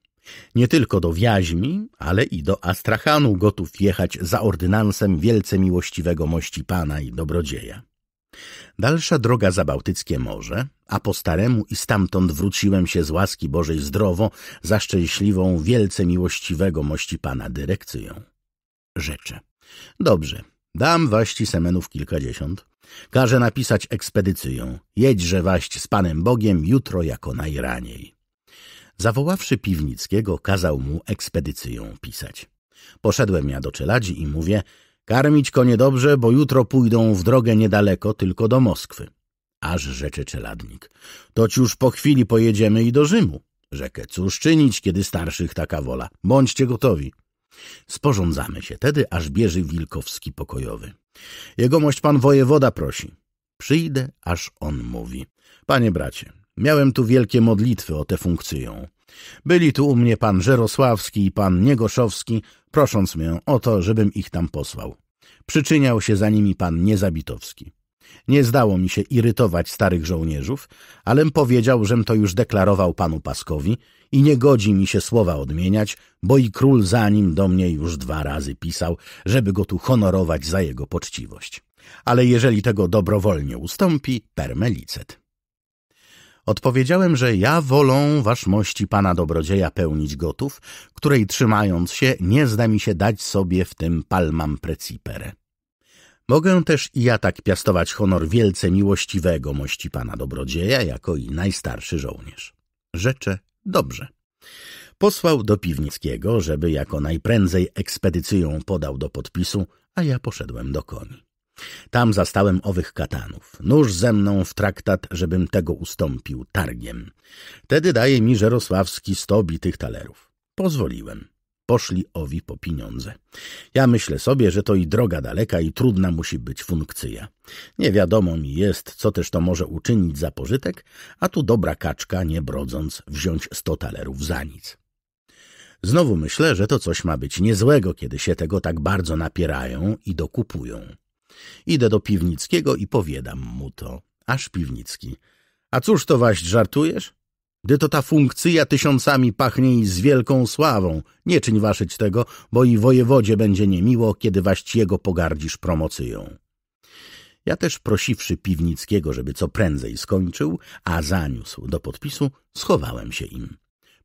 Nie tylko do Wiaźmi, ale i do Astrachanu gotów jechać za ordynansem wielce miłościwego mości pana i dobrodzieja. Dalsza droga za Bałtyckie Morze, a po staremu i stamtąd wróciłem się z łaski Bożej zdrowo za szczęśliwą, wielce miłościwego mości pana dyrekcją. Rzeczę. Dobrze, dam waści semenów kilkadziesiąt. Każę napisać ekspedycją. Jedźże waść z Panem Bogiem jutro jako najraniej. Zawoławszy Piwnickiego, kazał mu ekspedycją pisać. Poszedłem ja do czeladzi i mówię, karmić konie dobrze, bo jutro pójdą w drogę niedaleko, tylko do Moskwy. Aż rzeczy czeladnik, toć już po chwili pojedziemy i do Rzymu. Rzekę, cóż czynić, kiedy starszych taka wola? Bądźcie gotowi. Sporządzamy się tedy, aż bierze Wilkowski pokojowy. Jegomość pan wojewoda prosi. Przyjdę, aż on mówi. Panie bracie, Miałem tu wielkie modlitwy o tę funkcję. Byli tu u mnie pan Żerosławski i pan Niegoszowski, prosząc mnie o to, żebym ich tam posłał. Przyczyniał się za nimi pan Niezabitowski. Nie zdało mi się irytować starych żołnierzów, alem powiedział, żem to już deklarował panu Paskowi i nie godzi mi się słowa odmieniać, bo i król za nim do mnie już dwa razy pisał, żeby go tu honorować za jego poczciwość. Ale jeżeli tego dobrowolnie ustąpi, permelicet. Odpowiedziałem, że ja wolą mości pana dobrodzieja pełnić gotów, której trzymając się nie zda mi się dać sobie w tym palmam precipere. Mogę też i ja tak piastować honor wielce miłościwego mości pana dobrodzieja, jako i najstarszy żołnierz. Rzeczę dobrze. Posłał do Piwnickiego, żeby jako najprędzej ekspedycją podał do podpisu, a ja poszedłem do koni. Tam zastałem owych katanów. Nóż ze mną w traktat, żebym tego ustąpił targiem. Tedy daje mi Żerosławski sto bitych talerów. Pozwoliłem. Poszli owi po pieniądze. Ja myślę sobie, że to i droga daleka i trudna musi być funkcja. Nie wiadomo mi jest, co też to może uczynić za pożytek, a tu dobra kaczka, nie brodząc, wziąć sto talerów za nic. Znowu myślę, że to coś ma być niezłego, kiedy się tego tak bardzo napierają i dokupują. Idę do Piwnickiego i powiadam mu to. Aż Piwnicki. A cóż to waś, żartujesz? Gdy to ta funkcja tysiącami pachnie i z wielką sławą, nie czyń waszyć tego, bo i wojewodzie będzie niemiło, kiedy waść jego pogardzisz promocyją. Ja też prosiwszy Piwnickiego, żeby co prędzej skończył, a zaniósł do podpisu, schowałem się im.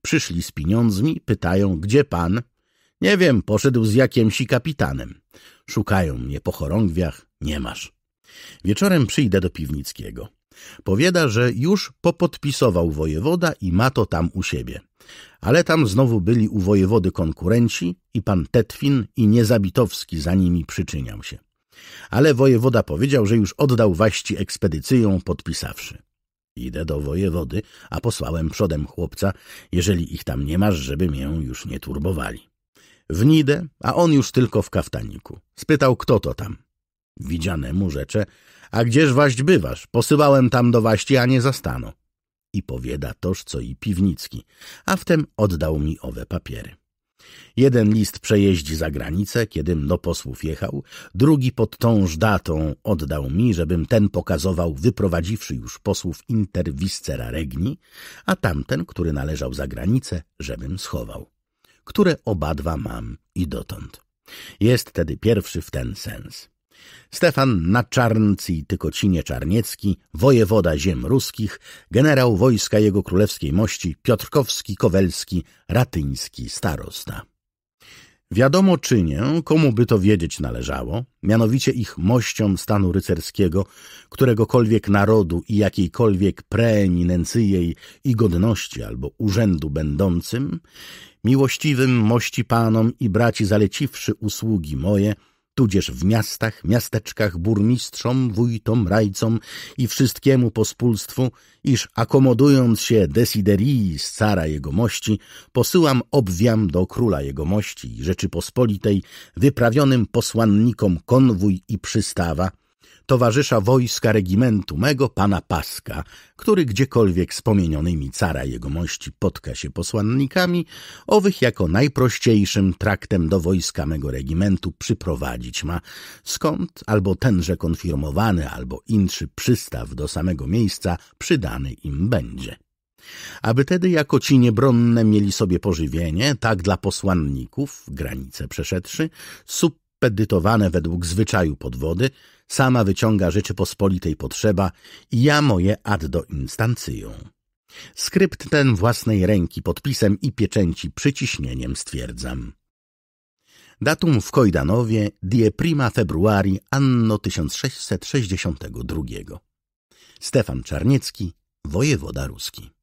Przyszli z pieniądzmi, pytają, gdzie pan? Nie wiem, poszedł z jakimsi kapitanem. Szukają mnie po chorągwiach, nie masz. Wieczorem przyjdę do Piwnickiego. Powiada, że już popodpisował wojewoda i ma to tam u siebie. Ale tam znowu byli u wojewody konkurenci i pan Tetwin i Niezabitowski za nimi przyczyniał się. Ale wojewoda powiedział, że już oddał waści ekspedycyją podpisawszy. Idę do wojewody, a posłałem przodem chłopca, jeżeli ich tam nie masz, żeby mię już nie turbowali w nidę, a on już tylko w kaftaniku. Spytał, kto to tam. Widzianemu rzecze, a gdzież waść bywasz? Posyłałem tam do waści, a nie zastano. I powiada toż, co i Piwnicki, a wtem oddał mi owe papiery. Jeden list przejeździ za granicę, kiedym do posłów jechał, drugi pod tąż datą oddał mi, żebym ten pokazował, wyprowadziwszy już posłów interwiscera regni, a tamten, który należał za granicę, żebym schował które obadwa mam i dotąd. Jest tedy pierwszy w ten sens. Stefan Czarncy i Tykocinie Czarniecki, wojewoda ziem ruskich, generał wojska jego królewskiej mości Piotrkowski-Kowelski, ratyński starosta. Wiadomo czynię, komu by to wiedzieć należało, mianowicie ich mościom stanu rycerskiego, któregokolwiek narodu i jakiejkolwiek preeminencyjej i godności albo urzędu będącym, miłościwym mości panom i braci zaleciwszy usługi moje – tudzież w miastach, miasteczkach, burmistrzom, wójtom, rajcom i wszystkiemu pospólstwu, iż akomodując się desiderii z cara jegomości, posyłam obwiam do króla jegomości i Rzeczypospolitej wyprawionym posłannikom konwój i przystawa, towarzysza wojska regimentu mego pana Paska, który gdziekolwiek z pomienionymi cara jego mości potka się posłannikami, owych jako najprościejszym traktem do wojska mego regimentu przyprowadzić ma, skąd albo tenże konfirmowany, albo inszy przystaw do samego miejsca przydany im będzie. Aby tedy jako ci niebronne mieli sobie pożywienie, tak dla posłanników, granice przeszedszy, sub spedytowane według zwyczaju podwody, sama wyciąga Rzeczypospolitej potrzeba i ja moje ad do instancyją. Skrypt ten własnej ręki podpisem i pieczęci przyciśnieniem stwierdzam. Datum w Kojdanowie, die prima februari anno 1662. Stefan Czarniecki, wojewoda ruski.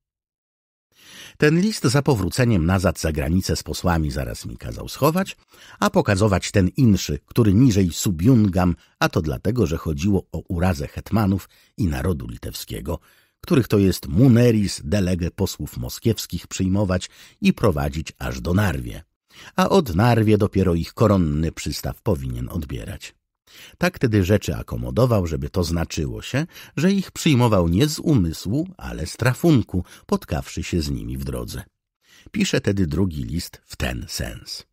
Ten list za powróceniem nazad za granicę z posłami zaraz mi kazał schować, a pokazować ten inszy, który niżej subjungam, a to dlatego, że chodziło o urazę hetmanów i narodu litewskiego, których to jest muneris delege posłów moskiewskich przyjmować i prowadzić aż do Narwie, a od Narwie dopiero ich koronny przystaw powinien odbierać. Tak tedy rzeczy akomodował, żeby to znaczyło się, że ich przyjmował nie z umysłu, ale z trafunku, potkawszy się z nimi w drodze. Pisze tedy drugi list w ten sens.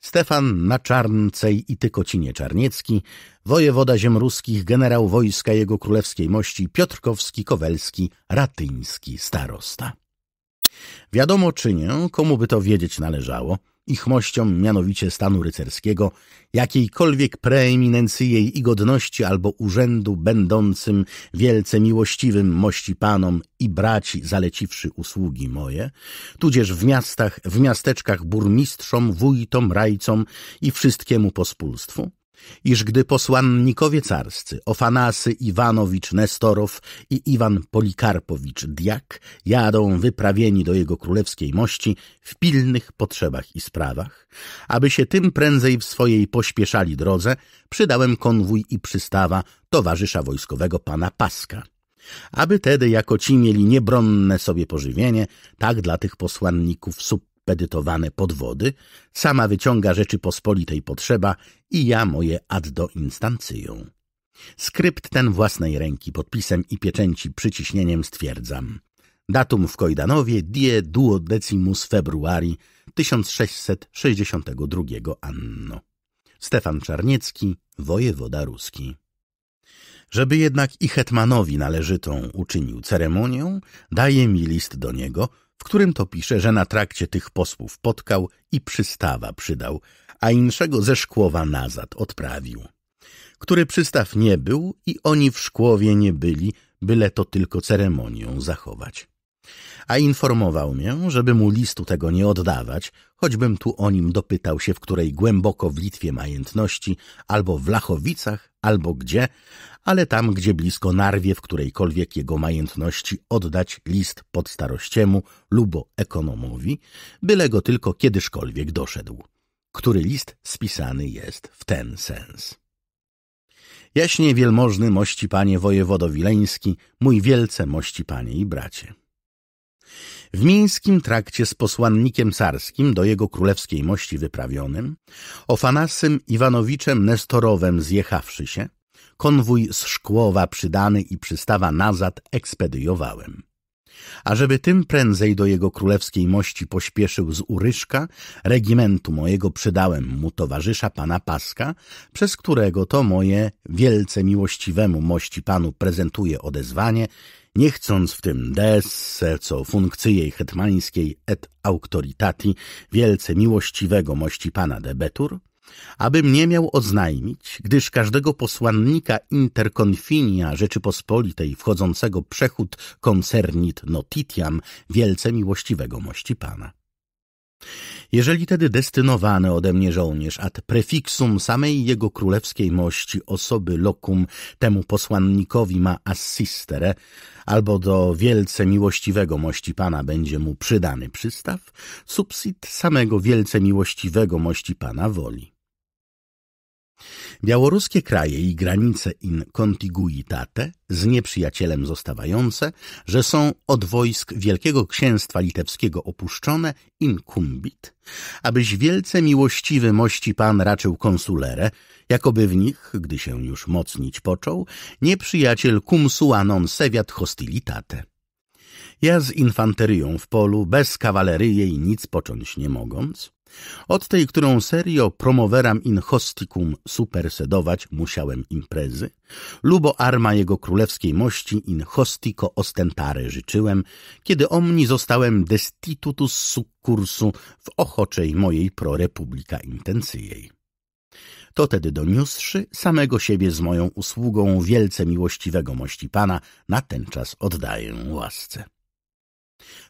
Stefan na Czarncej i Tykocinie Czarniecki, wojewoda ziem ruskich, generał wojska jego królewskiej mości Piotrkowski, Kowelski, Ratyński, starosta. Wiadomo czy nie, komu by to wiedzieć należało, ich mościom, mianowicie stanu rycerskiego, jakiejkolwiek preeminencji jej i godności albo urzędu będącym wielce miłościwym mości panom i braci zaleciwszy usługi moje, tudzież w miastach, w miasteczkach burmistrzom, wójtom, rajcom i wszystkiemu pospólstwu, iż gdy posłannikowie carscy Ofanasy Iwanowicz Nestorow i Iwan Polikarpowicz Diak jadą wyprawieni do jego królewskiej mości w pilnych potrzebach i sprawach, aby się tym prędzej w swojej pośpieszali drodze, przydałem konwój i przystawa towarzysza wojskowego pana Paska aby tedy jako ci mieli niebronne sobie pożywienie, tak dla tych posłanników sup spedytowane podwody, sama wyciąga Rzeczypospolitej potrzeba i ja moje ad do instancyją. Skrypt ten własnej ręki podpisem i pieczęci przyciśnieniem stwierdzam. Datum w Kojdanowie die duodecimus februari 1662 anno. Stefan Czarniecki, wojewoda ruski. Żeby jednak i hetmanowi należytą uczynił ceremonię, daje mi list do niego, w którym to pisze, że na trakcie tych posłów potkał i przystawa przydał, a inszego ze Szkłowa nazad odprawił. Który przystaw nie był i oni w Szkłowie nie byli, byle to tylko ceremonią zachować. A informował mię, żeby mu listu tego nie oddawać, choćbym tu o nim dopytał się, w której głęboko w Litwie majętności, albo w Lachowicach, albo gdzie, ale tam, gdzie blisko narwie w którejkolwiek jego majątności oddać list pod starościemu lubo ekonomowi, byle go tylko kiedyszkolwiek doszedł, który list spisany jest w ten sens. Jaśnie wielmożny mości panie wojewodo wileński, mój wielce mości panie i bracie. W mińskim trakcie z posłannikiem carskim do jego królewskiej mości wyprawionym, Ofanasym Iwanowiczem Nestorowem zjechawszy się, konwój z Szkłowa przydany i przystawa Nazad ekspediowałem. A żeby tym prędzej do jego królewskiej mości pośpieszył z Uryszka, regimentu mojego przydałem mu towarzysza pana Paska, przez którego to moje wielce miłościwemu mości panu prezentuje odezwanie, nie chcąc w tym desse, co funkcyjej hetmańskiej et autoritati wielce miłościwego mości pana debetur, abym nie miał oznajmić, gdyż każdego posłannika interkonfinia Rzeczypospolitej wchodzącego przechód koncernit notitiam wielce miłościwego mości Pana. Jeżeli tedy destynowany ode mnie żołnierz ad prefiksum samej jego królewskiej mości osoby locum temu posłannikowi ma assistere, albo do wielce miłościwego mości pana będzie mu przydany przystaw, subsid samego wielce miłościwego mości pana woli. Białoruskie kraje i granice in contiguitate z nieprzyjacielem zostawające, że są od wojsk Wielkiego Księstwa Litewskiego opuszczone incumbit, abyś wielce miłościwy mości pan raczył konsulere, jakoby w nich, gdy się już mocnić począł, nieprzyjaciel cum sua non seviat hostilitate. Ja z infanterią w polu, bez kawalerii jej nic począć nie mogąc, od tej, którą serio promoveram in hosticum supersedować musiałem imprezy, lubo arma jego królewskiej mości in hostico ostentare życzyłem, kiedy omni zostałem destitutus succursu w ochoczej mojej pro prorepublika intencyjej. To tedy doniósłszy samego siebie z moją usługą wielce miłościwego mości pana, na ten czas oddaję łasce.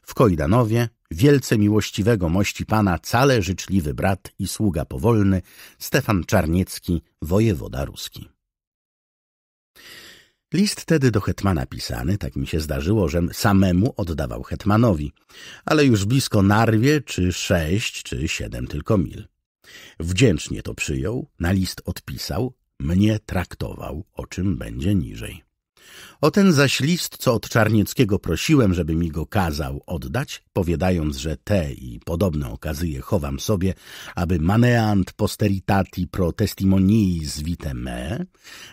W Kojdanowie wielce miłościwego mości pana cale życzliwy brat i sługa powolny Stefan Czarniecki, wojewoda ruski. List tedy do hetmana pisany, tak mi się zdarzyło, żem samemu oddawał hetmanowi, ale już blisko narwie, czy sześć, czy siedem tylko mil. Wdzięcznie to przyjął, na list odpisał, mnie traktował, o czym będzie niżej. O ten zaś list, co od Czarnieckiego prosiłem, żeby mi go kazał oddać, powiadając, że te i podobne okazyje chowam sobie, aby maneant posteritati pro testimonii zwite me,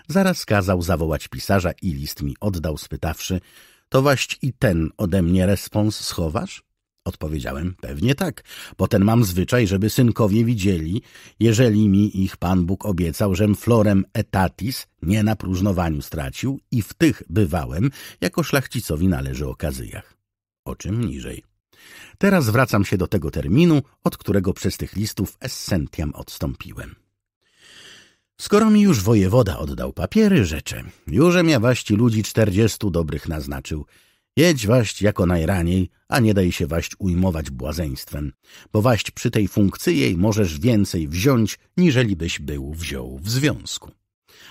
zaraz kazał zawołać pisarza i list mi oddał, spytawszy, to waść i ten ode mnie respons schowasz? Odpowiedziałem, pewnie tak, potem mam zwyczaj, żeby synkowie widzieli, jeżeli mi ich Pan Bóg obiecał, żem florem etatis nie na próżnowaniu stracił i w tych bywałem, jako szlachcicowi należy okazyjach. O czym niżej. Teraz wracam się do tego terminu, od którego przez tych listów essentiam odstąpiłem. Skoro mi już wojewoda oddał papiery, rzeczę. Jużem ja waści ludzi czterdziestu dobrych naznaczył – Jedź waść jako najraniej, a nie daj się waść ujmować błazeństwem, bo waść przy tej funkcji jej możesz więcej wziąć, niżeli byś był wziął w związku.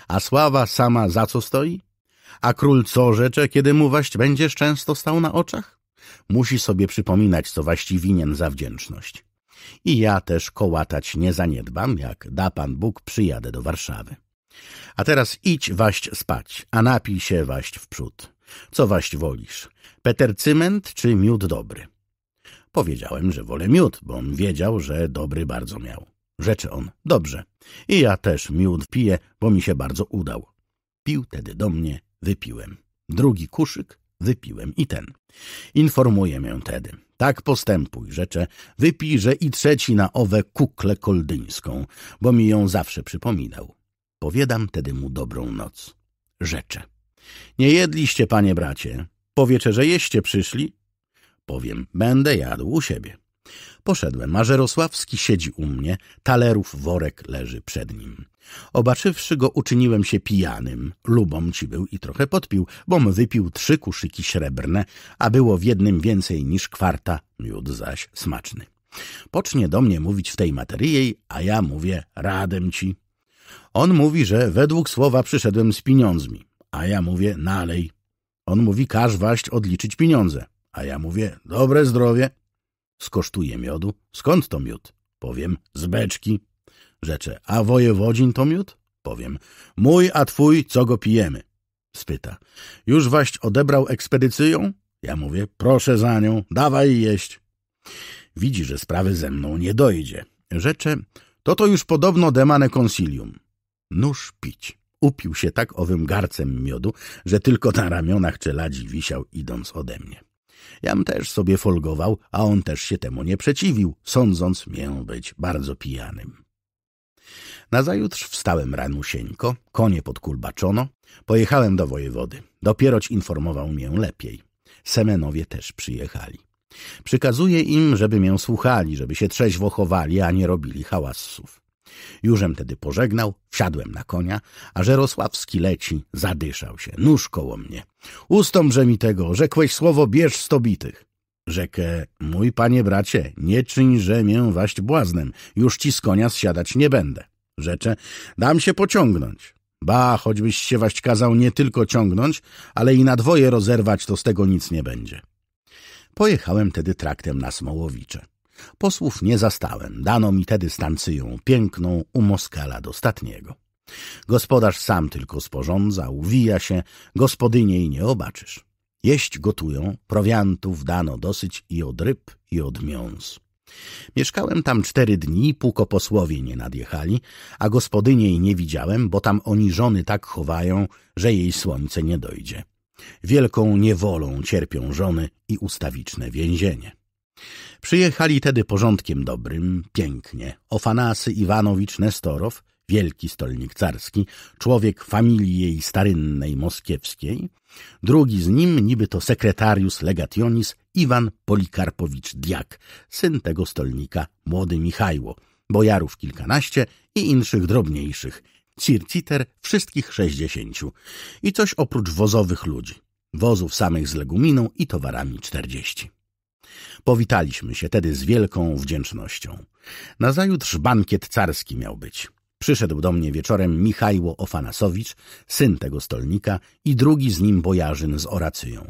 A sława sama za co stoi? A król co rzecze, kiedy mu waść będziesz często stał na oczach? Musi sobie przypominać, co waści winien za wdzięczność. I ja też kołatać nie zaniedbam, jak da Pan Bóg przyjadę do Warszawy. A teraz idź waść spać, a napij się waść w przód. Co waść wolisz? Petercymент czy miód dobry? Powiedziałem, że wolę miód, bo on wiedział, że dobry bardzo miał. Rzeczy on, dobrze. I ja też miód piję, bo mi się bardzo udał. Pił tedy do mnie, wypiłem. Drugi kuszyk, wypiłem i ten. Informuję mię tedy. Tak postępuj, rzeczę, wypijże i trzeci na owę kuklę koldyńską, bo mi ją zawsze przypominał. Powiadam tedy mu dobrą noc. Rzeczę. Nie jedliście, panie bracie, Powiecie, że jeście przyszli? Powiem, będę jadł u siebie. Poszedłem, a Żerosławski siedzi u mnie, talerów worek leży przed nim. Obaczywszy go, uczyniłem się pijanym. Lubom ci był i trochę podpił, bom wypił trzy kuszyki srebrne, a było w jednym więcej niż kwarta, miód zaś smaczny. Pocznie do mnie mówić w tej materii, a ja mówię, radem ci. On mówi, że według słowa przyszedłem z pieniądzmi, a ja mówię, nalej. On mówi, każ waść odliczyć pieniądze. A ja mówię, dobre zdrowie. Skosztuje miodu. Skąd to miód? Powiem, z beczki. Rzeczę, a wojewodzin to miód? Powiem, mój, a twój, co go pijemy? Spyta, już waść odebrał ekspedycyją? Ja mówię, proszę za nią, dawaj jeść. Widzi, że sprawy ze mną nie dojdzie. Rzeczę, to to już podobno demane consilium. Nóż pić. Upił się tak owym garcem miodu, że tylko na ramionach czeladzi wisiał, idąc ode mnie. Jam też sobie folgował, a on też się temu nie przeciwił, sądząc mię być bardzo pijanym. Nazajutrz wstałem ranusieńko, konie podkulbaczono, pojechałem do wojewody. Dopieroć informował mię lepiej. Semenowie też przyjechali. Przykazuję im, żeby mię słuchali, żeby się trzeźwo chowali, a nie robili hałasów. Jużem tedy pożegnał, wsiadłem na konia, a Żerosławski leci, zadyszał się, nóż koło mnie. Ustąpże mi tego, rzekłeś słowo, bierz sto bitych. Rzekę, mój panie bracie, nie czyń, że mię waść błaznem, już ci z konia zsiadać nie będę. Rzeczę, dam się pociągnąć. Ba, choćbyś się waść kazał nie tylko ciągnąć, ale i na dwoje rozerwać, to z tego nic nie będzie. Pojechałem tedy traktem na Smołowicze. Posłów nie zastałem. Dano mi tedy stancję piękną u Moskala dostatniego. Gospodarz sam tylko sporządza, uwija się, gospodyniej nie obaczysz. Jeść gotują, prowiantów dano dosyć i od ryb, i od miąs. Mieszkałem tam cztery dni, półko posłowie nie nadjechali, a gospodyniej nie widziałem, bo tam oni żony tak chowają, że jej słońce nie dojdzie. Wielką niewolą cierpią żony i ustawiczne więzienie. Przyjechali tedy porządkiem dobrym, pięknie. Ofanasy Iwanowicz Nestorow, wielki stolnik carski, człowiek familii jej starynnej moskiewskiej, drugi z nim niby to sekretarius legationis Iwan Polikarpowicz Diak, syn tego stolnika, młody Michajło, bojarów kilkanaście i inszych drobniejszych, circiter wszystkich sześćdziesięciu i coś oprócz wozowych ludzi, wozów samych z leguminą i towarami czterdzieści. Powitaliśmy się tedy z wielką wdzięcznością. Nazajutrz bankiet carski miał być. Przyszedł do mnie wieczorem Michajło Ofanasowicz, syn tego stolnika i drugi z nim bojarzyn z oracją.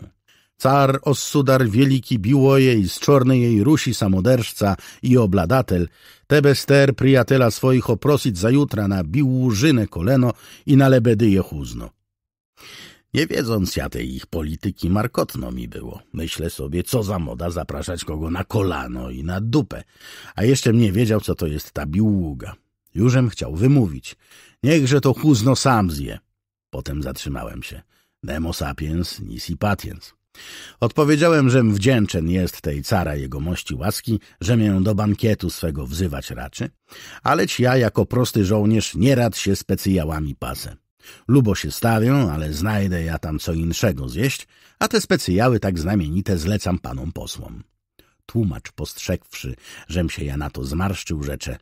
Car ossudar wieliki biło jej z czornej jej rusi samoderszca i obladatel, tebe ster przyjatela swoich oprosić zajutra na biłużynę koleno i na lebedyje chuzno. Nie wiedząc ja tej ich polityki, markotno mi było. Myślę sobie, co za moda zapraszać kogo na kolano i na dupę. A jeszcze mnie wiedział, co to jest ta biługa. Jużem chciał wymówić. Niechże to chuzno sam zje. Potem zatrzymałem się. Nemo sapiens nisi patiens. Odpowiedziałem, żem wdzięczen jest tej cara jegomości łaski, że mię do bankietu swego wzywać raczy, aleć ja jako prosty żołnierz nie rad się specjałami pasę. Lubo się stawią, ale znajdę ja tam co inszego zjeść, a te specjały tak znamienite zlecam panom posłom. Tłumacz postrzegwszy, żem się ja na to zmarszczył, rzecze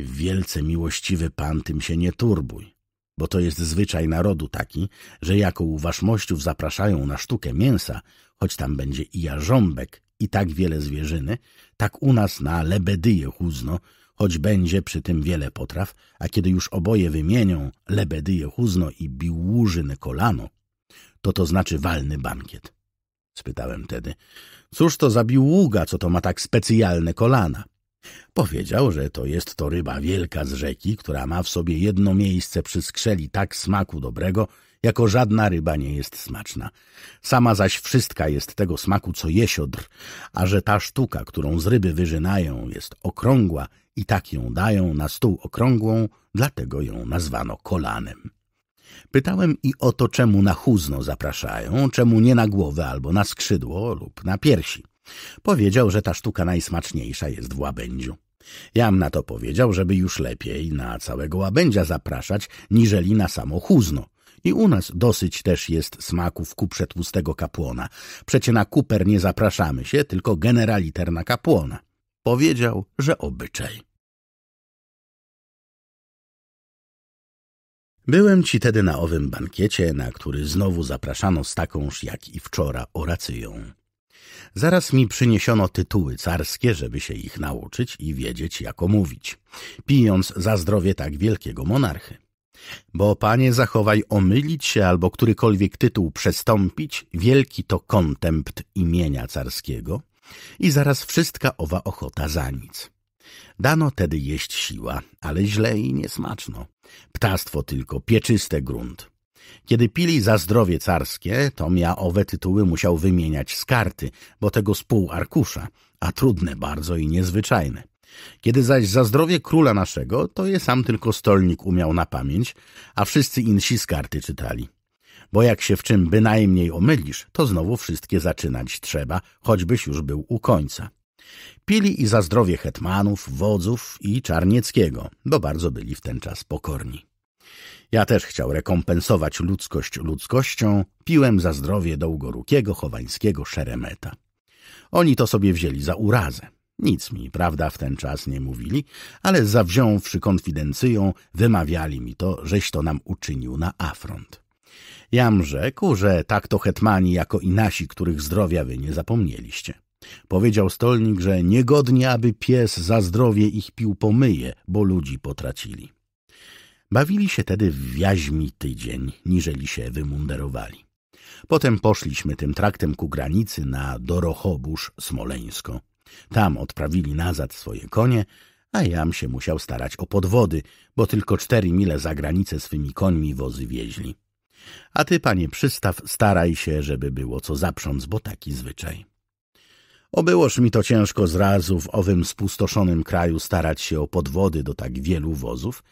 Wielce miłościwy pan, tym się nie turbuj, bo to jest zwyczaj narodu taki, że jako u waszmościów zapraszają na sztukę mięsa, choć tam będzie i jarząbek, i tak wiele zwierzyny, tak u nas na lebedyje chuzno, choć będzie przy tym wiele potraw, a kiedy już oboje wymienią lebedy chuzno i biłużyne kolano, to to znaczy walny bankiet. Spytałem tedy, cóż to za biługa, co to ma tak specjalne kolana? Powiedział, że to jest to ryba wielka z rzeki, która ma w sobie jedno miejsce przy skrzeli tak smaku dobrego, jako żadna ryba nie jest smaczna. Sama zaś wszystka jest tego smaku, co jesiodr, a że ta sztuka, którą z ryby wyrzynają, jest okrągła i tak ją dają na stół okrągłą, dlatego ją nazwano kolanem. Pytałem i o to, czemu na chuzno zapraszają, czemu nie na głowę albo na skrzydło lub na piersi. Powiedział, że ta sztuka najsmaczniejsza jest w łabędziu. Jam na to powiedział, żeby już lepiej na całego łabędzia zapraszać, niżeli na samo chuzno. I u nas dosyć też jest smaków ku przetłustego kapłona. Przecie na kuper nie zapraszamy się, tylko generaliter na kapłona. Powiedział, że obyczaj. Byłem ci tedy na owym bankiecie, na który znowu zapraszano z takąż jak i wczora oracyją. Zaraz mi przyniesiono tytuły carskie, żeby się ich nauczyć i wiedzieć, jak mówić, pijąc za zdrowie tak wielkiego monarchy. Bo, panie, zachowaj omylić się albo którykolwiek tytuł przestąpić, wielki to kontempt imienia carskiego i zaraz wszystka owa ochota za nic. Dano tedy jeść siła, ale źle i niesmaczno. Ptactwo tylko, pieczyste grunt. Kiedy pili za zdrowie carskie, tom ja owe tytuły musiał wymieniać z karty, bo tego z pół arkusza, a trudne bardzo i niezwyczajne. Kiedy zaś za zdrowie króla naszego, to je sam tylko stolnik umiał na pamięć, a wszyscy insi z karty czytali. Bo jak się w czym bynajmniej omylisz, to znowu wszystkie zaczynać trzeba, choćbyś już był u końca. Pili i za zdrowie hetmanów, wodzów i Czarnieckiego, bo bardzo byli w ten czas pokorni. Ja też chciał rekompensować ludzkość ludzkością, piłem za zdrowie Dołgorukiego, Chowańskiego, Szeremeta. Oni to sobie wzięli za urazę. Nic mi, prawda, w ten czas nie mówili, ale zawziąwszy konfidencją, wymawiali mi to, żeś to nam uczynił na afront. Jam rzekł, że tak to hetmani jako i nasi, których zdrowia wy nie zapomnieliście. Powiedział stolnik, że niegodnie, aby pies za zdrowie ich pił pomyje, bo ludzi potracili. Bawili się tedy w jaźmi tydzień, niżeli się wymunderowali. Potem poszliśmy tym traktem ku granicy na Dorochobusz Smoleńsko. Tam odprawili nazad swoje konie, a jam się musiał starać o podwody, bo tylko cztery mile za granicę swymi końmi wozy wieźli. A ty, panie przystaw, staraj się, żeby było co zaprząc, bo taki zwyczaj. Obyłoż mi to ciężko zrazu w owym spustoszonym kraju starać się o podwody do tak wielu wozów,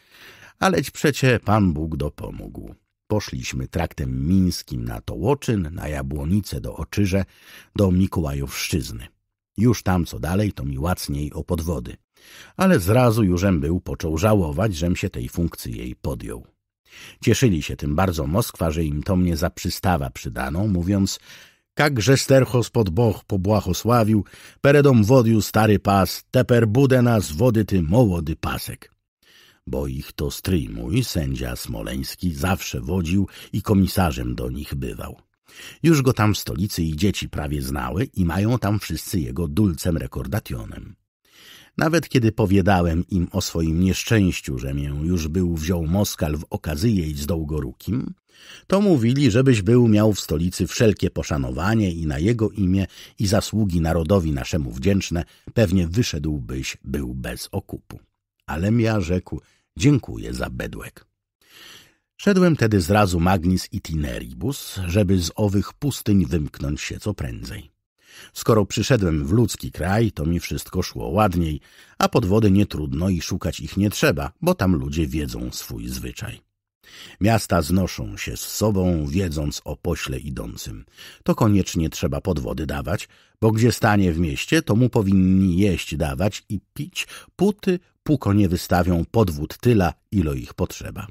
aleć przecie Pan Bóg dopomógł. Poszliśmy traktem mińskim na Tołoczyn, na Jabłonice do Oczyże, do Mikołajowszczyzny. Już tam co dalej, to mi łacniej o podwody. Ale zrazu jużem był począł żałować, żem się tej funkcji jej podjął. Cieszyli się tym bardzo Moskwa, że im to mnie za przystawa przydano, mówiąc, Jakże sterchos pod boh pobłahosławił, peredom wodił stary pas, teper budę nas wody ty młody pasek. Bo ich to stryj mój, sędzia smoleński, zawsze wodził i komisarzem do nich bywał. Już go tam w stolicy i dzieci prawie znały i mają tam wszyscy jego dulcem rekordationem. Nawet kiedy powiadałem im o swoim nieszczęściu, że mię już był wziął Moskal w okazyję i z Dołgorukim, to mówili, żebyś był miał w stolicy wszelkie poszanowanie i na jego imię i zasługi narodowi naszemu wdzięczne, pewnie wyszedłbyś był bez okupu. Alem ja rzekł, dziękuję za bedłek. Szedłem tedy zrazu magnis itineribus, żeby z owych pustyń wymknąć się co prędzej. Skoro przyszedłem w ludzki kraj, to mi wszystko szło ładniej, a pod wody nie trudno i szukać ich nie trzeba, bo tam ludzie wiedzą swój zwyczaj. Miasta znoszą się z sobą, wiedząc o pośle idącym. To koniecznie trzeba pod wody dawać, bo gdzie stanie w mieście, to mu powinni jeść dawać i pić, puty póko nie wystawią podwód tyla, ilo ich potrzeba.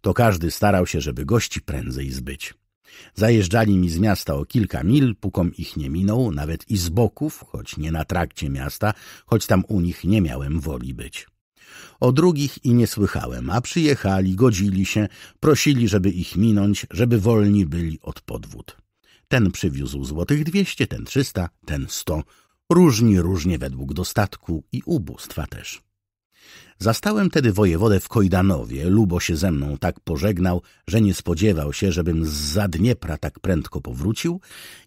To każdy starał się, żeby gości prędzej zbyć. Zajeżdżali mi z miasta o kilka mil, pukom ich nie minął, nawet i z boków, choć nie na trakcie miasta, choć tam u nich nie miałem woli być. O drugich i nie słychałem, a przyjechali, godzili się, prosili, żeby ich minąć, żeby wolni byli od podwód. Ten przywiózł złotych dwieście, ten trzysta, ten sto. Różni różnie według dostatku i ubóstwa też. Zastałem tedy wojewodę w Kojdanowie, lubo się ze mną tak pożegnał, że nie spodziewał się, żebym z Zadniepra tak prędko powrócił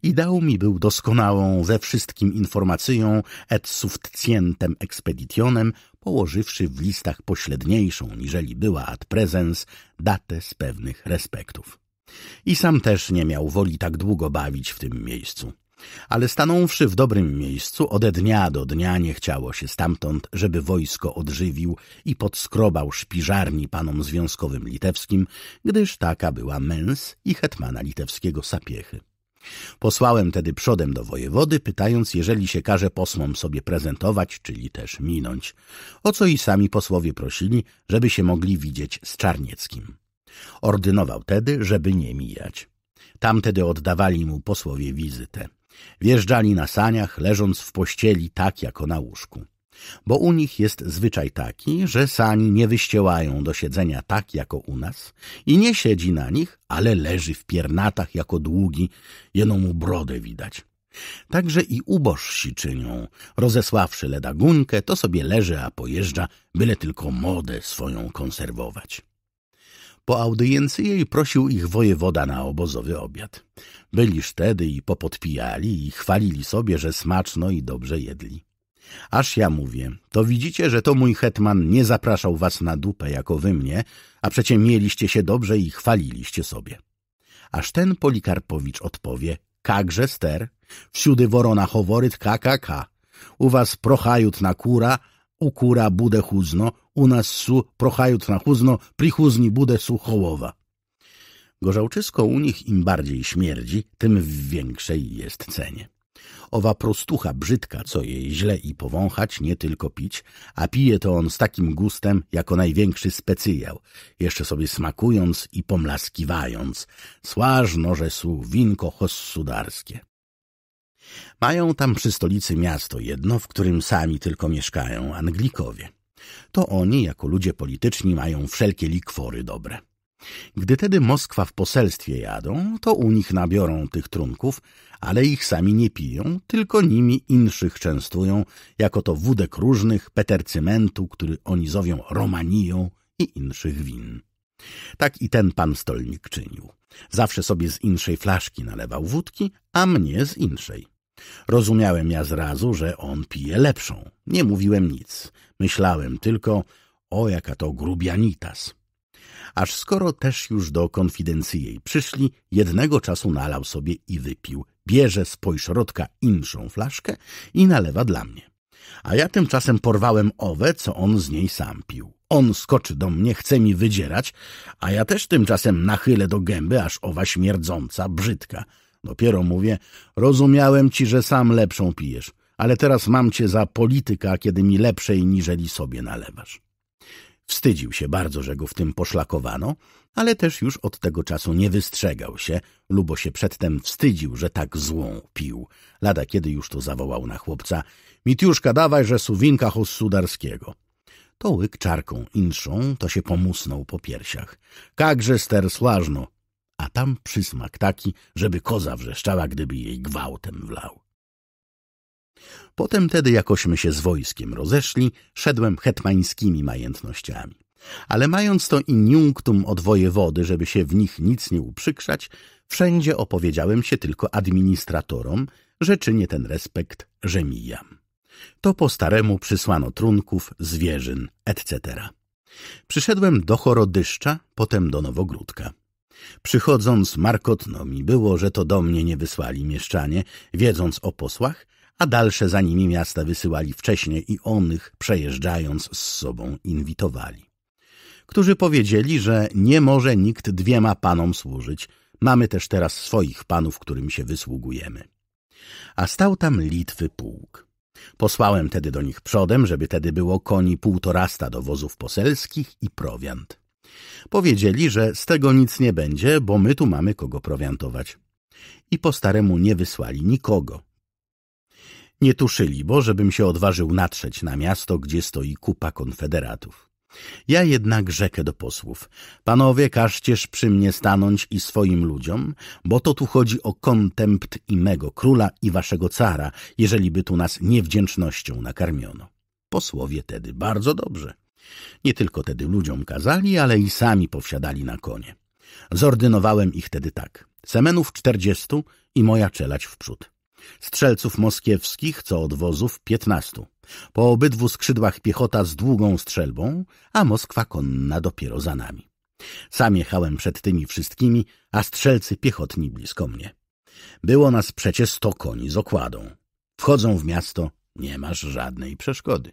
i dał mi był doskonałą ze wszystkim informacją et suftcientem expeditionem, położywszy w listach pośledniejszą, niżeli była ad presens, datę z pewnych respektów. I sam też nie miał woli tak długo bawić w tym miejscu. Ale stanąwszy w dobrym miejscu, ode dnia do dnia nie chciało się stamtąd, żeby wojsko odżywił i podskrobał szpiżarni panom związkowym litewskim, gdyż taka była mens i hetmana litewskiego Sapiechy. Posłałem tedy przodem do wojewody, pytając, jeżeli się każe posłom sobie prezentować, czyli też minąć, o co i sami posłowie prosili, żeby się mogli widzieć z Czarnieckim. Ordynował tedy, żeby nie mijać. Tam tedy oddawali mu posłowie wizytę. Wjeżdżali na saniach, leżąc w pościeli tak jako na łóżku. Bo u nich jest zwyczaj taki, że sani nie wyściełają do siedzenia tak jako u nas i nie siedzi na nich, ale leży w piernatach jako długi, jeno mu brodę widać. Także i ubożsi czynią, rozesławszy ledaguńkę, to sobie leży, a pojeżdża, byle tylko modę swoją konserwować. Po audiencji jej prosił ich wojewoda na obozowy obiad. Byli tedy i popodpijali i chwalili sobie, że smaczno i dobrze jedli. Aż ja mówię, to widzicie, że to mój hetman nie zapraszał was na dupę jako wy mnie, a przecie mieliście się dobrze i chwaliliście sobie. Aż ten Polikarpowicz odpowie, kakże ster, wsiudy worona choworyt kkk, u was prochajut na kura, Ukura буде chuzno, u nas su prochajut na huzno, prichuzni bude chołowa. Gorzałczysko u nich im bardziej śmierdzi, tym w większej jest cenie. Owa prostucha brzydka, co jej źle i powąchać, nie tylko pić, a pije to on z takim gustem, jako największy specyjał, jeszcze sobie smakując i pomlaskiwając. Słażno, że su winko hossudarskie. Mają tam przy stolicy miasto jedno, w którym sami tylko mieszkają Anglikowie. To oni, jako ludzie polityczni, mają wszelkie likwory dobre. Gdy tedy Moskwa w poselstwie jadą, to u nich nabiorą tych trunków, ale ich sami nie piją, tylko nimi inszych częstują, jako to wódek różnych, petercymentu, który oni zowią Romanią i inszych win. Tak i ten pan stolnik czynił. Zawsze sobie z inszej flaszki nalewał wódki, a mnie z inszej. Rozumiałem ja zrazu, że on pije lepszą. Nie mówiłem nic. Myślałem tylko, o jaka to grubianitas. Aż skoro też już do konfidencji jej przyszli, jednego czasu nalał sobie i wypił. Bierze z pojśrodka inszą flaszkę i nalewa dla mnie. A ja tymczasem porwałem owe, co on z niej sam pił. On skoczy do mnie, chce mi wydzierać, a ja też tymczasem nachylę do gęby, aż owa śmierdząca, brzydka – Dopiero mówię, rozumiałem ci, że sam lepszą pijesz, ale teraz mam cię za polityka, kiedy mi lepszej niżeli sobie nalewasz. Wstydził się bardzo, że go w tym poszlakowano, ale też już od tego czasu nie wystrzegał się, lubo się przedtem wstydził, że tak złą pił. Lada kiedy już to zawołał na chłopca — Mitiuszka, dawaj, że suwinka hossudarskiego. To łyk czarką inszą, to się pomusnął po piersiach. — Kakże słażno, a tam przysmak taki, żeby koza wrzeszczała, gdyby jej gwałtem wlał. Potem tedy jakośmy się z wojskiem rozeszli, szedłem hetmańskimi majętnościami. Ale mając to iniunktum od wojewody, żeby się w nich nic nie uprzykrzać, wszędzie opowiedziałem się tylko administratorom, że czynię ten respekt, że mijam. To po staremu przysłano trunków, zwierzyn, etc. Przyszedłem do Chorodyszcza, potem do Nowogródka. Przychodząc, markotno mi było, że to do mnie nie wysłali mieszczanie, wiedząc o posłach, a dalsze za nimi miasta wysyłali wcześniej i onych, przejeżdżając z sobą, inwitowali. Którzy powiedzieli, że nie może nikt dwiema panom służyć, mamy też teraz swoich panów, którym się wysługujemy. A stał tam Litwy pułk. Posłałem tedy do nich przodem, żeby tedy było koni półtorasta do wozów poselskich i prowiant. Powiedzieli, że z tego nic nie będzie, bo my tu mamy kogo prowiantować. I po staremu nie wysłali nikogo. Nie tuszyli, bo żebym się odważył natrzeć na miasto, gdzie stoi kupa konfederatów. Ja jednak rzekę do posłów. Panowie, każcież przy mnie stanąć i swoim ludziom, bo to tu chodzi o kontempt i mego króla i waszego cara, jeżeli by tu nas niewdzięcznością nakarmiono. Posłowie tedy bardzo dobrze. Nie tylko tedy ludziom kazali, ale i sami powsiadali na konie. Zordynowałem ich tedy tak. Semenów czterdziestu i moja czelać wprzód. Strzelców moskiewskich, co od wozów, piętnastu. Po obydwu skrzydłach piechota z długą strzelbą, a Moskwa konna dopiero za nami. Sam jechałem przed tymi wszystkimi, a strzelcy piechotni blisko mnie. Było nas przecie sto koni z okładą. Wchodzą w miasto, nie masz żadnej przeszkody.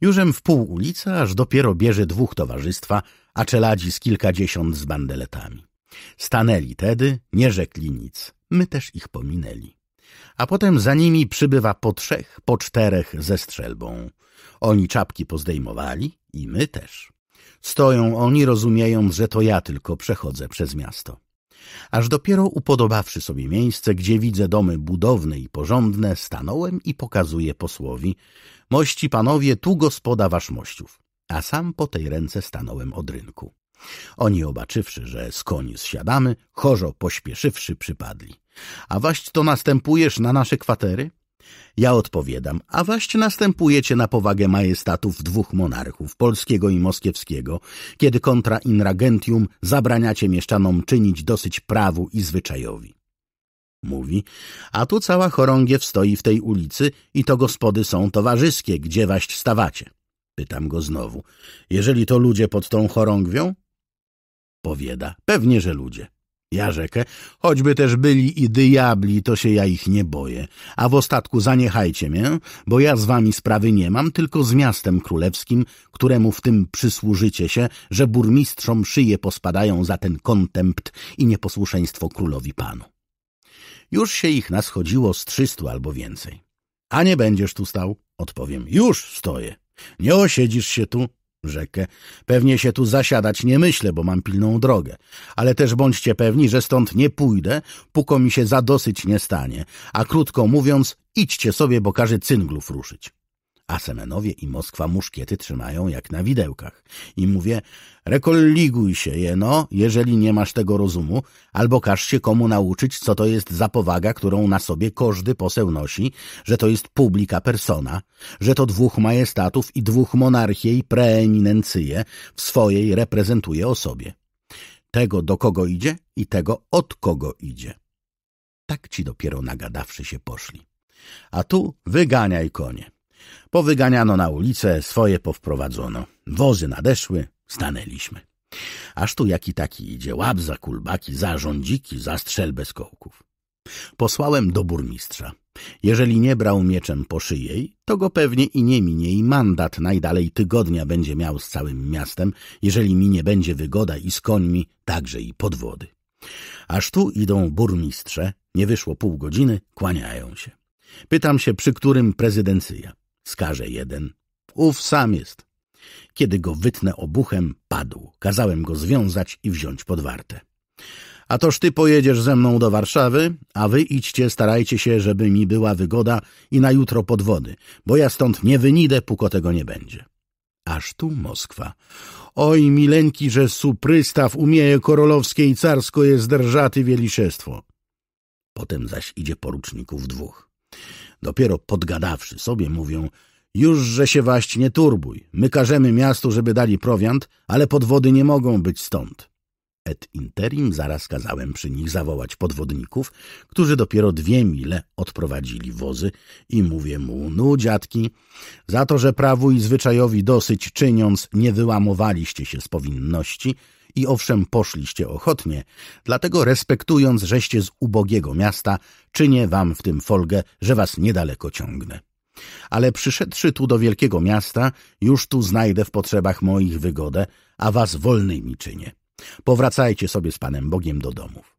Jużem w pół ulicy, aż dopiero bierze dwóch towarzystwa, a czeladzi z kilkadziesiąt z bandeletami. Stanęli tedy, nie rzekli nic. My też ich pominęli. A potem za nimi przybywa po trzech, po czterech ze strzelbą. Oni czapki pozdejmowali i my też. Stoją oni, rozumieją, że to ja tylko przechodzę przez miasto. Aż dopiero upodobawszy sobie miejsce, gdzie widzę domy budowne i porządne, stanąłem i pokazuję posłowi. Mości panowie, tu gospoda wasz mościów. A sam po tej ręce stanąłem od rynku. Oni obaczywszy, że z koni zsiadamy, chorzo pośpieszywszy przypadli. A waść to następujesz na nasze kwatery? Ja odpowiadam, a właśnie następujecie na powagę majestatów dwóch monarchów, polskiego i moskiewskiego, kiedy kontra inragentium zabraniacie mieszczanom czynić dosyć prawu i zwyczajowi. Mówi, a tu cała chorągiew stoi w tej ulicy i to gospody są towarzyskie, gdzie waść stawacie? Pytam go znowu, jeżeli to ludzie pod tą chorągwią? Powiada, pewnie, że ludzie. Ja rzekę, choćby też byli i diabli, to się ja ich nie boję. A w ostatku zaniechajcie mnie, bo ja z wami sprawy nie mam, tylko z miastem królewskim, któremu w tym przysłużycie się, że burmistrzom szyje pospadają za ten kontempt i nieposłuszeństwo królowi panu. Już się ich naschodziło z trzystu albo więcej. A nie będziesz tu stał, odpowiem. Już stoję. Nie osiedzisz się tu, rzekę. Pewnie się tu zasiadać nie myślę, bo mam pilną drogę. Ale też bądźcie pewni, że stąd nie pójdę, puko mi się dosyć nie stanie. A krótko mówiąc, idźcie sobie, bo każe cynglów ruszyć a Semenowie i Moskwa muszkiety trzymają jak na widełkach. I mówię, rekoliguj się jeno, jeżeli nie masz tego rozumu, albo każ się komu nauczyć, co to jest za powaga, którą na sobie każdy poseł nosi, że to jest publika persona, że to dwóch majestatów i dwóch monarchie i preeminencyje w swojej reprezentuje osobie. Tego, do kogo idzie i tego, od kogo idzie. Tak ci dopiero nagadawszy się poszli. A tu wyganiaj konie. Powyganiano na ulicę, swoje powprowadzono. Wozy nadeszły, stanęliśmy. Aż tu jaki taki idzie, łap za kulbaki, za rządziki, za strzelbę z kołków. Posłałem do burmistrza. Jeżeli nie brał mieczem po szyję, to go pewnie i nie minie i mandat najdalej tygodnia będzie miał z całym miastem, jeżeli mi nie będzie wygoda i z końmi, także i podwody. Aż tu idą burmistrze, nie wyszło pół godziny, kłaniają się. Pytam się, przy którym prezydencyja skaże jeden. Ów sam jest. Kiedy go wytnę obuchem, padł. Kazałem go związać i wziąć pod wartę. A toż ty pojedziesz ze mną do Warszawy, a wy idźcie, starajcie się, żeby mi była wygoda i na jutro podwody, bo ja stąd nie wynidę, póko tego nie będzie. Aż tu Moskwa. Oj, mileńki, że suprystaw umieje korolowskie i carsko jest drżaty wieliszestwo. Potem zaś idzie poruczników dwóch. Dopiero podgadawszy sobie mówią, już że się waść nie turbuj, my każemy miastu, żeby dali prowiant, ale podwody nie mogą być stąd. Et interim zaraz kazałem przy nich zawołać podwodników, którzy dopiero dwie mile odprowadzili wozy i mówię mu, no dziadki, za to, że prawu i zwyczajowi dosyć czyniąc nie wyłamowaliście się z powinności, i owszem, poszliście ochotnie, dlatego respektując, żeście z ubogiego miasta, czynię wam w tym folgę, że was niedaleko ciągnę. Ale przyszedłszy tu do wielkiego miasta, już tu znajdę w potrzebach moich wygodę, a was wolnymi czynię. Powracajcie sobie z Panem Bogiem do domów.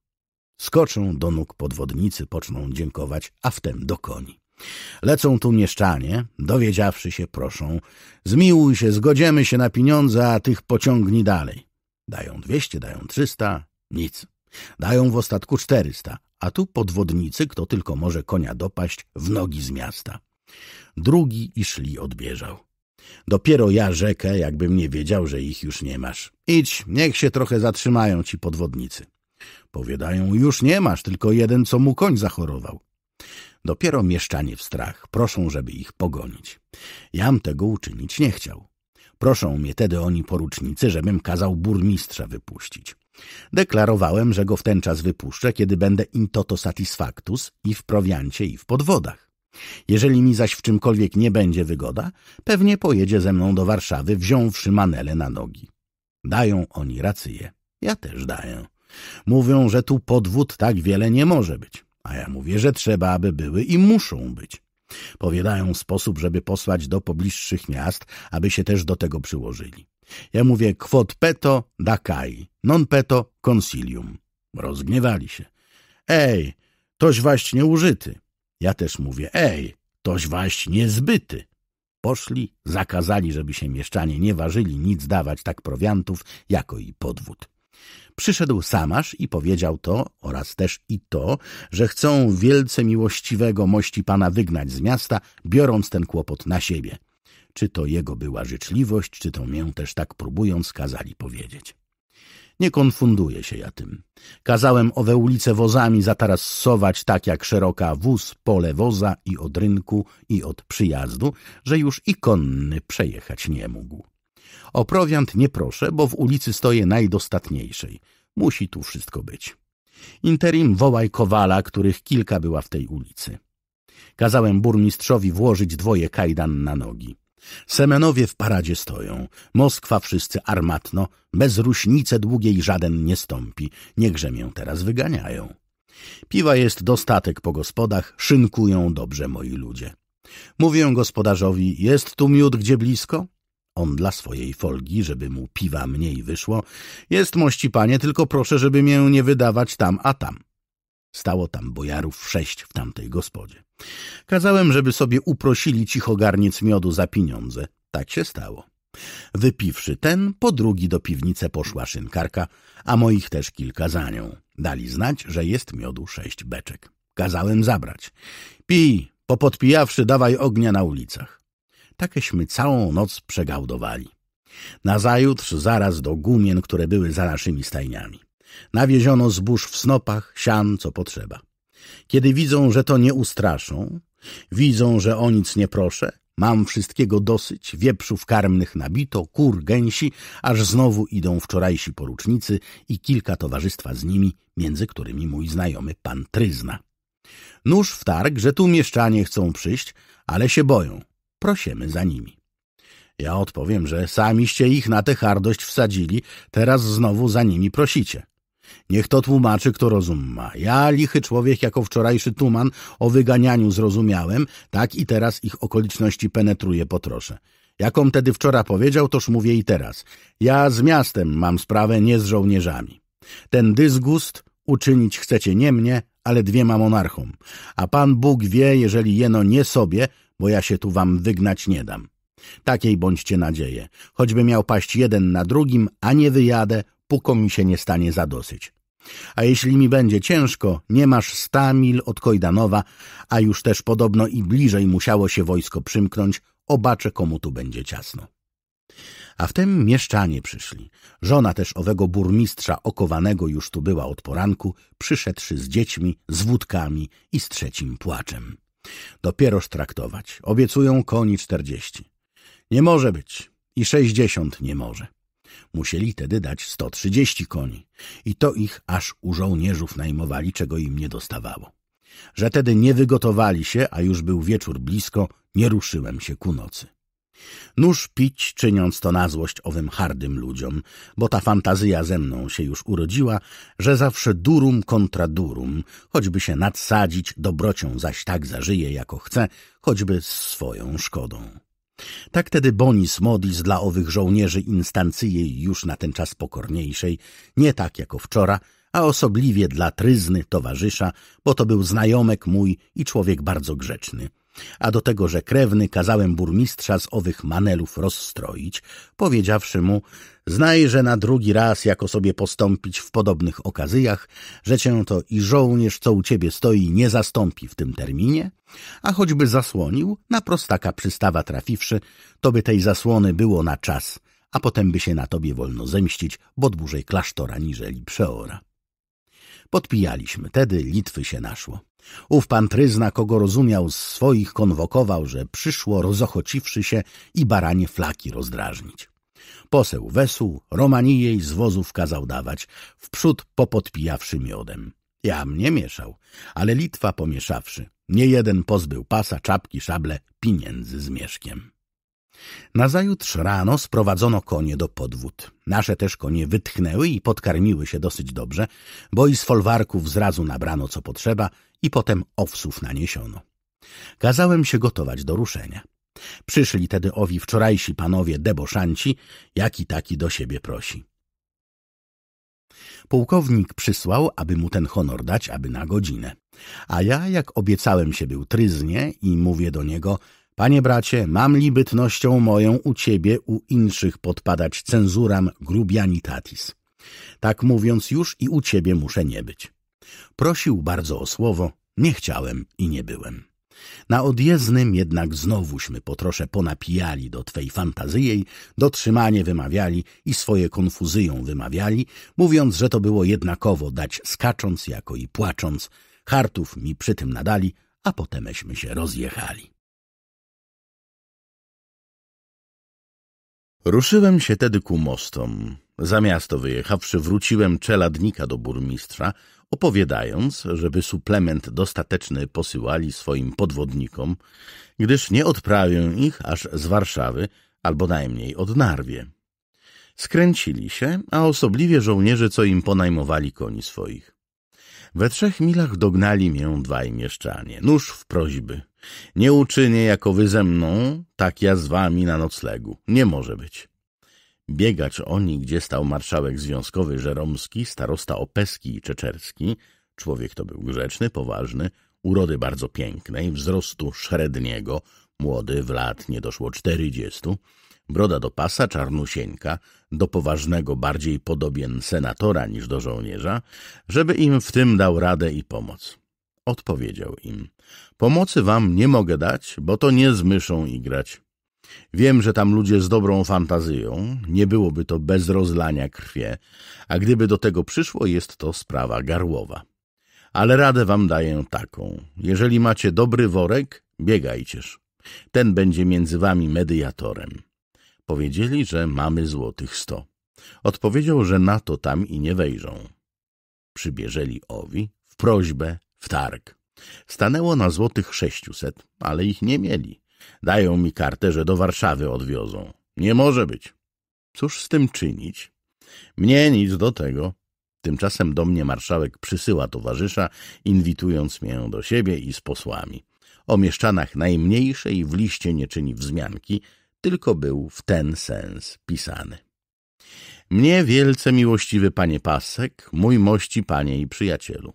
Skoczą do nóg podwodnicy, poczną dziękować, a wtem do koni. Lecą tu mieszczanie, dowiedziawszy się proszą, zmiłuj się, zgodziemy się na pieniądze, a tych pociągnij dalej. Dają 200, dają 300, nic. Dają w ostatku 400, a tu podwodnicy, kto tylko może konia dopaść, w nogi z miasta. Drugi i szli odbieżał. Dopiero ja rzekę, jakbym nie wiedział, że ich już nie masz. Idź, niech się trochę zatrzymają ci podwodnicy. Powiadają, już nie masz, tylko jeden, co mu koń zachorował. Dopiero mieszczanie w strach, proszą, żeby ich pogonić. Jam tego uczynić nie chciał. Proszą mnie tedy oni porucznicy, żebym kazał burmistrza wypuścić. Deklarowałem, że go w ten czas wypuszczę, kiedy będę in toto satisfactus i w prowiancie, i w podwodach. Jeżeli mi zaś w czymkolwiek nie będzie wygoda, pewnie pojedzie ze mną do Warszawy, wziąwszy manele na nogi. Dają oni rację, ja też daję. Mówią, że tu podwód tak wiele nie może być, a ja mówię, że trzeba, aby były i muszą być. Powiadają sposób, żeby posłać do pobliższych miast, aby się też do tego przyłożyli. Ja mówię quod peto dacai, non peto consilium. Rozgniewali się. Ej, toś właśnie użyty. Ja też mówię, ej, toś właśnie niezbyty. Poszli, zakazali, żeby się mieszczanie nie ważyli nic dawać tak prowiantów, jako i podwód. Przyszedł Samasz i powiedział to oraz też i to, że chcą wielce miłościwego mości pana wygnać z miasta, biorąc ten kłopot na siebie. Czy to jego była życzliwość, czy to mię też tak próbując kazali powiedzieć. Nie konfunduję się ja tym. Kazałem owe ulice wozami zatarasować, tak jak szeroka wóz, pole woza i od rynku i od przyjazdu, że już i konny przejechać nie mógł. O prowiant nie proszę, bo w ulicy stoję najdostatniejszej. Musi tu wszystko być. Interim wołaj Kowala, których kilka była w tej ulicy. Kazałem burmistrzowi włożyć dwoje kajdan na nogi. Semenowie w paradzie stoją. Moskwa wszyscy armatno. Bez ruśnicy długiej żaden nie stąpi. Niechże mię teraz wyganiają. Piwa jest dostatek po gospodach, szynkują dobrze moi ludzie. Mówię gospodarzowi, jest tu miód gdzie blisko? on dla swojej folgi, żeby mu piwa mniej wyszło. Jest mości panie, tylko proszę, żeby mię nie wydawać tam, a tam. Stało tam bojarów sześć w tamtej gospodzie. Kazałem, żeby sobie uprosili cicho garniec miodu za pieniądze. Tak się stało. Wypiwszy ten, po drugi do piwnicy poszła szynkarka, a moich też kilka za nią. Dali znać, że jest miodu sześć beczek. Kazałem zabrać. Pij, popodpijawszy dawaj ognia na ulicach takeśmy całą noc przegaudowali. Nazajutrz zaraz do gumien, które były za naszymi stajniami. Nawieziono zbóż w snopach, sian, co potrzeba. Kiedy widzą, że to nie ustraszą, widzą, że o nic nie proszę, mam wszystkiego dosyć, wieprzów karmnych nabito, kur, gęsi, aż znowu idą wczorajsi porucznicy i kilka towarzystwa z nimi, między którymi mój znajomy pan Tryzna. Nóż w targ, że tu mieszczanie chcą przyjść, ale się boją prosimy za nimi. Ja odpowiem, że samiście ich na tę hardość wsadzili, teraz znowu za nimi prosicie. Niech to tłumaczy, kto rozum ma. Ja, lichy człowiek, jako wczorajszy tuman, o wyganianiu zrozumiałem, tak i teraz ich okoliczności penetruję trosze. Jakom tedy wczoraj powiedział, toż mówię i teraz. Ja z miastem mam sprawę, nie z żołnierzami. Ten dysgust uczynić chcecie nie mnie, ale dwiema monarchom. A Pan Bóg wie, jeżeli jeno nie sobie, bo ja się tu wam wygnać nie dam. Takiej bądźcie nadzieję. Choćby miał paść jeden na drugim, a nie wyjadę, puko mi się nie stanie dosyć. A jeśli mi będzie ciężko, nie masz sta mil od Kojdanowa, a już też podobno i bliżej musiało się wojsko przymknąć, obaczę komu tu będzie ciasno. A wtem mieszczanie przyszli. Żona też owego burmistrza okowanego już tu była od poranku, przyszedłszy z dziećmi, z wódkami i z trzecim płaczem. Dopieroż traktować. Obiecują koni czterdzieści. Nie może być. I sześćdziesiąt nie może. Musieli tedy dać sto trzydzieści koni. I to ich aż u żołnierzów najmowali, czego im nie dostawało. Że tedy nie wygotowali się, a już był wieczór blisko, nie ruszyłem się ku nocy. Nóż pić, czyniąc to na złość owym hardym ludziom, bo ta fantazja ze mną się już urodziła, że zawsze durum kontra durum, choćby się nadsadzić, dobrocią zaś tak zażyje, jako chce, choćby z swoją szkodą. Tak tedy Bonis Modis dla owych żołnierzy instancyjej już na ten czas pokorniejszej, nie tak jako wczora, a osobliwie dla tryzny towarzysza, bo to był znajomek mój i człowiek bardzo grzeczny – a do tego, że krewny kazałem burmistrza z owych manelów rozstroić, powiedziawszy mu, znajże na drugi raz, jako sobie postąpić w podobnych okazyjach, że cię to i żołnierz, co u ciebie stoi, nie zastąpi w tym terminie, a choćby zasłonił, na prostaka przystawa trafiwszy, to by tej zasłony było na czas, a potem by się na tobie wolno zemścić, bo dłużej klasztora niżeli przeora. Podpijaliśmy, tedy Litwy się naszło. Ów pan tryzna, kogo rozumiał z swoich, konwokował, że przyszło rozochociwszy się i baranie flaki rozdrażnić. Poseł wesół, Romanijej z wozów kazał dawać, wprzód popodpijawszy miodem. Jam nie mieszał, ale Litwa pomieszawszy. Nie jeden pozbył pasa, czapki, szable, pieniędzy z mieszkiem. Nazajutrz rano sprowadzono konie do podwód. Nasze też konie wytchnęły i podkarmiły się dosyć dobrze, bo i z folwarków zrazu nabrano co potrzeba i potem owsów naniesiono. Kazałem się gotować do ruszenia. Przyszli tedy owi wczorajsi panowie deboszanci, jaki taki do siebie prosi. Pułkownik przysłał, aby mu ten honor dać, aby na godzinę. A ja, jak obiecałem się był tryznie i mówię do niego, panie bracie, mam li bytnością moją u ciebie, u inszych podpadać cenzuram grubianitatis. Tak mówiąc już i u ciebie muszę nie być. Prosił bardzo o słowo, nie chciałem i nie byłem. Na odjezdnym jednak znowuśmy po trosze ponapijali do twej fantazyjej, dotrzymanie wymawiali i swoje konfuzyją wymawiali, mówiąc, że to było jednakowo dać skacząc jako i płacząc. Hartów mi przy tym nadali, a potemeśmy się rozjechali. Ruszyłem się tedy ku mostom. Za miasto wyjechawszy wróciłem czeladnika do burmistrza, opowiadając, żeby suplement dostateczny posyłali swoim podwodnikom, gdyż nie odprawią ich aż z Warszawy albo najmniej od Narwie. Skręcili się, a osobliwie żołnierze, co im ponajmowali koni swoich. We trzech milach dognali mię dwaj mieszczanie, nóż w prośby. Nie uczynię jako wy ze mną, tak ja z wami na noclegu. Nie może być. Biegacz oni, gdzie stał marszałek związkowy żeromski, starosta opeski i czeczerski, człowiek to był grzeczny, poważny, urody bardzo pięknej, wzrostu średniego, młody, w lat nie doszło czterdziestu, broda do pasa, czarnusieńka, do poważnego bardziej podobien senatora niż do żołnierza, żeby im w tym dał radę i pomoc. Odpowiedział im, pomocy wam nie mogę dać, bo to nie z myszą igrać. Wiem, że tam ludzie z dobrą fantazją, nie byłoby to bez rozlania krwi, a gdyby do tego przyszło, jest to sprawa garłowa. Ale radę wam daję taką. Jeżeli macie dobry worek, biegajcież. Ten będzie między wami mediatorem. Powiedzieli, że mamy złotych sto. Odpowiedział, że na to tam i nie wejrzą. Przybieżeli owi w prośbę, w targ. Stanęło na złotych sześciuset, ale ich nie mieli. Dają mi kartę, że do Warszawy odwiozą. Nie może być. Cóż z tym czynić? Mnie nic do tego. Tymczasem do mnie marszałek przysyła towarzysza, inwitując mnie do siebie i z posłami. O mieszczanach najmniejszej w liście nie czyni wzmianki, tylko był w ten sens pisany. Mnie wielce miłościwy panie Pasek, mój mości panie i przyjacielu.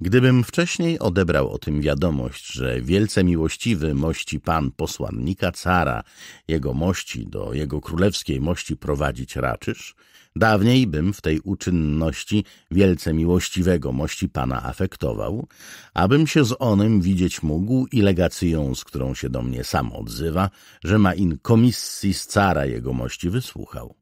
Gdybym wcześniej odebrał o tym wiadomość, że wielce miłościwy mości pan posłannika cara, jego mości do jego królewskiej mości prowadzić raczysz, dawniej bym w tej uczynności wielce miłościwego mości pana afektował, abym się z onym widzieć mógł i legacją, z którą się do mnie sam odzywa, że ma in komisji z cara jego mości wysłuchał.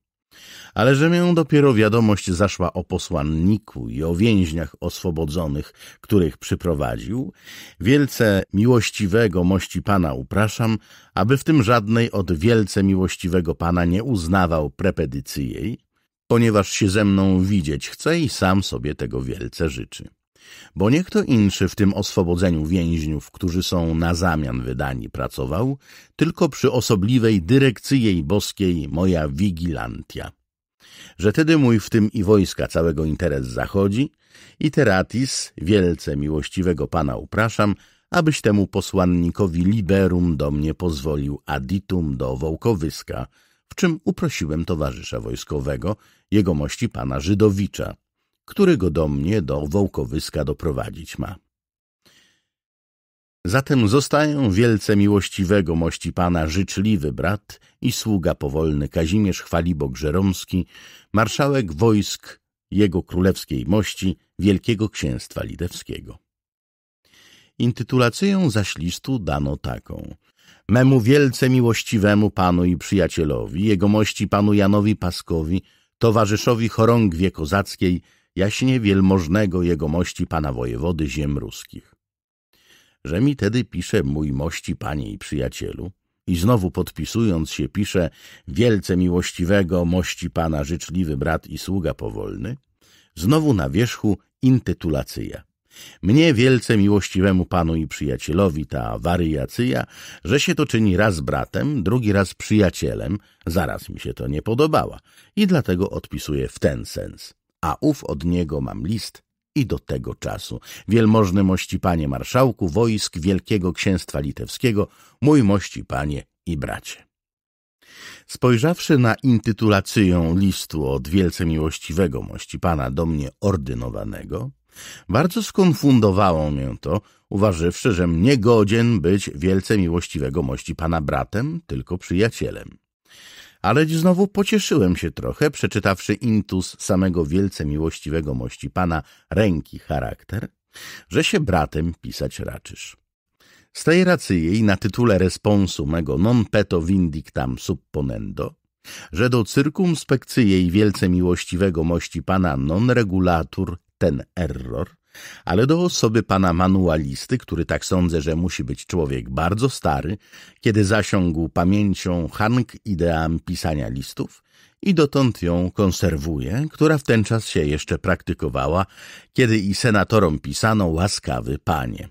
Ale że mię dopiero wiadomość zaszła o posłanniku i o więźniach oswobodzonych, których przyprowadził, wielce miłościwego mości pana upraszam, aby w tym żadnej od wielce miłościwego pana nie uznawał prepedycyjej, ponieważ się ze mną widzieć chce i sam sobie tego wielce życzy bo niekto kto inszy w tym oswobodzeniu więźniów, którzy są na zamian wydani, pracował, tylko przy osobliwej dyrekcji jej boskiej moja vigilantia. Że tedy mój w tym i wojska całego interes zachodzi i teratis, wielce miłościwego pana upraszam, abyś temu posłannikowi liberum do mnie pozwolił aditum do Wołkowyska, w czym uprosiłem towarzysza wojskowego, mości pana Żydowicza, go do mnie, do Wołkowyska doprowadzić ma. Zatem zostają wielce miłościwego mości pana życzliwy brat i sługa powolny Kazimierz Chwalibok Żeromski, marszałek wojsk jego królewskiej mości Wielkiego Księstwa Litewskiego. Intytulacją zaś listu dano taką. Memu wielce miłościwemu panu i przyjacielowi, jego mości panu Janowi Paskowi, towarzyszowi chorągwie kozackiej, jaśnie wielmożnego jegomości pana wojewody ziem ruskich. Że mi tedy pisze mój mości panie i przyjacielu i znowu podpisując się pisze wielce miłościwego mości pana życzliwy brat i sługa powolny, znowu na wierzchu intytulacyja Mnie wielce miłościwemu panu i przyjacielowi ta wariacja, że się to czyni raz bratem, drugi raz przyjacielem, zaraz mi się to nie podobała i dlatego odpisuję w ten sens a ów od niego mam list i do tego czasu. Wielmożny mości panie marszałku wojsk Wielkiego Księstwa Litewskiego, mój mości panie i bracie. Spojrzawszy na intytulację listu od wielce miłościwego mości pana do mnie ordynowanego, bardzo skonfundowało mię to, uważywszy, że mnie godzien być wielce miłościwego mości pana bratem, tylko przyjacielem ale znowu pocieszyłem się trochę, przeczytawszy intus samego wielce miłościwego mości pana ręki charakter, że się bratem pisać raczysz. Z tej racji jej na tytule responsu mego non peto vindictam supponendo, że do circumspekcji jej wielce miłościwego mości pana non regulatur ten error, ale do osoby pana manualisty, który tak sądzę, że musi być człowiek bardzo stary, kiedy zasiągł pamięcią hank ideam pisania listów i dotąd ją konserwuje, która w ten czas się jeszcze praktykowała, kiedy i senatorom pisano łaskawy panie.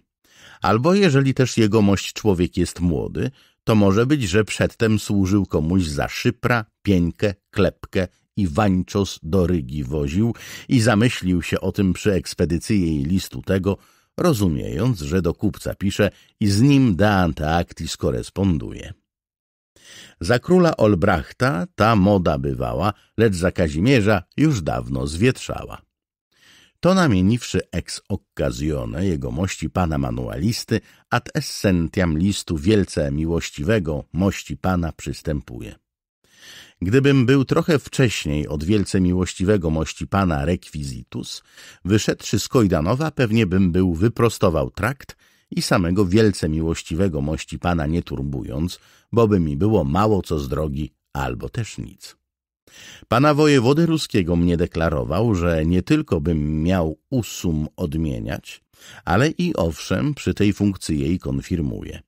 Albo jeżeli też jegomość człowiek jest młody, to może być, że przedtem służył komuś za szypra, pieńkę, klepkę i wańczos do Rygi woził i zamyślił się o tym przy ekspedycji jej listu tego, rozumiejąc, że do kupca pisze i z nim de Anteactis koresponduje. Za króla Olbrachta ta moda bywała, lecz za Kazimierza już dawno zwietrzała. To namieniwszy ex occasione jego mości pana manualisty, ad essentiam listu wielce miłościwego mości pana przystępuje. Gdybym był trochę wcześniej od wielce miłościwego mości pana Requizitus, wyszedłszy z Kojdanowa, pewnie bym był wyprostował trakt i samego wielce miłościwego mości pana nie turbując, bo by mi było mało co z drogi albo też nic. Pana wojewody ruskiego mnie deklarował, że nie tylko bym miał usum odmieniać, ale i owszem przy tej funkcji jej konfirmuje.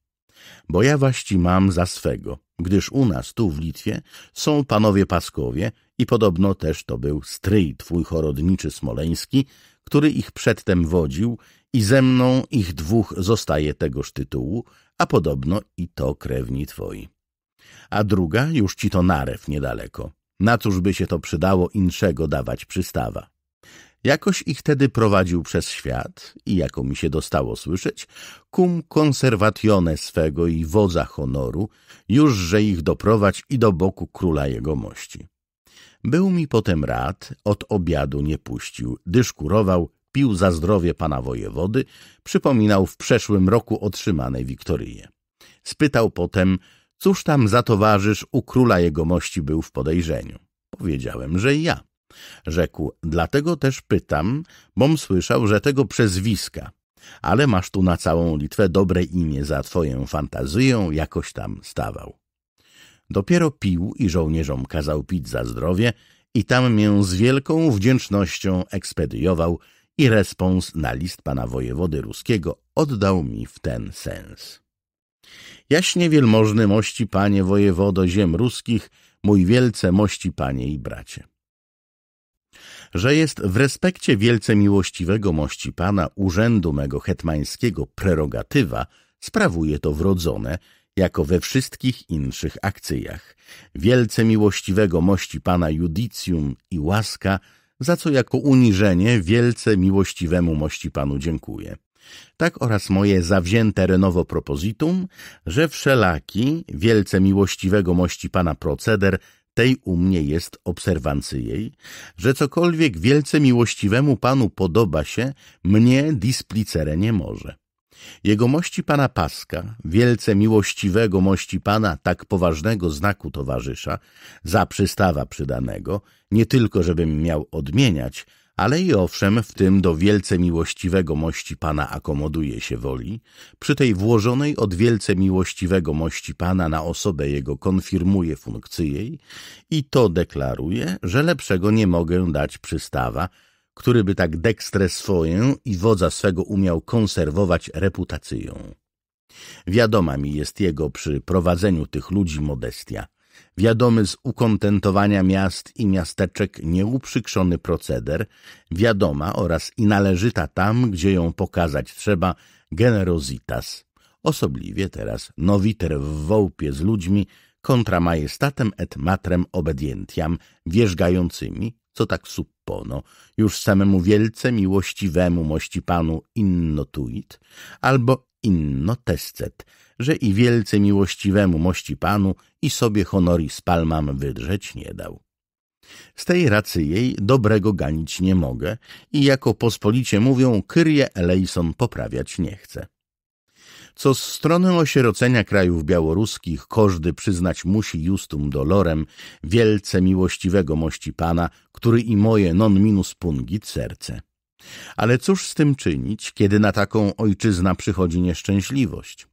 Bo ja właściwie mam za swego, gdyż u nas, tu w Litwie, są panowie Paskowie i podobno też to był stryj twój chorodniczy smoleński, który ich przedtem wodził i ze mną ich dwóch zostaje tegoż tytułu, a podobno i to krewni twoi. A druga już ci to narew niedaleko. Na cóż by się to przydało inszego dawać przystawa? Jakoś ich tedy prowadził przez świat i, jako mi się dostało słyszeć, cum konserwatione swego i wodza honoru, już że ich doprowadź i do boku króla jego mości. Był mi potem rad, od obiadu nie puścił, gdyż kurował, pił za zdrowie pana wojewody, przypominał w przeszłym roku otrzymane wiktoryje. Spytał potem, cóż tam za towarzysz u króla jego mości był w podejrzeniu. Powiedziałem, że ja rzekł. Dlatego też pytam, bom słyszał, że tego przezwiska. Ale masz tu na całą Litwę dobre imię za twoją fantazją, jakoś tam stawał. Dopiero pił i żołnierzom kazał pić za zdrowie i tam mię z wielką wdzięcznością ekspedyjował i respons na list pana wojewody ruskiego oddał mi w ten sens. Jaśnie wielmożny mości panie wojewodo ziem ruskich, mój wielce mości panie i bracie że jest w respekcie wielce miłościwego mości pana urzędu mego hetmańskiego prerogatywa, sprawuje to wrodzone, jako we wszystkich inszych akcyjach. Wielce miłościwego mości pana judicium i łaska, za co jako uniżenie wielce miłościwemu mości panu dziękuję. Tak oraz moje zawzięte renowo propozytum, że wszelaki, wielce miłościwego mości pana proceder tej u mnie jest obserwancyjej, że cokolwiek wielce miłościwemu panu podoba się, mnie displicere nie może. Jego mości pana Paska, wielce miłościwego mości pana tak poważnego znaku towarzysza, za przystawa przydanego, nie tylko żebym miał odmieniać, ale i owszem, w tym do wielce miłościwego mości Pana akomoduje się woli, przy tej włożonej od wielce miłościwego mości Pana na osobę jego konfirmuje funkcję jej i to deklaruje, że lepszego nie mogę dać przystawa, który by tak dekstrę swoję i wodza swego umiał konserwować reputacją. Wiadoma mi jest jego przy prowadzeniu tych ludzi modestia, wiadomy z ukontentowania miast i miasteczek nieuprzykrzony proceder, wiadoma oraz i należyta tam, gdzie ją pokazać trzeba, generositas, osobliwie teraz nowiter w wołpie z ludźmi, kontra majestatem et matrem obedientiam, wierzgającymi, co tak suppono, już samemu wielce miłościwemu mości panu innotuit, albo inno tescet, że i wielce miłościwemu mości panu i sobie honoris palmam wydrzeć nie dał. Z tej racy jej dobrego ganić nie mogę i jako pospolicie mówią, kryje Elejson poprawiać nie chce. Co z strony osierocenia krajów białoruskich, każdy przyznać musi justum dolorem, wielce miłościwego mości Pana, który i moje non minus pungit serce. Ale cóż z tym czynić, kiedy na taką ojczyznę przychodzi nieszczęśliwość?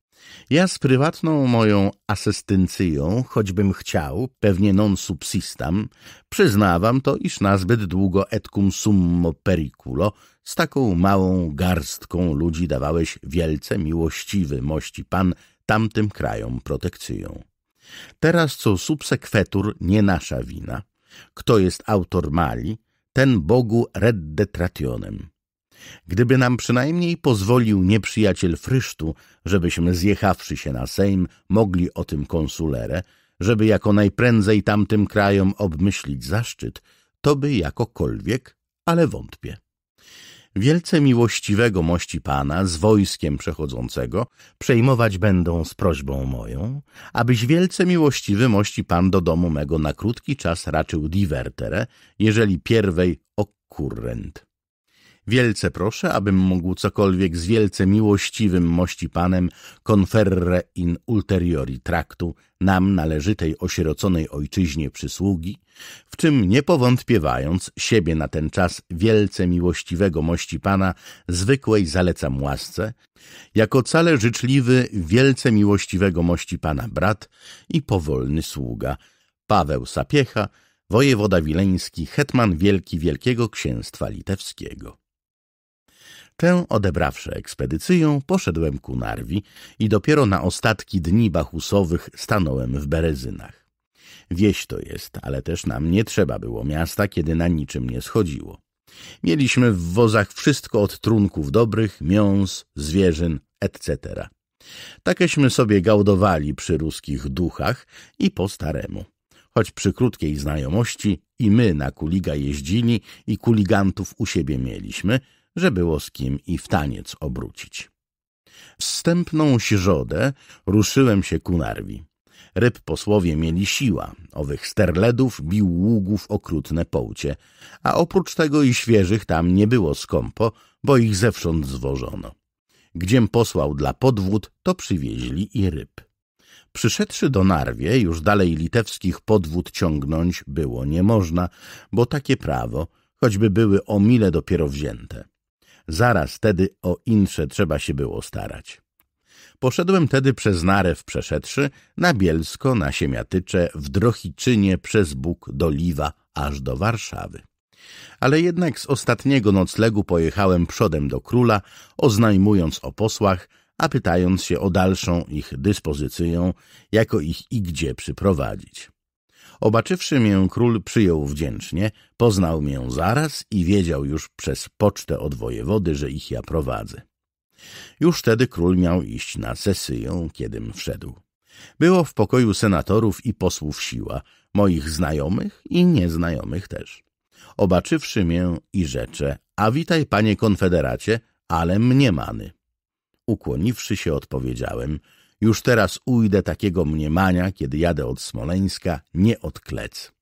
Ja z prywatną moją asystencyją, choćbym chciał, pewnie non subsistam, przyznawam to, iż nazbyt długo et cum summo periculo z taką małą garstką ludzi dawałeś wielce miłościwy mości pan tamtym krajom protekcją. Teraz co subsekwetur nie nasza wina. Kto jest autor mali, ten Bogu reddetrationem. Gdyby nam przynajmniej pozwolił nieprzyjaciel frysztu, żebyśmy zjechawszy się na Sejm mogli o tym konsulere, żeby jako najprędzej tamtym krajom obmyślić zaszczyt, to by jakokolwiek, ale wątpię wielce miłościwego mości Pana z wojskiem przechodzącego przejmować będą z prośbą moją, abyś wielce miłościwy mości Pan do domu mego na krótki czas raczył divertere, jeżeli pierwej okkurrent. Wielce proszę, abym mógł cokolwiek z wielce miłościwym mości Panem conferre in ulteriori traktu nam należytej osieroconej ojczyźnie przysługi, w czym nie powątpiewając siebie na ten czas wielce miłościwego mości Pana, zwykłej zalecam łasce, jako cale życzliwy wielce miłościwego mości Pana brat i powolny sługa Paweł Sapiecha, wojewoda wileński, hetman wielki Wielkiego Księstwa Litewskiego. Tę odebrawszy ekspedycyją, poszedłem ku Narwi i dopiero na ostatki dni bachusowych stanąłem w Berezynach. Wieś to jest, ale też nam nie trzeba było miasta, kiedy na niczym nie schodziło. Mieliśmy w wozach wszystko od trunków dobrych, miąs, zwierzyn, etc. Takeśmy sobie gałdowali przy ruskich duchach i po staremu. Choć przy krótkiej znajomości i my na kuliga jeździli i kuligantów u siebie mieliśmy, że było z kim i w taniec obrócić. Wstępną środę ruszyłem się ku Narwi. Ryb posłowie mieli siła, owych sterledów bił ługów okrutne połcie, a oprócz tego i świeżych tam nie było skąpo, bo ich zewsząd zwożono. Gdziem posłał dla podwód, to przywieźli i ryb. Przyszedłszy do Narwie, już dalej litewskich podwód ciągnąć było nie można, bo takie prawo, choćby były o mile dopiero wzięte. Zaraz tedy o insze trzeba się było starać. Poszedłem tedy przez Narew przeszedszy, na Bielsko, na Siemiatycze, w Drohiczynie, przez Bóg, do Liwa, aż do Warszawy. Ale jednak z ostatniego noclegu pojechałem przodem do króla, oznajmując o posłach, a pytając się o dalszą ich dyspozycję, jako ich i gdzie przyprowadzić. Obaczywszy mię, król przyjął wdzięcznie, poznał mię zaraz i wiedział już przez pocztę od wojewody, że ich ja prowadzę. Już wtedy król miał iść na sesyję, kiedym wszedł. Było w pokoju senatorów i posłów siła, moich znajomych i nieznajomych też. Obaczywszy mię i rzecze, a witaj panie konfederacie, ale mniemany. Ukłoniwszy się odpowiedziałem, już teraz ujdę takiego mniemania, kiedy jadę od Smoleńska, nie od Klec.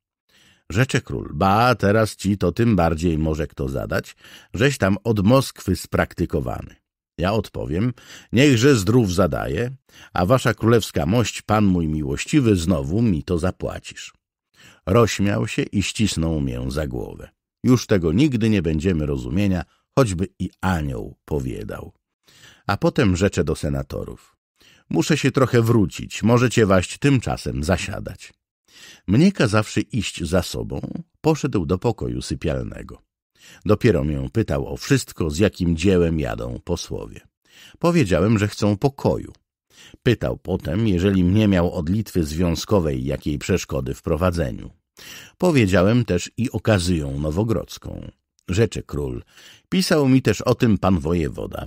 Rzecze król, ba, teraz ci to tym bardziej może kto zadać, żeś tam od Moskwy spraktykowany. Ja odpowiem, niechże zdrów zadaje, a wasza królewska mość, pan mój miłościwy, znowu mi to zapłacisz. Rośmiał się i ścisnął mię za głowę. Już tego nigdy nie będziemy rozumienia, choćby i anioł powiedał. A potem rzecze do senatorów. Muszę się trochę wrócić, możecie waść tymczasem zasiadać. Mnie kazawszy iść za sobą, poszedł do pokoju sypialnego. Dopiero mię pytał o wszystko, z jakim dziełem jadą posłowie. Powiedziałem, że chcą pokoju. Pytał potem, jeżeli mnie miał od Litwy Związkowej jakiej przeszkody w prowadzeniu. Powiedziałem też i okazyją nowogrodzką. Rzeczy król. Pisał mi też o tym pan wojewoda.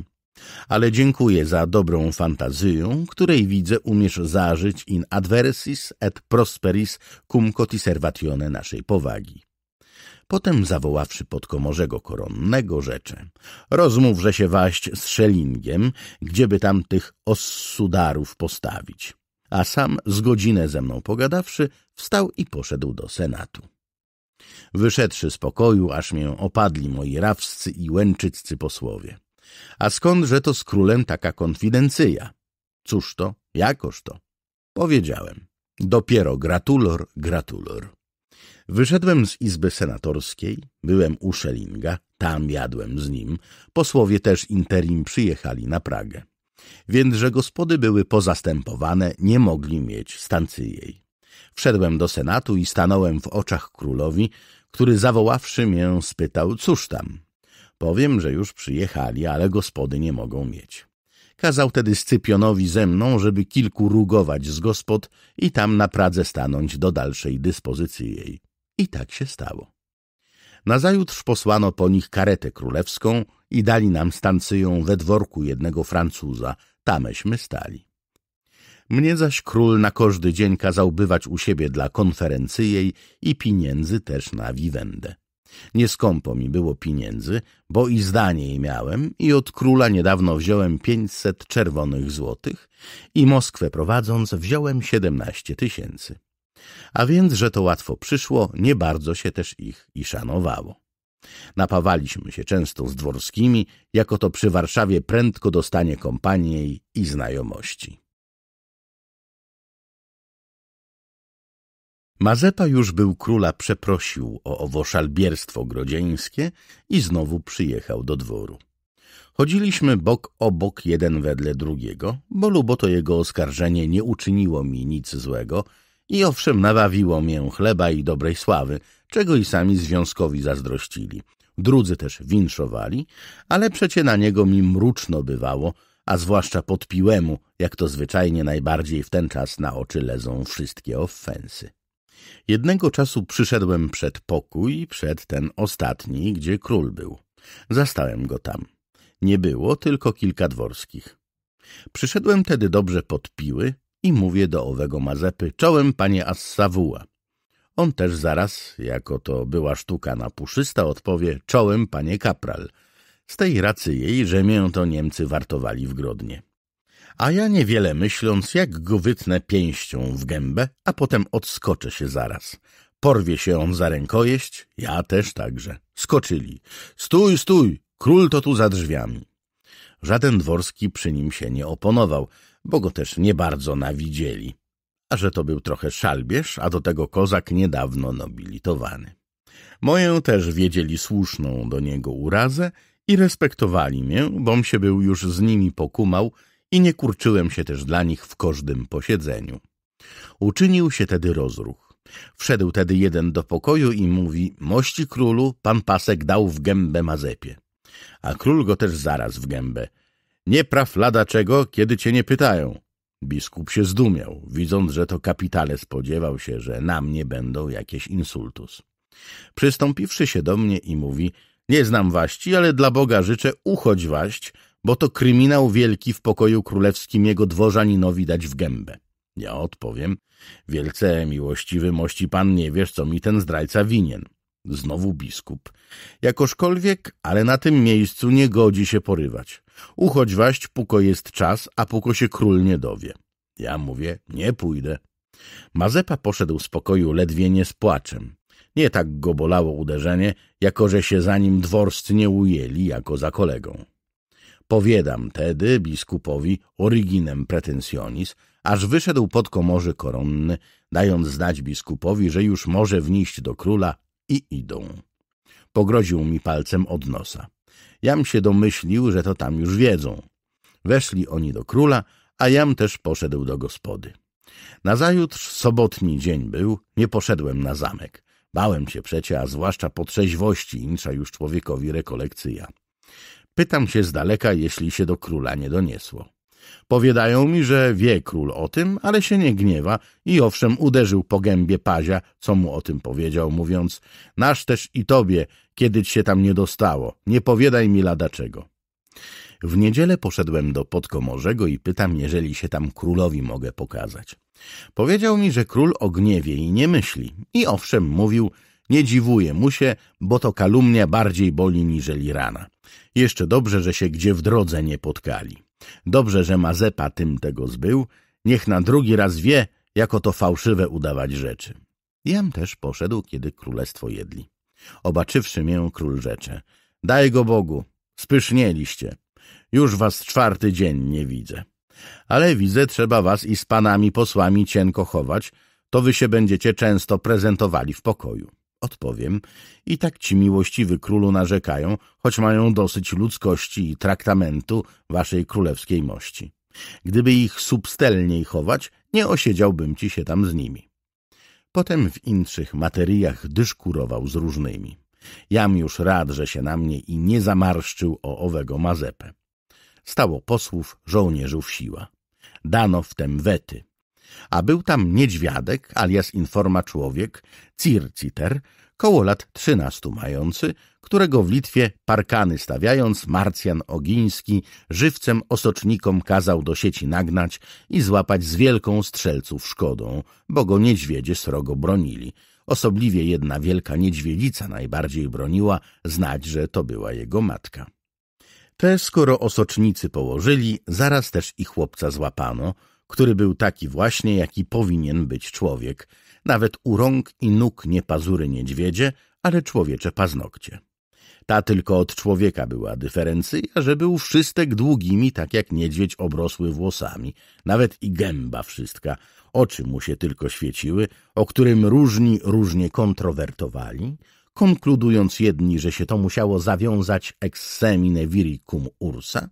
Ale dziękuję za dobrą fantazję, której widzę umiesz zażyć in adversis et prosperis cum cotiservatione naszej powagi. Potem zawoławszy podkomorzego koronnego, rzecze – rozmówże się waść z Szelingiem, gdzieby tam tych ossudarów postawić. A sam z godzinę ze mną pogadawszy, wstał i poszedł do senatu. Wyszedłszy z pokoju, aż mię opadli moi rawscy i łęczyccy posłowie. A skądże to z królem taka konfidencyja? Cóż to? Jakoż to? Powiedziałem. Dopiero gratulor, gratulor. Wyszedłem z izby senatorskiej, byłem u Szelinga, tam jadłem z nim, posłowie też interim przyjechali na Pragę. Więc, że gospody były pozastępowane, nie mogli mieć stancyjej. Wszedłem do senatu i stanąłem w oczach królowi, który zawoławszy mnie spytał, cóż tam? Powiem, że już przyjechali, ale gospody nie mogą mieć. Kazał tedy Scypionowi ze mną, żeby kilku rugować z gospod i tam na Pradze stanąć do dalszej dyspozycji jej. I tak się stało. Nazajutrz posłano po nich karetę królewską i dali nam stancją we dworku jednego Francuza. Tameśmy stali. Mnie zaś król na każdy dzień kazał bywać u siebie dla konferencyjej i pieniędzy też na wiwendę. Nieskąpo mi było pieniędzy, bo i zdanie jej miałem i od króla niedawno wziąłem pięćset czerwonych złotych i Moskwę prowadząc wziąłem siedemnaście tysięcy. A więc, że to łatwo przyszło, nie bardzo się też ich i szanowało. Napawaliśmy się często z dworskimi, jako to przy Warszawie prędko dostanie kompanii i znajomości. Mazepa już był króla przeprosił o owo szalbierstwo grodzieńskie i znowu przyjechał do dworu. Chodziliśmy bok o bok jeden wedle drugiego, bo lubo to jego oskarżenie nie uczyniło mi nic złego i owszem, nawawiło mię chleba i dobrej sławy, czego i sami związkowi zazdrościli. Drudzy też winszowali, ale przecie na niego mi mruczno bywało, a zwłaszcza podpiłemu, jak to zwyczajnie najbardziej w ten czas na oczy lezą wszystkie ofensy. Jednego czasu przyszedłem przed pokój, przed ten ostatni, gdzie król był. Zastałem go tam. Nie było, tylko kilka dworskich. Przyszedłem tedy dobrze pod piły, i mówię do owego Mazepy, czołem panie Assawuła. On też zaraz, jako to była sztuka na puszysta, odpowie, czołem panie Kapral. Z tej racji jej, że mię to Niemcy wartowali w Grodnie. A ja niewiele myśląc, jak go wytnę pięścią w gębę, a potem odskoczę się zaraz. Porwie się on za rękojeść, ja też także. Skoczyli. Stój, stój, król to tu za drzwiami. Żaden dworski przy nim się nie oponował, bo go też nie bardzo nawidzieli, a że to był trochę szalbierz, a do tego kozak niedawno nobilitowany. Moję też wiedzieli słuszną do niego urazę i respektowali mnie, bom się był już z nimi pokumał i nie kurczyłem się też dla nich w każdym posiedzeniu. Uczynił się tedy rozruch. Wszedł tedy jeden do pokoju i mówi, mości królu, pan pasek dał w gębę Mazepie. A król go też zaraz w gębę. Nie praw lada czego, kiedy cię nie pytają. Biskup się zdumiał, widząc, że to kapitale spodziewał się, że na mnie będą jakieś insultus. Przystąpiwszy się do mnie i mówi, nie znam waści, ale dla Boga życzę uchodź waść, bo to kryminał wielki w pokoju królewskim jego dworzaninowi dać w gębę. Ja odpowiem, wielce miłościwy mości pan nie wiesz, co mi ten zdrajca winien. Znowu biskup. Jakożkolwiek, ale na tym miejscu nie godzi się porywać. Uchodź waść, puko jest czas, a puko się król nie dowie. Ja mówię, nie pójdę. Mazepa poszedł z pokoju ledwie nie z płaczem. Nie tak go bolało uderzenie, jako że się za nim dworscy nie ujęli jako za kolegą. Powiadam tedy biskupowi originem pretensionis, aż wyszedł pod komorzy koronny, dając znać biskupowi, że już może wnieść do króla i idą. Pogroził mi palcem od nosa. Jam się domyślił, że to tam już wiedzą. Weszli oni do króla, a Jam też poszedł do gospody. Nazajutrz sobotni dzień był, nie poszedłem na zamek. Bałem się przecie, a zwłaszcza po trzeźwości insza już człowiekowi rekolekcja. Pytam się z daleka, jeśli się do króla nie doniesło. Powiadają mi, że wie król o tym, ale się nie gniewa i owszem uderzył po gębie Pazia, co mu o tym powiedział, mówiąc – nasz też i tobie, kiedy ci się tam nie dostało, nie powiadaj mi lada czego. W niedzielę poszedłem do Podkomorzego i pytam, jeżeli się tam królowi mogę pokazać. Powiedział mi, że król o gniewie i nie myśli. I owszem mówił, nie dziwuję mu się, bo to kalumnia bardziej boli niżeli rana. Jeszcze dobrze, że się gdzie w drodze nie potkali. Dobrze, że Mazepa tym tego zbył. Niech na drugi raz wie, jako to fałszywe udawać rzeczy. Jem też poszedł, kiedy królestwo jedli. Obaczywszy mię, król rzecze. Daj go Bogu, spysznieliście. Już was czwarty dzień nie widzę. Ale widzę, trzeba was i z panami posłami cienko chować, to wy się będziecie często prezentowali w pokoju. Odpowiem. I tak ci miłościwy królu narzekają, choć mają dosyć ludzkości i traktamentu waszej królewskiej mości. Gdyby ich substelniej chować, nie osiedziałbym ci się tam z nimi. Potem w inszych materiach dyszkurował z różnymi. Jam już rad, że się na mnie i nie zamarszczył o owego mazepę. Stało posłów, żołnierzy w siła. Dano w tem wety a był tam niedźwiadek, alias informa człowiek, Circiter, koło lat trzynastu mający, którego w Litwie parkany stawiając Marcjan Ogiński żywcem osocznikom kazał do sieci nagnać i złapać z wielką strzelców szkodą, bo go niedźwiedzie srogo bronili. Osobliwie jedna wielka niedźwiedzica najbardziej broniła, znać, że to była jego matka. Te, skoro osocznicy położyli, zaraz też i chłopca złapano – który był taki właśnie, jaki powinien być człowiek, nawet u rąk i nóg nie pazury niedźwiedzie, ale człowiecze paznokcie. Ta tylko od człowieka była dyferencja, że był wszystek długimi, tak jak niedźwiedź obrosły włosami, nawet i gęba wszystka, oczy mu się tylko świeciły, o którym różni różnie kontrowertowali, konkludując jedni, że się to musiało zawiązać ex semine viricum ursa,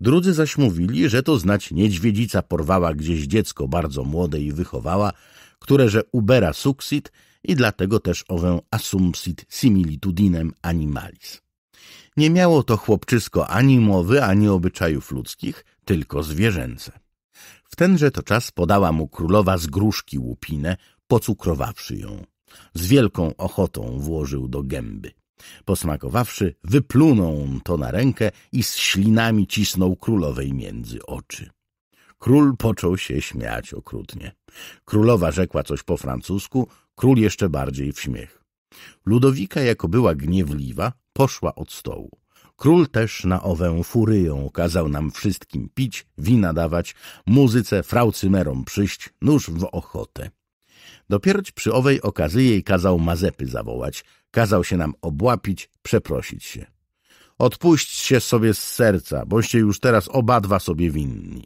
Drudzy zaś mówili, że to znać niedźwiedzica porwała gdzieś dziecko bardzo młode i wychowała, które że ubera suxit i dlatego też owę assumpsit similitudinem animalis. Nie miało to chłopczysko ani mowy, ani obyczajów ludzkich, tylko zwierzęce. W tenże to czas podała mu królowa z gruszki łupinę, pocukrowawszy ją. Z wielką ochotą włożył do gęby. Posmakowawszy, wyplunął to na rękę i z ślinami cisnął królowej między oczy. Król począł się śmiać okrutnie. Królowa rzekła coś po francusku, król jeszcze bardziej w śmiech. Ludowika, jako była gniewliwa, poszła od stołu. Król też na owę furyją kazał nam wszystkim pić, wina dawać, muzyce, fraucymerom przyjść, nóż w ochotę. Dopieroć przy owej okazji jej kazał Mazepy zawołać. Kazał się nam obłapić, przeprosić się. Odpuśćcie sobie z serca, boście już teraz obadwa sobie winni.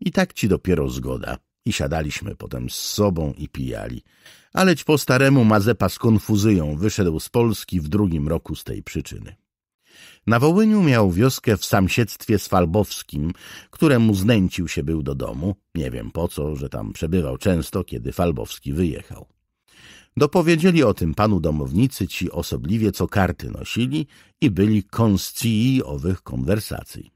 I tak ci dopiero zgoda. I siadaliśmy potem z sobą i pijali. Aleć po staremu Mazepa z konfuzyją wyszedł z Polski w drugim roku z tej przyczyny. Na Wołyniu miał wioskę w samsiedztwie z Falbowskim, któremu znęcił się był do domu, nie wiem po co, że tam przebywał często, kiedy Falbowski wyjechał. Dopowiedzieli o tym panu domownicy ci osobliwie, co karty nosili i byli konscii owych konwersacji.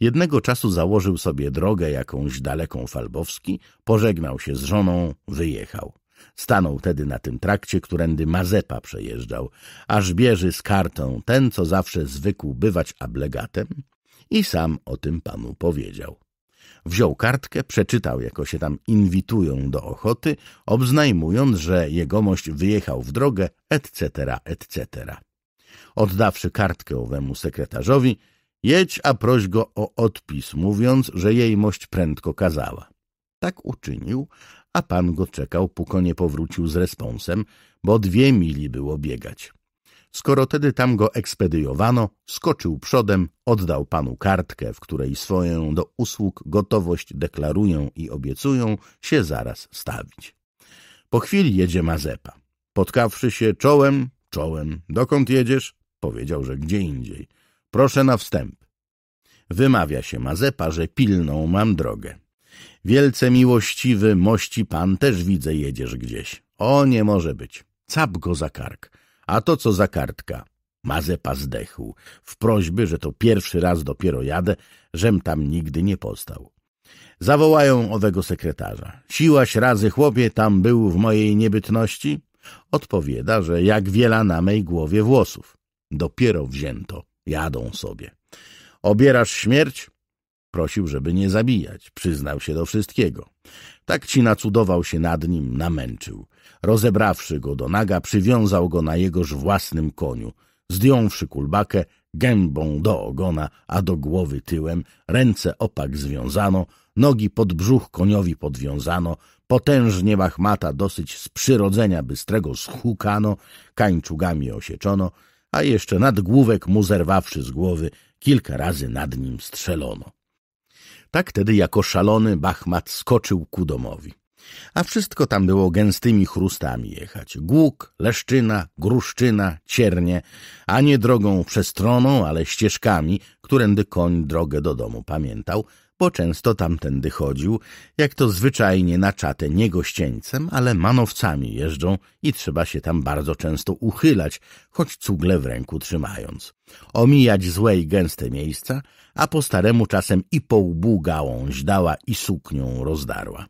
Jednego czasu założył sobie drogę jakąś daleką Falbowski, pożegnał się z żoną, wyjechał. Stanął tedy na tym trakcie, którędy Mazepa przejeżdżał, aż bierzy z kartą ten, co zawsze zwykł bywać ablegatem i sam o tym panu powiedział. Wziął kartkę, przeczytał, jako się tam inwitują do ochoty, obznajmując, że jegomość wyjechał w drogę, etc., etc. Oddawszy kartkę owemu sekretarzowi, jedź, a proś go o odpis, mówiąc, że jejmość prędko kazała. Tak uczynił, a pan go czekał, póko nie powrócił z responsem, bo dwie mili było biegać. Skoro tedy tam go ekspedyjowano, skoczył przodem, oddał panu kartkę, w której swoją do usług gotowość deklarują i obiecują się zaraz stawić. Po chwili jedzie Mazepa. Potkawszy się czołem, czołem, dokąd jedziesz? Powiedział, że gdzie indziej. Proszę na wstęp. Wymawia się Mazepa, że pilną mam drogę. Wielce miłościwy, mości pan, też widzę, jedziesz gdzieś. O, nie może być. Cap go za kark. A to co za kartka? Mazepa zdechł. W prośby, że to pierwszy raz dopiero jadę, żem tam nigdy nie postał. Zawołają owego sekretarza. Siłaś razy chłopie tam był w mojej niebytności? Odpowiada, że jak wiela na mej głowie włosów. Dopiero wzięto. Jadą sobie. Obierasz śmierć? Prosił, żeby nie zabijać. Przyznał się do wszystkiego. Tak ci nacudował się nad nim, namęczył. Rozebrawszy go do naga, przywiązał go na jegoż własnym koniu. Zdjąwszy kulbakę, gębą do ogona, a do głowy tyłem, ręce opak związano, nogi pod brzuch koniowi podwiązano, potężnie machmata dosyć z przyrodzenia bystrego schukano, kańczugami osieczono, a jeszcze nad główek mu zerwawszy z głowy, kilka razy nad nim strzelono. Tak tedy jako szalony Bachmat skoczył ku domowi. A wszystko tam było gęstymi chrustami jechać. Głuk, leszczyna, gruszczyna, ciernie, a nie drogą przestroną, ale ścieżkami, którędy koń drogę do domu pamiętał, bo często tamtędy chodził, jak to zwyczajnie na czatę nie gościeńcem, ale manowcami jeżdżą i trzeba się tam bardzo często uchylać, choć cugle w ręku trzymając. Omijać złe i gęste miejsca, a po staremu czasem i po łbu gałąź dała i suknią rozdarła.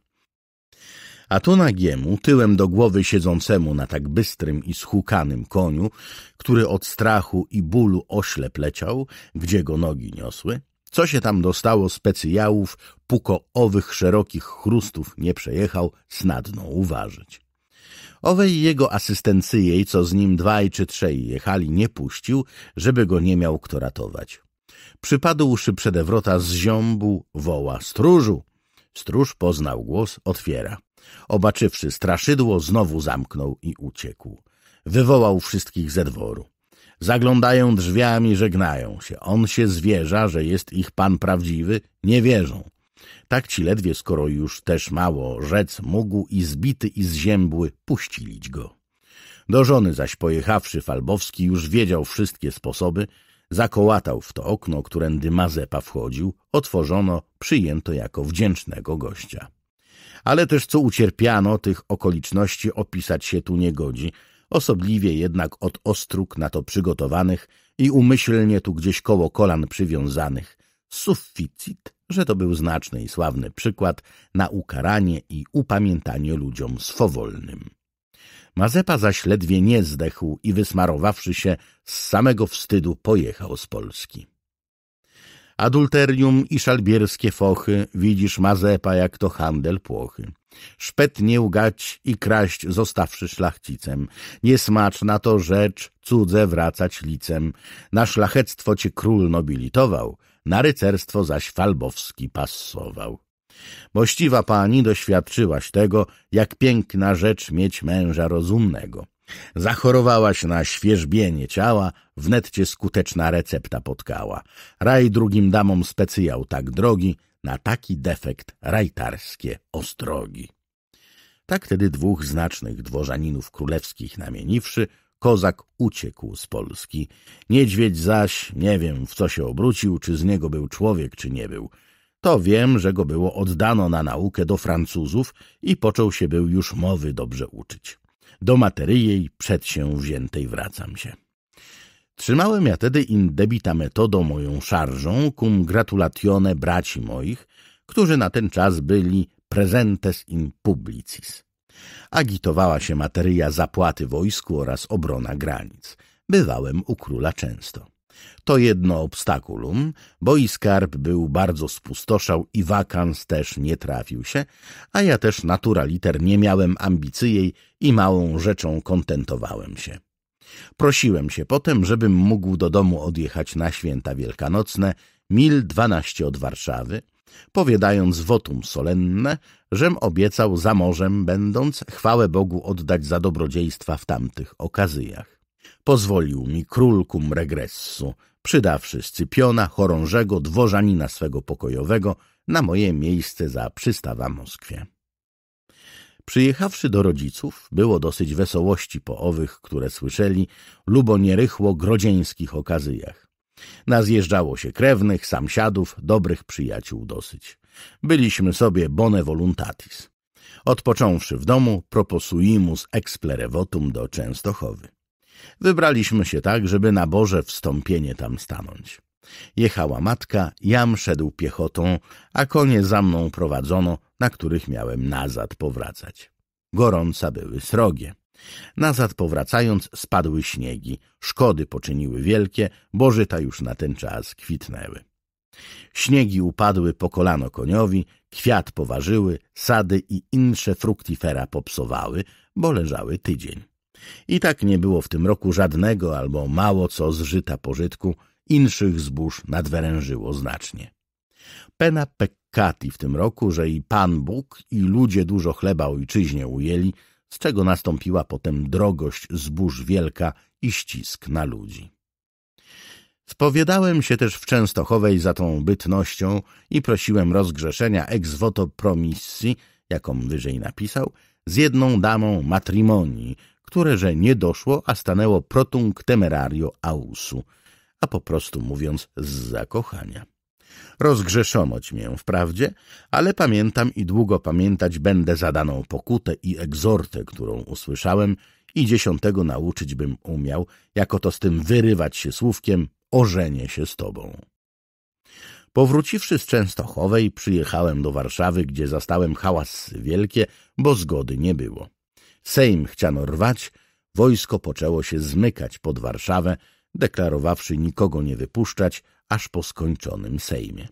A tu nagiemu, tyłem do głowy siedzącemu na tak bystrym i schukanym koniu, który od strachu i bólu oślepleciał, leciał, gdzie go nogi niosły, co się tam dostało specjałów, puko owych szerokich chrustów nie przejechał, snadno uważać. Owej jego asystencyjej, co z nim dwaj czy trzej jechali, nie puścił, żeby go nie miał kto ratować. Przypadłszy przedewrota z ziąbu, woła – stróżu! Stróż poznał głos, otwiera. Obaczywszy straszydło, znowu zamknął i uciekł. Wywołał wszystkich ze dworu. Zaglądają drzwiami, żegnają się. On się zwierza, że jest ich pan prawdziwy, nie wierzą. Tak ci ledwie, skoro już też mało rzec mógł i zbity i zziębły, puścilić go. Do żony zaś pojechawszy Falbowski już wiedział wszystkie sposoby, zakołatał w to okno, którędy Mazepa wchodził, otworzono, przyjęto jako wdzięcznego gościa. Ale też co ucierpiano, tych okoliczności opisać się tu nie godzi, osobliwie jednak od ostróg na to przygotowanych i umyślnie tu gdzieś koło kolan przywiązanych. Sufficit, że to był znaczny i sławny przykład na ukaranie i upamiętanie ludziom swowolnym. Mazepa zaś ledwie nie zdechł i wysmarowawszy się, z samego wstydu pojechał z Polski. Adulterium i szalbierskie fochy, widzisz mazepa jak to handel płochy. Szpetnie łgać i kraść zostawszy szlachcicem. Niesmaczna to rzecz, cudze wracać licem. Na szlachectwo cię król nobilitował, na rycerstwo zaś falbowski pasował. Mościwa pani doświadczyłaś tego, jak piękna rzecz mieć męża rozumnego. Zachorowałaś na świeżbienie ciała, wnet cię skuteczna recepta potkała. Raj drugim damom specjał tak drogi, na taki defekt rajtarskie ostrogi. Tak tedy dwóch znacznych dworzaninów królewskich namieniwszy, kozak uciekł z Polski. Niedźwiedź zaś, nie wiem w co się obrócił, czy z niego był człowiek, czy nie był. To wiem, że go było oddano na naukę do Francuzów i począł się był już mowy dobrze uczyć. Do materyjej jej przedsięwziętej wracam się. Trzymałem ja tedy in debita metodą moją szarżą cum gratulatione braci moich, którzy na ten czas byli presentes in publicis. Agitowała się materia zapłaty wojsku oraz obrona granic. Bywałem u króla często. To jedno obstakulum, bo i skarb był bardzo spustoszał i wakans też nie trafił się, a ja też natura liter nie miałem ambicyjej i małą rzeczą kontentowałem się. Prosiłem się potem, żebym mógł do domu odjechać na święta wielkanocne, mil dwanaście od Warszawy, powiadając wotum solenne, żem obiecał za morzem będąc chwałę Bogu oddać za dobrodziejstwa w tamtych okazyjach. Pozwolił mi królkum regressu, przydawszy Scypiona, chorążego, dworzanina swego pokojowego na moje miejsce za przystawa Moskwie. Przyjechawszy do rodziców, było dosyć wesołości po owych, które słyszeli, lubo nierychło grodzieńskich okazyjach. Nazjeżdżało się krewnych, samsiadów, dobrych przyjaciół dosyć. Byliśmy sobie bone voluntatis. Odpocząwszy w domu, proposuimus votum do Częstochowy. Wybraliśmy się tak, żeby na Boże wstąpienie tam stanąć. Jechała matka, jam szedł piechotą, a konie za mną prowadzono, na których miałem nazad powracać. Gorąca były srogie. Nazad powracając spadły śniegi, szkody poczyniły wielkie, bożyta już na ten czas kwitnęły. Śniegi upadły po kolano koniowi, kwiat poważyły, sady i insze fruktifera popsowały, bo leżały tydzień. I tak nie było w tym roku żadnego albo mało co zżyta pożytku, inszych zbóż nadwerężyło znacznie. Pena peccati w tym roku, że i Pan Bóg i ludzie dużo chleba ojczyźnie ujęli, z czego nastąpiła potem drogość zbóż wielka i ścisk na ludzi. Spowiadałem się też w Częstochowej za tą bytnością i prosiłem rozgrzeszenia ex voto promissi jaką wyżej napisał, z jedną damą matrimonii, które że nie doszło, a stanęło protung temerario ausu, a po prostu mówiąc z zakochania. Rozgrzeszonoć mię wprawdzie, ale pamiętam i długo pamiętać będę zadaną pokutę i egzortę, którą usłyszałem i dziesiątego nauczyć bym umiał, jako to z tym wyrywać się słówkiem, ożenię się z tobą. Powróciwszy z Częstochowej, przyjechałem do Warszawy, gdzie zastałem hałas wielkie, bo zgody nie było. Sejm chciano rwać, wojsko poczęło się zmykać pod Warszawę, deklarowawszy nikogo nie wypuszczać, aż po skończonym Sejmie.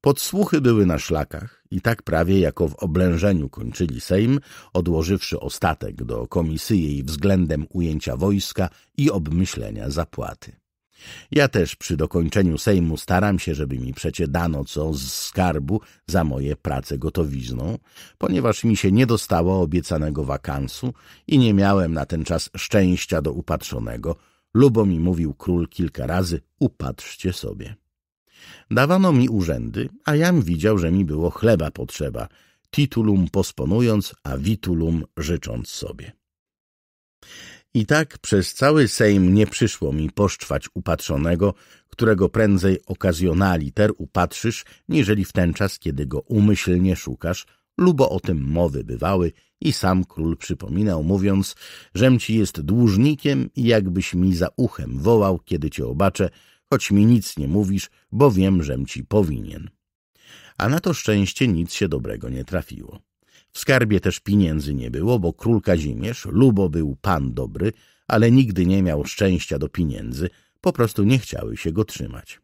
Podsłuchy były na szlakach i tak prawie jako w oblężeniu kończyli Sejm, odłożywszy ostatek do komisji jej względem ujęcia wojska i obmyślenia zapłaty. Ja też przy dokończeniu Sejmu staram się, żeby mi przecie dano co z skarbu za moje prace gotowizną, ponieważ mi się nie dostało obiecanego wakansu i nie miałem na ten czas szczęścia do upatrzonego, lubo mi mówił król kilka razy, upatrzcie sobie. Dawano mi urzędy, a jam widział, że mi było chleba potrzeba, titulum posponując, a vitulum życząc sobie. I tak przez cały Sejm nie przyszło mi poszczwać upatrzonego, którego prędzej okazjonaliter upatrzysz, niżeli w ten czas, kiedy go umyślnie szukasz, lubo o tym mowy bywały i sam król przypominał, mówiąc, żem ci jest dłużnikiem i jakbyś mi za uchem wołał, kiedy cię obaczę, choć mi nic nie mówisz, bo wiem, żem ci powinien. A na to szczęście nic się dobrego nie trafiło. W skarbie też pieniędzy nie było, bo król Kazimierz lubo był pan dobry, ale nigdy nie miał szczęścia do pieniędzy, po prostu nie chciały się go trzymać.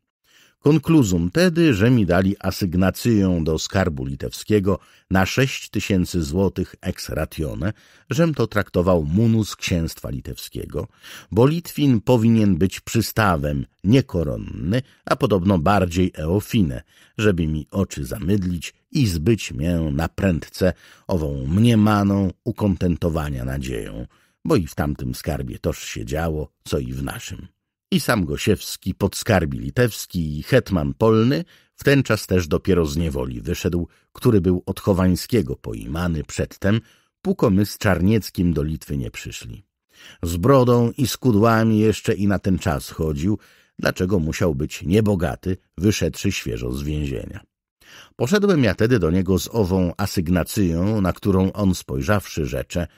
Konkluzum tedy, że mi dali asygnacyję do skarbu litewskiego na sześć tysięcy złotych ex ratione, żem to traktował munus księstwa litewskiego, bo Litwin powinien być przystawem, niekoronny, a podobno bardziej eofine, żeby mi oczy zamydlić i zbyć mię na prędce ową mniemaną ukontentowania nadzieją, bo i w tamtym skarbie toż się działo, co i w naszym i sam Gosiewski, podskarbi litewski i hetman polny wtenczas też dopiero z niewoli wyszedł, który był od Chowańskiego pojmany przedtem, pukomy z Czarnieckim do Litwy nie przyszli. Z brodą i skudłami jeszcze i na ten czas chodził, dlaczego musiał być niebogaty, wyszedłszy świeżo z więzienia. Poszedłem ja tedy do niego z ową asygnacyją, na którą on spojrzawszy rzecze –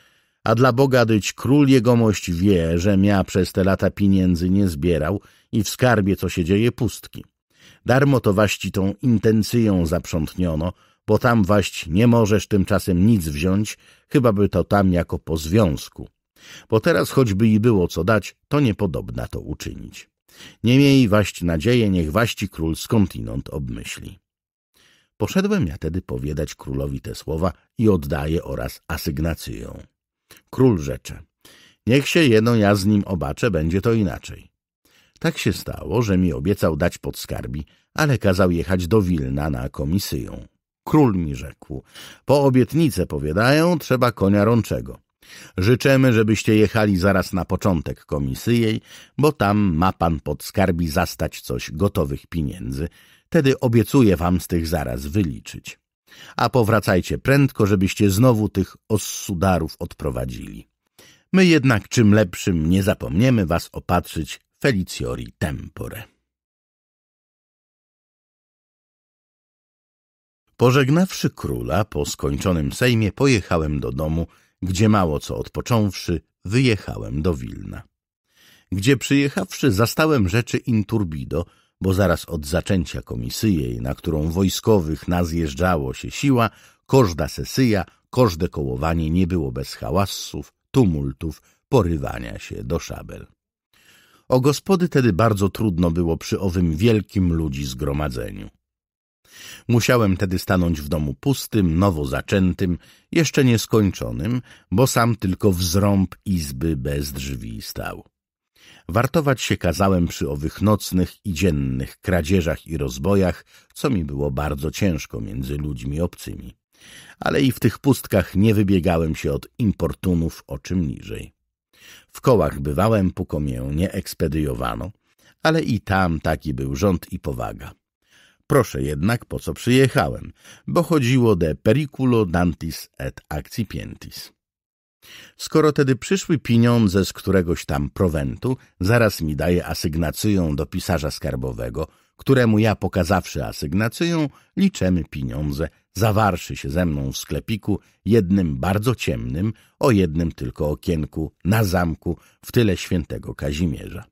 a dla bogadyć król jegomość wie, że miał przez te lata pieniędzy nie zbierał i w skarbie co się dzieje pustki. Darmo to waści tą intencyją zaprzątniono, bo tam waść nie możesz tymczasem nic wziąć, chyba by to tam jako po związku. Bo teraz choćby i było co dać, to niepodobna to uczynić. Nie miej waść nadzieję, niech waści król skądinąd obmyśli. Poszedłem ja tedy powiadać królowi te słowa i oddaję oraz asygnację. Król rzecze, niech się jedno, ja z nim obaczę, będzie to inaczej. Tak się stało, że mi obiecał dać podskarbi, ale kazał jechać do Wilna na komisyją. Król mi rzekł, po obietnicę powiadają, trzeba konia rączego. Życzymy, żebyście jechali zaraz na początek komisyjej, bo tam ma pan podskarbi zastać coś gotowych pieniędzy. Tedy obiecuję wam z tych zaraz wyliczyć. A powracajcie prędko, żebyście znowu tych ossudarów odprowadzili. My jednak czym lepszym nie zapomniemy was opatrzyć feliciori tempore. Pożegnawszy króla, po skończonym sejmie pojechałem do domu, gdzie mało co odpocząwszy, wyjechałem do Wilna. Gdzie przyjechawszy, zastałem rzeczy in turbido, bo zaraz od zaczęcia komisyjej, na którą wojskowych nazjeżdżało się siła, każda sesyja, każde kołowanie nie było bez hałasów, tumultów, porywania się do szabel. O gospody tedy bardzo trudno było przy owym wielkim ludzi zgromadzeniu. Musiałem tedy stanąć w domu pustym, nowo zaczętym, jeszcze nieskończonym, bo sam tylko wzrąb izby bez drzwi stał. Wartować się kazałem przy owych nocnych i dziennych kradzieżach i rozbojach, co mi było bardzo ciężko między ludźmi obcymi. Ale i w tych pustkach nie wybiegałem się od importunów o czym niżej. W kołach bywałem, póko mię nie ekspedyjowano, ale i tam taki był rząd i powaga. Proszę jednak, po co przyjechałem, bo chodziło de periculo dantis et accipientis. Skoro tedy przyszły pieniądze z któregoś tam prowentu, zaraz mi daje asygnacją do pisarza skarbowego, któremu ja pokazawszy asygnacją, liczemy pieniądze, zawarszy się ze mną w sklepiku, jednym bardzo ciemnym, o jednym tylko okienku, na zamku, w tyle świętego Kazimierza.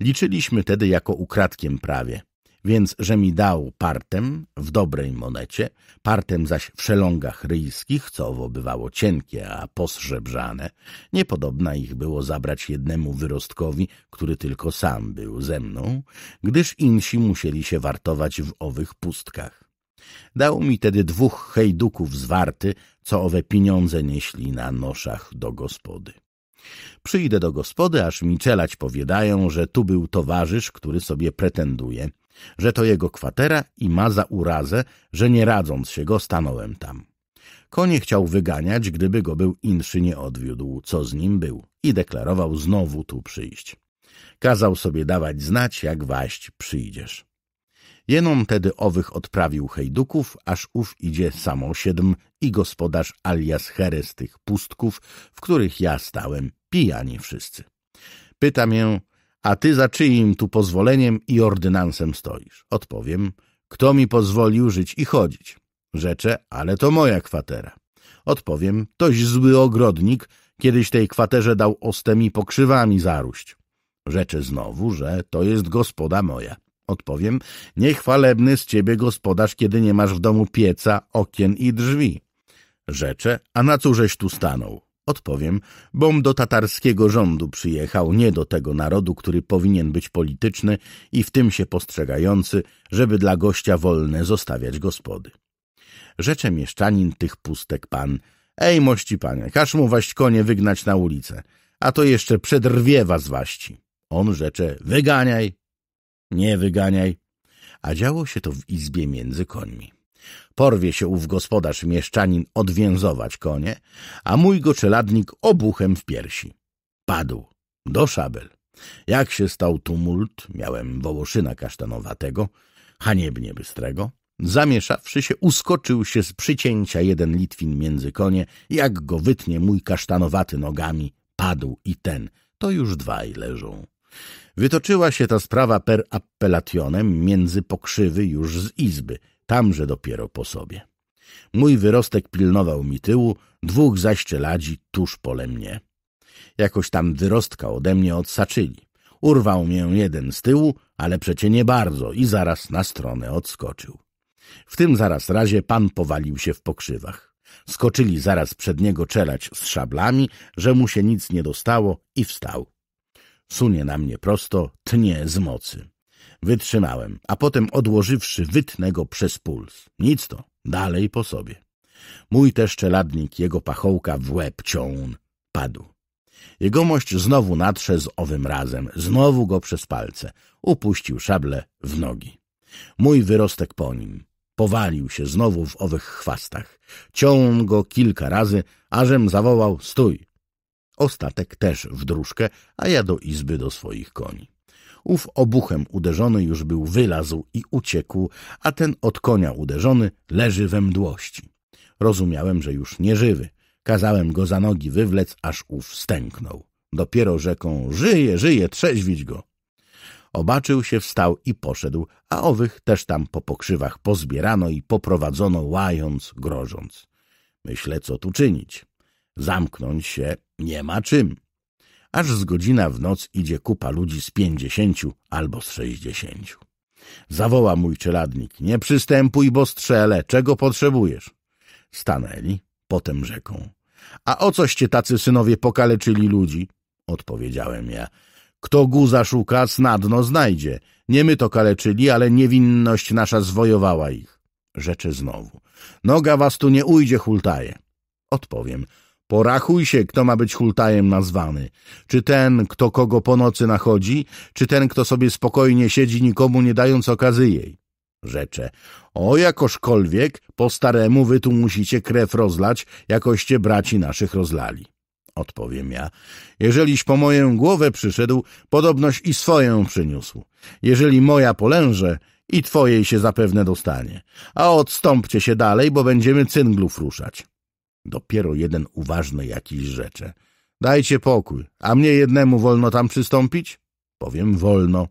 Liczyliśmy tedy jako ukradkiem prawie – więc że mi dał partem w dobrej monecie, partem zaś w szelongach ryjskich, co owo bywało cienkie, a posrzebrzane, niepodobna ich było zabrać jednemu wyrostkowi, który tylko sam był ze mną, gdyż insi musieli się wartować w owych pustkach. Dał mi tedy dwóch hejduków zwarty, co owe pieniądze nieśli na noszach do gospody. Przyjdę do gospody, aż mi czelać powiadają, że tu był towarzysz, który sobie pretenduje – że to jego kwatera i ma za urazę, że nie radząc się go stanąłem tam. Konie chciał wyganiać, gdyby go był inszy nie odwiódł, co z nim był i deklarował znowu tu przyjść. Kazał sobie dawać znać, jak waść przyjdziesz. Jenon tedy owych odprawił hejduków, aż ów idzie samo siedm i gospodarz alias Heres tych pustków, w których ja stałem, pijani wszyscy. Pyta mię, a ty za czyim tu pozwoleniem i ordynansem stoisz? Odpowiem, kto mi pozwolił żyć i chodzić? Rzeczę, ale to moja kwatera. Odpowiem, toś zły ogrodnik, kiedyś tej kwaterze dał ostemi pokrzywami zaruść. Rzeczę znowu, że to jest gospoda moja. Odpowiem, niechwalebny z ciebie gospodarz, kiedy nie masz w domu pieca, okien i drzwi. Rzeczę, a na cóżeś tu stanął? Odpowiem, bom do tatarskiego rządu przyjechał, nie do tego narodu, który powinien być polityczny i w tym się postrzegający, żeby dla gościa wolne zostawiać gospody. Rzecze mieszczanin tych pustek pan. Ej, mości panie, każ mu waść konie wygnać na ulicę, a to jeszcze przedrwie was waści. On rzecze, wyganiaj. Nie wyganiaj. A działo się to w izbie między końmi. Porwie się ów gospodarz mieszczanin odwięzować konie, a mój go czeladnik obuchem w piersi. Padł. Do szabel. Jak się stał tumult, miałem wołoszyna kasztanowatego, haniebnie bystrego, Zamieszawszy się, uskoczył się z przycięcia jeden Litwin między konie. Jak go wytnie mój kasztanowaty nogami, padł i ten. To już dwaj leżą. Wytoczyła się ta sprawa per appellationem między pokrzywy już z izby tamże dopiero po sobie. Mój wyrostek pilnował mi tyłu, dwóch zaś czeladzi tuż pole mnie. Jakoś tam wyrostka ode mnie odsaczyli. Urwał mię jeden z tyłu, ale przecie nie bardzo i zaraz na stronę odskoczył. W tym zaraz razie pan powalił się w pokrzywach. Skoczyli zaraz przed niego czelać z szablami, że mu się nic nie dostało i wstał. Sunie na mnie prosto, tnie z mocy. Wytrzymałem, a potem odłożywszy wytnego przez puls. Nic to, dalej po sobie. Mój też czeladnik, jego pachołka w łeb ciął, padł. Jegomość znowu nadszedł z owym razem, znowu go przez palce. Upuścił szable w nogi. Mój wyrostek po nim. Powalił się znowu w owych chwastach. Ciął go kilka razy, ażem zawołał – stój! Ostatek też w dróżkę, a ja do izby do swoich koni. Ów obuchem uderzony już był wylazł i uciekł, a ten od konia uderzony leży we mdłości. Rozumiałem, że już nieżywy. Kazałem go za nogi wywlec, aż ów stęknął. Dopiero rzeką, żyje, żyje, trzeźwić go. Obaczył się, wstał i poszedł, a owych też tam po pokrzywach pozbierano i poprowadzono, łając, grożąc. Myślę, co tu czynić. Zamknąć się nie ma czym aż z godzina w noc idzie kupa ludzi z pięćdziesięciu albo z sześćdziesięciu. Zawoła mój czeladnik, nie przystępuj, bo strzelę, czego potrzebujesz? Stanęli, potem rzeką. A o coście tacy synowie pokaleczyli ludzi? Odpowiedziałem ja. Kto guza szuka, snadno znajdzie. Nie my to kaleczyli, ale niewinność nasza zwojowała ich. Rzeczy znowu. Noga was tu nie ujdzie, hultaje. Odpowiem. Porachuj się, kto ma być hultajem nazwany. Czy ten, kto kogo po nocy nachodzi, czy ten, kto sobie spokojnie siedzi, nikomu nie dając okazy jej. Rzecze. O jakożkolwiek, po staremu wy tu musicie krew rozlać, jakoście braci naszych rozlali. Odpowiem ja. Jeżeliś po moją głowę przyszedł, podobność i swoją przyniósł. Jeżeli moja polęże, i twojej się zapewne dostanie. A odstąpcie się dalej, bo będziemy cynglów ruszać. Dopiero jeden uważny jakiś rzecze. Dajcie pokój, a mnie jednemu wolno tam przystąpić? Powiem wolno.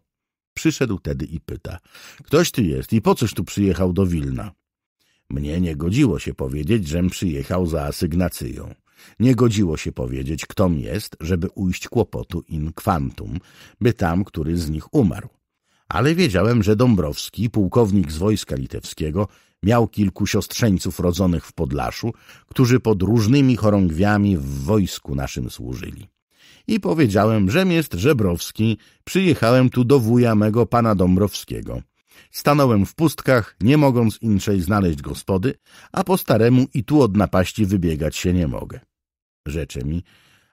Przyszedł tedy i pyta. Ktoś ty jest i po coś tu przyjechał do Wilna? Mnie nie godziło się powiedzieć, żem przyjechał za asygnacją. Nie godziło się powiedzieć, ktom jest, żeby ujść kłopotu in quantum, by tam, który z nich umarł. Ale wiedziałem, że Dąbrowski, pułkownik z wojska litewskiego, Miał kilku siostrzeńców rodzonych w Podlaszu, którzy pod różnymi chorągwiami w wojsku naszym służyli. I powiedziałem, że jest Żebrowski, przyjechałem tu do wuja mego pana Dąbrowskiego. Stanąłem w pustkach, nie mogąc inczej znaleźć gospody, a po staremu i tu od napaści wybiegać się nie mogę. Rzeczy mi,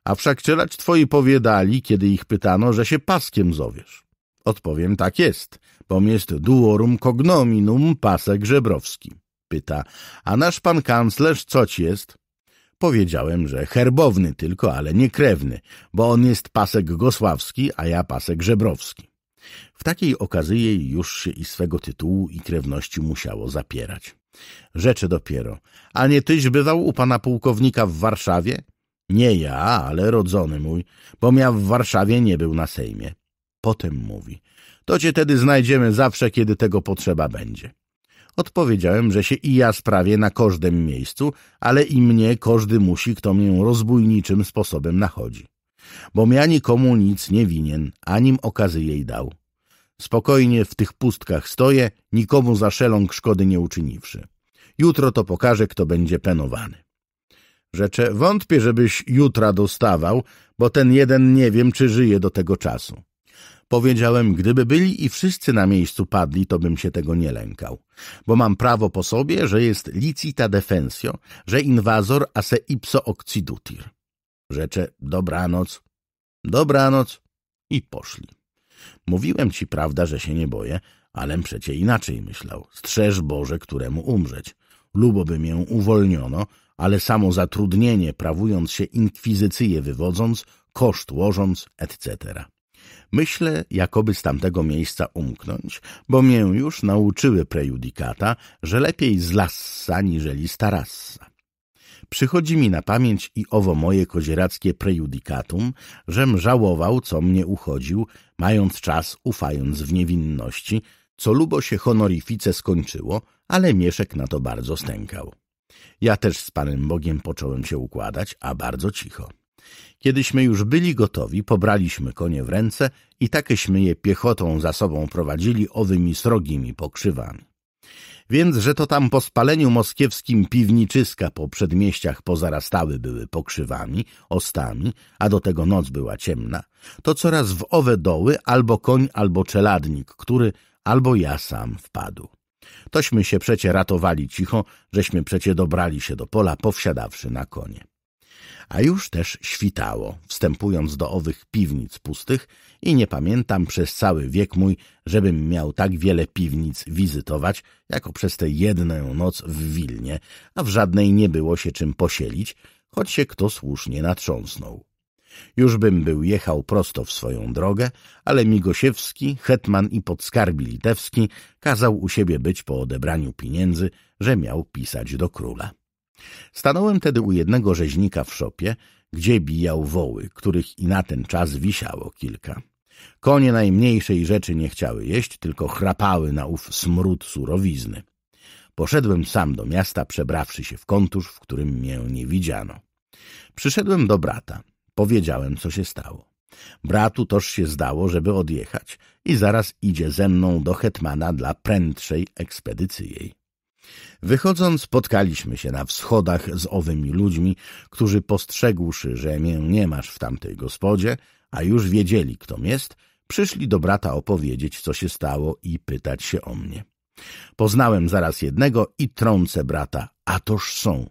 a wszak cielać twoi powiedali, kiedy ich pytano, że się paskiem zowiesz. Odpowiem, tak jest. Pom jest duorum cognominum pasek żebrowski. Pyta, a nasz pan kanclerz co ci jest? Powiedziałem, że herbowny tylko, ale nie krewny, bo on jest pasek gosławski, a ja pasek żebrowski. W takiej okazji już się i swego tytułu i krewności musiało zapierać. Rzeczy dopiero. A nie tyś bywał u pana pułkownika w Warszawie? Nie ja, ale rodzony mój, bo ja w Warszawie nie był na Sejmie. Potem mówi, to cię tedy znajdziemy zawsze, kiedy tego potrzeba będzie. Odpowiedziałem, że się i ja sprawię na każdym miejscu, ale i mnie każdy musi, kto mnie rozbójniczym sposobem nachodzi. Bom ja nikomu nic nie winien, anim okazy jej dał. Spokojnie w tych pustkach stoję, nikomu za szeląg szkody nie uczyniwszy. Jutro to pokażę, kto będzie penowany. Rzeczę wątpię, żebyś jutra dostawał, bo ten jeden nie wiem, czy żyje do tego czasu. Powiedziałem, gdyby byli i wszyscy na miejscu padli, to bym się tego nie lękał, bo mam prawo po sobie, że jest licita defensio, że invasor a se ipso occidutir. Rzeczę dobranoc, dobranoc i poszli. Mówiłem ci, prawda, że się nie boję, alem przecie inaczej myślał. Strzeż Boże, któremu umrzeć. Lubo by mię uwolniono, ale samo zatrudnienie, prawując się inkwizycję wywodząc, koszt łożąc, etc. Myślę, jakoby z tamtego miejsca umknąć, bo mię już nauczyły prejudikata, że lepiej z lassa niżeli z tarassa. Przychodzi mi na pamięć i owo moje kozierackie prejudikatum, żem żałował, co mnie uchodził, mając czas, ufając w niewinności, co lubo się honorifice skończyło, ale Mieszek na to bardzo stękał. Ja też z Panem Bogiem począłem się układać, a bardzo cicho. Kiedyśmy już byli gotowi, pobraliśmy konie w ręce i takeśmy je piechotą za sobą prowadzili owymi srogimi pokrzywami. Więc, że to tam po spaleniu moskiewskim piwniczyska po przedmieściach pozarastały były pokrzywami, ostami, a do tego noc była ciemna, to coraz w owe doły albo koń, albo czeladnik, który albo ja sam wpadł. Tośmy się przecie ratowali cicho, żeśmy przecie dobrali się do pola, powsiadawszy na konie a już też świtało, wstępując do owych piwnic pustych i nie pamiętam przez cały wiek mój, żebym miał tak wiele piwnic wizytować, jako przez tę jedną noc w Wilnie, a w żadnej nie było się czym posielić, choć się kto słusznie natrząsnął. Już bym był jechał prosto w swoją drogę, ale Migosiewski, hetman i podskarbi litewski kazał u siebie być po odebraniu pieniędzy, że miał pisać do króla. Stanąłem tedy u jednego rzeźnika w szopie, gdzie bijał woły, których i na ten czas wisiało kilka. Konie najmniejszej rzeczy nie chciały jeść, tylko chrapały na ów smród surowizny. Poszedłem sam do miasta, przebrawszy się w kontusz, w którym mnie nie widziano. Przyszedłem do brata. Powiedziałem, co się stało. Bratu toż się zdało, żeby odjechać i zaraz idzie ze mną do hetmana dla prędszej ekspedycji jej. Wychodząc, spotkaliśmy się na wschodach z owymi ludźmi, którzy postrzegłszy, że mię nie masz w tamtej gospodzie, a już wiedzieli, kto jest, przyszli do brata opowiedzieć, co się stało i pytać się o mnie. Poznałem zaraz jednego i trącę brata, a toż są.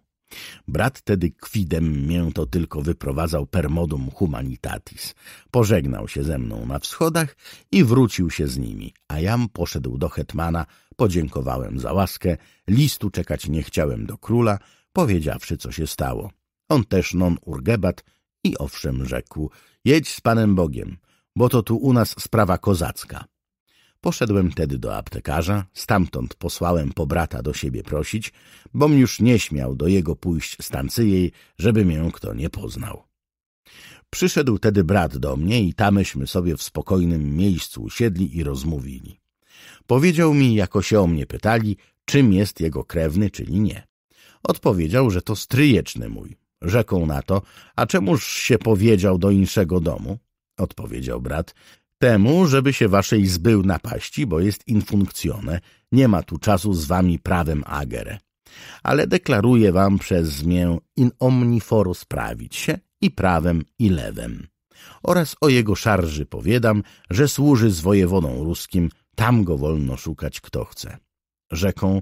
Brat tedy kwidem mię to tylko wyprowadzał per modum humanitatis. Pożegnał się ze mną na wschodach i wrócił się z nimi, a jam poszedł do hetmana, podziękowałem za łaskę, listu czekać nie chciałem do króla, powiedziawszy, co się stało. On też non urgebat i owszem rzekł, jedź z Panem Bogiem, bo to tu u nas sprawa kozacka. Poszedłem tedy do aptekarza, stamtąd posłałem po brata do siebie prosić, bom już nie śmiał do jego pójść z tancyjej, żeby mię kto nie poznał. Przyszedł tedy brat do mnie i tamyśmy sobie w spokojnym miejscu usiedli i rozmówili. Powiedział mi, jako się o mnie pytali, czym jest jego krewny, czyli nie. Odpowiedział, że to stryjeczny mój. Rzekł na to, a czemuż się powiedział do inszego domu? Odpowiedział brat, temu, żeby się waszej zbył napaści, bo jest infunkcjone, nie ma tu czasu z wami prawem agere. Ale deklaruję wam przez mię in foro sprawić się i prawem i lewem. Oraz o jego szarży powiadam, że służy z wojewodą ruskim, tam go wolno szukać kto chce. Rzeką,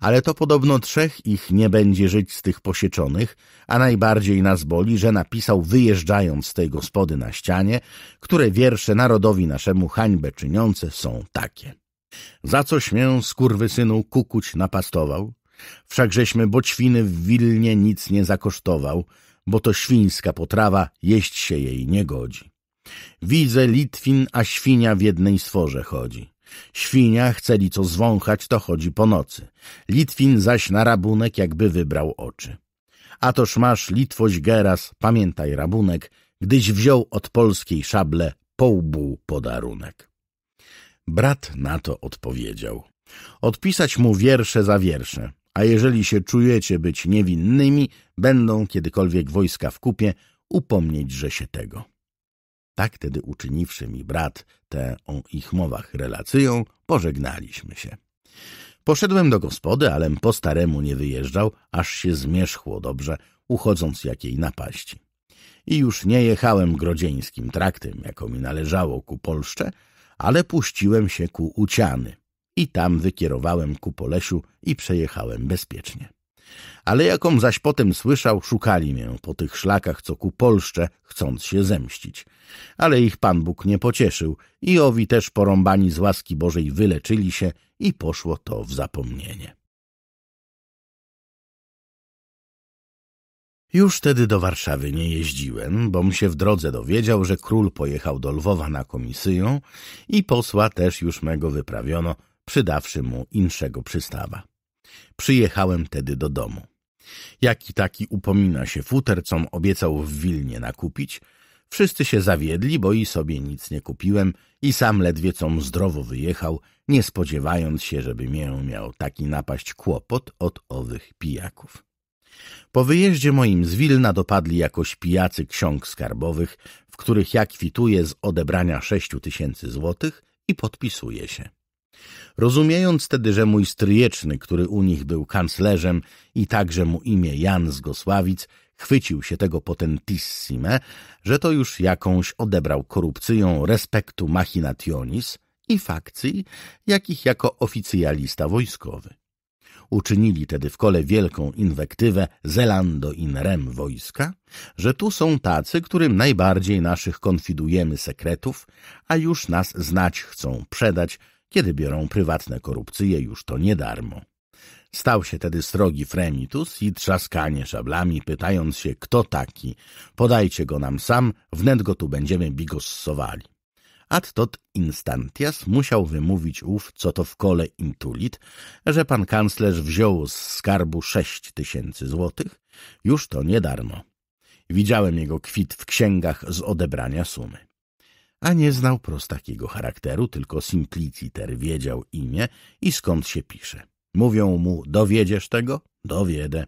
ale to podobno trzech ich nie będzie żyć z tych posieczonych, a najbardziej nas boli, że napisał wyjeżdżając z tej gospody na ścianie, które wiersze narodowi naszemu hańbę czyniące są takie. Za coś mię synu kukuć napastował? Wszakżeśmy boćwiny w Wilnie nic nie zakosztował, bo to świńska potrawa, jeść się jej nie godzi. Widzę Litwin, a świnia w jednej sforze chodzi. Świnia chceli co zwąchać, to chodzi po nocy. Litwin zaś na rabunek jakby wybrał oczy. A toż masz, Litwoś Geras, pamiętaj rabunek, gdyś wziął od polskiej szable połbu podarunek. Brat na to odpowiedział. Odpisać mu wiersze za wiersze, a jeżeli się czujecie być niewinnymi, będą kiedykolwiek wojska w kupie upomnieć, że się tego. Tak tedy uczyniwszy mi brat tę o ich mowach relacją, pożegnaliśmy się. Poszedłem do gospody, alem po staremu nie wyjeżdżał, aż się zmierzchło dobrze, uchodząc jakiej napaści. I już nie jechałem grodzieńskim traktem, jako mi należało ku Polszcze, ale puściłem się ku Uciany i tam wykierowałem ku Polesiu i przejechałem bezpiecznie ale jaką zaś potem słyszał, szukali mię po tych szlakach co ku Polsce, chcąc się zemścić. Ale ich Pan Bóg nie pocieszył i owi też porąbani z łaski Bożej wyleczyli się i poszło to w zapomnienie. Już wtedy do Warszawy nie jeździłem, bom się w drodze dowiedział, że król pojechał do Lwowa na komisyję i posła też już mego wyprawiono, przydawszy mu inszego przystawa. Przyjechałem tedy do domu. Jaki taki upomina się futer, com obiecał w Wilnie nakupić. Wszyscy się zawiedli, bo i sobie nic nie kupiłem i sam ledwie com zdrowo wyjechał, nie spodziewając się, żeby mię miał taki napaść kłopot od owych pijaków. Po wyjeździe moim z Wilna dopadli jakoś pijacy ksiąg skarbowych, w których ja kwituję z odebrania sześciu tysięcy złotych i podpisuję się. Rozumiejąc tedy, że mój stryjeczny, który u nich był kanclerzem i także mu imię Jan z Gosławic, chwycił się tego potentissime, że to już jakąś odebrał korupcją respektu machinationis i fakcji, jakich jako oficjalista wojskowy. Uczynili tedy w kole wielką inwektywę Zelando in rem wojska, że tu są tacy, którym najbardziej naszych konfidujemy sekretów, a już nas znać chcą, przedać, kiedy biorą prywatne korupcje, już to nie darmo. Stał się tedy srogi Fremitus i trzaskanie szablami, pytając się, kto taki. Podajcie go nam sam, wnet go tu będziemy bigossowali. tot instantias musiał wymówić ów, co to w kole intulit, że pan kanclerz wziął z skarbu sześć tysięcy złotych. Już to nie darmo. Widziałem jego kwit w księgach z odebrania sumy a nie znał prostakiego charakteru, tylko simpliciter wiedział imię i skąd się pisze. Mówią mu, dowiedziesz tego? Dowiedę.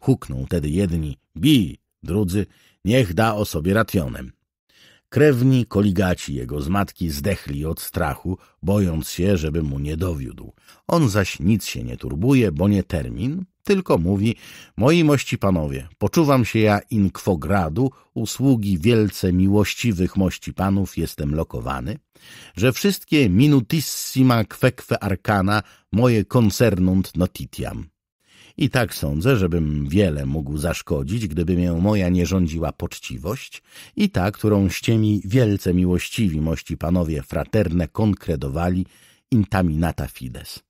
Hukną tedy jedni, bij, drudzy, niech da o sobie rationem. Krewni koligaci jego z matki zdechli od strachu, bojąc się, żeby mu nie dowiódł. On zaś nic się nie turbuje, bo nie termin, tylko mówi Moi mości panowie, poczuwam się ja inkwogradu, usługi wielce miłościwych mości panów jestem lokowany, że wszystkie minutissima kwekwe arcana moje concernunt notitiam. I tak sądzę, żebym wiele mógł zaszkodzić, gdyby mię moja nie rządziła poczciwość i ta, którą ściemi wielce miłościwi mości panowie fraterne konkredowali, intaminata fides.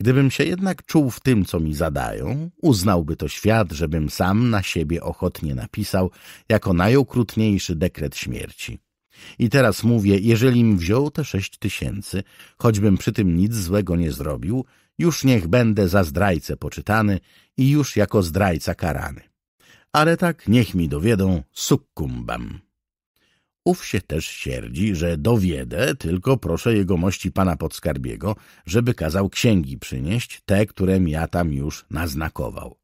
Gdybym się jednak czuł w tym, co mi zadają, uznałby to świat, żebym sam na siebie ochotnie napisał jako najokrutniejszy dekret śmierci. I teraz mówię, jeżeli im wziął te sześć tysięcy, choćbym przy tym nic złego nie zrobił, już niech będę za zdrajcę poczytany i już jako zdrajca karany. Ale tak niech mi dowiedą sukkumbam. Ów się też sierdzi, że dowiedę, tylko proszę jego mości pana podskarbiego, żeby kazał księgi przynieść, te, którem ja tam już naznakował.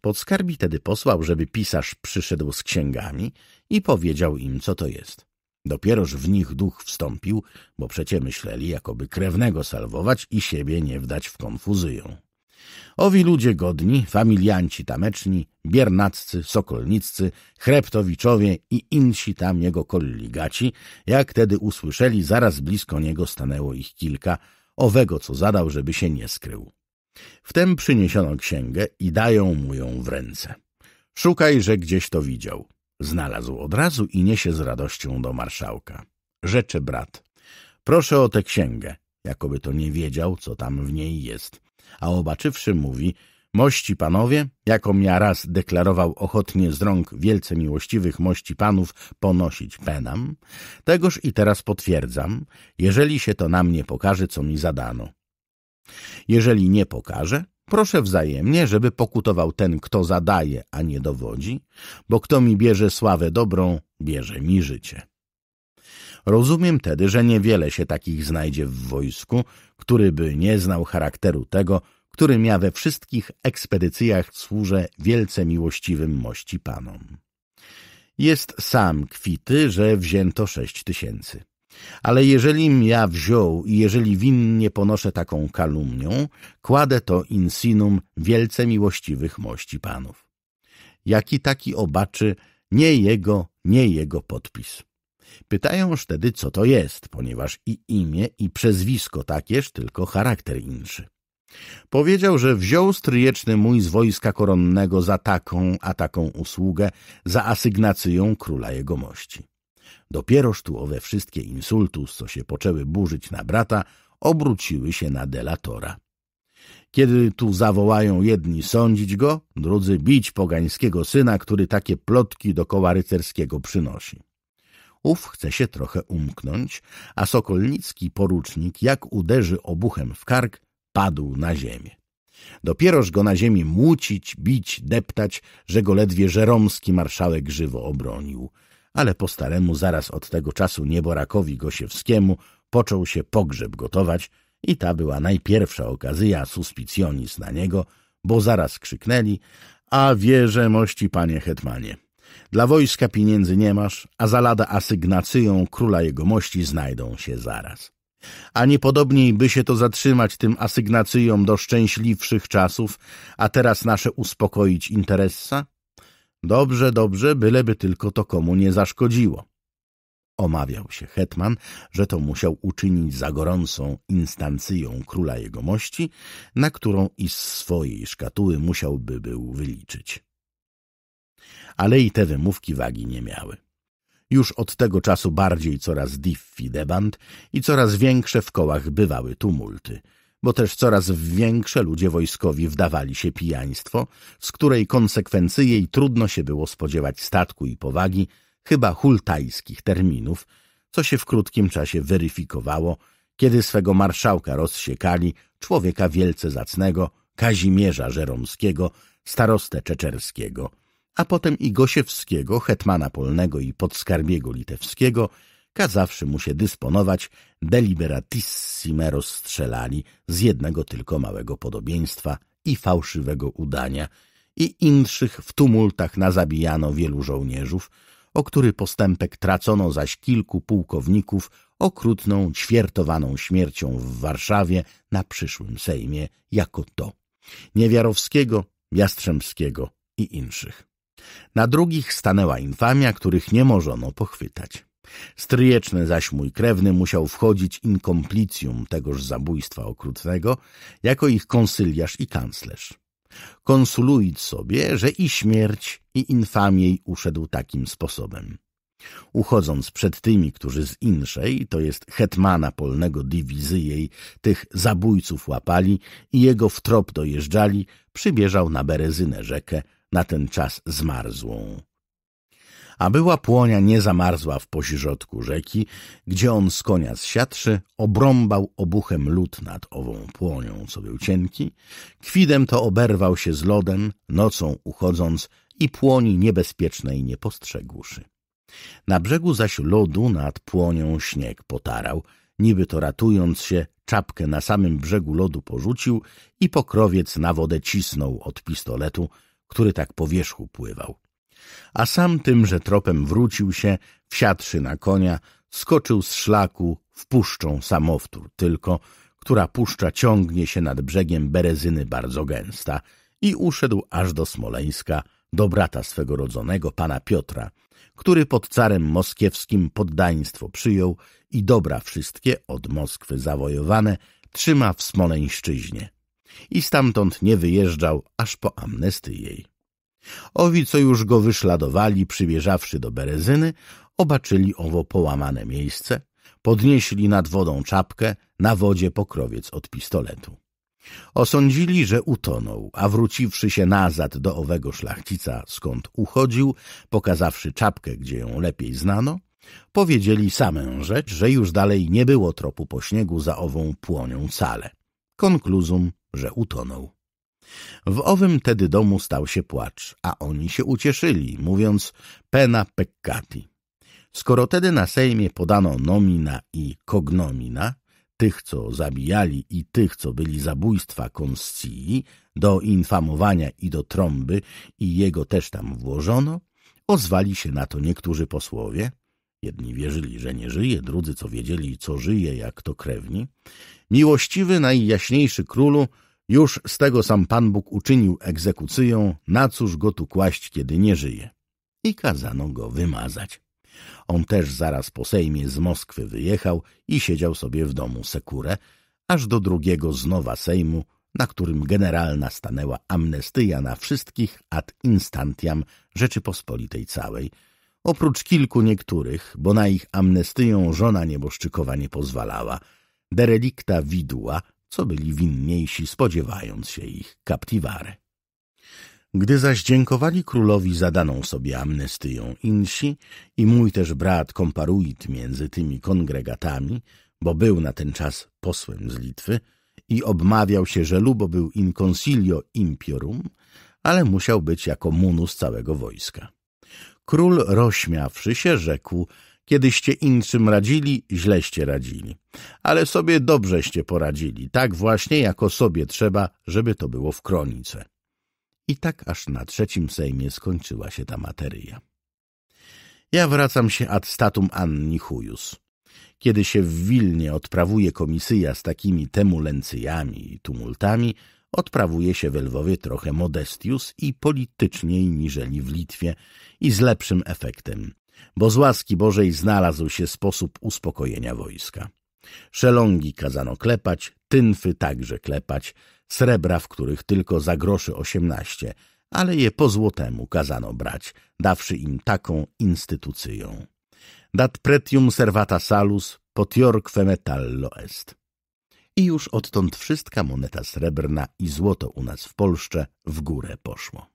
Podskarbi tedy posłał, żeby pisarz przyszedł z księgami i powiedział im, co to jest. Dopieroż w nich duch wstąpił, bo przecie myśleli, jakoby krewnego salwować i siebie nie wdać w konfuzyję. Owi ludzie godni, familianci tameczni, biernaccy, sokolniccy, chreptowiczowie i insi tam jego kolligaci, jak tedy usłyszeli, zaraz blisko niego stanęło ich kilka, owego co zadał, żeby się nie skrył. Wtem przyniesiono księgę i dają mu ją w ręce. Szukaj, że gdzieś to widział. Znalazł od razu i niesie z radością do marszałka. Rzeczy brat. Proszę o tę księgę, jakoby to nie wiedział, co tam w niej jest a obaczywszy mówi Mości panowie, jakom ja raz deklarował ochotnie z rąk wielce miłościwych mości panów ponosić penam, tegoż i teraz potwierdzam, jeżeli się to na mnie pokaże, co mi zadano. Jeżeli nie pokaże, proszę wzajemnie, żeby pokutował ten, kto zadaje, a nie dowodzi, bo kto mi bierze sławę dobrą, bierze mi życie. Rozumiem tedy, że niewiele się takich znajdzie w wojsku, który by nie znał charakteru tego, którym ja we wszystkich ekspedycjach służę wielce miłościwym mości panom. Jest sam kwity, że wzięto sześć tysięcy. Ale jeżelim ja wziął i jeżeli winnie ponoszę taką kalumnią, kładę to insinum wielce miłościwych mości panów. Jaki taki obaczy, nie jego, nie jego podpis. Pytają już wtedy, co to jest, ponieważ i imię, i przezwisko takież, tylko charakter inszy. Powiedział, że wziął stryjeczny mój z wojska koronnego za taką, a taką usługę, za asygnacją króla jegomości. Dopieroż tu owe wszystkie insultus, co się poczęły burzyć na brata, obróciły się na delatora. Kiedy tu zawołają jedni sądzić go, drudzy bić pogańskiego syna, który takie plotki dokoła rycerskiego przynosi. Ów chce się trochę umknąć, a sokolnicki porucznik, jak uderzy obuchem w kark, padł na ziemię. Dopieroż go na ziemi młócić, bić, deptać, że go ledwie żeromski marszałek żywo obronił. Ale po staremu zaraz od tego czasu nieborakowi Gosiewskiemu począł się pogrzeb gotować i ta była najpierwsza okazja suspicjonis na niego, bo zaraz krzyknęli, a wieże mości panie hetmanie. Dla wojska pieniędzy nie masz, a za lada asygnacją króla mości znajdą się zaraz. A niepodobniej by się to zatrzymać tym asygnacją do szczęśliwszych czasów, a teraz nasze uspokoić interesa? Dobrze, dobrze, byleby tylko to komu nie zaszkodziło. Omawiał się hetman, że to musiał uczynić za gorącą instancją króla mości, na którą i z swojej szkatuły musiałby był wyliczyć ale i te wymówki wagi nie miały. Już od tego czasu bardziej coraz deband i coraz większe w kołach bywały tumulty, bo też coraz większe ludzie wojskowi wdawali się pijaństwo, z której konsekwencji jej trudno się było spodziewać statku i powagi, chyba hultajskich terminów, co się w krótkim czasie weryfikowało, kiedy swego marszałka rozsiekali, człowieka wielce zacnego, Kazimierza Żeromskiego, starostę czeczerskiego – a potem i Gosiewskiego, hetmana polnego i podskarbiego litewskiego, kazawszy mu się dysponować, deliberatissime rozstrzelali z jednego tylko małego podobieństwa i fałszywego udania i inszych w tumultach nazabijano wielu żołnierzów, o który postępek tracono zaś kilku pułkowników okrutną, ćwiertowaną śmiercią w Warszawie na przyszłym Sejmie jako to. Niewiarowskiego, Jastrzębskiego i inszych. Na drugich stanęła infamia, których nie możono pochwytać. Stryjeczny zaś mój krewny musiał wchodzić in complicjum tegoż zabójstwa okrutnego, jako ich konsyliarz i kanclerz. Konsuluid sobie, że i śmierć, i infamiej uszedł takim sposobem. Uchodząc przed tymi, którzy z inszej, to jest hetmana polnego dywizyjej, tych zabójców łapali i jego w trop dojeżdżali, przybieżał na Berezynę rzekę, na ten czas zmarzłą. A była płonia nie zamarzła w pośrodku rzeki, gdzie on z konia zsiadszy obrąbał obuchem lód nad ową płonią, co był cienki, kwidem to oberwał się z lodem, nocą uchodząc i płoni niebezpiecznej nie postrzegłszy. Na brzegu zaś lodu nad płonią śnieg potarał, niby to ratując się, czapkę na samym brzegu lodu porzucił i pokrowiec na wodę cisnął od pistoletu, który tak po wierzchu pływał. A sam tymże tropem wrócił się, wsiadszy na konia, skoczył z szlaku w puszczą samowtór tylko, która puszcza ciągnie się nad brzegiem Berezyny bardzo gęsta i uszedł aż do Smoleńska, do brata swego rodzonego, pana Piotra, który pod carem moskiewskim poddaństwo przyjął i dobra wszystkie od Moskwy zawojowane trzyma w Smoleńszczyźnie i stamtąd nie wyjeżdżał aż po jej. Owi, co już go wyszladowali, przybieżawszy do Berezyny, obaczyli owo połamane miejsce, podnieśli nad wodą czapkę, na wodzie pokrowiec od pistoletu. Osądzili, że utonął, a wróciwszy się nazad do owego szlachcica, skąd uchodził, pokazawszy czapkę, gdzie ją lepiej znano, powiedzieli samę rzecz, że już dalej nie było tropu po śniegu za ową płonią cale. Konkluzum że utonął. W owym tedy domu stał się płacz, a oni się ucieszyli, mówiąc pena peccati. Skoro tedy na Sejmie podano nomina i cognomina, tych, co zabijali i tych, co byli zabójstwa konscii, do infamowania i do trąby i jego też tam włożono, ozwali się na to niektórzy posłowie, jedni wierzyli, że nie żyje, drudzy co wiedzieli, co żyje, jak to krewni. Miłościwy, najjaśniejszy królu, już z tego sam Pan Bóg uczynił egzekucją, na cóż go tu kłaść, kiedy nie żyje. I kazano go wymazać. On też zaraz po Sejmie z Moskwy wyjechał i siedział sobie w domu sekurę, aż do drugiego znowa Sejmu, na którym generalna stanęła amnestyja na wszystkich ad instantiam Rzeczypospolitej całej, oprócz kilku niektórych, bo na ich amnestyją żona nieboszczykowa nie pozwalała, derelikta widła co byli winniejsi, spodziewając się ich kaptiwary. Gdy zaś dziękowali królowi zadaną sobie amnestyją insi i mój też brat komparuit między tymi kongregatami, bo był na ten czas posłem z Litwy i obmawiał się, że lubo był in consilio impiorum, ale musiał być jako munus całego wojska. Król rozśmiawszy się rzekł – Kiedyście incym radzili, źleście radzili. Ale sobie dobrzeście poradzili, tak właśnie jako sobie trzeba, żeby to było w kronice. I tak aż na trzecim sejmie skończyła się ta materia. Ja wracam się ad statum Anni Chujus. Kiedy się w Wilnie odprawuje komisyja z takimi temulencyjami i tumultami, odprawuje się w Lwowie trochę modestius i polityczniej niżeli w Litwie i z lepszym efektem bo z łaski Bożej znalazł się sposób uspokojenia wojska. Szelongi kazano klepać, tynfy także klepać, srebra, w których tylko za groszy osiemnaście, ale je po złotemu kazano brać, dawszy im taką instytucją. Dat pretium servata salus potiorque metallo est. I już odtąd wszystka moneta srebrna i złoto u nas w Polsce w górę poszło.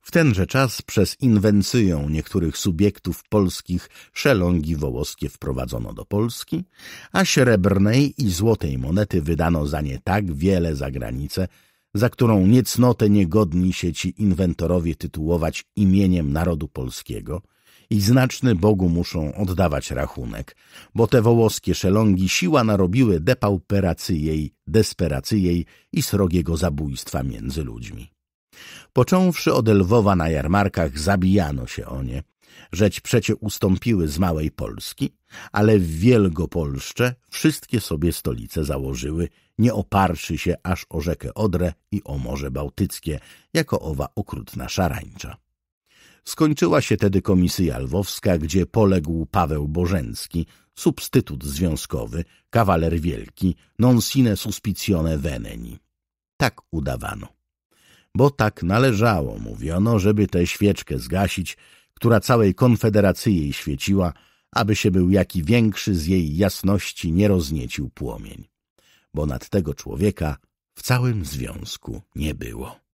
W tenże czas przez inwencyją niektórych subiektów polskich szelongi wołoskie wprowadzono do Polski, a srebrnej i złotej monety wydano za nie tak wiele za granicę, za którą niecnotę niegodni się ci inwentorowie tytułować imieniem narodu polskiego i znaczny Bogu muszą oddawać rachunek, bo te wołoskie szelongi siła narobiły depauperacyjej, desperacyjej i srogiego zabójstwa między ludźmi. Począwszy od Lwowa na jarmarkach zabijano się o nie, rzeć przecie ustąpiły z małej Polski, ale w Wielgopolszcze wszystkie sobie stolice założyły, nie oparszy się aż o rzekę Odrę i o Morze Bałtyckie, jako owa okrutna szarańcza. Skończyła się tedy komisja lwowska, gdzie poległ Paweł Bożencki, substytut związkowy, kawaler wielki, non sine suspicione veneni. Tak udawano bo tak należało, mówiono, żeby tę świeczkę zgasić, która całej konfederacji jej świeciła, aby się był jaki większy z jej jasności nie rozniecił płomień, bo nad tego człowieka w całym związku nie było.